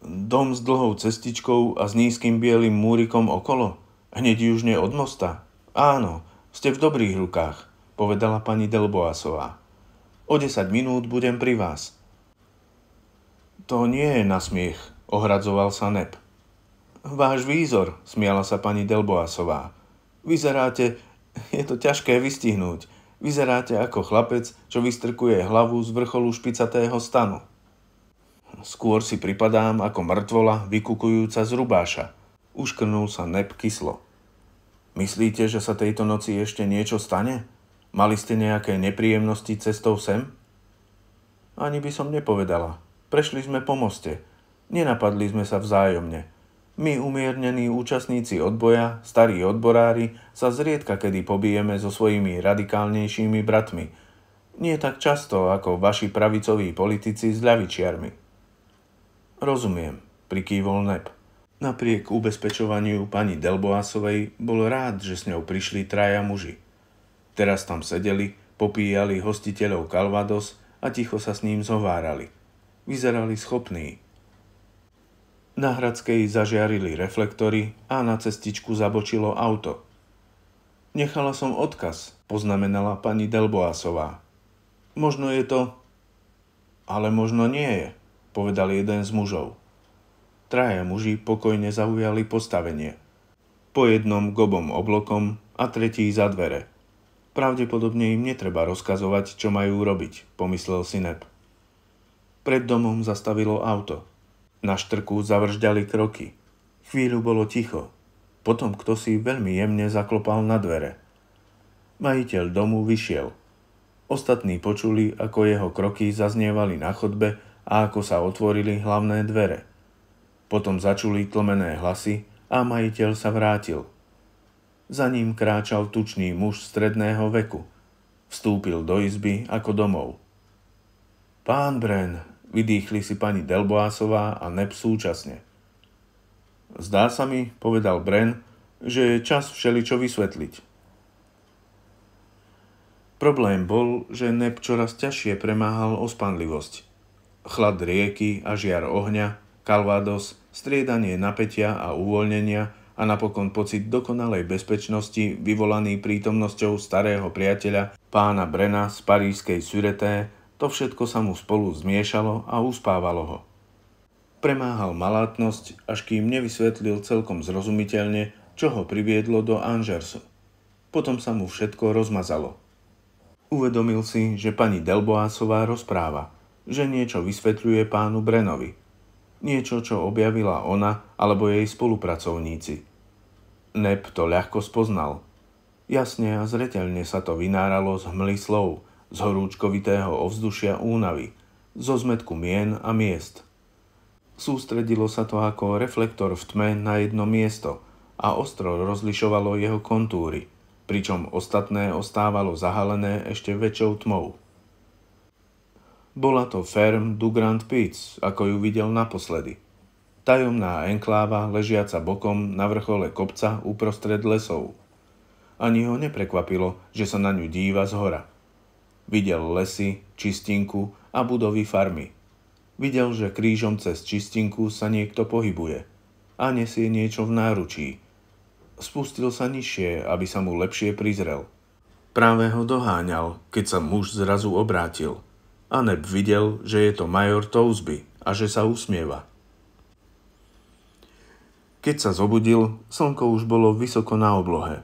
Dom s dlhou cestičkou a s nízkym bielým múrikom okolo? Hneď južne od mosta? Áno, ste v dobrých rukách, povedala pani Delboasová. O 10 minút budem pri vás. To nie je nasmiech, ohradzoval sa Neb. Váš výzor, smiala sa pani Delboasová. Vyzeráte, je to ťažké vystihnúť, vyzeráte ako chlapec, čo vystrkuje hlavu z vrcholu špicatého stanu. Skôr si pripadám ako mŕtvola vykukujúca z rubáša. Uškrnul sa Neb kyslo. Myslíte, že sa tejto noci ešte niečo stane? Mali ste nejaké nepríjemnosti cestou sem? Ani by som nepovedala. Prešli sme po moste. Nenapadli sme sa vzájomne. My, umiernení účastníci odboja, starí odborári, sa zriedka kedy pobijeme so svojimi radikálnejšími bratmi. Nie tak často ako vaši pravicoví politici s ľavičiarmi. Rozumiem, prikývol Nep. Napriek ubezpečovaniu pani Delboasovej bol rád, že s ňou prišli traja muži. Teraz tam sedeli, popíjali hostiteľov Calvados a ticho sa s ním zhovárali. Vyzerali schopní. Na Hradskej zažiarili reflektory a na cestičku zabočilo auto. Nechala som odkaz, poznamenala pani Delboásová. Možno je to... Ale možno nie je, povedal jeden z mužov. Traje muži pokojne zaujali postavenie. Po jednom gobom oblokom a tretí za dvere – Pravdepodobne im netreba rozkazovať, čo majú robiť, pomyslel si Neb. Pred domom zastavilo auto. Na štrku zavržďali kroky. Chvíľu bolo ticho. Potom kto si veľmi jemne zaklopal na dvere. Majiteľ domu vyšiel. Ostatní počuli, ako jeho kroky zaznievali na chodbe a ako sa otvorili hlavné dvere. Potom začuli tlmené hlasy a majiteľ sa vrátil – za ním kráčal tučný muž stredného veku. Vstúpil do izby ako domov. Pán Bren, vydýchli si pani Delboásová a Neb súčasne. Zdá sa mi, povedal Bren, že je čas všeličo vysvetliť. Problém bol, že Neb čoraz ťažšie premáhal ospanlivosť. Chlad rieky a žiar ohňa, kalvados, striedanie napätia a uvoľnenia – a napokon pocit dokonalej bezpečnosti vyvolaný prítomnosťou starého priateľa pána Brena z parískej Sureté, to všetko sa mu spolu zmiešalo a uspávalo ho. Premáhal malátnosť, až kým nevysvetlil celkom zrozumiteľne, čo ho priviedlo do Anžersu. Potom sa mu všetko rozmazalo. Uvedomil si, že pani Delboásová rozpráva, že niečo vysvetľuje pánu Brenovi – niečo, čo objavila ona alebo jej spolupracovníci. Nep to ľahko spoznal. Jasne a zreteľne sa to vynáralo z hmly slov, z horúčkovitého ovzdušia únavy, zo zmetku mien a miest. Sústredilo sa to ako reflektor v tme na jedno miesto a ostro rozlišovalo jeho kontúry, pričom ostatné ostávalo zahalené ešte väčšou tmou. Bola to Ferm du Grand Piz, ako ju videl naposledy. Tajomná enkláva, ležiaca bokom na vrchole kopca uprostred lesov. Ani ho neprekvapilo, že sa na ňu díva z hora. Videl lesy, čistinku a budovy farmy. Videl, že krížom cez čistinku sa niekto pohybuje a nesie niečo v náručí. Spustil sa nižšie, aby sa mu lepšie prizrel. Práve ho doháňal, keď sa muž zrazu obrátil – Aneb videl, že je to major Tousby a že sa usmieva. Keď sa zobudil, slnko už bolo vysoko na oblohe.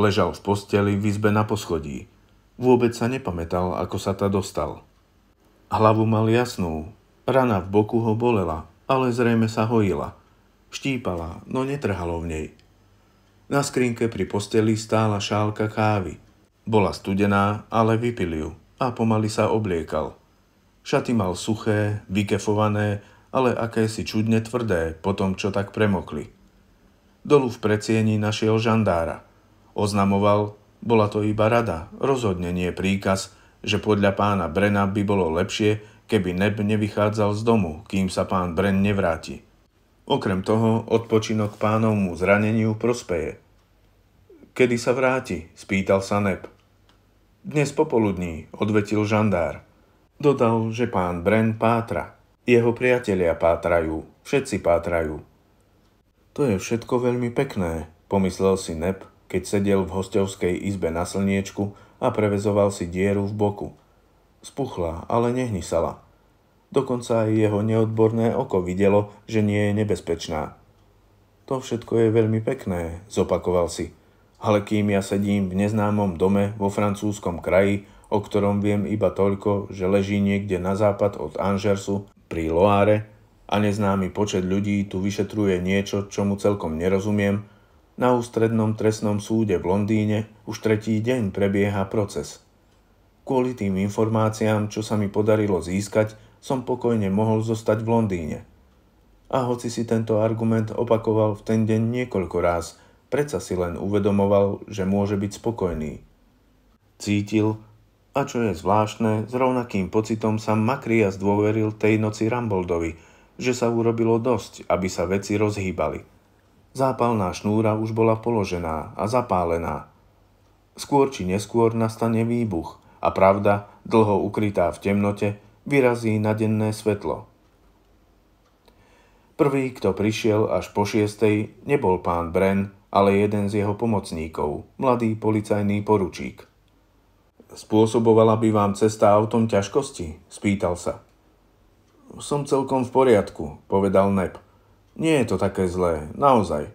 Ležal v posteli v izbe na poschodí. Vôbec sa nepamätal, ako sa ta dostal. Hlavu mal jasnú. Rana v boku ho bolela, ale zrejme sa hojila. Štípala, no netrhalo v nej. Na skrinke pri posteli stála šálka kávy. Bola studená, ale vypili ju a pomaly sa obliekal. Šaty mal suché, vykefované, ale akési čudne tvrdé po tom, čo tak premokli. Dolu v predsieni našiel žandára. Oznamoval, bola to iba rada, rozhodne nie príkaz, že podľa pána Brena by bolo lepšie, keby Neb nevychádzal z domu, kým sa pán Bren nevráti. Okrem toho, odpočinok pánovmu zraneniu prospeje. Kedy sa vráti? spýtal sa Neb. Dnes popoludní, odvetil žandár. Dodal, že pán Bren pátra. Jeho priatelia pátrajú, všetci pátrajú. To je všetko veľmi pekné, pomyslel si Nep, keď sedel v hostovskej izbe na slniečku a prevezoval si dieru v boku. Spuchla, ale nehnisala. Dokonca aj jeho neodborné oko videlo, že nie je nebezpečná. To všetko je veľmi pekné, zopakoval si. Ale kým ja sedím v neznámom dome vo francúzskom kraji, o ktorom viem iba toľko, že leží niekde na západ od Anžersu pri Loáre a neznámy počet ľudí tu vyšetruje niečo, čo mu celkom nerozumiem, na ústrednom trestnom súde v Londýne už tretí deň prebieha proces. Kvôli tým informáciám, čo sa mi podarilo získať, som pokojne mohol zostať v Londýne. A hoci si tento argument opakoval v ten deň niekoľko ráz, Predsa si len uvedomoval, že môže byť spokojný. Cítil, a čo je zvláštne, s rovnakým pocitom sa Makrias dôveril tej noci Ramboldovi, že sa urobilo dosť, aby sa veci rozhýbali. Zápalná šnúra už bola položená a zapálená. Skôr či neskôr nastane výbuch a pravda, dlho ukrytá v temnote, vyrazí na denné svetlo. Prvý, kto prišiel až po šiestej, nebol pán Bren, ale jeden z jeho pomocníkov, mladý policajný poručík. Spôsobovala by vám cesta autom ťažkosti? spýtal sa. Som celkom v poriadku, povedal Nep. Nie je to také zlé, naozaj.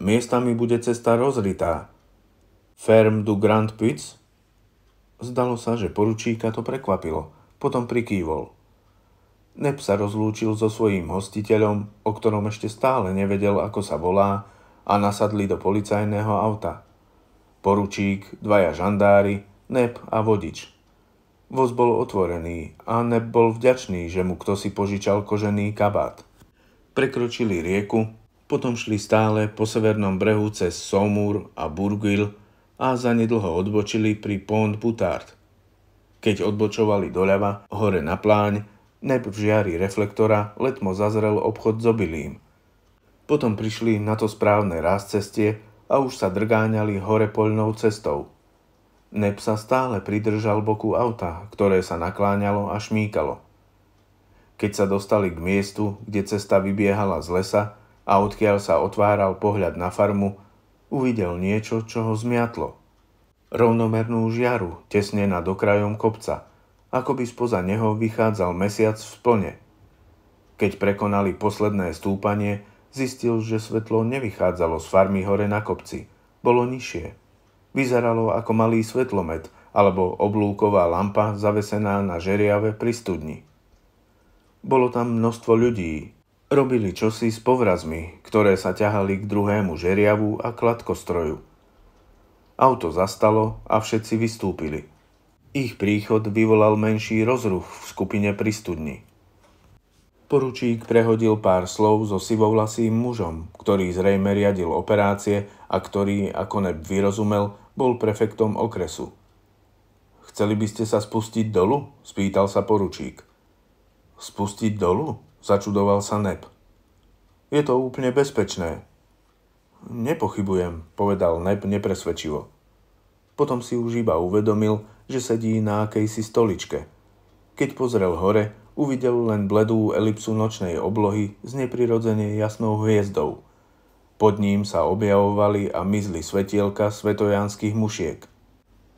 Miestami bude cesta rozritá. Ferm du Grand Pits? Zdalo sa, že poručíka to prekvapilo. Potom prikývol. Nep sa rozlúčil so svojím hostiteľom, o ktorom ešte stále nevedel, ako sa volá, a nasadli do policajného auta. Poručík, dvaja žandári, Neb a vodič. Voz bol otvorený a Neb bol vďačný, že mu kto si požičal kožený kabát. Prekročili rieku, potom šli stále po severnom brehu cez Somur a Burgil a zanedlho odbočili pri Pont Butard. Keď odbočovali doľava, hore na pláň, Neb v žiari reflektora letmo zazrel obchod s obilím – potom prišli na to správne raz cestie a už sa drgáňali hore poľnou cestou. Neb sa stále pridržal boku auta, ktoré sa nakláňalo a šmíkalo. Keď sa dostali k miestu, kde cesta vybiehala z lesa a odkiaľ sa otváral pohľad na farmu, uvidel niečo, čo ho zmiatlo. Rovnomernú žiaru, tesne nad okrajom kopca, ako by spoza neho vychádzal mesiac v splne. Keď prekonali posledné stúpanie, Zistil, že svetlo nevychádzalo z farmy hore na kopci. Bolo nižšie. Vyzeralo ako malý svetlomet alebo oblúková lampa zavesená na žeriave pri studni. Bolo tam množstvo ľudí. Robili čosi s povrazmi, ktoré sa ťahali k druhému žeriavu a kladkostroju. Auto zastalo a všetci vystúpili. Ich príchod vyvolal menší rozruch v skupine pri studni. Poručík prehodil pár slov so sivovlasým mužom, ktorý zrejme riadil operácie a ktorý, ako neb vyrozumel, bol prefektom okresu. Chceli by ste sa spustiť dolu? spýtal sa poručík. Spustiť dolu? začudoval sa neb. Je to úplne bezpečné. Nepochybujem, povedal neb nepresvedčivo. Potom si už iba uvedomil, že sedí na akejsi stoličke. Keď pozrel hore, uvidel len bledú elipsu nočnej oblohy s neprirodzene jasnou hviezdou. Pod ním sa objavovali a mizli svetielka svetojanských mušiek.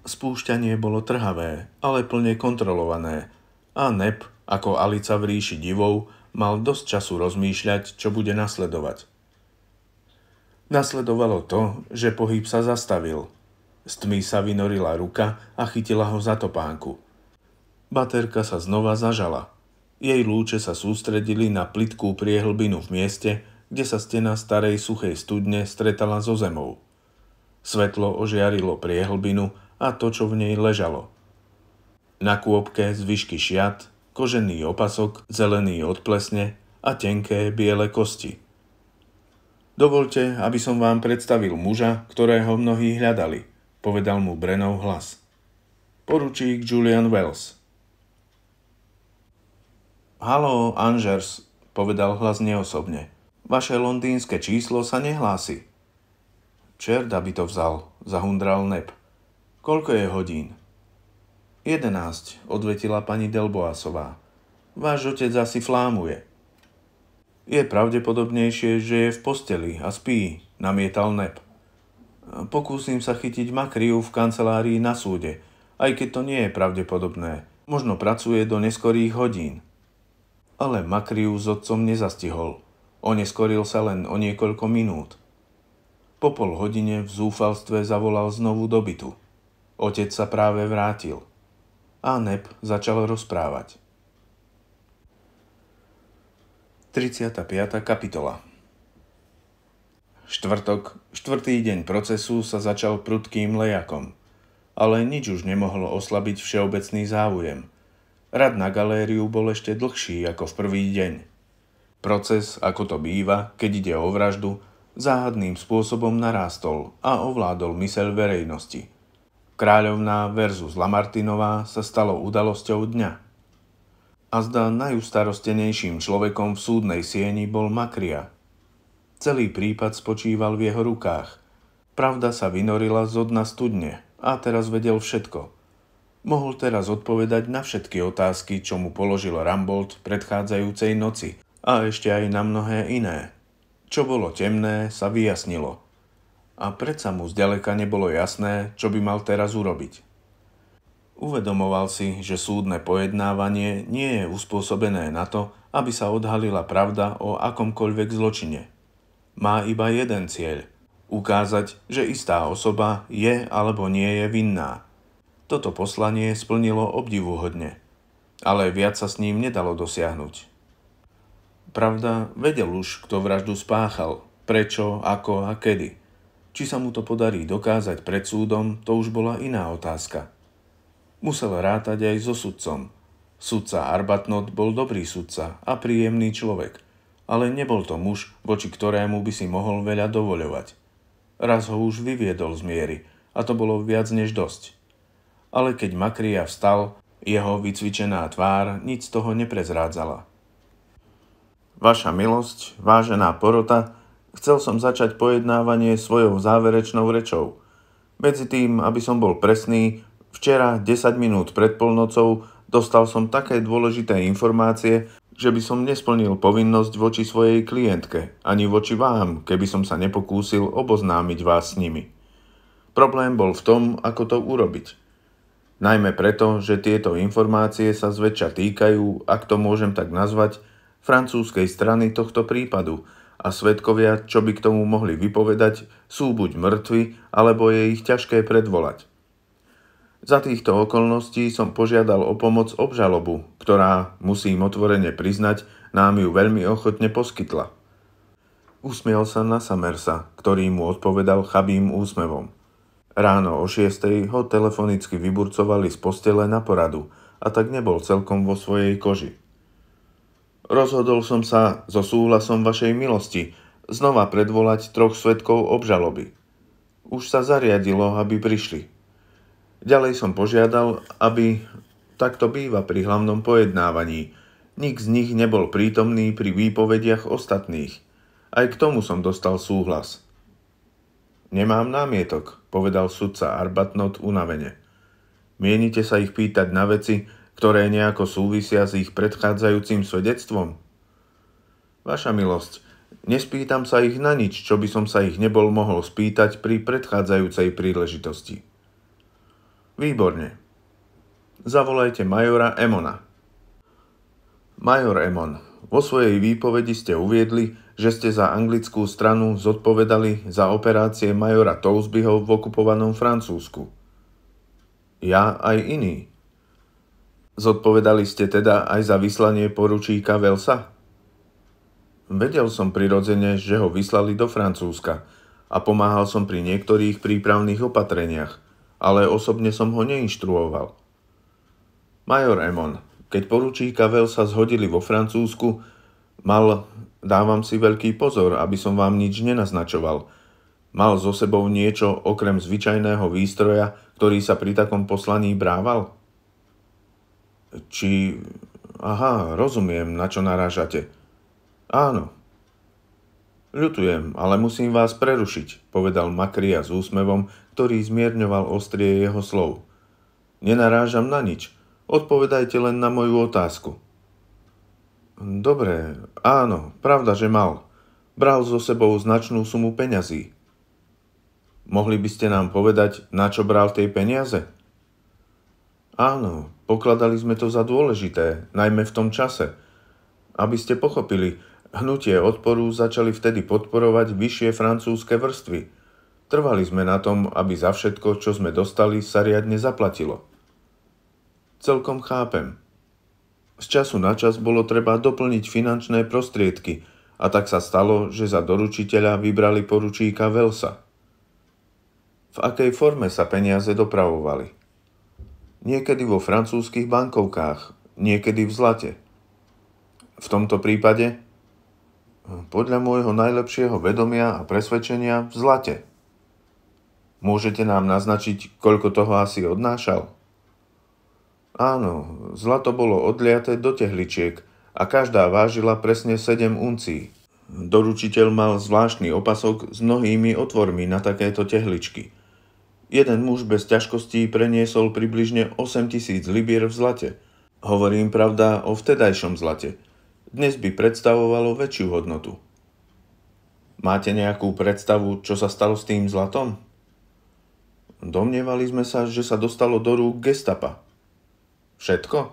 Spúšťanie bolo trhavé, ale plne kontrolované a Nep, ako Alica v ríši divov, mal dosť času rozmýšľať, čo bude nasledovať. Nasledovalo to, že pohyb sa zastavil. Z tmy sa vynorila ruka a chytila ho za topánku. Baterka sa znova zažala. Jej lúče sa sústredili na plitkú priehlbinu v mieste, kde sa stena starej suchej studne stretala so zemou. Svetlo ožiarilo priehlbinu a to, čo v nej ležalo. Na kôpke výšky šiat, kožený opasok, zelený od plesne a tenké biele kosti. Dovolte, aby som vám predstavil muža, ktorého mnohí hľadali, povedal mu Brenov hlas. Poručík Julian Wells – Halo, Angers, povedal hlas neosobne. Vaše londýnske číslo sa nehlási. Čerda by to vzal, zahundral Neb. Koľko je hodín? 11, odvetila pani Delboasová. Váš otec asi flámuje. Je pravdepodobnejšie, že je v posteli a spí, namietal Neb. Pokúsim sa chytiť makriu v kancelárii na súde, aj keď to nie je pravdepodobné. Možno pracuje do neskorých hodín ale Makriu s otcom nezastihol. Oneskoril sa len o niekoľko minút. Po pol hodine v zúfalstve zavolal znovu do bytu. Otec sa práve vrátil. A Nep začal rozprávať. 35. kapitola Štvrtok, štvrtý deň procesu sa začal prudkým lejakom, ale nič už nemohlo oslabiť všeobecný záujem – Rad na galériu bol ešte dlhší ako v prvý deň. Proces, ako to býva, keď ide o vraždu, záhadným spôsobom narástol a ovládol mysel verejnosti. Kráľovná versus Lamartinová sa stalo udalosťou dňa. A zdá najustarostenejším človekom v súdnej sieni bol Makria. Celý prípad spočíval v jeho rukách. Pravda sa vynorila zo dna studne a teraz vedel všetko – mohol teraz odpovedať na všetky otázky, čo mu položil Rambold v predchádzajúcej noci a ešte aj na mnohé iné. Čo bolo temné, sa vyjasnilo. A predsa mu zďaleka nebolo jasné, čo by mal teraz urobiť. Uvedomoval si, že súdne pojednávanie nie je uspôsobené na to, aby sa odhalila pravda o akomkoľvek zločine. Má iba jeden cieľ – ukázať, že istá osoba je alebo nie je vinná – toto poslanie splnilo obdivuhodne, ale viac sa s ním nedalo dosiahnuť. Pravda, vedel už, kto vraždu spáchal, prečo, ako a kedy. Či sa mu to podarí dokázať pred súdom, to už bola iná otázka. Musel rátať aj so sudcom. Sudca Arbatnot bol dobrý sudca a príjemný človek, ale nebol to muž, voči ktorému by si mohol veľa dovoľovať. Raz ho už vyviedol z miery a to bolo viac než dosť ale keď Makria vstal, jeho vycvičená tvár nic toho neprezrádzala. Vaša milosť, vážená porota, chcel som začať pojednávanie svojou záverečnou rečou. Medzi tým, aby som bol presný, včera 10 minút pred polnocou dostal som také dôležité informácie, že by som nesplnil povinnosť voči svojej klientke, ani voči vám, keby som sa nepokúsil oboznámiť vás s nimi. Problém bol v tom, ako to urobiť. Najmä preto, že tieto informácie sa zväčša týkajú, ak to môžem tak nazvať, francúzskej strany tohto prípadu a svetkovia, čo by k tomu mohli vypovedať, sú buď mŕtvi, alebo je ich ťažké predvolať. Za týchto okolností som požiadal o pomoc obžalobu, ktorá, musím otvorene priznať, nám ju veľmi ochotne poskytla. Usmiel sa na Samersa, ktorý mu odpovedal chabým úsmevom. Ráno o 6. ho telefonicky vyburcovali z postele na poradu a tak nebol celkom vo svojej koži. Rozhodol som sa so súhlasom vašej milosti znova predvolať troch svetkov obžaloby. Už sa zariadilo, aby prišli. Ďalej som požiadal, aby takto býva pri hlavnom pojednávaní. Nik z nich nebol prítomný pri výpovediach ostatných. Aj k tomu som dostal súhlas. Nemám námietok, povedal sudca Arbatnot unavene. Mienite sa ich pýtať na veci, ktoré nejako súvisia s ich predchádzajúcim svedectvom? Vaša milosť, nespýtam sa ich na nič, čo by som sa ich nebol mohol spýtať pri predchádzajúcej príležitosti. Výborne. Zavolajte majora Emona. Major Emon, vo svojej výpovedi ste uviedli, že ste za anglickú stranu zodpovedali za operácie majora Tousbyho v okupovanom Francúzsku. Ja aj iní. Zodpovedali ste teda aj za vyslanie poručíka Velsa? Vedel som prirodzene, že ho vyslali do Francúzska a pomáhal som pri niektorých prípravných opatreniach, ale osobne som ho neinštruoval. Major Emon, keď poručíka Velsa zhodili vo Francúzsku, Mal, dávam si veľký pozor, aby som vám nič nenaznačoval. Mal so sebou niečo okrem zvyčajného výstroja, ktorý sa pri takom poslaní brával? Či... Aha, rozumiem, na čo narážate. Áno. Ľutujem, ale musím vás prerušiť, povedal Makria s úsmevom, ktorý zmierňoval ostrie jeho slov. Nenarážam na nič. Odpovedajte len na moju otázku. Dobre, áno, pravda, že mal. Bral so sebou značnú sumu peňazí. Mohli by ste nám povedať, na čo bral tej peniaze? Áno, pokladali sme to za dôležité, najmä v tom čase. Aby ste pochopili, hnutie odporu začali vtedy podporovať vyššie francúzske vrstvy. Trvali sme na tom, aby za všetko, čo sme dostali, sa riadne zaplatilo. Celkom chápem – z času na čas bolo treba doplniť finančné prostriedky a tak sa stalo, že za doručiteľa vybrali poručíka Velsa. V akej forme sa peniaze dopravovali? Niekedy vo francúzskych bankovkách, niekedy v zlate. V tomto prípade? Podľa môjho najlepšieho vedomia a presvedčenia v zlate. Môžete nám naznačiť, koľko toho asi odnášal? Áno, zlato bolo odliaté do tehličiek a každá vážila presne 7 uncí. Doručiteľ mal zvláštny opasok s mnohými otvormi na takéto tehličky. Jeden muž bez ťažkostí preniesol približne 8000 libier v zlate. Hovorím pravda o vtedajšom zlate. Dnes by predstavovalo väčšiu hodnotu. Máte nejakú predstavu, čo sa stalo s tým zlatom? Domnievali sme sa, že sa dostalo do rúk gestapa, Všetko?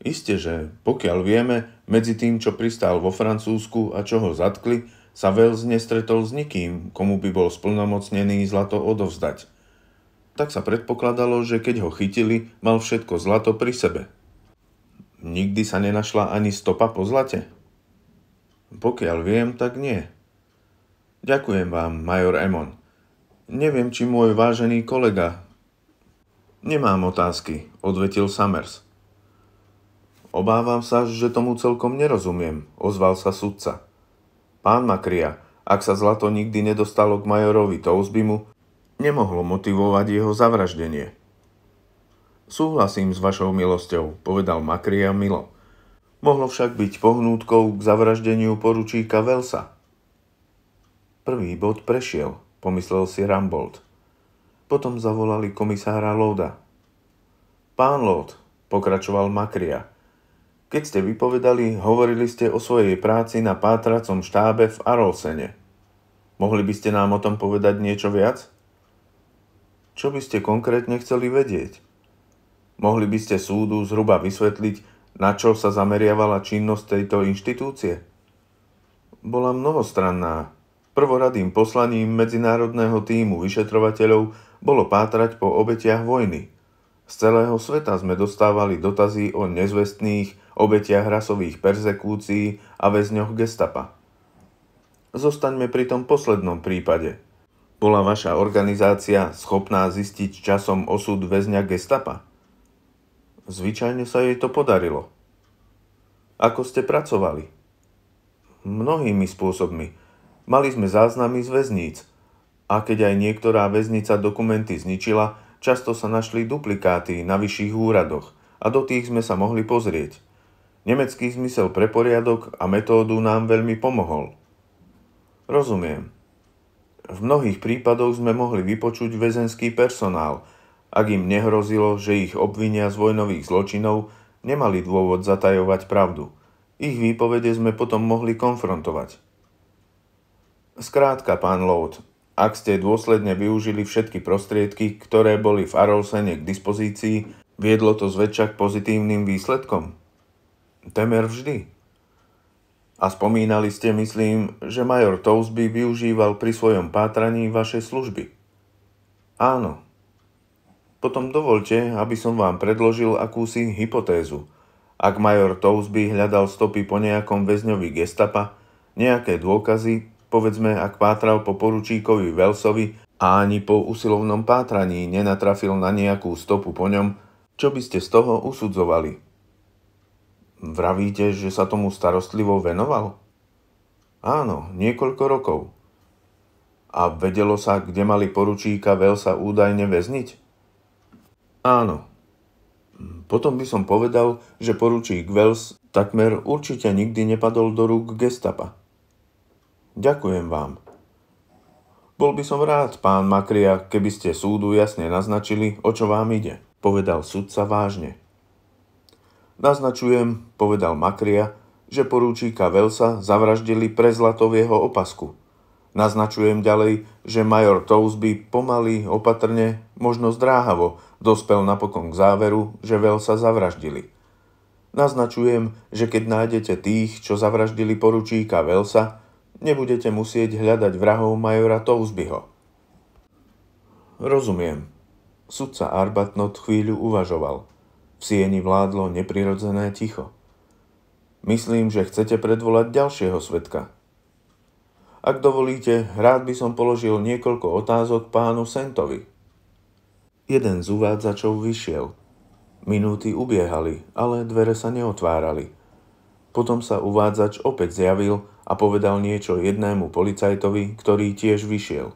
Isté, že pokiaľ vieme, medzi tým, čo pristál vo Francúzsku a čo ho zatkli, sa Wells nestretol s nikým, komu by bol splnomocnený zlato odovzdať. Tak sa predpokladalo, že keď ho chytili, mal všetko zlato pri sebe. Nikdy sa nenašla ani stopa po zlate? Pokiaľ viem, tak nie. Ďakujem vám, major Emon. Neviem, či môj vážený kolega, Nemám otázky, odvetil Summers. Obávam sa, že tomu celkom nerozumiem, ozval sa sudca. Pán Makria, ak sa zlato nikdy nedostalo k majorovi Tousbimu, nemohlo motivovať jeho zavraždenie. Súhlasím s vašou milosťou, povedal Makria milo. Mohlo však byť pohnútkou k zavraždeniu poručíka Velsa. Prvý bod prešiel, pomyslel si Rambold. Potom zavolali komisára Lóda. Pán Lód, pokračoval Makria, keď ste vypovedali, hovorili ste o svojej práci na pátracom štábe v Arolsene. Mohli by ste nám o tom povedať niečo viac? Čo by ste konkrétne chceli vedieť? Mohli by ste súdu zhruba vysvetliť, na čo sa zameriavala činnosť tejto inštitúcie? Bola mnohostranná, prvoradým poslaním medzinárodného týmu vyšetrovateľov bolo pátrať po obetiach vojny. Z celého sveta sme dostávali dotazy o nezvestných obetiach rasových persekúcií a väzňoch gestapa. Zostaňme pri tom poslednom prípade. Bola vaša organizácia schopná zistiť časom osud väzňa gestapa? Zvyčajne sa jej to podarilo. Ako ste pracovali? Mnohými spôsobmi. Mali sme záznamy z väzníc, a keď aj niektorá väznica dokumenty zničila, často sa našli duplikáty na vyšších úradoch a do tých sme sa mohli pozrieť. Nemecký zmysel pre poriadok a metódu nám veľmi pomohol. Rozumiem. V mnohých prípadoch sme mohli vypočuť väzenský personál. Ak im nehrozilo, že ich obvinia z vojnových zločinov, nemali dôvod zatajovať pravdu. Ich výpovede sme potom mohli konfrontovať. Skrátka, pán Lout, ak ste dôsledne využili všetky prostriedky, ktoré boli v Arolsene k dispozícii, viedlo to zväčša k pozitívnym výsledkom? Temer vždy. A spomínali ste, myslím, že major Tousby využíval pri svojom pátraní vaše služby. Áno. Potom dovolte, aby som vám predložil akúsi hypotézu. Ak major Tousby hľadal stopy po nejakom väzňovi gestapa, nejaké dôkazy, povedzme ak pátral po poručíkovi Velsovi a ani po usilovnom pátraní nenatrafil na nejakú stopu po ňom, čo by ste z toho usudzovali? Vravíte, že sa tomu starostlivo venoval? Áno, niekoľko rokov. A vedelo sa, kde mali poručíka Velsa údajne väzniť? Áno. Potom by som povedal, že poručík Wells takmer určite nikdy nepadol do rúk gestapa. Ďakujem vám. Bol by som rád, pán Makria, keby ste súdu jasne naznačili, o čo vám ide, povedal sudca vážne. Naznačujem, povedal Makria, že porúčíka Velsa zavraždili pre zlatov jeho opasku. Naznačujem ďalej, že major Tousby pomaly, opatrne, možno zdráhavo, dospel napokon k záveru, že Velsa zavraždili. Naznačujem, že keď nájdete tých, čo zavraždili poručíka Velsa, nebudete musieť hľadať vrahov majora Tousbyho. Rozumiem. Sudca Arbatnot chvíľu uvažoval. V sieni vládlo neprirodzené ticho. Myslím, že chcete predvolať ďalšieho svetka. Ak dovolíte, rád by som položil niekoľko otázok pánu Sentovi. Jeden z uvádzačov vyšiel. Minúty ubiehali, ale dvere sa neotvárali. Potom sa uvádzač opäť zjavil a povedal niečo jednému policajtovi, ktorý tiež vyšiel.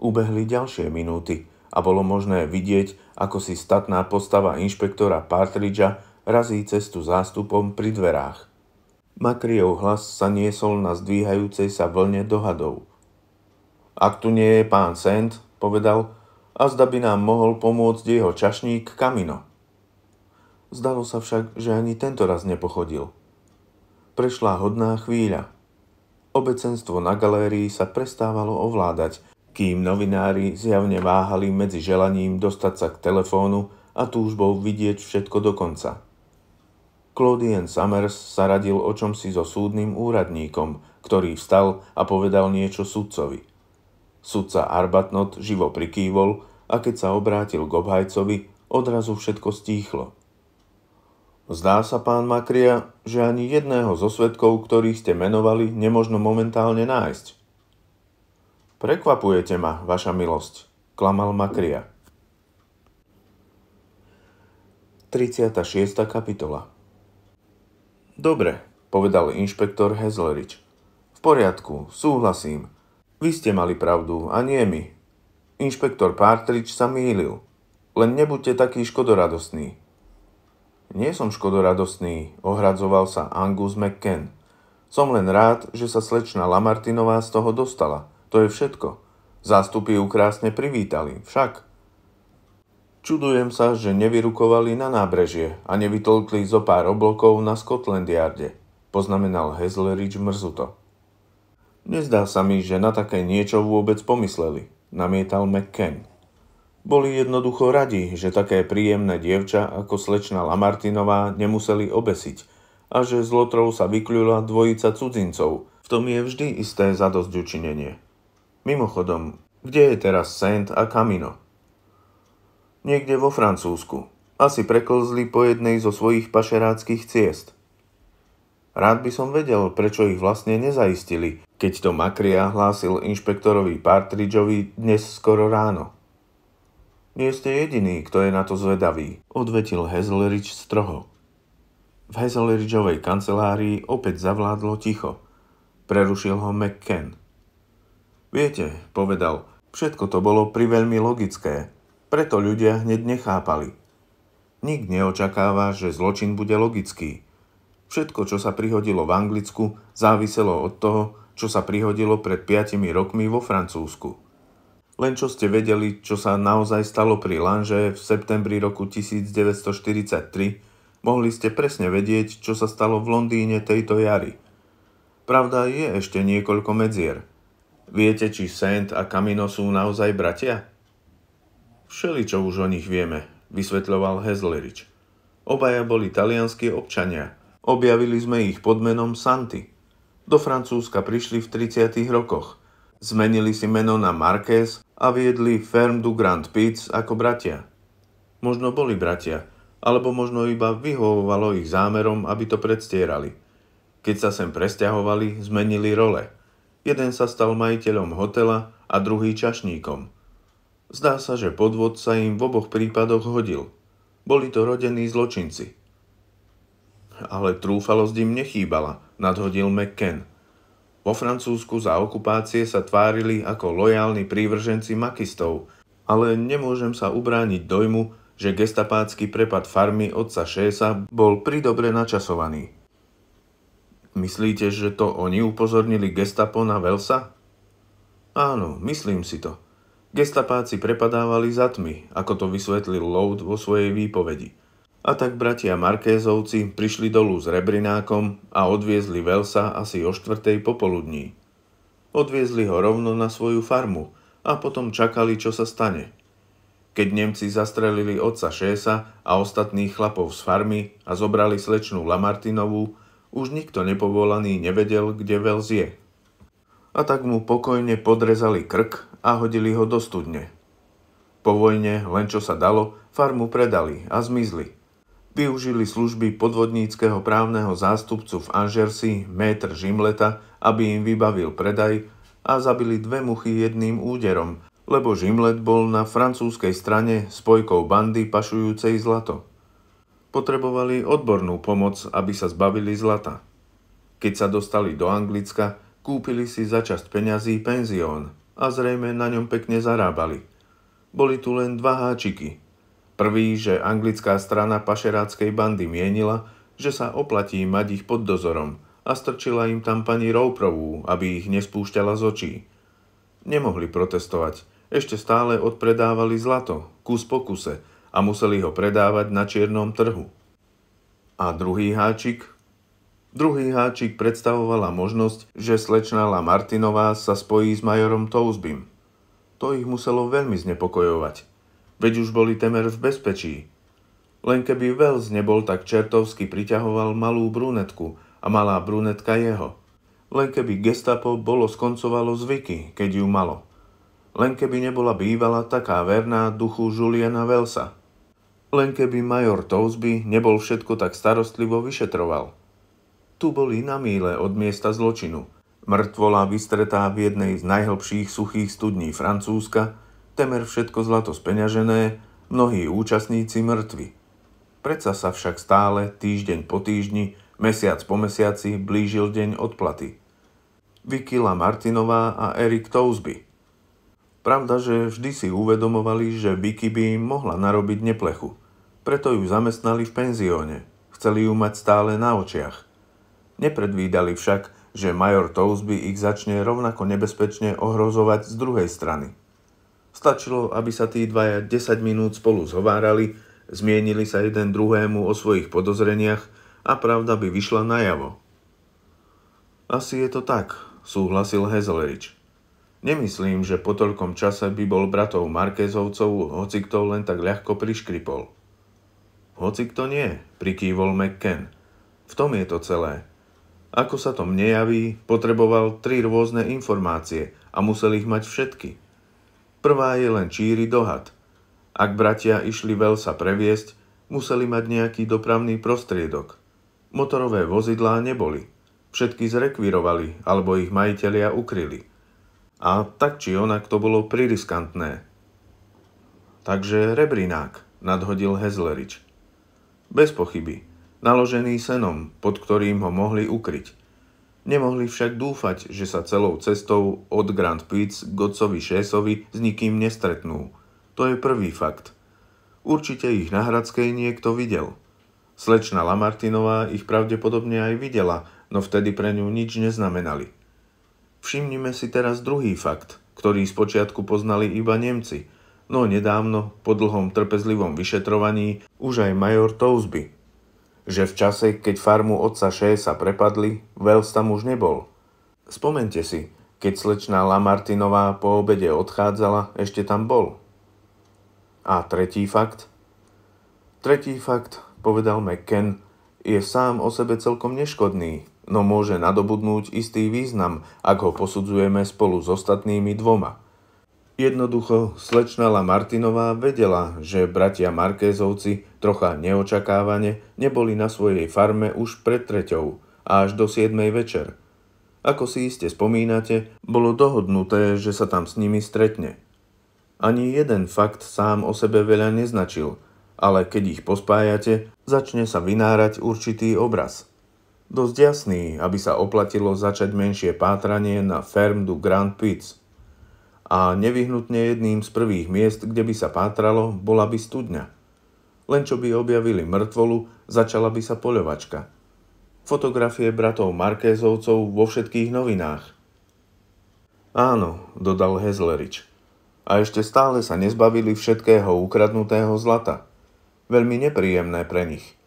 Ubehli ďalšie minúty a bolo možné vidieť, ako si statná postava inšpektora Partridgea razí cestu zástupom pri dverách. Makriov hlas sa niesol na zdvíhajúcej sa vlne dohadov. Ak tu nie je pán Sand, povedal, a zda by nám mohol pomôcť jeho čašník Kamino. Zdalo sa však, že ani tento raz nepochodil – prešla hodná chvíľa. Obecenstvo na galérii sa prestávalo ovládať, kým novinári zjavne váhali medzi želaním dostať sa k telefónu a túžbou vidieť všetko do konca. Claudien Summers sa radil o čomsi so súdnym úradníkom, ktorý vstal a povedal niečo sudcovi. Sudca Arbatnot živo prikývol a keď sa obrátil k obhajcovi, odrazu všetko stíchlo. Zdá sa, pán Makria, že ani jedného zo svetkov, ktorých ste menovali, nemožno momentálne nájsť. Prekvapujete ma, vaša milosť, klamal Makria. 36. kapitola Dobre, povedal inšpektor Hezlerič. V poriadku, súhlasím. Vy ste mali pravdu a nie my. Inšpektor Partridge sa mýlil. Len nebuďte taký škodoradostný. Nie som škodoradostný, ohradzoval sa Angus McKen. Som len rád, že sa slečna Lamartinová z toho dostala. To je všetko. Zástupy ju krásne privítali, však. Čudujem sa, že nevyrukovali na nábrežie a nevytlkli zo pár oblokov na Scotland Yarde, poznamenal Hezlerich mrzuto. Nezdá sa mi, že na také niečo vôbec pomysleli, namietal McKen. Boli jednoducho radi, že také príjemné dievča ako slečna Lamartinová nemuseli obesiť a že z Lotrov sa vyklila dvojica cudzincov. V tom je vždy isté zadosť učinenie. Mimochodom, kde je teraz Saint a Camino? Niekde vo Francúzsku. Asi preklzli po jednej zo svojich pašeráckých ciest – Rád by som vedel, prečo ich vlastne nezaistili, keď to Makria hlásil inšpektorovi Partridgeovi dnes skoro ráno. Nie ste jediný, kto je na to zvedavý, odvetil Hazelrich stroho. V Hazelridgeovej kancelárii opäť zavládlo ticho. Prerušil ho McKen. Viete, povedal, všetko to bolo priveľmi logické, preto ľudia hneď nechápali. Nik neočakáva, že zločin bude logický. Všetko, čo sa prihodilo v Anglicku, záviselo od toho, čo sa prihodilo pred 5 rokmi vo Francúzsku. Len čo ste vedeli, čo sa naozaj stalo pri Lanže v septembri roku 1943, mohli ste presne vedieť, čo sa stalo v Londýne tejto jary. Pravda je ešte niekoľko medzier. Viete, či Saint a Camino sú naozaj bratia? Všeli, čo už o nich vieme, vysvetľoval Hezlerič. Obaja boli talianskí občania. Objavili sme ich pod menom Santi. Do Francúzska prišli v 30. rokoch. Zmenili si meno na Marquez a viedli Ferm du Grand Pits ako bratia. Možno boli bratia, alebo možno iba vyhovovalo ich zámerom, aby to predstierali. Keď sa sem presťahovali, zmenili role. Jeden sa stal majiteľom hotela a druhý čašníkom. Zdá sa, že podvod sa im v oboch prípadoch hodil. Boli to rodení zločinci. Ale trúfalosť im nechýbala, nadhodil McKen – vo Francúzsku za okupácie sa tvárili ako lojálni prívrženci makistov, ale nemôžem sa ubrániť dojmu, že gestapácky prepad farmy otca Šésa bol pridobre načasovaný. Myslíte, že to oni upozornili gestapo na Velsa? Áno, myslím si to. Gestapáci prepadávali za tmy, ako to vysvetlil Loud vo svojej výpovedi. A tak bratia Markézovci prišli dolu s Rebrinákom a odviezli Velsa asi o štvrtej popoludní. Odviezli ho rovno na svoju farmu a potom čakali, čo sa stane. Keď Nemci zastrelili otca Šésa a ostatných chlapov z farmy a zobrali slečnú Lamartinovú, už nikto nepovolaný nevedel, kde Vels je. A tak mu pokojne podrezali krk a hodili ho do studne. Po vojne, len čo sa dalo, farmu predali a zmizli – využili služby podvodníckého právneho zástupcu v Anžersi Métr Žimleta, aby im vybavil predaj a zabili dve muchy jedným úderom, lebo Žimlet bol na francúzskej strane spojkou bandy pašujúcej zlato. Potrebovali odbornú pomoc, aby sa zbavili zlata. Keď sa dostali do Anglicka, kúpili si za časť peňazí penzión a zrejme na ňom pekne zarábali. Boli tu len dva háčiky – Prvý, že anglická strana pašeráckej bandy mienila, že sa oplatí mať ich pod dozorom a strčila im tam pani Rouprovú, aby ich nespúšťala z očí. Nemohli protestovať, ešte stále odpredávali zlato, kus po kuse a museli ho predávať na čiernom trhu. A druhý háčik, Druhý háčik predstavovala možnosť, že slečná La Martinová sa spojí s majorom Tousbym. To ich muselo veľmi znepokojovať veď už boli temer v bezpečí. Len keby Wells nebol tak čertovsky priťahoval malú brunetku a malá brunetka jeho. Len keby gestapo bolo skoncovalo zvyky, keď ju malo. Len keby nebola bývala taká verná duchu Juliana Velsa. Len keby major Tozby nebol všetko tak starostlivo vyšetroval. Tu boli na míle od miesta zločinu. Mŕtvola vystretá v jednej z najhlbších suchých studní Francúzska, temer všetko zlato speňažené, mnohí účastníci mŕtvi. Predsa sa však stále, týždeň po týždni, mesiac po mesiaci, blížil deň odplaty. Vikila Martinová a Erik Tousby. Pravda, že vždy si uvedomovali, že Vicky by im mohla narobiť neplechu. Preto ju zamestnali v penzióne. Chceli ju mať stále na očiach. Nepredvídali však, že major Tousby ich začne rovnako nebezpečne ohrozovať z druhej strany. Stačilo, aby sa tí dvaja 10 minút spolu zhovárali, zmienili sa jeden druhému o svojich podozreniach a pravda by vyšla javo. Asi je to tak, súhlasil Hezlerič. Nemyslím, že po toľkom čase by bol bratov Markézovcov hoci kto len tak ľahko priškripol. Hoci kto nie, prikývol McKen. V tom je to celé. Ako sa to mne javí, potreboval tri rôzne informácie a musel ich mať všetky. Prvá je len číri dohad. Ak bratia išli sa previesť, museli mať nejaký dopravný prostriedok. Motorové vozidlá neboli. Všetky zrekvirovali, alebo ich majiteľia ukryli. A tak či onak to bolo pririskantné. Takže Rebrinák, nadhodil Hezlerič. Bez pochyby, naložený senom, pod ktorým ho mohli ukryť. Nemohli však dúfať, že sa celou cestou od Grand Prix k Godcovi Šésovi s nikým nestretnú. To je prvý fakt. Určite ich na Hradskej niekto videl. Slečna Lamartinová ich pravdepodobne aj videla, no vtedy pre ňu nič neznamenali. Všimnime si teraz druhý fakt, ktorý spočiatku poznali iba Nemci, no nedávno, po dlhom trpezlivom vyšetrovaní, už aj major Tousby že v čase, keď farmu otca sa prepadli, Wells tam už nebol. Spomente si, keď slečná Lamartinová po obede odchádzala, ešte tam bol. A tretí fakt? Tretí fakt, povedal McKen, je sám o sebe celkom neškodný, no môže nadobudnúť istý význam, ak ho posudzujeme spolu s ostatnými dvoma – Jednoducho, slečná Lamartinová Martinová vedela, že bratia Markézovci trocha neočakávane, neboli na svojej farme už pred treťou a až do 7. večer. Ako si iste spomínate, bolo dohodnuté, že sa tam s nimi stretne. Ani jeden fakt sám o sebe veľa neznačil, ale keď ich pospájate, začne sa vynárať určitý obraz. Dosť jasný, aby sa oplatilo začať menšie pátranie na Ferm du Grand Pits. A nevyhnutne jedným z prvých miest, kde by sa pátralo, bola by studňa. Len čo by objavili mŕtvolu, začala by sa poľovačka. Fotografie bratov Markézovcov vo všetkých novinách. Áno, dodal Hezlerič. A ešte stále sa nezbavili všetkého ukradnutého zlata. Veľmi nepríjemné pre nich.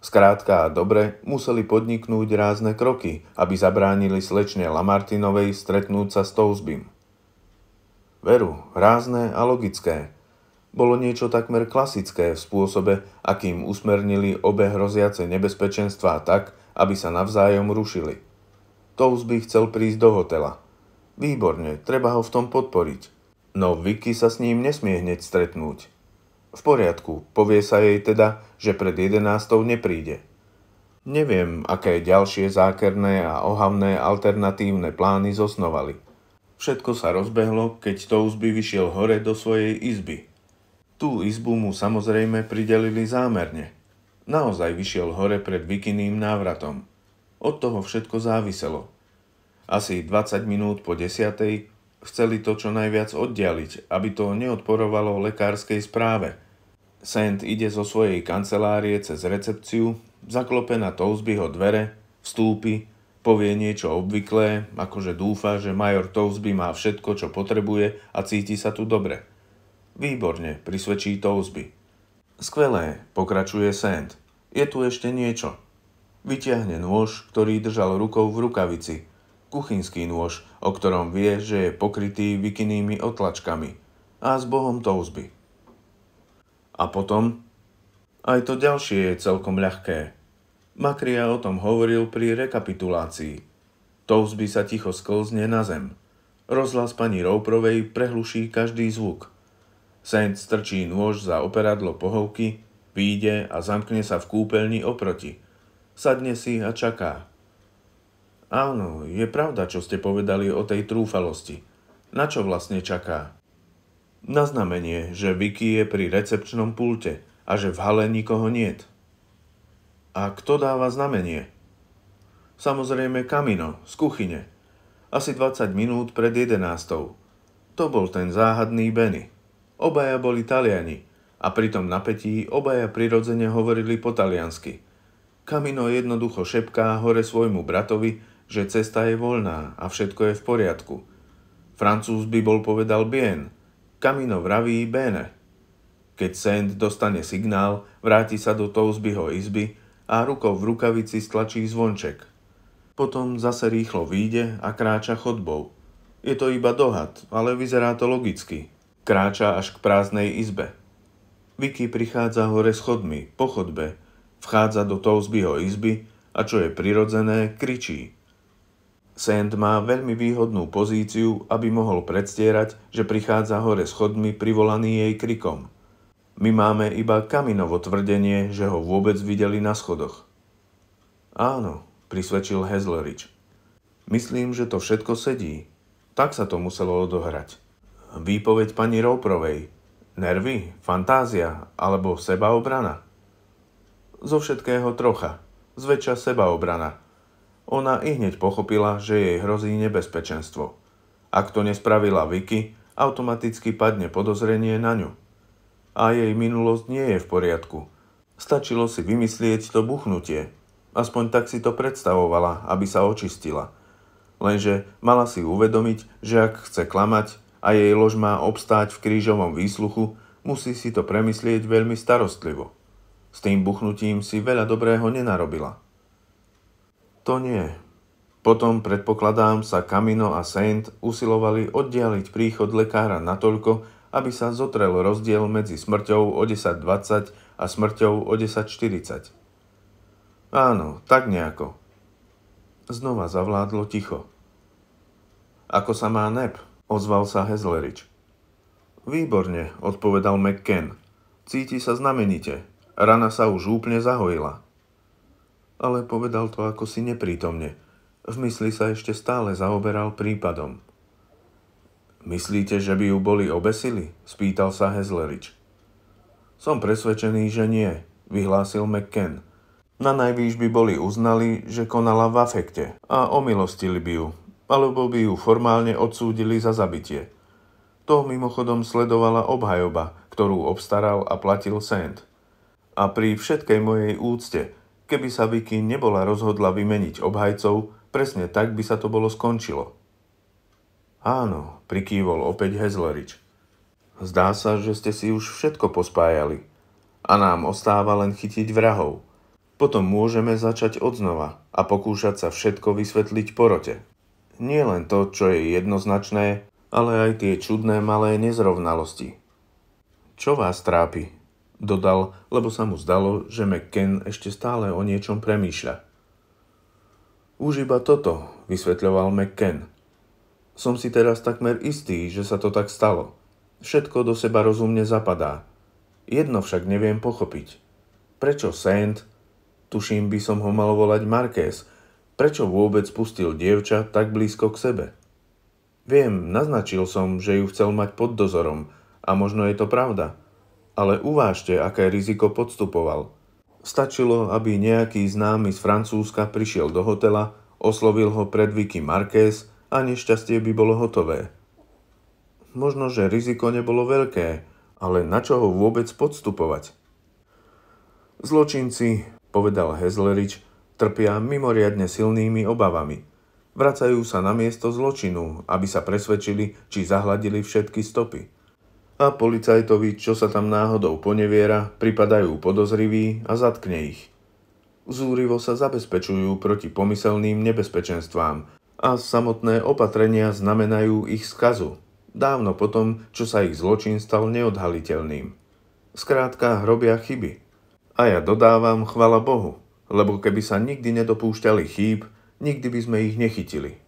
Skrátka a dobre, museli podniknúť rázne kroky, aby zabránili slečne Lamartinovej stretnúť sa s Touzbym. Veru, rázne a logické – bolo niečo takmer klasické v spôsobe, akým usmernili obe hroziace nebezpečenstvá tak, aby sa navzájom rušili. Tous by chcel prísť do hotela. Výborne, treba ho v tom podporiť. No Vicky sa s ním nesmie hneď stretnúť. V poriadku, povie sa jej teda, že pred jedenástou nepríde. Neviem, aké ďalšie zákerné a ohavné alternatívne plány zosnovali. Všetko sa rozbehlo, keď Tous by vyšiel hore do svojej izby – Tú izbu mu samozrejme pridelili zámerne. Naozaj vyšiel hore pred Vikiným návratom. Od toho všetko záviselo. Asi 20 minút po desiatej chceli to čo najviac oddialiť, aby to neodporovalo lekárskej správe. Sand ide zo svojej kancelárie cez recepciu, zaklope na Tousbyho dvere, vstúpi, povie niečo obvyklé, akože dúfa, že major Tousby má všetko, čo potrebuje a cíti sa tu dobre. Výborne, prisvedčí tozby. Skvelé, pokračuje Sand. Je tu ešte niečo. Vyťahne nôž, ktorý držal rukou v rukavici. Kuchynský nôž, o ktorom vie, že je pokrytý vikinými otlačkami. A s bohom Tozby. A potom? Aj to ďalšie je celkom ľahké. Makria o tom hovoril pri rekapitulácii. Tozby sa ticho sklzne na zem. Rozhlas pani Rouprovej prehluší každý zvuk – Saint strčí nôž za operadlo pohovky, výjde a zamkne sa v kúpeľni oproti. Sadne si a čaká. Áno, je pravda, čo ste povedali o tej trúfalosti. Na čo vlastne čaká? Na znamenie, že Vicky je pri recepčnom pulte a že v hale nikoho niet. A kto dáva znamenie? Samozrejme Kamino, z kuchyne. Asi 20 minút pred 11. To bol ten záhadný Benny. Obaja boli Taliani a pri tom napätí obaja prirodzene hovorili po taliansky. Kamino jednoducho šepká hore svojmu bratovi, že cesta je voľná a všetko je v poriadku. Francúz by bol povedal bien, Kamino vraví bene. Keď Sand dostane signál, vráti sa do Tousbyho izby a rukou v rukavici stlačí zvonček. Potom zase rýchlo výjde a kráča chodbou. Je to iba dohad, ale vyzerá to logicky, Kráča až k prázdnej izbe. Vicky prichádza hore schodmi, po chodbe, vchádza do Tozbyho izby a čo je prirodzené, kričí. Sand má veľmi výhodnú pozíciu, aby mohol predstierať, že prichádza hore schodmi privolaný jej krikom. My máme iba kaminovo tvrdenie, že ho vôbec videli na schodoch. Áno, prisvedčil Hezlerich. Myslím, že to všetko sedí. Tak sa to muselo odohrať. Výpoveď pani Rouprovej. Nervy, fantázia alebo sebaobrana? Zo všetkého trocha. Zväčša sebaobrana. Ona i hneď pochopila, že jej hrozí nebezpečenstvo. Ak to nespravila Vicky, automaticky padne podozrenie na ňu. A jej minulosť nie je v poriadku. Stačilo si vymyslieť to buchnutie. Aspoň tak si to predstavovala, aby sa očistila. Lenže mala si uvedomiť, že ak chce klamať, a jej lož má obstáť v krížovom výsluchu, musí si to premyslieť veľmi starostlivo. S tým buchnutím si veľa dobrého nenarobila. To nie. Potom, predpokladám, sa Kamino a Saint usilovali oddialiť príchod lekára natoľko, aby sa zotrel rozdiel medzi smrťou o 10.20 a smrťou o 10.40. Áno, tak nejako. Znova zavládlo ticho. Ako sa má nep? Ozval sa Hezlerič. Výborne, odpovedal McKen. Cíti sa znamenite. Rana sa už úplne zahojila. Ale povedal to ako si neprítomne. V mysli sa ešte stále zaoberal prípadom. Myslíte, že by ju boli obesili? Spýtal sa Hezlerič. Som presvedčený, že nie, vyhlásil McKen. Na najvýš by boli uznali, že konala v afekte a omilostili by ju, alebo by ju formálne odsúdili za zabitie. To mimochodom sledovala obhajoba, ktorú obstaral a platil Sand. A pri všetkej mojej úcte, keby sa Vicky nebola rozhodla vymeniť obhajcov, presne tak by sa to bolo skončilo. Áno, prikývol opäť Hezlerič. Zdá sa, že ste si už všetko pospájali a nám ostáva len chytiť vrahov. Potom môžeme začať odznova a pokúšať sa všetko vysvetliť porote nie len to, čo je jednoznačné, ale aj tie čudné malé nezrovnalosti. Čo vás trápi? Dodal, lebo sa mu zdalo, že McKen ešte stále o niečom premýšľa. Už iba toto, vysvetľoval McKen. Som si teraz takmer istý, že sa to tak stalo. Všetko do seba rozumne zapadá. Jedno však neviem pochopiť. Prečo Saint? Tuším, by som ho mal volať Marquez, Prečo vôbec pustil dievča tak blízko k sebe? Viem, naznačil som, že ju chcel mať pod dozorom a možno je to pravda. Ale uvážte, aké riziko podstupoval. Stačilo, aby nejaký známy z Francúzska prišiel do hotela, oslovil ho pred Vicky Marquez a nešťastie by bolo hotové. Možno, že riziko nebolo veľké, ale na čo ho vôbec podstupovať? Zločinci, povedal Hezlerič Trpia mimoriadne silnými obavami. Vracajú sa na miesto zločinu, aby sa presvedčili, či zahladili všetky stopy. A policajtovi, čo sa tam náhodou poneviera, pripadajú podozriví a zatkne ich. Zúrivo sa zabezpečujú proti pomyselným nebezpečenstvám a samotné opatrenia znamenajú ich skazu, dávno potom, čo sa ich zločin stal neodhaliteľným. Skrátka robia chyby. A ja dodávam chvala Bohu, lebo keby sa nikdy nedopúšťali chýb,
nikdy by sme ich nechytili.